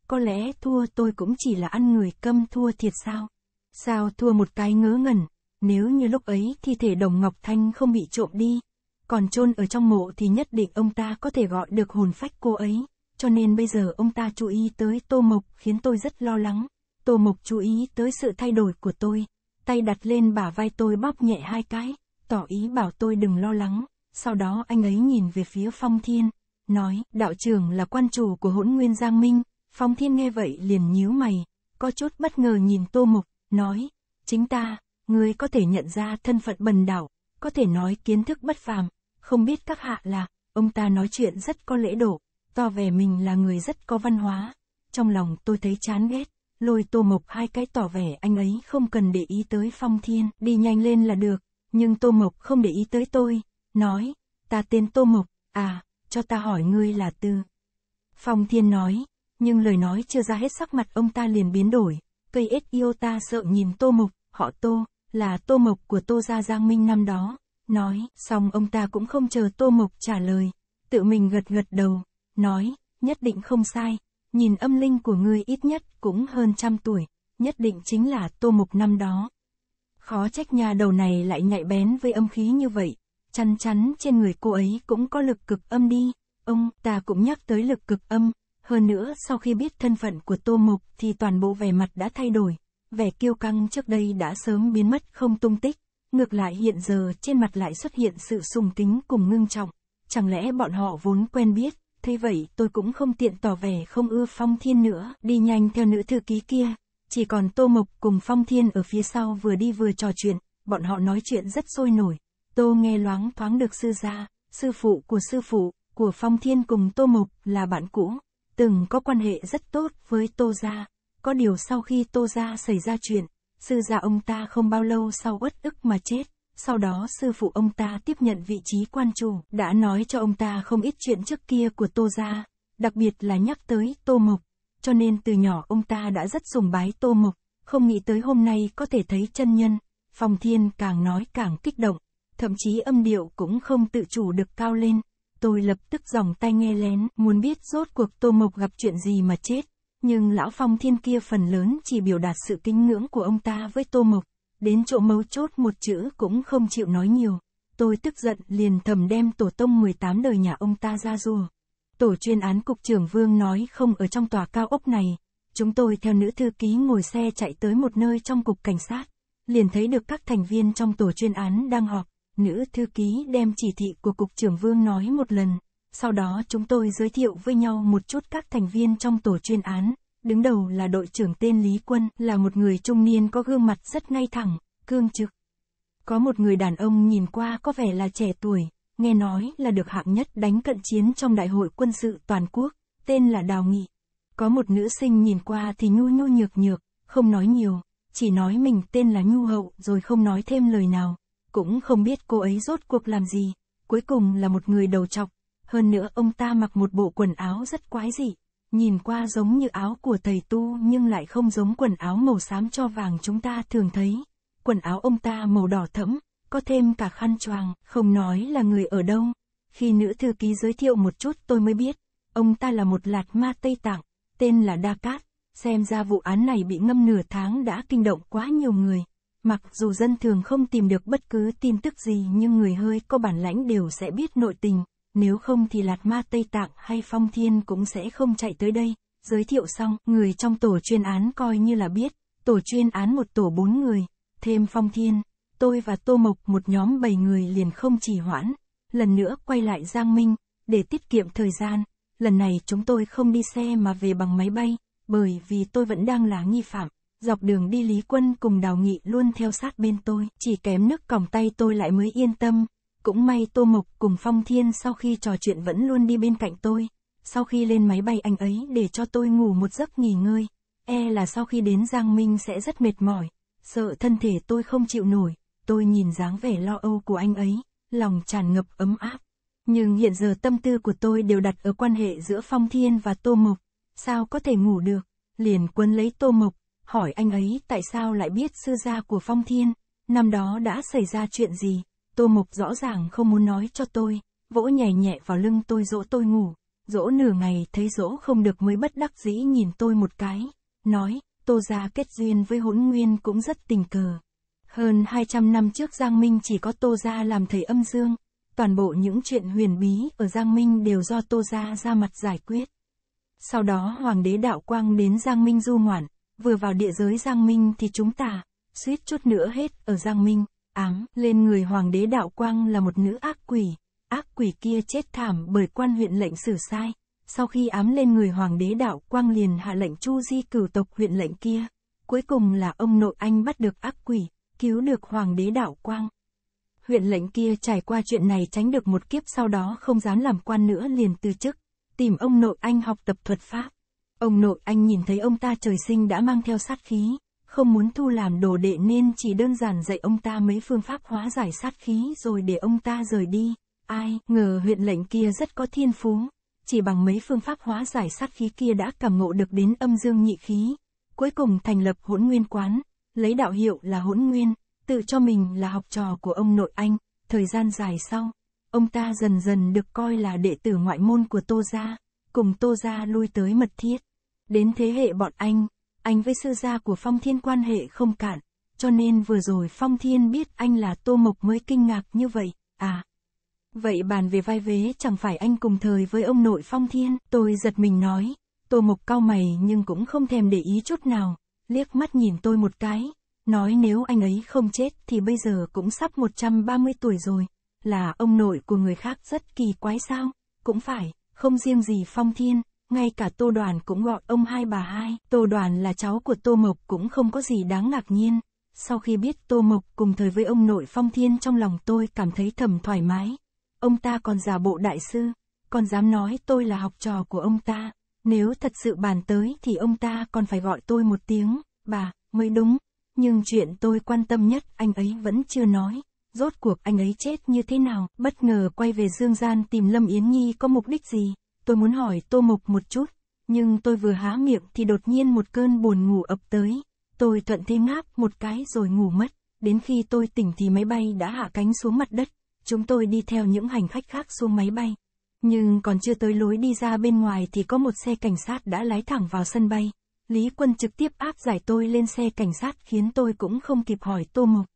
Có lẽ thua tôi cũng chỉ là ăn người câm thua thiệt sao? Sao thua một cái ngớ ngẩn, nếu như lúc ấy thi thể đồng Ngọc Thanh không bị trộm đi, còn chôn ở trong mộ thì nhất định ông ta có thể gọi được hồn phách cô ấy. Cho nên bây giờ ông ta chú ý tới Tô Mộc khiến tôi rất lo lắng. Tô Mộc chú ý tới sự thay đổi của tôi, tay đặt lên bả vai tôi bóp nhẹ hai cái, tỏ ý bảo tôi đừng lo lắng sau đó anh ấy nhìn về phía Phong Thiên, nói, đạo trưởng là quan chủ của hỗn nguyên Giang Minh, Phong Thiên nghe vậy liền nhíu mày, có chút bất ngờ nhìn Tô Mục, nói, chính ta, ngươi có thể nhận ra thân phận bần đảo, có thể nói kiến thức bất phàm, không biết các hạ là, ông ta nói chuyện rất có lễ độ, to vẻ mình là người rất có văn hóa, trong lòng tôi thấy chán ghét, lôi Tô Mộc hai cái tỏ vẻ anh ấy không cần để ý tới Phong Thiên, đi nhanh lên là được, nhưng Tô Mộc không để ý tới tôi, nói, ta tên Tô Mộc, à, cho ta hỏi ngươi là Tư. Phong Thiên nói, nhưng lời nói chưa ra hết sắc mặt ông ta liền biến đổi, cây ếch yêu ta sợ nhìn Tô Mộc, họ Tô, là Tô Mộc của Tô Gia Giang Minh năm đó, nói, xong ông ta cũng không chờ Tô Mộc trả lời, tự mình gật gật đầu, nói, nhất định không sai, nhìn âm linh của ngươi ít nhất cũng hơn trăm tuổi, nhất định chính là Tô Mộc năm đó. Khó trách nhà đầu này lại nhạy bén với âm khí như vậy, chắn chắn trên người cô ấy cũng có lực cực âm đi. Ông ta cũng nhắc tới lực cực âm, hơn nữa sau khi biết thân phận của Tô mộc thì toàn bộ vẻ mặt đã thay đổi, vẻ kiêu căng trước đây đã sớm biến mất không tung tích, ngược lại hiện giờ trên mặt lại xuất hiện sự sùng kính cùng ngưng trọng, chẳng lẽ bọn họ vốn quen biết, thế vậy tôi cũng không tiện tỏ vẻ không ưa Phong Thiên nữa, đi nhanh theo nữ thư ký kia, chỉ còn Tô Mộc cùng Phong Thiên ở phía sau vừa đi vừa trò chuyện, bọn họ nói chuyện rất sôi nổi, Tô nghe loáng thoáng được sư gia, sư phụ của sư phụ, của Phong Thiên cùng Tô Mục là bạn cũ, từng có quan hệ rất tốt với Tô Gia. Có điều sau khi Tô Gia xảy ra chuyện, sư gia ông ta không bao lâu sau uất ức mà chết. Sau đó sư phụ ông ta tiếp nhận vị trí quan chủ, đã nói cho ông ta không ít chuyện trước kia của Tô Gia, đặc biệt là nhắc tới Tô Mục. Cho nên từ nhỏ ông ta đã rất sùng bái Tô Mục, không nghĩ tới hôm nay có thể thấy chân nhân. Phong Thiên càng nói càng kích động, thậm chí âm điệu cũng không tự chủ được cao lên. Tôi lập tức dòng tay nghe lén, muốn biết rốt cuộc Tô Mộc gặp chuyện gì mà chết. Nhưng lão phong thiên kia phần lớn chỉ biểu đạt sự kính ngưỡng của ông ta với Tô Mộc. Đến chỗ mấu chốt một chữ cũng không chịu nói nhiều. Tôi tức giận liền thầm đem tổ tông 18 đời nhà ông ta ra rùa. Tổ chuyên án cục trưởng Vương nói không ở trong tòa cao ốc này. Chúng tôi theo nữ thư ký ngồi xe chạy tới một nơi trong cục cảnh sát. Liền thấy được các thành viên trong tổ chuyên án đang họp nữ thư ký đem chỉ thị của Cục trưởng Vương nói một lần. Sau đó chúng tôi giới thiệu với nhau một chút các thành viên trong tổ chuyên án. Đứng đầu là đội trưởng tên Lý Quân, là một người trung niên có gương mặt rất ngay thẳng, cương trực. Có một người đàn ông nhìn qua có vẻ là trẻ tuổi, nghe nói là được hạng nhất đánh cận chiến trong Đại hội quân sự toàn quốc, tên là Đào Nghị. Có một nữ sinh nhìn qua thì nhu nhu nhược nhược, không nói nhiều, chỉ nói mình tên là Nhu Hậu rồi không nói thêm lời nào. Cũng không biết cô ấy rốt cuộc làm gì, cuối cùng là một người đầu trọc. Hơn nữa ông ta mặc một bộ quần áo rất quái dị, nhìn qua giống như áo của thầy tu nhưng lại không giống quần áo màu xám cho vàng chúng ta thường thấy. Quần áo ông ta màu đỏ thẫm, có thêm cả khăn choàng, không nói là người ở đâu. Khi nữ thư ký giới thiệu một chút tôi mới biết, ông ta là một lạt ma Tây Tạng, tên là Đa Cát. Xem ra vụ án này bị ngâm nửa tháng đã kinh động quá nhiều người. Mặc dù dân thường không tìm được bất cứ tin tức gì nhưng người hơi có bản lãnh đều sẽ biết nội tình, nếu không thì lạt ma Tây Tạng hay Phong Thiên cũng sẽ không chạy tới đây. Giới thiệu xong, người trong tổ chuyên án coi như là biết, tổ chuyên án một tổ bốn người, thêm Phong Thiên, tôi và Tô Mộc một nhóm bảy người liền không chỉ hoãn, lần nữa quay lại Giang Minh, để tiết kiệm thời gian, lần này chúng tôi không đi xe mà về bằng máy bay, bởi vì tôi vẫn đang là nghi phạm. Dọc đường đi Lý Quân cùng Đào Nghị luôn theo sát bên tôi, chỉ kém nước còng tay tôi lại mới yên tâm. Cũng may Tô Mộc cùng Phong Thiên sau khi trò chuyện vẫn luôn đi bên cạnh tôi. Sau khi lên máy bay anh ấy để cho tôi ngủ một giấc nghỉ ngơi. E là sau khi đến Giang Minh sẽ rất mệt mỏi, sợ thân thể tôi không chịu nổi. Tôi nhìn dáng vẻ lo âu của anh ấy, lòng tràn ngập ấm áp. Nhưng hiện giờ tâm tư của tôi đều đặt ở quan hệ giữa Phong Thiên và Tô Mộc. Sao có thể ngủ được? Liền quân lấy Tô Mộc, hỏi anh ấy tại sao lại biết sư gia của Phong Thiên, năm đó đã xảy ra chuyện gì, Tô Mộc rõ ràng không muốn nói cho tôi, vỗ nhẹ nhẹ vào lưng tôi dỗ tôi ngủ, dỗ nửa ngày thấy dỗ không được mới bất đắc dĩ nhìn tôi một cái, nói, Tô gia kết duyên với hỗn nguyên cũng rất tình cờ. Hơn 200 năm trước Giang Minh chỉ có Tô gia làm thầy âm dương, toàn bộ những chuyện huyền bí ở Giang Minh đều do Tô gia ra mặt giải quyết. Sau đó Hoàng đế Đạo Quang đến Giang Minh du ngoạn vừa vào địa giới Giang Minh thì chúng ta, suýt chút nữa hết ở Giang Minh, ám lên người hoàng đế đạo quang là một nữ ác quỷ, ác quỷ kia chết thảm bởi quan huyện lệnh xử sai, sau khi ám lên người hoàng đế đạo quang liền hạ lệnh chu di cửu tộc huyện lệnh kia, cuối cùng là ông nội anh bắt được ác quỷ, cứu được hoàng đế đạo quang. Huyện lệnh kia trải qua chuyện này tránh được một kiếp sau đó không dám làm quan nữa liền từ chức, tìm ông nội anh học tập thuật pháp. Ông nội anh nhìn thấy ông ta trời sinh đã mang theo sát khí, không muốn thu làm đồ đệ nên chỉ đơn giản dạy ông ta mấy phương pháp hóa giải sát khí rồi để ông ta rời đi. Ai ngờ huyện lệnh kia rất có thiên phú, chỉ bằng mấy phương pháp hóa giải sát khí kia đã cảm ngộ được đến âm dương nhị khí. Cuối cùng thành lập hỗn nguyên quán, lấy đạo hiệu là hỗn nguyên, tự cho mình là học trò của ông nội anh, thời gian dài sau, ông ta dần dần được coi là đệ tử ngoại môn của Tô Gia, cùng Tô Gia lui tới mật thiết. Đến thế hệ bọn anh, anh với sư gia của Phong Thiên quan hệ không cạn, cho nên vừa rồi Phong Thiên biết anh là Tô Mộc mới kinh ngạc như vậy, à. Vậy bàn về vai vế chẳng phải anh cùng thời với ông nội Phong Thiên, tôi giật mình nói, Tô Mộc cao mày nhưng cũng không thèm để ý chút nào, liếc mắt nhìn tôi một cái, nói nếu anh ấy không chết thì bây giờ cũng sắp 130 tuổi rồi, là ông nội của người khác rất kỳ quái sao, cũng phải, không riêng gì Phong Thiên, ngay cả Tô Đoàn cũng gọi ông hai bà hai. Tô Đoàn là cháu của Tô Mộc cũng không có gì đáng ngạc nhiên. Sau khi biết Tô Mộc cùng thời với ông nội Phong Thiên trong lòng tôi cảm thấy thầm thoải mái. Ông ta còn giả bộ đại sư, còn dám nói tôi là học trò của ông ta. Nếu thật sự bàn tới thì ông ta còn phải gọi tôi một tiếng, bà, mới đúng. Nhưng chuyện tôi quan tâm nhất anh ấy vẫn chưa nói. Rốt cuộc anh ấy chết như thế nào, bất ngờ quay về Dương Gian tìm Lâm Yến Nhi có mục đích gì? tôi muốn hỏi Tô Mộc một chút, nhưng tôi vừa há miệng thì đột nhiên một cơn buồn ngủ ập tới. Tôi thuận thế ngáp một cái rồi ngủ mất, đến khi tôi tỉnh thì máy bay đã hạ cánh xuống mặt đất. Chúng tôi đi theo những hành khách khác xuống máy bay. Nhưng còn chưa tới lối đi ra bên ngoài thì có một xe cảnh sát đã lái thẳng vào sân bay. Lý Quân trực tiếp áp giải tôi lên xe cảnh sát khiến tôi cũng không kịp hỏi Tô Mộc.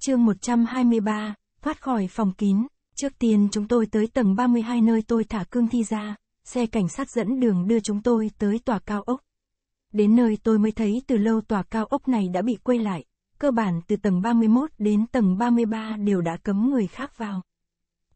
Chương 123, thoát khỏi phòng kín. Trước tiên chúng tôi tới tầng 32 nơi tôi thả cương thi ra, xe cảnh sát dẫn đường đưa chúng tôi tới tòa cao ốc. Đến nơi tôi mới thấy từ lâu tòa cao ốc này đã bị quay lại, cơ bản từ tầng 31 đến tầng 33 đều đã cấm người khác vào.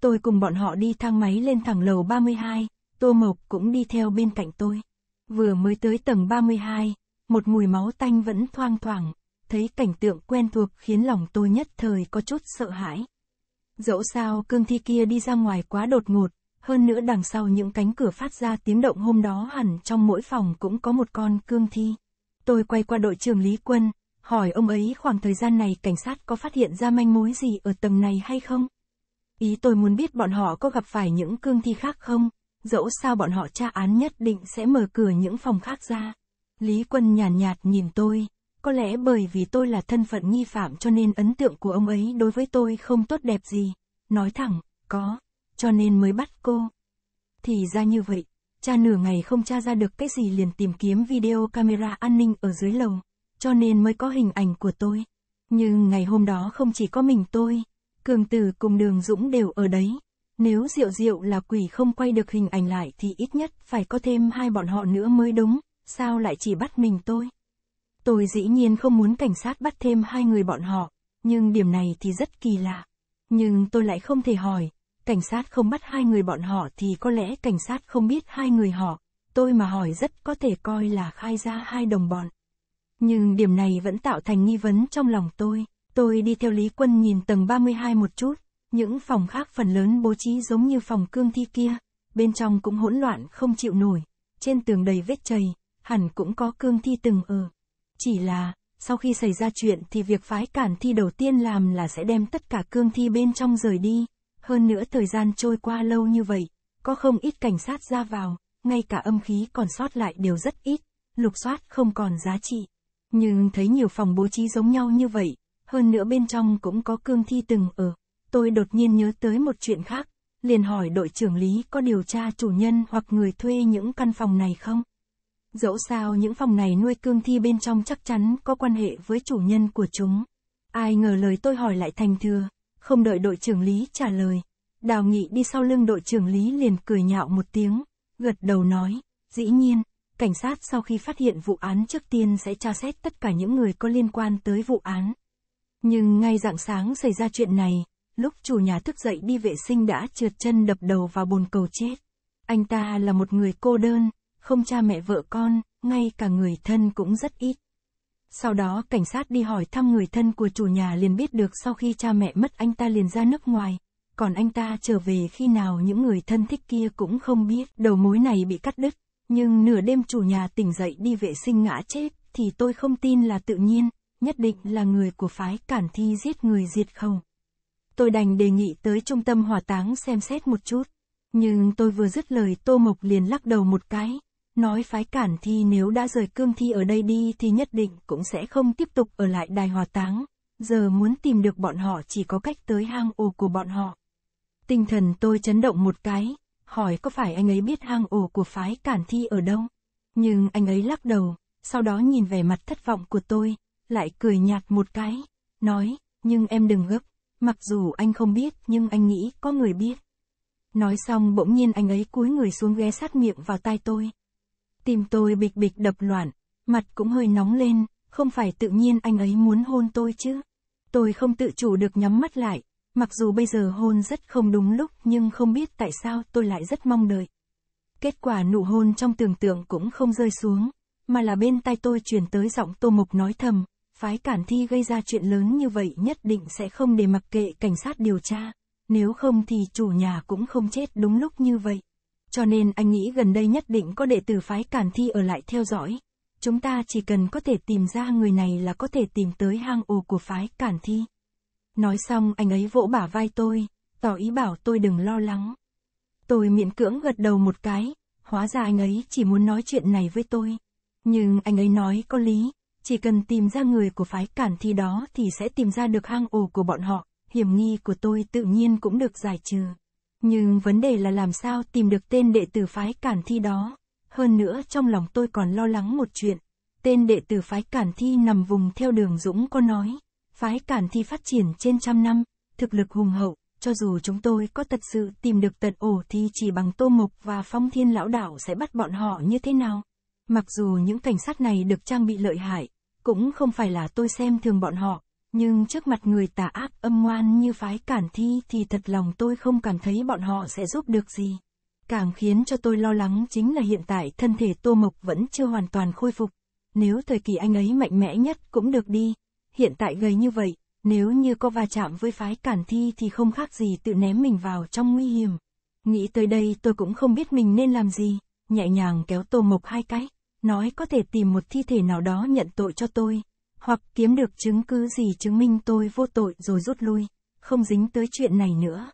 Tôi cùng bọn họ đi thang máy lên thẳng lầu 32, Tô Mộc cũng đi theo bên cạnh tôi. Vừa mới tới tầng 32, một mùi máu tanh vẫn thoang thoảng, thấy cảnh tượng quen thuộc khiến lòng tôi nhất thời có chút sợ hãi. Dẫu sao cương thi kia đi ra ngoài quá đột ngột, hơn nữa đằng sau những cánh cửa phát ra tiếng động hôm đó hẳn trong mỗi phòng cũng có một con cương thi. Tôi quay qua đội trưởng Lý Quân, hỏi ông ấy khoảng thời gian này cảnh sát có phát hiện ra manh mối gì ở tầng này hay không? Ý tôi muốn biết bọn họ có gặp phải những cương thi khác không, dẫu sao bọn họ tra án nhất định sẽ mở cửa những phòng khác ra. Lý Quân nhàn nhạt, nhạt nhìn tôi, có lẽ bởi vì tôi là thân phận nghi phạm cho nên ấn tượng của ông ấy đối với tôi không tốt đẹp gì. Nói thẳng, có cho nên mới bắt cô. Thì ra như vậy, cha nửa ngày không tra ra được cái gì liền tìm kiếm video camera an ninh ở dưới lầu, cho nên mới có hình ảnh của tôi. Nhưng ngày hôm đó không chỉ có mình tôi, Cường Tử cùng Đường Dũng đều ở đấy. Nếu Diệu Diệu là quỷ không quay được hình ảnh lại thì ít nhất phải có thêm hai bọn họ nữa mới đúng, sao lại chỉ bắt mình tôi? Tôi dĩ nhiên không muốn cảnh sát bắt thêm hai người bọn họ, nhưng điểm này thì rất kỳ lạ. Nhưng tôi lại không thể hỏi, cảnh sát không bắt hai người bọn họ thì có lẽ cảnh sát không biết hai người họ, tôi mà hỏi rất có thể coi là khai ra hai đồng bọn. Nhưng điểm này vẫn tạo thành nghi vấn trong lòng tôi, tôi đi theo Lý Quân nhìn tầng 32 một chút, những phòng khác phần lớn bố trí giống như phòng cương thi kia, bên trong cũng hỗn loạn không chịu nổi, trên tường đầy vết chày, hẳn cũng có cương thi từng ở. Chỉ là, sau khi xảy ra chuyện thì việc phái cản thi đầu tiên làm là sẽ đem tất cả cương thi bên trong rời đi, hơn nữa thời gian trôi qua lâu như vậy, có không ít cảnh sát ra vào, ngay cả âm khí còn sót lại đều rất ít, lục soát không còn giá trị. Nhưng thấy nhiều phòng bố trí giống nhau như vậy, hơn nữa bên trong cũng có cương thi từng ở, tôi đột nhiên nhớ tới một chuyện khác, liền hỏi đội trưởng lý có điều tra chủ nhân hoặc người thuê những căn phòng này không? Dẫu sao những phòng này nuôi cương thi bên trong chắc chắn có quan hệ với chủ nhân của chúng. Ai ngờ lời tôi hỏi lại thành thừa, không đợi đội trưởng Lý trả lời, Đào Nghị đi sau lưng đội trưởng Lý liền cười nhạo một tiếng, gật đầu nói, dĩ nhiên, cảnh sát sau khi phát hiện vụ án trước tiên sẽ tra xét tất cả những người có liên quan tới vụ án. Nhưng ngay dạng sáng xảy ra chuyện này, lúc chủ nhà thức dậy đi vệ sinh đã trượt chân đập đầu vào bồn cầu chết. Anh ta là một người cô đơn, không cha mẹ vợ con, ngay cả người thân cũng rất ít. Sau đó cảnh sát đi hỏi thăm người thân của chủ nhà liền biết được sau khi cha mẹ mất anh ta liền ra nước ngoài, còn anh ta trở về khi nào những người thân thích kia cũng không biết, đầu mối này bị cắt đứt, nhưng nửa đêm chủ nhà tỉnh dậy đi vệ sinh ngã chết, thì tôi không tin là tự nhiên, nhất định là người của phái cản thi giết người diệt khẩu. Tôi đành đề nghị tới trung tâm hỏa táng xem xét một chút, nhưng tôi vừa dứt lời Tô Mộc liền lắc đầu một cái, Nói phái cản thi nếu đã rời cương thi ở đây đi thì nhất định cũng sẽ không tiếp tục ở lại đài hòa táng, giờ muốn tìm được bọn họ chỉ có cách tới hang ổ của bọn họ. Tinh thần tôi chấn động một cái, hỏi có phải anh ấy biết hang ổ của phái cản thi ở đâu? Nhưng anh ấy lắc đầu, sau đó nhìn vẻ mặt thất vọng của tôi, lại cười nhạt một cái, nói, nhưng em đừng gấp, mặc dù anh không biết nhưng anh nghĩ có người biết. Nói xong bỗng nhiên anh ấy cúi người xuống ghé sát miệng vào tai tôi. Tim tôi bịch bịch đập loạn, mặt cũng hơi nóng lên, không phải tự nhiên anh ấy muốn hôn tôi chứ. Tôi không tự chủ được nhắm mắt lại, mặc dù bây giờ hôn rất không đúng lúc nhưng không biết tại sao tôi lại rất mong đợi. Kết quả nụ hôn trong tưởng tượng cũng không rơi xuống, mà là bên tai tôi truyền tới giọng Tô Mộc nói thầm, phái cản thi gây ra chuyện lớn như vậy nhất định sẽ không để mặc kệ cảnh sát điều tra, nếu không thì chủ nhà cũng không chết đúng lúc như vậy. Cho nên anh nghĩ gần đây nhất định có đệ tử phái Cản Thi ở lại theo dõi. Chúng ta chỉ cần có thể tìm ra người này là có thể tìm tới hang ổ của phái Cản Thi. Nói xong anh ấy vỗ bả vai tôi, tỏ ý bảo tôi đừng lo lắng. Tôi miễn cưỡng gật đầu một cái, hóa ra anh ấy chỉ muốn nói chuyện này với tôi. Nhưng anh ấy nói có lý, chỉ cần tìm ra người của phái Cản Thi đó thì sẽ tìm ra được hang ổ của bọn họ, hiểm nghi của tôi tự nhiên cũng được giải trừ. Nhưng vấn đề là làm sao tìm được tên đệ tử phái cản thi đó. Hơn nữa trong lòng tôi còn lo lắng một chuyện. Tên đệ tử phái cản thi nằm vùng theo đường Dũng có nói. Phái cản thi phát triển trên trăm năm, thực lực hùng hậu, cho dù chúng tôi có thật sự tìm được tận ổ thì chỉ bằng Tô Mộc và Phong Thiên Lão Đảo sẽ bắt bọn họ như thế nào. Mặc dù những cảnh sát này được trang bị lợi hại, cũng không phải là tôi xem thường bọn họ, nhưng trước mặt người tà ác âm ngoan như phái cản thi thì thật lòng tôi không cảm thấy bọn họ sẽ giúp được gì. Càng khiến cho tôi lo lắng chính là hiện tại thân thể Tô Mộc vẫn chưa hoàn toàn khôi phục. Nếu thời kỳ anh ấy mạnh mẽ nhất cũng được đi. Hiện tại gầy như vậy, nếu như có va chạm với phái cản thi thì không khác gì tự ném mình vào trong nguy hiểm. Nghĩ tới đây tôi cũng không biết mình nên làm gì, nhẹ nhàng kéo Tô Mộc hai cái, nói có thể tìm một thi thể nào đó nhận tội cho tôi, hoặc kiếm được chứng cứ gì chứng minh tôi vô tội rồi rút lui, không dính tới chuyện này nữa.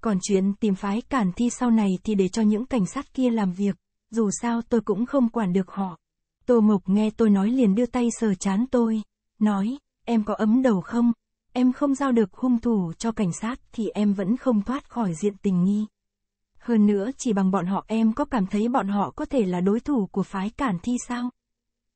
Còn chuyện tìm phái cản thi sau này thì để cho những cảnh sát kia làm việc, dù sao tôi cũng không quản được họ. Tô Mộc nghe tôi nói liền đưa tay sờ chán tôi, nói, em có ấm đầu không? Em không giao được hung thủ cho cảnh sát thì em vẫn không thoát khỏi diện tình nghi. Hơn nữa chỉ bằng bọn họ em có cảm thấy bọn họ có thể là đối thủ của phái cản thi sao?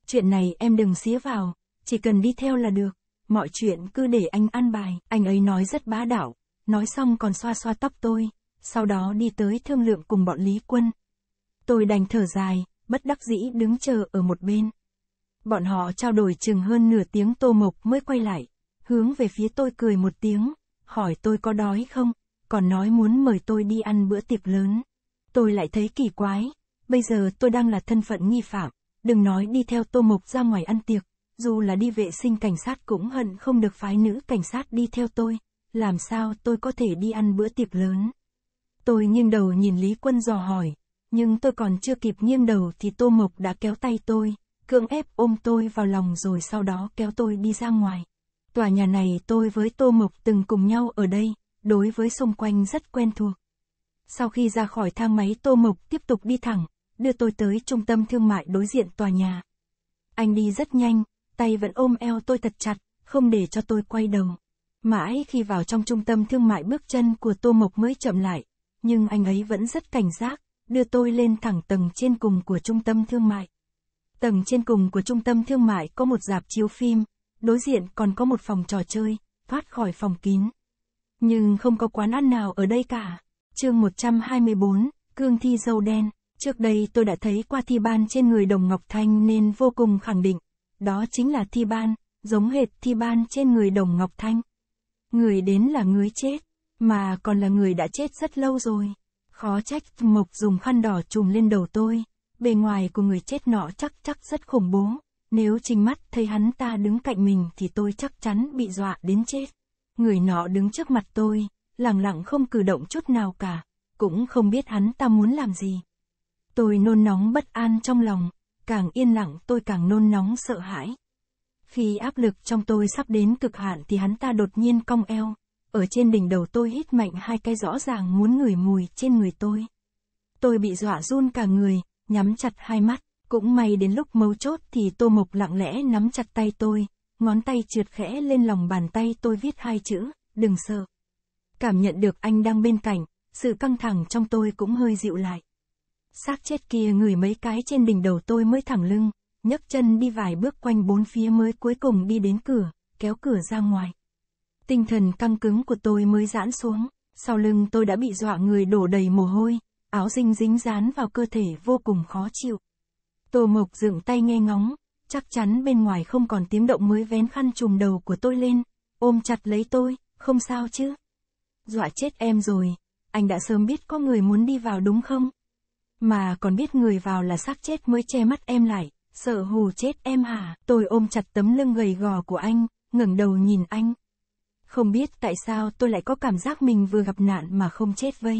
Chuyện này em đừng xía vào, chỉ cần đi theo là được, mọi chuyện cứ để anh an bài, anh ấy nói rất bá đạo, nói xong còn xoa xoa tóc tôi, sau đó đi tới thương lượng cùng bọn Lý Quân. Tôi đành thở dài, bất đắc dĩ đứng chờ ở một bên. Bọn họ trao đổi chừng hơn nửa tiếng tô mộc mới quay lại, hướng về phía tôi cười một tiếng, hỏi tôi có đói không, còn nói muốn mời tôi đi ăn bữa tiệc lớn. Tôi lại thấy kỳ quái, bây giờ tôi đang là thân phận nghi phạm, đừng nói đi theo tô mộc ra ngoài ăn tiệc, dù là đi vệ sinh cảnh sát cũng hận không được phái nữ cảnh sát đi theo tôi, làm sao tôi có thể đi ăn bữa tiệc lớn. Tôi nghiêng đầu nhìn Lý Quân dò hỏi, nhưng tôi còn chưa kịp nghiêng đầu thì Tô Mộc đã kéo tay tôi, cưỡng ép ôm tôi vào lòng rồi sau đó kéo tôi đi ra ngoài. Tòa nhà này tôi với Tô Mộc từng cùng nhau ở đây, đối với xung quanh rất quen thuộc. Sau khi ra khỏi thang máy Tô Mộc tiếp tục đi thẳng, đưa tôi tới trung tâm thương mại đối diện tòa nhà. Anh đi rất nhanh, tay vẫn ôm eo tôi thật chặt, không để cho tôi quay đầu. Mãi khi vào trong trung tâm thương mại bước chân của Tô Mộc mới chậm lại, nhưng anh ấy vẫn rất cảnh giác, đưa tôi lên thẳng tầng trên cùng của trung tâm thương mại. Tầng trên cùng của trung tâm thương mại có một dạp chiếu phim, đối diện còn có một phòng trò chơi, thoát khỏi phòng kín. Nhưng không có quán ăn nào ở đây cả. Chương 124, Cương Thi Dâu Đen. Trước đây tôi đã thấy qua thi ban trên người Đồng Ngọc Thanh nên vô cùng khẳng định, đó chính là thi ban, giống hệt thi ban trên người Đồng Ngọc Thanh. Người đến là người chết, mà còn là người đã chết rất lâu rồi. Khó trách Mộc dùng khăn đỏ trùm lên đầu tôi, bề ngoài của người chết nọ chắc chắc rất khủng bố. Nếu trình mắt thấy hắn ta đứng cạnh mình thì tôi chắc chắn bị dọa đến chết. Người nọ đứng trước mặt tôi, lặng lặng không cử động chút nào cả, cũng không biết hắn ta muốn làm gì. Tôi nôn nóng bất an trong lòng, càng yên lặng tôi càng nôn nóng sợ hãi. Khi áp lực trong tôi sắp đến cực hạn thì hắn ta đột nhiên cong eo, ở trên đỉnh đầu tôi hít mạnh hai cái rõ ràng muốn ngửi mùi trên người tôi. Tôi bị dọa run cả người, nhắm chặt hai mắt, cũng may đến lúc mấu chốt thì Tô Mộc lặng lẽ nắm chặt tay tôi, ngón tay trượt khẽ lên lòng bàn tay tôi viết hai chữ, đừng sợ. Cảm nhận được anh đang bên cạnh, sự căng thẳng trong tôi cũng hơi dịu lại xác chết kia ngửi mấy cái trên đỉnh đầu tôi mới thẳng lưng, nhấc chân đi vài bước quanh bốn phía mới cuối cùng đi đến cửa, kéo cửa ra ngoài. Tinh thần căng cứng của tôi mới giãn xuống, sau lưng tôi đã bị dọa người đổ đầy mồ hôi, áo dinh dính dán vào cơ thể vô cùng khó chịu. Tô Mộc dựng tay nghe ngóng, chắc chắn bên ngoài không còn tiếng động mới vén khăn trùm đầu của tôi lên, ôm chặt lấy tôi, không sao chứ. Dọa chết em rồi, anh đã sớm biết có người muốn đi vào đúng không? mà còn biết người vào là xác chết mới che mắt em lại, sợ hù chết em hả? Tôi ôm chặt tấm lưng gầy gò của anh, ngẩng đầu nhìn anh. Không biết tại sao tôi lại có cảm giác mình vừa gặp nạn mà không chết vây.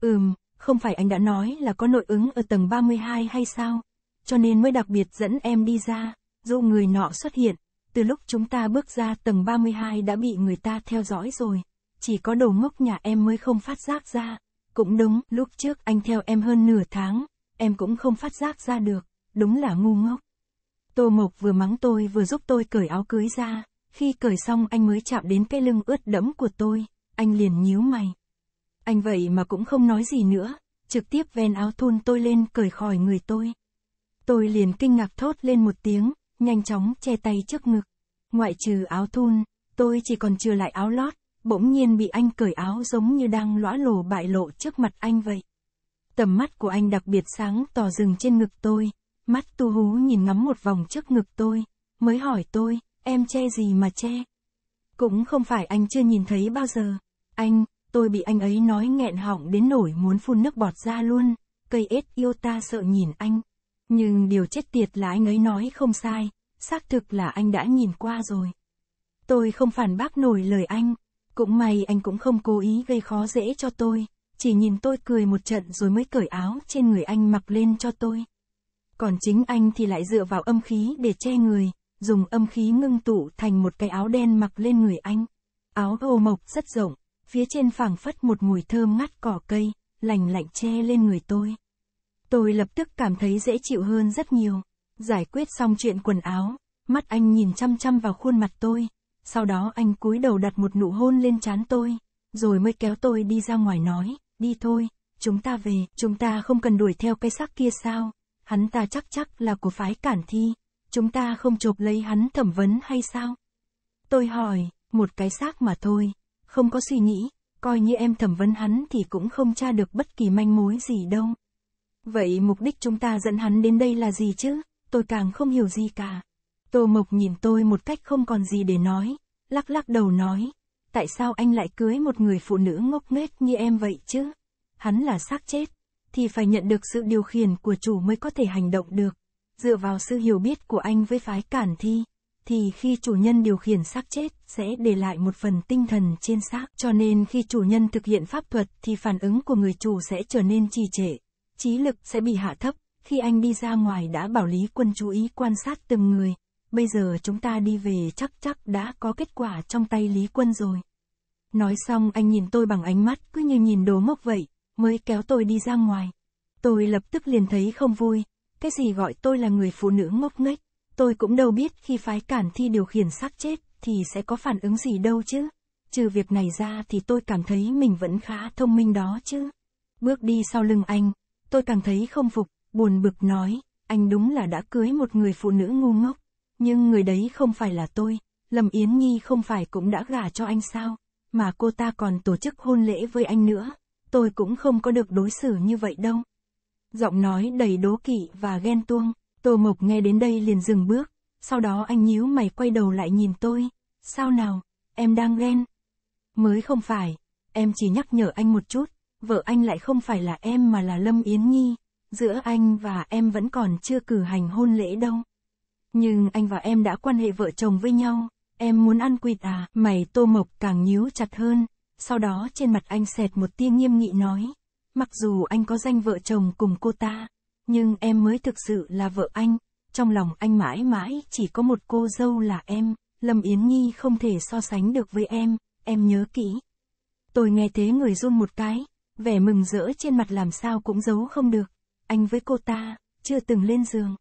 Ừm, không phải anh đã nói là có nội ứng ở tầng 32 hay sao? Cho nên mới đặc biệt dẫn em đi ra, dù người nọ xuất hiện. Từ lúc chúng ta bước ra tầng 32 đã bị người ta theo dõi rồi. Chỉ có đầu ngốc nhà em mới không phát giác ra. Cũng đúng, lúc trước anh theo em hơn nửa tháng, em cũng không phát giác ra được, đúng là ngu ngốc. Tô Mộc vừa mắng tôi vừa giúp tôi cởi áo cưới ra, khi cởi xong anh mới chạm đến cái lưng ướt đẫm của tôi, anh liền nhíu mày. Anh vậy mà cũng không nói gì nữa, trực tiếp ven áo thun tôi lên cởi khỏi người tôi. Tôi liền kinh ngạc thốt lên một tiếng, nhanh chóng che tay trước ngực. Ngoại trừ áo thun, tôi chỉ còn chừa lại áo lót, bỗng nhiên bị anh cởi áo giống như đang lõa lồ bại lộ trước mặt anh vậy. Tầm mắt của anh đặc biệt sáng tỏ dừng trên ngực tôi, mắt tu hú nhìn ngắm một vòng trước ngực tôi, mới hỏi tôi, em che gì mà che? Cũng không phải anh chưa nhìn thấy bao giờ. Anh, tôi bị anh ấy nói nghẹn họng đến nổi muốn phun nước bọt ra luôn, cây ết yêu ta sợ nhìn anh. Nhưng điều chết tiệt là anh ấy nói không sai, xác thực là anh đã nhìn qua rồi. Tôi không phản bác nổi lời anh, cũng may anh cũng không cố ý gây khó dễ cho tôi, chỉ nhìn tôi cười một trận rồi mới cởi áo trên người anh mặc lên cho tôi. Còn chính anh thì lại dựa vào âm khí để che người, dùng âm khí ngưng tụ thành một cái áo đen mặc lên người anh. Áo hồ mộc rất rộng, phía trên phảng phất một mùi thơm ngắt cỏ cây, lành lạnh che lên người tôi. Tôi lập tức cảm thấy dễ chịu hơn rất nhiều. Giải quyết xong chuyện quần áo, mắt anh nhìn chăm chăm vào khuôn mặt tôi, sau đó anh cúi đầu đặt một nụ hôn lên trán tôi, rồi mới kéo tôi đi ra ngoài nói, đi thôi, chúng ta về, chúng ta không cần đuổi theo cái xác kia sao, hắn ta chắc chắc là của phái cản thi, chúng ta không chộp lấy hắn thẩm vấn hay sao? Tôi hỏi, một cái xác mà thôi, không có suy nghĩ, coi như em thẩm vấn hắn thì cũng không tra được bất kỳ manh mối gì đâu. Vậy mục đích chúng ta dẫn hắn đến đây là gì chứ? Tôi càng không hiểu gì cả. Tô Mộc nhìn tôi một cách không còn gì để nói, lắc lắc đầu nói, tại sao anh lại cưới một người phụ nữ ngốc nghếch như em vậy chứ? Hắn là xác chết, thì phải nhận được sự điều khiển của chủ mới có thể hành động được. Dựa vào sự hiểu biết của anh với phái cản thi, thì khi chủ nhân điều khiển xác chết sẽ để lại một phần tinh thần trên xác, cho nên khi chủ nhân thực hiện pháp thuật thì phản ứng của người chủ sẽ trở nên trì trệ, trí lực sẽ bị hạ thấp. Khi anh đi ra ngoài đã bảo Lý Quân chú ý quan sát từng người, bây giờ chúng ta đi về chắc chắc đã có kết quả trong tay Lý Quân rồi. Nói xong anh nhìn tôi bằng ánh mắt cứ như nhìn đồ ngốc vậy, mới kéo tôi đi ra ngoài. Tôi lập tức liền thấy không vui, cái gì gọi tôi là người phụ nữ ngốc nghếch, tôi cũng đâu biết khi phái cản thi điều khiển xác chết thì sẽ có phản ứng gì đâu chứ. Trừ việc này ra thì tôi cảm thấy mình vẫn khá thông minh đó chứ. Bước đi sau lưng anh, tôi càng thấy không phục, buồn bực nói, anh đúng là đã cưới một người phụ nữ ngu ngốc. Nhưng người đấy không phải là tôi, Lâm Yến Nhi không phải cũng đã gả cho anh sao, mà cô ta còn tổ chức hôn lễ với anh nữa, tôi cũng không có được đối xử như vậy đâu. Giọng nói đầy đố kỵ và ghen tuông, Tô Mộc nghe đến đây liền dừng bước, sau đó anh nhíu mày quay đầu lại nhìn tôi, sao nào, em đang ghen. Mới không phải, em chỉ nhắc nhở anh một chút, vợ anh lại không phải là em mà là Lâm Yến Nhi, giữa anh và em vẫn còn chưa cử hành hôn lễ đâu. Nhưng anh và em đã quan hệ vợ chồng với nhau, em muốn ăn quỵt à, mày tô mộc càng nhíu chặt hơn, sau đó trên mặt anh xẹt một tia nghiêm nghị nói, mặc dù anh có danh vợ chồng cùng cô ta, nhưng em mới thực sự là vợ anh, trong lòng anh mãi mãi chỉ có một cô dâu là em, Lâm Yến Nhi không thể so sánh được với em, em nhớ kỹ. Tôi nghe thế người run một cái, vẻ mừng rỡ trên mặt làm sao cũng giấu không được, anh với cô ta, chưa từng lên giường.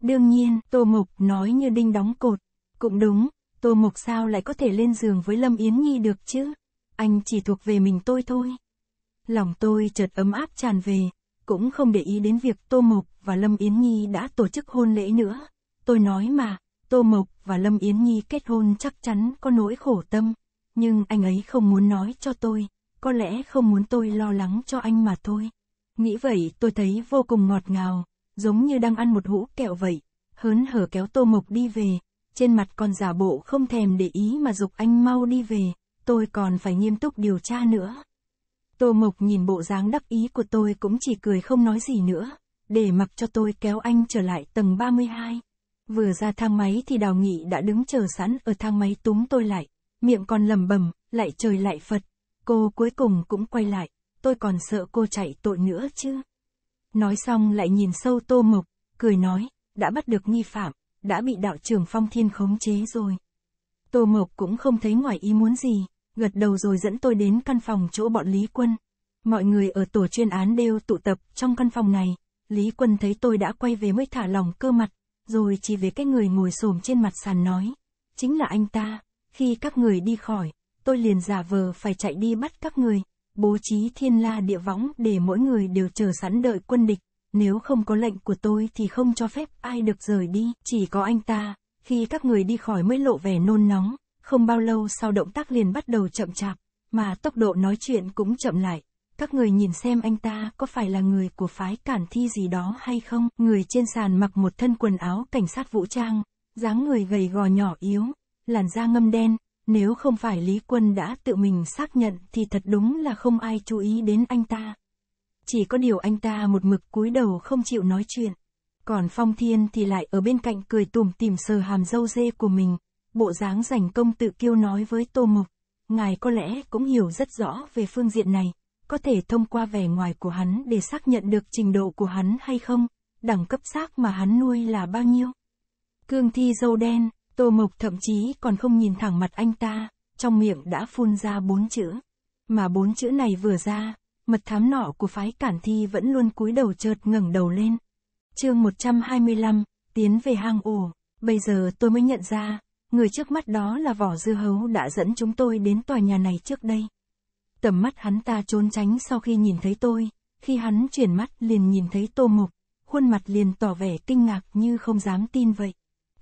Đương nhiên, Tô Mộc nói như đinh đóng cột. Cũng đúng, Tô Mộc sao lại có thể lên giường với Lâm Yến Nhi được chứ? Anh chỉ thuộc về mình tôi thôi. Lòng tôi chợt ấm áp tràn về, cũng không để ý đến việc Tô Mộc và Lâm Yến Nhi đã tổ chức hôn lễ nữa. Tôi nói mà, Tô Mộc và Lâm Yến Nhi kết hôn chắc chắn có nỗi khổ tâm, nhưng anh ấy không muốn nói cho tôi, có lẽ không muốn tôi lo lắng cho anh mà thôi. Nghĩ vậy tôi thấy vô cùng ngọt ngào, giống như đang ăn một hũ kẹo vậy, hớn hở kéo Tô Mộc đi về, trên mặt còn giả bộ không thèm để ý mà dục anh mau đi về, tôi còn phải nghiêm túc điều tra nữa. Tô Mộc nhìn bộ dáng đắc ý của tôi cũng chỉ cười không nói gì nữa, để mặc cho tôi kéo anh trở lại tầng 32. Vừa ra thang máy thì Đào Nghị đã đứng chờ sẵn ở thang máy túm tôi lại, miệng còn lầm bầm, lại trời lại Phật. Cô cuối cùng cũng quay lại, tôi còn sợ cô chạy tội nữa chứ. Nói xong lại nhìn sâu tô mộc, cười nói, đã bắt được nghi phạm, đã bị đạo trưởng phong thiên khống chế rồi. Tô mộc cũng không thấy ngoài ý muốn gì, gật đầu rồi dẫn tôi đến căn phòng chỗ bọn Lý Quân. Mọi người ở tổ chuyên án đều tụ tập trong căn phòng này, Lý Quân thấy tôi đã quay về mới thả lòng cơ mặt, rồi chỉ về cái người ngồi xổm trên mặt sàn nói. Chính là anh ta, khi các người đi khỏi, tôi liền giả vờ phải chạy đi bắt các người, bố trí thiên la địa võng để mỗi người đều chờ sẵn đợi quân địch, nếu không có lệnh của tôi thì không cho phép ai được rời đi, chỉ có anh ta, khi các người đi khỏi mới lộ vẻ nôn nóng, không bao lâu sau động tác liền bắt đầu chậm chạp, mà tốc độ nói chuyện cũng chậm lại. Các người nhìn xem anh ta có phải là người của phái cản thi gì đó hay không? Người trên sàn mặc một thân quần áo cảnh sát vũ trang, dáng người gầy gò nhỏ yếu, làn da ngâm đen, nếu không phải Lý Quân đã tự mình xác nhận thì thật đúng là không ai chú ý đến anh ta. Chỉ có điều anh ta một mực cúi đầu không chịu nói chuyện. Còn Phong Thiên thì lại ở bên cạnh cười tủm tỉm sờ hàm dâu dê của mình. Bộ dáng rảnh công tự kiêu nói với Tô Mộc. Ngài có lẽ cũng hiểu rất rõ về phương diện này. Có thể thông qua vẻ ngoài của hắn để xác nhận được trình độ của hắn hay không. Đẳng cấp xác mà hắn nuôi là bao nhiêu. Cương thi dâu đen, Tô Mộc thậm chí còn không nhìn thẳng mặt anh ta, trong miệng đã phun ra bốn chữ. Mà bốn chữ này vừa ra, mật thám nọ của phái cản thi vẫn luôn cúi đầu chợt ngẩng đầu lên. chương 125, tiến về hang ổ, bây giờ tôi mới nhận ra, người trước mắt đó là vỏ dưa hấu đã dẫn chúng tôi đến tòa nhà này trước đây. Tầm mắt hắn ta trốn tránh sau khi nhìn thấy tôi, khi hắn chuyển mắt liền nhìn thấy tô mục, khuôn mặt liền tỏ vẻ kinh ngạc như không dám tin vậy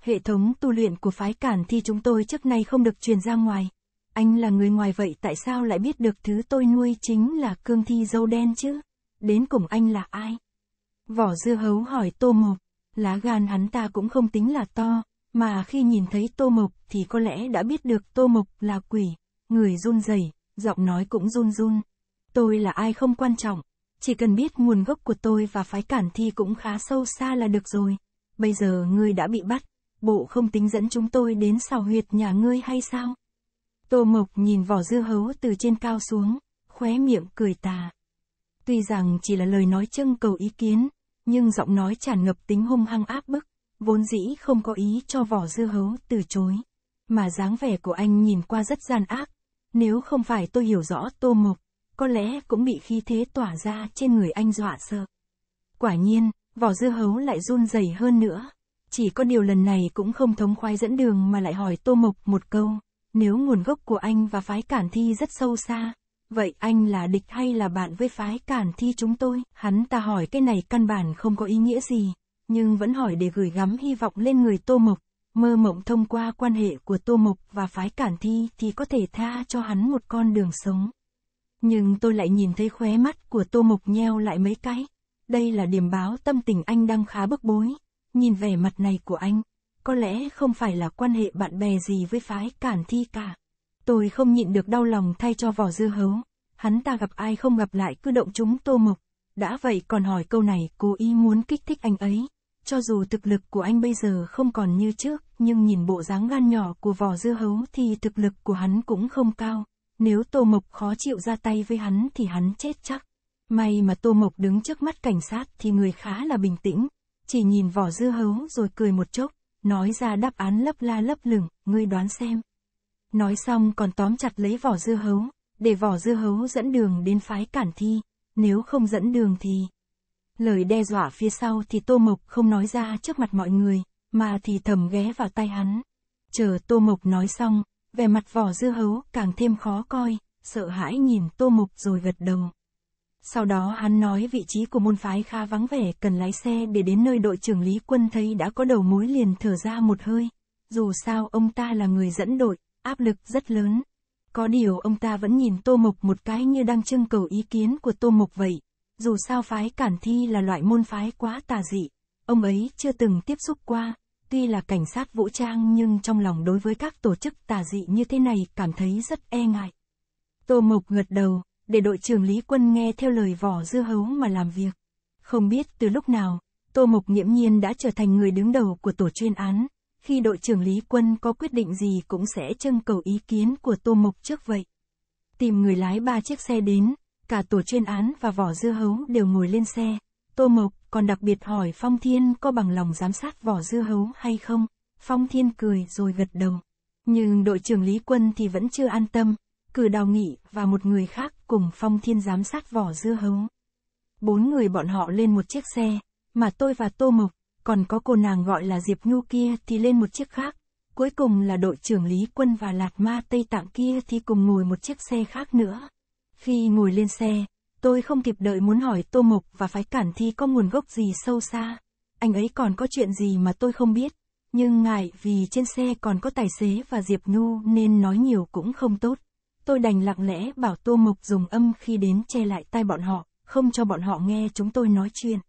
hệ thống tu luyện của phái cản thi chúng tôi trước nay không được truyền ra ngoài. Anh là người ngoài vậy tại sao lại biết được thứ tôi nuôi chính là cương thi dâu đen chứ? Đến cùng anh là ai? Vỏ dưa hấu hỏi tô mộc, lá gan hắn ta cũng không tính là to, mà khi nhìn thấy tô mộc thì có lẽ đã biết được tô mộc là quỷ, người run rẩy, giọng nói cũng run run. Tôi là ai không quan trọng, chỉ cần biết nguồn gốc của tôi và phái cản thi cũng khá sâu xa là được rồi. Bây giờ ngươi đã bị bắt, bộ không tính dẫn chúng tôi đến xào huyệt nhà ngươi hay sao? Tô Mộc nhìn vỏ dưa hấu từ trên cao xuống, khóe miệng cười tà. Tuy rằng chỉ là lời nói trưng cầu ý kiến, nhưng giọng nói tràn ngập tính hung hăng áp bức, vốn dĩ không có ý cho vỏ dưa hấu từ chối. Mà dáng vẻ của anh nhìn qua rất gian ác, nếu không phải tôi hiểu rõ Tô Mộc, có lẽ cũng bị khí thế tỏa ra trên người anh dọa sợ. Quả nhiên, vỏ dưa hấu lại run rẩy hơn nữa. Chỉ có điều lần này cũng không thống khoái dẫn đường mà lại hỏi Tô Mộc một câu. Nếu nguồn gốc của anh và phái cản thi rất sâu xa, vậy anh là địch hay là bạn với phái cản thi chúng tôi? Hắn ta hỏi cái này căn bản không có ý nghĩa gì, nhưng vẫn hỏi để gửi gắm hy vọng lên người Tô Mộc. Mơ mộng thông qua quan hệ của Tô Mộc và phái cản thi thì có thể tha cho hắn một con đường sống. Nhưng tôi lại nhìn thấy khóe mắt của Tô Mộc nheo lại mấy cái. Đây là điểm báo tâm tình anh đang khá bức bối. Nhìn vẻ mặt này của anh, có lẽ không phải là quan hệ bạn bè gì với phái cản thi cả. Tôi không nhịn được đau lòng thay cho vỏ dưa hấu. Hắn ta gặp ai không gặp lại cứ động chúng tô mộc. Đã vậy còn hỏi câu này cố ý muốn kích thích anh ấy. Cho dù thực lực của anh bây giờ không còn như trước, nhưng nhìn bộ dáng gan nhỏ của vỏ dưa hấu thì thực lực của hắn cũng không cao. Nếu Tô Mộc khó chịu ra tay với hắn thì hắn chết chắc. May mà Tô Mộc đứng trước mắt cảnh sát thì người khá là bình tĩnh, chỉ nhìn vỏ dưa hấu rồi cười một chốc, nói ra đáp án lấp la lấp lửng, ngươi đoán xem. Nói xong còn tóm chặt lấy vỏ dưa hấu, để vỏ dưa hấu dẫn đường đến phái cản thi, nếu không dẫn đường thì... Lời đe dọa phía sau thì Tô Mộc không nói ra trước mặt mọi người, mà thì thầm ghé vào tay hắn. Chờ Tô Mộc nói xong, vẻ mặt vỏ dưa hấu càng thêm khó coi, sợ hãi nhìn Tô Mộc rồi gật đầu. Sau đó hắn nói vị trí của môn phái khá vắng vẻ cần lái xe để đến nơi đội trưởng Lý Quân thấy đã có đầu mối liền thở ra một hơi. Dù sao ông ta là người dẫn đội, áp lực rất lớn. Có điều ông ta vẫn nhìn Tô Mộc một cái như đang trưng cầu ý kiến của Tô Mộc vậy. Dù sao phái cản thi là loại môn phái quá tà dị, ông ấy chưa từng tiếp xúc qua, tuy là cảnh sát vũ trang nhưng trong lòng đối với các tổ chức tà dị như thế này cảm thấy rất e ngại. Tô Mộc gật đầu, để đội trưởng Lý Quân nghe theo lời vỏ dưa hấu mà làm việc. Không biết từ lúc nào, Tô Mộc nghiễm nhiên đã trở thành người đứng đầu của tổ chuyên án, khi đội trưởng Lý Quân có quyết định gì cũng sẽ trưng cầu ý kiến của Tô Mộc trước vậy. Tìm người lái ba chiếc xe đến, cả tổ chuyên án và vỏ dưa hấu đều ngồi lên xe, Tô Mộc còn đặc biệt hỏi Phong Thiên có bằng lòng giám sát vỏ dưa hấu hay không, Phong Thiên cười rồi gật đầu. Nhưng đội trưởng Lý Quân thì vẫn chưa an tâm, cử đào nghị và một người khác cùng Phong Thiên giám sát vỏ dưa hấu. Bốn người bọn họ lên một chiếc xe, mà tôi và Tô Mộc, còn có cô nàng gọi là Diệp Nhu kia thì lên một chiếc khác. Cuối cùng là đội trưởng Lý Quân và Lạt Ma Tây Tạng kia thì cùng ngồi một chiếc xe khác nữa. Khi ngồi lên xe, tôi không kịp đợi muốn hỏi Tô Mộc và phái cản thi có nguồn gốc gì sâu xa. Anh ấy còn có chuyện gì mà tôi không biết, nhưng ngại vì trên xe còn có tài xế và Diệp Nhu nên nói nhiều cũng không tốt tôi đành lặng lẽ bảo Tô Mộc dùng âm khi đến che lại tai bọn họ, không cho bọn họ nghe chúng tôi nói chuyện.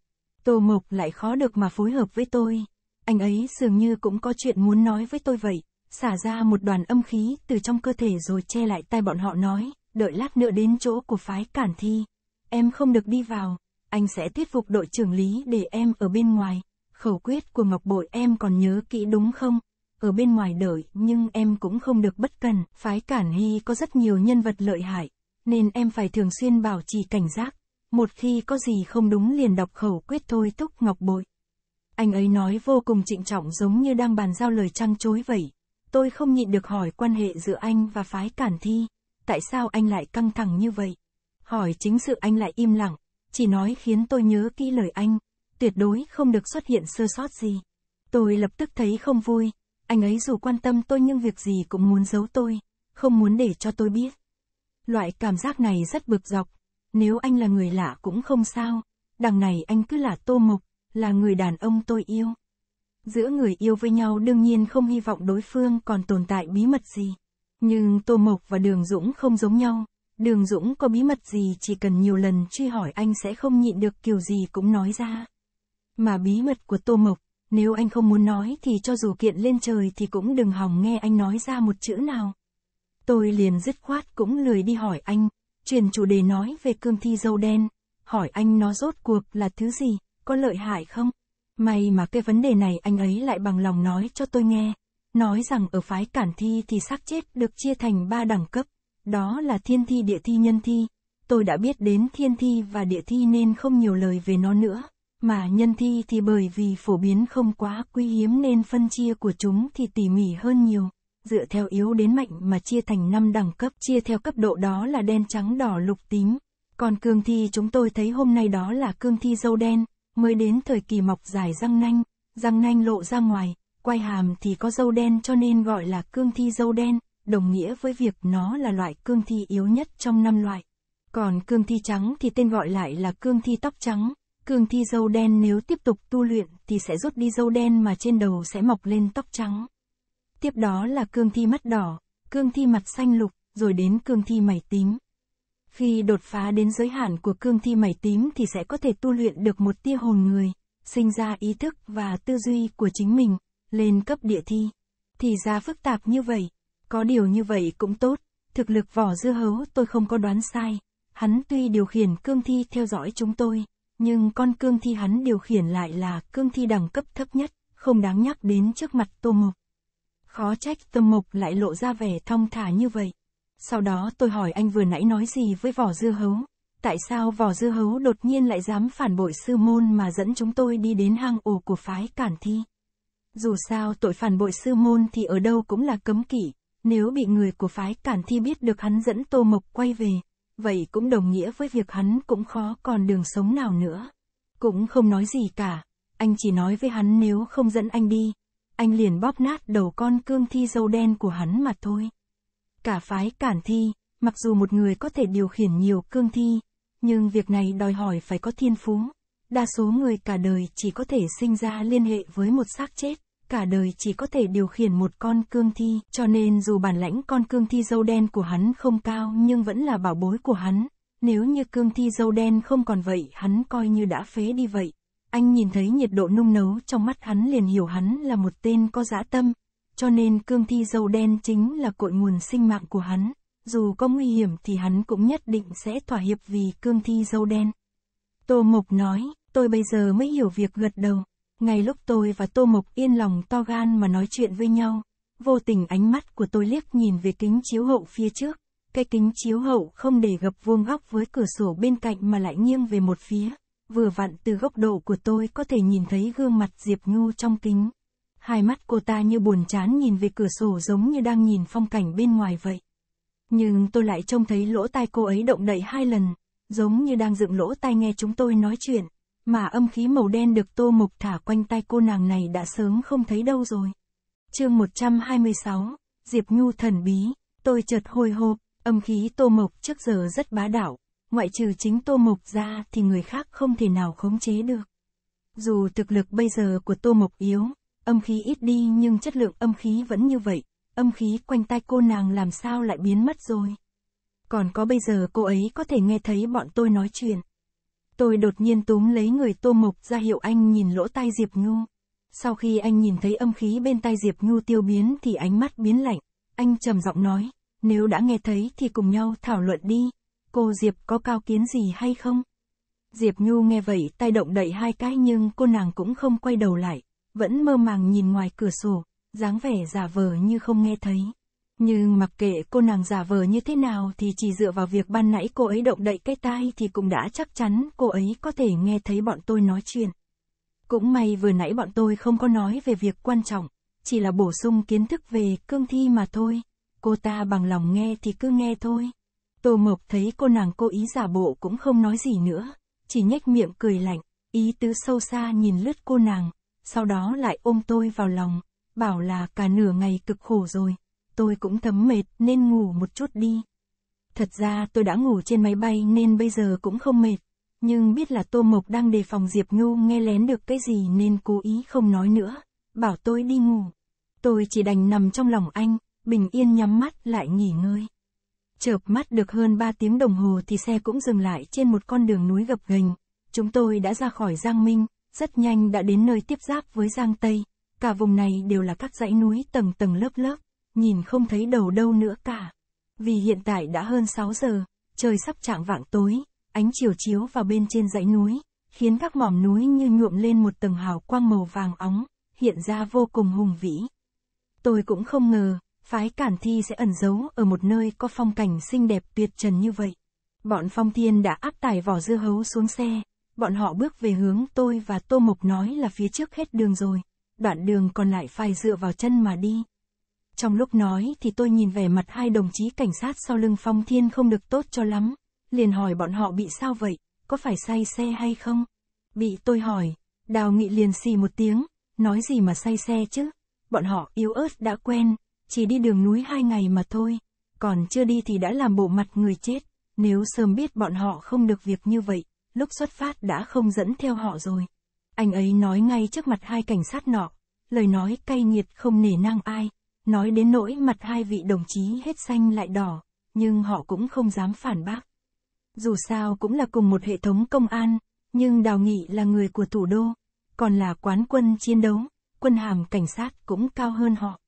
Tô Mộc lại khó được mà phối hợp với tôi. Anh ấy dường như cũng có chuyện muốn nói với tôi vậy, xả ra một đoàn âm khí từ trong cơ thể rồi che lại tai bọn họ nói, đợi lát nữa đến chỗ của phái cản thi. Em không được đi vào, anh sẽ thuyết phục đội trưởng lý để em ở bên ngoài. Khẩu quyết của Ngọc Bội em còn nhớ kỹ đúng không? ở bên ngoài đợi, nhưng em cũng không được bất cần, phái Cản Hy có rất nhiều nhân vật lợi hại, nên em phải thường xuyên bảo trì cảnh giác. Một khi có gì không đúng liền đọc khẩu quyết thôi túc ngọc bội. Anh ấy nói vô cùng trịnh trọng giống như đang bàn giao lời trăng chối vậy. Tôi không nhịn được hỏi quan hệ giữa anh và phái Cản Thi. Tại sao anh lại căng thẳng như vậy? Hỏi chính sự anh lại im lặng, chỉ nói khiến tôi nhớ kỹ lời anh, tuyệt đối không được xuất hiện sơ sót gì. Tôi lập tức thấy không vui, anh ấy dù quan tâm tôi nhưng việc gì cũng muốn giấu tôi, không muốn để cho tôi biết. Loại cảm giác này rất bực dọc, nếu anh là người lạ cũng không sao, đằng này anh cứ là tô mộc, là người đàn ông tôi yêu. Giữa người yêu với nhau đương nhiên không hy vọng đối phương còn tồn tại bí mật gì. Nhưng Tô Mộc và Đường Dũng không giống nhau. Đường Dũng có bí mật gì chỉ cần nhiều lần truy hỏi anh sẽ không nhịn được kiểu gì cũng nói ra. Mà bí mật của Tô Mộc nếu anh không muốn nói thì cho dù kiện lên trời thì cũng đừng hòng nghe anh nói ra một chữ nào. Tôi liền dứt khoát cũng lười đi hỏi anh, chuyển chủ đề nói về cơm thi dâu đen, hỏi anh nó rốt cuộc là thứ gì, có lợi hại không? May mà cái vấn đề này anh ấy lại bằng lòng nói cho tôi nghe, nói rằng ở phái cản thi thì xác chết được chia thành ba đẳng cấp, đó là thiên thi địa thi nhân thi. Tôi đã biết đến thiên thi và địa thi nên không nhiều lời về nó nữa mà nhân thi thì bởi vì phổ biến không quá quý hiếm nên phân chia của chúng thì tỉ mỉ hơn nhiều, dựa theo yếu đến mạnh mà chia thành 5 đẳng cấp, chia theo cấp độ đó là đen trắng đỏ lục tím. Còn cương thi chúng tôi thấy hôm nay đó là cương thi dâu đen, mới đến thời kỳ mọc dài răng nanh, răng nanh lộ ra ngoài, quay hàm thì có dâu đen cho nên gọi là cương thi dâu đen, đồng nghĩa với việc nó là loại cương thi yếu nhất trong năm loại. Còn cương thi trắng thì tên gọi lại là cương thi tóc trắng, Cương thi dâu đen nếu tiếp tục tu luyện thì sẽ rút đi dâu đen mà trên đầu sẽ mọc lên tóc trắng. Tiếp đó là cương thi mắt đỏ, cương thi mặt xanh lục, rồi đến cương thi mày tím. Khi đột phá đến giới hạn của cương thi mày tím thì sẽ có thể tu luyện được một tia hồn người, sinh ra ý thức và tư duy của chính mình, lên cấp địa thi. Thì ra phức tạp như vậy, có điều như vậy cũng tốt, thực lực vỏ dưa hấu tôi không có đoán sai, hắn tuy điều khiển cương thi theo dõi chúng tôi, nhưng con cương thi hắn điều khiển lại là cương thi đẳng cấp thấp nhất, không đáng nhắc đến trước mặt Tô Mộc. Khó trách Tô Mộc lại lộ ra vẻ thong thả như vậy. Sau đó tôi hỏi anh vừa nãy nói gì với vỏ dưa hấu, tại sao vỏ dưa hấu đột nhiên lại dám phản bội sư môn mà dẫn chúng tôi đi đến hang ổ của phái cản thi. Dù sao tội phản bội sư môn thì ở đâu cũng là cấm kỵ, nếu bị người của phái cản thi biết được hắn dẫn Tô Mộc quay về, vậy cũng đồng nghĩa với việc hắn cũng khó còn đường sống nào nữa. Cũng không nói gì cả, anh chỉ nói với hắn nếu không dẫn anh đi, anh liền bóp nát đầu con cương thi dâu đen của hắn mà thôi. Cả phái cản thi, mặc dù một người có thể điều khiển nhiều cương thi, nhưng việc này đòi hỏi phải có thiên phú. Đa số người cả đời chỉ có thể sinh ra liên hệ với một xác chết cả đời chỉ có thể điều khiển một con cương thi, cho nên dù bản lãnh con cương thi dâu đen của hắn không cao nhưng vẫn là bảo bối của hắn. Nếu như cương thi dâu đen không còn vậy hắn coi như đã phế đi vậy. Anh nhìn thấy nhiệt độ nung nấu trong mắt hắn liền hiểu hắn là một tên có dã tâm, cho nên cương thi dâu đen chính là cội nguồn sinh mạng của hắn, dù có nguy hiểm thì hắn cũng nhất định sẽ thỏa hiệp vì cương thi dâu đen. Tô Mộc nói, tôi bây giờ mới hiểu việc gật đầu. Ngay lúc tôi và Tô Mộc yên lòng to gan mà nói chuyện với nhau, vô tình ánh mắt của tôi liếc nhìn về kính chiếu hậu phía trước. Cái kính chiếu hậu không để gập vuông góc với cửa sổ bên cạnh mà lại nghiêng về một phía. Vừa vặn từ góc độ của tôi có thể nhìn thấy gương mặt Diệp Nhu trong kính. Hai mắt cô ta như buồn chán nhìn về cửa sổ giống như đang nhìn phong cảnh bên ngoài vậy. Nhưng tôi lại trông thấy lỗ tai cô ấy động đậy hai lần, giống như đang dựng lỗ tai nghe chúng tôi nói chuyện. Mà âm khí màu đen được tô mục thả quanh tay cô nàng này đã sớm không thấy đâu rồi. chương 126, Diệp Nhu thần bí, tôi chợt hồi hộp, âm khí tô mộc trước giờ rất bá đạo, ngoại trừ chính tô mộc ra thì người khác không thể nào khống chế được. Dù thực lực bây giờ của tô mộc yếu, âm khí ít đi nhưng chất lượng âm khí vẫn như vậy, âm khí quanh tay cô nàng làm sao lại biến mất rồi. Còn có bây giờ cô ấy có thể nghe thấy bọn tôi nói chuyện. Tôi đột nhiên túm lấy người Tô Mộc ra hiệu anh nhìn lỗ tai Diệp Nhu. Sau khi anh nhìn thấy âm khí bên tai Diệp Nhu tiêu biến thì ánh mắt biến lạnh. Anh trầm giọng nói, nếu đã nghe thấy thì cùng nhau thảo luận đi. Cô Diệp có cao kiến gì hay không? Diệp Nhu nghe vậy tay động đậy hai cái nhưng cô nàng cũng không quay đầu lại, vẫn mơ màng nhìn ngoài cửa sổ, dáng vẻ giả vờ như không nghe thấy. Nhưng mặc kệ cô nàng giả vờ như thế nào thì chỉ dựa vào việc ban nãy cô ấy động đậy cái tai thì cũng đã chắc chắn cô ấy có thể nghe thấy bọn tôi nói chuyện. Cũng may vừa nãy bọn tôi không có nói về việc quan trọng, chỉ là bổ sung kiến thức về cương thi mà thôi. Cô ta bằng lòng nghe thì cứ nghe thôi. Tô Mộc thấy cô nàng cố ý giả bộ cũng không nói gì nữa, chỉ nhếch miệng cười lạnh, ý tứ sâu xa nhìn lướt cô nàng, sau đó lại ôm tôi vào lòng, bảo là cả nửa ngày cực khổ rồi, tôi cũng thấm mệt nên ngủ một chút đi. Thật ra tôi đã ngủ trên máy bay nên bây giờ cũng không mệt. Nhưng biết là Tô Mộc đang đề phòng Diệp nhu nghe lén được cái gì nên cố ý không nói nữa, bảo tôi đi ngủ. Tôi chỉ đành nằm trong lòng anh, bình yên nhắm mắt lại nghỉ ngơi. Chợp mắt được hơn 3 tiếng đồng hồ thì xe cũng dừng lại trên một con đường núi gập ghềnh. Chúng tôi đã ra khỏi Giang Minh, rất nhanh đã đến nơi tiếp giáp với Giang Tây. Cả vùng này đều là các dãy núi tầng tầng lớp lớp nhìn không thấy đầu đâu nữa cả. Vì hiện tại đã hơn 6 giờ, trời sắp trạng vạng tối, ánh chiều chiếu vào bên trên dãy núi, khiến các mỏm núi như nhuộm lên một tầng hào quang màu vàng óng, hiện ra vô cùng hùng vĩ. Tôi cũng không ngờ, phái Cản Thi sẽ ẩn giấu ở một nơi có phong cảnh xinh đẹp tuyệt trần như vậy. Bọn Phong Thiên đã áp tải vỏ dưa hấu xuống xe, bọn họ bước về hướng tôi và Tô Mộc nói là phía trước hết đường rồi, đoạn đường còn lại phải dựa vào chân mà đi. Trong lúc nói thì tôi nhìn về mặt hai đồng chí cảnh sát sau lưng Phong Thiên không được tốt cho lắm, liền hỏi bọn họ bị sao vậy, có phải say xe hay không? Bị tôi hỏi, Đào Nghị liền xì một tiếng, nói gì mà say xe chứ? Bọn họ yếu ớt đã quen, chỉ đi đường núi hai ngày mà thôi, còn chưa đi thì đã làm bộ mặt người chết, nếu sớm biết bọn họ không được việc như vậy, lúc xuất phát đã không dẫn theo họ rồi. Anh ấy nói ngay trước mặt hai cảnh sát nọ, lời nói cay nghiệt không nể nang ai nói đến nỗi mặt hai vị đồng chí hết xanh lại đỏ, nhưng họ cũng không dám phản bác. Dù sao cũng là cùng một hệ thống công an, nhưng Đào Nghị là người của thủ đô, còn là quán quân chiến đấu, quân hàm cảnh sát cũng cao hơn họ.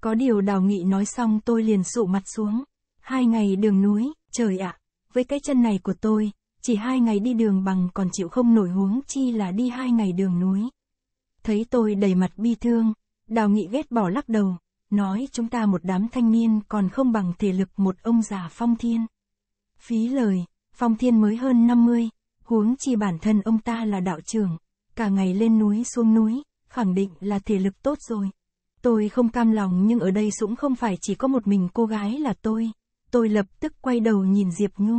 Có điều Đào Nghị nói xong tôi liền sụ mặt xuống. Hai ngày đường núi, trời ạ, à, với cái chân này của tôi, chỉ hai ngày đi đường bằng còn chịu không nổi huống chi là đi hai ngày đường núi. Thấy tôi đầy mặt bi thương, Đào Nghị ghét bỏ lắc đầu, nói chúng ta một đám thanh niên còn không bằng thể lực một ông già phong thiên. Phí lời, phong thiên mới hơn 50, huống chi bản thân ông ta là đạo trưởng, cả ngày lên núi xuống núi, khẳng định là thể lực tốt rồi. Tôi không cam lòng nhưng ở đây cũng không phải chỉ có một mình cô gái là tôi. Tôi lập tức quay đầu nhìn Diệp Nhu.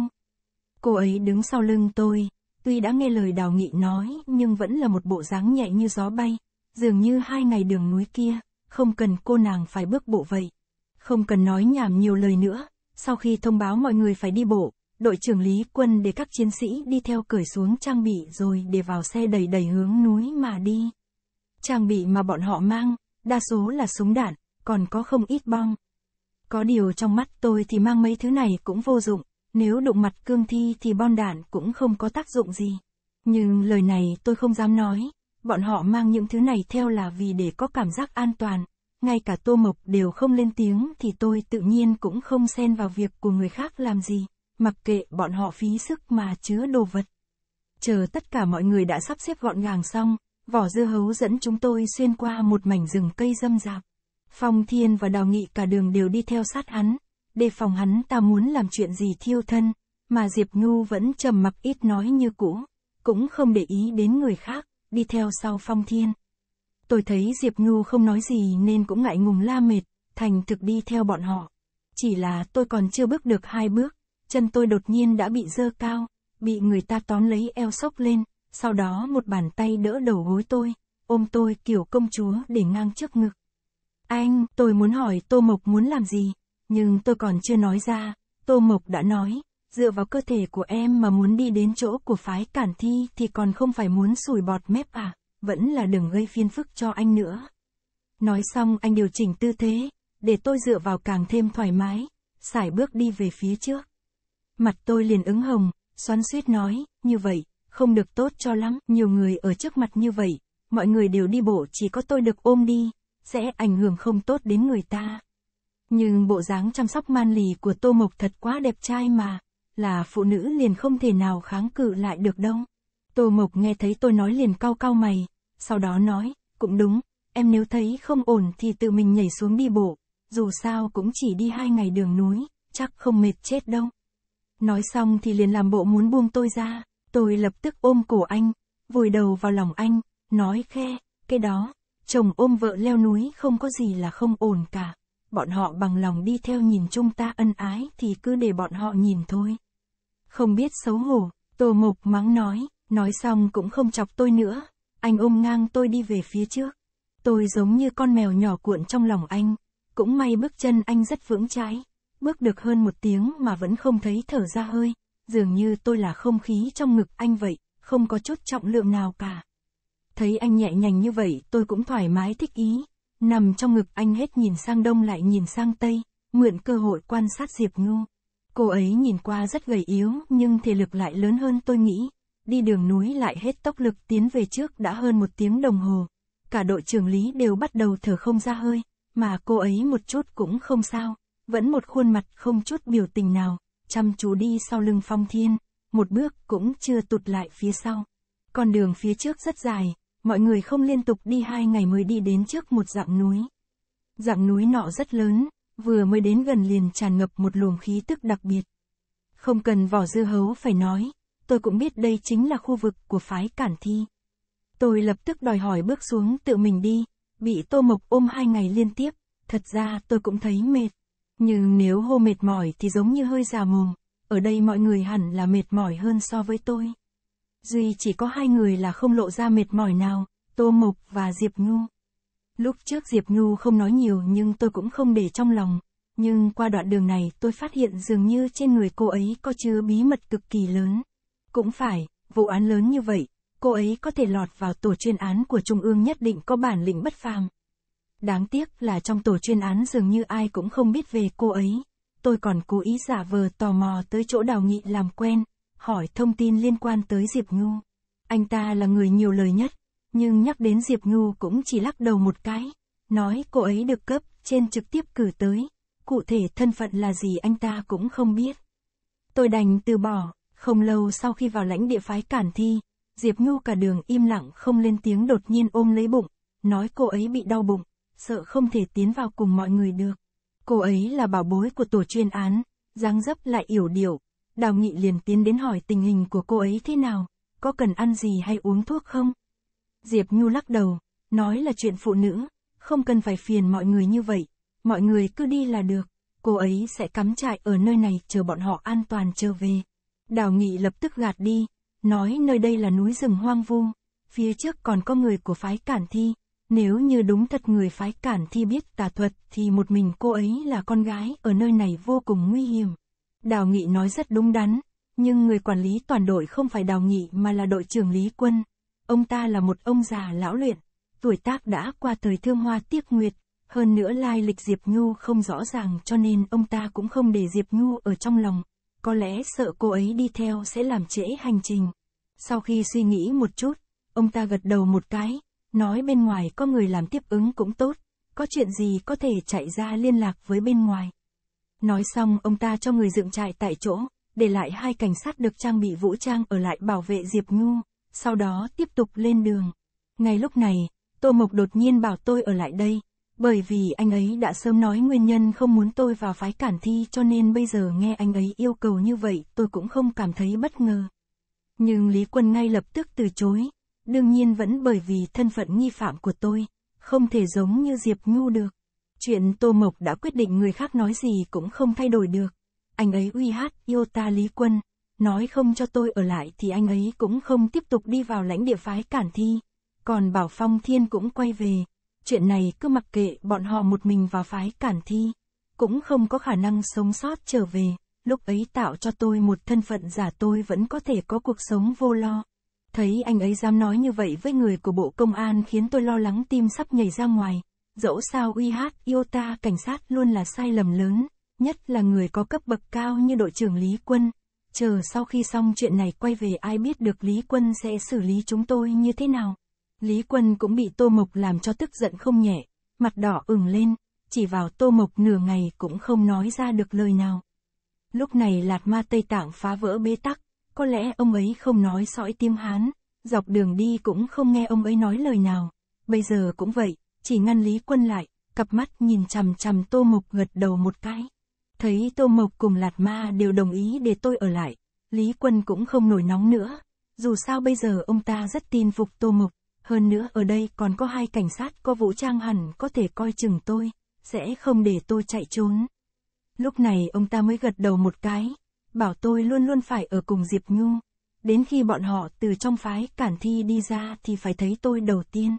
Cô ấy đứng sau lưng tôi, tuy đã nghe lời đào nghị nói nhưng vẫn là một bộ dáng nhẹ như gió bay, dường như hai ngày đường núi kia không cần cô nàng phải bước bộ vậy. Không cần nói nhảm nhiều lời nữa, sau khi thông báo mọi người phải đi bộ, đội trưởng Lý Quân để các chiến sĩ đi theo cởi xuống trang bị rồi để vào xe đầy đầy hướng núi mà đi. Trang bị mà bọn họ mang, đa số là súng đạn, còn có không ít bom. Có điều trong mắt tôi thì mang mấy thứ này cũng vô dụng, nếu đụng mặt cương thi thì bom đạn cũng không có tác dụng gì. Nhưng lời này tôi không dám nói, Bọn họ mang những thứ này theo là vì để có cảm giác an toàn. Ngay cả Tô Mộc đều không lên tiếng thì tôi tự nhiên cũng không xen vào việc của người khác làm gì, mặc kệ bọn họ phí sức mà chứa đồ vật. Chờ tất cả mọi người đã sắp xếp gọn gàng xong, vỏ dưa hấu dẫn chúng tôi xuyên qua một mảnh rừng cây râm rạp. Phong Thiên và Đào Nghị cả đường đều đi theo sát hắn, đề phòng hắn ta muốn làm chuyện gì thiêu thân, mà Diệp Nhu vẫn trầm mặc ít nói như cũ, cũng không để ý đến người khác đi theo sau Phong Thiên. Tôi thấy Diệp Ngưu không nói gì nên cũng ngại ngùng la mệt, thành thực đi theo bọn họ. Chỉ là tôi còn chưa bước được hai bước, chân tôi đột nhiên đã bị dơ cao, bị người ta tóm lấy eo sốc lên, sau đó một bàn tay đỡ đầu gối tôi, ôm tôi kiểu công chúa để ngang trước ngực. Anh, tôi muốn hỏi Tô Mộc muốn làm gì, nhưng tôi còn chưa nói ra, Tô Mộc đã nói, dựa vào cơ thể của em mà muốn đi đến chỗ của phái cản thi thì còn không phải muốn sùi bọt mép à, vẫn là đừng gây phiền phức cho anh nữa. Nói xong anh điều chỉnh tư thế, để tôi dựa vào càng thêm thoải mái, sải bước đi về phía trước. Mặt tôi liền ứng hồng, xoắn suýt nói, như vậy, không được tốt cho lắm, nhiều người ở trước mặt như vậy, mọi người đều đi bộ chỉ có tôi được ôm đi, sẽ ảnh hưởng không tốt đến người ta. Nhưng bộ dáng chăm sóc man lì của Tô Mộc thật quá đẹp trai mà là phụ nữ liền không thể nào kháng cự lại được đâu. Tô Mộc nghe thấy tôi nói liền cao cao mày, sau đó nói, cũng đúng, em nếu thấy không ổn thì tự mình nhảy xuống đi bộ, dù sao cũng chỉ đi hai ngày đường núi, chắc không mệt chết đâu. Nói xong thì liền làm bộ muốn buông tôi ra, tôi lập tức ôm cổ anh, vùi đầu vào lòng anh, nói khe, cái đó, chồng ôm vợ leo núi không có gì là không ổn cả. Bọn họ bằng lòng đi theo nhìn chúng ta ân ái thì cứ để bọn họ nhìn thôi không biết xấu hổ, Tô Mộc mắng nói, nói xong cũng không chọc tôi nữa, anh ôm ngang tôi đi về phía trước. Tôi giống như con mèo nhỏ cuộn trong lòng anh, cũng may bước chân anh rất vững chãi, bước được hơn một tiếng mà vẫn không thấy thở ra hơi, dường như tôi là không khí trong ngực anh vậy, không có chút trọng lượng nào cả. Thấy anh nhẹ nhàng như vậy tôi cũng thoải mái thích ý, nằm trong ngực anh hết nhìn sang đông lại nhìn sang tây, mượn cơ hội quan sát Diệp Ngu. Cô ấy nhìn qua rất gầy yếu nhưng thể lực lại lớn hơn tôi nghĩ. Đi đường núi lại hết tốc lực tiến về trước đã hơn một tiếng đồng hồ. Cả đội trưởng lý đều bắt đầu thở không ra hơi, mà cô ấy một chút cũng không sao. Vẫn một khuôn mặt không chút biểu tình nào, chăm chú đi sau lưng phong thiên, một bước cũng chưa tụt lại phía sau. Con đường phía trước rất dài, mọi người không liên tục đi hai ngày mới đi đến trước một dạng núi. Dạng núi nọ rất lớn, vừa mới đến gần liền tràn ngập một luồng khí tức đặc biệt. Không cần vỏ dưa hấu phải nói, tôi cũng biết đây chính là khu vực của phái cản thi. Tôi lập tức đòi hỏi bước xuống tự mình đi, bị tô mộc ôm hai ngày liên tiếp, thật ra tôi cũng thấy mệt. Nhưng nếu hô mệt mỏi thì giống như hơi già mồm, ở đây mọi người hẳn là mệt mỏi hơn so với tôi. Duy chỉ có hai người là không lộ ra mệt mỏi nào, Tô Mộc và Diệp Nhu. Lúc trước Diệp Nhu không nói nhiều nhưng tôi cũng không để trong lòng, nhưng qua đoạn đường này tôi phát hiện dường như trên người cô ấy có chứa bí mật cực kỳ lớn. Cũng phải, vụ án lớn như vậy, cô ấy có thể lọt vào tổ chuyên án của Trung ương nhất định có bản lĩnh bất phàm. Đáng tiếc là trong tổ chuyên án dường như ai cũng không biết về cô ấy. Tôi còn cố ý giả vờ tò mò tới chỗ đào nghị làm quen, hỏi thông tin liên quan tới Diệp Nhu. Anh ta là người nhiều lời nhất, nhưng nhắc đến Diệp Ngưu cũng chỉ lắc đầu một cái, nói cô ấy được cấp trên trực tiếp cử tới, cụ thể thân phận là gì anh ta cũng không biết. Tôi đành từ bỏ, không lâu sau khi vào lãnh địa phái Cản Thi, Diệp Ngưu cả đường im lặng không lên tiếng đột nhiên ôm lấy bụng, nói cô ấy bị đau bụng, sợ không thể tiến vào cùng mọi người được. Cô ấy là bảo bối của tổ chuyên án, dáng dấp lại yểu điệu, Đào Nghị liền tiến đến hỏi tình hình của cô ấy thế nào, có cần ăn gì hay uống thuốc không? Diệp Nhu lắc đầu, nói là chuyện phụ nữ, không cần phải phiền mọi người như vậy, mọi người cứ đi là được, cô ấy sẽ cắm trại ở nơi này chờ bọn họ an toàn trở về. Đào Nghị lập tức gạt đi, nói nơi đây là núi rừng hoang vu, phía trước còn có người của phái Cản Thi, nếu như đúng thật người phái Cản Thi biết tà thuật thì một mình cô ấy là con gái ở nơi này vô cùng nguy hiểm. Đào Nghị nói rất đúng đắn, nhưng người quản lý toàn đội không phải Đào Nghị mà là đội trưởng Lý Quân, Ông ta là một ông già lão luyện, tuổi tác đã qua thời thương hoa tiếc nguyệt, hơn nữa lai lịch Diệp Nhu không rõ ràng cho nên ông ta cũng không để Diệp Nhu ở trong lòng, có lẽ sợ cô ấy đi theo sẽ làm trễ hành trình. Sau khi suy nghĩ một chút, ông ta gật đầu một cái, nói bên ngoài có người làm tiếp ứng cũng tốt, có chuyện gì có thể chạy ra liên lạc với bên ngoài. Nói xong ông ta cho người dựng trại tại chỗ, để lại hai cảnh sát được trang bị vũ trang ở lại bảo vệ Diệp Nhu sau đó tiếp tục lên đường. Ngay lúc này, Tô Mộc đột nhiên bảo tôi ở lại đây, bởi vì anh ấy đã sớm nói nguyên nhân không muốn tôi vào phái cản thi cho nên bây giờ nghe anh ấy yêu cầu như vậy tôi cũng không cảm thấy bất ngờ. Nhưng Lý Quân ngay lập tức từ chối, đương nhiên vẫn bởi vì thân phận nghi phạm của tôi, không thể giống như Diệp Nhu được. Chuyện Tô Mộc đã quyết định người khác nói gì cũng không thay đổi được. Anh ấy uy hát yêu ta Lý Quân, nói không cho tôi ở lại thì anh ấy cũng không tiếp tục đi vào lãnh địa phái Cản Thi. Còn Bảo Phong Thiên cũng quay về, chuyện này cứ mặc kệ bọn họ một mình vào phái Cản Thi, cũng không có khả năng sống sót trở về, lúc ấy tạo cho tôi một thân phận giả tôi vẫn có thể có cuộc sống vô lo. Thấy anh ấy dám nói như vậy với người của bộ công an khiến tôi lo lắng tim sắp nhảy ra ngoài. Dẫu sao uy hát ta cảnh sát luôn là sai lầm lớn, nhất là người có cấp bậc cao như đội trưởng Lý Quân, chờ sau khi xong chuyện này quay về ai biết được Lý Quân sẽ xử lý chúng tôi như thế nào. Lý Quân cũng bị Tô Mộc làm cho tức giận không nhẹ, mặt đỏ ửng lên, chỉ vào Tô Mộc nửa ngày cũng không nói ra được lời nào. Lúc này Lạt Ma Tây Tạng phá vỡ bế tắc, có lẽ ông ấy không nói sõi tim Hán, dọc đường đi cũng không nghe ông ấy nói lời nào. Bây giờ cũng vậy, chỉ ngăn Lý Quân lại, cặp mắt nhìn chằm chằm Tô Mộc gật đầu một cái. Thấy Tô Mộc cùng Lạt Ma đều đồng ý để tôi ở lại, Lý Quân cũng không nổi nóng nữa. Dù sao bây giờ ông ta rất tin phục Tô Mộc, hơn nữa ở đây còn có hai cảnh sát có vũ trang hẳn có thể coi chừng tôi, sẽ không để tôi chạy trốn. Lúc này ông ta mới gật đầu một cái, bảo tôi luôn luôn phải ở cùng Diệp Nhu. Đến khi bọn họ từ trong phái cản thi đi ra thì phải thấy tôi đầu tiên.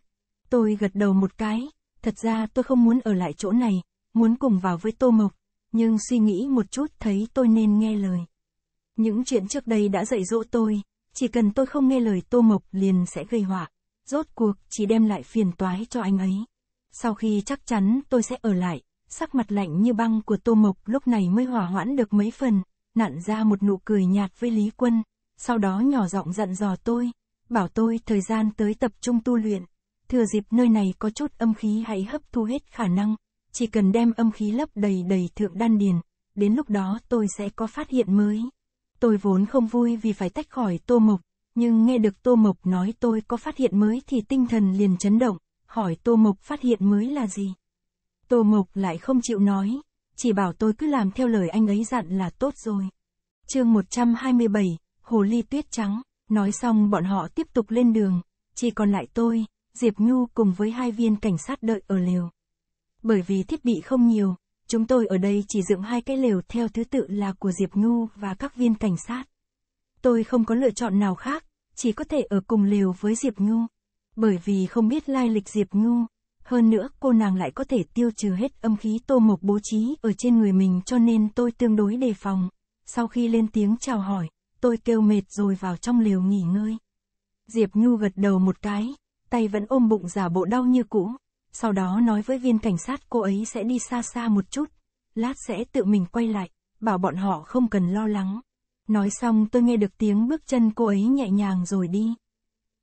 Tôi gật đầu một cái, thật ra tôi không muốn ở lại chỗ này, muốn cùng vào với Tô Mộc, nhưng suy nghĩ một chút thấy tôi nên nghe lời. Những chuyện trước đây đã dạy dỗ tôi, chỉ cần tôi không nghe lời Tô Mộc liền sẽ gây họa, rốt cuộc chỉ đem lại phiền toái cho anh ấy. Sau khi chắc chắn tôi sẽ ở lại, sắc mặt lạnh như băng của Tô Mộc lúc này mới hỏa hoãn được mấy phần, nặn ra một nụ cười nhạt với Lý Quân, sau đó nhỏ giọng dặn dò tôi, bảo tôi thời gian tới tập trung tu luyện, thừa dịp nơi này có chút âm khí hãy hấp thu hết khả năng, chỉ cần đem âm khí lấp đầy đầy thượng đan điền, đến lúc đó tôi sẽ có phát hiện mới. Tôi vốn không vui vì phải tách khỏi Tô Mộc, nhưng nghe được Tô Mộc nói tôi có phát hiện mới thì tinh thần liền chấn động, hỏi Tô Mộc phát hiện mới là gì. Tô Mộc lại không chịu nói, chỉ bảo tôi cứ làm theo lời anh ấy dặn là tốt rồi. chương 127, Hồ Ly Tuyết Trắng, nói xong bọn họ tiếp tục lên đường, chỉ còn lại tôi, Diệp Nhu cùng với hai viên cảnh sát đợi ở lều. Bởi vì thiết bị không nhiều, chúng tôi ở đây chỉ dựng hai cái lều theo thứ tự là của Diệp Nhu và các viên cảnh sát. Tôi không có lựa chọn nào khác, chỉ có thể ở cùng lều với Diệp Nhu. Bởi vì không biết lai lịch Diệp Nhu, hơn nữa cô nàng lại có thể tiêu trừ hết âm khí tô mộc bố trí ở trên người mình cho nên tôi tương đối đề phòng. Sau khi lên tiếng chào hỏi, tôi kêu mệt rồi vào trong lều nghỉ ngơi. Diệp Nhu gật đầu một cái, tay vẫn ôm bụng giả bộ đau như cũ, sau đó nói với viên cảnh sát cô ấy sẽ đi xa xa một chút, lát sẽ tự mình quay lại, bảo bọn họ không cần lo lắng. Nói xong tôi nghe được tiếng bước chân cô ấy nhẹ nhàng rồi đi.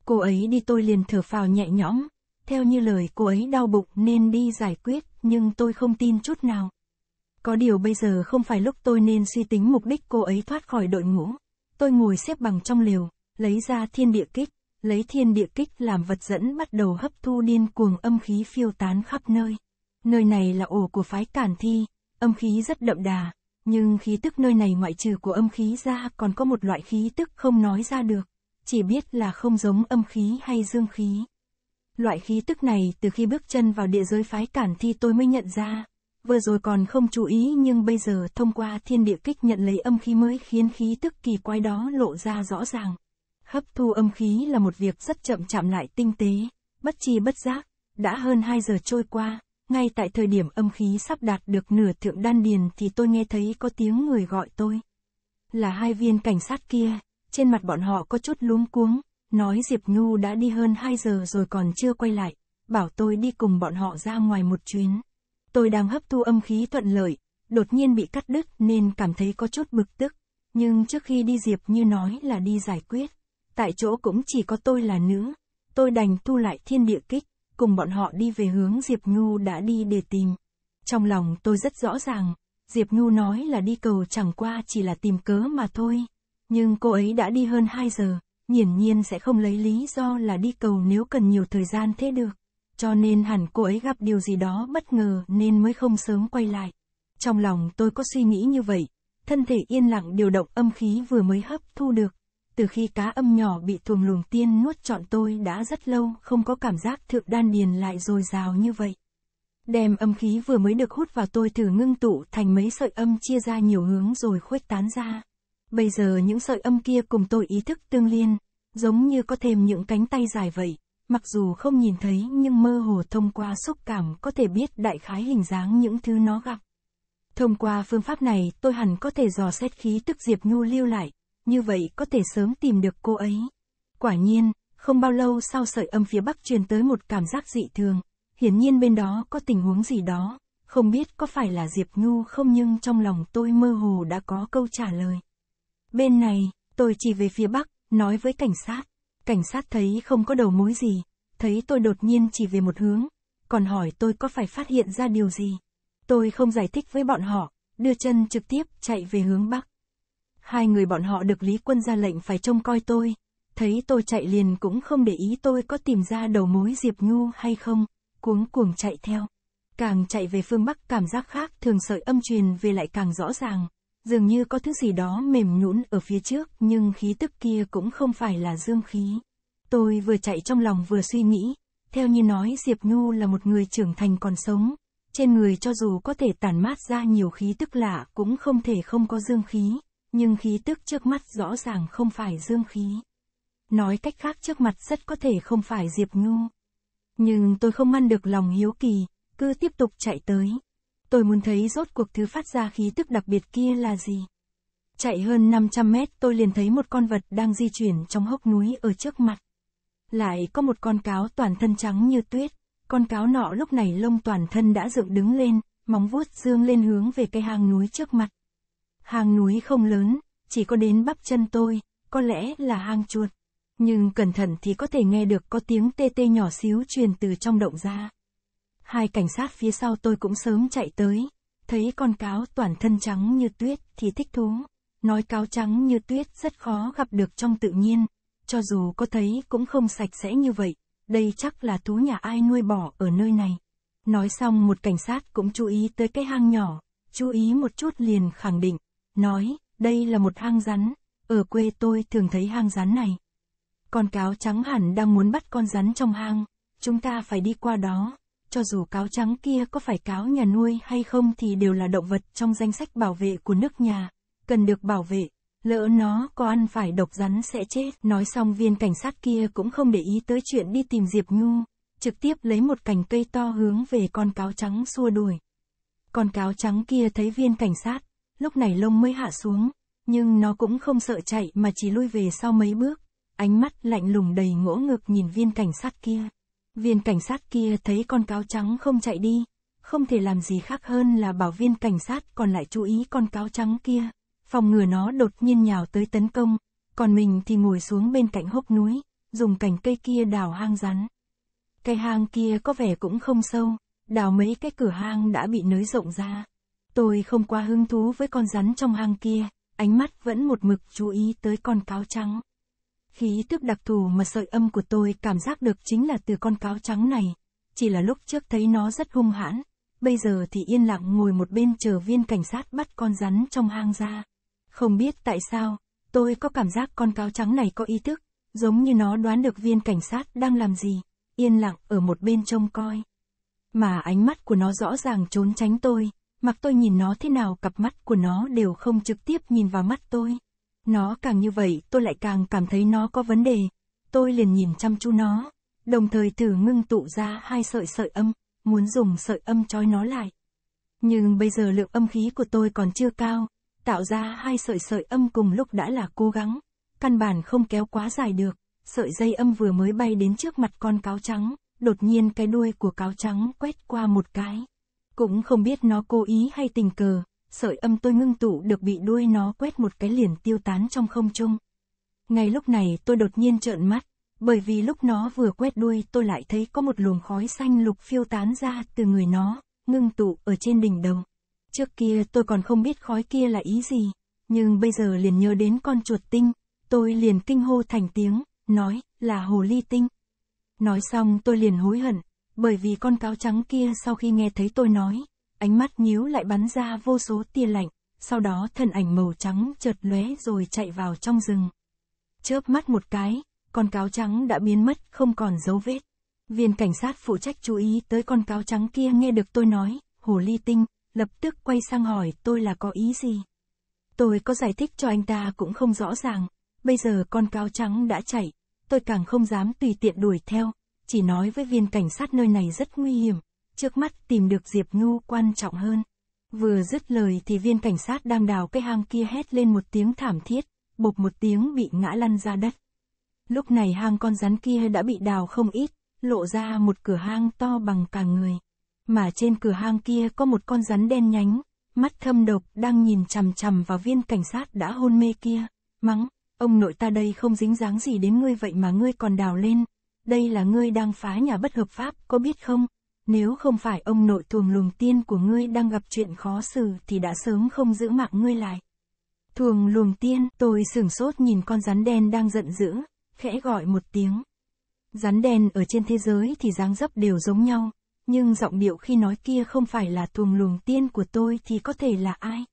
Cô ấy đi tôi liền thở phào nhẹ nhõm, theo như lời cô ấy đau bụng nên đi giải quyết, nhưng tôi không tin chút nào. Có điều bây giờ không phải lúc tôi nên suy tính mục đích cô ấy thoát khỏi đội ngũ. Tôi ngồi xếp bằng trong lều, lấy ra thiên địa kích, lấy thiên địa kích làm vật dẫn bắt đầu hấp thu điên cuồng âm khí phiêu tán khắp nơi. Nơi này là ổ của phái cản thi, âm khí rất đậm đà, nhưng khí tức nơi này ngoại trừ của âm khí ra còn có một loại khí tức không nói ra được, chỉ biết là không giống âm khí hay dương khí. Loại khí tức này từ khi bước chân vào địa giới phái cản thi tôi mới nhận ra, vừa rồi còn không chú ý nhưng bây giờ thông qua thiên địa kích nhận lấy âm khí mới khiến khí tức kỳ quái đó lộ ra rõ ràng. Hấp thu âm khí là một việc rất chậm chạm lại tinh tế, bất chi bất giác, đã hơn 2 giờ trôi qua, ngay tại thời điểm âm khí sắp đạt được nửa thượng đan điền thì tôi nghe thấy có tiếng người gọi tôi. Là hai viên cảnh sát kia, trên mặt bọn họ có chút luống cuống, nói Diệp Nhu đã đi hơn 2 giờ rồi còn chưa quay lại, bảo tôi đi cùng bọn họ ra ngoài một chuyến. Tôi đang hấp thu âm khí thuận lợi, đột nhiên bị cắt đứt nên cảm thấy có chút bực tức, nhưng trước khi đi Diệp Như nói là đi giải quyết tại chỗ cũng chỉ có tôi là nữ. Tôi đành thu lại thiên địa kích, cùng bọn họ đi về hướng Diệp Nhu đã đi để tìm. Trong lòng tôi rất rõ ràng, Diệp Nhu nói là đi cầu chẳng qua chỉ là tìm cớ mà thôi. Nhưng cô ấy đã đi hơn 2 giờ, hiển nhiên sẽ không lấy lý do là đi cầu nếu cần nhiều thời gian thế được. Cho nên hẳn cô ấy gặp điều gì đó bất ngờ nên mới không sớm quay lại. Trong lòng tôi có suy nghĩ như vậy, thân thể yên lặng điều động âm khí vừa mới hấp thu được, từ khi cá âm nhỏ bị thuồng luồng tiên nuốt trọn tôi đã rất lâu không có cảm giác thượng đan điền lại dồi dào như vậy. Đem âm khí vừa mới được hút vào tôi thử ngưng tụ thành mấy sợi âm chia ra nhiều hướng rồi khuếch tán ra. Bây giờ những sợi âm kia cùng tôi ý thức tương liên, giống như có thêm những cánh tay dài vậy, mặc dù không nhìn thấy nhưng mơ hồ thông qua xúc cảm có thể biết đại khái hình dáng những thứ nó gặp. Thông qua phương pháp này tôi hẳn có thể dò xét khí tức Diệp Nhu lưu lại, như vậy có thể sớm tìm được cô ấy. Quả nhiên, không bao lâu sau sợi âm phía bắc truyền tới một cảm giác dị thường, hiển nhiên bên đó có tình huống gì đó, không biết có phải là Diệp Nhu không nhưng trong lòng tôi mơ hồ đã có câu trả lời. Bên này, tôi chỉ về phía bắc, nói với cảnh sát. Cảnh sát thấy không có đầu mối gì, thấy tôi đột nhiên chỉ về một hướng, còn hỏi tôi có phải phát hiện ra điều gì. Tôi không giải thích với bọn họ, đưa chân trực tiếp chạy về hướng bắc. Hai người bọn họ được Lý Quân ra lệnh phải trông coi tôi. Thấy tôi chạy liền cũng không để ý tôi có tìm ra đầu mối Diệp Nhu hay không, cuống cuồng chạy theo. Càng chạy về phương Bắc cảm giác khác thường sợi âm truyền về lại càng rõ ràng. Dường như có thứ gì đó mềm nhũn ở phía trước nhưng khí tức kia cũng không phải là dương khí. Tôi vừa chạy trong lòng vừa suy nghĩ, theo như nói Diệp Nhu là một người trưởng thành còn sống, trên người cho dù có thể tản mát ra nhiều khí tức lạ cũng không thể không có dương khí nhưng khí tức trước mắt rõ ràng không phải dương khí. Nói cách khác trước mặt rất có thể không phải Diệp Nhu. Nhưng tôi không ngăn được lòng hiếu kỳ, cứ tiếp tục chạy tới. Tôi muốn thấy rốt cuộc thứ phát ra khí tức đặc biệt kia là gì. Chạy hơn 500 mét tôi liền thấy một con vật đang di chuyển trong hốc núi ở trước mặt. Lại có một con cáo toàn thân trắng như tuyết, con cáo nọ lúc này lông toàn thân đã dựng đứng lên, móng vuốt dương lên hướng về cây hang núi trước mặt. Hang núi không lớn, chỉ có đến bắp chân tôi, có lẽ là hang chuột. Nhưng cẩn thận thì có thể nghe được có tiếng tê tê nhỏ xíu truyền từ trong động ra. Hai cảnh sát phía sau tôi cũng sớm chạy tới, thấy con cáo toàn thân trắng như tuyết thì thích thú. Nói cáo trắng như tuyết rất khó gặp được trong tự nhiên, cho dù có thấy cũng không sạch sẽ như vậy, đây chắc là thú nhà ai nuôi bỏ ở nơi này. Nói xong một cảnh sát cũng chú ý tới cái hang nhỏ, chú ý một chút liền khẳng định, nói, đây là một hang rắn, ở quê tôi thường thấy hang rắn này. Con cáo trắng hẳn đang muốn bắt con rắn trong hang, chúng ta phải đi qua đó, cho dù cáo trắng kia có phải cáo nhà nuôi hay không thì đều là động vật trong danh sách bảo vệ của nước nhà, cần được bảo vệ, lỡ nó có ăn phải độc rắn sẽ chết. Nói xong viên cảnh sát kia cũng không để ý tới chuyện đi tìm Diệp Nhu, trực tiếp lấy một cành cây to hướng về con cáo trắng xua đuổi. Con cáo trắng kia thấy viên cảnh sát, lúc này lông mới hạ xuống, nhưng nó cũng không sợ chạy mà chỉ lui về sau mấy bước, ánh mắt lạnh lùng đầy ngỗ ngực nhìn viên cảnh sát kia. Viên cảnh sát kia thấy con cáo trắng không chạy đi, không thể làm gì khác hơn là bảo viên cảnh sát còn lại chú ý con cáo trắng kia, phòng ngừa nó đột nhiên nhào tới tấn công, còn mình thì ngồi xuống bên cạnh hốc núi, dùng cành cây kia đào hang rắn. cây hang kia có vẻ cũng không sâu, đào mấy cái cửa hang đã bị nới rộng ra. Tôi không quá hứng thú với con rắn trong hang kia, ánh mắt vẫn một mực chú ý tới con cáo trắng. Khí tức đặc thù mà sợi âm của tôi cảm giác được chính là từ con cáo trắng này, chỉ là lúc trước thấy nó rất hung hãn, bây giờ thì yên lặng ngồi một bên chờ viên cảnh sát bắt con rắn trong hang ra. Không biết tại sao, tôi có cảm giác con cáo trắng này có ý thức, giống như nó đoán được viên cảnh sát đang làm gì, yên lặng ở một bên trông coi. Mà ánh mắt của nó rõ ràng trốn tránh tôi, Mặc tôi nhìn nó thế nào cặp mắt của nó đều không trực tiếp nhìn vào mắt tôi. Nó càng như vậy tôi lại càng cảm thấy nó có vấn đề. Tôi liền nhìn chăm chú nó, đồng thời thử ngưng tụ ra hai sợi sợi âm, muốn dùng sợi âm trói nó lại. Nhưng bây giờ lượng âm khí của tôi còn chưa cao, tạo ra hai sợi sợi âm cùng lúc đã là cố gắng, căn bản không kéo quá dài được, sợi dây âm vừa mới bay đến trước mặt con cáo trắng, đột nhiên cái đuôi của cáo trắng quét qua một cái. Cũng không biết nó cố ý hay tình cờ, sợi âm tôi ngưng tụ được bị đuôi nó quét một cái liền tiêu tán trong không trung. Ngay lúc này tôi đột nhiên trợn mắt, bởi vì lúc nó vừa quét đuôi tôi lại thấy có một luồng khói xanh lục phiêu tán ra từ người nó, ngưng tụ ở trên đỉnh đầu. Trước kia tôi còn không biết khói kia là ý gì, nhưng bây giờ liền nhớ đến con chuột tinh, tôi liền kinh hô thành tiếng, nói, là hồ ly tinh. Nói xong tôi liền hối hận, bởi vì con cáo trắng kia sau khi nghe thấy tôi nói, ánh mắt nhíu lại bắn ra vô số tia lạnh, sau đó thân ảnh màu trắng chợt lóe rồi chạy vào trong rừng. Chớp mắt một cái, con cáo trắng đã biến mất không còn dấu vết. Viên cảnh sát phụ trách chú ý tới con cáo trắng kia nghe được tôi nói, hồ ly tinh, lập tức quay sang hỏi tôi là có ý gì. Tôi có giải thích cho anh ta cũng không rõ ràng, bây giờ con cáo trắng đã chạy, tôi càng không dám tùy tiện đuổi theo, chỉ nói với viên cảnh sát nơi này rất nguy hiểm, trước mắt tìm được Diệp Nhu quan trọng hơn. Vừa dứt lời thì viên cảnh sát đang đào cái hang kia hét lên một tiếng thảm thiết, bột một tiếng bị ngã lăn ra đất. Lúc này hang con rắn kia đã bị đào không ít, lộ ra một cửa hang to bằng cả người. Mà trên cửa hang kia có một con rắn đen nhánh, mắt thâm độc đang nhìn chằm chằm vào viên cảnh sát đã hôn mê kia, mắng, ông nội ta đây không dính dáng gì đến ngươi vậy mà ngươi còn đào lên, đây là ngươi đang phá nhà bất hợp pháp, có biết không? Nếu không phải ông nội thuồng lùng tiên của ngươi đang gặp chuyện khó xử thì đã sớm không giữ mạng ngươi lại. Thuồng luồng tiên, tôi sửng sốt nhìn con rắn đen đang giận dữ, khẽ gọi một tiếng. Rắn đen ở trên thế giới thì dáng dấp đều giống nhau, nhưng giọng điệu khi nói kia không phải là thuồng luồng tiên của tôi thì có thể là ai?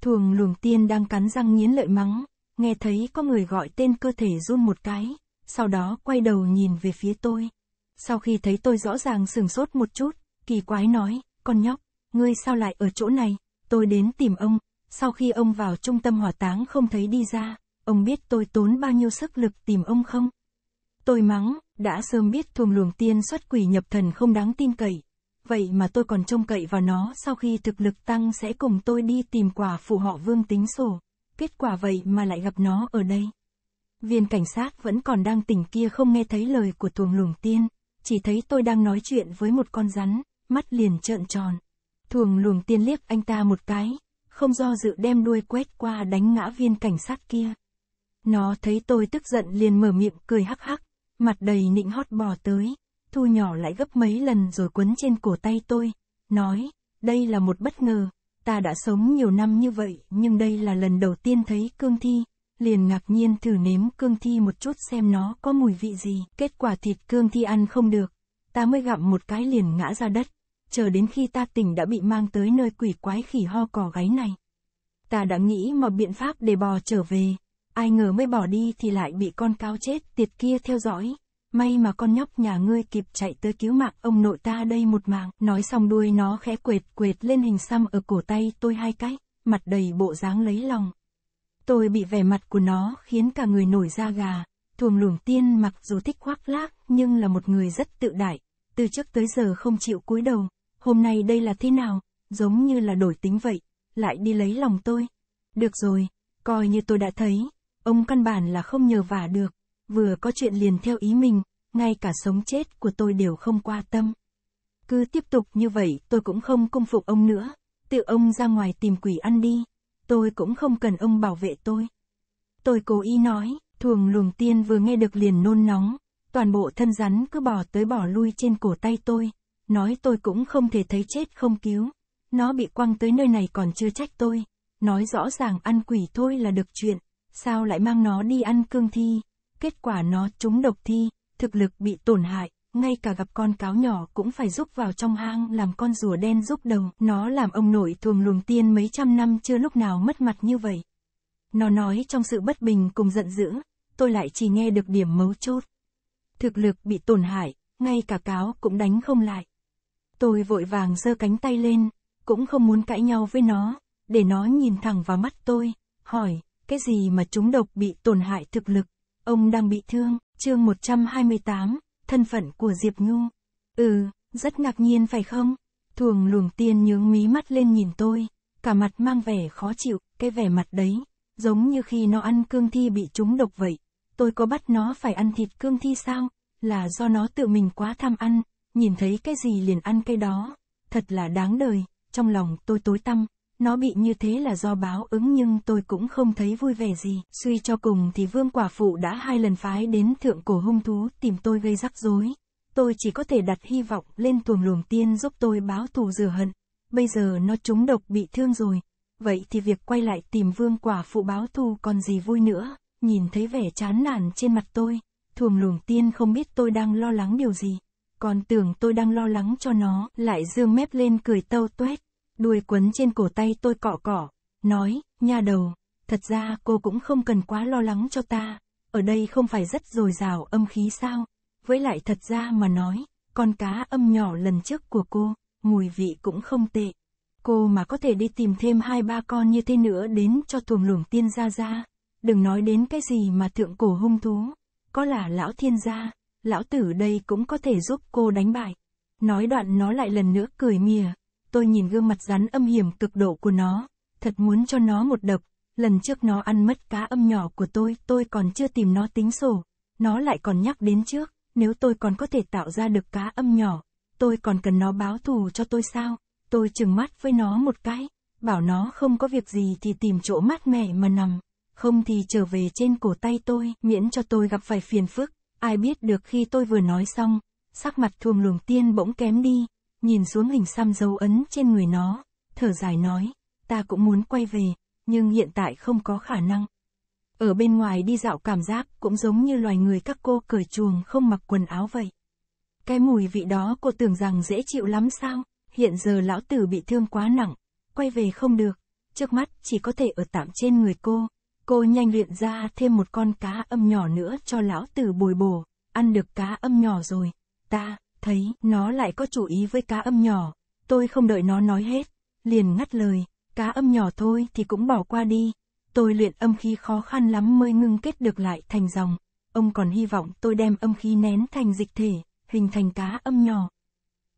Thuồng luồng tiên đang cắn răng nghiến lợi mắng, nghe thấy có người gọi tên cơ thể run một cái, sau đó quay đầu nhìn về phía tôi. Sau khi thấy tôi rõ ràng sừng sốt một chút, kỳ quái nói, con nhóc, ngươi sao lại ở chỗ này, tôi đến tìm ông, sau khi ông vào trung tâm hỏa táng không thấy đi ra, ông biết tôi tốn bao nhiêu sức lực tìm ông không? Tôi mắng, đã sớm biết thuồng luồng tiên xuất quỷ nhập thần không đáng tin cậy. Vậy mà tôi còn trông cậy vào nó sau khi thực lực tăng sẽ cùng tôi đi tìm quả phù họ vương tính sổ. Kết quả vậy mà lại gặp nó ở đây. Viên cảnh sát vẫn còn đang tỉnh kia không nghe thấy lời của tuồng lùng tiên, chỉ thấy tôi đang nói chuyện với một con rắn, mắt liền trợn tròn. Thuồng luồng tiên liếc anh ta một cái, không do dự đem đuôi quét qua đánh ngã viên cảnh sát kia. Nó thấy tôi tức giận liền mở miệng cười hắc hắc, mặt đầy nịnh hót bò tới, thu nhỏ lại gấp mấy lần rồi quấn trên cổ tay tôi, nói, đây là một bất ngờ, ta đã sống nhiều năm như vậy nhưng đây là lần đầu tiên thấy cương thi, liền ngạc nhiên thử nếm cương thi một chút xem nó có mùi vị gì. Kết quả thịt cương thi ăn không được, ta mới gặm một cái liền ngã ra đất, chờ đến khi ta tỉnh đã bị mang tới nơi quỷ quái khỉ ho cỏ gáy này. Ta đã nghĩ mà biện pháp để bò trở về, ai ngờ mới bỏ đi thì lại bị con cáo chết tiệt kia theo dõi. May mà con nhóc nhà ngươi kịp chạy tới cứu mạng ông nội ta đây một mạng. Nói xong đuôi nó khẽ quệt quệt lên hình xăm ở cổ tay tôi hai cái, mặt đầy bộ dáng lấy lòng. Tôi bị vẻ mặt của nó khiến cả người nổi da gà, thuồng luồng tiên mặc dù thích khoác lác nhưng là một người rất tự đại, từ trước tới giờ không chịu cúi đầu, hôm nay đây là thế nào, giống như là đổi tính vậy, lại đi lấy lòng tôi. Được rồi, coi như tôi đã thấy, ông căn bản là không nhờ vả được, vừa có chuyện liền theo ý mình, ngay cả sống chết của tôi đều không qua tâm. Cứ tiếp tục như vậy tôi cũng không công phục ông nữa, tự ông ra ngoài tìm quỷ ăn đi tôi cũng không cần ông bảo vệ tôi. Tôi cố ý nói, thường luồng tiên vừa nghe được liền nôn nóng, toàn bộ thân rắn cứ bò tới bò lui trên cổ tay tôi, nói tôi cũng không thể thấy chết không cứu. Nó bị quăng tới nơi này còn chưa trách tôi, nói rõ ràng ăn quỷ thôi là được chuyện, sao lại mang nó đi ăn cương thi, kết quả nó trúng độc thi, thực lực bị tổn hại, ngay cả gặp con cáo nhỏ cũng phải giúp vào trong hang làm con rùa đen giúp đồng nó làm ông nội thường luồng tiên mấy trăm năm chưa lúc nào mất mặt như vậy. Nó nói trong sự bất bình cùng giận dữ, tôi lại chỉ nghe được điểm mấu chốt. Thực lực bị tổn hại, ngay cả cáo cũng đánh không lại. Tôi vội vàng giơ cánh tay lên, cũng không muốn cãi nhau với nó, để nó nhìn thẳng vào mắt tôi, hỏi, cái gì mà chúng độc bị tổn hại thực lực, ông đang bị thương, chương 128, thân phận của Diệp Nhu. Ừ, rất ngạc nhiên phải không? Thuồng luồng tiên nhướng mí mắt lên nhìn tôi, cả mặt mang vẻ khó chịu, cái vẻ mặt đấy, giống như khi nó ăn cương thi bị trúng độc vậy. Tôi có bắt nó phải ăn thịt cương thi sao? Là do nó tự mình quá tham ăn, nhìn thấy cái gì liền ăn cái đó. Thật là đáng đời, trong lòng tôi tối tăm, nó bị như thế là do báo ứng nhưng tôi cũng không thấy vui vẻ gì. Suy cho cùng thì vương quả phụ đã hai lần phái đến thượng cổ hung thú tìm tôi gây rắc rối. Tôi chỉ có thể đặt hy vọng lên tuồng luồng tiên giúp tôi báo thù rửa hận. Bây giờ nó trúng độc bị thương rồi. Vậy thì việc quay lại tìm vương quả phụ báo thù còn gì vui nữa. Nhìn thấy vẻ chán nản trên mặt tôi. Thuồng luồng tiên không biết tôi đang lo lắng điều gì. Còn tưởng tôi đang lo lắng cho nó. Lại dương mép lên cười tâu tuét đuôi quấn trên cổ tay tôi cọ cọ, nói, nha đầu, thật ra cô cũng không cần quá lo lắng cho ta, ở đây không phải rất dồi dào âm khí sao, với lại thật ra mà nói, con cá âm nhỏ lần trước của cô, mùi vị cũng không tệ. Cô mà có thể đi tìm thêm hai ba con như thế nữa đến cho tuồng luồng tiên gia gia đừng nói đến cái gì mà thượng cổ hung thú, có là lão thiên gia, lão tử đây cũng có thể giúp cô đánh bại. Nói đoạn nó lại lần nữa cười mỉa, tôi nhìn gương mặt rắn âm hiểm cực độ của nó, thật muốn cho nó một đập, lần trước nó ăn mất cá âm nhỏ của tôi, tôi còn chưa tìm nó tính sổ, nó lại còn nhắc đến trước, nếu tôi còn có thể tạo ra được cá âm nhỏ, tôi còn cần nó báo thù cho tôi sao, tôi chừng mắt với nó một cái, bảo nó không có việc gì thì tìm chỗ mát mẻ mà nằm, không thì trở về trên cổ tay tôi, miễn cho tôi gặp phải phiền phức, ai biết được khi tôi vừa nói xong, sắc mặt thuồng luồng tiên bỗng kém đi nhìn xuống hình xăm dấu ấn trên người nó, thở dài nói, ta cũng muốn quay về, nhưng hiện tại không có khả năng. Ở bên ngoài đi dạo cảm giác cũng giống như loài người các cô cởi chuồng không mặc quần áo vậy. Cái mùi vị đó cô tưởng rằng dễ chịu lắm sao, hiện giờ lão tử bị thương quá nặng, quay về không được, trước mắt chỉ có thể ở tạm trên người cô. Cô nhanh luyện ra thêm một con cá âm nhỏ nữa cho lão tử bồi bổ, ăn được cá âm nhỏ rồi, ta thấy nó lại có chủ ý với cá âm nhỏ, tôi không đợi nó nói hết, liền ngắt lời, cá âm nhỏ thôi thì cũng bỏ qua đi, tôi luyện âm khí khó khăn lắm mới ngưng kết được lại thành dòng, ông còn hy vọng tôi đem âm khí nén thành dịch thể, hình thành cá âm nhỏ.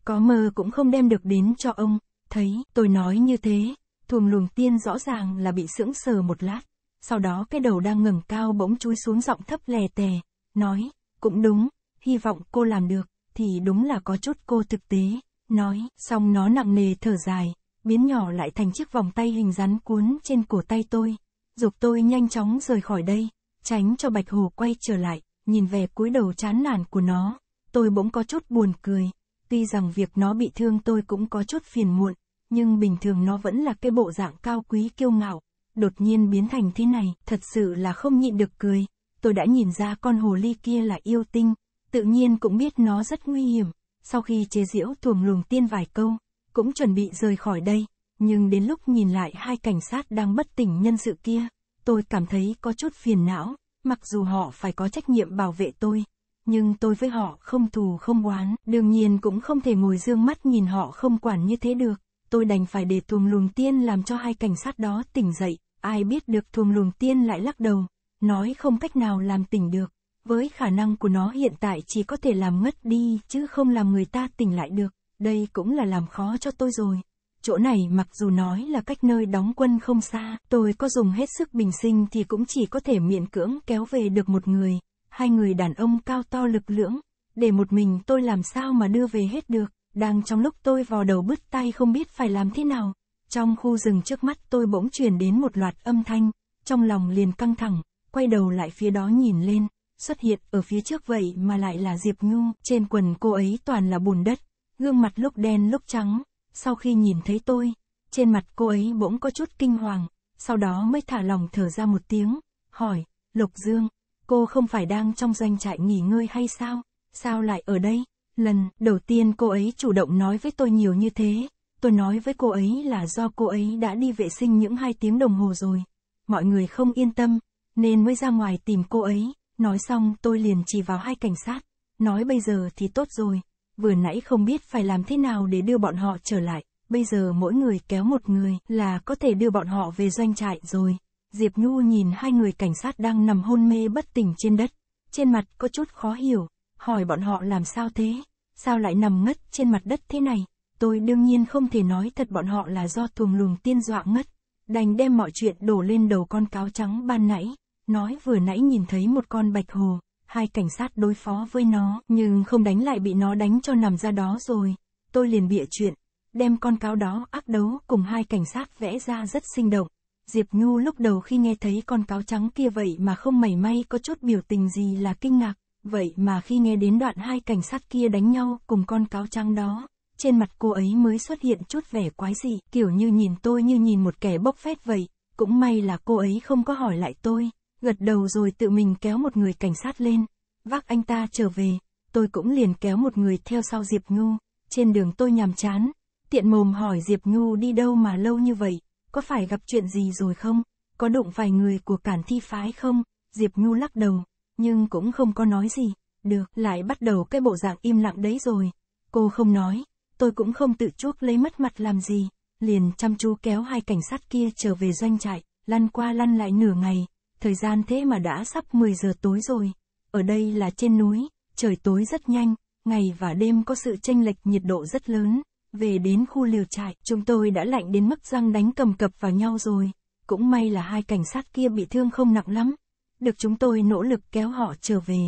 Có mơ cũng không đem được đến cho ông, thấy tôi nói như thế, thuồng luồng tiên rõ ràng là bị sững sờ một lát, sau đó cái đầu đang ngẩng cao bỗng chui xuống giọng thấp lè tè, nói, cũng đúng, hy vọng cô làm được thì đúng là có chút cô thực tế, nói, xong nó nặng nề thở dài, biến nhỏ lại thành chiếc vòng tay hình rắn cuốn trên cổ tay tôi, dục tôi nhanh chóng rời khỏi đây, tránh cho bạch hồ quay trở lại, nhìn về cúi đầu chán nản của nó, tôi bỗng có chút buồn cười, tuy rằng việc nó bị thương tôi cũng có chút phiền muộn, nhưng bình thường nó vẫn là cái bộ dạng cao quý kiêu ngạo, đột nhiên biến thành thế này, thật sự là không nhịn được cười, tôi đã nhìn ra con hồ ly kia là yêu tinh, tự nhiên cũng biết nó rất nguy hiểm, sau khi chế diễu Thuồng luồng tiên vài câu, cũng chuẩn bị rời khỏi đây, nhưng đến lúc nhìn lại hai cảnh sát đang bất tỉnh nhân sự kia, tôi cảm thấy có chút phiền não, mặc dù họ phải có trách nhiệm bảo vệ tôi, nhưng tôi với họ không thù không oán, đương nhiên cũng không thể ngồi dương mắt nhìn họ không quản như thế được, tôi đành phải để Thuồng luồng tiên làm cho hai cảnh sát đó tỉnh dậy, ai biết được Thuồng luồng tiên lại lắc đầu, nói không cách nào làm tỉnh được với khả năng của nó hiện tại chỉ có thể làm ngất đi chứ không làm người ta tỉnh lại được, đây cũng là làm khó cho tôi rồi. Chỗ này mặc dù nói là cách nơi đóng quân không xa, tôi có dùng hết sức bình sinh thì cũng chỉ có thể miễn cưỡng kéo về được một người, hai người đàn ông cao to lực lưỡng, để một mình tôi làm sao mà đưa về hết được, đang trong lúc tôi vò đầu bứt tay không biết phải làm thế nào, trong khu rừng trước mắt tôi bỗng truyền đến một loạt âm thanh, trong lòng liền căng thẳng, quay đầu lại phía đó nhìn lên, xuất hiện ở phía trước vậy mà lại là Diệp Ngưu, trên quần cô ấy toàn là bùn đất, gương mặt lúc đen lúc trắng, sau khi nhìn thấy tôi, trên mặt cô ấy bỗng có chút kinh hoàng, sau đó mới thả lòng thở ra một tiếng, hỏi, Lục Dương, cô không phải đang trong doanh trại nghỉ ngơi hay sao, sao lại ở đây? Lần đầu tiên cô ấy chủ động nói với tôi nhiều như thế, tôi nói với cô ấy là do cô ấy đã đi vệ sinh những hai tiếng đồng hồ rồi, mọi người không yên tâm, nên mới ra ngoài tìm cô ấy. Nói xong tôi liền chỉ vào hai cảnh sát, nói bây giờ thì tốt rồi, vừa nãy không biết phải làm thế nào để đưa bọn họ trở lại, bây giờ mỗi người kéo một người là có thể đưa bọn họ về doanh trại rồi. Diệp Nhu nhìn hai người cảnh sát đang nằm hôn mê bất tỉnh trên đất, trên mặt có chút khó hiểu, hỏi bọn họ làm sao thế, sao lại nằm ngất trên mặt đất thế này, tôi đương nhiên không thể nói thật bọn họ là do thuồng lùng tiên dọa ngất, đành đem mọi chuyện đổ lên đầu con cáo trắng ban nãy nói vừa nãy nhìn thấy một con bạch hồ, hai cảnh sát đối phó với nó, nhưng không đánh lại bị nó đánh cho nằm ra đó rồi. Tôi liền bịa chuyện, đem con cáo đó ác đấu cùng hai cảnh sát vẽ ra rất sinh động. Diệp Nhu lúc đầu khi nghe thấy con cáo trắng kia vậy mà không mảy may có chút biểu tình gì là kinh ngạc, vậy mà khi nghe đến đoạn hai cảnh sát kia đánh nhau cùng con cáo trắng đó, trên mặt cô ấy mới xuất hiện chút vẻ quái dị, kiểu như nhìn tôi như nhìn một kẻ bốc phét vậy, cũng may là cô ấy không có hỏi lại tôi gật đầu rồi tự mình kéo một người cảnh sát lên, vác anh ta trở về, tôi cũng liền kéo một người theo sau Diệp Nhu, trên đường tôi nhàm chán, tiện mồm hỏi Diệp Nhu đi đâu mà lâu như vậy, có phải gặp chuyện gì rồi không, có đụng vài người của cản thi phái không, Diệp Nhu lắc đầu, nhưng cũng không có nói gì, được, lại bắt đầu cái bộ dạng im lặng đấy rồi, cô không nói, tôi cũng không tự chuốc lấy mất mặt làm gì, liền chăm chú kéo hai cảnh sát kia trở về doanh trại, lăn qua lăn lại nửa ngày, thời gian thế mà đã sắp 10 giờ tối rồi. Ở đây là trên núi, trời tối rất nhanh, ngày và đêm có sự chênh lệch nhiệt độ rất lớn. Về đến khu liều trại, chúng tôi đã lạnh đến mức răng đánh cầm cập vào nhau rồi. Cũng may là hai cảnh sát kia bị thương không nặng lắm. Được chúng tôi nỗ lực kéo họ trở về.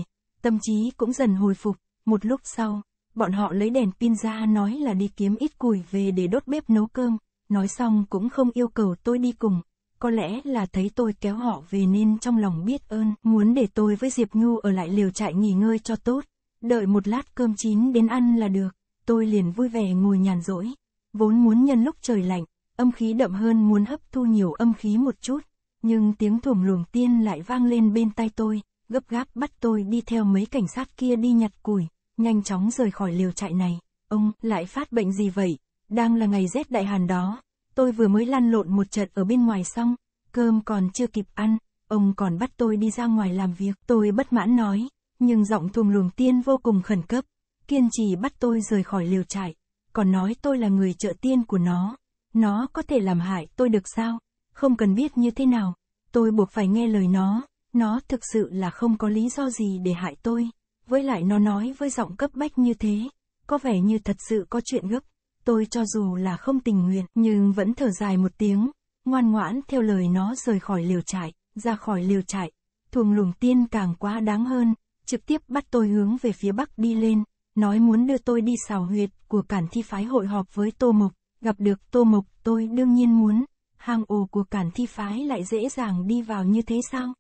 Tâm trí cũng dần hồi phục. Một lúc sau, bọn họ lấy đèn pin ra nói là đi kiếm ít củi về để đốt bếp nấu cơm. Nói xong cũng không yêu cầu tôi đi cùng có lẽ là thấy tôi kéo họ về nên trong lòng biết ơn, muốn để tôi với Diệp Nhu ở lại liều trại nghỉ ngơi cho tốt, đợi một lát cơm chín đến ăn là được, tôi liền vui vẻ ngồi nhàn rỗi, vốn muốn nhân lúc trời lạnh, âm khí đậm hơn muốn hấp thu nhiều âm khí một chút, nhưng tiếng thủm luồng tiên lại vang lên bên tai tôi, gấp gáp bắt tôi đi theo mấy cảnh sát kia đi nhặt củi, nhanh chóng rời khỏi liều trại này, ông lại phát bệnh gì vậy, đang là ngày rét đại hàn đó tôi vừa mới lăn lộn một trận ở bên ngoài xong, cơm còn chưa kịp ăn, ông còn bắt tôi đi ra ngoài làm việc. Tôi bất mãn nói, nhưng giọng thùng luồng tiên vô cùng khẩn cấp, kiên trì bắt tôi rời khỏi liều trại, còn nói tôi là người trợ tiên của nó. Nó có thể làm hại tôi được sao? Không cần biết như thế nào, tôi buộc phải nghe lời nó, nó thực sự là không có lý do gì để hại tôi. Với lại nó nói với giọng cấp bách như thế, có vẻ như thật sự có chuyện gấp tôi cho dù là không tình nguyện, nhưng vẫn thở dài một tiếng, ngoan ngoãn theo lời nó rời khỏi liều trại, ra khỏi liều trại. Thuồng luồng tiên càng quá đáng hơn, trực tiếp bắt tôi hướng về phía bắc đi lên, nói muốn đưa tôi đi xào huyệt của cản thi phái hội họp với Tô Mộc, gặp được Tô Mộc tôi đương nhiên muốn, hang ổ của cản thi phái lại dễ dàng đi vào như thế sao?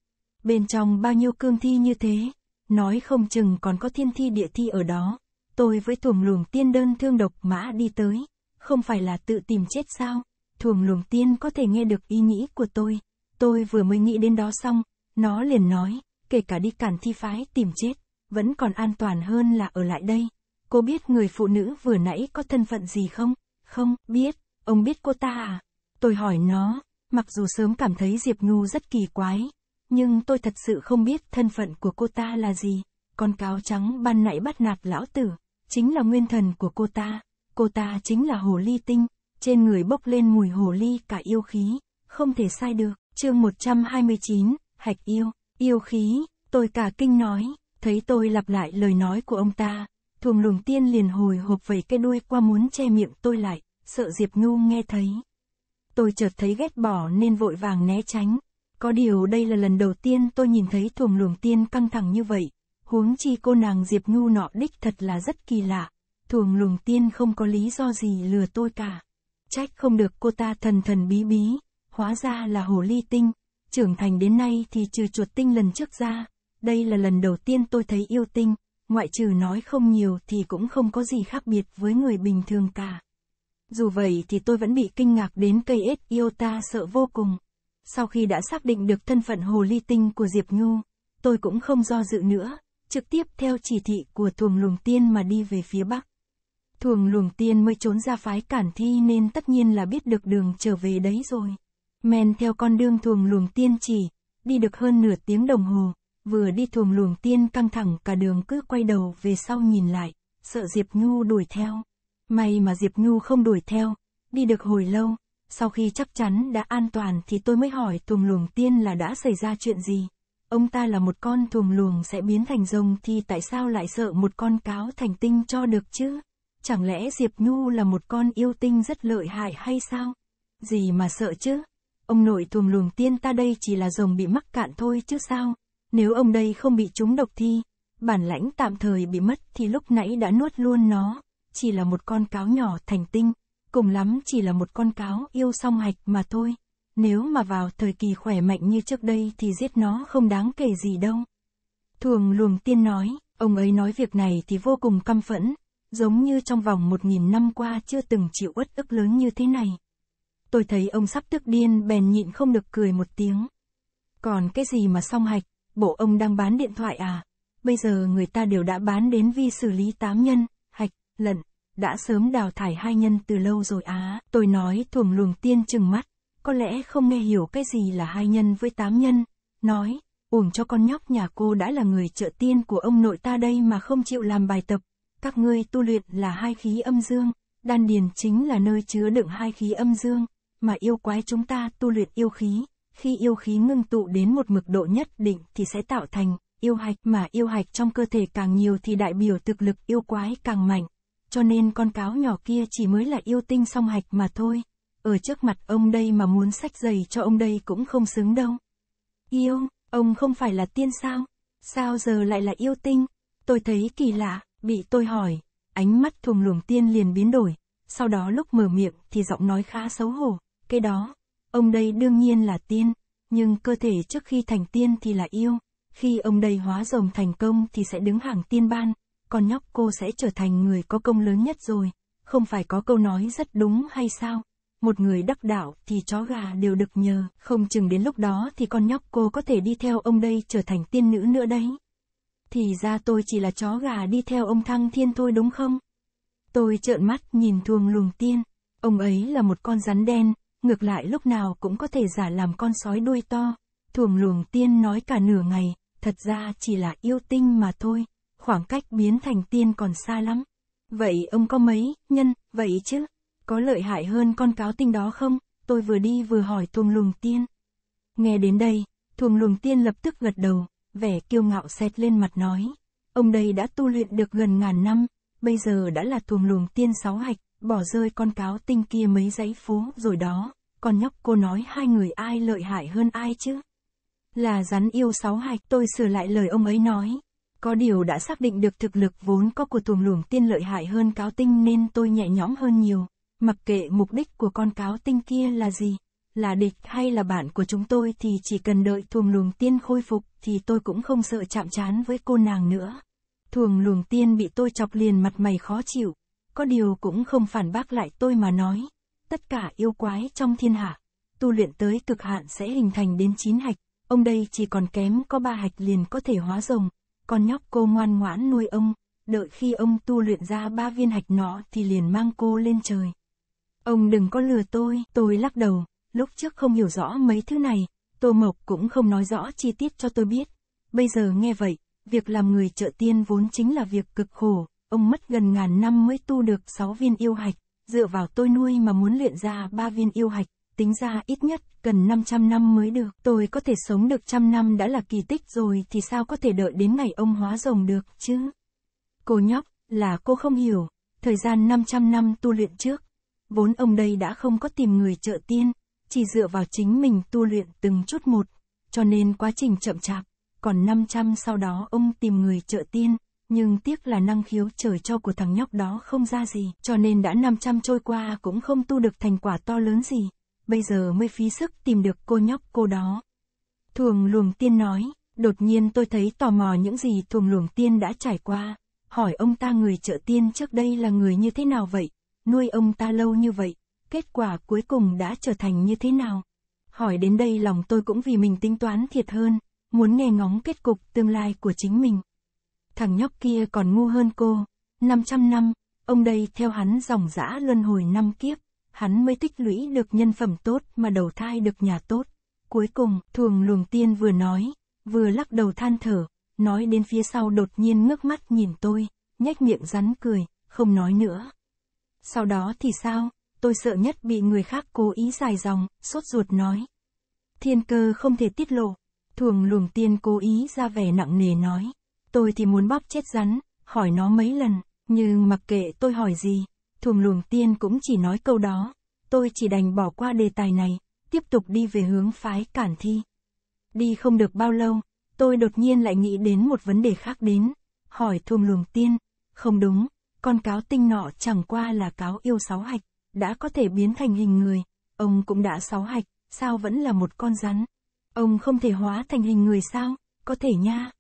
Bên trong bao nhiêu cương thi như thế, nói không chừng còn có thiên thi địa thi ở đó. Tôi với thuồng luồng tiên đơn thương độc mã đi tới, không phải là tự tìm chết sao? Thuồng luồng tiên có thể nghe được ý nghĩ của tôi. Tôi vừa mới nghĩ đến đó xong, nó liền nói, kể cả đi cản thi phái tìm chết, vẫn còn an toàn hơn là ở lại đây. Cô biết người phụ nữ vừa nãy có thân phận gì không? Không, biết, ông biết cô ta à? Tôi hỏi nó, mặc dù sớm cảm thấy Diệp ngu rất kỳ quái, nhưng tôi thật sự không biết thân phận của cô ta là gì. Con cáo trắng ban nãy bắt nạt lão tử, chính là nguyên thần của cô ta, cô ta chính là hồ ly tinh, trên người bốc lên mùi hồ ly cả yêu khí, không thể sai được, chương 129, hạch yêu, yêu khí, tôi cả kinh nói, thấy tôi lặp lại lời nói của ông ta, thuồng luồng tiên liền hồi hộp vẩy cái đuôi qua muốn che miệng tôi lại, sợ Diệp Ngu nghe thấy. Tôi chợt thấy ghét bỏ nên vội vàng né tránh, có điều đây là lần đầu tiên tôi nhìn thấy thuồng luồng tiên căng thẳng như vậy, Huống chi cô nàng Diệp Ngu nọ đích thật là rất kỳ lạ, Thường lùng tiên không có lý do gì lừa tôi cả. Trách không được cô ta thần thần bí bí, hóa ra là hồ ly tinh, trưởng thành đến nay thì trừ chuột tinh lần trước ra, đây là lần đầu tiên tôi thấy yêu tinh, ngoại trừ nói không nhiều thì cũng không có gì khác biệt với người bình thường cả. Dù vậy thì tôi vẫn bị kinh ngạc đến cây ếch yêu ta sợ vô cùng. Sau khi đã xác định được thân phận hồ ly tinh của Diệp Nhu, tôi cũng không do dự nữa, trực tiếp theo chỉ thị của thuồng luồng tiên mà đi về phía bắc. Thuồng luồng tiên mới trốn ra phái cản thi nên tất nhiên là biết được đường trở về đấy rồi. Men theo con đường thuồng luồng tiên chỉ, đi được hơn nửa tiếng đồng hồ, vừa đi thuồng luồng tiên căng thẳng cả đường cứ quay đầu về sau nhìn lại, sợ Diệp Nhu đuổi theo. May mà Diệp Nhu không đuổi theo, đi được hồi lâu, sau khi chắc chắn đã an toàn thì tôi mới hỏi thuồng luồng tiên là đã xảy ra chuyện gì ông ta là một con thuồng luồng sẽ biến thành rồng thì tại sao lại sợ một con cáo thành tinh cho được chứ? Chẳng lẽ Diệp Nhu là một con yêu tinh rất lợi hại hay sao? Gì mà sợ chứ? Ông nội thuồng luồng tiên ta đây chỉ là rồng bị mắc cạn thôi chứ sao? Nếu ông đây không bị trúng độc thi, bản lãnh tạm thời bị mất thì lúc nãy đã nuốt luôn nó. Chỉ là một con cáo nhỏ thành tinh, cùng lắm chỉ là một con cáo yêu song hạch mà thôi. Nếu mà vào thời kỳ khỏe mạnh như trước đây thì giết nó không đáng kể gì đâu. Thường luồng tiên nói, ông ấy nói việc này thì vô cùng căm phẫn, giống như trong vòng một nghìn năm qua chưa từng chịu uất ức lớn như thế này. Tôi thấy ông sắp tức điên bèn nhịn không được cười một tiếng. Còn cái gì mà song hạch, bộ ông đang bán điện thoại à? Bây giờ người ta đều đã bán đến vi xử lý tám nhân, hạch, lận, đã sớm đào thải hai nhân từ lâu rồi á. Tôi nói thuồng luồng tiên chừng mắt, có lẽ không nghe hiểu cái gì là hai nhân với tám nhân, nói, uổng cho con nhóc nhà cô đã là người trợ tiên của ông nội ta đây mà không chịu làm bài tập, các ngươi tu luyện là hai khí âm dương, đan điền chính là nơi chứa đựng hai khí âm dương, mà yêu quái chúng ta tu luyện yêu khí, khi yêu khí ngưng tụ đến một mực độ nhất định thì sẽ tạo thành yêu hạch mà yêu hạch trong cơ thể càng nhiều thì đại biểu thực lực yêu quái càng mạnh, cho nên con cáo nhỏ kia chỉ mới là yêu tinh song hạch mà thôi ở trước mặt ông đây mà muốn sách giày cho ông đây cũng không xứng đâu. Yêu, ông không phải là tiên sao? Sao giờ lại là yêu tinh? Tôi thấy kỳ lạ, bị tôi hỏi, ánh mắt thùng luồng tiên liền biến đổi, sau đó lúc mở miệng thì giọng nói khá xấu hổ, cái đó, ông đây đương nhiên là tiên, nhưng cơ thể trước khi thành tiên thì là yêu, khi ông đây hóa rồng thành công thì sẽ đứng hàng tiên ban, còn nhóc cô sẽ trở thành người có công lớn nhất rồi, không phải có câu nói rất đúng hay sao? một người đắc đạo thì chó gà đều được nhờ, không chừng đến lúc đó thì con nhóc cô có thể đi theo ông đây trở thành tiên nữ nữa đấy. Thì ra tôi chỉ là chó gà đi theo ông Thăng Thiên thôi đúng không? Tôi trợn mắt nhìn thuồng luồng tiên, ông ấy là một con rắn đen, ngược lại lúc nào cũng có thể giả làm con sói đuôi to. Thuồng luồng tiên nói cả nửa ngày, thật ra chỉ là yêu tinh mà thôi, khoảng cách biến thành tiên còn xa lắm. Vậy ông có mấy nhân, vậy chứ? có lợi hại hơn con cáo tinh đó không? Tôi vừa đi vừa hỏi thuồng lùng tiên. Nghe đến đây, thuồng lùng tiên lập tức gật đầu, vẻ kiêu ngạo xẹt lên mặt nói. Ông đây đã tu luyện được gần ngàn năm, bây giờ đã là thuồng lùng tiên sáu hạch, bỏ rơi con cáo tinh kia mấy dãy phố rồi đó. Còn nhóc cô nói hai người ai lợi hại hơn ai chứ? Là rắn yêu sáu hạch tôi sửa lại lời ông ấy nói. Có điều đã xác định được thực lực vốn có của tuồng luồng tiên lợi hại hơn cáo tinh nên tôi nhẹ nhõm hơn nhiều. Mặc kệ mục đích của con cáo tinh kia là gì, là địch hay là bạn của chúng tôi thì chỉ cần đợi thuồng luồng tiên khôi phục thì tôi cũng không sợ chạm chán với cô nàng nữa. Thuồng luồng tiên bị tôi chọc liền mặt mày khó chịu, có điều cũng không phản bác lại tôi mà nói. Tất cả yêu quái trong thiên hạ, tu luyện tới cực hạn sẽ hình thành đến chín hạch, ông đây chỉ còn kém có ba hạch liền có thể hóa rồng, con nhóc cô ngoan ngoãn nuôi ông, đợi khi ông tu luyện ra ba viên hạch nọ thì liền mang cô lên trời. Ông đừng có lừa tôi, tôi lắc đầu, lúc trước không hiểu rõ mấy thứ này, Tô Mộc cũng không nói rõ chi tiết cho tôi biết. Bây giờ nghe vậy, việc làm người trợ tiên vốn chính là việc cực khổ, ông mất gần ngàn năm mới tu được 6 viên yêu hạch, dựa vào tôi nuôi mà muốn luyện ra 3 viên yêu hạch, tính ra ít nhất cần 500 năm mới được. Tôi có thể sống được trăm năm đã là kỳ tích rồi thì sao có thể đợi đến ngày ông hóa rồng được chứ? Cô nhóc, là cô không hiểu, thời gian 500 năm tu luyện trước, vốn ông đây đã không có tìm người trợ tiên, chỉ dựa vào chính mình tu luyện từng chút một, cho nên quá trình chậm chạp, còn 500 sau đó ông tìm người trợ tiên, nhưng tiếc là năng khiếu trời cho của thằng nhóc đó không ra gì, cho nên đã 500 trôi qua cũng không tu được thành quả to lớn gì, bây giờ mới phí sức tìm được cô nhóc cô đó. Thuồng luồng tiên nói, đột nhiên tôi thấy tò mò những gì thuồng luồng tiên đã trải qua, hỏi ông ta người trợ tiên trước đây là người như thế nào vậy? nuôi ông ta lâu như vậy, kết quả cuối cùng đã trở thành như thế nào? Hỏi đến đây lòng tôi cũng vì mình tính toán thiệt hơn, muốn nghe ngóng kết cục tương lai của chính mình. Thằng nhóc kia còn ngu hơn cô, 500 năm, ông đây theo hắn dòng dã luân hồi năm kiếp, hắn mới tích lũy được nhân phẩm tốt mà đầu thai được nhà tốt. Cuối cùng, thường luồng tiên vừa nói, vừa lắc đầu than thở, nói đến phía sau đột nhiên ngước mắt nhìn tôi, nhếch miệng rắn cười, không nói nữa. Sau đó thì sao? Tôi sợ nhất bị người khác cố ý dài dòng, sốt ruột nói. Thiên cơ không thể tiết lộ. Thường luồng tiên cố ý ra vẻ nặng nề nói. Tôi thì muốn bóp chết rắn, hỏi nó mấy lần, nhưng mặc kệ tôi hỏi gì, thường luồng tiên cũng chỉ nói câu đó. Tôi chỉ đành bỏ qua đề tài này, tiếp tục đi về hướng phái cản thi. Đi không được bao lâu, tôi đột nhiên lại nghĩ đến một vấn đề khác đến. Hỏi thùm luồng tiên, không đúng, con cáo tinh nọ chẳng qua là cáo yêu sáu hạch, đã có thể biến thành hình người, ông cũng đã sáu hạch, sao vẫn là một con rắn? Ông không thể hóa thành hình người sao? Có thể nha.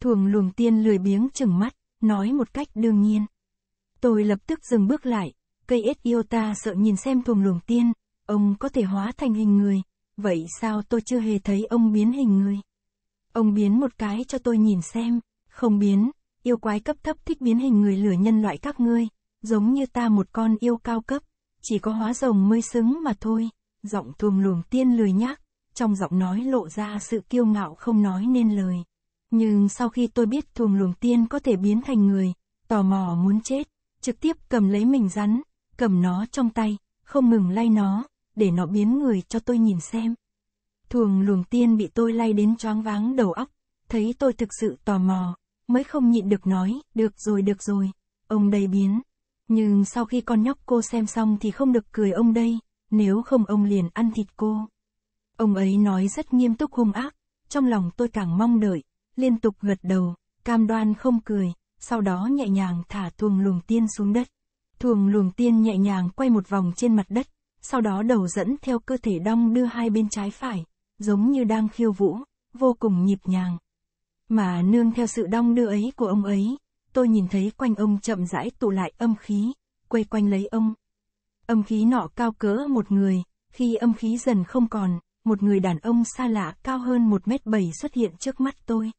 Thuồng luồng tiên lười biếng chừng mắt, nói một cách đương nhiên. Tôi lập tức dừng bước lại, cây ếch Iota sợ nhìn xem thuồng luồng tiên, ông có thể hóa thành hình người, vậy sao tôi chưa hề thấy ông biến hình người? Ông biến một cái cho tôi nhìn xem, không biến, yêu quái cấp thấp thích biến hình người lửa nhân loại các ngươi, giống như ta một con yêu cao cấp, chỉ có hóa rồng mới xứng mà thôi, giọng thùm luồng tiên lười nhác, trong giọng nói lộ ra sự kiêu ngạo không nói nên lời. Nhưng sau khi tôi biết thuồng luồng tiên có thể biến thành người, tò mò muốn chết, trực tiếp cầm lấy mình rắn, cầm nó trong tay, không ngừng lay nó, để nó biến người cho tôi nhìn xem. Thuồng luồng tiên bị tôi lay đến choáng váng đầu óc, thấy tôi thực sự tò mò, mới không nhịn được nói, được rồi được rồi, ông đây biến. Nhưng sau khi con nhóc cô xem xong thì không được cười ông đây, nếu không ông liền ăn thịt cô. Ông ấy nói rất nghiêm túc hung ác, trong lòng tôi càng mong đợi, liên tục gật đầu, cam đoan không cười, sau đó nhẹ nhàng thả thuồng luồng tiên xuống đất. Thuồng luồng tiên nhẹ nhàng quay một vòng trên mặt đất, sau đó đầu dẫn theo cơ thể đong đưa hai bên trái phải, giống như đang khiêu vũ, vô cùng nhịp nhàng. Mà nương theo sự đong đưa ấy của ông ấy, tôi nhìn thấy quanh ông chậm rãi tụ lại âm khí, quay quanh lấy ông. Âm khí nọ cao cỡ một người, khi âm khí dần không còn, một người đàn ông xa lạ cao hơn một mét bảy xuất hiện trước mắt tôi.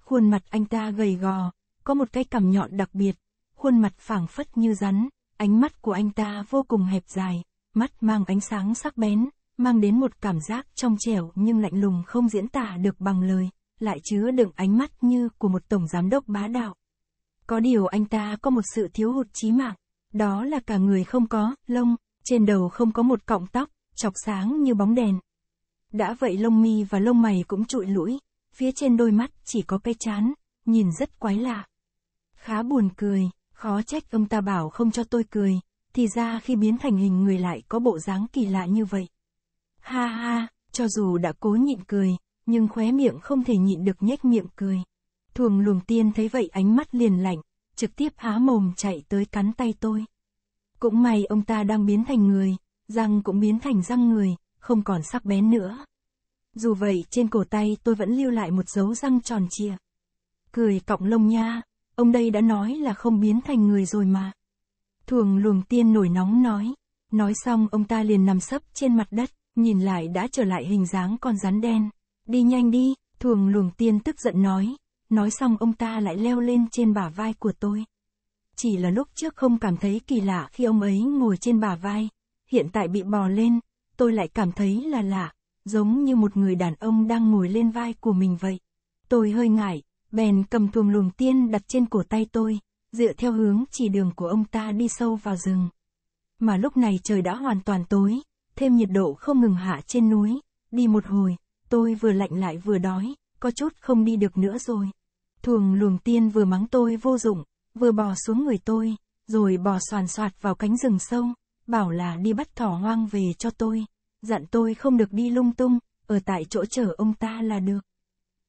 Khuôn mặt anh ta gầy gò, có một cái cằm nhọn đặc biệt, khuôn mặt phảng phất như rắn, ánh mắt của anh ta vô cùng hẹp dài, mắt mang ánh sáng sắc bén, mang đến một cảm giác trong trẻo nhưng lạnh lùng không diễn tả được bằng lời lại chứa đựng ánh mắt như của một tổng giám đốc bá đạo. Có điều anh ta có một sự thiếu hụt chí mạng, đó là cả người không có lông, trên đầu không có một cọng tóc, chọc sáng như bóng đèn. Đã vậy lông mi và lông mày cũng trụi lũi, phía trên đôi mắt chỉ có cái chán, nhìn rất quái lạ. Khá buồn cười, khó trách ông ta bảo không cho tôi cười, thì ra khi biến thành hình người lại có bộ dáng kỳ lạ như vậy. Ha ha, cho dù đã cố nhịn cười, nhưng khóe miệng không thể nhịn được nhếch miệng cười. Thuồng luồng tiên thấy vậy ánh mắt liền lạnh, trực tiếp há mồm chạy tới cắn tay tôi. Cũng may ông ta đang biến thành người, răng cũng biến thành răng người, không còn sắc bén nữa. Dù vậy trên cổ tay tôi vẫn lưu lại một dấu răng tròn trịa. Cười cọng lông nha, ông đây đã nói là không biến thành người rồi mà. Thuồng luồng tiên nổi nóng nói. Nói xong ông ta liền nằm sấp trên mặt đất, nhìn lại đã trở lại hình dáng con rắn đen. Đi nhanh đi, thường luồng tiên tức giận nói. Nói xong ông ta lại leo lên trên bả vai của tôi. Chỉ là lúc trước không cảm thấy kỳ lạ khi ông ấy ngồi trên bả vai. Hiện tại bị bò lên, tôi lại cảm thấy là lạ, giống như một người đàn ông đang ngồi lên vai của mình vậy. Tôi hơi ngại, bèn cầm thuồng luồng tiên đặt trên cổ tay tôi, dựa theo hướng chỉ đường của ông ta đi sâu vào rừng. Mà lúc này trời đã hoàn toàn tối, thêm nhiệt độ không ngừng hạ trên núi, đi một hồi, tôi vừa lạnh lại vừa đói, có chút không đi được nữa rồi. Thuồng luồng tiên vừa mắng tôi vô dụng, vừa bò xuống người tôi, rồi bò soàn soạt vào cánh rừng sâu, bảo là đi bắt thỏ hoang về cho tôi, dặn tôi không được đi lung tung, ở tại chỗ chở ông ta là được.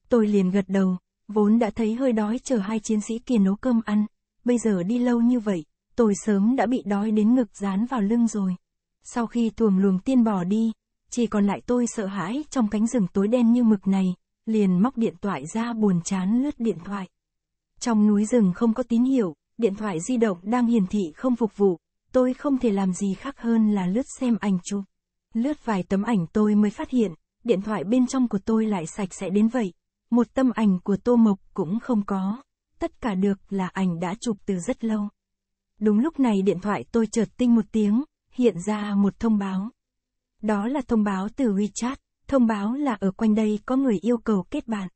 Tôi liền gật đầu, vốn đã thấy hơi đói chờ hai chiến sĩ kia nấu cơm ăn, bây giờ đi lâu như vậy, tôi sớm đã bị đói đến ngực dán vào lưng rồi. Sau khi tuồng luồng tiên bỏ đi, chỉ còn lại tôi sợ hãi trong cánh rừng tối đen như mực này, liền móc điện thoại ra buồn chán lướt điện thoại. Trong núi rừng không có tín hiệu, điện thoại di động đang hiển thị không phục vụ, tôi không thể làm gì khác hơn là lướt xem ảnh chụp. Lướt vài tấm ảnh tôi mới phát hiện, điện thoại bên trong của tôi lại sạch sẽ đến vậy, một tấm ảnh của Tô Mộc cũng không có, tất cả được là ảnh đã chụp từ rất lâu. Đúng lúc này điện thoại tôi chợt tinh một tiếng, hiện ra một thông báo. Đó là thông báo từ WeChat, thông báo là ở quanh đây có người yêu cầu kết bạn.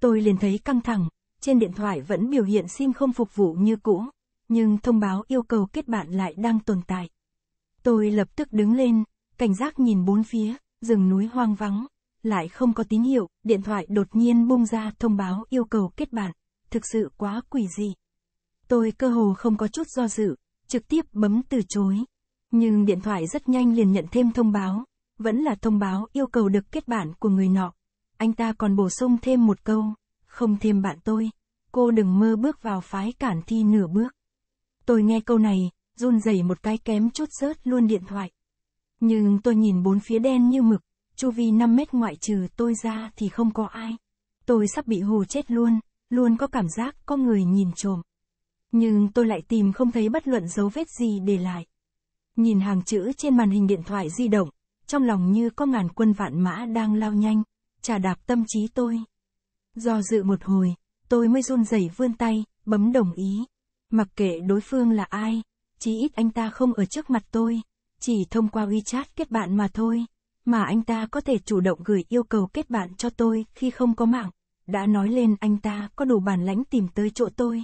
Tôi liền thấy căng thẳng, trên điện thoại vẫn biểu hiện sim không phục vụ như cũ, nhưng thông báo yêu cầu kết bạn lại đang tồn tại. Tôi lập tức đứng lên, cảnh giác nhìn bốn phía, rừng núi hoang vắng, lại không có tín hiệu, điện thoại đột nhiên bung ra thông báo yêu cầu kết bạn, thực sự quá quỷ dị. Tôi cơ hồ không có chút do dự, trực tiếp bấm từ chối. Nhưng điện thoại rất nhanh liền nhận thêm thông báo, vẫn là thông báo yêu cầu được kết bạn của người nọ. Anh ta còn bổ sung thêm một câu, không thêm bạn tôi, cô đừng mơ bước vào phái cản thi nửa bước. Tôi nghe câu này, run rẩy một cái kém chút rớt luôn điện thoại. Nhưng tôi nhìn bốn phía đen như mực, chu vi 5 mét ngoại trừ tôi ra thì không có ai. Tôi sắp bị hù chết luôn, luôn có cảm giác có người nhìn trộm. Nhưng tôi lại tìm không thấy bất luận dấu vết gì để lại. Nhìn hàng chữ trên màn hình điện thoại di động, trong lòng như có ngàn quân vạn mã đang lao nhanh, trà đạp tâm trí tôi. Do dự một hồi, tôi mới run rẩy vươn tay, bấm đồng ý. Mặc kệ đối phương là ai, chí ít anh ta không ở trước mặt tôi, chỉ thông qua WeChat kết bạn mà thôi, mà anh ta có thể chủ động gửi yêu cầu kết bạn cho tôi khi không có mạng, đã nói lên anh ta có đủ bản lãnh tìm tới chỗ tôi.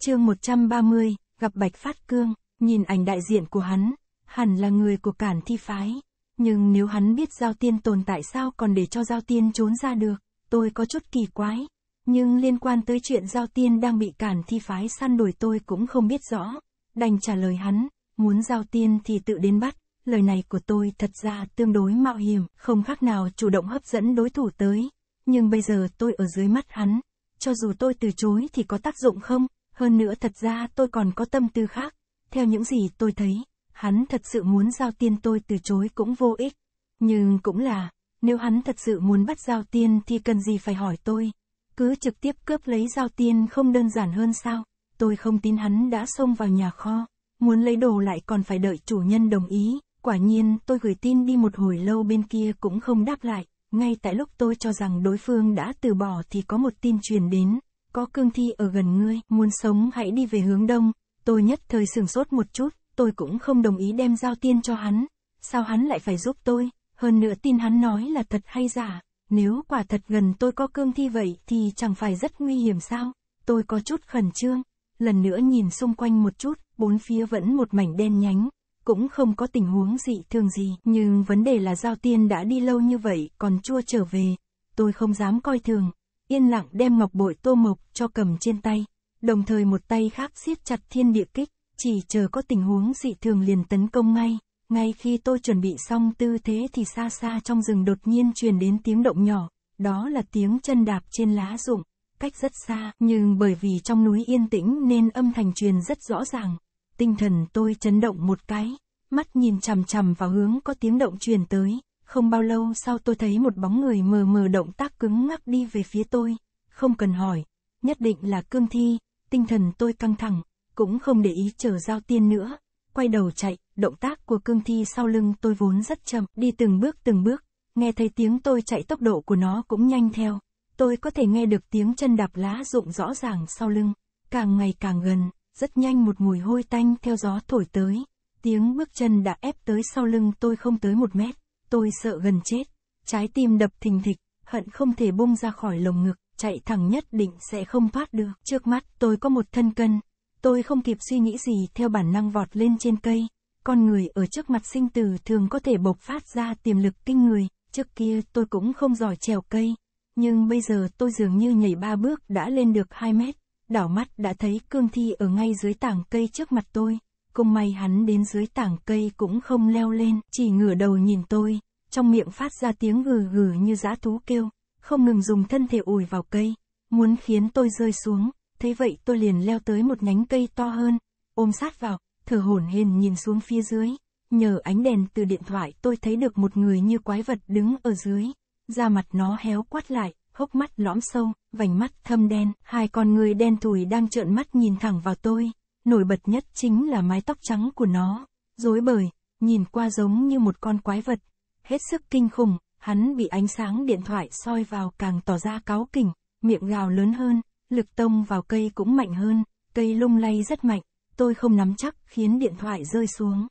Chương 130, gặp Bạch Phát Cương, nhìn ảnh đại diện của hắn, hẳn là người của Cản Thi phái. Nhưng nếu hắn biết Giao Tiên tồn tại sao còn để cho Giao Tiên trốn ra được, tôi có chút kỳ quái. Nhưng liên quan tới chuyện Giao Tiên đang bị cản thi phái săn đuổi tôi cũng không biết rõ. Đành trả lời hắn, muốn Giao Tiên thì tự đến bắt. Lời này của tôi thật ra tương đối mạo hiểm, không khác nào chủ động hấp dẫn đối thủ tới. Nhưng bây giờ tôi ở dưới mắt hắn, cho dù tôi từ chối thì có tác dụng không, hơn nữa thật ra tôi còn có tâm tư khác. Theo những gì tôi thấy, hắn thật sự muốn giao tiên tôi từ chối cũng vô ích. Nhưng cũng là, nếu hắn thật sự muốn bắt giao tiên thì cần gì phải hỏi tôi. Cứ trực tiếp cướp lấy giao tiên không đơn giản hơn sao, tôi không tin hắn đã xông vào nhà kho, muốn lấy đồ lại còn phải đợi chủ nhân đồng ý. Quả nhiên tôi gửi tin đi một hồi lâu bên kia cũng không đáp lại, ngay tại lúc tôi cho rằng đối phương đã từ bỏ thì có một tin truyền đến, có cương thi ở gần ngươi, muốn sống hãy đi về hướng đông, tôi nhất thời sửng sốt một chút, tôi cũng không đồng ý đem giao tiên cho hắn. Sao hắn lại phải giúp tôi, hơn nữa tin hắn nói là thật hay giả. Nếu quả thật gần tôi có cương thi vậy thì chẳng phải rất nguy hiểm sao? Tôi có chút khẩn trương. Lần nữa nhìn xung quanh một chút, bốn phía vẫn một mảnh đen nhánh. Cũng không có tình huống dị thường gì. Nhưng vấn đề là giao tiên đã đi lâu như vậy còn chưa trở về. Tôi không dám coi thường. Yên lặng đem ngọc bội tô mộc cho cầm trên tay. Đồng thời một tay khác siết chặt thiên địa kích chỉ chờ có tình huống dị thường liền tấn công ngay. Ngay khi tôi chuẩn bị xong tư thế thì xa xa trong rừng đột nhiên truyền đến tiếng động nhỏ, đó là tiếng chân đạp trên lá rụng, cách rất xa, nhưng bởi vì trong núi yên tĩnh nên âm thanh truyền rất rõ ràng. Tinh thần tôi chấn động một cái, mắt nhìn chằm chằm vào hướng có tiếng động truyền tới, không bao lâu sau tôi thấy một bóng người mờ mờ động tác cứng ngắc đi về phía tôi, không cần hỏi, nhất định là cương thi, tinh thần tôi căng thẳng, cũng không để ý chờ giao tiên nữa, quay đầu chạy, động tác của cương thi sau lưng tôi vốn rất chậm, đi từng bước từng bước, nghe thấy tiếng tôi chạy tốc độ của nó cũng nhanh theo, tôi có thể nghe được tiếng chân đạp lá rụng rõ ràng sau lưng, càng ngày càng gần, rất nhanh một mùi hôi tanh theo gió thổi tới, tiếng bước chân đã ép tới sau lưng tôi không tới một mét, tôi sợ gần chết, trái tim đập thình thịch, hận không thể bung ra khỏi lồng ngực, chạy thẳng nhất định sẽ không thoát được, trước mắt tôi có một thân cân, Tôi không kịp suy nghĩ gì theo bản năng vọt lên trên cây. Con người ở trước mặt sinh tử thường có thể bộc phát ra tiềm lực kinh người. Trước kia tôi cũng không giỏi trèo cây. Nhưng bây giờ tôi dường như nhảy ba bước đã lên được 2 mét. Đảo mắt đã thấy cương thi ở ngay dưới tảng cây trước mặt tôi. Cùng may hắn đến dưới tảng cây cũng không leo lên, chỉ ngửa đầu nhìn tôi. Trong miệng phát ra tiếng gừ gừ như dã thú kêu. Không ngừng dùng thân thể ủi vào cây. Muốn khiến tôi rơi xuống Thế vậy tôi liền leo tới một nhánh cây to hơn, ôm sát vào, thở hổn hển nhìn xuống phía dưới. Nhờ ánh đèn từ điện thoại tôi thấy được một người như quái vật đứng ở dưới. Da mặt nó héo quát lại, hốc mắt lõm sâu, vành mắt thâm đen, hai con người đen thùi đang trợn mắt nhìn thẳng vào tôi. Nổi bật nhất chính là mái tóc trắng của nó, rối bời, nhìn qua giống như một con quái vật. Hết sức kinh khủng, hắn bị ánh sáng điện thoại soi vào càng tỏ ra cáu kỉnh, miệng gào lớn hơn, lực tông vào cây cũng mạnh hơn, cây lung lay rất mạnh, tôi không nắm chắc khiến điện thoại rơi xuống.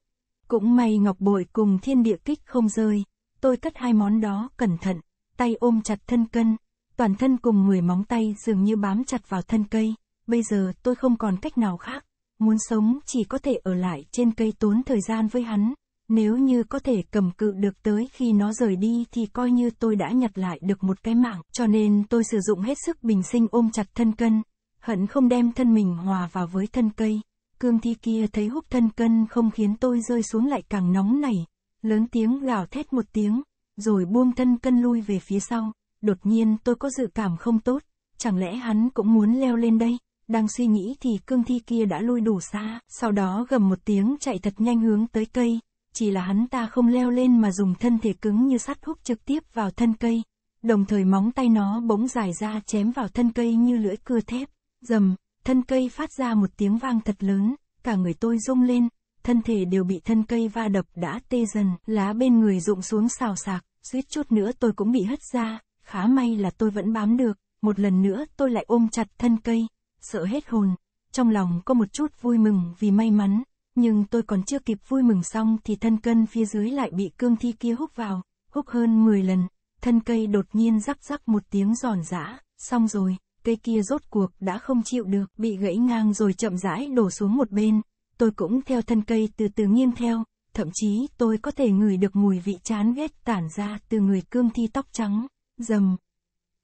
Cũng may ngọc bội cùng thiên địa kích không rơi, tôi cất hai món đó cẩn thận, tay ôm chặt thân cân, toàn thân cùng người móng tay dường như bám chặt vào thân cây, bây giờ tôi không còn cách nào khác, muốn sống chỉ có thể ở lại trên cây tốn thời gian với hắn. Nếu như có thể cầm cự được tới khi nó rời đi thì coi như tôi đã nhặt lại được một cái mạng, cho nên tôi sử dụng hết sức bình sinh ôm chặt thân cân, hận không đem thân mình hòa vào với thân cây. Cương thi kia thấy hút thân cân không khiến tôi rơi xuống lại càng nóng này, lớn tiếng gào thét một tiếng, rồi buông thân cân lui về phía sau. Đột nhiên tôi có dự cảm không tốt, chẳng lẽ hắn cũng muốn leo lên đây? Đang suy nghĩ thì cương thi kia đã lui đủ xa, sau đó gầm một tiếng chạy thật nhanh hướng tới cây, chỉ là hắn ta không leo lên mà dùng thân thể cứng như sắt hút trực tiếp vào thân cây, đồng thời móng tay nó bỗng dài ra chém vào thân cây như lưỡi cưa thép, dầm, thân cây phát ra một tiếng vang thật lớn, cả người tôi rung lên, thân thể đều bị thân cây va đập đã tê dần, lá bên người rụng xuống xào sạc, suýt chút nữa tôi cũng bị hất ra, khá may là tôi vẫn bám được, một lần nữa tôi lại ôm chặt thân cây, sợ hết hồn, trong lòng có một chút vui mừng vì may mắn, nhưng tôi còn chưa kịp vui mừng xong thì thân cân phía dưới lại bị cương thi kia hút vào, hút hơn 10 lần, thân cây đột nhiên rắc rắc một tiếng giòn giã, xong rồi, cây kia rốt cuộc đã không chịu được, bị gãy ngang rồi chậm rãi đổ xuống một bên, tôi cũng theo thân cây từ từ nghiêng theo, thậm chí tôi có thể ngửi được mùi vị chán ghét tản ra từ người cương thi tóc trắng, dầm.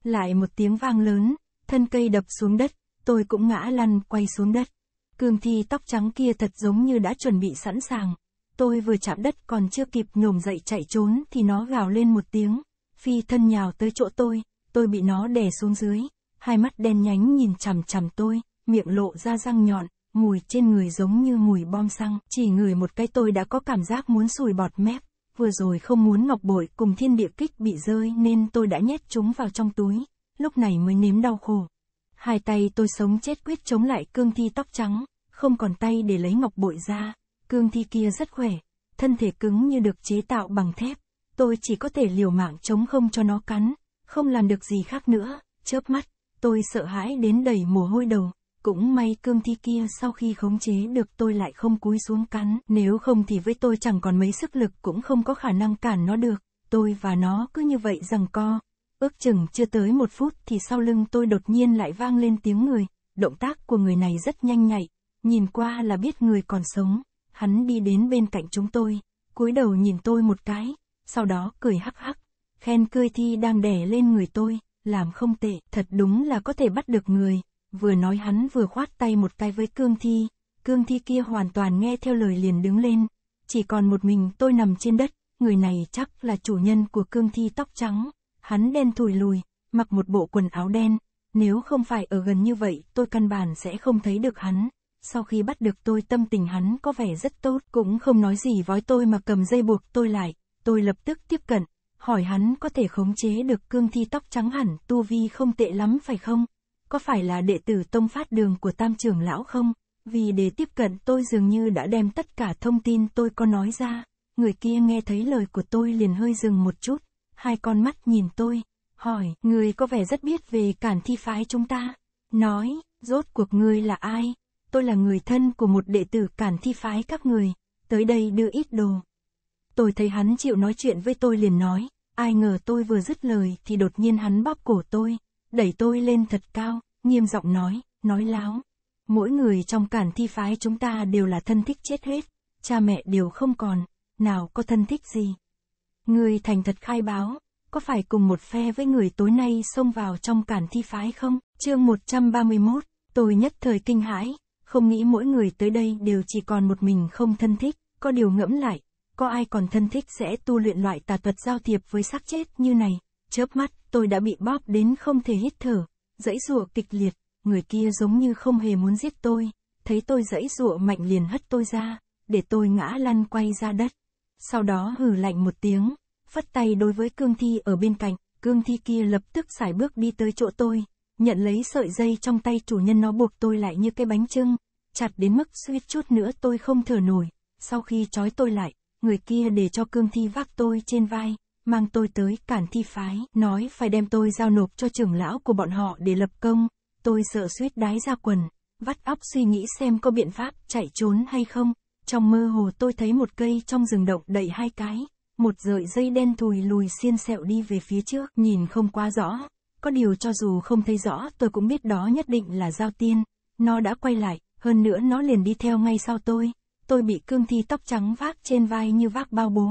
Lại một tiếng vang lớn, thân cây đập xuống đất, tôi cũng ngã lăn quay xuống đất. Cương thi tóc trắng kia thật giống như đã chuẩn bị sẵn sàng. Tôi vừa chạm đất còn chưa kịp nhổm dậy chạy trốn thì nó gào lên một tiếng. Phi thân nhào tới chỗ tôi, tôi bị nó đè xuống dưới. Hai mắt đen nhánh nhìn chằm chằm tôi, miệng lộ ra răng nhọn, mùi trên người giống như mùi bom xăng. Chỉ ngửi một cái tôi đã có cảm giác muốn sùi bọt mép. Vừa rồi không muốn ngọc bội cùng thiên địa kích bị rơi nên tôi đã nhét chúng vào trong túi. Lúc này mới nếm đau khổ. Hai tay tôi sống chết quyết chống lại cương thi tóc trắng, không còn tay để lấy ngọc bội ra. Cương thi kia rất khỏe, thân thể cứng như được chế tạo bằng thép. Tôi chỉ có thể liều mạng chống không cho nó cắn, không làm được gì khác nữa. Chớp mắt, tôi sợ hãi đến đầy mồ hôi đầu. Cũng may cương thi kia sau khi khống chế được tôi lại không cúi xuống cắn, nếu không thì với tôi chẳng còn mấy sức lực cũng không có khả năng cản nó được. Tôi và nó cứ như vậy rằng co, Ước chừng chưa tới một phút thì sau lưng tôi đột nhiên lại vang lên tiếng người, động tác của người này rất nhanh nhạy, nhìn qua là biết người còn sống, hắn đi đến bên cạnh chúng tôi, cúi đầu nhìn tôi một cái, sau đó cười hắc hắc, khen cười thi đang đẻ lên người tôi, làm không tệ, thật đúng là có thể bắt được người, vừa nói hắn vừa khoát tay một cái với cương thi, cương thi kia hoàn toàn nghe theo lời liền đứng lên, chỉ còn một mình tôi nằm trên đất, người này chắc là chủ nhân của cương thi tóc trắng hắn đen thùi lùi, mặc một bộ quần áo đen, nếu không phải ở gần như vậy, tôi căn bản sẽ không thấy được hắn. Sau khi bắt được tôi tâm tình hắn có vẻ rất tốt, cũng không nói gì với tôi mà cầm dây buộc tôi lại, tôi lập tức tiếp cận, hỏi hắn có thể khống chế được cương thi tóc trắng hẳn, tu vi không tệ lắm phải không? Có phải là đệ tử tông phát đường của tam trưởng lão không? Vì để tiếp cận tôi dường như đã đem tất cả thông tin tôi có nói ra, người kia nghe thấy lời của tôi liền hơi dừng một chút, hai con mắt nhìn tôi, hỏi, người có vẻ rất biết về cản thi phái chúng ta. Nói, rốt cuộc ngươi là ai? Tôi là người thân của một đệ tử cản thi phái các người, tới đây đưa ít đồ. Tôi thấy hắn chịu nói chuyện với tôi liền nói, ai ngờ tôi vừa dứt lời thì đột nhiên hắn bóp cổ tôi, đẩy tôi lên thật cao, nghiêm giọng nói, nói láo. Mỗi người trong cản thi phái chúng ta đều là thân thích chết hết, cha mẹ đều không còn, nào có thân thích gì. Người thành thật khai báo, có phải cùng một phe với người tối nay xông vào trong cản thi phái không? Chương 131, tôi nhất thời kinh hãi, không nghĩ mỗi người tới đây đều chỉ còn một mình không thân thích, có điều ngẫm lại, có ai còn thân thích sẽ tu luyện loại tà thuật giao thiệp với xác chết như này. Chớp mắt, tôi đã bị bóp đến không thể hít thở, dãy rụa kịch liệt, người kia giống như không hề muốn giết tôi, thấy tôi dãy rụa mạnh liền hất tôi ra, để tôi ngã lăn quay ra đất sau đó hừ lạnh một tiếng, phất tay đối với cương thi ở bên cạnh, cương thi kia lập tức xài bước đi tới chỗ tôi, nhận lấy sợi dây trong tay chủ nhân nó buộc tôi lại như cái bánh trưng, chặt đến mức suýt chút nữa tôi không thở nổi, sau khi trói tôi lại, người kia để cho cương thi vác tôi trên vai, mang tôi tới cản thi phái, nói phải đem tôi giao nộp cho trưởng lão của bọn họ để lập công, tôi sợ suýt đái ra quần, vắt óc suy nghĩ xem có biện pháp chạy trốn hay không. Trong mơ hồ tôi thấy một cây trong rừng động đẩy hai cái, một rợi dây đen thùi lùi xiên sẹo đi về phía trước, nhìn không quá rõ. Có điều cho dù không thấy rõ tôi cũng biết đó nhất định là giao tiên, nó đã quay lại, hơn nữa nó liền đi theo ngay sau tôi. Tôi bị cương thi tóc trắng vác trên vai như vác bao bố.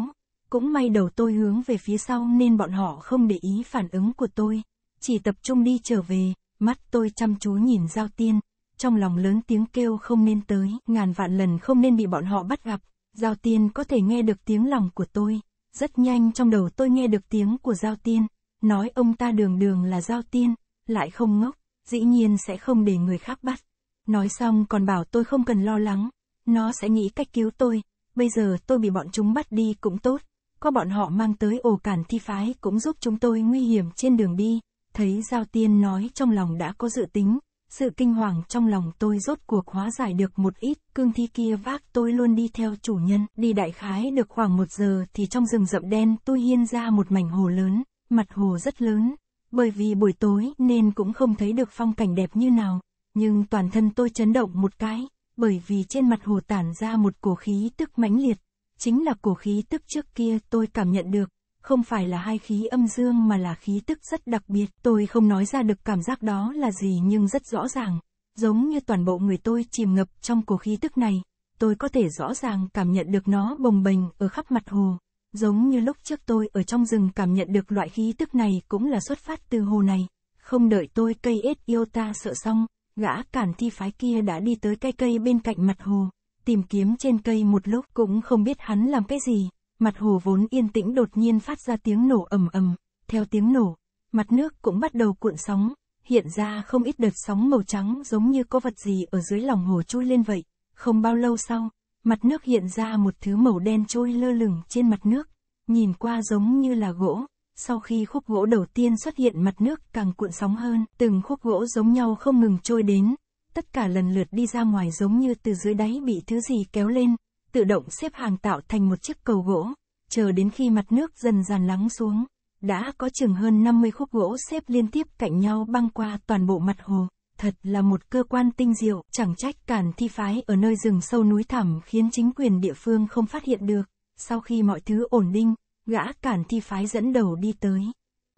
Cũng may đầu tôi hướng về phía sau nên bọn họ không để ý phản ứng của tôi. Chỉ tập trung đi trở về, mắt tôi chăm chú nhìn giao tiên, trong lòng lớn tiếng kêu không nên tới, ngàn vạn lần không nên bị bọn họ bắt gặp. Giao tiên có thể nghe được tiếng lòng của tôi. Rất nhanh trong đầu tôi nghe được tiếng của Giao tiên, nói ông ta đường đường là Giao tiên, lại không ngốc, dĩ nhiên sẽ không để người khác bắt. Nói xong còn bảo tôi không cần lo lắng, nó sẽ nghĩ cách cứu tôi, bây giờ tôi bị bọn chúng bắt đi cũng tốt, có bọn họ mang tới ổ cản thi phái cũng giúp chúng tôi nguy hiểm trên đường đi. Thấy Giao Tiên nói trong lòng đã có dự tính, sự kinh hoàng trong lòng tôi rốt cuộc hóa giải được một ít, cương thi kia vác tôi luôn đi theo chủ nhân, đi đại khái được khoảng một giờ thì trong rừng rậm đen tôi hiên ra một mảnh hồ lớn, mặt hồ rất lớn, bởi vì buổi tối nên cũng không thấy được phong cảnh đẹp như nào, nhưng toàn thân tôi chấn động một cái, bởi vì trên mặt hồ tản ra một cổ khí tức mãnh liệt, chính là cổ khí tức trước kia tôi cảm nhận được, không phải là hai khí âm dương mà là khí tức rất đặc biệt. Tôi không nói ra được cảm giác đó là gì nhưng rất rõ ràng, giống như toàn bộ người tôi chìm ngập trong cổ khí tức này. Tôi có thể rõ ràng cảm nhận được nó bồng bềnh ở khắp mặt hồ, giống như lúc trước tôi ở trong rừng cảm nhận được loại khí tức này cũng là xuất phát từ hồ này. Không đợi tôi cây ết yêu ta sợ xong, gã cản thi phái kia đã đi tới cây cây bên cạnh mặt hồ, tìm kiếm trên cây một lúc cũng không biết hắn làm cái gì, Mặt hồ vốn yên tĩnh đột nhiên phát ra tiếng nổ ầm ầm, theo tiếng nổ, mặt nước cũng bắt đầu cuộn sóng, hiện ra không ít đợt sóng màu trắng giống như có vật gì ở dưới lòng hồ trôi lên vậy. Không bao lâu sau, mặt nước hiện ra một thứ màu đen trôi lơ lửng trên mặt nước, nhìn qua giống như là gỗ. Sau khi khúc gỗ đầu tiên xuất hiện mặt nước càng cuộn sóng hơn, từng khúc gỗ giống nhau không ngừng trôi đến, tất cả lần lượt đi ra ngoài giống như từ dưới đáy bị thứ gì kéo lên, tự động xếp hàng tạo thành một chiếc cầu gỗ, chờ đến khi mặt nước dần dần lắng xuống, đã có chừng hơn 50 khúc gỗ xếp liên tiếp cạnh nhau băng qua toàn bộ mặt hồ. Thật là một cơ quan tinh diệu, chẳng trách cản thi phái ở nơi rừng sâu núi thẳm khiến chính quyền địa phương không phát hiện được. Sau khi mọi thứ ổn định, gã cản thi phái dẫn đầu đi tới.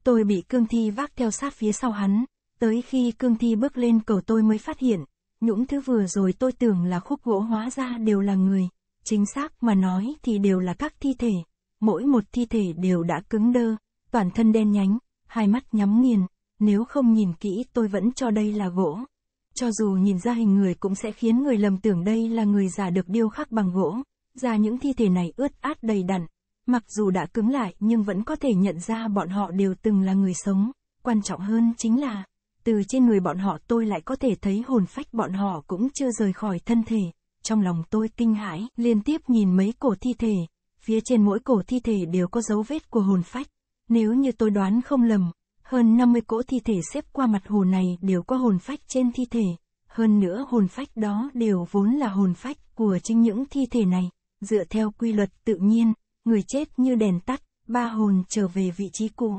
Tôi bị cương thi vác theo sát phía sau hắn, tới khi cương thi bước lên cầu tôi mới phát hiện, những thứ vừa rồi tôi tưởng là khúc gỗ hóa ra đều là người, chính xác mà nói thì đều là các thi thể. Mỗi một thi thể đều đã cứng đơ, toàn thân đen nhánh, hai mắt nhắm nghiền, nếu không nhìn kỹ tôi vẫn cho đây là gỗ. Cho dù nhìn ra hình người cũng sẽ khiến người lầm tưởng đây là người già được điêu khắc bằng gỗ, ra những thi thể này ướt át đầy đặn, mặc dù đã cứng lại nhưng vẫn có thể nhận ra bọn họ đều từng là người sống, quan trọng hơn chính là, từ trên người bọn họ tôi lại có thể thấy hồn phách bọn họ cũng chưa rời khỏi thân thể trong lòng tôi kinh hãi, liên tiếp nhìn mấy cổ thi thể, phía trên mỗi cổ thi thể đều có dấu vết của hồn phách. Nếu như tôi đoán không lầm, hơn 50 cỗ thi thể xếp qua mặt hồ này đều có hồn phách trên thi thể, hơn nữa hồn phách đó đều vốn là hồn phách của chính những thi thể này, dựa theo quy luật tự nhiên, người chết như đèn tắt, ba hồn trở về vị trí cũ.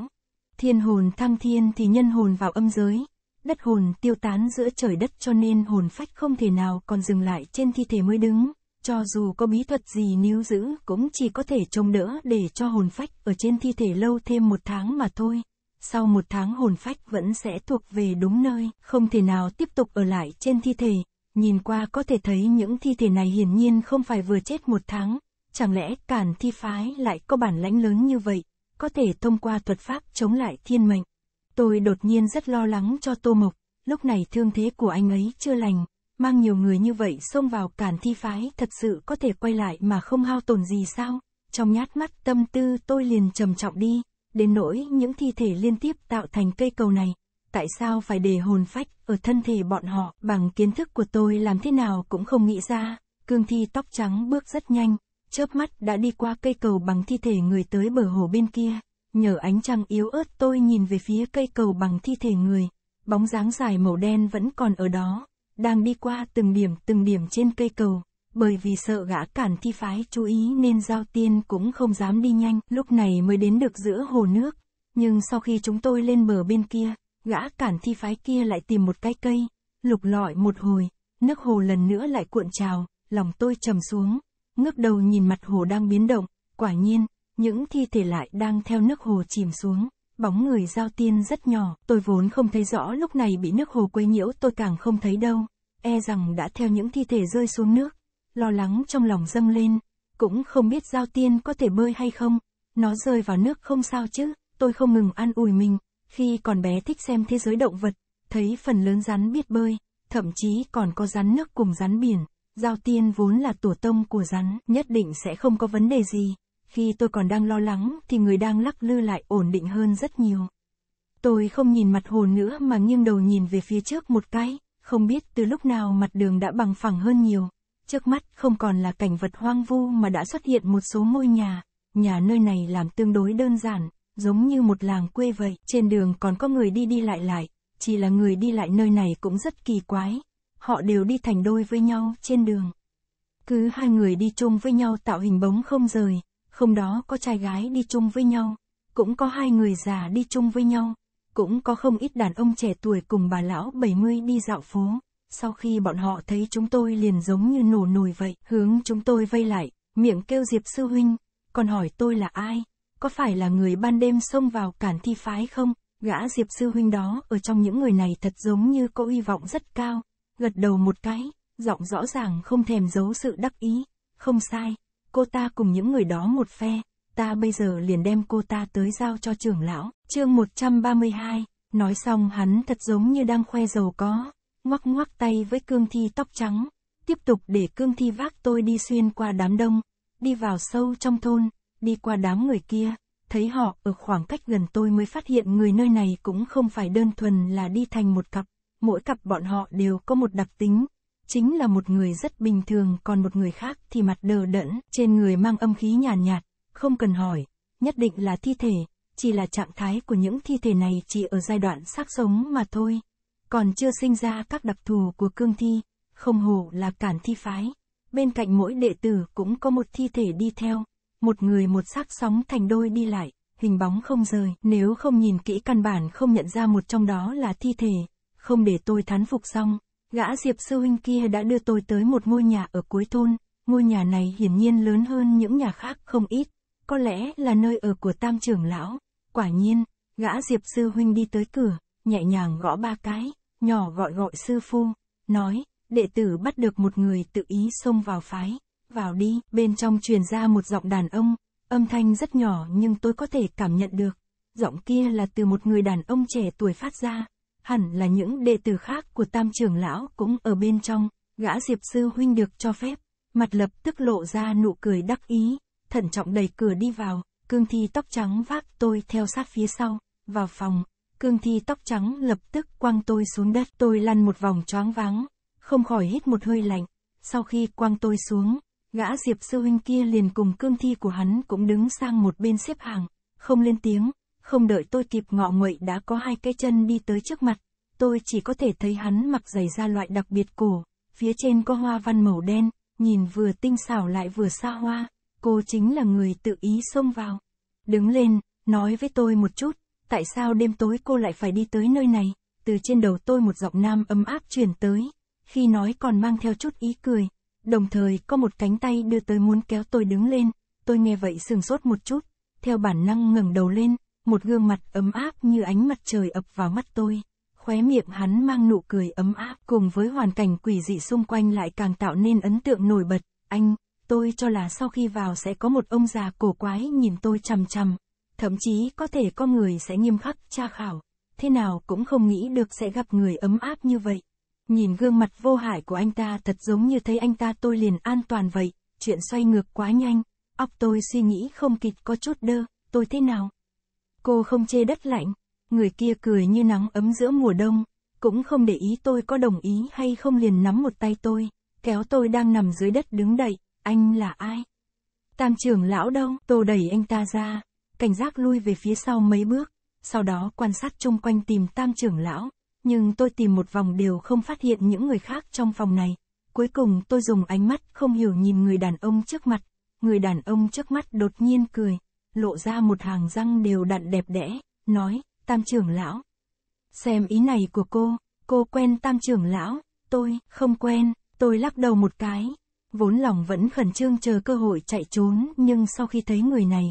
Thiên hồn thăng thiên thì nhân hồn vào âm giới, đất hồn tiêu tán giữa trời đất cho nên hồn phách không thể nào còn dừng lại trên thi thể mới đứng, cho dù có bí thuật gì níu giữ cũng chỉ có thể trông đỡ để cho hồn phách ở trên thi thể lâu thêm một tháng mà thôi. Sau một tháng hồn phách vẫn sẽ thuộc về đúng nơi, không thể nào tiếp tục ở lại trên thi thể. Nhìn qua có thể thấy những thi thể này hiển nhiên không phải vừa chết một tháng, chẳng lẽ cản thi phái lại có bản lãnh lớn như vậy, có thể thông qua thuật pháp chống lại thiên mệnh. Tôi đột nhiên rất lo lắng cho Tô Mộc, lúc này thương thế của anh ấy chưa lành, mang nhiều người như vậy xông vào cản thi phái thật sự có thể quay lại mà không hao tổn gì sao? Trong nhát mắt tâm tư tôi liền trầm trọng đi, đến nỗi những thi thể liên tiếp tạo thành cây cầu này. Tại sao phải để hồn phách ở thân thể bọn họ bằng kiến thức của tôi làm thế nào cũng không nghĩ ra. Cương thi tóc trắng bước rất nhanh, chớp mắt đã đi qua cây cầu bằng thi thể người tới bờ hồ bên kia nhờ ánh trăng yếu ớt tôi nhìn về phía cây cầu bằng thi thể người, bóng dáng dài màu đen vẫn còn ở đó, đang đi qua từng điểm từng điểm trên cây cầu, bởi vì sợ gã cản thi phái chú ý nên giao tiên cũng không dám đi nhanh, lúc này mới đến được giữa hồ nước, nhưng sau khi chúng tôi lên bờ bên kia, gã cản thi phái kia lại tìm một cái cây, lục lọi một hồi, nước hồ lần nữa lại cuộn trào, lòng tôi trầm xuống, ngước đầu nhìn mặt hồ đang biến động, quả nhiên, những thi thể lại đang theo nước hồ chìm xuống. Bóng người giao tiên rất nhỏ, tôi vốn không thấy rõ lúc này bị nước hồ quấy nhiễu tôi càng không thấy đâu. E rằng đã theo những thi thể rơi xuống nước, lo lắng trong lòng dâng lên, cũng không biết giao tiên có thể bơi hay không. Nó rơi vào nước không sao chứ, tôi không ngừng an ủi mình, khi còn bé thích xem thế giới động vật, thấy phần lớn rắn biết bơi, thậm chí còn có rắn nước cùng rắn biển, giao tiên vốn là tổ tông của rắn, nhất định sẽ không có vấn đề gì khi tôi còn đang lo lắng thì người đang lắc lư lại ổn định hơn rất nhiều. Tôi không nhìn mặt hồ nữa mà nghiêng đầu nhìn về phía trước một cái, không biết từ lúc nào mặt đường đã bằng phẳng hơn nhiều. Trước mắt không còn là cảnh vật hoang vu mà đã xuất hiện một số ngôi nhà, nhà nơi này làm tương đối đơn giản, giống như một làng quê vậy. Trên đường còn có người đi đi lại lại, chỉ là người đi lại nơi này cũng rất kỳ quái. Họ đều đi thành đôi với nhau trên đường. Cứ hai người đi chung với nhau tạo hình bóng không rời, không đó có trai gái đi chung với nhau, cũng có hai người già đi chung với nhau, cũng có không ít đàn ông trẻ tuổi cùng bà lão 70 đi dạo phố. Sau khi bọn họ thấy chúng tôi liền giống như nổ nồi vậy, hướng chúng tôi vây lại, miệng kêu Diệp Sư Huynh, còn hỏi tôi là ai, có phải là người ban đêm xông vào cản thi phái không? Gã Diệp Sư Huynh đó ở trong những người này thật giống như có uy vọng rất cao, gật đầu một cái, giọng rõ ràng không thèm giấu sự đắc ý, không sai, cô ta cùng những người đó một phe, ta bây giờ liền đem cô ta tới giao cho trưởng lão. Chương 132, nói xong hắn thật giống như đang khoe giàu có, ngoắc ngoắc tay với cương thi tóc trắng, tiếp tục để cương thi vác tôi đi xuyên qua đám đông, đi vào sâu trong thôn, đi qua đám người kia, thấy họ ở khoảng cách gần tôi mới phát hiện người nơi này cũng không phải đơn thuần là đi thành một cặp, mỗi cặp bọn họ đều có một đặc tính, chính là một người rất bình thường còn một người khác thì mặt đờ đẫn, trên người mang âm khí nhàn nhạt, nhạt, không cần hỏi, nhất định là thi thể, chỉ là trạng thái của những thi thể này chỉ ở giai đoạn xác sống mà thôi, còn chưa sinh ra các đặc thù của cương thi, không hổ là cản thi phái. Bên cạnh mỗi đệ tử cũng có một thi thể đi theo, một người một xác sóng thành đôi đi lại, hình bóng không rời, nếu không nhìn kỹ căn bản không nhận ra một trong đó là thi thể, không để tôi thán phục xong, gã Diệp sư huynh kia đã đưa tôi tới một ngôi nhà ở cuối thôn, ngôi nhà này hiển nhiên lớn hơn những nhà khác không ít, có lẽ là nơi ở của tam trưởng lão. Quả nhiên, gã Diệp sư huynh đi tới cửa, nhẹ nhàng gõ ba cái, nhỏ gọi gọi sư phu, nói, đệ tử bắt được một người tự ý xông vào phái, vào đi, bên trong truyền ra một giọng đàn ông, âm thanh rất nhỏ nhưng tôi có thể cảm nhận được, giọng kia là từ một người đàn ông trẻ tuổi phát ra, hẳn là những đệ tử khác của tam trưởng lão cũng ở bên trong, gã diệp sư huynh được cho phép, mặt lập tức lộ ra nụ cười đắc ý, thận trọng đẩy cửa đi vào, cương thi tóc trắng vác tôi theo sát phía sau, vào phòng, cương thi tóc trắng lập tức quăng tôi xuống đất, tôi lăn một vòng choáng váng, không khỏi hít một hơi lạnh, sau khi quăng tôi xuống, gã diệp sư huynh kia liền cùng cương thi của hắn cũng đứng sang một bên xếp hàng, không lên tiếng, không đợi tôi kịp ngọ nguậy đã có hai cái chân đi tới trước mặt, tôi chỉ có thể thấy hắn mặc giày da loại đặc biệt cổ, phía trên có hoa văn màu đen, nhìn vừa tinh xảo lại vừa xa hoa, cô chính là người tự ý xông vào. Đứng lên, nói với tôi một chút, tại sao đêm tối cô lại phải đi tới nơi này, từ trên đầu tôi một giọng nam ấm áp truyền tới, khi nói còn mang theo chút ý cười, đồng thời có một cánh tay đưa tới muốn kéo tôi đứng lên, tôi nghe vậy sừng sốt một chút, theo bản năng ngẩng đầu lên, một gương mặt ấm áp như ánh mặt trời ập vào mắt tôi. Khóe miệng hắn mang nụ cười ấm áp cùng với hoàn cảnh quỷ dị xung quanh lại càng tạo nên ấn tượng nổi bật. Anh, tôi cho là sau khi vào sẽ có một ông già cổ quái nhìn tôi chằm chằm. Thậm chí có thể có người sẽ nghiêm khắc tra khảo. Thế nào cũng không nghĩ được sẽ gặp người ấm áp như vậy. Nhìn gương mặt vô hại của anh ta thật giống như thấy anh ta tôi liền an toàn vậy. Chuyện xoay ngược quá nhanh. Óc tôi suy nghĩ không kịp có chút đơ. Tôi thế nào? Cô không chê đất lạnh, người kia cười như nắng ấm giữa mùa đông, cũng không để ý tôi có đồng ý hay không liền nắm một tay tôi, kéo tôi đang nằm dưới đất đứng đậy, anh là ai? Tam trưởng lão đâu? tôi đẩy anh ta ra, cảnh giác lui về phía sau mấy bước, sau đó quan sát chung quanh tìm tam trưởng lão, nhưng tôi tìm một vòng đều không phát hiện những người khác trong phòng này. Cuối cùng tôi dùng ánh mắt không hiểu nhìn người đàn ông trước mặt, người đàn ông trước mắt đột nhiên cười, lộ ra một hàng răng đều đặn đẹp đẽ, nói, tam trưởng lão. Xem ý này của cô, cô quen tam trưởng lão, tôi, không quen, tôi lắc đầu một cái. Vốn lòng vẫn khẩn trương chờ cơ hội chạy trốn nhưng sau khi thấy người này,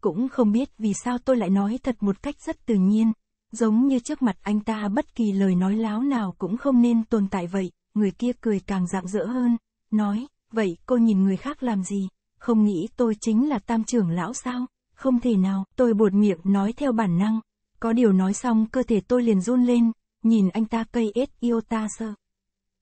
cũng không biết vì sao tôi lại nói thật một cách rất tự nhiên, giống như trước mặt anh ta bất kỳ lời nói láo nào cũng không nên tồn tại vậy, người kia cười càng rạng rỡ hơn, nói, vậy cô nhìn người khác làm gì, không nghĩ tôi chính là tam trưởng lão sao? Không thể nào, tôi buột miệng nói theo bản năng. Có điều nói xong cơ thể tôi liền run lên, nhìn anh ta cây ết yêu ta sơ.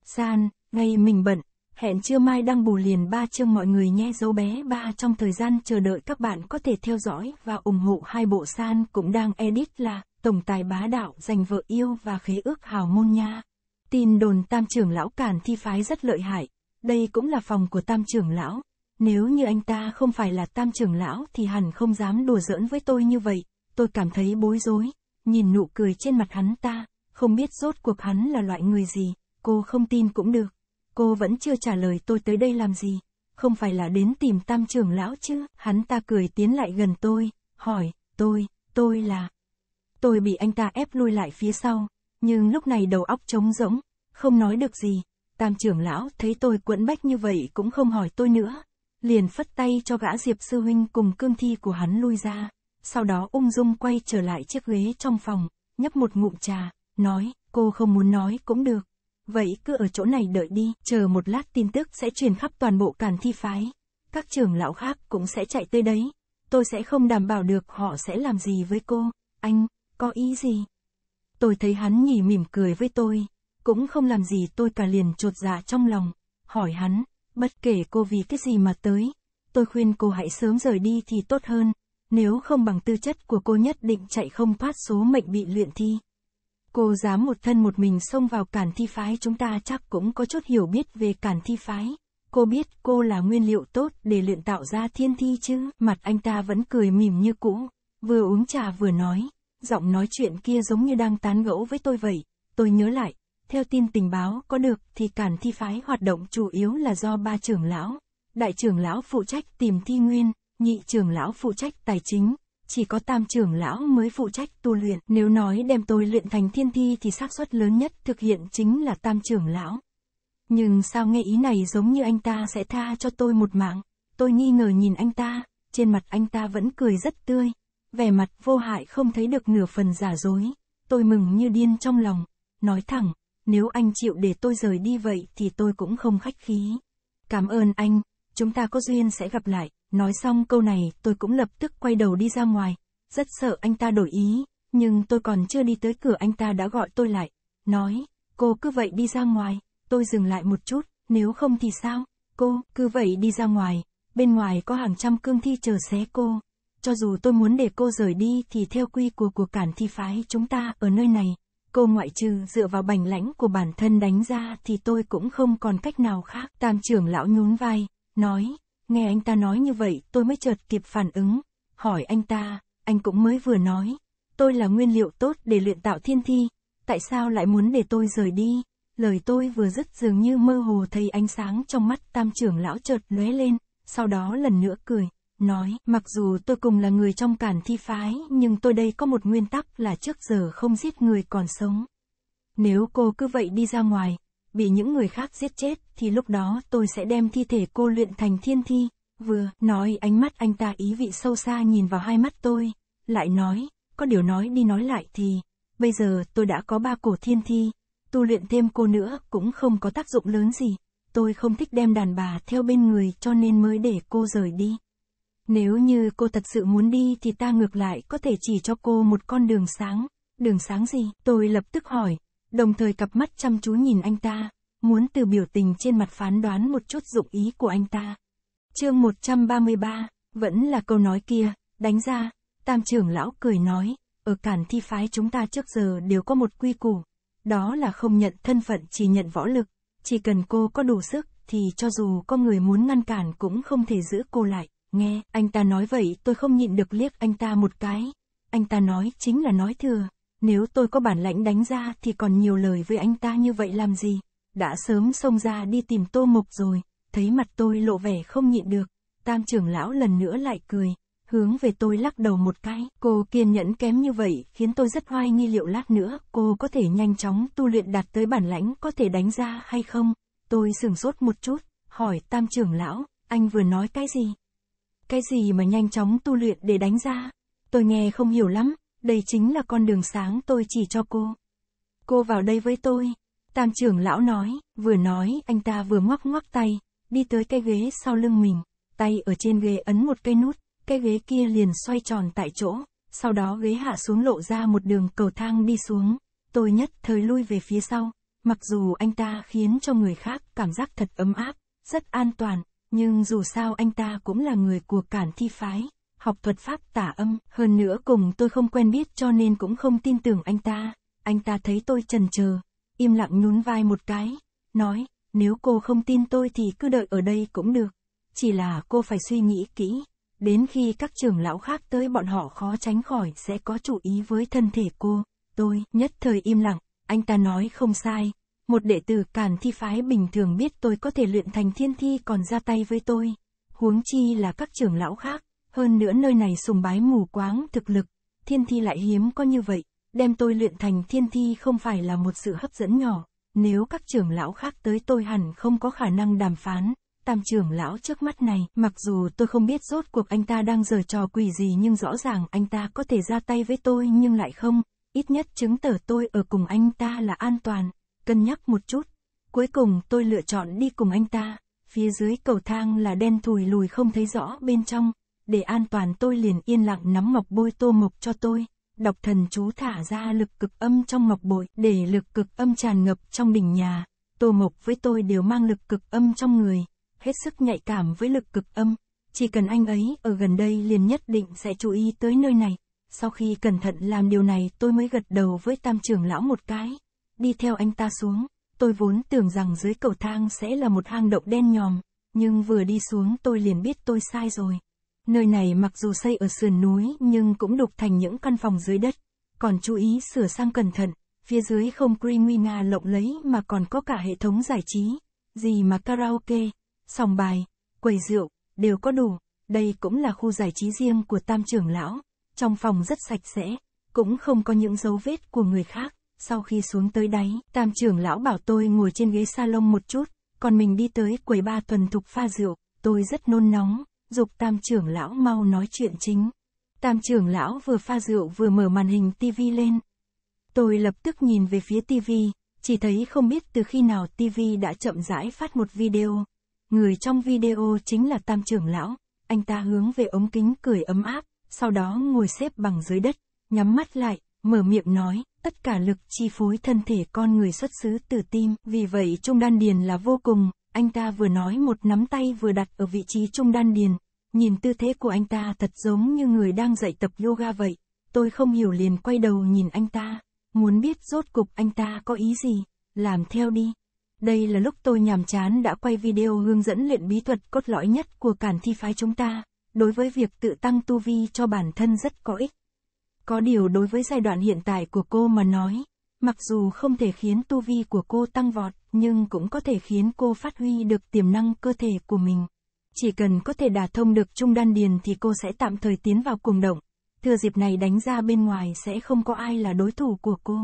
San, ngay mình bận, hẹn chưa mai đăng bù liền ba chương mọi người nhé dấu bé ba trong thời gian chờ đợi các bạn có thể theo dõi và ủng hộ hai bộ San cũng đang edit là Tổng tài bá đạo dành vợ yêu và khế ước hào môn nha. Tin đồn tam trưởng lão cản thi phái rất lợi hại, đây cũng là phòng của tam trưởng lão, nếu như anh ta không phải là tam trưởng lão thì hẳn không dám đùa giỡn với tôi như vậy, tôi cảm thấy bối rối, nhìn nụ cười trên mặt hắn ta, không biết rốt cuộc hắn là loại người gì, cô không tin cũng được. Cô vẫn chưa trả lời tôi tới đây làm gì, không phải là đến tìm tam trưởng lão chứ, hắn ta cười tiến lại gần tôi, hỏi, tôi, tôi là... Tôi bị anh ta ép lui lại phía sau, nhưng lúc này đầu óc trống rỗng, không nói được gì, tam trưởng lão thấy tôi quẫn bách như vậy cũng không hỏi tôi nữa, liền phất tay cho gã Diệp Sư Huynh cùng cương thi của hắn lui ra, sau đó ung dung quay trở lại chiếc ghế trong phòng, nhấp một ngụm trà, nói, cô không muốn nói cũng được. Vậy cứ ở chỗ này đợi đi, chờ một lát tin tức sẽ truyền khắp toàn bộ càn thi phái. Các trưởng lão khác cũng sẽ chạy tới đấy. Tôi sẽ không đảm bảo được họ sẽ làm gì với cô. Anh, có ý gì? Tôi thấy hắn nhỉ mỉm cười với tôi. Cũng không làm gì tôi cả liền trột dạ trong lòng. Hỏi hắn, Bất kể cô vì cái gì mà tới, tôi khuyên cô hãy sớm rời đi thì tốt hơn, nếu không bằng tư chất của cô nhất định chạy không thoát số mệnh bị luyện thi. Cô dám một thân một mình xông vào cản thi phái chúng ta chắc cũng có chút hiểu biết về cản thi phái. Cô biết cô là nguyên liệu tốt để luyện tạo ra thiên thi chứ. Mặt anh ta vẫn cười mỉm như cũ, vừa uống trà vừa nói. Giọng nói chuyện kia giống như đang tán gẫu với tôi vậy. Tôi nhớ lại, theo tin tình báo có được thì cản thi phái hoạt động chủ yếu là do ba trưởng lão. Đại trưởng lão phụ trách tìm thi nguyên, nhị trưởng lão phụ trách tài chính, chỉ có tam trưởng lão mới phụ trách tu luyện. Nếu nói đem tôi luyện thành thiên thi thì xác suất lớn nhất thực hiện chính là tam trưởng lão. Nhưng sao nghe ý này giống như anh ta sẽ tha cho tôi một mạng. Tôi nghi ngờ nhìn anh ta, trên mặt anh ta vẫn cười rất tươi. Vẻ mặt vô hại không thấy được nửa phần giả dối. Tôi mừng như điên trong lòng. Nói thẳng, nếu anh chịu để tôi rời đi vậy thì tôi cũng không khách khí. Cảm ơn anh, chúng ta có duyên sẽ gặp lại. Nói xong câu này tôi cũng lập tức quay đầu đi ra ngoài. Rất sợ anh ta đổi ý, nhưng tôi còn chưa đi tới cửa anh ta đã gọi tôi lại. Nói, cô cứ vậy đi ra ngoài, tôi dừng lại một chút, nếu không thì sao? Cô, cứ vậy đi ra ngoài, bên ngoài có hàng trăm cương thi chờ xé cô. Cho dù tôi muốn để cô rời đi thì theo quy của của cản thi phái chúng ta ở nơi này, Cô ngoại trừ dựa vào bành lãnh của bản thân đánh ra thì tôi cũng không còn cách nào khác. Tam trưởng lão nhún vai, nói, nghe anh ta nói như vậy tôi mới chợt kịp phản ứng. Hỏi anh ta, anh cũng mới vừa nói, tôi là nguyên liệu tốt để luyện tạo thiên thi, tại sao lại muốn để tôi rời đi? Lời tôi vừa dứt dường như mơ hồ thấy ánh sáng trong mắt tam trưởng lão chợt lóe lên, sau đó lần nữa cười nói, mặc dù tôi cùng là người trong cản thi phái, nhưng tôi đây có một nguyên tắc là trước giờ không giết người còn sống. Nếu cô cứ vậy đi ra ngoài, bị những người khác giết chết, thì lúc đó tôi sẽ đem thi thể cô luyện thành thiên thi. Vừa, nói ánh mắt anh ta ý vị sâu xa nhìn vào hai mắt tôi, lại nói, có điều nói đi nói lại thì, bây giờ tôi đã có ba cổ thiên thi, tu luyện thêm cô nữa cũng không có tác dụng lớn gì, tôi không thích đem đàn bà theo bên người cho nên mới để cô rời đi. Nếu như cô thật sự muốn đi thì ta ngược lại có thể chỉ cho cô một con đường sáng. Đường sáng gì? Tôi lập tức hỏi, đồng thời cặp mắt chăm chú nhìn anh ta, muốn từ biểu tình trên mặt phán đoán một chút dụng ý của anh ta. Chương 133, vẫn là câu nói kia, đánh ra, tam trưởng lão cười nói, ở cản thi phái chúng ta trước giờ đều có một quy củ, đó là không nhận thân phận chỉ nhận võ lực, chỉ cần cô có đủ sức thì cho dù có người muốn ngăn cản cũng không thể giữ cô lại. Nghe, anh ta nói vậy tôi không nhịn được liếc anh ta một cái. Anh ta nói chính là nói thừa. Nếu tôi có bản lãnh đánh ra thì còn nhiều lời với anh ta như vậy làm gì. Đã sớm xông ra đi tìm tô mục rồi, thấy mặt tôi lộ vẻ không nhịn được. Tam trưởng lão lần nữa lại cười, hướng về tôi lắc đầu một cái. Cô kiên nhẫn kém như vậy khiến tôi rất hoài nghi liệu lát nữa cô có thể nhanh chóng tu luyện đạt tới bản lãnh có thể đánh ra hay không. Tôi sừng sốt một chút, hỏi tam trưởng lão, anh vừa nói cái gì? cái gì mà nhanh chóng tu luyện để đánh ra? Tôi nghe không hiểu lắm, đây chính là con đường sáng tôi chỉ cho cô. Cô vào đây với tôi. Tam trưởng lão nói, vừa nói anh ta vừa ngoắc ngoắc tay, đi tới cái ghế sau lưng mình, tay ở trên ghế ấn một cây nút, cái ghế kia liền xoay tròn tại chỗ, sau đó ghế hạ xuống lộ ra một đường cầu thang đi xuống, tôi nhất thời lui về phía sau, mặc dù anh ta khiến cho người khác cảm giác thật ấm áp, rất an toàn, nhưng dù sao anh ta cũng là người của cản thi phái, học thuật pháp tả âm, hơn nữa cùng tôi không quen biết cho nên cũng không tin tưởng anh ta. Anh ta thấy tôi trần chờ im lặng nhún vai một cái, nói, nếu cô không tin tôi thì cứ đợi ở đây cũng được. Chỉ là cô phải suy nghĩ kỹ, đến khi các trưởng lão khác tới bọn họ khó tránh khỏi sẽ có chủ ý với thân thể cô. Tôi nhất thời im lặng, anh ta nói không sai, một đệ tử càn thi phái bình thường biết tôi có thể luyện thành thiên thi còn ra tay với tôi. Huống chi là các trưởng lão khác, hơn nữa nơi này sùng bái mù quáng thực lực, thiên thi lại hiếm có như vậy, đem tôi luyện thành thiên thi không phải là một sự hấp dẫn nhỏ, nếu các trưởng lão khác tới tôi hẳn không có khả năng đàm phán. Tam trưởng lão trước mắt này, mặc dù tôi không biết rốt cuộc anh ta đang giở trò quỷ gì nhưng rõ ràng anh ta có thể ra tay với tôi nhưng lại không, ít nhất chứng tỏ tôi ở cùng anh ta là an toàn, cân nhắc một chút. Cuối cùng tôi lựa chọn đi cùng anh ta, phía dưới cầu thang là đen thùi lùi không thấy rõ bên trong, để an toàn tôi liền yên lặng nắm ngọc bôi tô mộc cho tôi, đọc thần chú thả ra lực cực âm trong ngọc bội để lực cực âm tràn ngập trong đỉnh nhà, tô mộc với tôi đều mang lực cực âm trong người, hết sức nhạy cảm với lực cực âm, chỉ cần anh ấy ở gần đây liền nhất định sẽ chú ý tới nơi này. Sau khi cẩn thận làm điều này tôi mới gật đầu với tam trưởng lão một cái đi theo anh ta xuống. Tôi vốn tưởng rằng dưới cầu thang sẽ là một hang động đen nhòm, nhưng vừa đi xuống tôi liền biết tôi sai rồi. Nơi này mặc dù xây ở sườn núi nhưng cũng đục thành những căn phòng dưới đất. Còn chú ý sửa sang cẩn thận, phía dưới không nguy nga lộng lấy mà còn có cả hệ thống giải trí. Gì mà karaoke, sòng bài, quầy rượu, đều có đủ. Đây cũng là khu giải trí riêng của tam trưởng lão. Trong phòng rất sạch sẽ, cũng không có những dấu vết của người khác sau khi xuống tới đáy, tam trưởng lão bảo tôi ngồi trên ghế salon một chút, còn mình đi tới quầy ba tuần thục pha rượu, tôi rất nôn nóng, dục tam trưởng lão mau nói chuyện chính. Tam trưởng lão vừa pha rượu vừa mở màn hình tivi lên. Tôi lập tức nhìn về phía tivi, chỉ thấy không biết từ khi nào tivi đã chậm rãi phát một video. Người trong video chính là tam trưởng lão, anh ta hướng về ống kính cười ấm áp, sau đó ngồi xếp bằng dưới đất, nhắm mắt lại, mở miệng nói, tất cả lực chi phối thân thể con người xuất xứ từ tim, vì vậy trung đan điền là vô cùng, anh ta vừa nói một nắm tay vừa đặt ở vị trí trung đan điền, nhìn tư thế của anh ta thật giống như người đang dạy tập yoga vậy, tôi không hiểu liền quay đầu nhìn anh ta, muốn biết rốt cục anh ta có ý gì, làm theo đi. Đây là lúc tôi nhàm chán đã quay video hướng dẫn luyện bí thuật cốt lõi nhất của cản thi phái chúng ta, đối với việc tự tăng tu vi cho bản thân rất có ích. Có điều đối với giai đoạn hiện tại của cô mà nói, mặc dù không thể khiến tu vi của cô tăng vọt, nhưng cũng có thể khiến cô phát huy được tiềm năng cơ thể của mình. Chỉ cần có thể đả thông được trung đan điền thì cô sẽ tạm thời tiến vào cuồng động. Thừa dịp này đánh ra bên ngoài sẽ không có ai là đối thủ của cô.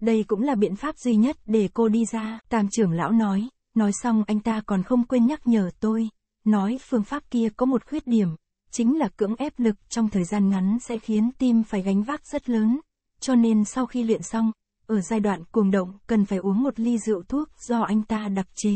Đây cũng là biện pháp duy nhất để cô đi ra, tam trưởng lão nói. Nói xong anh ta còn không quên nhắc nhở tôi, nói phương pháp kia có một khuyết điểm, chính là cưỡng ép lực trong thời gian ngắn sẽ khiến tim phải gánh vác rất lớn. Cho nên sau khi luyện xong, ở giai đoạn cuồng động cần phải uống một ly rượu thuốc do anh ta đặc chế.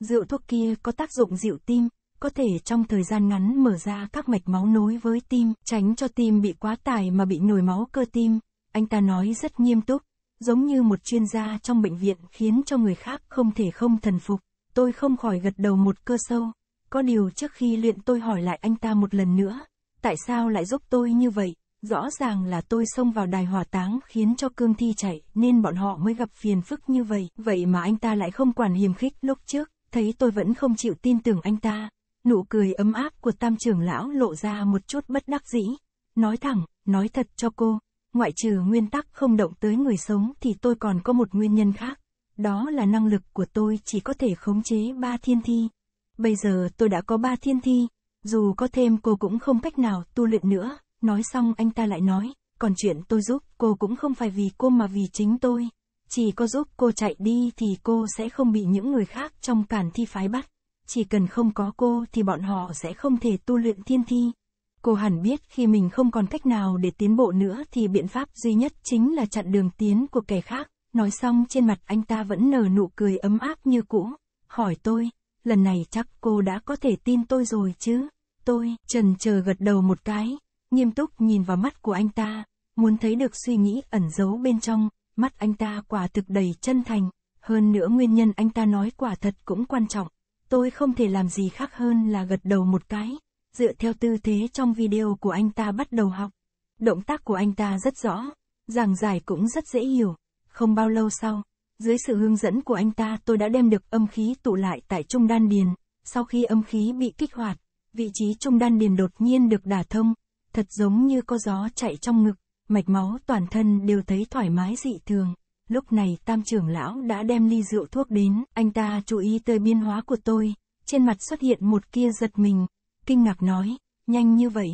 Rượu thuốc kia có tác dụng dịu tim, có thể trong thời gian ngắn mở ra các mạch máu nối với tim, tránh cho tim bị quá tải mà bị nổi máu cơ tim. Anh ta nói rất nghiêm túc, giống như một chuyên gia trong bệnh viện khiến cho người khác không thể không thần phục. Tôi không khỏi gật đầu một cơ sâu. Có điều trước khi luyện tôi hỏi lại anh ta một lần nữa, tại sao lại giúp tôi như vậy? Rõ ràng là tôi xông vào đài hỏa táng khiến cho cương thi chạy nên bọn họ mới gặp phiền phức như vậy. Vậy mà anh ta lại không quản hiềm khích lúc trước, thấy tôi vẫn không chịu tin tưởng anh ta. Nụ cười ấm áp của tam trưởng lão lộ ra một chút bất đắc dĩ. Nói thẳng, nói thật cho cô, ngoại trừ nguyên tắc không động tới người sống thì tôi còn có một nguyên nhân khác. Đó là năng lực của tôi chỉ có thể khống chế ba thiên thi. Bây giờ tôi đã có ba thiên thi, dù có thêm cô cũng không cách nào tu luyện nữa, nói xong anh ta lại nói, còn chuyện tôi giúp cô cũng không phải vì cô mà vì chính tôi. Chỉ có giúp cô chạy đi thì cô sẽ không bị những người khác trong cản thi phái bắt. Chỉ cần không có cô thì bọn họ sẽ không thể tu luyện thiên thi. Cô hẳn biết khi mình không còn cách nào để tiến bộ nữa thì biện pháp duy nhất chính là chặn đường tiến của kẻ khác. Nói xong trên mặt anh ta vẫn nở nụ cười ấm áp như cũ. Hỏi tôi, lần này chắc cô đã có thể tin tôi rồi chứ. Tôi, trần chờ gật đầu một cái, nghiêm túc nhìn vào mắt của anh ta, muốn thấy được suy nghĩ ẩn giấu bên trong, mắt anh ta quả thực đầy chân thành, hơn nữa nguyên nhân anh ta nói quả thật cũng quan trọng. Tôi không thể làm gì khác hơn là gật đầu một cái, dựa theo tư thế trong video của anh ta bắt đầu học. Động tác của anh ta rất rõ, giảng giải cũng rất dễ hiểu, không bao lâu sau, dưới sự hướng dẫn của anh ta tôi đã đem được âm khí tụ lại tại trung đan điền, sau khi âm khí bị kích hoạt, vị trí trung đan điền đột nhiên được đả thông, thật giống như có gió chạy trong ngực, mạch máu toàn thân đều thấy thoải mái dị thường. Lúc này tam trưởng lão đã đem ly rượu thuốc đến, anh ta chú ý tới biến hóa của tôi, trên mặt xuất hiện một kia giật mình, kinh ngạc nói, nhanh như vậy.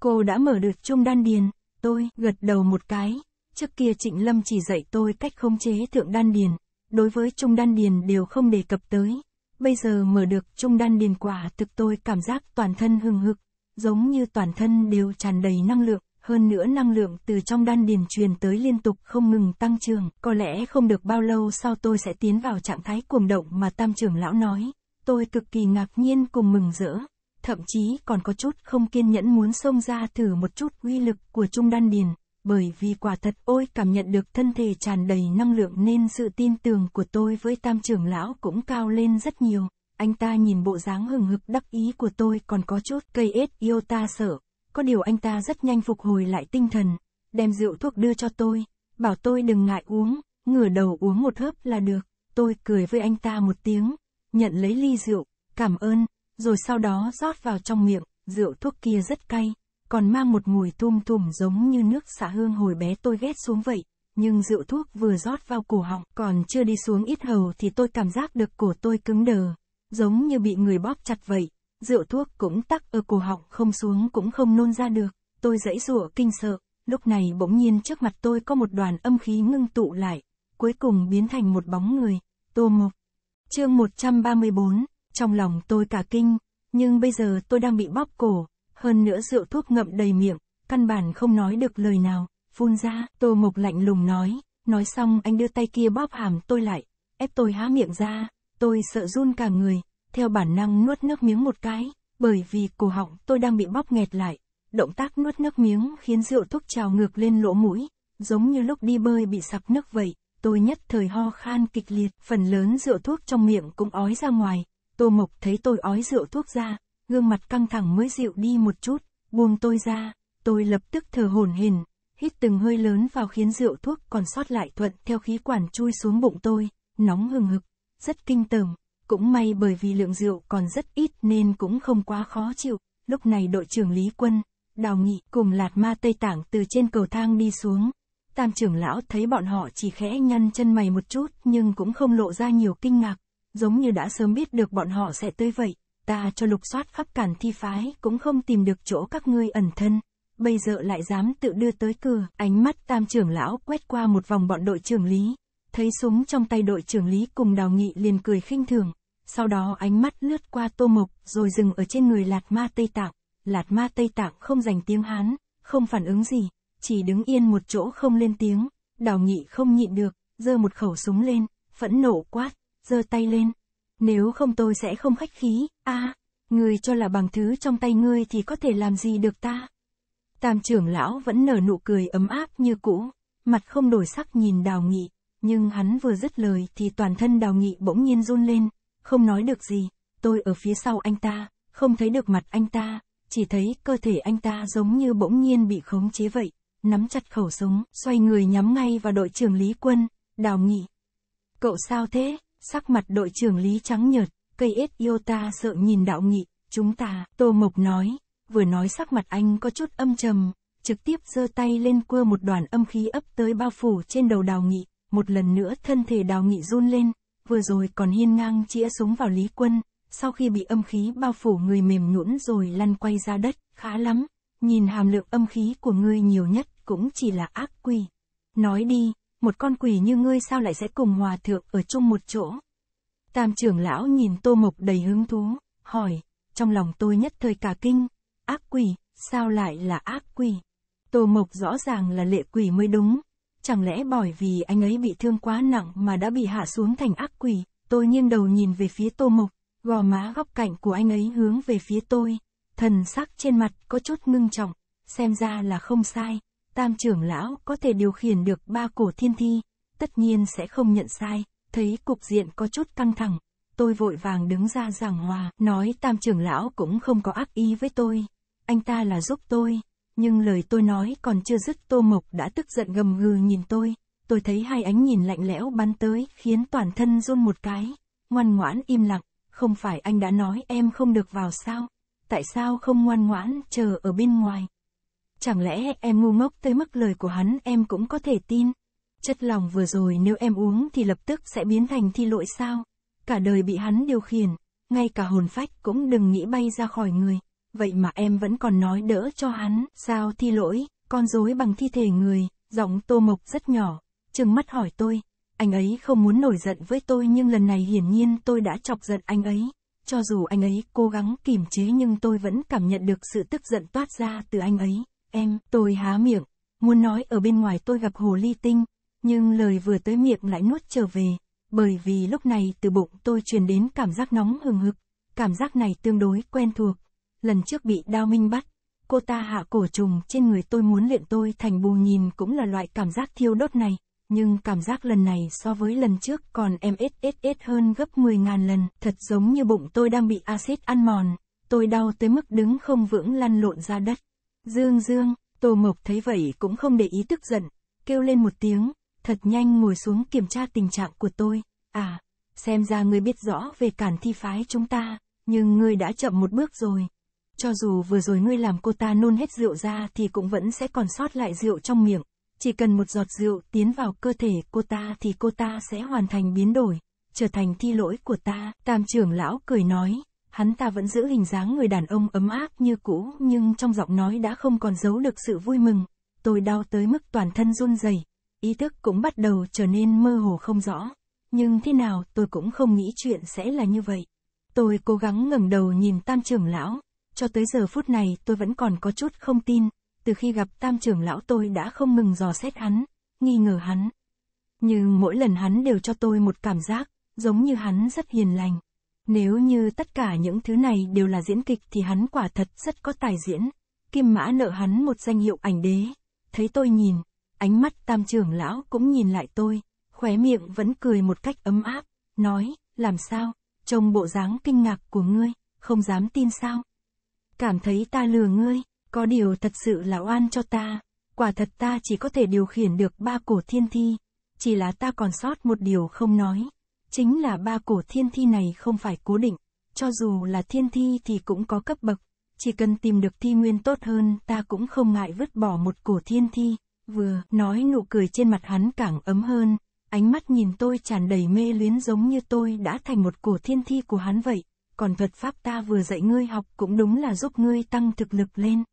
Cô đã mở được trung đan điền, tôi gật đầu một cái, Trước kia Trịnh Lâm chỉ dạy tôi cách khống chế thượng đan điền, đối với trung đan điền đều không đề cập tới. Bây giờ mở được trung đan điền quả thực tôi cảm giác toàn thân hừng hực, giống như toàn thân đều tràn đầy năng lượng, hơn nữa năng lượng từ trong đan điền truyền tới liên tục không ngừng tăng trưởng, có lẽ không được bao lâu sau tôi sẽ tiến vào trạng thái cuồng động mà Tam trưởng lão nói. Tôi cực kỳ ngạc nhiên cùng mừng rỡ, thậm chí còn có chút không kiên nhẫn muốn xông ra thử một chút uy lực của trung đan điền, bởi vì quả thật ôi cảm nhận được thân thể tràn đầy năng lượng nên sự tin tưởng của tôi với tam trưởng lão cũng cao lên rất nhiều. Anh ta nhìn bộ dáng hừng hực đắc ý của tôi còn có chút cây ết yêu ta sợ. Có điều anh ta rất nhanh phục hồi lại tinh thần, đem rượu thuốc đưa cho tôi, bảo tôi đừng ngại uống, ngửa đầu uống một hớp là được. Tôi cười với anh ta một tiếng, nhận lấy ly rượu, cảm ơn, rồi sau đó rót vào trong miệng, rượu thuốc kia rất cay, còn mang một mùi tum tùm giống như nước xả hương hồi bé tôi ghét xuống vậy, nhưng rượu thuốc vừa rót vào cổ họng, còn chưa đi xuống ít hầu thì tôi cảm giác được cổ tôi cứng đờ, giống như bị người bóp chặt vậy, rượu thuốc cũng tắc ở cổ họng không xuống cũng không nôn ra được, tôi dãy rủa kinh sợ, lúc này bỗng nhiên trước mặt tôi có một đoàn âm khí ngưng tụ lại, cuối cùng biến thành một bóng người, tô mộc. Chương 134, trong lòng tôi cả kinh, nhưng bây giờ tôi đang bị bóp cổ, hơn nữa rượu thuốc ngậm đầy miệng, căn bản không nói được lời nào, phun ra, Tô Mộc lạnh lùng nói, nói xong anh đưa tay kia bóp hàm tôi lại, ép tôi há miệng ra, tôi sợ run cả người, theo bản năng nuốt nước miếng một cái, bởi vì cổ họng tôi đang bị bóp nghẹt lại, động tác nuốt nước miếng khiến rượu thuốc trào ngược lên lỗ mũi, giống như lúc đi bơi bị sặc nước vậy, tôi nhất thời ho khan kịch liệt, phần lớn rượu thuốc trong miệng cũng ói ra ngoài, Tô Mộc thấy tôi ói rượu thuốc ra, gương mặt căng thẳng mới dịu đi một chút, buông tôi ra, tôi lập tức thở hổn hển, hít từng hơi lớn vào khiến rượu thuốc còn sót lại thuận theo khí quản chui xuống bụng tôi, nóng hừng hực, rất kinh tởm, cũng may bởi vì lượng rượu còn rất ít nên cũng không quá khó chịu. Lúc này đội trưởng Lý Quân, Đào Nghị cùng Lạt Ma Tây Tảng từ trên cầu thang đi xuống. Tam trưởng lão thấy bọn họ chỉ khẽ nhăn chân mày một chút nhưng cũng không lộ ra nhiều kinh ngạc, giống như đã sớm biết được bọn họ sẽ tới vậy ta cho lục soát khắp cản thi phái cũng không tìm được chỗ các ngươi ẩn thân. Bây giờ lại dám tự đưa tới cửa, ánh mắt tam trưởng lão quét qua một vòng bọn đội trưởng lý. Thấy súng trong tay đội trưởng lý cùng đào nghị liền cười khinh thường. Sau đó ánh mắt lướt qua tô mộc, rồi dừng ở trên người lạt ma Tây Tạng. Lạt ma Tây Tạng không dành tiếng Hán, không phản ứng gì, chỉ đứng yên một chỗ không lên tiếng. Đào nghị không nhịn được, giơ một khẩu súng lên, phẫn nộ quát, giơ tay lên, nếu không tôi sẽ không khách khí, a à, ngươi cho là bằng thứ trong tay ngươi thì có thể làm gì được ta. Tam trưởng lão vẫn nở nụ cười ấm áp như cũ, mặt không đổi sắc nhìn đào nghị, nhưng hắn vừa dứt lời thì toàn thân đào nghị bỗng nhiên run lên, không nói được gì, tôi ở phía sau anh ta, không thấy được mặt anh ta, chỉ thấy cơ thể anh ta giống như bỗng nhiên bị khống chế vậy, nắm chặt khẩu súng, xoay người nhắm ngay vào đội trưởng Lý Quân, đào nghị. Cậu sao thế? Sắc mặt đội trưởng Lý trắng nhợt, cây ếch yêu ta sợ nhìn đạo nghị, chúng ta, Tô Mộc nói, vừa nói sắc mặt anh có chút âm trầm, trực tiếp giơ tay lên cua một đoàn âm khí ấp tới bao phủ trên đầu đào nghị, một lần nữa thân thể đào nghị run lên, vừa rồi còn hiên ngang chĩa súng vào Lý Quân, sau khi bị âm khí bao phủ người mềm nhũn rồi lăn quay ra đất, khá lắm, nhìn hàm lượng âm khí của ngươi nhiều nhất cũng chỉ là ác quy, Nói đi, một con quỷ như ngươi sao lại sẽ cùng hòa thượng ở chung một chỗ. Tam trưởng lão nhìn tô mộc đầy hứng thú, hỏi, trong lòng tôi nhất thời cả kinh, ác quỷ, sao lại là ác quỷ? Tô mộc rõ ràng là lệ quỷ mới đúng, chẳng lẽ bởi vì anh ấy bị thương quá nặng mà đã bị hạ xuống thành ác quỷ, tôi nghiêng đầu nhìn về phía tô mộc, gò má góc cạnh của anh ấy hướng về phía tôi, thần sắc trên mặt có chút ngưng trọng, xem ra là không sai tam trưởng lão có thể điều khiển được ba cổ thiên thi, tất nhiên sẽ không nhận sai, thấy cục diện có chút căng thẳng, tôi vội vàng đứng ra giảng hòa, nói tam trưởng lão cũng không có ác ý với tôi, anh ta là giúp tôi, nhưng lời tôi nói còn chưa dứt tô mộc đã tức giận gầm gừ nhìn tôi, tôi thấy hai ánh nhìn lạnh lẽo bắn tới khiến toàn thân run một cái, ngoan ngoãn im lặng, không phải anh đã nói em không được vào sao, tại sao không ngoan ngoãn chờ ở bên ngoài. Chẳng lẽ em ngu ngốc tới mức lời của hắn em cũng có thể tin? Chất lòng vừa rồi nếu em uống thì lập tức sẽ biến thành thi lội sao? Cả đời bị hắn điều khiển, ngay cả hồn phách cũng đừng nghĩ bay ra khỏi người. Vậy mà em vẫn còn nói đỡ cho hắn, sao thi lỗi, con dối bằng thi thể người, giọng tô mộc rất nhỏ, trừng mắt hỏi tôi. Anh ấy không muốn nổi giận với tôi nhưng lần này hiển nhiên tôi đã chọc giận anh ấy. Cho dù anh ấy cố gắng kiềm chế nhưng tôi vẫn cảm nhận được sự tức giận toát ra từ anh ấy. Em, tôi há miệng, muốn nói ở bên ngoài tôi gặp hồ ly tinh, nhưng lời vừa tới miệng lại nuốt trở về, bởi vì lúc này từ bụng tôi truyền đến cảm giác nóng hừng hực, cảm giác này tương đối quen thuộc. Lần trước bị đao minh bắt, cô ta hạ cổ trùng trên người tôi muốn luyện tôi thành bù nhìn cũng là loại cảm giác thiêu đốt này, nhưng cảm giác lần này so với lần trước còn em ít ít ít hơn gấp 10.000 lần, thật giống như bụng tôi đang bị axit ăn mòn, tôi đau tới mức đứng không vững lăn lộn ra đất. Dương Dương, Tô Mộc thấy vậy cũng không để ý tức giận, kêu lên một tiếng, thật nhanh ngồi xuống kiểm tra tình trạng của tôi. À, xem ra ngươi biết rõ về cản thi phái chúng ta, nhưng ngươi đã chậm một bước rồi. Cho dù vừa rồi ngươi làm cô ta nôn hết rượu ra thì cũng vẫn sẽ còn sót lại rượu trong miệng. Chỉ cần một giọt rượu tiến vào cơ thể cô ta thì cô ta sẽ hoàn thành biến đổi, trở thành thi lỗi của ta, tam trưởng lão cười nói hắn ta vẫn giữ hình dáng người đàn ông ấm áp như cũ nhưng trong giọng nói đã không còn giấu được sự vui mừng. Tôi đau tới mức toàn thân run rẩy, ý thức cũng bắt đầu trở nên mơ hồ không rõ. Nhưng thế nào tôi cũng không nghĩ chuyện sẽ là như vậy. Tôi cố gắng ngẩng đầu nhìn tam trưởng lão, cho tới giờ phút này tôi vẫn còn có chút không tin, từ khi gặp tam trưởng lão tôi đã không ngừng dò xét hắn, nghi ngờ hắn. Nhưng mỗi lần hắn đều cho tôi một cảm giác, giống như hắn rất hiền lành. Nếu như tất cả những thứ này đều là diễn kịch thì hắn quả thật rất có tài diễn. Kim mã nợ hắn một danh hiệu ảnh đế. Thấy tôi nhìn, ánh mắt tam trưởng lão cũng nhìn lại tôi, khóe miệng vẫn cười một cách ấm áp, nói, làm sao, trông bộ dáng kinh ngạc của ngươi, không dám tin sao. Cảm thấy ta lừa ngươi, có điều thật sự là oan cho ta, quả thật ta chỉ có thể điều khiển được ba cổ thiên thi, chỉ là ta còn sót một điều không nói. Chính là ba cổ thiên thi này không phải cố định, cho dù là thiên thi thì cũng có cấp bậc, chỉ cần tìm được thi nguyên tốt hơn ta cũng không ngại vứt bỏ một cổ thiên thi, vừa nói nụ cười trên mặt hắn càng ấm hơn, ánh mắt nhìn tôi tràn đầy mê luyến giống như tôi đã thành một cổ thiên thi của hắn vậy, còn thuật pháp ta vừa dạy ngươi học cũng đúng là giúp ngươi tăng thực lực lên.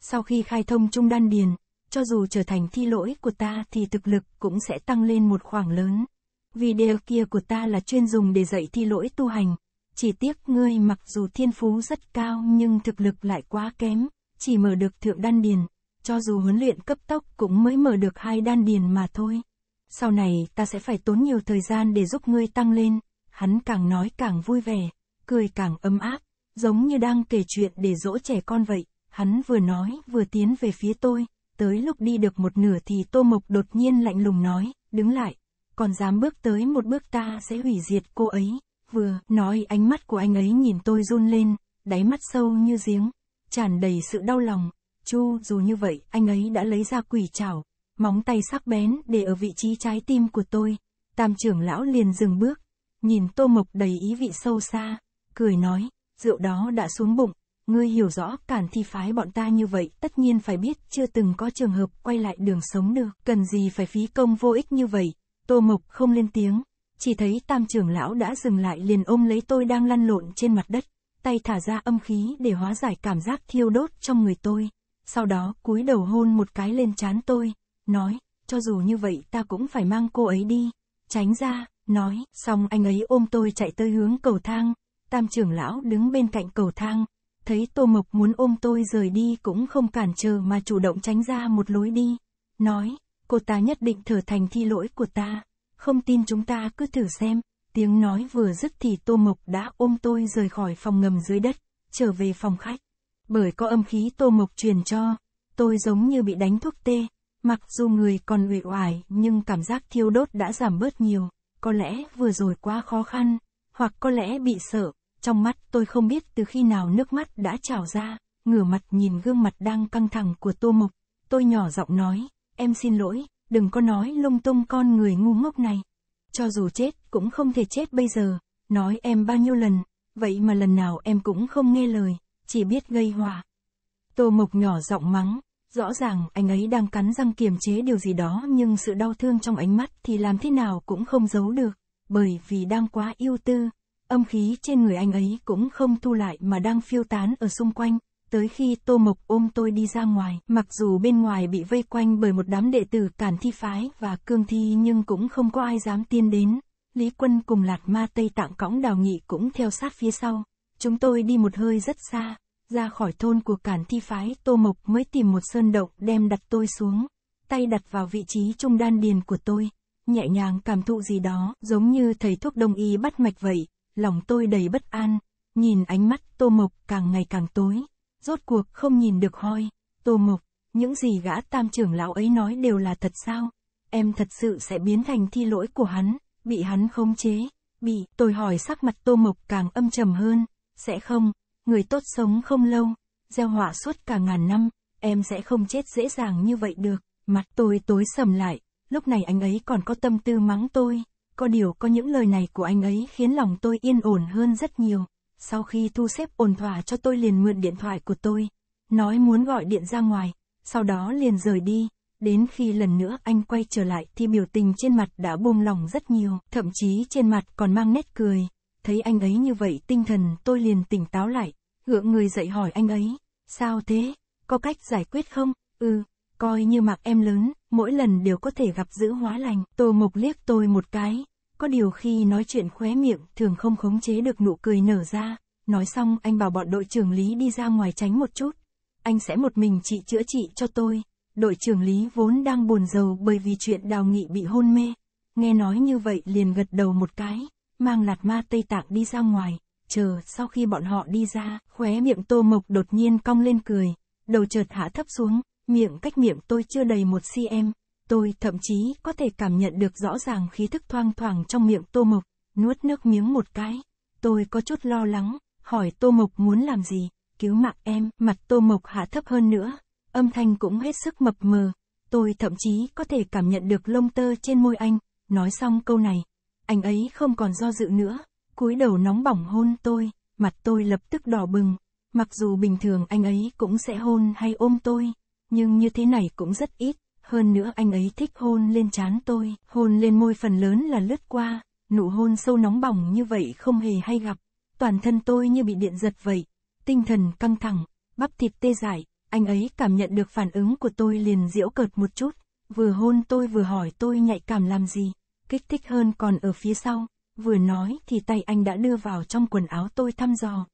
Sau khi khai thông trung đan điền, cho dù trở thành thi lỗi của ta thì thực lực cũng sẽ tăng lên một khoảng lớn. Video kia của ta là chuyên dùng để dạy thi lỗi tu hành. Chỉ tiếc ngươi mặc dù thiên phú rất cao nhưng thực lực lại quá kém, chỉ mở được thượng đan điền, cho dù huấn luyện cấp tốc cũng mới mở được hai đan điền mà thôi. Sau này ta sẽ phải tốn nhiều thời gian để giúp ngươi tăng lên, hắn càng nói càng vui vẻ, cười càng ấm áp, giống như đang kể chuyện để dỗ trẻ con vậy, hắn vừa nói vừa tiến về phía tôi, tới lúc đi được một nửa thì tô mộc đột nhiên lạnh lùng nói, đứng lại, còn dám bước tới một bước ta sẽ hủy diệt cô ấy. Vừa nói ánh mắt của anh ấy nhìn tôi run lên, đáy mắt sâu như giếng, tràn đầy sự đau lòng. Chu dù như vậy, anh ấy đã lấy ra quỷ chảo, móng tay sắc bén để ở vị trí trái tim của tôi. Tam trưởng lão liền dừng bước, nhìn Tô Mộc đầy ý vị sâu xa, cười nói, rượu đó đã xuống bụng, ngươi hiểu rõ cản thi phái bọn ta như vậy tất nhiên phải biết chưa từng có trường hợp quay lại đường sống được, cần gì phải phí công vô ích như vậy, Tô Mộc không lên tiếng, chỉ thấy tam trưởng lão đã dừng lại liền ôm lấy tôi đang lăn lộn trên mặt đất, tay thả ra âm khí để hóa giải cảm giác thiêu đốt trong người tôi. Sau đó cúi đầu hôn một cái lên trán tôi, nói, cho dù như vậy ta cũng phải mang cô ấy đi. Tránh ra, nói, xong anh ấy ôm tôi chạy tới hướng cầu thang, tam trưởng lão đứng bên cạnh cầu thang, thấy Tô Mộc muốn ôm tôi rời đi cũng không cản trở mà chủ động tránh ra một lối đi, nói, cô ta nhất định trở thành thi lỗi của ta. Không tin chúng ta cứ thử xem. Tiếng nói vừa dứt thì Tô Mộc đã ôm tôi rời khỏi phòng ngầm dưới đất, trở về phòng khách. Bởi có âm khí Tô Mộc truyền cho, tôi giống như bị đánh thuốc tê. Mặc dù người còn uể oải nhưng cảm giác thiêu đốt đã giảm bớt nhiều. Có lẽ vừa rồi quá khó khăn, hoặc có lẽ bị sợ. Trong mắt tôi không biết từ khi nào nước mắt đã trào ra, ngửa mặt nhìn gương mặt đang căng thẳng của Tô Mộc. Tôi nhỏ giọng nói, em xin lỗi, đừng có nói lung tung con người ngu ngốc này. Cho dù chết, cũng không thể chết bây giờ, nói em bao nhiêu lần, vậy mà lần nào em cũng không nghe lời, chỉ biết gây họa. Tô Mộc nhỏ giọng mắng, rõ ràng anh ấy đang cắn răng kiềm chế điều gì đó nhưng sự đau thương trong ánh mắt thì làm thế nào cũng không giấu được, bởi vì đang quá yêu tư, âm khí trên người anh ấy cũng không thu lại mà đang phiêu tán ở xung quanh, tới khi Tô Mộc ôm tôi đi ra ngoài, mặc dù bên ngoài bị vây quanh bởi một đám đệ tử cản thi phái và cương thi nhưng cũng không có ai dám tiên đến. Lý Quân cùng Lạt Ma Tây Tạng Cõng Đào Nghị cũng theo sát phía sau. Chúng tôi đi một hơi rất xa, ra khỏi thôn của cản thi phái Tô Mộc mới tìm một sơn động đem đặt tôi xuống. Tay đặt vào vị trí trung đan điền của tôi, nhẹ nhàng cảm thụ gì đó, giống như thầy thuốc đông y bắt mạch vậy, lòng tôi đầy bất an, nhìn ánh mắt Tô Mộc càng ngày càng tối rốt cuộc không nhìn được hoi, tô mục, những gì gã tam trưởng lão ấy nói đều là thật sao? Em thật sự sẽ biến thành thi lỗi của hắn, bị hắn khống chế, bị, tôi hỏi sắc mặt tô mục càng âm trầm hơn, sẽ không, người tốt sống không lâu, gieo họa suốt cả ngàn năm, em sẽ không chết dễ dàng như vậy được, mặt tôi tối sầm lại, lúc này anh ấy còn có tâm tư mắng tôi, có điều có những lời này của anh ấy khiến lòng tôi yên ổn hơn rất nhiều sau khi thu xếp ổn thỏa cho tôi liền mượn điện thoại của tôi, nói muốn gọi điện ra ngoài, sau đó liền rời đi, đến khi lần nữa anh quay trở lại thì biểu tình trên mặt đã buông lỏng rất nhiều, thậm chí trên mặt còn mang nét cười, thấy anh ấy như vậy tinh thần tôi liền tỉnh táo lại, gượng người dậy hỏi anh ấy, sao thế, có cách giải quyết không, ừ, coi như mặc em lớn, mỗi lần đều có thể gặp giữ hóa lành, tô mộc liếc tôi một cái, có điều khi nói chuyện khóe miệng, thường không khống chế được nụ cười nở ra. Nói xong, anh bảo bọn đội trưởng Lý đi ra ngoài tránh một chút. Anh sẽ một mình trị chữa trị cho tôi. Đội trưởng Lý vốn đang buồn rầu bởi vì chuyện đào nghị bị hôn mê. Nghe nói như vậy liền gật đầu một cái, mang lạt ma Tây Tạng đi ra ngoài. Chờ, sau khi bọn họ đi ra, khóe miệng tô mộc đột nhiên cong lên cười. Đầu chợt hạ thấp xuống, miệng cách miệng tôi chưa đầy một cm, Tôi thậm chí có thể cảm nhận được rõ ràng khí thức thoang thoảng trong miệng Tô Mộc, nuốt nước miếng một cái. Tôi có chút lo lắng, hỏi Tô Mộc muốn làm gì, cứu mạng em, mặt Tô Mộc hạ thấp hơn nữa, âm thanh cũng hết sức mập mờ. Tôi thậm chí có thể cảm nhận được lông tơ trên môi anh, nói xong câu này. Anh ấy không còn do dự nữa, cúi đầu nóng bỏng hôn tôi, mặt tôi lập tức đỏ bừng. Mặc dù bình thường anh ấy cũng sẽ hôn hay ôm tôi, nhưng như thế này cũng rất ít hơn nữa anh ấy thích hôn lên trán tôi, hôn lên môi phần lớn là lướt qua, nụ hôn sâu nóng bỏng như vậy không hề hay gặp, toàn thân tôi như bị điện giật vậy, tinh thần căng thẳng, bắp thịt tê dại, anh ấy cảm nhận được phản ứng của tôi liền diễu cợt một chút, vừa hôn tôi vừa hỏi tôi nhạy cảm làm gì, kích thích hơn còn ở phía sau, vừa nói thì tay anh đã đưa vào trong quần áo tôi thăm dò.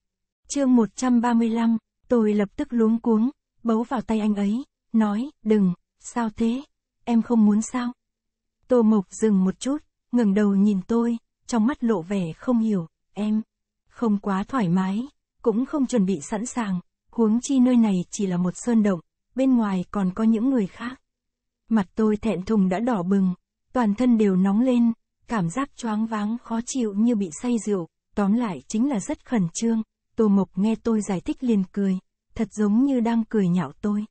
Chương 135, tôi lập tức luống cuống, bấu vào tay anh ấy, nói, đừng, Sao thế? Em không muốn sao? Tô Mộc dừng một chút, ngẩng đầu nhìn tôi, trong mắt lộ vẻ không hiểu, em. Không quá thoải mái, cũng không chuẩn bị sẵn sàng, huống chi nơi này chỉ là một sơn động, bên ngoài còn có những người khác. Mặt tôi thẹn thùng đã đỏ bừng, toàn thân đều nóng lên, cảm giác choáng váng khó chịu như bị say rượu, tóm lại chính là rất khẩn trương. Tô Mộc nghe tôi giải thích liền cười, thật giống như đang cười nhạo tôi.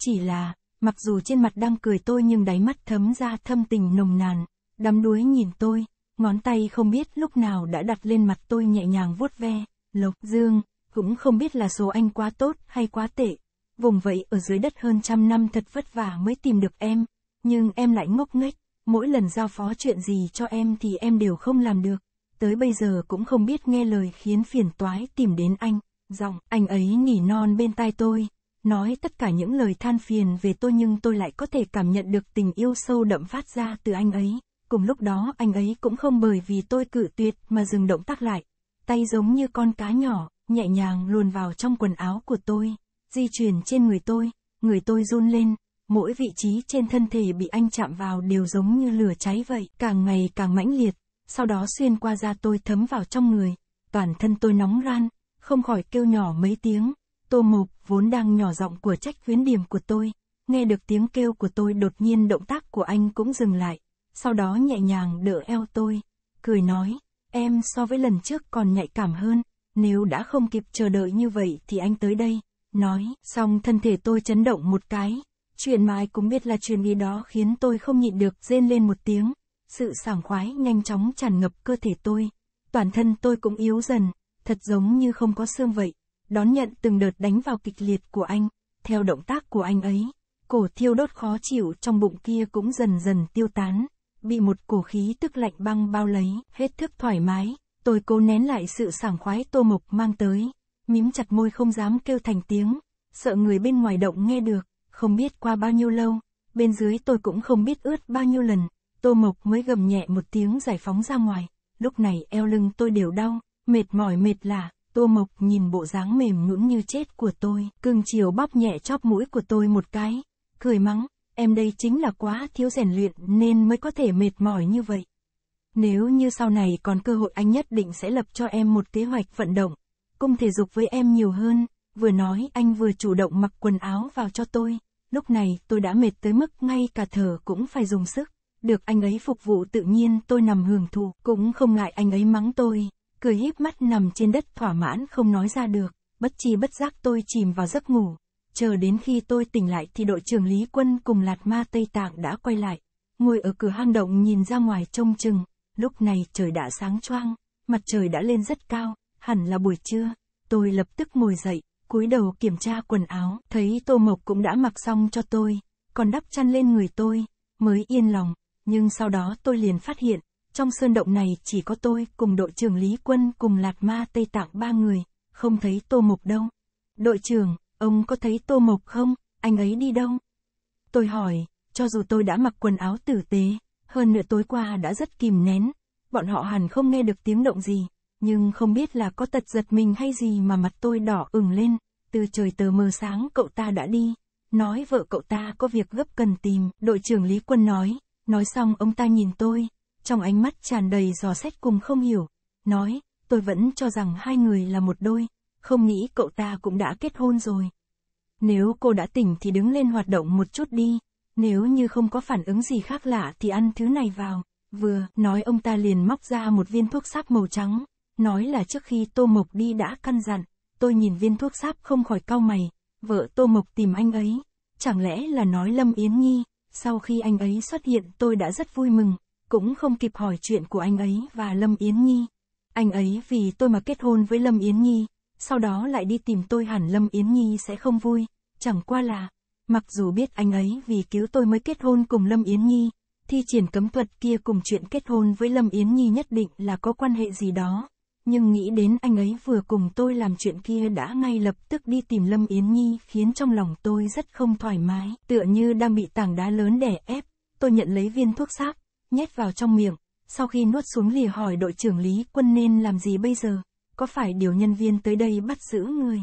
Chỉ là, Mặc dù trên mặt đang cười tôi nhưng đáy mắt thấm ra thâm tình nồng nàn, đắm đuối nhìn tôi, ngón tay không biết lúc nào đã đặt lên mặt tôi nhẹ nhàng vuốt ve, lộc dương, cũng không biết là số anh quá tốt hay quá tệ. Vùng vậy ở dưới đất hơn trăm năm thật vất vả mới tìm được em, nhưng em lại ngốc nghếch, mỗi lần giao phó chuyện gì cho em thì em đều không làm được, tới bây giờ cũng không biết nghe lời khiến phiền toái tìm đến anh, giọng anh ấy nỉ non bên tai tôi, nói tất cả những lời than phiền về tôi nhưng tôi lại có thể cảm nhận được tình yêu sâu đậm phát ra từ anh ấy. Cùng lúc đó anh ấy cũng không bởi vì tôi cự tuyệt mà dừng động tác lại. Tay giống như con cá nhỏ, nhẹ nhàng luồn vào trong quần áo của tôi, di chuyển trên người tôi, người tôi run lên, mỗi vị trí trên thân thể bị anh chạm vào đều giống như lửa cháy vậy, càng ngày càng mãnh liệt, sau đó xuyên qua da tôi thấm vào trong người, toàn thân tôi nóng ran, không khỏi kêu nhỏ mấy tiếng, Tô Mục, vốn đang nhỏ giọng của trách khuyến điểm của tôi, nghe được tiếng kêu của tôi đột nhiên động tác của anh cũng dừng lại, sau đó nhẹ nhàng đỡ eo tôi, cười nói, em so với lần trước còn nhạy cảm hơn, nếu đã không kịp chờ đợi như vậy thì anh tới đây, nói, xong thân thể tôi chấn động một cái, chuyện mà ai cũng biết là chuyện gì đó khiến tôi không nhịn được rên lên một tiếng, sự sảng khoái nhanh chóng tràn ngập cơ thể tôi, toàn thân tôi cũng yếu dần, thật giống như không có xương vậy đón nhận từng đợt đánh vào kịch liệt của anh, theo động tác của anh ấy, cổ thiêu đốt khó chịu trong bụng kia cũng dần dần tiêu tán, bị một cổ khí tức lạnh băng bao lấy, hết thức thoải mái, tôi cố nén lại sự sảng khoái tô mộc mang tới, mím chặt môi không dám kêu thành tiếng, sợ người bên ngoài động nghe được, không biết qua bao nhiêu lâu, bên dưới tôi cũng không biết ướt bao nhiêu lần, tô mộc mới gầm nhẹ một tiếng giải phóng ra ngoài, lúc này eo lưng tôi đều đau, mệt mỏi mệt lả, Tô Mộc nhìn bộ dáng mềm nhũn như chết của tôi, cưng chiều bóp nhẹ chóp mũi của tôi một cái, cười mắng, em đây chính là quá thiếu rèn luyện nên mới có thể mệt mỏi như vậy. Nếu như sau này còn cơ hội anh nhất định sẽ lập cho em một kế hoạch vận động, cung thể dục với em nhiều hơn, vừa nói anh vừa chủ động mặc quần áo vào cho tôi, lúc này tôi đã mệt tới mức ngay cả thở cũng phải dùng sức, được anh ấy phục vụ tự nhiên tôi nằm hưởng thụ, cũng không ngại anh ấy mắng tôi, cười híp mắt nằm trên đất thỏa mãn không nói ra được, bất chi bất giác tôi chìm vào giấc ngủ. Chờ đến khi tôi tỉnh lại thì đội trưởng Lý Quân cùng Lạt Ma Tây Tạng đã quay lại, ngồi ở cửa hang động nhìn ra ngoài trông chừng, lúc này trời đã sáng choang, mặt trời đã lên rất cao, hẳn là buổi trưa, tôi lập tức ngồi dậy, cúi đầu kiểm tra quần áo, thấy Tô Mộc cũng đã mặc xong cho tôi, còn đắp chăn lên người tôi, mới yên lòng, nhưng sau đó tôi liền phát hiện, trong sơn động này chỉ có tôi cùng đội trưởng Lý Quân cùng Lạt Ma Tây Tạng ba người, không thấy Tô Mộc đâu. Đội trưởng, ông có thấy Tô Mộc không, anh ấy đi đâu? Tôi hỏi, cho dù tôi đã mặc quần áo tử tế, hơn nữa tối qua đã rất kìm nén, bọn họ hẳn không nghe được tiếng động gì, nhưng không biết là có tật giật mình hay gì mà mặt tôi đỏ ửng lên, từ trời tờ mờ sáng cậu ta đã đi, nói vợ cậu ta có việc gấp cần tìm, đội trưởng Lý Quân nói, nói xong ông ta nhìn tôi, trong ánh mắt tràn đầy dò xét cùng không hiểu, nói, tôi vẫn cho rằng hai người là một đôi, không nghĩ cậu ta cũng đã kết hôn rồi. Nếu cô đã tỉnh thì đứng lên hoạt động một chút đi, nếu như không có phản ứng gì khác lạ thì ăn thứ này vào. Vừa, nói ông ta liền móc ra một viên thuốc sáp màu trắng, nói là trước khi Tô Mộc đi đã căn dặn, tôi nhìn viên thuốc sáp không khỏi cau mày, vợ Tô Mộc tìm anh ấy, chẳng lẽ là nói Lâm Yến Nhi, sau khi anh ấy xuất hiện tôi đã rất vui mừng, cũng không kịp hỏi chuyện của anh ấy và Lâm Yến Nhi. Anh ấy vì tôi mà kết hôn với Lâm Yến Nhi, sau đó lại đi tìm tôi hẳn Lâm Yến Nhi sẽ không vui, chẳng qua là, mặc dù biết anh ấy vì cứu tôi mới kết hôn cùng Lâm Yến Nhi, thi triển cấm thuật kia cùng chuyện kết hôn với Lâm Yến Nhi nhất định là có quan hệ gì đó, nhưng nghĩ đến anh ấy vừa cùng tôi làm chuyện kia đã ngay lập tức đi tìm Lâm Yến Nhi khiến trong lòng tôi rất không thoải mái, tựa như đang bị tảng đá lớn đè ép, tôi nhận lấy viên thuốc sáp, nhét vào trong miệng, sau khi nuốt xuống lì hỏi đội trưởng Lý Quân nên làm gì bây giờ, có phải điều nhân viên tới đây bắt giữ người.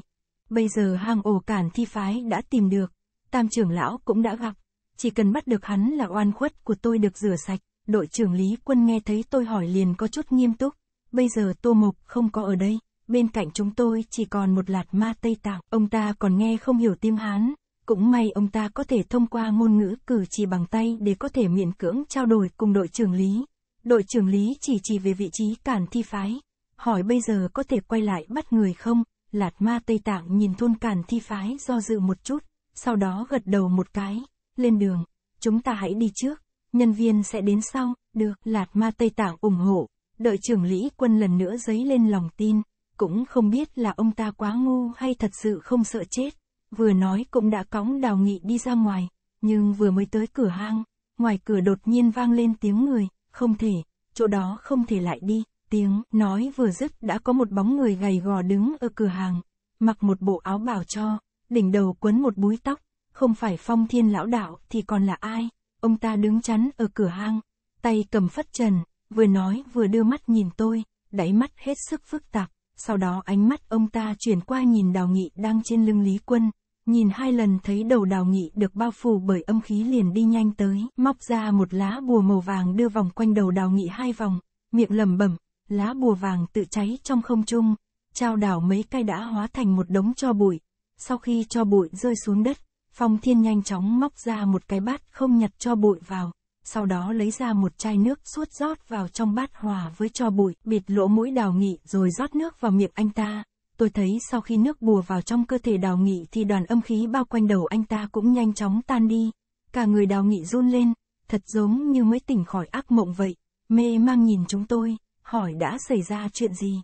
Bây giờ hàng ổ cản thi phái đã tìm được, tam trưởng lão cũng đã gặp, chỉ cần bắt được hắn là oan khuất của tôi được rửa sạch, đội trưởng Lý Quân nghe thấy tôi hỏi liền có chút nghiêm túc, bây giờ Tô Mộc không có ở đây, bên cạnh chúng tôi chỉ còn một lạt ma Tây Tạng, ông ta còn nghe không hiểu tim Hán, cũng may ông ta có thể thông qua ngôn ngữ cử chỉ bằng tay để có thể miễn cưỡng trao đổi cùng đội trưởng lý. Đội trưởng lý chỉ chỉ về vị trí cản thi phái. Hỏi bây giờ có thể quay lại bắt người không? Lạt ma Tây Tạng nhìn thôn cản thi phái do dự một chút, sau đó gật đầu một cái. Lên đường, chúng ta hãy đi trước, nhân viên sẽ đến sau, được. Lạt ma Tây Tạng ủng hộ, đợi trưởng lý quân lần nữa dấy lên lòng tin. Cũng không biết là ông ta quá ngu hay thật sự không sợ chết vừa nói cũng đã cõng đào nghị đi ra ngoài, nhưng vừa mới tới cửa hang, ngoài cửa đột nhiên vang lên tiếng người, không thể, chỗ đó không thể lại đi, tiếng nói vừa dứt đã có một bóng người gầy gò đứng ở cửa hàng, mặc một bộ áo bảo cho, đỉnh đầu quấn một búi tóc, không phải phong thiên lão đạo thì còn là ai, ông ta đứng chắn ở cửa hang, tay cầm phất trần, vừa nói vừa đưa mắt nhìn tôi, đáy mắt hết sức phức tạp, sau đó ánh mắt ông ta chuyển qua nhìn đào nghị đang trên lưng Lý Quân, nhìn hai lần thấy đầu đào nghị được bao phủ bởi âm khí liền đi nhanh tới, móc ra một lá bùa màu vàng đưa vòng quanh đầu đào nghị hai vòng, miệng lẩm bẩm, lá bùa vàng tự cháy trong không trung, trao đảo mấy cây đã hóa thành một đống cho bụi. Sau khi cho bụi rơi xuống đất, Phong Thiên nhanh chóng móc ra một cái bát không nhặt cho bụi vào, sau đó lấy ra một chai nước suốt rót vào trong bát hòa với cho bụi, bịt lỗ mũi đào nghị rồi rót nước vào miệng anh ta tôi thấy sau khi nước bùa vào trong cơ thể đào nghị thì đoàn âm khí bao quanh đầu anh ta cũng nhanh chóng tan đi. Cả người đào nghị run lên, thật giống như mới tỉnh khỏi ác mộng vậy, mê mang nhìn chúng tôi, hỏi đã xảy ra chuyện gì.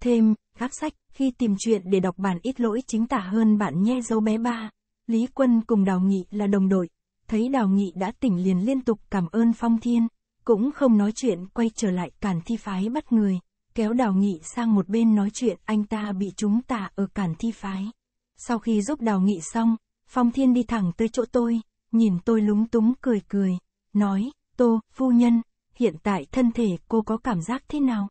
Thêm, các sách, khi tìm chuyện để đọc bản ít lỗi chính tả hơn bạn nhe dấu bé ba, Lý Quân cùng Đào Nghị là đồng đội, thấy Đào Nghị đã tỉnh liền liên tục cảm ơn Phong Thiên, cũng không nói chuyện quay trở lại cản thi phái bắt người kéo Đào Nghị sang một bên nói chuyện anh ta bị chúng tả ở cản thi phái. Sau khi giúp Đào Nghị xong, Phong Thiên đi thẳng tới chỗ tôi, nhìn tôi lúng túng cười cười, nói, Tô, phu nhân, hiện tại thân thể cô có cảm giác thế nào?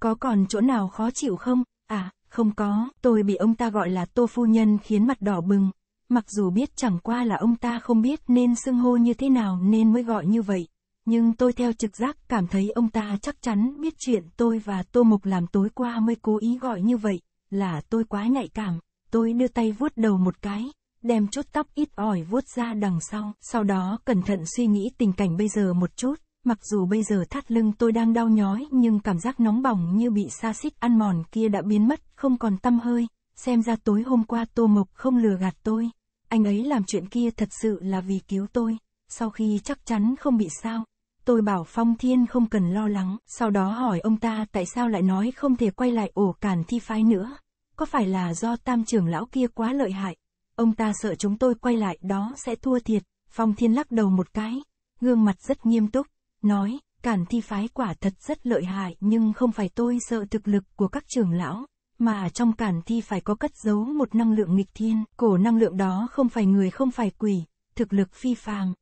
Có còn chỗ nào khó chịu không? À, không có, tôi bị ông ta gọi là Tô phu nhân khiến mặt đỏ bừng, mặc dù biết chẳng qua là ông ta không biết nên xưng hô như thế nào nên mới gọi như vậy, nhưng tôi theo trực giác cảm thấy ông ta chắc chắn biết chuyện tôi và Tô Mộc làm tối qua mới cố ý gọi như vậy, là tôi quá nhạy cảm, tôi đưa tay vuốt đầu một cái, đem chút tóc ít ỏi vuốt ra đằng sau, sau đó cẩn thận suy nghĩ tình cảnh bây giờ một chút, mặc dù bây giờ thắt lưng tôi đang đau nhói nhưng cảm giác nóng bỏng như bị xa xít ăn mòn kia đã biến mất, không còn tâm hơi, xem ra tối hôm qua Tô Mộc không lừa gạt tôi, anh ấy làm chuyện kia thật sự là vì cứu tôi, sau khi chắc chắn không bị sao, tôi bảo Phong Thiên không cần lo lắng, sau đó hỏi ông ta tại sao lại nói không thể quay lại ổ cản thi phái nữa. Có phải là do tam trưởng lão kia quá lợi hại, ông ta sợ chúng tôi quay lại đó sẽ thua thiệt, Phong Thiên lắc đầu một cái, gương mặt rất nghiêm túc, nói, cản thi phái quả thật rất lợi hại nhưng không phải tôi sợ thực lực của các trưởng lão, mà trong cản thi phải có cất giấu một năng lượng nghịch thiên, cổ năng lượng đó không phải người không phải quỷ, thực lực phi phàm,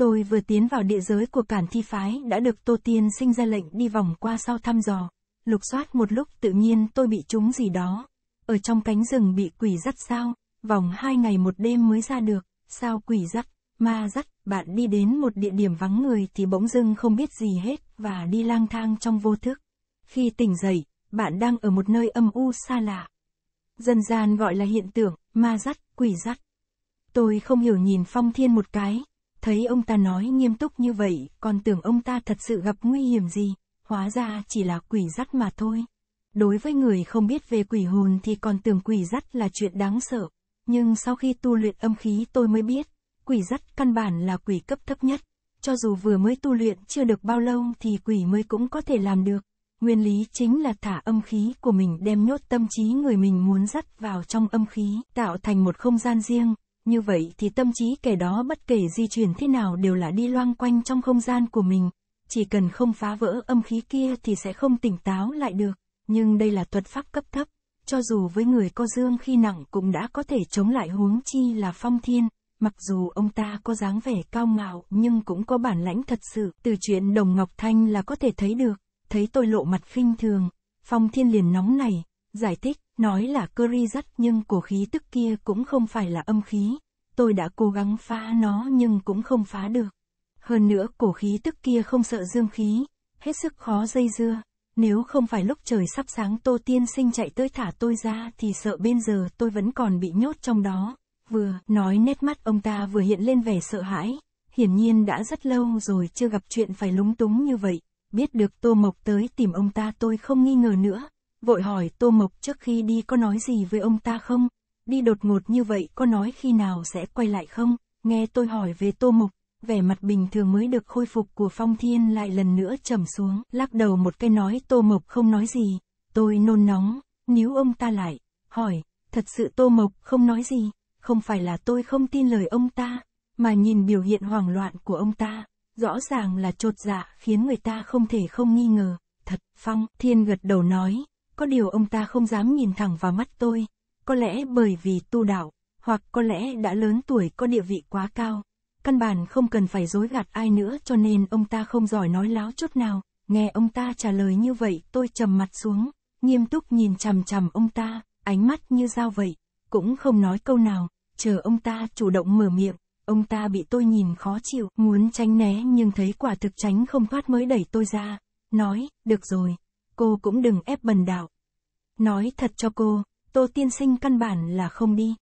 Tôi vừa tiến vào địa giới của cản thi phái đã được Tô Tiên sinh ra lệnh đi vòng qua sau thăm dò. Lục soát một lúc tự nhiên tôi bị trúng gì đó. Ở trong cánh rừng bị quỷ dắt sao, vòng hai ngày một đêm mới ra được, sao quỷ dắt, ma dắt, bạn đi đến một địa điểm vắng người thì bỗng dưng không biết gì hết và đi lang thang trong vô thức. Khi tỉnh dậy, bạn đang ở một nơi âm u xa lạ. Dân gian gọi là hiện tượng, ma dắt, quỷ dắt. Tôi không hiểu nhìn Phong Thiên một cái, Thấy ông ta nói nghiêm túc như vậy, còn tưởng ông ta thật sự gặp nguy hiểm gì, hóa ra chỉ là quỷ dắt mà thôi. Đối với người không biết về quỷ hồn thì còn tưởng quỷ dắt là chuyện đáng sợ, nhưng sau khi tu luyện âm khí tôi mới biết, quỷ dắt căn bản là quỷ cấp thấp nhất. Cho dù vừa mới tu luyện chưa được bao lâu thì quỷ mới cũng có thể làm được. Nguyên lý chính là thả âm khí của mình đem nhốt tâm trí người mình muốn dắt vào trong âm khí, tạo thành một không gian riêng, như vậy thì tâm trí kẻ đó bất kể di chuyển thế nào đều là đi loang quanh trong không gian của mình, chỉ cần không phá vỡ âm khí kia thì sẽ không tỉnh táo lại được, nhưng đây là thuật pháp cấp thấp, cho dù với người có dương khi nặng cũng đã có thể chống lại huống chi là phong thiên, mặc dù ông ta có dáng vẻ cao ngạo nhưng cũng có bản lãnh thật sự, từ chuyện Đồng Ngọc Thanh là có thể thấy được, thấy tôi lộ mặt khinh thường, phong thiên liền nóng này, giải thích, Nói là curry dắt nhưng của khí tức kia cũng không phải là âm khí, tôi đã cố gắng phá nó nhưng cũng không phá được. Hơn nữa cổ khí tức kia không sợ dương khí, hết sức khó dây dưa, nếu không phải lúc trời sắp sáng Tô Tiên Sinh chạy tới thả tôi ra thì sợ bên giờ tôi vẫn còn bị nhốt trong đó. Vừa nói nét mắt ông ta vừa hiện lên vẻ sợ hãi, hiển nhiên đã rất lâu rồi chưa gặp chuyện phải lúng túng như vậy. Biết được Tô Mộc tới tìm ông ta tôi không nghi ngờ nữa, vội hỏi Tô Mộc trước khi đi có nói gì với ông ta không, đi đột ngột như vậy có nói khi nào sẽ quay lại không, nghe tôi hỏi về Tô Mộc, vẻ mặt bình thường mới được khôi phục của Phong Thiên lại lần nữa trầm xuống, lắc đầu một cái nói Tô Mộc không nói gì, tôi nôn nóng, nếu ông ta lại, hỏi, thật sự Tô Mộc không nói gì, không phải là tôi không tin lời ông ta, mà nhìn biểu hiện hoảng loạn của ông ta, rõ ràng là trột dạ khiến người ta không thể không nghi ngờ, thật Phong Thiên gật đầu nói, có điều ông ta không dám nhìn thẳng vào mắt tôi, có lẽ bởi vì tu đạo, hoặc có lẽ đã lớn tuổi có địa vị quá cao. Căn bản không cần phải dối gạt ai nữa cho nên ông ta không giỏi nói láo chút nào. Nghe ông ta trả lời như vậy tôi trầm mặt xuống, nghiêm túc nhìn chằm chằm ông ta, ánh mắt như dao vậy, cũng không nói câu nào, chờ ông ta chủ động mở miệng, ông ta bị tôi nhìn khó chịu, muốn tránh né nhưng thấy quả thực tránh không thoát mới đẩy tôi ra, nói, được rồi, cô cũng đừng ép bần đạo. Nói thật cho cô, Tô Tiên Sinh căn bản là không đi.